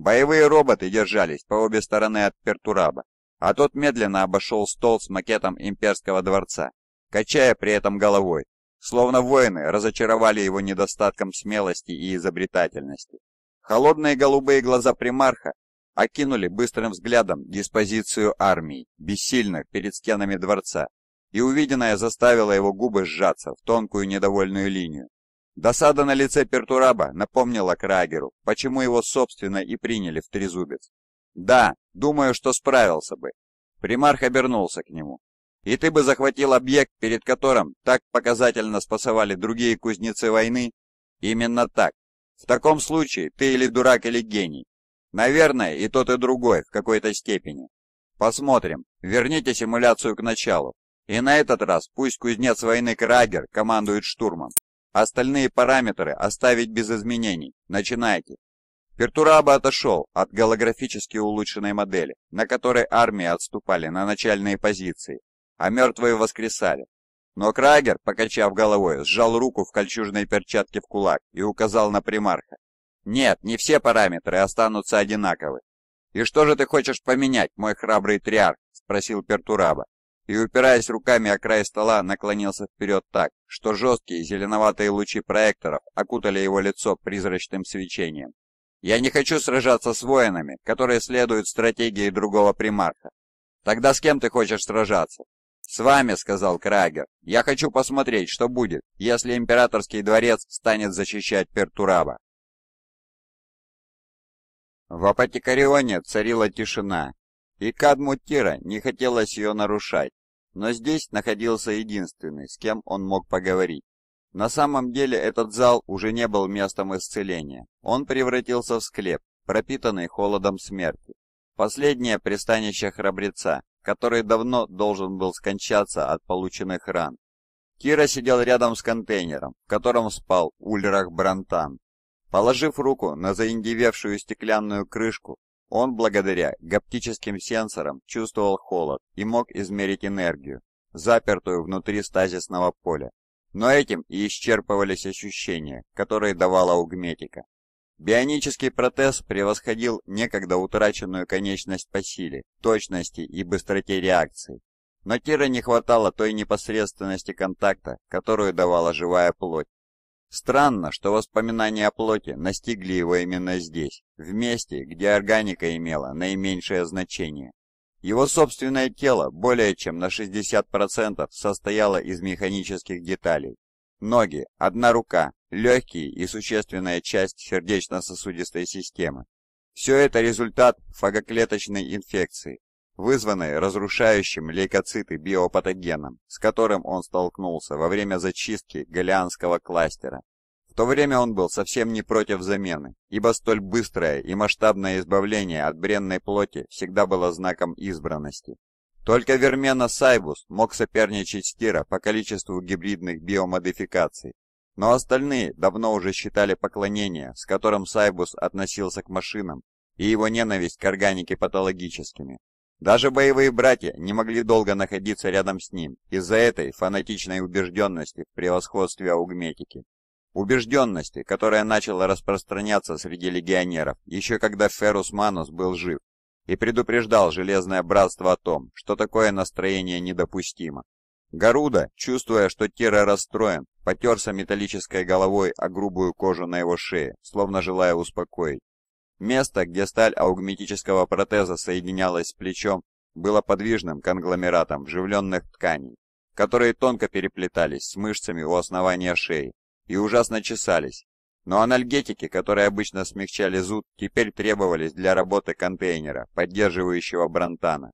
Боевые роботы держались по обе стороны от Пертураба, а тот медленно обошел стол с макетом имперского дворца, качая при этом головой, словно воины разочаровали его недостатком смелости и изобретательности. Холодные голубые глаза примарха окинули быстрым взглядом диспозицию армии, бессильных перед стенами дворца, и увиденное заставило его губы сжаться в тонкую недовольную линию. Досада на лице Пертураба напомнила Крагеру, почему его собственно и приняли в трезубец. «Да, думаю, что справился бы». Примарх обернулся к нему. «И ты бы захватил объект, перед которым так показательно спасовали другие кузнецы войны?» «Именно так. В таком случае ты или дурак, или гений. Наверное, и тот, и другой в какой-то степени. Посмотрим. Верните симуляцию к началу. И на этот раз пусть кузнец войны Крагер командует штурмом. Остальные параметры оставить без изменений. Начинайте. Пертураба отошел от голографически улучшенной модели, на которой армии отступали на начальные позиции, а мертвые воскресали. Но Крагер, покачав головой, сжал руку в кольчужной перчатке в кулак и указал на примарха. «Нет, не все параметры останутся одинаковы». «И что же ты хочешь поменять, мой храбрый триарх?» – спросил Пертураба и, упираясь руками о край стола, наклонился вперед так, что жесткие зеленоватые лучи проекторов окутали его лицо призрачным свечением. «Я не хочу сражаться с воинами, которые следуют стратегии другого примарха. Тогда с кем ты хочешь сражаться?» «С вами», — сказал Крагер. «Я хочу посмотреть, что будет, если императорский дворец станет защищать Пертураба». В Апатикарионе царила тишина, и Кадмутира не хотелось ее нарушать. Но здесь находился единственный, с кем он мог поговорить. На самом деле этот зал уже не был местом исцеления. Он превратился в склеп, пропитанный холодом смерти. Последнее пристанище храбреца, который давно должен был скончаться от полученных ран. Кира сидел рядом с контейнером, в котором спал Ульрах Брантан. Положив руку на заиндевевшую стеклянную крышку, он благодаря гаптическим сенсорам чувствовал холод и мог измерить энергию, запертую внутри стазисного поля. Но этим и исчерпывались ощущения, которые давала угметика. Бионический протез превосходил некогда утраченную конечность по силе, точности и быстроте реакции. Но Тира не хватало той непосредственности контакта, которую давала живая плоть. Странно, что воспоминания о плоти настигли его именно здесь, в месте, где органика имела наименьшее значение. Его собственное тело более чем на 60% состояло из механических деталей. Ноги, одна рука, легкие и существенная часть сердечно-сосудистой системы. Все это результат фагоклеточной инфекции, вызванные разрушающим лейкоциты биопатогеном, с которым он столкнулся во время зачистки Голианского кластера. В то время он был совсем не против замены, ибо столь быстрое и масштабное избавление от бренной плоти всегда было знаком избранности. Только Вермена Сайбус мог соперничать с Тира по количеству гибридных биомодификаций, но остальные давно уже считали поклонение, с которым Сайбус относился к машинам, и его ненависть к органике патологическими. Даже боевые братья не могли долго находиться рядом с ним из-за этой фанатичной убежденности в превосходстве аугметики. Убежденности, которая начала распространяться среди легионеров, еще когда Ферус Манус был жив, и предупреждал Железное Братство о том, что такое настроение недопустимо. Гаруда, чувствуя, что Тира расстроен, потерся металлической головой о грубую кожу на его шее, словно желая успокоить. Место, где сталь аугметического протеза соединялась с плечом, было подвижным конгломератом вживленных тканей, которые тонко переплетались с мышцами у основания шеи и ужасно чесались. Но анальгетики, которые обычно смягчали зуд, теперь требовались для работы контейнера, поддерживающего Брантана.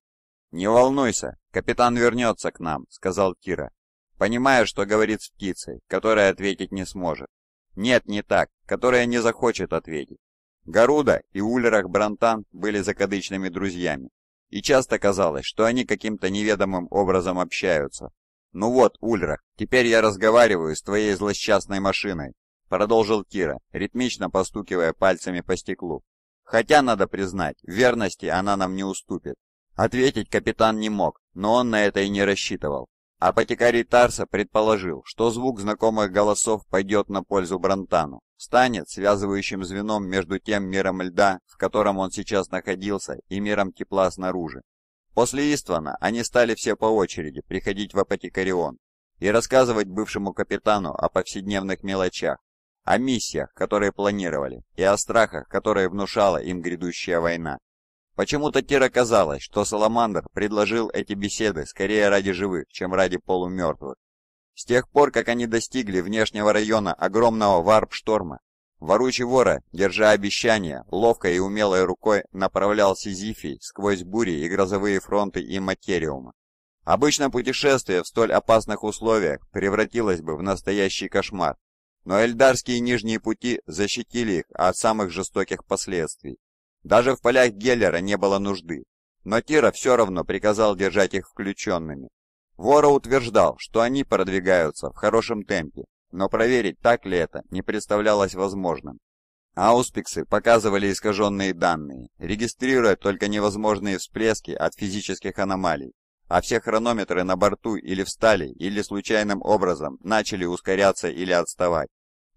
«Не волнуйся, капитан вернется к нам», — сказал Кира, понимая, что говорит с птицей, которая ответить не сможет. «Нет, не так, которая не захочет ответить. Гаруда и Ульрах Брантан были закадычными друзьями, и часто казалось, что они каким-то неведомым образом общаются. «Ну вот, Ульрах, теперь я разговариваю с твоей злосчастной машиной», — продолжил Кира, ритмично постукивая пальцами по стеклу. «Хотя, надо признать, верности она нам не уступит». Ответить капитан не мог, но он на это и не рассчитывал. Апотекарий Тарса предположил, что звук знакомых голосов пойдет на пользу Брантану, станет связывающим звеном между тем миром льда, в котором он сейчас находился, и миром тепла снаружи. После Иствана они стали все по очереди приходить в Апотекарион и рассказывать бывшему капитану о повседневных мелочах, о миссиях, которые планировали, и о страхах, которые внушала им грядущая война. Почему-то Тира казалось, что Саламандр предложил эти беседы скорее ради живых, чем ради полумертвых. С тех пор, как они достигли внешнего района огромного варп-шторма, Воручий вора, держа обещание, ловкой и умелой рукой направлял Сизифий сквозь бури и грозовые фронты и материума. Обычно путешествие в столь опасных условиях превратилось бы в настоящий кошмар, но эльдарские нижние пути защитили их от самых жестоких последствий. Даже в полях Геллера не было нужды, но Тира все равно приказал держать их включенными. Вора утверждал, что они продвигаются в хорошем темпе, но проверить, так ли это, не представлялось возможным. Ауспиксы показывали искаженные данные, регистрируя только невозможные всплески от физических аномалий, а все хронометры на борту или встали, или случайным образом начали ускоряться или отставать.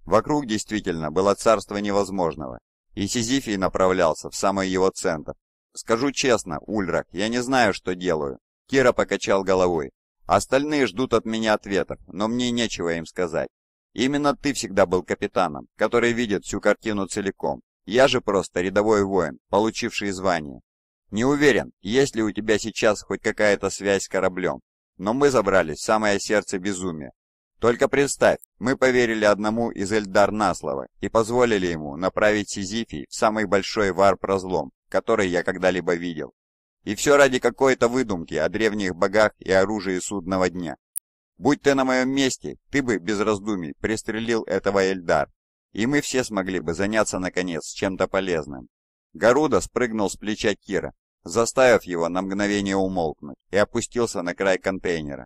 Вокруг действительно было царство невозможного, и Сизифий направлялся в самый его центр. «Скажу честно, Ульрак, я не знаю, что делаю». Кира покачал головой. «Остальные ждут от меня ответов, но мне нечего им сказать. Именно ты всегда был капитаном, который видит всю картину целиком. Я же просто рядовой воин, получивший звание. Не уверен, есть ли у тебя сейчас хоть какая-то связь с кораблем, но мы забрались в самое сердце безумия, только представь, мы поверили одному из Эльдар на слово и позволили ему направить Сизифий в самый большой варп-разлом, который я когда-либо видел. И все ради какой-то выдумки о древних богах и оружии судного дня. Будь ты на моем месте, ты бы без раздумий пристрелил этого Эльдар, и мы все смогли бы заняться, наконец, чем-то полезным. Гаруда спрыгнул с плеча Кира, заставив его на мгновение умолкнуть, и опустился на край контейнера.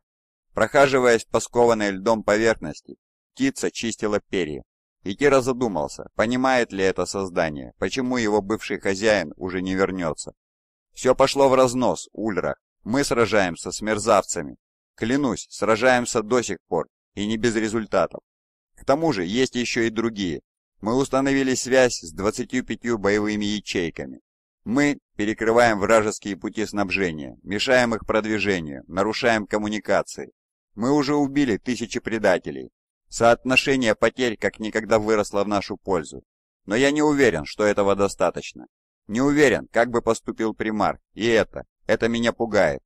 Прохаживаясь по скованной льдом поверхности, птица чистила перья. И Кира задумался, понимает ли это создание, почему его бывший хозяин уже не вернется. «Все пошло в разнос, Ульра. Мы сражаемся с мерзавцами. Клянусь, сражаемся до сих пор, и не без результатов. К тому же есть еще и другие. Мы установили связь с 25 боевыми ячейками. Мы перекрываем вражеские пути снабжения, мешаем их продвижению, нарушаем коммуникации. Мы уже убили тысячи предателей. Соотношение потерь как никогда выросло в нашу пользу. Но я не уверен, что этого достаточно. Не уверен, как бы поступил примар, и это, это меня пугает.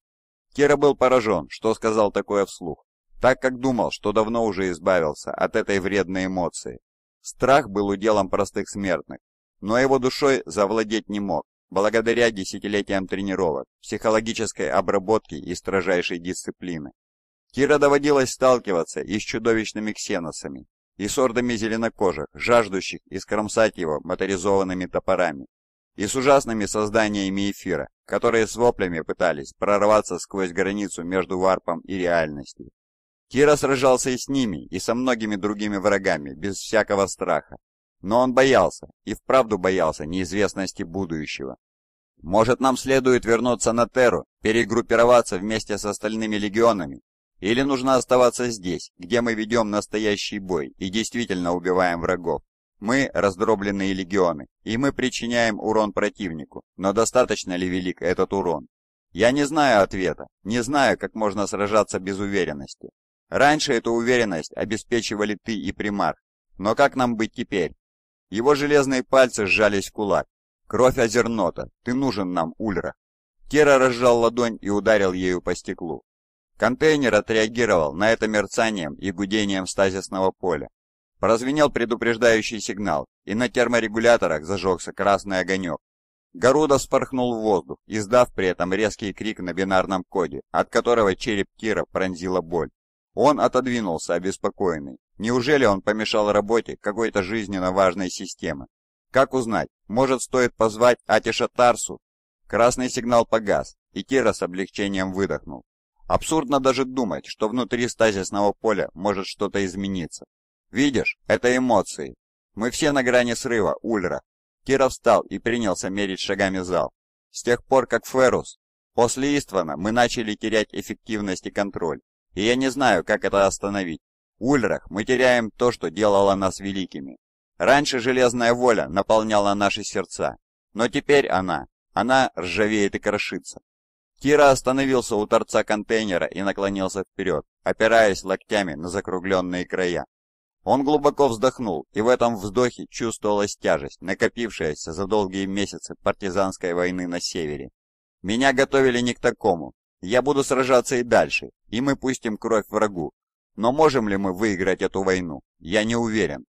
Кира был поражен, что сказал такое вслух, так как думал, что давно уже избавился от этой вредной эмоции. Страх был уделом простых смертных, но его душой завладеть не мог, благодаря десятилетиям тренировок, психологической обработки и строжайшей дисциплины. Кира доводилось сталкиваться и с чудовищными ксеносами, и с ордами зеленокожих, жаждущих искромсать его моторизованными топорами, и с ужасными созданиями эфира, которые с воплями пытались прорваться сквозь границу между варпом и реальностью. Кира сражался и с ними, и со многими другими врагами, без всякого страха. Но он боялся, и вправду боялся неизвестности будущего. «Может, нам следует вернуться на Терру, перегруппироваться вместе с остальными легионами или нужно оставаться здесь, где мы ведем настоящий бой и действительно убиваем врагов. Мы – раздробленные легионы, и мы причиняем урон противнику, но достаточно ли велик этот урон? Я не знаю ответа, не знаю, как можно сражаться без уверенности. Раньше эту уверенность обеспечивали ты и примар, но как нам быть теперь? Его железные пальцы сжались в кулак. Кровь Озернота, ты нужен нам, Ульра. Кера разжал ладонь и ударил ею по стеклу. Контейнер отреагировал на это мерцанием и гудением стазисного поля. Прозвенел предупреждающий сигнал, и на терморегуляторах зажегся красный огонек. Гаруда вспорхнул в воздух, издав при этом резкий крик на бинарном коде, от которого череп Кира пронзила боль. Он отодвинулся, обеспокоенный. Неужели он помешал работе какой-то жизненно важной системы? Как узнать? Может, стоит позвать Атиша Тарсу? Красный сигнал погас, и Кира с облегчением выдохнул. Абсурдно даже думать, что внутри стазисного поля может что-то измениться. Видишь, это эмоции. Мы все на грани срыва, Ульра. Кира встал и принялся мерить шагами зал. С тех пор, как Феррус, после Иствана мы начали терять эффективность и контроль. И я не знаю, как это остановить. Ульрах мы теряем то, что делало нас великими. Раньше железная воля наполняла наши сердца, но теперь она, она ржавеет и крошится. Кира остановился у торца контейнера и наклонился вперед, опираясь локтями на закругленные края. Он глубоко вздохнул, и в этом вздохе чувствовалась тяжесть, накопившаяся за долгие месяцы партизанской войны на севере. «Меня готовили не к такому. Я буду сражаться и дальше, и мы пустим кровь врагу. Но можем ли мы выиграть эту войну? Я не уверен».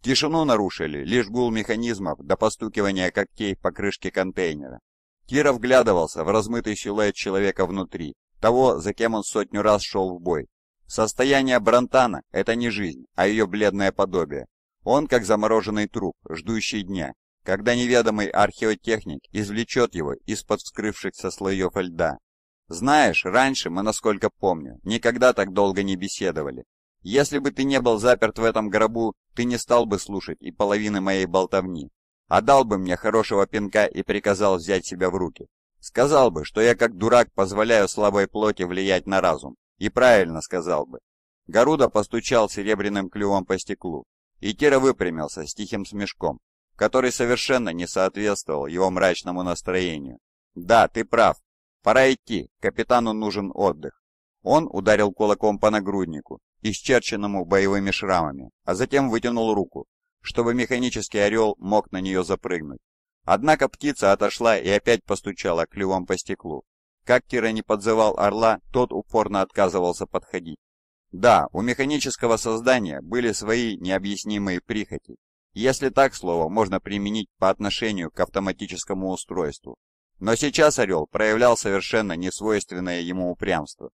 Тишину нарушили лишь гул механизмов до постукивания когтей по крышке контейнера. Кира вглядывался в размытый силуэт человека внутри, того, за кем он сотню раз шел в бой. Состояние Брантана – это не жизнь, а ее бледное подобие. Он как замороженный труп, ждущий дня, когда неведомый археотехник извлечет его из-под вскрывшихся слоев льда. Знаешь, раньше мы, насколько помню, никогда так долго не беседовали. Если бы ты не был заперт в этом гробу, ты не стал бы слушать и половины моей болтовни а дал бы мне хорошего пинка и приказал взять себя в руки. Сказал бы, что я как дурак позволяю слабой плоти влиять на разум. И правильно сказал бы. Гаруда постучал серебряным клювом по стеклу, и Кира выпрямился с тихим смешком, который совершенно не соответствовал его мрачному настроению. «Да, ты прав. Пора идти, капитану нужен отдых». Он ударил кулаком по нагруднику, исчерченному боевыми шрамами, а затем вытянул руку, чтобы механический орел мог на нее запрыгнуть. Однако птица отошла и опять постучала клювом по стеклу. Как Кира не подзывал орла, тот упорно отказывался подходить. Да, у механического создания были свои необъяснимые прихоти, если так слово можно применить по отношению к автоматическому устройству. Но сейчас орел проявлял совершенно несвойственное ему упрямство.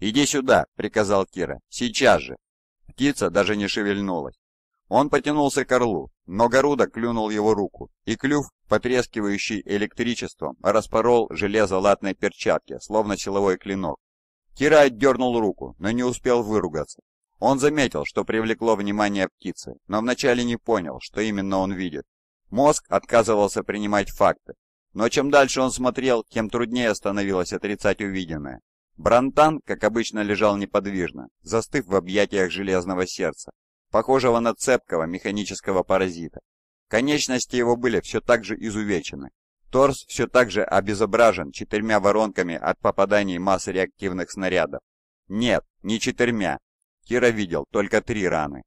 «Иди сюда!» — приказал Кира. «Сейчас же!» Птица даже не шевельнулась. Он потянулся к орлу, но Гаруда клюнул его руку, и клюв, потрескивающий электричеством, распорол железо латной перчатки, словно человой клинок. Кира отдернул руку, но не успел выругаться. Он заметил, что привлекло внимание птицы, но вначале не понял, что именно он видит. Мозг отказывался принимать факты, но чем дальше он смотрел, тем труднее становилось отрицать увиденное. Брантан, как обычно, лежал неподвижно, застыв в объятиях железного сердца, похожего на цепкого механического паразита. Конечности его были все так же изувечены. Торс все так же обезображен четырьмя воронками от попаданий массы реактивных снарядов. Нет, не четырьмя. Кира видел только три раны.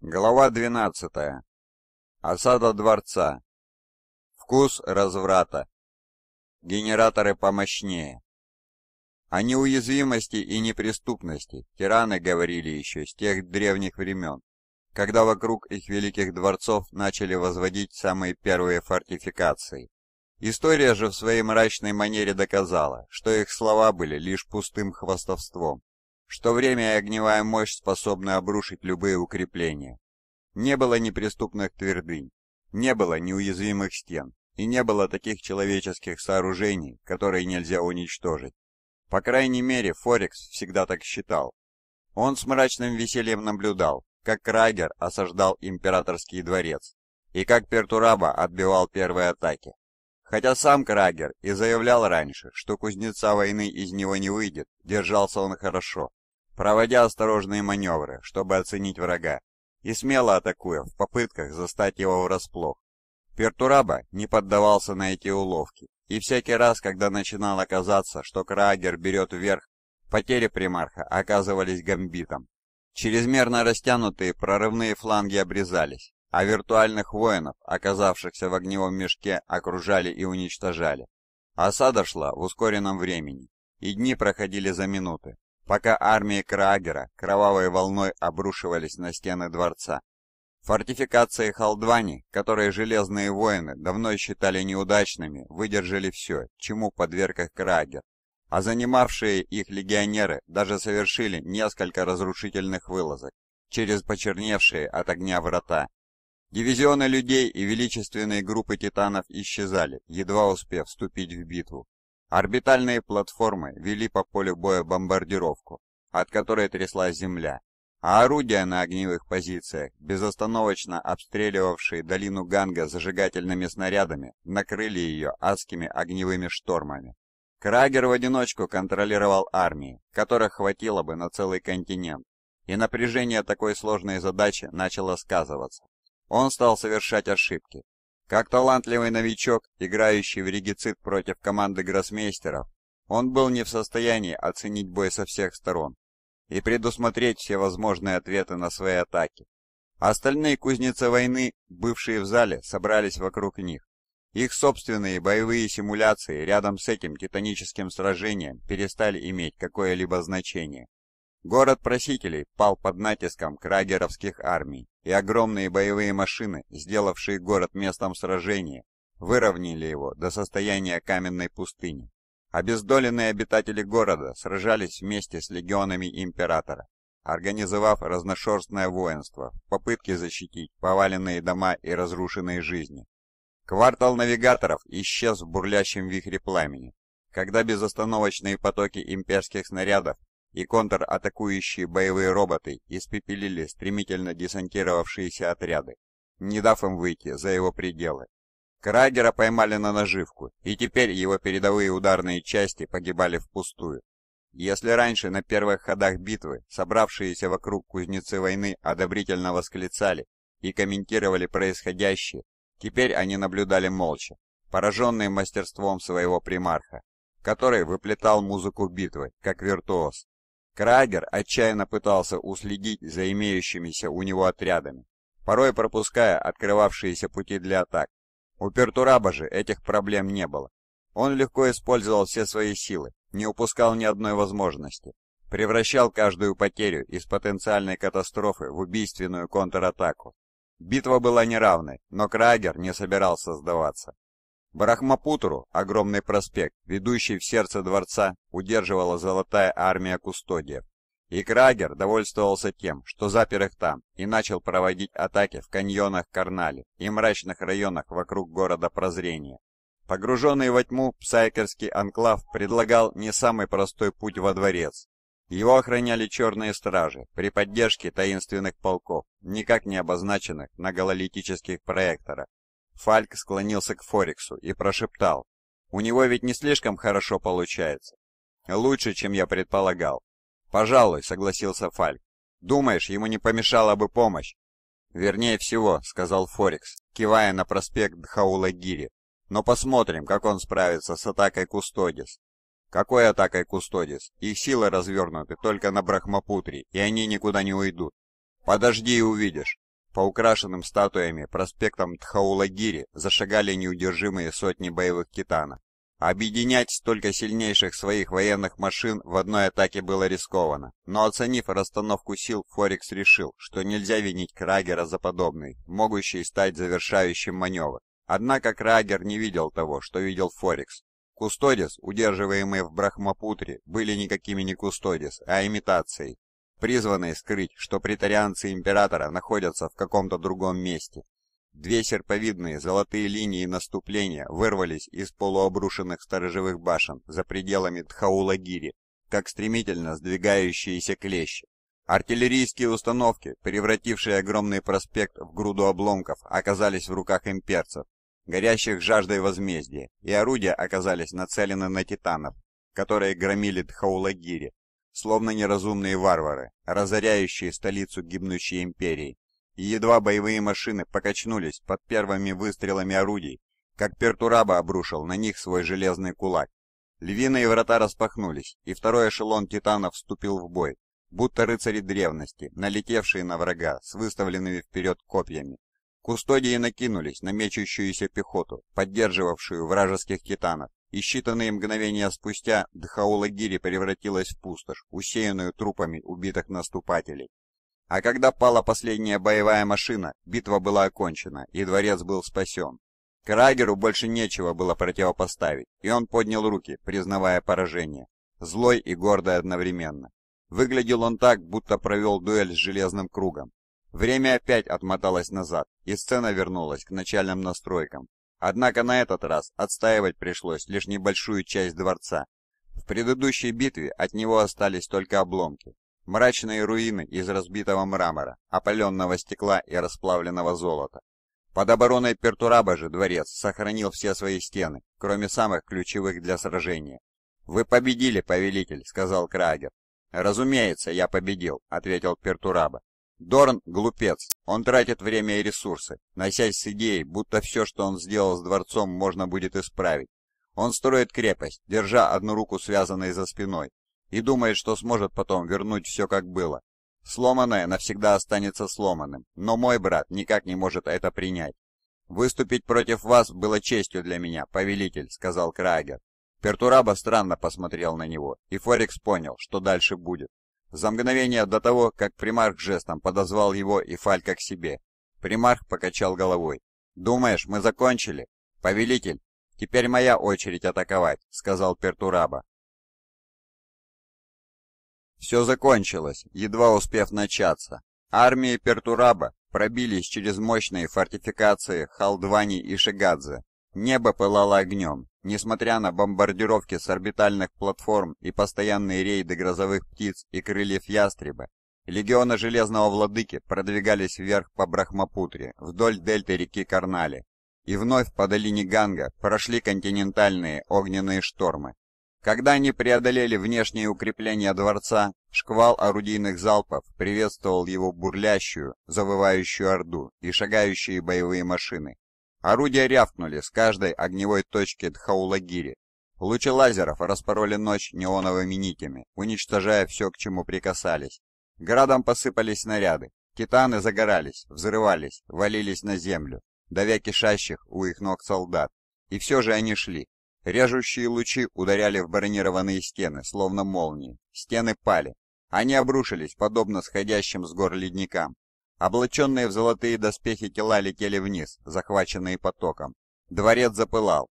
Глава 12. Осада дворца. Вкус разврата. Генераторы помощнее. О неуязвимости и неприступности тираны говорили еще с тех древних времен, когда вокруг их великих дворцов начали возводить самые первые фортификации. История же в своей мрачной манере доказала, что их слова были лишь пустым хвастовством, что время и огневая мощь способны обрушить любые укрепления. Не было неприступных твердынь, не было неуязвимых стен, и не было таких человеческих сооружений, которые нельзя уничтожить. По крайней мере, Форекс всегда так считал. Он с мрачным весельем наблюдал, как Крагер осаждал императорский дворец и как Пертураба отбивал первые атаки. Хотя сам Крагер и заявлял раньше, что кузнеца войны из него не выйдет, держался он хорошо, проводя осторожные маневры, чтобы оценить врага, и смело атакуя в попытках застать его врасплох. Пертураба не поддавался на эти уловки и всякий раз, когда начинало казаться, что Крагер берет вверх, потери примарха оказывались гамбитом. Чрезмерно растянутые прорывные фланги обрезались, а виртуальных воинов, оказавшихся в огневом мешке, окружали и уничтожали. Осада шла в ускоренном времени, и дни проходили за минуты, пока армии Крагера кровавой волной обрушивались на стены дворца, Фортификации Халдвани, которые железные воины давно считали неудачными, выдержали все, чему подверг их Крагер, а занимавшие их легионеры даже совершили несколько разрушительных вылазок через почерневшие от огня врата. Дивизионы людей и величественные группы титанов исчезали, едва успев вступить в битву. Орбитальные платформы вели по полю боя бомбардировку, от которой тряслась земля, а орудия на огневых позициях, безостановочно обстреливавшие долину Ганга зажигательными снарядами, накрыли ее адскими огневыми штормами. Крагер в одиночку контролировал армии, которых хватило бы на целый континент, и напряжение такой сложной задачи начало сказываться. Он стал совершать ошибки. Как талантливый новичок, играющий в регицид против команды гроссмейстеров, он был не в состоянии оценить бой со всех сторон, и предусмотреть все возможные ответы на свои атаки. Остальные кузнецы войны, бывшие в зале, собрались вокруг них. Их собственные боевые симуляции рядом с этим титаническим сражением перестали иметь какое-либо значение. Город просителей пал под натиском крагеровских армий, и огромные боевые машины, сделавшие город местом сражения, выровняли его до состояния каменной пустыни. Обездоленные обитатели города сражались вместе с легионами императора, организовав разношерстное воинство в попытке защитить поваленные дома и разрушенные жизни. Квартал навигаторов исчез в бурлящем вихре пламени, когда безостановочные потоки имперских снарядов и контратакующие боевые роботы испепелили стремительно десантировавшиеся отряды, не дав им выйти за его пределы. Крайдера поймали на наживку, и теперь его передовые ударные части погибали впустую. Если раньше на первых ходах битвы собравшиеся вокруг кузнецы войны одобрительно восклицали и комментировали происходящее, теперь они наблюдали молча, пораженные мастерством своего примарха, который выплетал музыку битвы, как виртуоз. Крагер отчаянно пытался уследить за имеющимися у него отрядами, порой пропуская открывавшиеся пути для атак, у Пертураба же этих проблем не было. Он легко использовал все свои силы, не упускал ни одной возможности, превращал каждую потерю из потенциальной катастрофы в убийственную контратаку. Битва была неравной, но Крагер не собирался сдаваться. Брахмапутру, огромный проспект, ведущий в сердце дворца, удерживала золотая армия кустодиев. И Крагер довольствовался тем, что запер их там и начал проводить атаки в каньонах Карнали и мрачных районах вокруг города Прозрения. Погруженный во тьму, псайкерский анклав предлагал не самый простой путь во дворец. Его охраняли черные стражи при поддержке таинственных полков, никак не обозначенных на гололитических проекторах. Фальк склонился к Форексу и прошептал, «У него ведь не слишком хорошо получается». «Лучше, чем я предполагал. «Пожалуй», — согласился Фальк. «Думаешь, ему не помешала бы помощь?» «Вернее всего», — сказал Форекс, кивая на проспект Дхаулагири. «Но посмотрим, как он справится с атакой Кустодис». «Какой атакой Кустодис? Их силы развернуты только на Брахмапутре, и они никуда не уйдут». «Подожди и увидишь». По украшенным статуями проспектом Тхаулагири зашагали неудержимые сотни боевых китанов. Объединять столько сильнейших своих военных машин в одной атаке было рискованно, но оценив расстановку сил, Форекс решил, что нельзя винить Крагера за подобный, могущий стать завершающим маневр. Однако Крагер не видел того, что видел Форекс. Кустодис, удерживаемые в Брахмапутре, были никакими не кустодис, а имитацией, призванные скрыть, что претарианцы Императора находятся в каком-то другом месте. Две серповидные золотые линии наступления вырвались из полуобрушенных сторожевых башен за пределами Тхаулагири, как стремительно сдвигающиеся клещи. Артиллерийские установки, превратившие огромный проспект в груду обломков, оказались в руках имперцев, горящих жаждой возмездия, и орудия оказались нацелены на титанов, которые громили Тхаулагири, словно неразумные варвары, разоряющие столицу гибнущей империи и едва боевые машины покачнулись под первыми выстрелами орудий, как Пертураба обрушил на них свой железный кулак. Львиные врата распахнулись, и второй эшелон титанов вступил в бой, будто рыцари древности, налетевшие на врага с выставленными вперед копьями. Кустодии накинулись на мечущуюся пехоту, поддерживавшую вражеских титанов, и считанные мгновения спустя Дхаулагири превратилась в пустошь, усеянную трупами убитых наступателей. А когда пала последняя боевая машина, битва была окончена, и дворец был спасен. Крагеру больше нечего было противопоставить, и он поднял руки, признавая поражение. Злой и гордый одновременно. Выглядел он так, будто провел дуэль с Железным Кругом. Время опять отмоталось назад, и сцена вернулась к начальным настройкам. Однако на этот раз отстаивать пришлось лишь небольшую часть дворца. В предыдущей битве от него остались только обломки, Мрачные руины из разбитого мрамора, опаленного стекла и расплавленного золота. Под обороной Пертураба же дворец сохранил все свои стены, кроме самых ключевых для сражения. «Вы победили, повелитель», — сказал Крагер. «Разумеется, я победил», — ответил Пертураба. Дорн — глупец, он тратит время и ресурсы, носясь с идеей, будто все, что он сделал с дворцом, можно будет исправить. Он строит крепость, держа одну руку связанной за спиной, и думает, что сможет потом вернуть все как было. Сломанное навсегда останется сломанным, но мой брат никак не может это принять. «Выступить против вас было честью для меня, повелитель», — сказал Крагер. Пертураба странно посмотрел на него, и Форекс понял, что дальше будет. За мгновение до того, как примарх жестом подозвал его и Фалька к себе, примарх покачал головой. «Думаешь, мы закончили?» «Повелитель, теперь моя очередь атаковать», — сказал Пертураба. Все закончилось, едва успев начаться. Армии Пертураба пробились через мощные фортификации Халдвани и Шигадзе. Небо пылало огнем. Несмотря на бомбардировки с орбитальных платформ и постоянные рейды грозовых птиц и крыльев ястреба, легионы Железного Владыки продвигались вверх по Брахмапутре, вдоль дельты реки Карнали. И вновь по долине Ганга прошли континентальные огненные штормы, когда они преодолели внешние укрепления дворца, шквал орудийных залпов приветствовал его бурлящую, завывающую орду и шагающие боевые машины. Орудия рявкнули с каждой огневой точки Дхаулагири. Лучи лазеров распороли ночь неоновыми нитями, уничтожая все, к чему прикасались. Градом посыпались снаряды. Титаны загорались, взрывались, валились на землю, давя кишащих у их ног солдат. И все же они шли, Режущие лучи ударяли в бронированные стены, словно молнии. Стены пали. Они обрушились, подобно сходящим с гор ледникам. Облаченные в золотые доспехи тела летели вниз, захваченные потоком. Дворец запылал.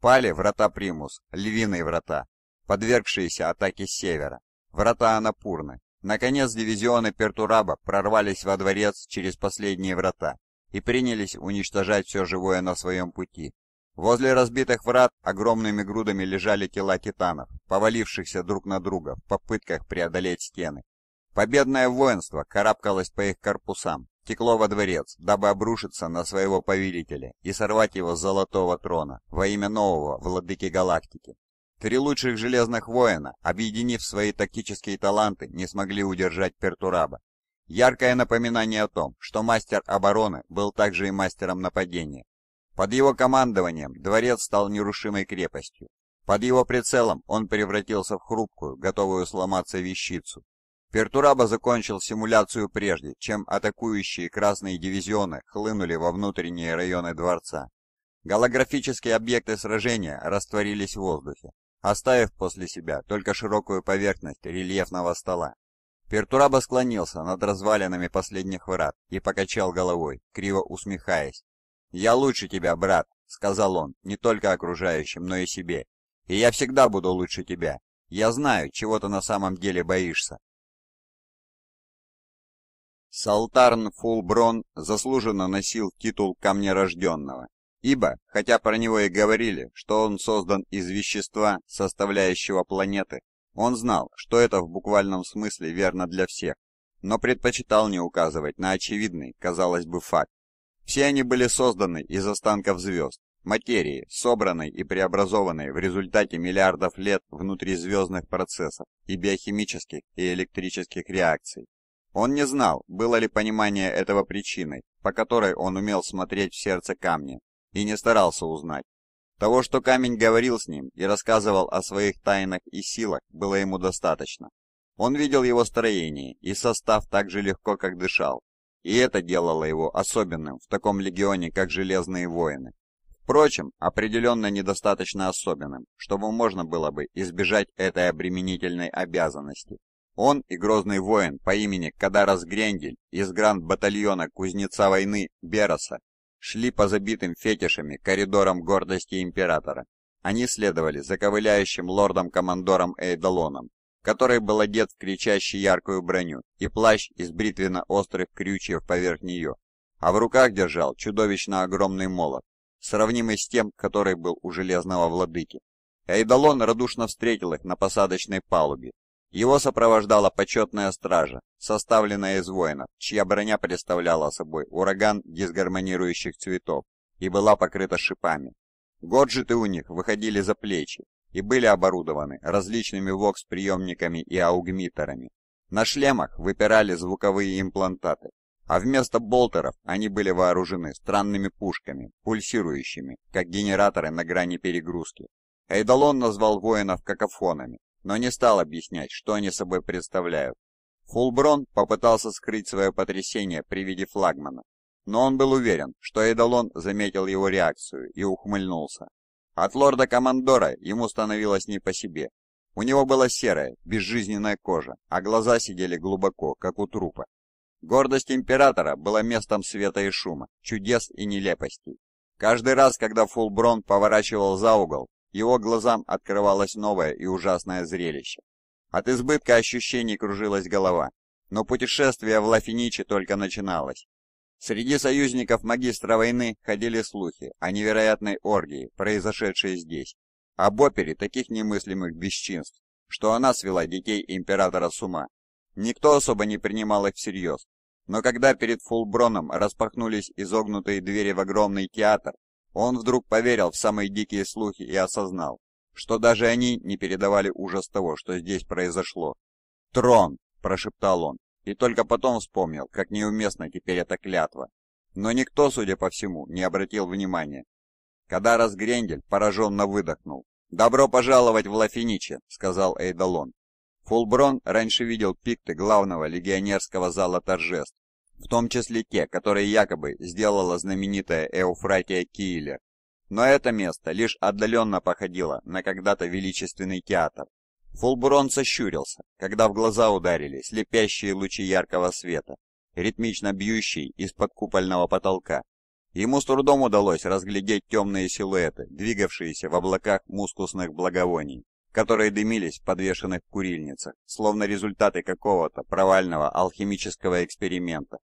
Пали врата Примус, львиные врата, подвергшиеся атаке с севера. Врата Анапурны. Наконец дивизионы Пертураба прорвались во дворец через последние врата и принялись уничтожать все живое на своем пути, Возле разбитых врат огромными грудами лежали тела титанов, повалившихся друг на друга в попытках преодолеть стены. Победное воинство карабкалось по их корпусам, текло во дворец, дабы обрушиться на своего повелителя и сорвать его с золотого трона во имя нового владыки галактики. Три лучших железных воина, объединив свои тактические таланты, не смогли удержать Пертураба. Яркое напоминание о том, что мастер обороны был также и мастером нападения, под его командованием дворец стал нерушимой крепостью. Под его прицелом он превратился в хрупкую, готовую сломаться вещицу. Пертураба закончил симуляцию прежде, чем атакующие красные дивизионы хлынули во внутренние районы дворца. Голографические объекты сражения растворились в воздухе, оставив после себя только широкую поверхность рельефного стола. Пертураба склонился над развалинами последних врат и покачал головой, криво усмехаясь, «Я лучше тебя, брат», — сказал он, не только окружающим, но и себе. «И я всегда буду лучше тебя. Я знаю, чего ты на самом деле боишься». Салтарн Фулброн заслуженно носил титул камнерожденного, ибо, хотя про него и говорили, что он создан из вещества, составляющего планеты, он знал, что это в буквальном смысле верно для всех, но предпочитал не указывать на очевидный, казалось бы, факт. Все они были созданы из останков звезд, материи, собранной и преобразованной в результате миллиардов лет внутризвездных процессов и биохимических и электрических реакций. Он не знал, было ли понимание этого причиной, по которой он умел смотреть в сердце камня, и не старался узнать. Того, что камень говорил с ним и рассказывал о своих тайнах и силах, было ему достаточно. Он видел его строение и состав так же легко, как дышал, и это делало его особенным в таком легионе, как Железные воины. Впрочем, определенно недостаточно особенным, чтобы можно было бы избежать этой обременительной обязанности. Он и грозный воин по имени Кадарас Грендель из гранд-батальона кузнеца войны Бероса шли по забитым фетишами коридорам гордости императора. Они следовали за ковыляющим лордом-командором Эйдолоном, который был одет в кричащую яркую броню и плащ из бритвенно-острых крючьев поверх нее, а в руках держал чудовищно огромный молот, сравнимый с тем, который был у железного владыки. Эйдалон радушно встретил их на посадочной палубе. Его сопровождала почетная стража, составленная из воинов, чья броня представляла собой ураган дисгармонирующих цветов и была покрыта шипами. Годжеты у них выходили за плечи, и были оборудованы различными вокс-приемниками и аугмитерами. На шлемах выпирали звуковые имплантаты, а вместо болтеров они были вооружены странными пушками, пульсирующими, как генераторы на грани перегрузки. Эйдолон назвал воинов какофонами, но не стал объяснять, что они собой представляют. Фулброн попытался скрыть свое потрясение при виде флагмана, но он был уверен, что Эйдолон заметил его реакцию и ухмыльнулся. От лорда-командора ему становилось не по себе. У него была серая, безжизненная кожа, а глаза сидели глубоко, как у трупа. Гордость императора была местом света и шума, чудес и нелепостей. Каждый раз, когда Фулброн поворачивал за угол, его глазам открывалось новое и ужасное зрелище. От избытка ощущений кружилась голова, но путешествие в Лафиниче только начиналось. Среди союзников магистра войны ходили слухи о невероятной оргии, произошедшей здесь, об опере таких немыслимых бесчинств, что она свела детей императора с ума. Никто особо не принимал их всерьез, но когда перед Фулброном распахнулись изогнутые двери в огромный театр, он вдруг поверил в самые дикие слухи и осознал, что даже они не передавали ужас того, что здесь произошло. «Трон!» – прошептал он и только потом вспомнил, как неуместна теперь эта клятва. Но никто, судя по всему, не обратил внимания. Кадарас Грендель пораженно выдохнул. «Добро пожаловать в Лафиниче», — сказал Эйдалон. Фулброн раньше видел пикты главного легионерского зала торжеств, в том числе те, которые якобы сделала знаменитая Эуфратия Киилер. Но это место лишь отдаленно походило на когда-то величественный театр. Фулбурон сощурился, когда в глаза ударили слепящие лучи яркого света, ритмично бьющий из-под купольного потолка. Ему с трудом удалось разглядеть темные силуэты, двигавшиеся в облаках мускусных благовоний, которые дымились в подвешенных курильницах, словно результаты какого-то провального алхимического эксперимента.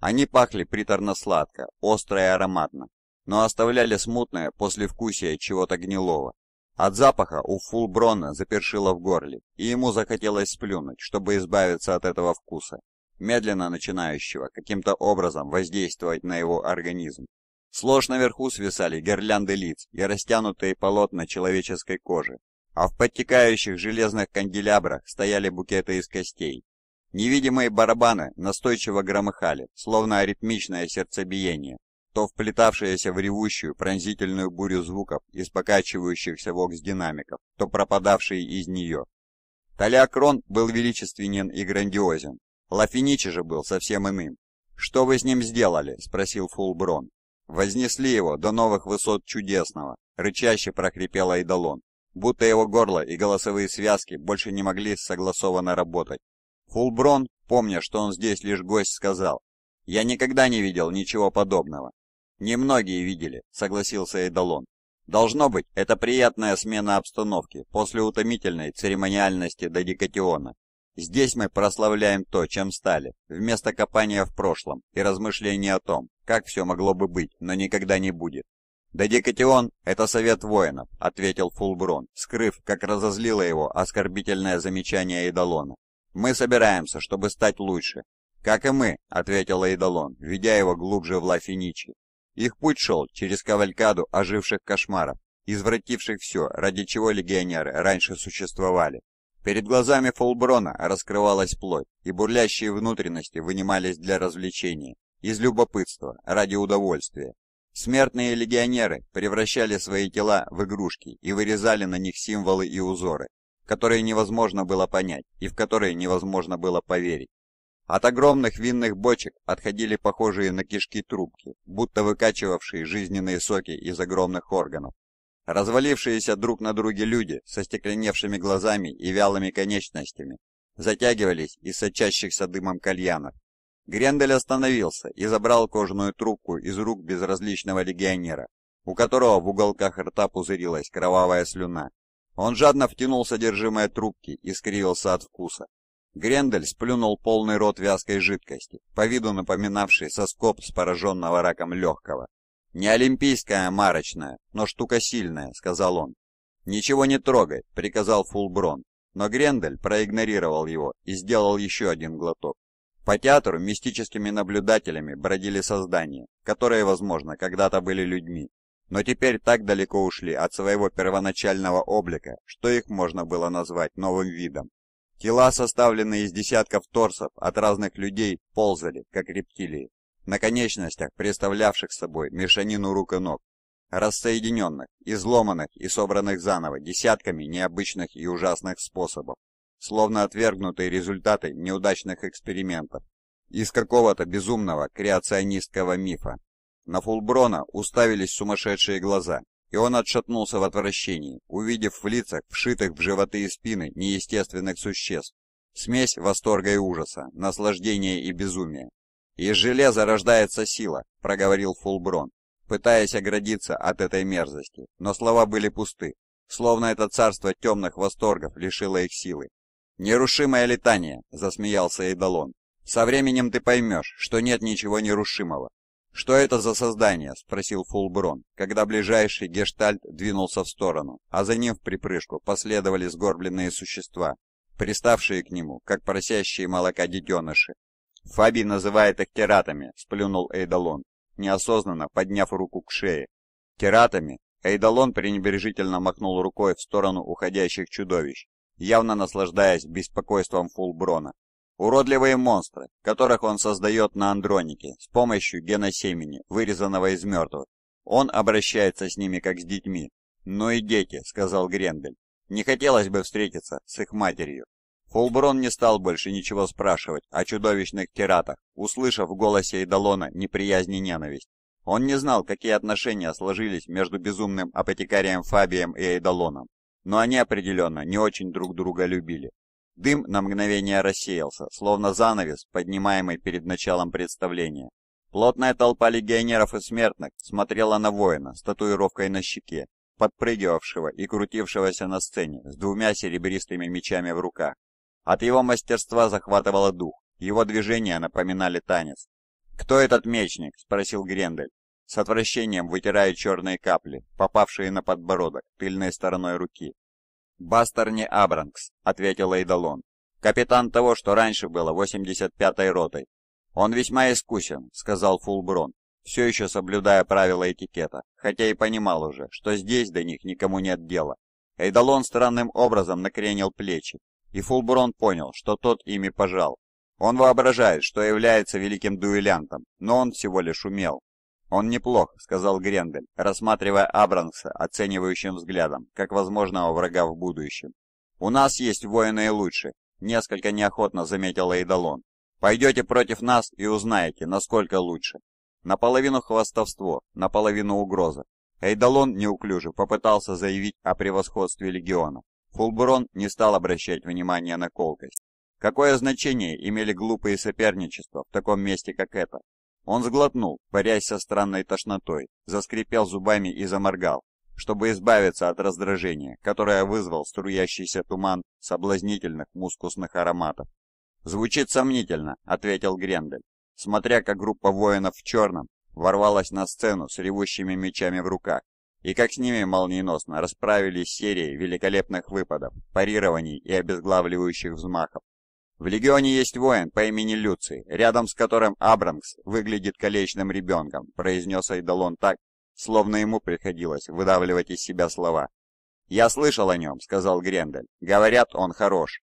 Они пахли приторно-сладко, остро и ароматно, но оставляли смутное послевкусие чего-то гнилого. От запаха у Фулброна запершило в горле, и ему захотелось сплюнуть, чтобы избавиться от этого вкуса, медленно начинающего каким-то образом воздействовать на его организм. Сложь наверху свисали гирлянды лиц и растянутые полотна человеческой кожи, а в подтекающих железных канделябрах стояли букеты из костей. Невидимые барабаны настойчиво громыхали, словно аритмичное сердцебиение, то вплетавшаяся в ревущую пронзительную бурю звуков из покачивающихся вокс-динамиков, то пропадавшие из нее. Талиакрон был величественен и грандиозен. Лафиничи же был совсем иным. «Что вы с ним сделали?» – спросил Фулброн. «Вознесли его до новых высот чудесного», – рычаще прокрепел Айдалон, будто его горло и голосовые связки больше не могли согласованно работать. Фулброн, помня, что он здесь лишь гость, сказал, «Я никогда не видел ничего подобного. «Немногие видели», — согласился Эдалон. «Должно быть, это приятная смена обстановки после утомительной церемониальности до Дикатиона. Здесь мы прославляем то, чем стали, вместо копания в прошлом и размышления о том, как все могло бы быть, но никогда не будет. «Додекатион — это совет воинов», — ответил Фулброн, скрыв, как разозлило его оскорбительное замечание Эдалона. «Мы собираемся, чтобы стать лучше». «Как и мы», — ответил Эдалон, ведя его глубже в Лафиничи. Их путь шел через кавалькаду оживших кошмаров, извративших все, ради чего легионеры раньше существовали. Перед глазами Фолброна раскрывалась плоть, и бурлящие внутренности вынимались для развлечения, из любопытства, ради удовольствия. Смертные легионеры превращали свои тела в игрушки и вырезали на них символы и узоры, которые невозможно было понять и в которые невозможно было поверить. От огромных винных бочек отходили похожие на кишки трубки, будто выкачивавшие жизненные соки из огромных органов. Развалившиеся друг на друге люди со стекленевшими глазами и вялыми конечностями затягивались из сочащихся дымом кальянов. Грендель остановился и забрал кожаную трубку из рук безразличного легионера, у которого в уголках рта пузырилась кровавая слюна. Он жадно втянул содержимое трубки и скривился от вкуса. Грендель сплюнул полный рот вязкой жидкости, по виду напоминавшей соскоб с пораженного раком легкого. «Не олимпийская марочная, но штука сильная», — сказал он. «Ничего не трогай», — приказал Фулброн. Но Грендель проигнорировал его и сделал еще один глоток. По театру мистическими наблюдателями бродили создания, которые, возможно, когда-то были людьми, но теперь так далеко ушли от своего первоначального облика, что их можно было назвать новым видом. Тела, составленные из десятков торсов от разных людей, ползали, как рептилии, на конечностях, представлявших собой мешанину рук и ног, рассоединенных, изломанных и собранных заново десятками необычных и ужасных способов, словно отвергнутые результаты неудачных экспериментов из какого-то безумного креационистского мифа. На Фулброна уставились сумасшедшие глаза, и он отшатнулся в отвращении, увидев в лицах, вшитых в животы и спины неестественных существ, смесь восторга и ужаса, наслаждения и безумия. «Из железа рождается сила», — проговорил Фулброн, пытаясь оградиться от этой мерзости, но слова были пусты, словно это царство темных восторгов лишило их силы. «Нерушимое летание», — засмеялся Эйдалон. «Со временем ты поймешь, что нет ничего нерушимого, «Что это за создание?» — спросил Фулброн, когда ближайший гештальт двинулся в сторону, а за ним в припрыжку последовали сгорбленные существа, приставшие к нему, как просящие молока детеныши. «Фаби называет их тератами, сплюнул Эйдолон, неосознанно подняв руку к шее. Тератами, – Эйдолон пренебрежительно махнул рукой в сторону уходящих чудовищ, явно наслаждаясь беспокойством Фулброна. Уродливые монстры, которых он создает на Андронике с помощью геносемени, вырезанного из мертвых. Он обращается с ними как с детьми. «Ну и дети», — сказал Грендель. «Не хотелось бы встретиться с их матерью». Фулброн не стал больше ничего спрашивать о чудовищных тиратах, услышав в голосе Идалона неприязнь и ненависть. Он не знал, какие отношения сложились между безумным апотекарием Фабием и Эйдалоном, но они определенно не очень друг друга любили. Дым на мгновение рассеялся, словно занавес, поднимаемый перед началом представления. Плотная толпа легионеров и смертных смотрела на воина с татуировкой на щеке, подпрыгивавшего и крутившегося на сцене с двумя серебристыми мечами в руках. От его мастерства захватывало дух, его движения напоминали танец. «Кто этот мечник?» – спросил Грендель, с отвращением вытирая черные капли, попавшие на подбородок тыльной стороной руки. Бастерни Абранкс», — ответил Эйдолон. «Капитан того, что раньше было 85-й ротой». «Он весьма искусен», — сказал Фулброн, все еще соблюдая правила этикета, хотя и понимал уже, что здесь до них никому нет дела. Эйдолон странным образом накренил плечи, и Фулброн понял, что тот ими пожал. Он воображает, что является великим дуэлянтом, но он всего лишь умел. «Он неплох», — сказал Грендель, рассматривая Абранса оценивающим взглядом, как возможного врага в будущем. «У нас есть воины и лучше», — несколько неохотно заметил Эйдалон. «Пойдете против нас и узнаете, насколько лучше». Наполовину хвастовство, наполовину угроза. Эйдалон неуклюже попытался заявить о превосходстве легиона. Фулбурон не стал обращать внимания на колкость. Какое значение имели глупые соперничества в таком месте, как это? Он сглотнул, борясь со странной тошнотой, заскрипел зубами и заморгал, чтобы избавиться от раздражения, которое вызвал струящийся туман соблазнительных мускусных ароматов. «Звучит сомнительно», — ответил Грендель, смотря как группа воинов в черном ворвалась на сцену с ревущими мечами в руках, и как с ними молниеносно расправились серии великолепных выпадов, парирований и обезглавливающих взмахов. В легионе есть воин по имени Люций, рядом с которым Абрамс выглядит колечным ребенком, произнес Айдалон так, словно ему приходилось выдавливать из себя слова. «Я слышал о нем», — сказал Грендель. «Говорят, он хорош».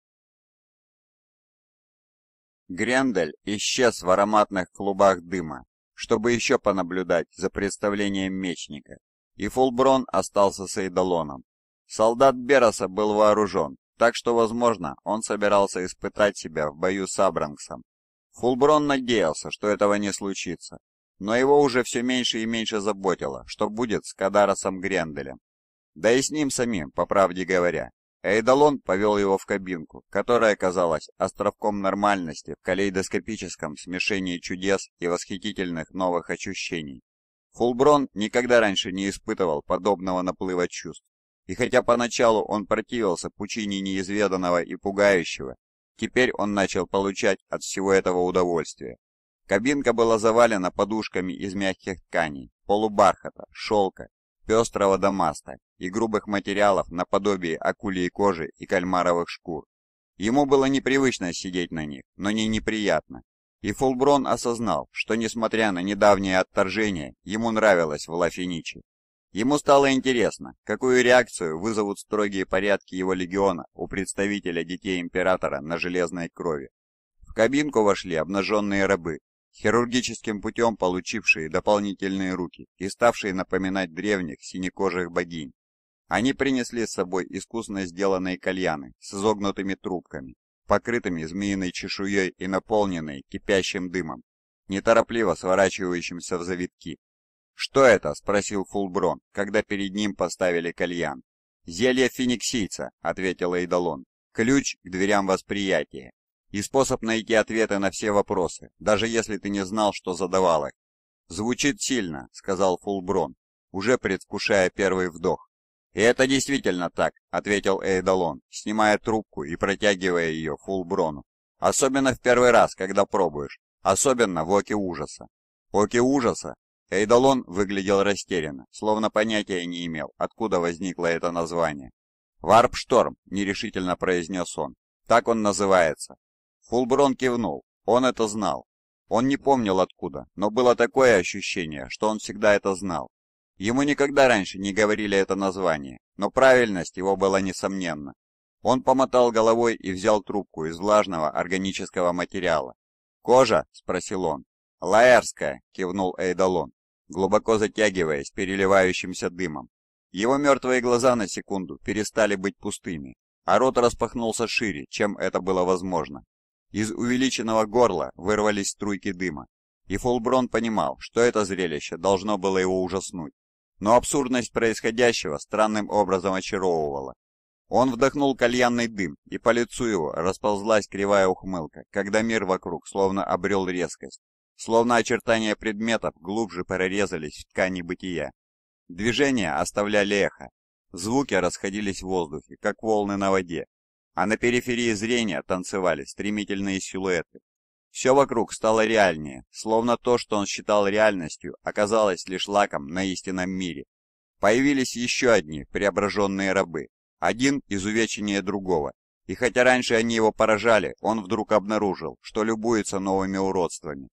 Грендель исчез в ароматных клубах дыма, чтобы еще понаблюдать за представлением мечника, и Фулброн остался с Эйдолоном. Солдат Бероса был вооружен, так что, возможно, он собирался испытать себя в бою с Абранксом. Фулброн надеялся, что этого не случится, но его уже все меньше и меньше заботило, что будет с Кадаросом Гренделем. Да и с ним самим, по правде говоря. Эйдолон повел его в кабинку, которая казалась островком нормальности в калейдоскопическом смешении чудес и восхитительных новых ощущений. Фулброн никогда раньше не испытывал подобного наплыва чувств. И хотя поначалу он противился пучине неизведанного и пугающего, теперь он начал получать от всего этого удовольствие. Кабинка была завалена подушками из мягких тканей, полубархата, шелка, пестрого дамаста и грубых материалов наподобие акулии кожи и кальмаровых шкур. Ему было непривычно сидеть на них, но не неприятно. И Фулброн осознал, что несмотря на недавнее отторжение, ему нравилось в Лафиничи. Ему стало интересно, какую реакцию вызовут строгие порядки его легиона у представителя детей императора на железной крови. В кабинку вошли обнаженные рабы, хирургическим путем получившие дополнительные руки и ставшие напоминать древних синекожих богинь. Они принесли с собой искусно сделанные кальяны с изогнутыми трубками, покрытыми змеиной чешуей и наполненные кипящим дымом, неторопливо сворачивающимся в завитки. «Что это?» – спросил Фулброн, когда перед ним поставили кальян. «Зелье фениксийца», – ответил Эйдолон. «Ключ к дверям восприятия. И способ найти ответы на все вопросы, даже если ты не знал, что задавал их». «Звучит сильно», – сказал Фулброн, уже предвкушая первый вдох. «И это действительно так», — ответил Эйдолон, снимая трубку и протягивая ее Фулброну. «Особенно в первый раз, когда пробуешь. Особенно в Оке Ужаса». Оке Ужаса Эйдолон выглядел растерянно, словно понятия не имел, откуда возникло это название. «Варпшторм», — нерешительно произнес он. «Так он называется». Фулброн кивнул. Он это знал. Он не помнил откуда, но было такое ощущение, что он всегда это знал. Ему никогда раньше не говорили это название, но правильность его была несомненна. Он помотал головой и взял трубку из влажного органического материала. «Кожа?» — спросил он. «Лаэрская!» — кивнул Эйдалон, глубоко затягиваясь переливающимся дымом. Его мертвые глаза на секунду перестали быть пустыми, а рот распахнулся шире, чем это было возможно. Из увеличенного горла вырвались струйки дыма, и Фулброн понимал, что это зрелище должно было его ужаснуть. Но абсурдность происходящего странным образом очаровывала. Он вдохнул кальянный дым, и по лицу его расползлась кривая ухмылка, когда мир вокруг словно обрел резкость словно очертания предметов глубже прорезались в ткани бытия. Движения оставляли эхо, звуки расходились в воздухе, как волны на воде, а на периферии зрения танцевали стремительные силуэты. Все вокруг стало реальнее, словно то, что он считал реальностью, оказалось лишь лаком на истинном мире. Появились еще одни преображенные рабы, один изувеченнее другого, и хотя раньше они его поражали, он вдруг обнаружил, что любуется новыми уродствами.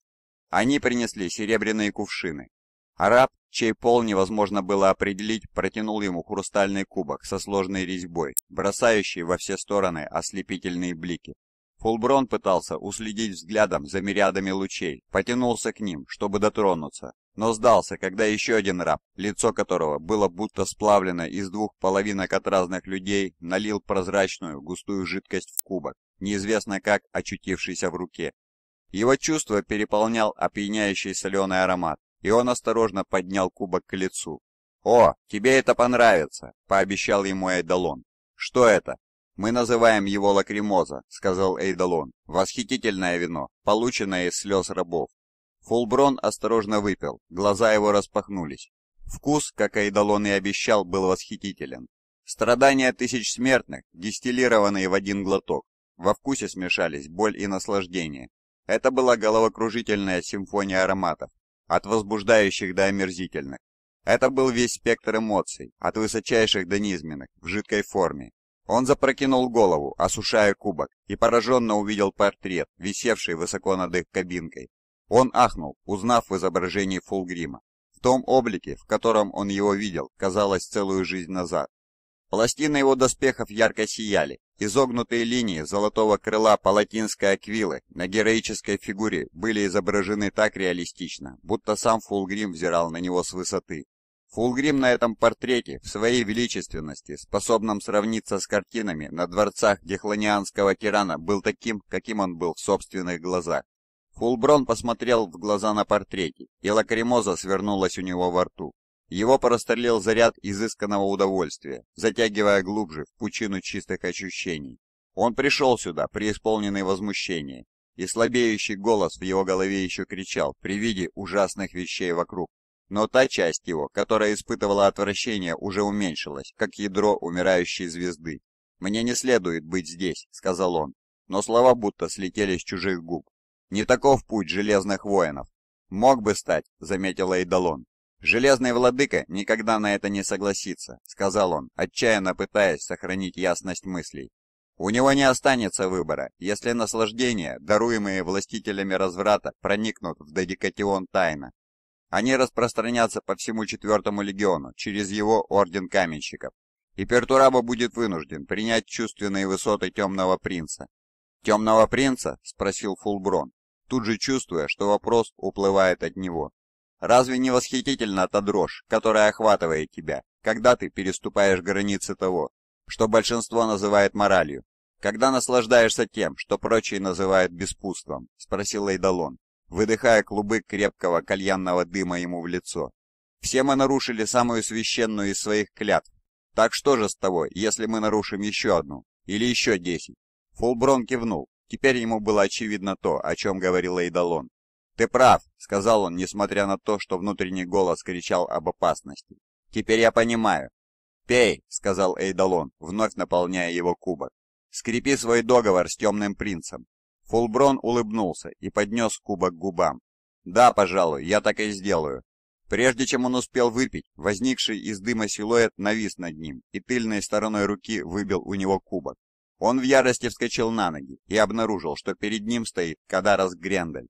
Они принесли серебряные кувшины. Араб, чей пол невозможно было определить, протянул ему хрустальный кубок со сложной резьбой, бросающий во все стороны ослепительные блики. Фулброн пытался уследить взглядом за мириадами лучей, потянулся к ним, чтобы дотронуться, но сдался, когда еще один раб, лицо которого было будто сплавлено из двух половинок от разных людей, налил прозрачную густую жидкость в кубок, неизвестно как очутившийся в руке. Его чувство переполнял опьяняющий соленый аромат, и он осторожно поднял кубок к лицу. «О, тебе это понравится!» – пообещал ему Эйдолон. «Что это?» «Мы называем его лакримоза», — сказал Эйдолон. «Восхитительное вино, полученное из слез рабов». Фулброн осторожно выпил, глаза его распахнулись. Вкус, как Эйдолон и обещал, был восхитителен. Страдания тысяч смертных, дистиллированные в один глоток. Во вкусе смешались боль и наслаждение, это была головокружительная симфония ароматов, от возбуждающих до омерзительных. Это был весь спектр эмоций, от высочайших до низменных, в жидкой форме. Он запрокинул голову, осушая кубок, и пораженно увидел портрет, висевший высоко над их кабинкой. Он ахнул, узнав в изображении Фулгрима. В том облике, в котором он его видел, казалось, целую жизнь назад. Пластины его доспехов ярко сияли, Изогнутые линии золотого крыла палатинской аквилы на героической фигуре были изображены так реалистично, будто сам Фулгрим взирал на него с высоты. Фулгрим на этом портрете в своей величественности, способном сравниться с картинами на дворцах гехлонианского тирана, был таким, каким он был в собственных глазах. Фулброн посмотрел в глаза на портрете, и лакримоза свернулась у него во рту. Его прострелил заряд изысканного удовольствия, затягивая глубже в пучину чистых ощущений. Он пришел сюда, преисполненный возмущения, и слабеющий голос в его голове еще кричал при виде ужасных вещей вокруг. Но та часть его, которая испытывала отвращение, уже уменьшилась, как ядро умирающей звезды. «Мне не следует быть здесь», — сказал он, но слова будто слетели с чужих губ. «Не таков путь железных воинов». «Мог бы стать», — заметила Эйдалон, «Железный владыка никогда на это не согласится», — сказал он, отчаянно пытаясь сохранить ясность мыслей. «У него не останется выбора, если наслаждения, даруемые властителями разврата, проникнут в Дедикатион тайно. Они распространятся по всему Четвертому Легиону, через его Орден Каменщиков, и Пертураба будет вынужден принять чувственные высоты Темного Принца». «Темного Принца?» — спросил Фулброн, тут же чувствуя, что вопрос уплывает от него. Разве не восхитительна та дрожь, которая охватывает тебя, когда ты переступаешь границы того, что большинство называет моралью? Когда наслаждаешься тем, что прочие называют беспутством?» — спросил Эйдалон, выдыхая клубы крепкого кальянного дыма ему в лицо. «Все мы нарушили самую священную из своих клятв. Так что же с того, если мы нарушим еще одну? Или еще десять?» Фулброн кивнул. Теперь ему было очевидно то, о чем говорил Эйдалон. «Ты прав», — сказал он, несмотря на то, что внутренний голос кричал об опасности. «Теперь я понимаю». «Пей», — сказал Эйдалон, вновь наполняя его кубок. «Скрепи свой договор с темным принцем». Фулброн улыбнулся и поднес кубок к губам. «Да, пожалуй, я так и сделаю». Прежде чем он успел выпить, возникший из дыма силуэт навис над ним и тыльной стороной руки выбил у него кубок. Он в ярости вскочил на ноги и обнаружил, что перед ним стоит Кадарас Грендель.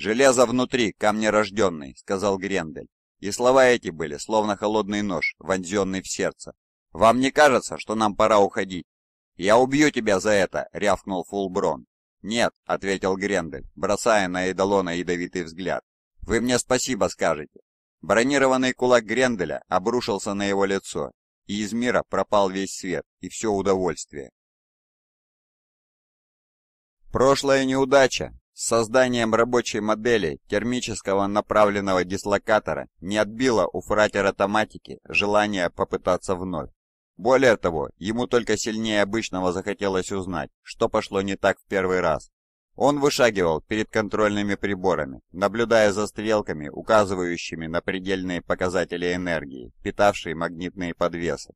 «Железо внутри, камнерожденный», — сказал Грендель. И слова эти были, словно холодный нож, вонзенный в сердце. «Вам не кажется, что нам пора уходить?» «Я убью тебя за это!» — рявкнул Фулброн. «Нет», — ответил Грендель, бросая на Эдолона ядовитый взгляд. «Вы мне спасибо скажете». Бронированный кулак Гренделя обрушился на его лицо, и из мира пропал весь свет и все удовольствие. Прошлая неудача созданием рабочей модели термического направленного дислокатора не отбило у фратера-томатики желание попытаться вновь. Более того, ему только сильнее обычного захотелось узнать, что пошло не так в первый раз. Он вышагивал перед контрольными приборами, наблюдая за стрелками, указывающими на предельные показатели энергии, питавшие магнитные подвесы.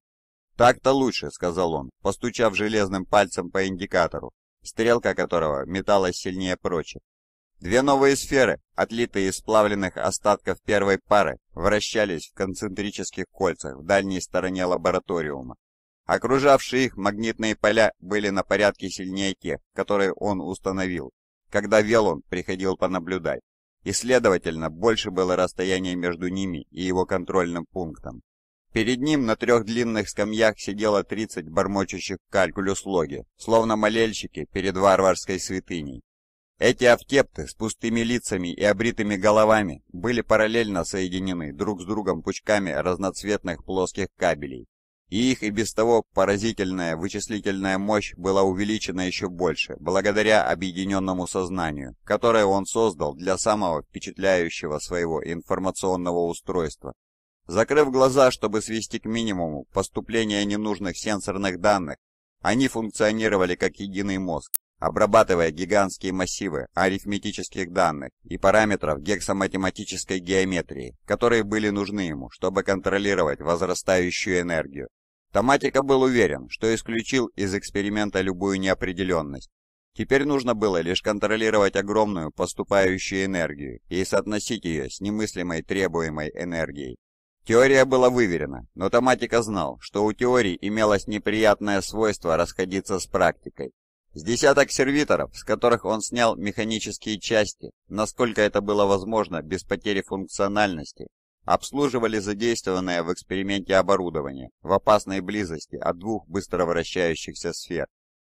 «Так-то лучше», — сказал он, постучав железным пальцем по индикатору, стрелка которого металась сильнее прочих. Две новые сферы, отлитые из сплавленных остатков первой пары, вращались в концентрических кольцах в дальней стороне лабораториума. Окружавшие их магнитные поля были на порядке сильнее тех, которые он установил, когда Велон приходил понаблюдать, и, следовательно, больше было расстояние между ними и его контрольным пунктом. Перед ним на трех длинных скамьях сидело 30 бормочущих калькулюслоги, словно молельщики перед варварской святыней. Эти аптепты с пустыми лицами и обритыми головами были параллельно соединены друг с другом пучками разноцветных плоских кабелей, и их и без того поразительная вычислительная мощь была увеличена еще больше, благодаря объединенному сознанию, которое он создал для самого впечатляющего своего информационного устройства Закрыв глаза, чтобы свести к минимуму поступление ненужных сенсорных данных, они функционировали как единый мозг, обрабатывая гигантские массивы арифметических данных и параметров гексоматематической геометрии, которые были нужны ему, чтобы контролировать возрастающую энергию. Томатика был уверен, что исключил из эксперимента любую неопределенность. Теперь нужно было лишь контролировать огромную поступающую энергию и соотносить ее с немыслимой требуемой энергией. Теория была выверена, но Томатика знал, что у теории имелось неприятное свойство расходиться с практикой. С десяток сервиторов, с которых он снял механические части, насколько это было возможно без потери функциональности, обслуживали задействованное в эксперименте оборудование в опасной близости от двух быстро вращающихся сфер.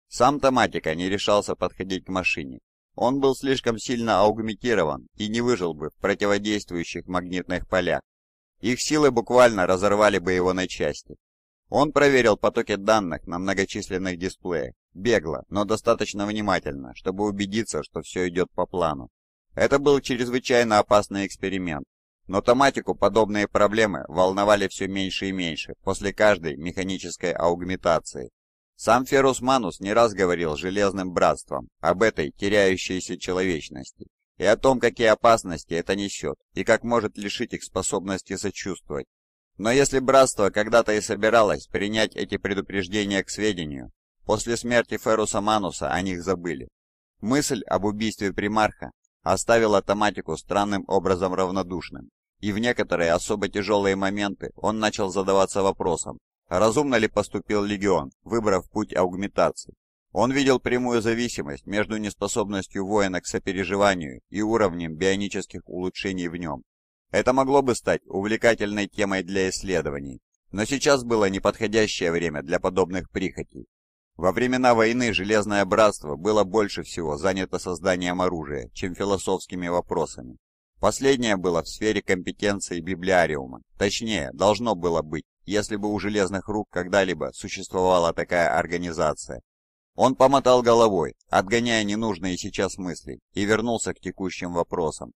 Сам Томатика не решался подходить к машине. Он был слишком сильно аугментирован и не выжил бы в противодействующих магнитных полях. Их силы буквально разорвали бы его на части. Он проверил потоки данных на многочисленных дисплеях, бегло, но достаточно внимательно, чтобы убедиться, что все идет по плану. Это был чрезвычайно опасный эксперимент, но томатику подобные проблемы волновали все меньше и меньше после каждой механической аугментации. Сам Ферус Манус не раз говорил железным братством об этой теряющейся человечности и о том, какие опасности это несет, и как может лишить их способности сочувствовать. Но если братство когда-то и собиралось принять эти предупреждения к сведению, после смерти Феруса Мануса о них забыли. Мысль об убийстве примарха оставила тематику странным образом равнодушным, и в некоторые особо тяжелые моменты он начал задаваться вопросом, разумно ли поступил легион, выбрав путь аугментации. Он видел прямую зависимость между неспособностью воина к сопереживанию и уровнем бионических улучшений в нем. Это могло бы стать увлекательной темой для исследований, но сейчас было неподходящее время для подобных прихотей. Во времена войны Железное Братство было больше всего занято созданием оружия, чем философскими вопросами. Последнее было в сфере компетенции библиариума. Точнее, должно было быть, если бы у Железных Рук когда-либо существовала такая организация. Он помотал головой, отгоняя ненужные сейчас мысли, и вернулся к текущим вопросам.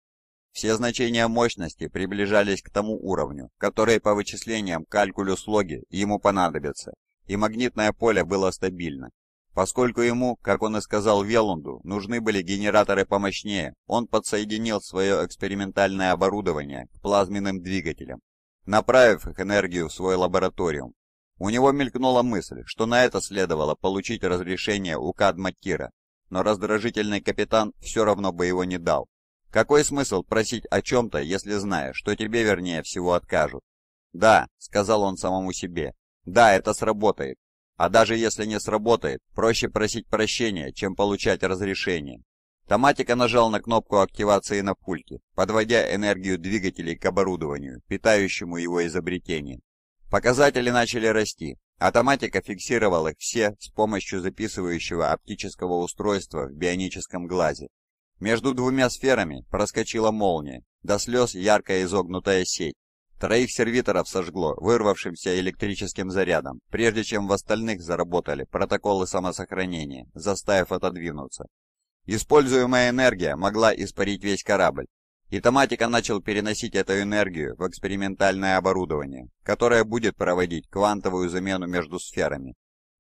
Все значения мощности приближались к тому уровню, который по вычислениям калькулюс логи ему понадобится, и магнитное поле было стабильно. Поскольку ему, как он и сказал Велунду, нужны были генераторы помощнее, он подсоединил свое экспериментальное оборудование к плазменным двигателям, направив их энергию в свой лабораториум. У него мелькнула мысль, что на это следовало получить разрешение у Кадматира, но раздражительный капитан все равно бы его не дал. Какой смысл просить о чем-то, если знаешь, что тебе вернее всего откажут? «Да», — сказал он самому себе, — «да, это сработает. А даже если не сработает, проще просить прощения, чем получать разрешение». Томатика нажал на кнопку активации на пульте, подводя энергию двигателей к оборудованию, питающему его изобретение. Показатели начали расти. Автоматика фиксировала их все с помощью записывающего оптического устройства в бионическом глазе. Между двумя сферами проскочила молния, до слез яркая изогнутая сеть. Троих сервиторов сожгло вырвавшимся электрическим зарядом, прежде чем в остальных заработали протоколы самосохранения, заставив отодвинуться. Используемая энергия могла испарить весь корабль, и начал переносить эту энергию в экспериментальное оборудование, которое будет проводить квантовую замену между сферами.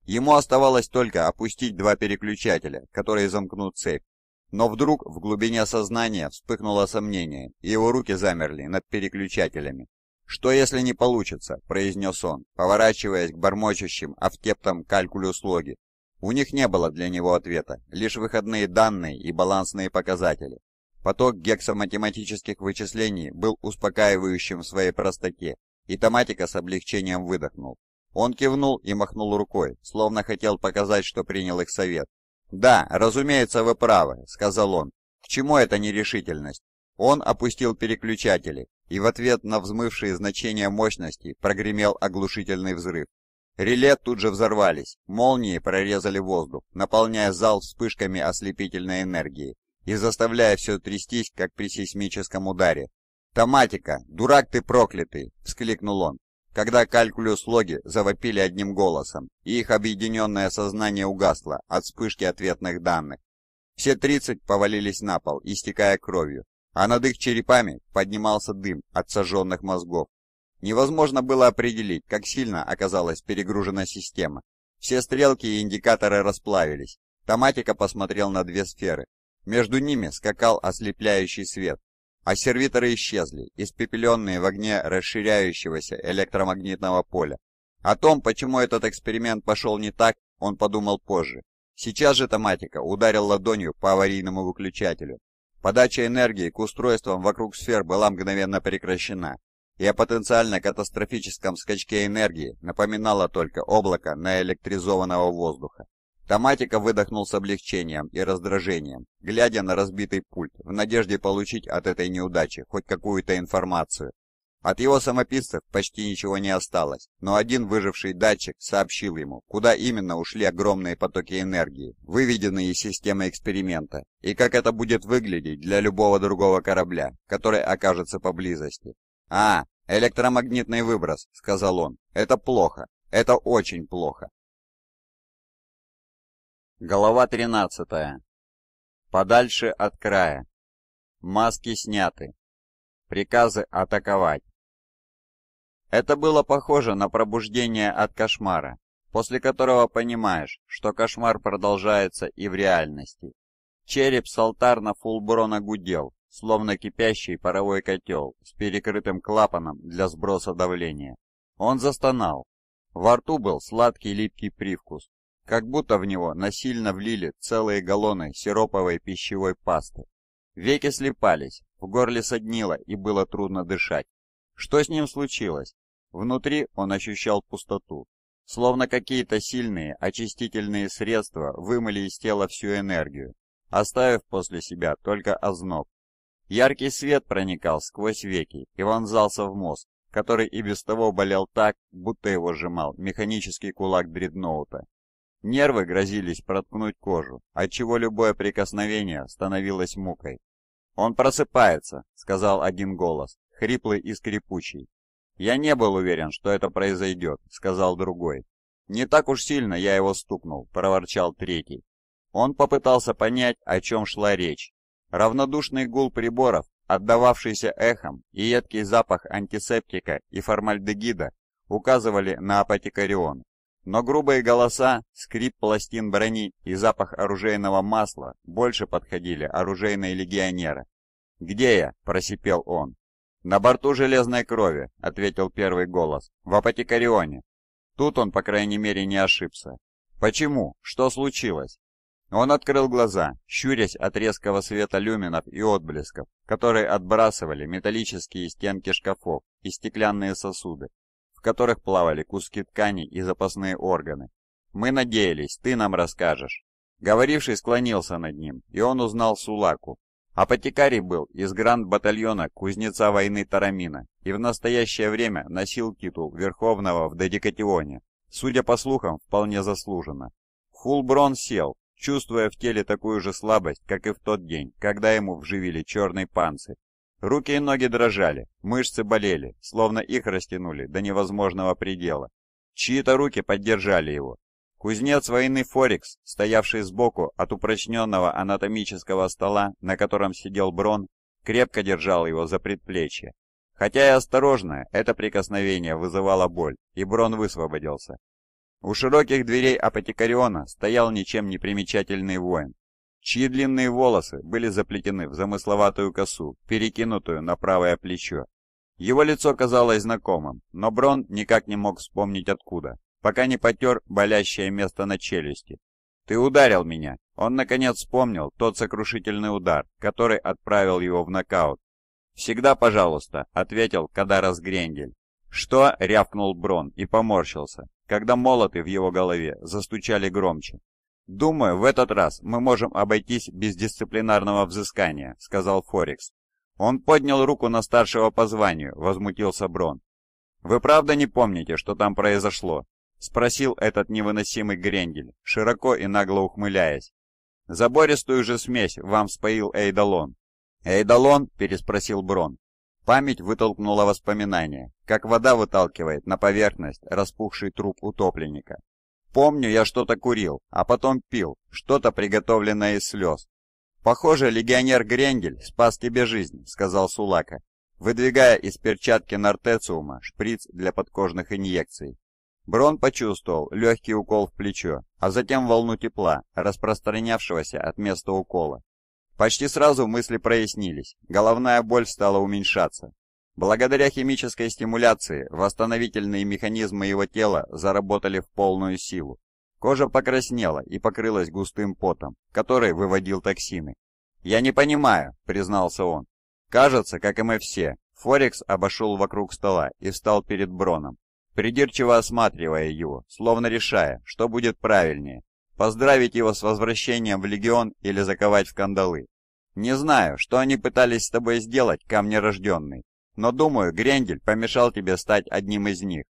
Ему оставалось только опустить два переключателя, которые замкнут цепь. Но вдруг в глубине сознания вспыхнуло сомнение, и его руки замерли над переключателями. «Что если не получится?» – произнес он, поворачиваясь к бормочущим автептам калькулюс логи. У них не было для него ответа, лишь выходные данные и балансные показатели. Поток гексоматематических вычислений был успокаивающим в своей простоте, и Томатика с облегчением выдохнул. Он кивнул и махнул рукой, словно хотел показать, что принял их совет. «Да, разумеется, вы правы», — сказал он. «К чему эта нерешительность?» Он опустил переключатели, и в ответ на взмывшие значения мощности прогремел оглушительный взрыв. Реле тут же взорвались, молнии прорезали воздух, наполняя зал вспышками ослепительной энергии и заставляя все трястись, как при сейсмическом ударе. «Томатика! Дурак ты проклятый!» — вскликнул он, когда калькулюс логи завопили одним голосом, и их объединенное сознание угасло от вспышки ответных данных. Все тридцать повалились на пол, истекая кровью, а над их черепами поднимался дым от сожженных мозгов. Невозможно было определить, как сильно оказалась перегружена система. Все стрелки и индикаторы расплавились. Томатика посмотрел на две сферы, между ними скакал ослепляющий свет, а сервиторы исчезли, испепеленные в огне расширяющегося электромагнитного поля. О том, почему этот эксперимент пошел не так, он подумал позже. Сейчас же Томатика ударил ладонью по аварийному выключателю. Подача энергии к устройствам вокруг сфер была мгновенно прекращена, и о потенциально катастрофическом скачке энергии напоминало только облако наэлектризованного воздуха. Томатика выдохнул с облегчением и раздражением, глядя на разбитый пульт, в надежде получить от этой неудачи хоть какую-то информацию. От его самописцев почти ничего не осталось, но один выживший датчик сообщил ему, куда именно ушли огромные потоки энергии, выведенные из системы эксперимента, и как это будет выглядеть для любого другого корабля, который окажется поблизости. «А, электромагнитный выброс», — сказал он, — «это плохо, это очень плохо. Голова 13. Подальше от края. Маски сняты. Приказы атаковать. Это было похоже на пробуждение от кошмара, после которого понимаешь, что кошмар продолжается и в реальности. Череп с Салтарна Фулброна гудел, словно кипящий паровой котел с перекрытым клапаном для сброса давления. Он застонал. Во рту был сладкий липкий привкус, как будто в него насильно влили целые галлоны сироповой пищевой пасты. Веки слепались, в горле соднило и было трудно дышать. Что с ним случилось? Внутри он ощущал пустоту, словно какие-то сильные очистительные средства вымыли из тела всю энергию, оставив после себя только озноб. Яркий свет проникал сквозь веки и вонзался в мозг, который и без того болел так, будто его сжимал механический кулак дредноута. Нервы грозились проткнуть кожу, отчего любое прикосновение становилось мукой. «Он просыпается», — сказал один голос, хриплый и скрипучий. «Я не был уверен, что это произойдет», — сказал другой. «Не так уж сильно я его стукнул», — проворчал третий. Он попытался понять, о чем шла речь. Равнодушный гул приборов, отдававшийся эхом, и едкий запах антисептика и формальдегида указывали на апотекарион. Но грубые голоса, скрип пластин брони и запах оружейного масла больше подходили оружейные легионеры. «Где я?» – просипел он. «На борту Железной Крови», – ответил первый голос, – «в Апотекарионе». Тут он, по крайней мере, не ошибся. «Почему? Что случилось?» Он открыл глаза, щурясь от резкого света люминов и отблесков, которые отбрасывали металлические стенки шкафов и стеклянные сосуды, в которых плавали куски ткани и запасные органы. «Мы надеялись, ты нам расскажешь». Говоривший склонился над ним, и он узнал Сулаку. Апотекарий был из гранд-батальона кузнеца войны Тарамина и в настоящее время носил титул Верховного в Дедикатионе, судя по слухам, вполне заслуженно. Хулброн сел, чувствуя в теле такую же слабость, как и в тот день, когда ему вживили черный панцирь, Руки и ноги дрожали, мышцы болели, словно их растянули до невозможного предела. Чьи-то руки поддержали его. Кузнец войны Форикс, стоявший сбоку от упрочненного анатомического стола, на котором сидел Брон, крепко держал его за предплечье. Хотя и осторожно, это прикосновение вызывало боль, и Брон высвободился. У широких дверей Апотекариона стоял ничем не примечательный воин, чьи длинные волосы были заплетены в замысловатую косу, перекинутую на правое плечо. Его лицо казалось знакомым, но Брон никак не мог вспомнить откуда, пока не потер болящее место на челюсти. «Ты ударил меня!» Он, наконец, вспомнил тот сокрушительный удар, который отправил его в нокаут. «Всегда, пожалуйста», — ответил Кадарас Грендель. «Что?» — рявкнул Брон и поморщился, когда молоты в его голове застучали громче. «Думаю, в этот раз мы можем обойтись без дисциплинарного взыскания», — сказал Форикс. «Он поднял руку на старшего по званию», — возмутился Брон. «Вы правда не помните, что там произошло?» — спросил этот невыносимый Грендель, широко и нагло ухмыляясь. «Забористую же смесь вам споил Эйдалон». «Эйдалон?» — переспросил Брон. Память вытолкнула воспоминания, как вода выталкивает на поверхность распухший труп утопленника. Помню, я что-то курил, а потом пил, что-то приготовленное из слез. «Похоже, легионер Грендель спас тебе жизнь», — сказал Сулака, выдвигая из перчатки нортециума шприц для подкожных инъекций. Брон почувствовал легкий укол в плечо, а затем волну тепла, распространявшегося от места укола. Почти сразу мысли прояснились, головная боль стала уменьшаться. Благодаря химической стимуляции восстановительные механизмы его тела заработали в полную силу. Кожа покраснела и покрылась густым потом, который выводил токсины. «Я не понимаю», — признался он. «Кажется, как и мы все». Форекс обошел вокруг стола и встал перед Броном, придирчиво осматривая его, словно решая, что будет правильнее — поздравить его с возвращением в Легион или заковать в кандалы. «Не знаю, что они пытались с тобой сделать, камнерожденный, но, думаю, Грендель помешал тебе стать одним из них.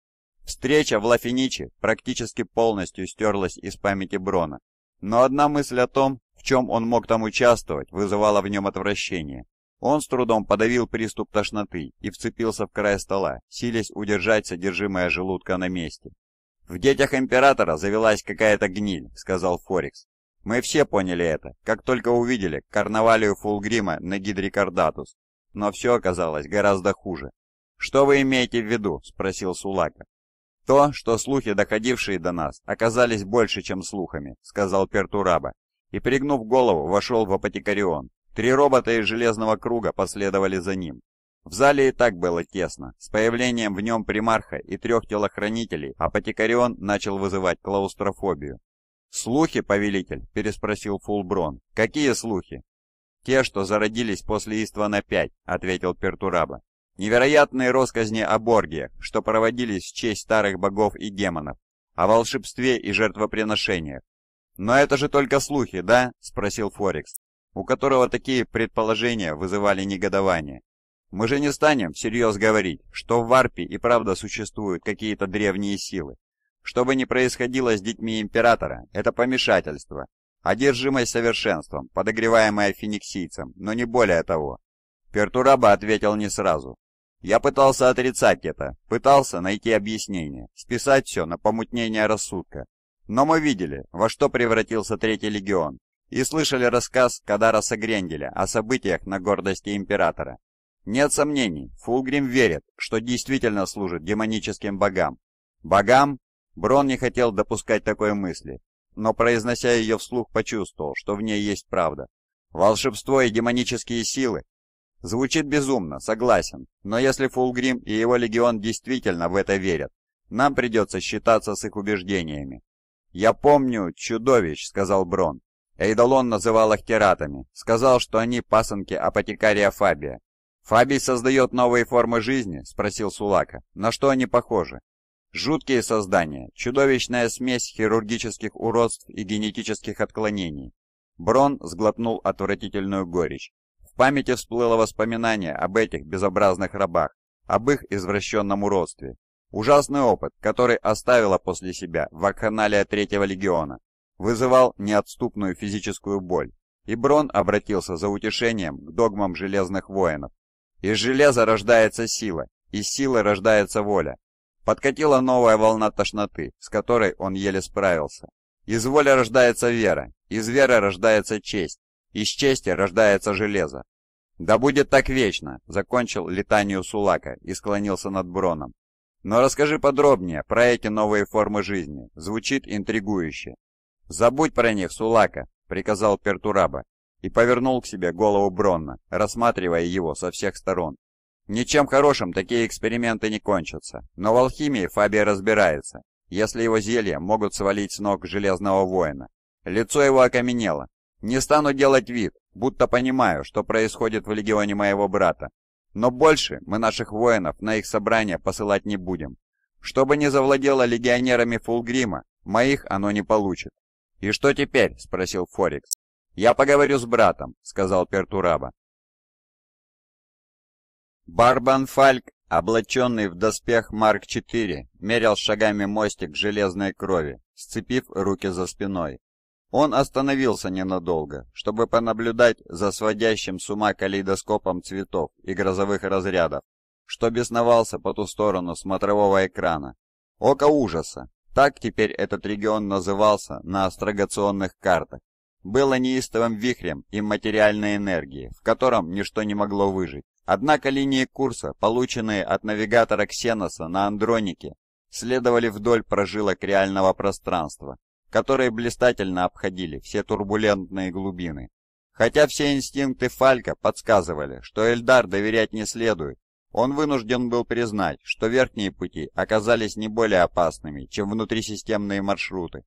Встреча в Лафиниче практически полностью стерлась из памяти Брона, но одна мысль о том, в чем он мог там участвовать, вызывала в нем отвращение. Он с трудом подавил приступ тошноты и вцепился в край стола, силясь удержать содержимое желудка на месте. «В детях Императора завелась какая-то гниль», — сказал Форикс. «Мы все поняли это, как только увидели карнавалию Фулгрима на Гидрикардатус но все оказалось гораздо хуже. «Что вы имеете в виду?» – спросил Сулака. «То, что слухи, доходившие до нас, оказались больше, чем слухами», – сказал Пертураба. И, пригнув голову, вошел в Апотекарион. Три робота из Железного Круга последовали за ним. В зале и так было тесно. С появлением в нем примарха и трех телохранителей Апотекарион начал вызывать клаустрофобию. «Слухи, повелитель?» – переспросил Фулброн. «Какие слухи?» «Те, что зародились после Иствана-5», — ответил Пертураба. «Невероятные росказни о Боргиях, что проводились в честь старых богов и демонов, о волшебстве и жертвоприношениях». «Но это же только слухи, да?» — спросил Форекс, у которого такие предположения вызывали негодование. «Мы же не станем всерьез говорить, что в Варпе и правда существуют какие-то древние силы. Что бы ни происходило с детьми Императора, это помешательство, Одержимой совершенством, подогреваемая фениксийцем, но не более того. Пертураба ответил не сразу. Я пытался отрицать это, пытался найти объяснение, списать все на помутнение рассудка. Но мы видели, во что превратился Третий Легион, и слышали рассказ Кадараса Гренделя о событиях на гордости Императора. Нет сомнений, Фулгрим верит, что действительно служит демоническим богам. Богам? Брон не хотел допускать такой мысли, но, произнося ее вслух, почувствовал, что в ней есть правда. Волшебство и демонические силы. Звучит безумно, согласен, но если Фулгрим и его легион действительно в это верят, нам придется считаться с их убеждениями. «Я помню чудовищ», — сказал Брон. Эйдолон называл их тератами, сказал, что они пасынки апотекария Фабия. «Фабий создает новые формы жизни?» — спросил Сулака. «На что они похожи?» Жуткие создания, чудовищная смесь хирургических уродств и генетических отклонений. Брон сглотнул отвратительную горечь. В памяти всплыло воспоминание об этих безобразных рабах, об их извращенном уродстве. Ужасный опыт, который оставила после себя вакханалия Третьего Легиона, вызывал неотступную физическую боль, и Брон обратился за утешением к догмам Железных Воинов. Из железа рождается сила, из силы рождается воля, Подкатила новая волна тошноты, с которой он еле справился. Из воли рождается вера, из веры рождается честь, из чести рождается железо. «Да будет так вечно», — закончил летанию Сулака и склонился над Броном. «Но расскажи подробнее про эти новые формы жизни», — звучит интригующе. «Забудь про них, Сулака», — приказал Пертураба и повернул к себе голову Бронна, рассматривая его со всех сторон. Ничем хорошим такие эксперименты не кончатся, но в алхимии Фабия разбирается, если его зелья могут свалить с ног Железного Воина. Лицо его окаменело. Не стану делать вид, будто понимаю, что происходит в легионе моего брата. Но больше мы наших воинов на их собрания посылать не будем. Чтобы не завладело легионерами Фулгрима, моих оно не получит. «И что теперь?» — спросил Форикс. «Я поговорю с братом», — сказал Пертураба. Барбанфальк, облаченный в доспех Марк-4, мерял шагами мостик железной крови, сцепив руки за спиной. Он остановился ненадолго, чтобы понаблюдать за сводящим с ума калейдоскопом цветов и грозовых разрядов, что бесновался по ту сторону смотрового экрана. Око ужаса, так теперь этот регион назывался на астрогационных картах, было неистовым вихрем и материальной энергии, в котором ничто не могло выжить. Однако линии курса, полученные от навигатора Ксеноса на Андронике, следовали вдоль прожилок реального пространства, которые блистательно обходили все турбулентные глубины. Хотя все инстинкты Фалька подсказывали, что Эльдар доверять не следует, он вынужден был признать, что верхние пути оказались не более опасными, чем внутрисистемные маршруты,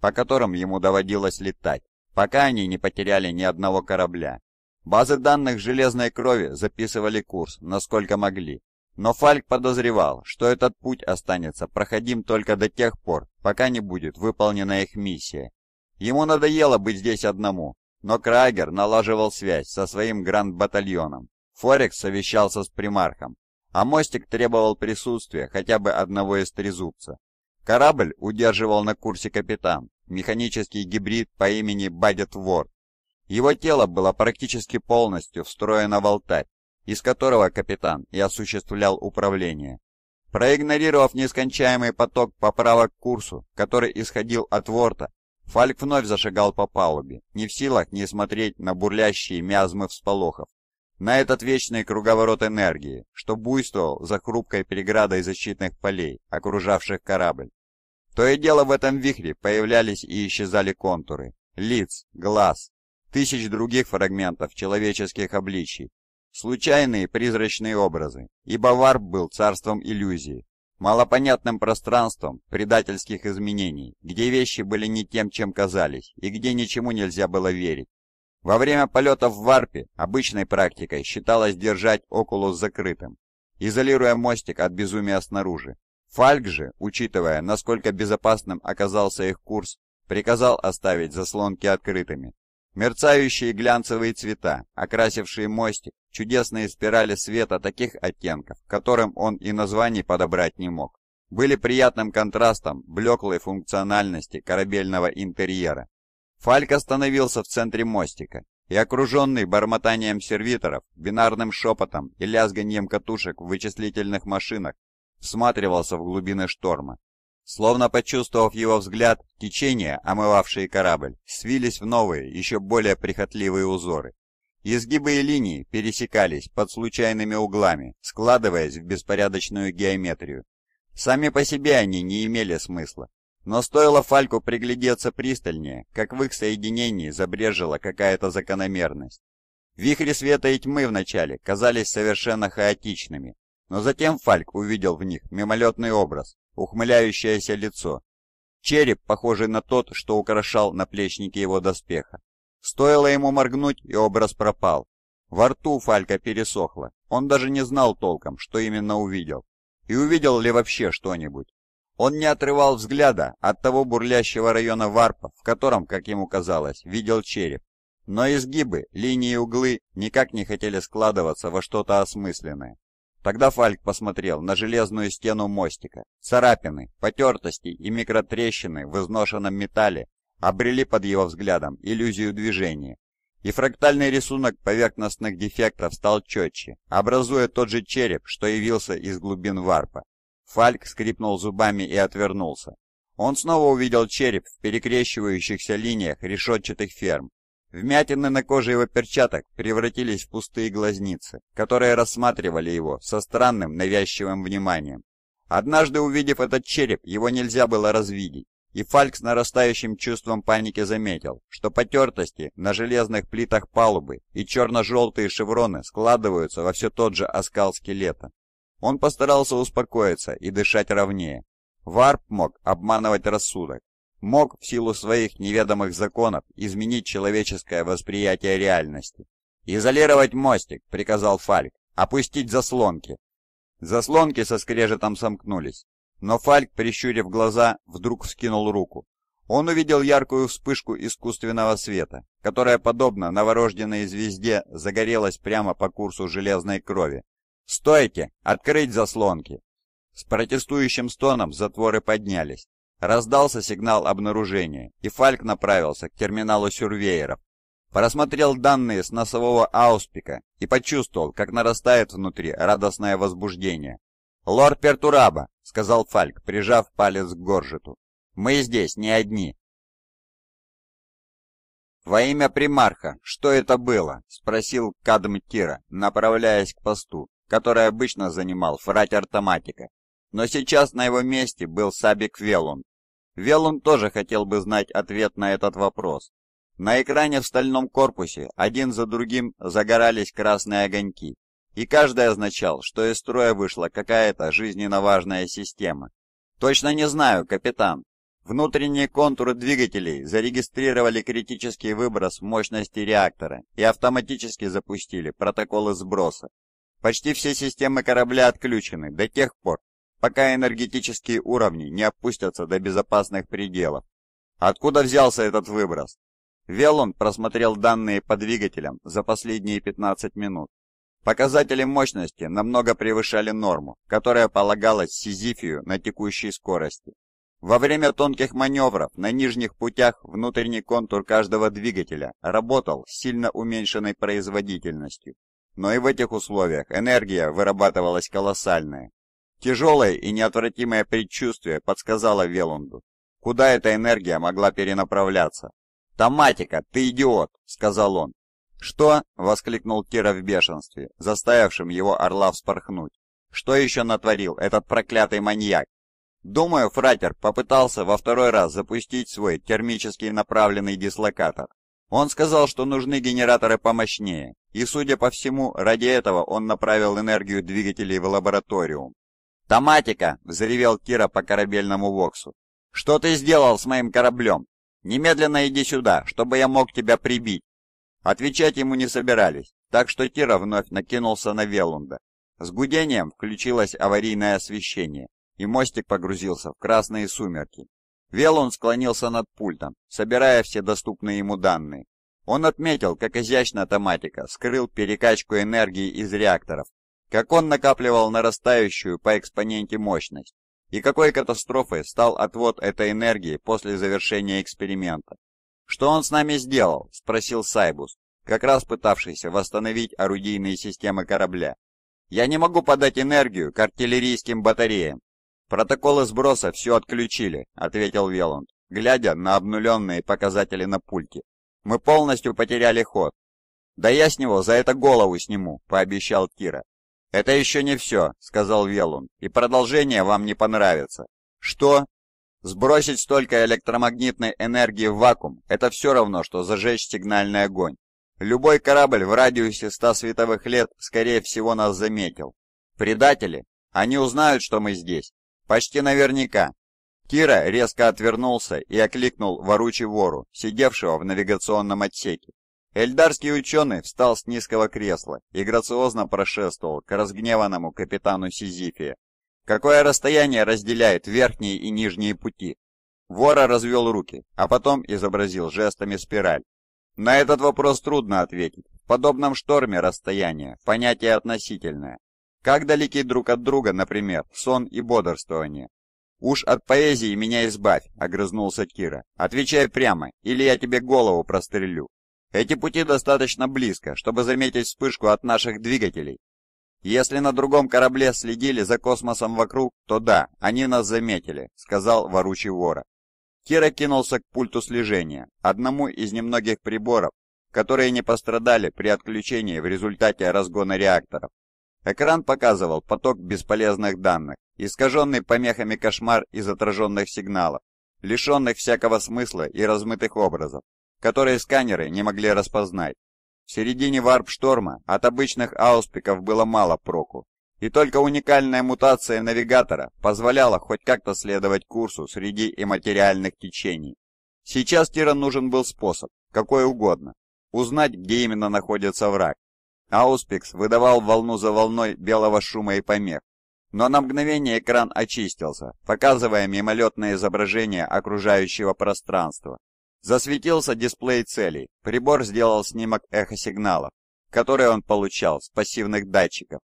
по которым ему доводилось летать, пока они не потеряли ни одного корабля. Базы данных «Железной крови» записывали курс, насколько могли. Но Фальк подозревал, что этот путь останется проходим только до тех пор, пока не будет выполнена их миссия. Ему надоело быть здесь одному, но Крагер налаживал связь со своим гранд-батальоном. Форекс совещался с примархом, а мостик требовал присутствия хотя бы одного из трезубца. Корабль удерживал на курсе капитан, механический гибрид по имени Бадет Ворд, его тело было практически полностью встроено в алтарь, из которого капитан и осуществлял управление. Проигнорировав нескончаемый поток поправок к курсу, который исходил от Ворта, Фальк вновь зашагал по палубе, не в силах не смотреть на бурлящие миазмы всполохов, на этот вечный круговорот энергии, что буйствовал за хрупкой переградой защитных полей, окружавших корабль. То и дело в этом вихре появлялись и исчезали контуры, лиц, глаз, тысяч других фрагментов человеческих обличий, случайные призрачные образы, ибо варп был царством иллюзии, малопонятным пространством предательских изменений, где вещи были не тем, чем казались, и где ничему нельзя было верить. Во время полетов в варпе обычной практикой считалось держать окулус закрытым, изолируя мостик от безумия снаружи. Фальк же, учитывая, насколько безопасным оказался их курс, приказал оставить заслонки открытыми, Мерцающие глянцевые цвета, окрасившие мостик, чудесные спирали света таких оттенков, которым он и названий подобрать не мог, были приятным контрастом блеклой функциональности корабельного интерьера. Фальк остановился в центре мостика, и окруженный бормотанием сервиторов, бинарным шепотом и лязганием катушек в вычислительных машинах, всматривался в глубины шторма. Словно почувствовав его взгляд, течения, омывавшие корабль, свились в новые, еще более прихотливые узоры. Изгибы и линии пересекались под случайными углами, складываясь в беспорядочную геометрию. Сами по себе они не имели смысла. Но стоило Фальку приглядеться пристальнее, как в их соединении забрежила какая-то закономерность. Вихри света и тьмы вначале казались совершенно хаотичными, но затем Фальк увидел в них мимолетный образ, ухмыляющееся лицо, череп, похожий на тот, что украшал наплечники его доспеха. Стоило ему моргнуть, и образ пропал. Во рту Фалька пересохло, он даже не знал толком, что именно увидел. И увидел ли вообще что-нибудь. Он не отрывал взгляда от того бурлящего района варпа, в котором, как ему казалось, видел череп. Но изгибы, линии и углы никак не хотели складываться во что-то осмысленное. Тогда Фальк посмотрел на железную стену мостика. Царапины, потертости и микротрещины в изношенном металле обрели под его взглядом иллюзию движения. И фрактальный рисунок поверхностных дефектов стал четче, образуя тот же череп, что явился из глубин варпа. Фальк скрипнул зубами и отвернулся. Он снова увидел череп в перекрещивающихся линиях решетчатых ферм, Вмятины на коже его перчаток превратились в пустые глазницы, которые рассматривали его со странным навязчивым вниманием. Однажды увидев этот череп, его нельзя было развидеть, и Фальк с нарастающим чувством паники заметил, что потертости на железных плитах палубы и черно-желтые шевроны складываются во все тот же оскал скелета. Он постарался успокоиться и дышать ровнее. Варп мог обманывать рассудок, мог в силу своих неведомых законов изменить человеческое восприятие реальности. «Изолировать мостик!» — приказал Фальк. «Опустить заслонки!» Заслонки со скрежетом сомкнулись, но Фальк, прищурив глаза, вдруг вскинул руку. Он увидел яркую вспышку искусственного света, которая, подобно новорожденной звезде, загорелась прямо по курсу железной крови. «Стойте! Открыть заслонки!» С протестующим стоном затворы поднялись. Раздался сигнал обнаружения, и Фальк направился к терминалу сюрвееров. Просмотрел данные с носового ауспика и почувствовал, как нарастает внутри радостное возбуждение. «Лорд Пертураба», — сказал Фальк, прижав палец к горжету, — «мы здесь не одни». «Во имя примарха, что это было?» — спросил Кадм Тира, направляясь к посту, который обычно занимал фрать-автоматика, но сейчас на его месте был Сабик Велун. Велун тоже хотел бы знать ответ на этот вопрос. На экране в стальном корпусе один за другим загорались красные огоньки, и каждый означал, что из строя вышла какая-то жизненно важная система. «Точно не знаю, капитан», Внутренние контуры двигателей зарегистрировали критический выброс мощности реактора и автоматически запустили протоколы сброса. Почти все системы корабля отключены до тех пор, пока энергетические уровни не опустятся до безопасных пределов. Откуда взялся этот выброс? Велон просмотрел данные по двигателям за последние 15 минут. Показатели мощности намного превышали норму, которая полагалась Сизифию на текущей скорости. Во время тонких маневров на нижних путях внутренний контур каждого двигателя работал с сильно уменьшенной производительностью. Но и в этих условиях энергия вырабатывалась колоссальная. Тяжелое и неотвратимое предчувствие подсказало Велунду, куда эта энергия могла перенаправляться. «Томатика, ты идиот!» — сказал он. «Что?» — воскликнул Кира в бешенстве, заставившим его орла вспорхнуть. «Что еще натворил этот проклятый маньяк?» Думаю, Фратер попытался во второй раз запустить свой термический направленный дислокатор. Он сказал, что нужны генераторы помощнее, и, судя по всему, ради этого он направил энергию двигателей в лабораториум. «Томатика!» — взревел Кира по корабельному воксу. «Что ты сделал с моим кораблем? Немедленно иди сюда, чтобы я мог тебя прибить!» Отвечать ему не собирались, так что Кира вновь накинулся на Велунда. С гудением включилось аварийное освещение, и мостик погрузился в красные сумерки. Велун склонился над пультом, собирая все доступные ему данные. Он отметил, как изящно томатика скрыл перекачку энергии из реакторов как он накапливал нарастающую по экспоненте мощность, и какой катастрофой стал отвод этой энергии после завершения эксперимента. «Что он с нами сделал?» – спросил Сайбус, как раз пытавшийся восстановить орудийные системы корабля. «Я не могу подать энергию к артиллерийским батареям». «Протоколы сброса все отключили», – ответил Веланд, глядя на обнуленные показатели на пульте. «Мы полностью потеряли ход». «Да я с него за это голову сниму», – пообещал Кира. «Это еще не все», — сказал Велун, — «и продолжение вам не понравится». «Что?» «Сбросить столько электромагнитной энергии в вакуум — это все равно, что зажечь сигнальный огонь. Любой корабль в радиусе 100 световых лет, скорее всего, нас заметил. Предатели? Они узнают, что мы здесь. Почти наверняка». Кира резко отвернулся и окликнул воручи вору, сидевшего в навигационном отсеке. Эльдарский ученый встал с низкого кресла и грациозно прошествовал к разгневанному капитану Сизифия. Какое расстояние разделяет верхние и нижние пути? Вора развел руки, а потом изобразил жестами спираль. На этот вопрос трудно ответить. В подобном шторме расстояние – понятие относительное. Как далеки друг от друга, например, сон и бодрствование? «Уж от поэзии меня избавь», – огрызнулся Кира. «Отвечай прямо, или я тебе голову прострелю». Эти пути достаточно близко, чтобы заметить вспышку от наших двигателей. Если на другом корабле следили за космосом вокруг, то да, они нас заметили», — сказал воручий вора. Кира кинулся к пульту слежения, одному из немногих приборов, которые не пострадали при отключении в результате разгона реакторов. Экран показывал поток бесполезных данных, искаженный помехами кошмар из отраженных сигналов, лишенных всякого смысла и размытых образов которые сканеры не могли распознать. В середине варп-шторма от обычных ауспиков было мало проку, и только уникальная мутация навигатора позволяла хоть как-то следовать курсу среди имматериальных течений. Сейчас Тиран нужен был способ, какой угодно, узнать, где именно находится враг. Ауспикс выдавал волну за волной белого шума и помех, но на мгновение экран очистился, показывая мимолетное изображение окружающего пространства, Засветился дисплей целей, прибор сделал снимок эхосигналов, которые он получал с пассивных датчиков.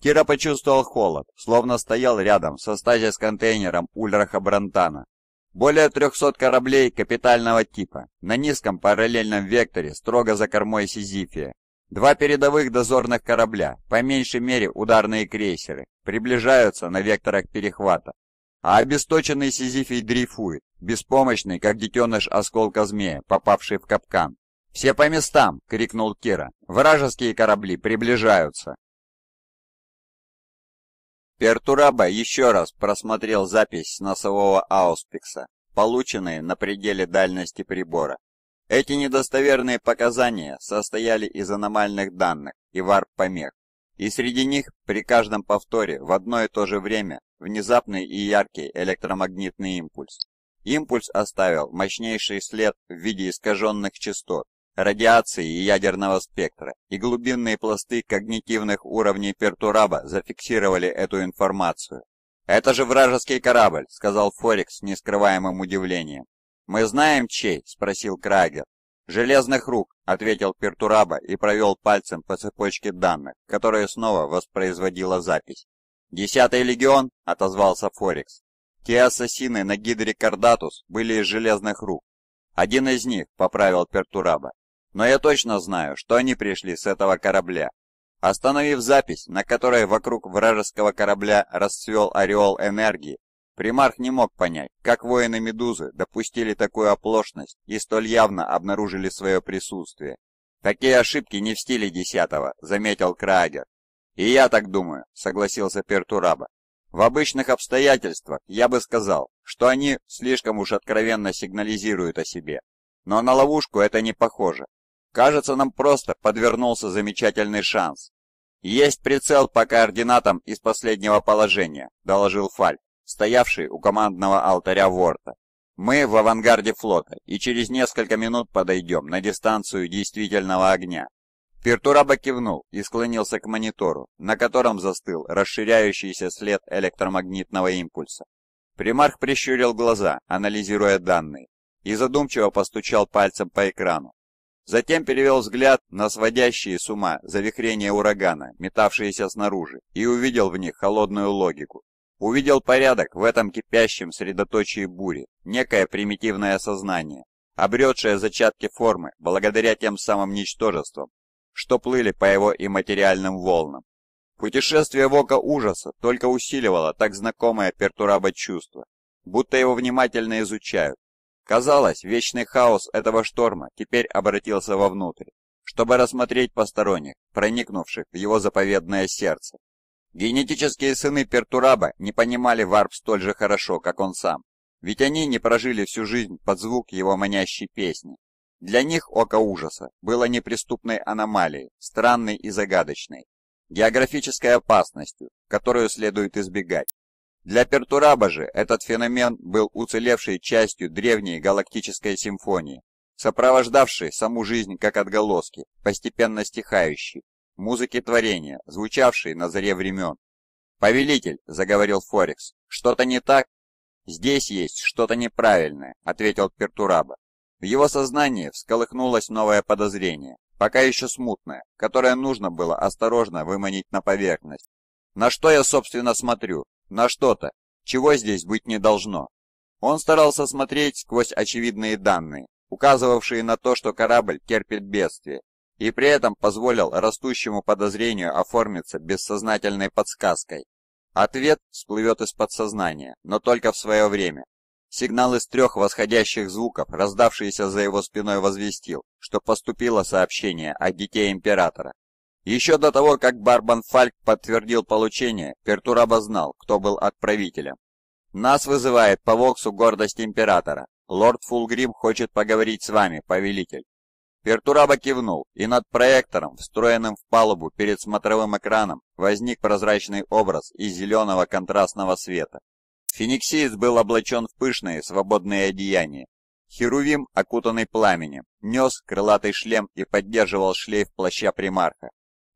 Кира почувствовал холод, словно стоял рядом со стазис-контейнером Ульраха Брантана. Более 300 кораблей капитального типа, на низком параллельном векторе, строго за кормой Сизифия. Два передовых дозорных корабля, по меньшей мере ударные крейсеры, приближаются на векторах перехвата. А обесточенный Сизифий дрейфует, беспомощный, как детеныш осколка змея, попавший в капкан. «Все по местам!» — крикнул Кира. «Вражеские корабли приближаются!» Пертураба еще раз просмотрел запись с носового ауспикса, полученные на пределе дальности прибора. Эти недостоверные показания состояли из аномальных данных и варп-помех, и среди них при каждом повторе в одно и то же время внезапный и яркий электромагнитный импульс. Импульс оставил мощнейший след в виде искаженных частот, радиации и ядерного спектра, и глубинные пласты когнитивных уровней Пертураба зафиксировали эту информацию. «Это же вражеский корабль», — сказал Форикс с нескрываемым удивлением. «Мы знаем, чей?» — спросил Крагер. «Железных рук», ответил Пертураба и провел пальцем по цепочке данных, которая снова воспроизводила запись. «Десятый легион?» — отозвался Форекс. Те ассасины на гидре Кардатус были из железных рук. Один из них поправил Пертураба. Но я точно знаю, что они пришли с этого корабля. Остановив запись, на которой вокруг вражеского корабля расцвел ореол энергии, Примарх не мог понять, как воины Медузы допустили такую оплошность и столь явно обнаружили свое присутствие. «Такие ошибки не в стиле десятого», — заметил Крагер. «И я так думаю», — согласился Пертураба. «В обычных обстоятельствах я бы сказал, что они слишком уж откровенно сигнализируют о себе. Но на ловушку это не похоже. Кажется, нам просто подвернулся замечательный шанс». «Есть прицел по координатам из последнего положения», — доложил Фальк стоявший у командного алтаря Ворта. «Мы в авангарде флота, и через несколько минут подойдем на дистанцию действительного огня». Пертураба кивнул и склонился к монитору, на котором застыл расширяющийся след электромагнитного импульса. Примарх прищурил глаза, анализируя данные, и задумчиво постучал пальцем по экрану. Затем перевел взгляд на сводящие с ума завихрения урагана, метавшиеся снаружи, и увидел в них холодную логику. Увидел порядок в этом кипящем средоточии бури, некое примитивное сознание, обретшее зачатки формы благодаря тем самым ничтожествам, что плыли по его имматериальным волнам. Путешествие в око ужаса только усиливало так знакомое пертураба чувство, будто его внимательно изучают. Казалось, вечный хаос этого шторма теперь обратился вовнутрь, чтобы рассмотреть посторонних, проникнувших в его заповедное сердце. Генетические сыны Пертураба не понимали варп столь же хорошо, как он сам, ведь они не прожили всю жизнь под звук его манящей песни. Для них око ужаса было неприступной аномалией, странной и загадочной, географической опасностью, которую следует избегать. Для Пертураба же этот феномен был уцелевшей частью древней галактической симфонии, сопровождавшей саму жизнь как отголоски, постепенно стихающие, музыки творения, звучавшей на заре времен. «Повелитель», — заговорил Форекс, — «что-то не так?» «Здесь есть что-то неправильное», — ответил Пертураба. В его сознании всколыхнулось новое подозрение, пока еще смутное, которое нужно было осторожно выманить на поверхность. «На что я, собственно, смотрю? На что-то, чего здесь быть не должно?» Он старался смотреть сквозь очевидные данные, указывавшие на то, что корабль терпит бедствие, и при этом позволил растущему подозрению оформиться бессознательной подсказкой. Ответ всплывет из подсознания, но только в свое время. Сигнал из трех восходящих звуков, раздавшийся за его спиной, возвестил, что поступило сообщение о детей Императора. Еще до того, как Барбан Фальк подтвердил получение, Пертураба знал, кто был отправителем. «Нас вызывает по Воксу гордость Императора. Лорд Фулгрим хочет поговорить с вами, повелитель». Пертураба кивнул, и над проектором, встроенным в палубу перед смотровым экраном, возник прозрачный образ из зеленого контрастного света. Фениксиец был облачен в пышные, свободные одеяния. Херувим, окутанный пламенем, нес крылатый шлем и поддерживал шлейф плаща примарха.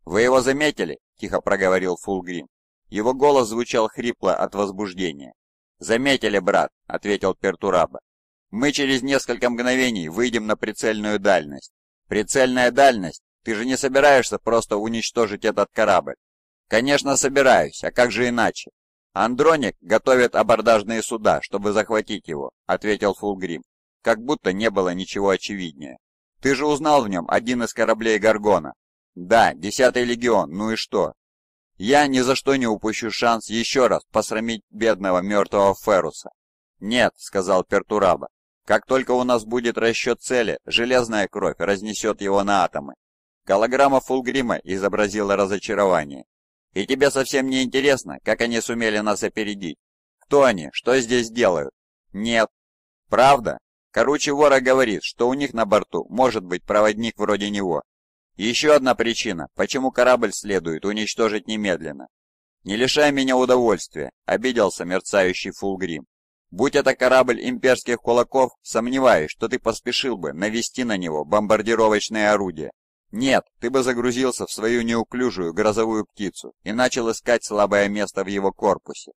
«Вы его заметили?» – тихо проговорил Фулгрим. Его голос звучал хрипло от возбуждения. «Заметили, брат», — ответил Пертураба. «Мы через несколько мгновений выйдем на прицельную дальность, Прицельная дальность? Ты же не собираешься просто уничтожить этот корабль? Конечно, собираюсь, а как же иначе? Андроник готовит абордажные суда, чтобы захватить его, ответил Фулгрим, как будто не было ничего очевиднее. Ты же узнал в нем один из кораблей Гаргона. Да, десятый легион, ну и что? Я ни за что не упущу шанс еще раз посрамить бедного мертвого Феруса. Нет, сказал Пертураба, как только у нас будет расчет цели, железная кровь разнесет его на атомы. Голограмма Фулгрима изобразила разочарование. И тебе совсем не интересно, как они сумели нас опередить? Кто они? Что здесь делают? Нет. Правда? Короче, Вора говорит, что у них на борту может быть проводник вроде него. Еще одна причина, почему корабль следует уничтожить немедленно. Не лишай меня удовольствия, обиделся мерцающий Фулгрим. Будь это корабль имперских кулаков, сомневаюсь, что ты поспешил бы навести на него бомбардировочные орудия. Нет, ты бы загрузился в свою неуклюжую грозовую птицу и начал искать слабое место в его корпусе.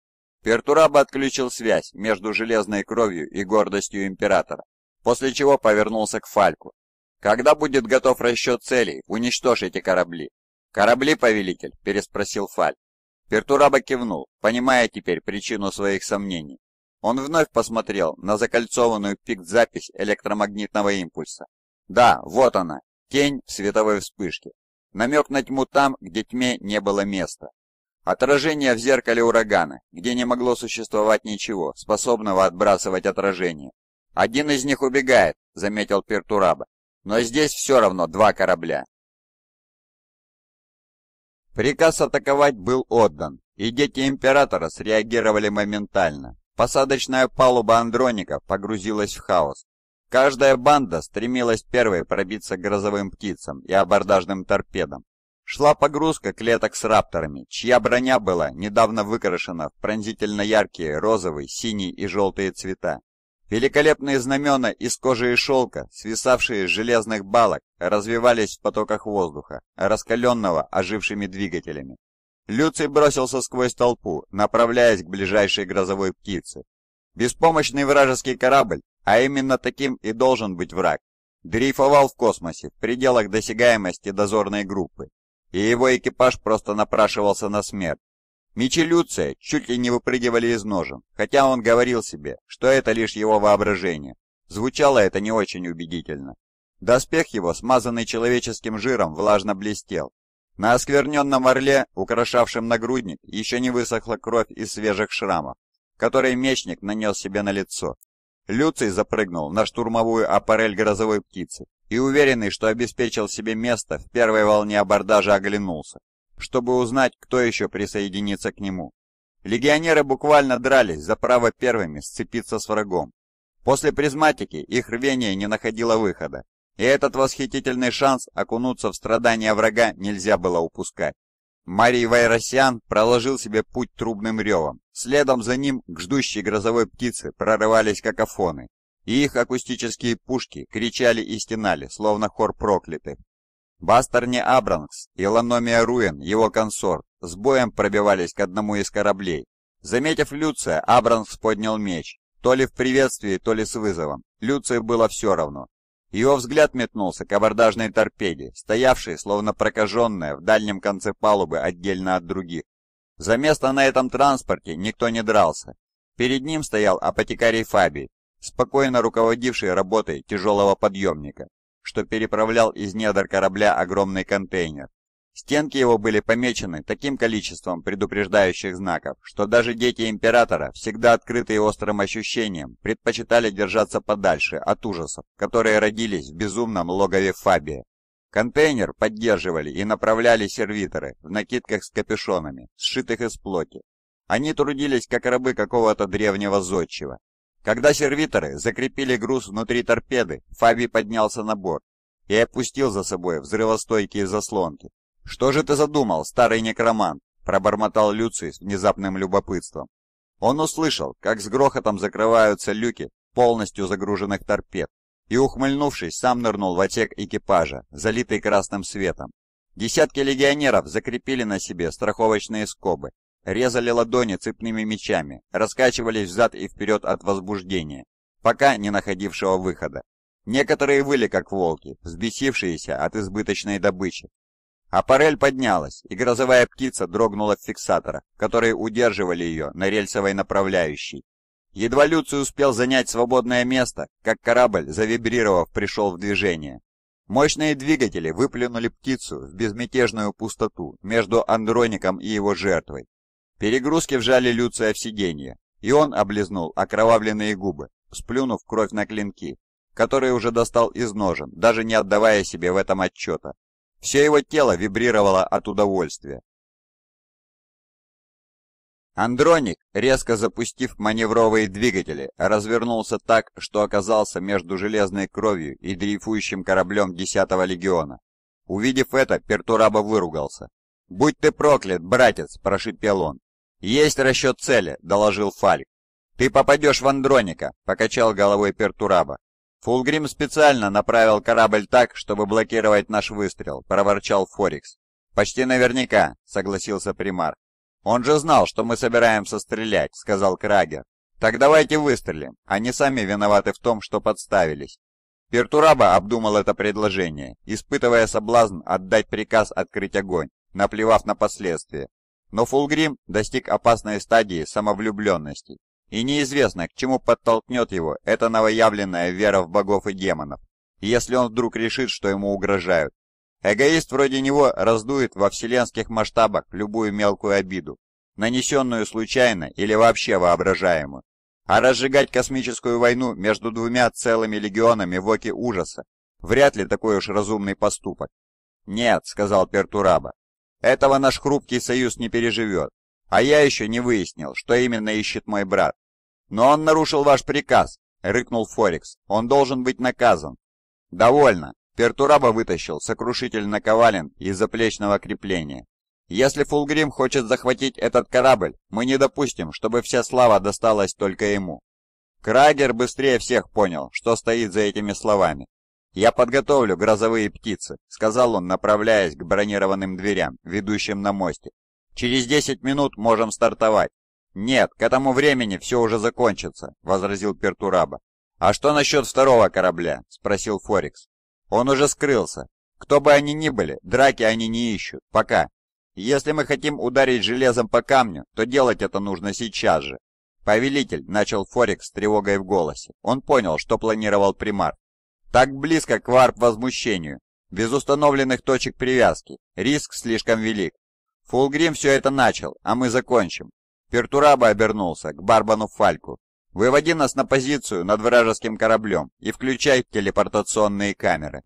Пертураба отключил связь между железной кровью и гордостью императора, после чего повернулся к Фальку. «Когда будет готов расчет целей, уничтожь эти корабли». «Корабли, повелитель?» – переспросил Фальк. Пертураба кивнул, понимая теперь причину своих сомнений. Он вновь посмотрел на закольцованную пикт запись электромагнитного импульса. Да, вот она, тень в световой вспышке. Намек на тьму там, где тьме не было места. Отражение в зеркале урагана, где не могло существовать ничего, способного отбрасывать отражение. «Один из них убегает», — заметил Пертураба. «Но здесь все равно два корабля». Приказ атаковать был отдан, и дети Императора среагировали моментально. Посадочная палуба Андроника погрузилась в хаос. Каждая банда стремилась первой пробиться к грозовым птицам и абордажным торпедам. Шла погрузка клеток с рапторами, чья броня была недавно выкрашена в пронзительно яркие розовый, синий и желтые цвета. Великолепные знамена из кожи и шелка, свисавшие с железных балок, развивались в потоках воздуха, раскаленного ожившими двигателями. Люций бросился сквозь толпу, направляясь к ближайшей грозовой птице. Беспомощный вражеский корабль, а именно таким и должен быть враг, дрейфовал в космосе в пределах досягаемости дозорной группы, и его экипаж просто напрашивался на смерть. Мечи Люция чуть ли не выпрыгивали из ножен, хотя он говорил себе, что это лишь его воображение. Звучало это не очень убедительно. Доспех его, смазанный человеческим жиром, влажно блестел, на оскверненном орле, украшавшем нагрудник, еще не высохла кровь из свежих шрамов, которые мечник нанес себе на лицо. Люций запрыгнул на штурмовую аппарель грозовой птицы и, уверенный, что обеспечил себе место, в первой волне абордажа оглянулся, чтобы узнать, кто еще присоединится к нему. Легионеры буквально дрались за право первыми сцепиться с врагом. После призматики их рвение не находило выхода, и этот восхитительный шанс окунуться в страдания врага нельзя было упускать. Марий Вайросян проложил себе путь трубным ревом. Следом за ним к ждущей грозовой птице прорывались какофоны, и их акустические пушки кричали и стенали, словно хор проклятых. Бастерни Абранкс и Ланомия Руин, его консорт, с боем пробивались к одному из кораблей. Заметив Люция, Абранкс поднял меч, то ли в приветствии, то ли с вызовом. Люции было все равно. Его взгляд метнулся к абордажной торпеде, стоявшей, словно прокаженная, в дальнем конце палубы отдельно от других. За место на этом транспорте никто не дрался. Перед ним стоял апотекарий Фаби, спокойно руководивший работой тяжелого подъемника, что переправлял из недр корабля огромный контейнер. Стенки его были помечены таким количеством предупреждающих знаков, что даже дети Императора, всегда открытые острым ощущением, предпочитали держаться подальше от ужасов, которые родились в безумном логове Фабия. Контейнер поддерживали и направляли сервиторы в накидках с капюшонами, сшитых из плоти. Они трудились как рабы какого-то древнего зодчего. Когда сервиторы закрепили груз внутри торпеды, Фаби поднялся на борт и опустил за собой взрывостойкие заслонки, «Что же ты задумал, старый некромант?» – пробормотал Люций с внезапным любопытством. Он услышал, как с грохотом закрываются люки полностью загруженных торпед, и, ухмыльнувшись, сам нырнул в отсек экипажа, залитый красным светом. Десятки легионеров закрепили на себе страховочные скобы, резали ладони цепными мечами, раскачивались взад и вперед от возбуждения, пока не находившего выхода. Некоторые выли как волки, взбесившиеся от избыточной добычи, Аппарель поднялась, и грозовая птица дрогнула в фиксаторах, которые удерживали ее на рельсовой направляющей. Едва Люций успел занять свободное место, как корабль, завибрировав, пришел в движение. Мощные двигатели выплюнули птицу в безмятежную пустоту между Андроником и его жертвой. Перегрузки вжали Люция в сиденье, и он облизнул окровавленные губы, сплюнув кровь на клинки, которые уже достал из ножен, даже не отдавая себе в этом отчета. Все его тело вибрировало от удовольствия. Андроник, резко запустив маневровые двигатели, развернулся так, что оказался между железной кровью и дрейфующим кораблем 10-го легиона. Увидев это, Пертураба выругался. «Будь ты проклят, братец!» – прошипел он. «Есть расчет цели», – доложил Фальк. «Ты попадешь в Андроника», – покачал головой Пертураба. «Фулгрим специально направил корабль так, чтобы блокировать наш выстрел», — проворчал Форикс. «Почти наверняка», — согласился Примар. «Он же знал, что мы собираемся стрелять», — сказал Крагер. «Так давайте выстрелим. Они сами виноваты в том, что подставились». Пертураба обдумал это предложение, испытывая соблазн отдать приказ открыть огонь, наплевав на последствия. Но Фулгрим достиг опасной стадии самовлюбленности и неизвестно, к чему подтолкнет его эта новоявленная вера в богов и демонов, если он вдруг решит, что ему угрожают. Эгоист вроде него раздует во вселенских масштабах любую мелкую обиду, нанесенную случайно или вообще воображаемую. А разжигать космическую войну между двумя целыми легионами в оке ужаса вряд ли такой уж разумный поступок. «Нет», — сказал Пертураба, — «этого наш хрупкий союз не переживет. А я еще не выяснил, что именно ищет мой брат. Но он нарушил ваш приказ, рыкнул Форекс. Он должен быть наказан. Довольно. Пертураба вытащил сокрушитель наковален из заплечного крепления. Если Фулгрим хочет захватить этот корабль, мы не допустим, чтобы вся слава досталась только ему. Крагер быстрее всех понял, что стоит за этими словами. «Я подготовлю грозовые птицы», — сказал он, направляясь к бронированным дверям, ведущим на мостик. Через 10 минут можем стартовать». «Нет, к этому времени все уже закончится», — возразил Пертураба. «А что насчет второго корабля?» — спросил Форикс. «Он уже скрылся. Кто бы они ни были, драки они не ищут. Пока. Если мы хотим ударить железом по камню, то делать это нужно сейчас же». «Повелитель», — начал Форикс с тревогой в голосе. Он понял, что планировал примар. «Так близко к варп-возмущению. Без установленных точек привязки. Риск слишком велик. Фулгрим все это начал, а мы закончим. Пертураба обернулся к Барбану Фальку. Выводи нас на позицию над вражеским кораблем и включай телепортационные камеры.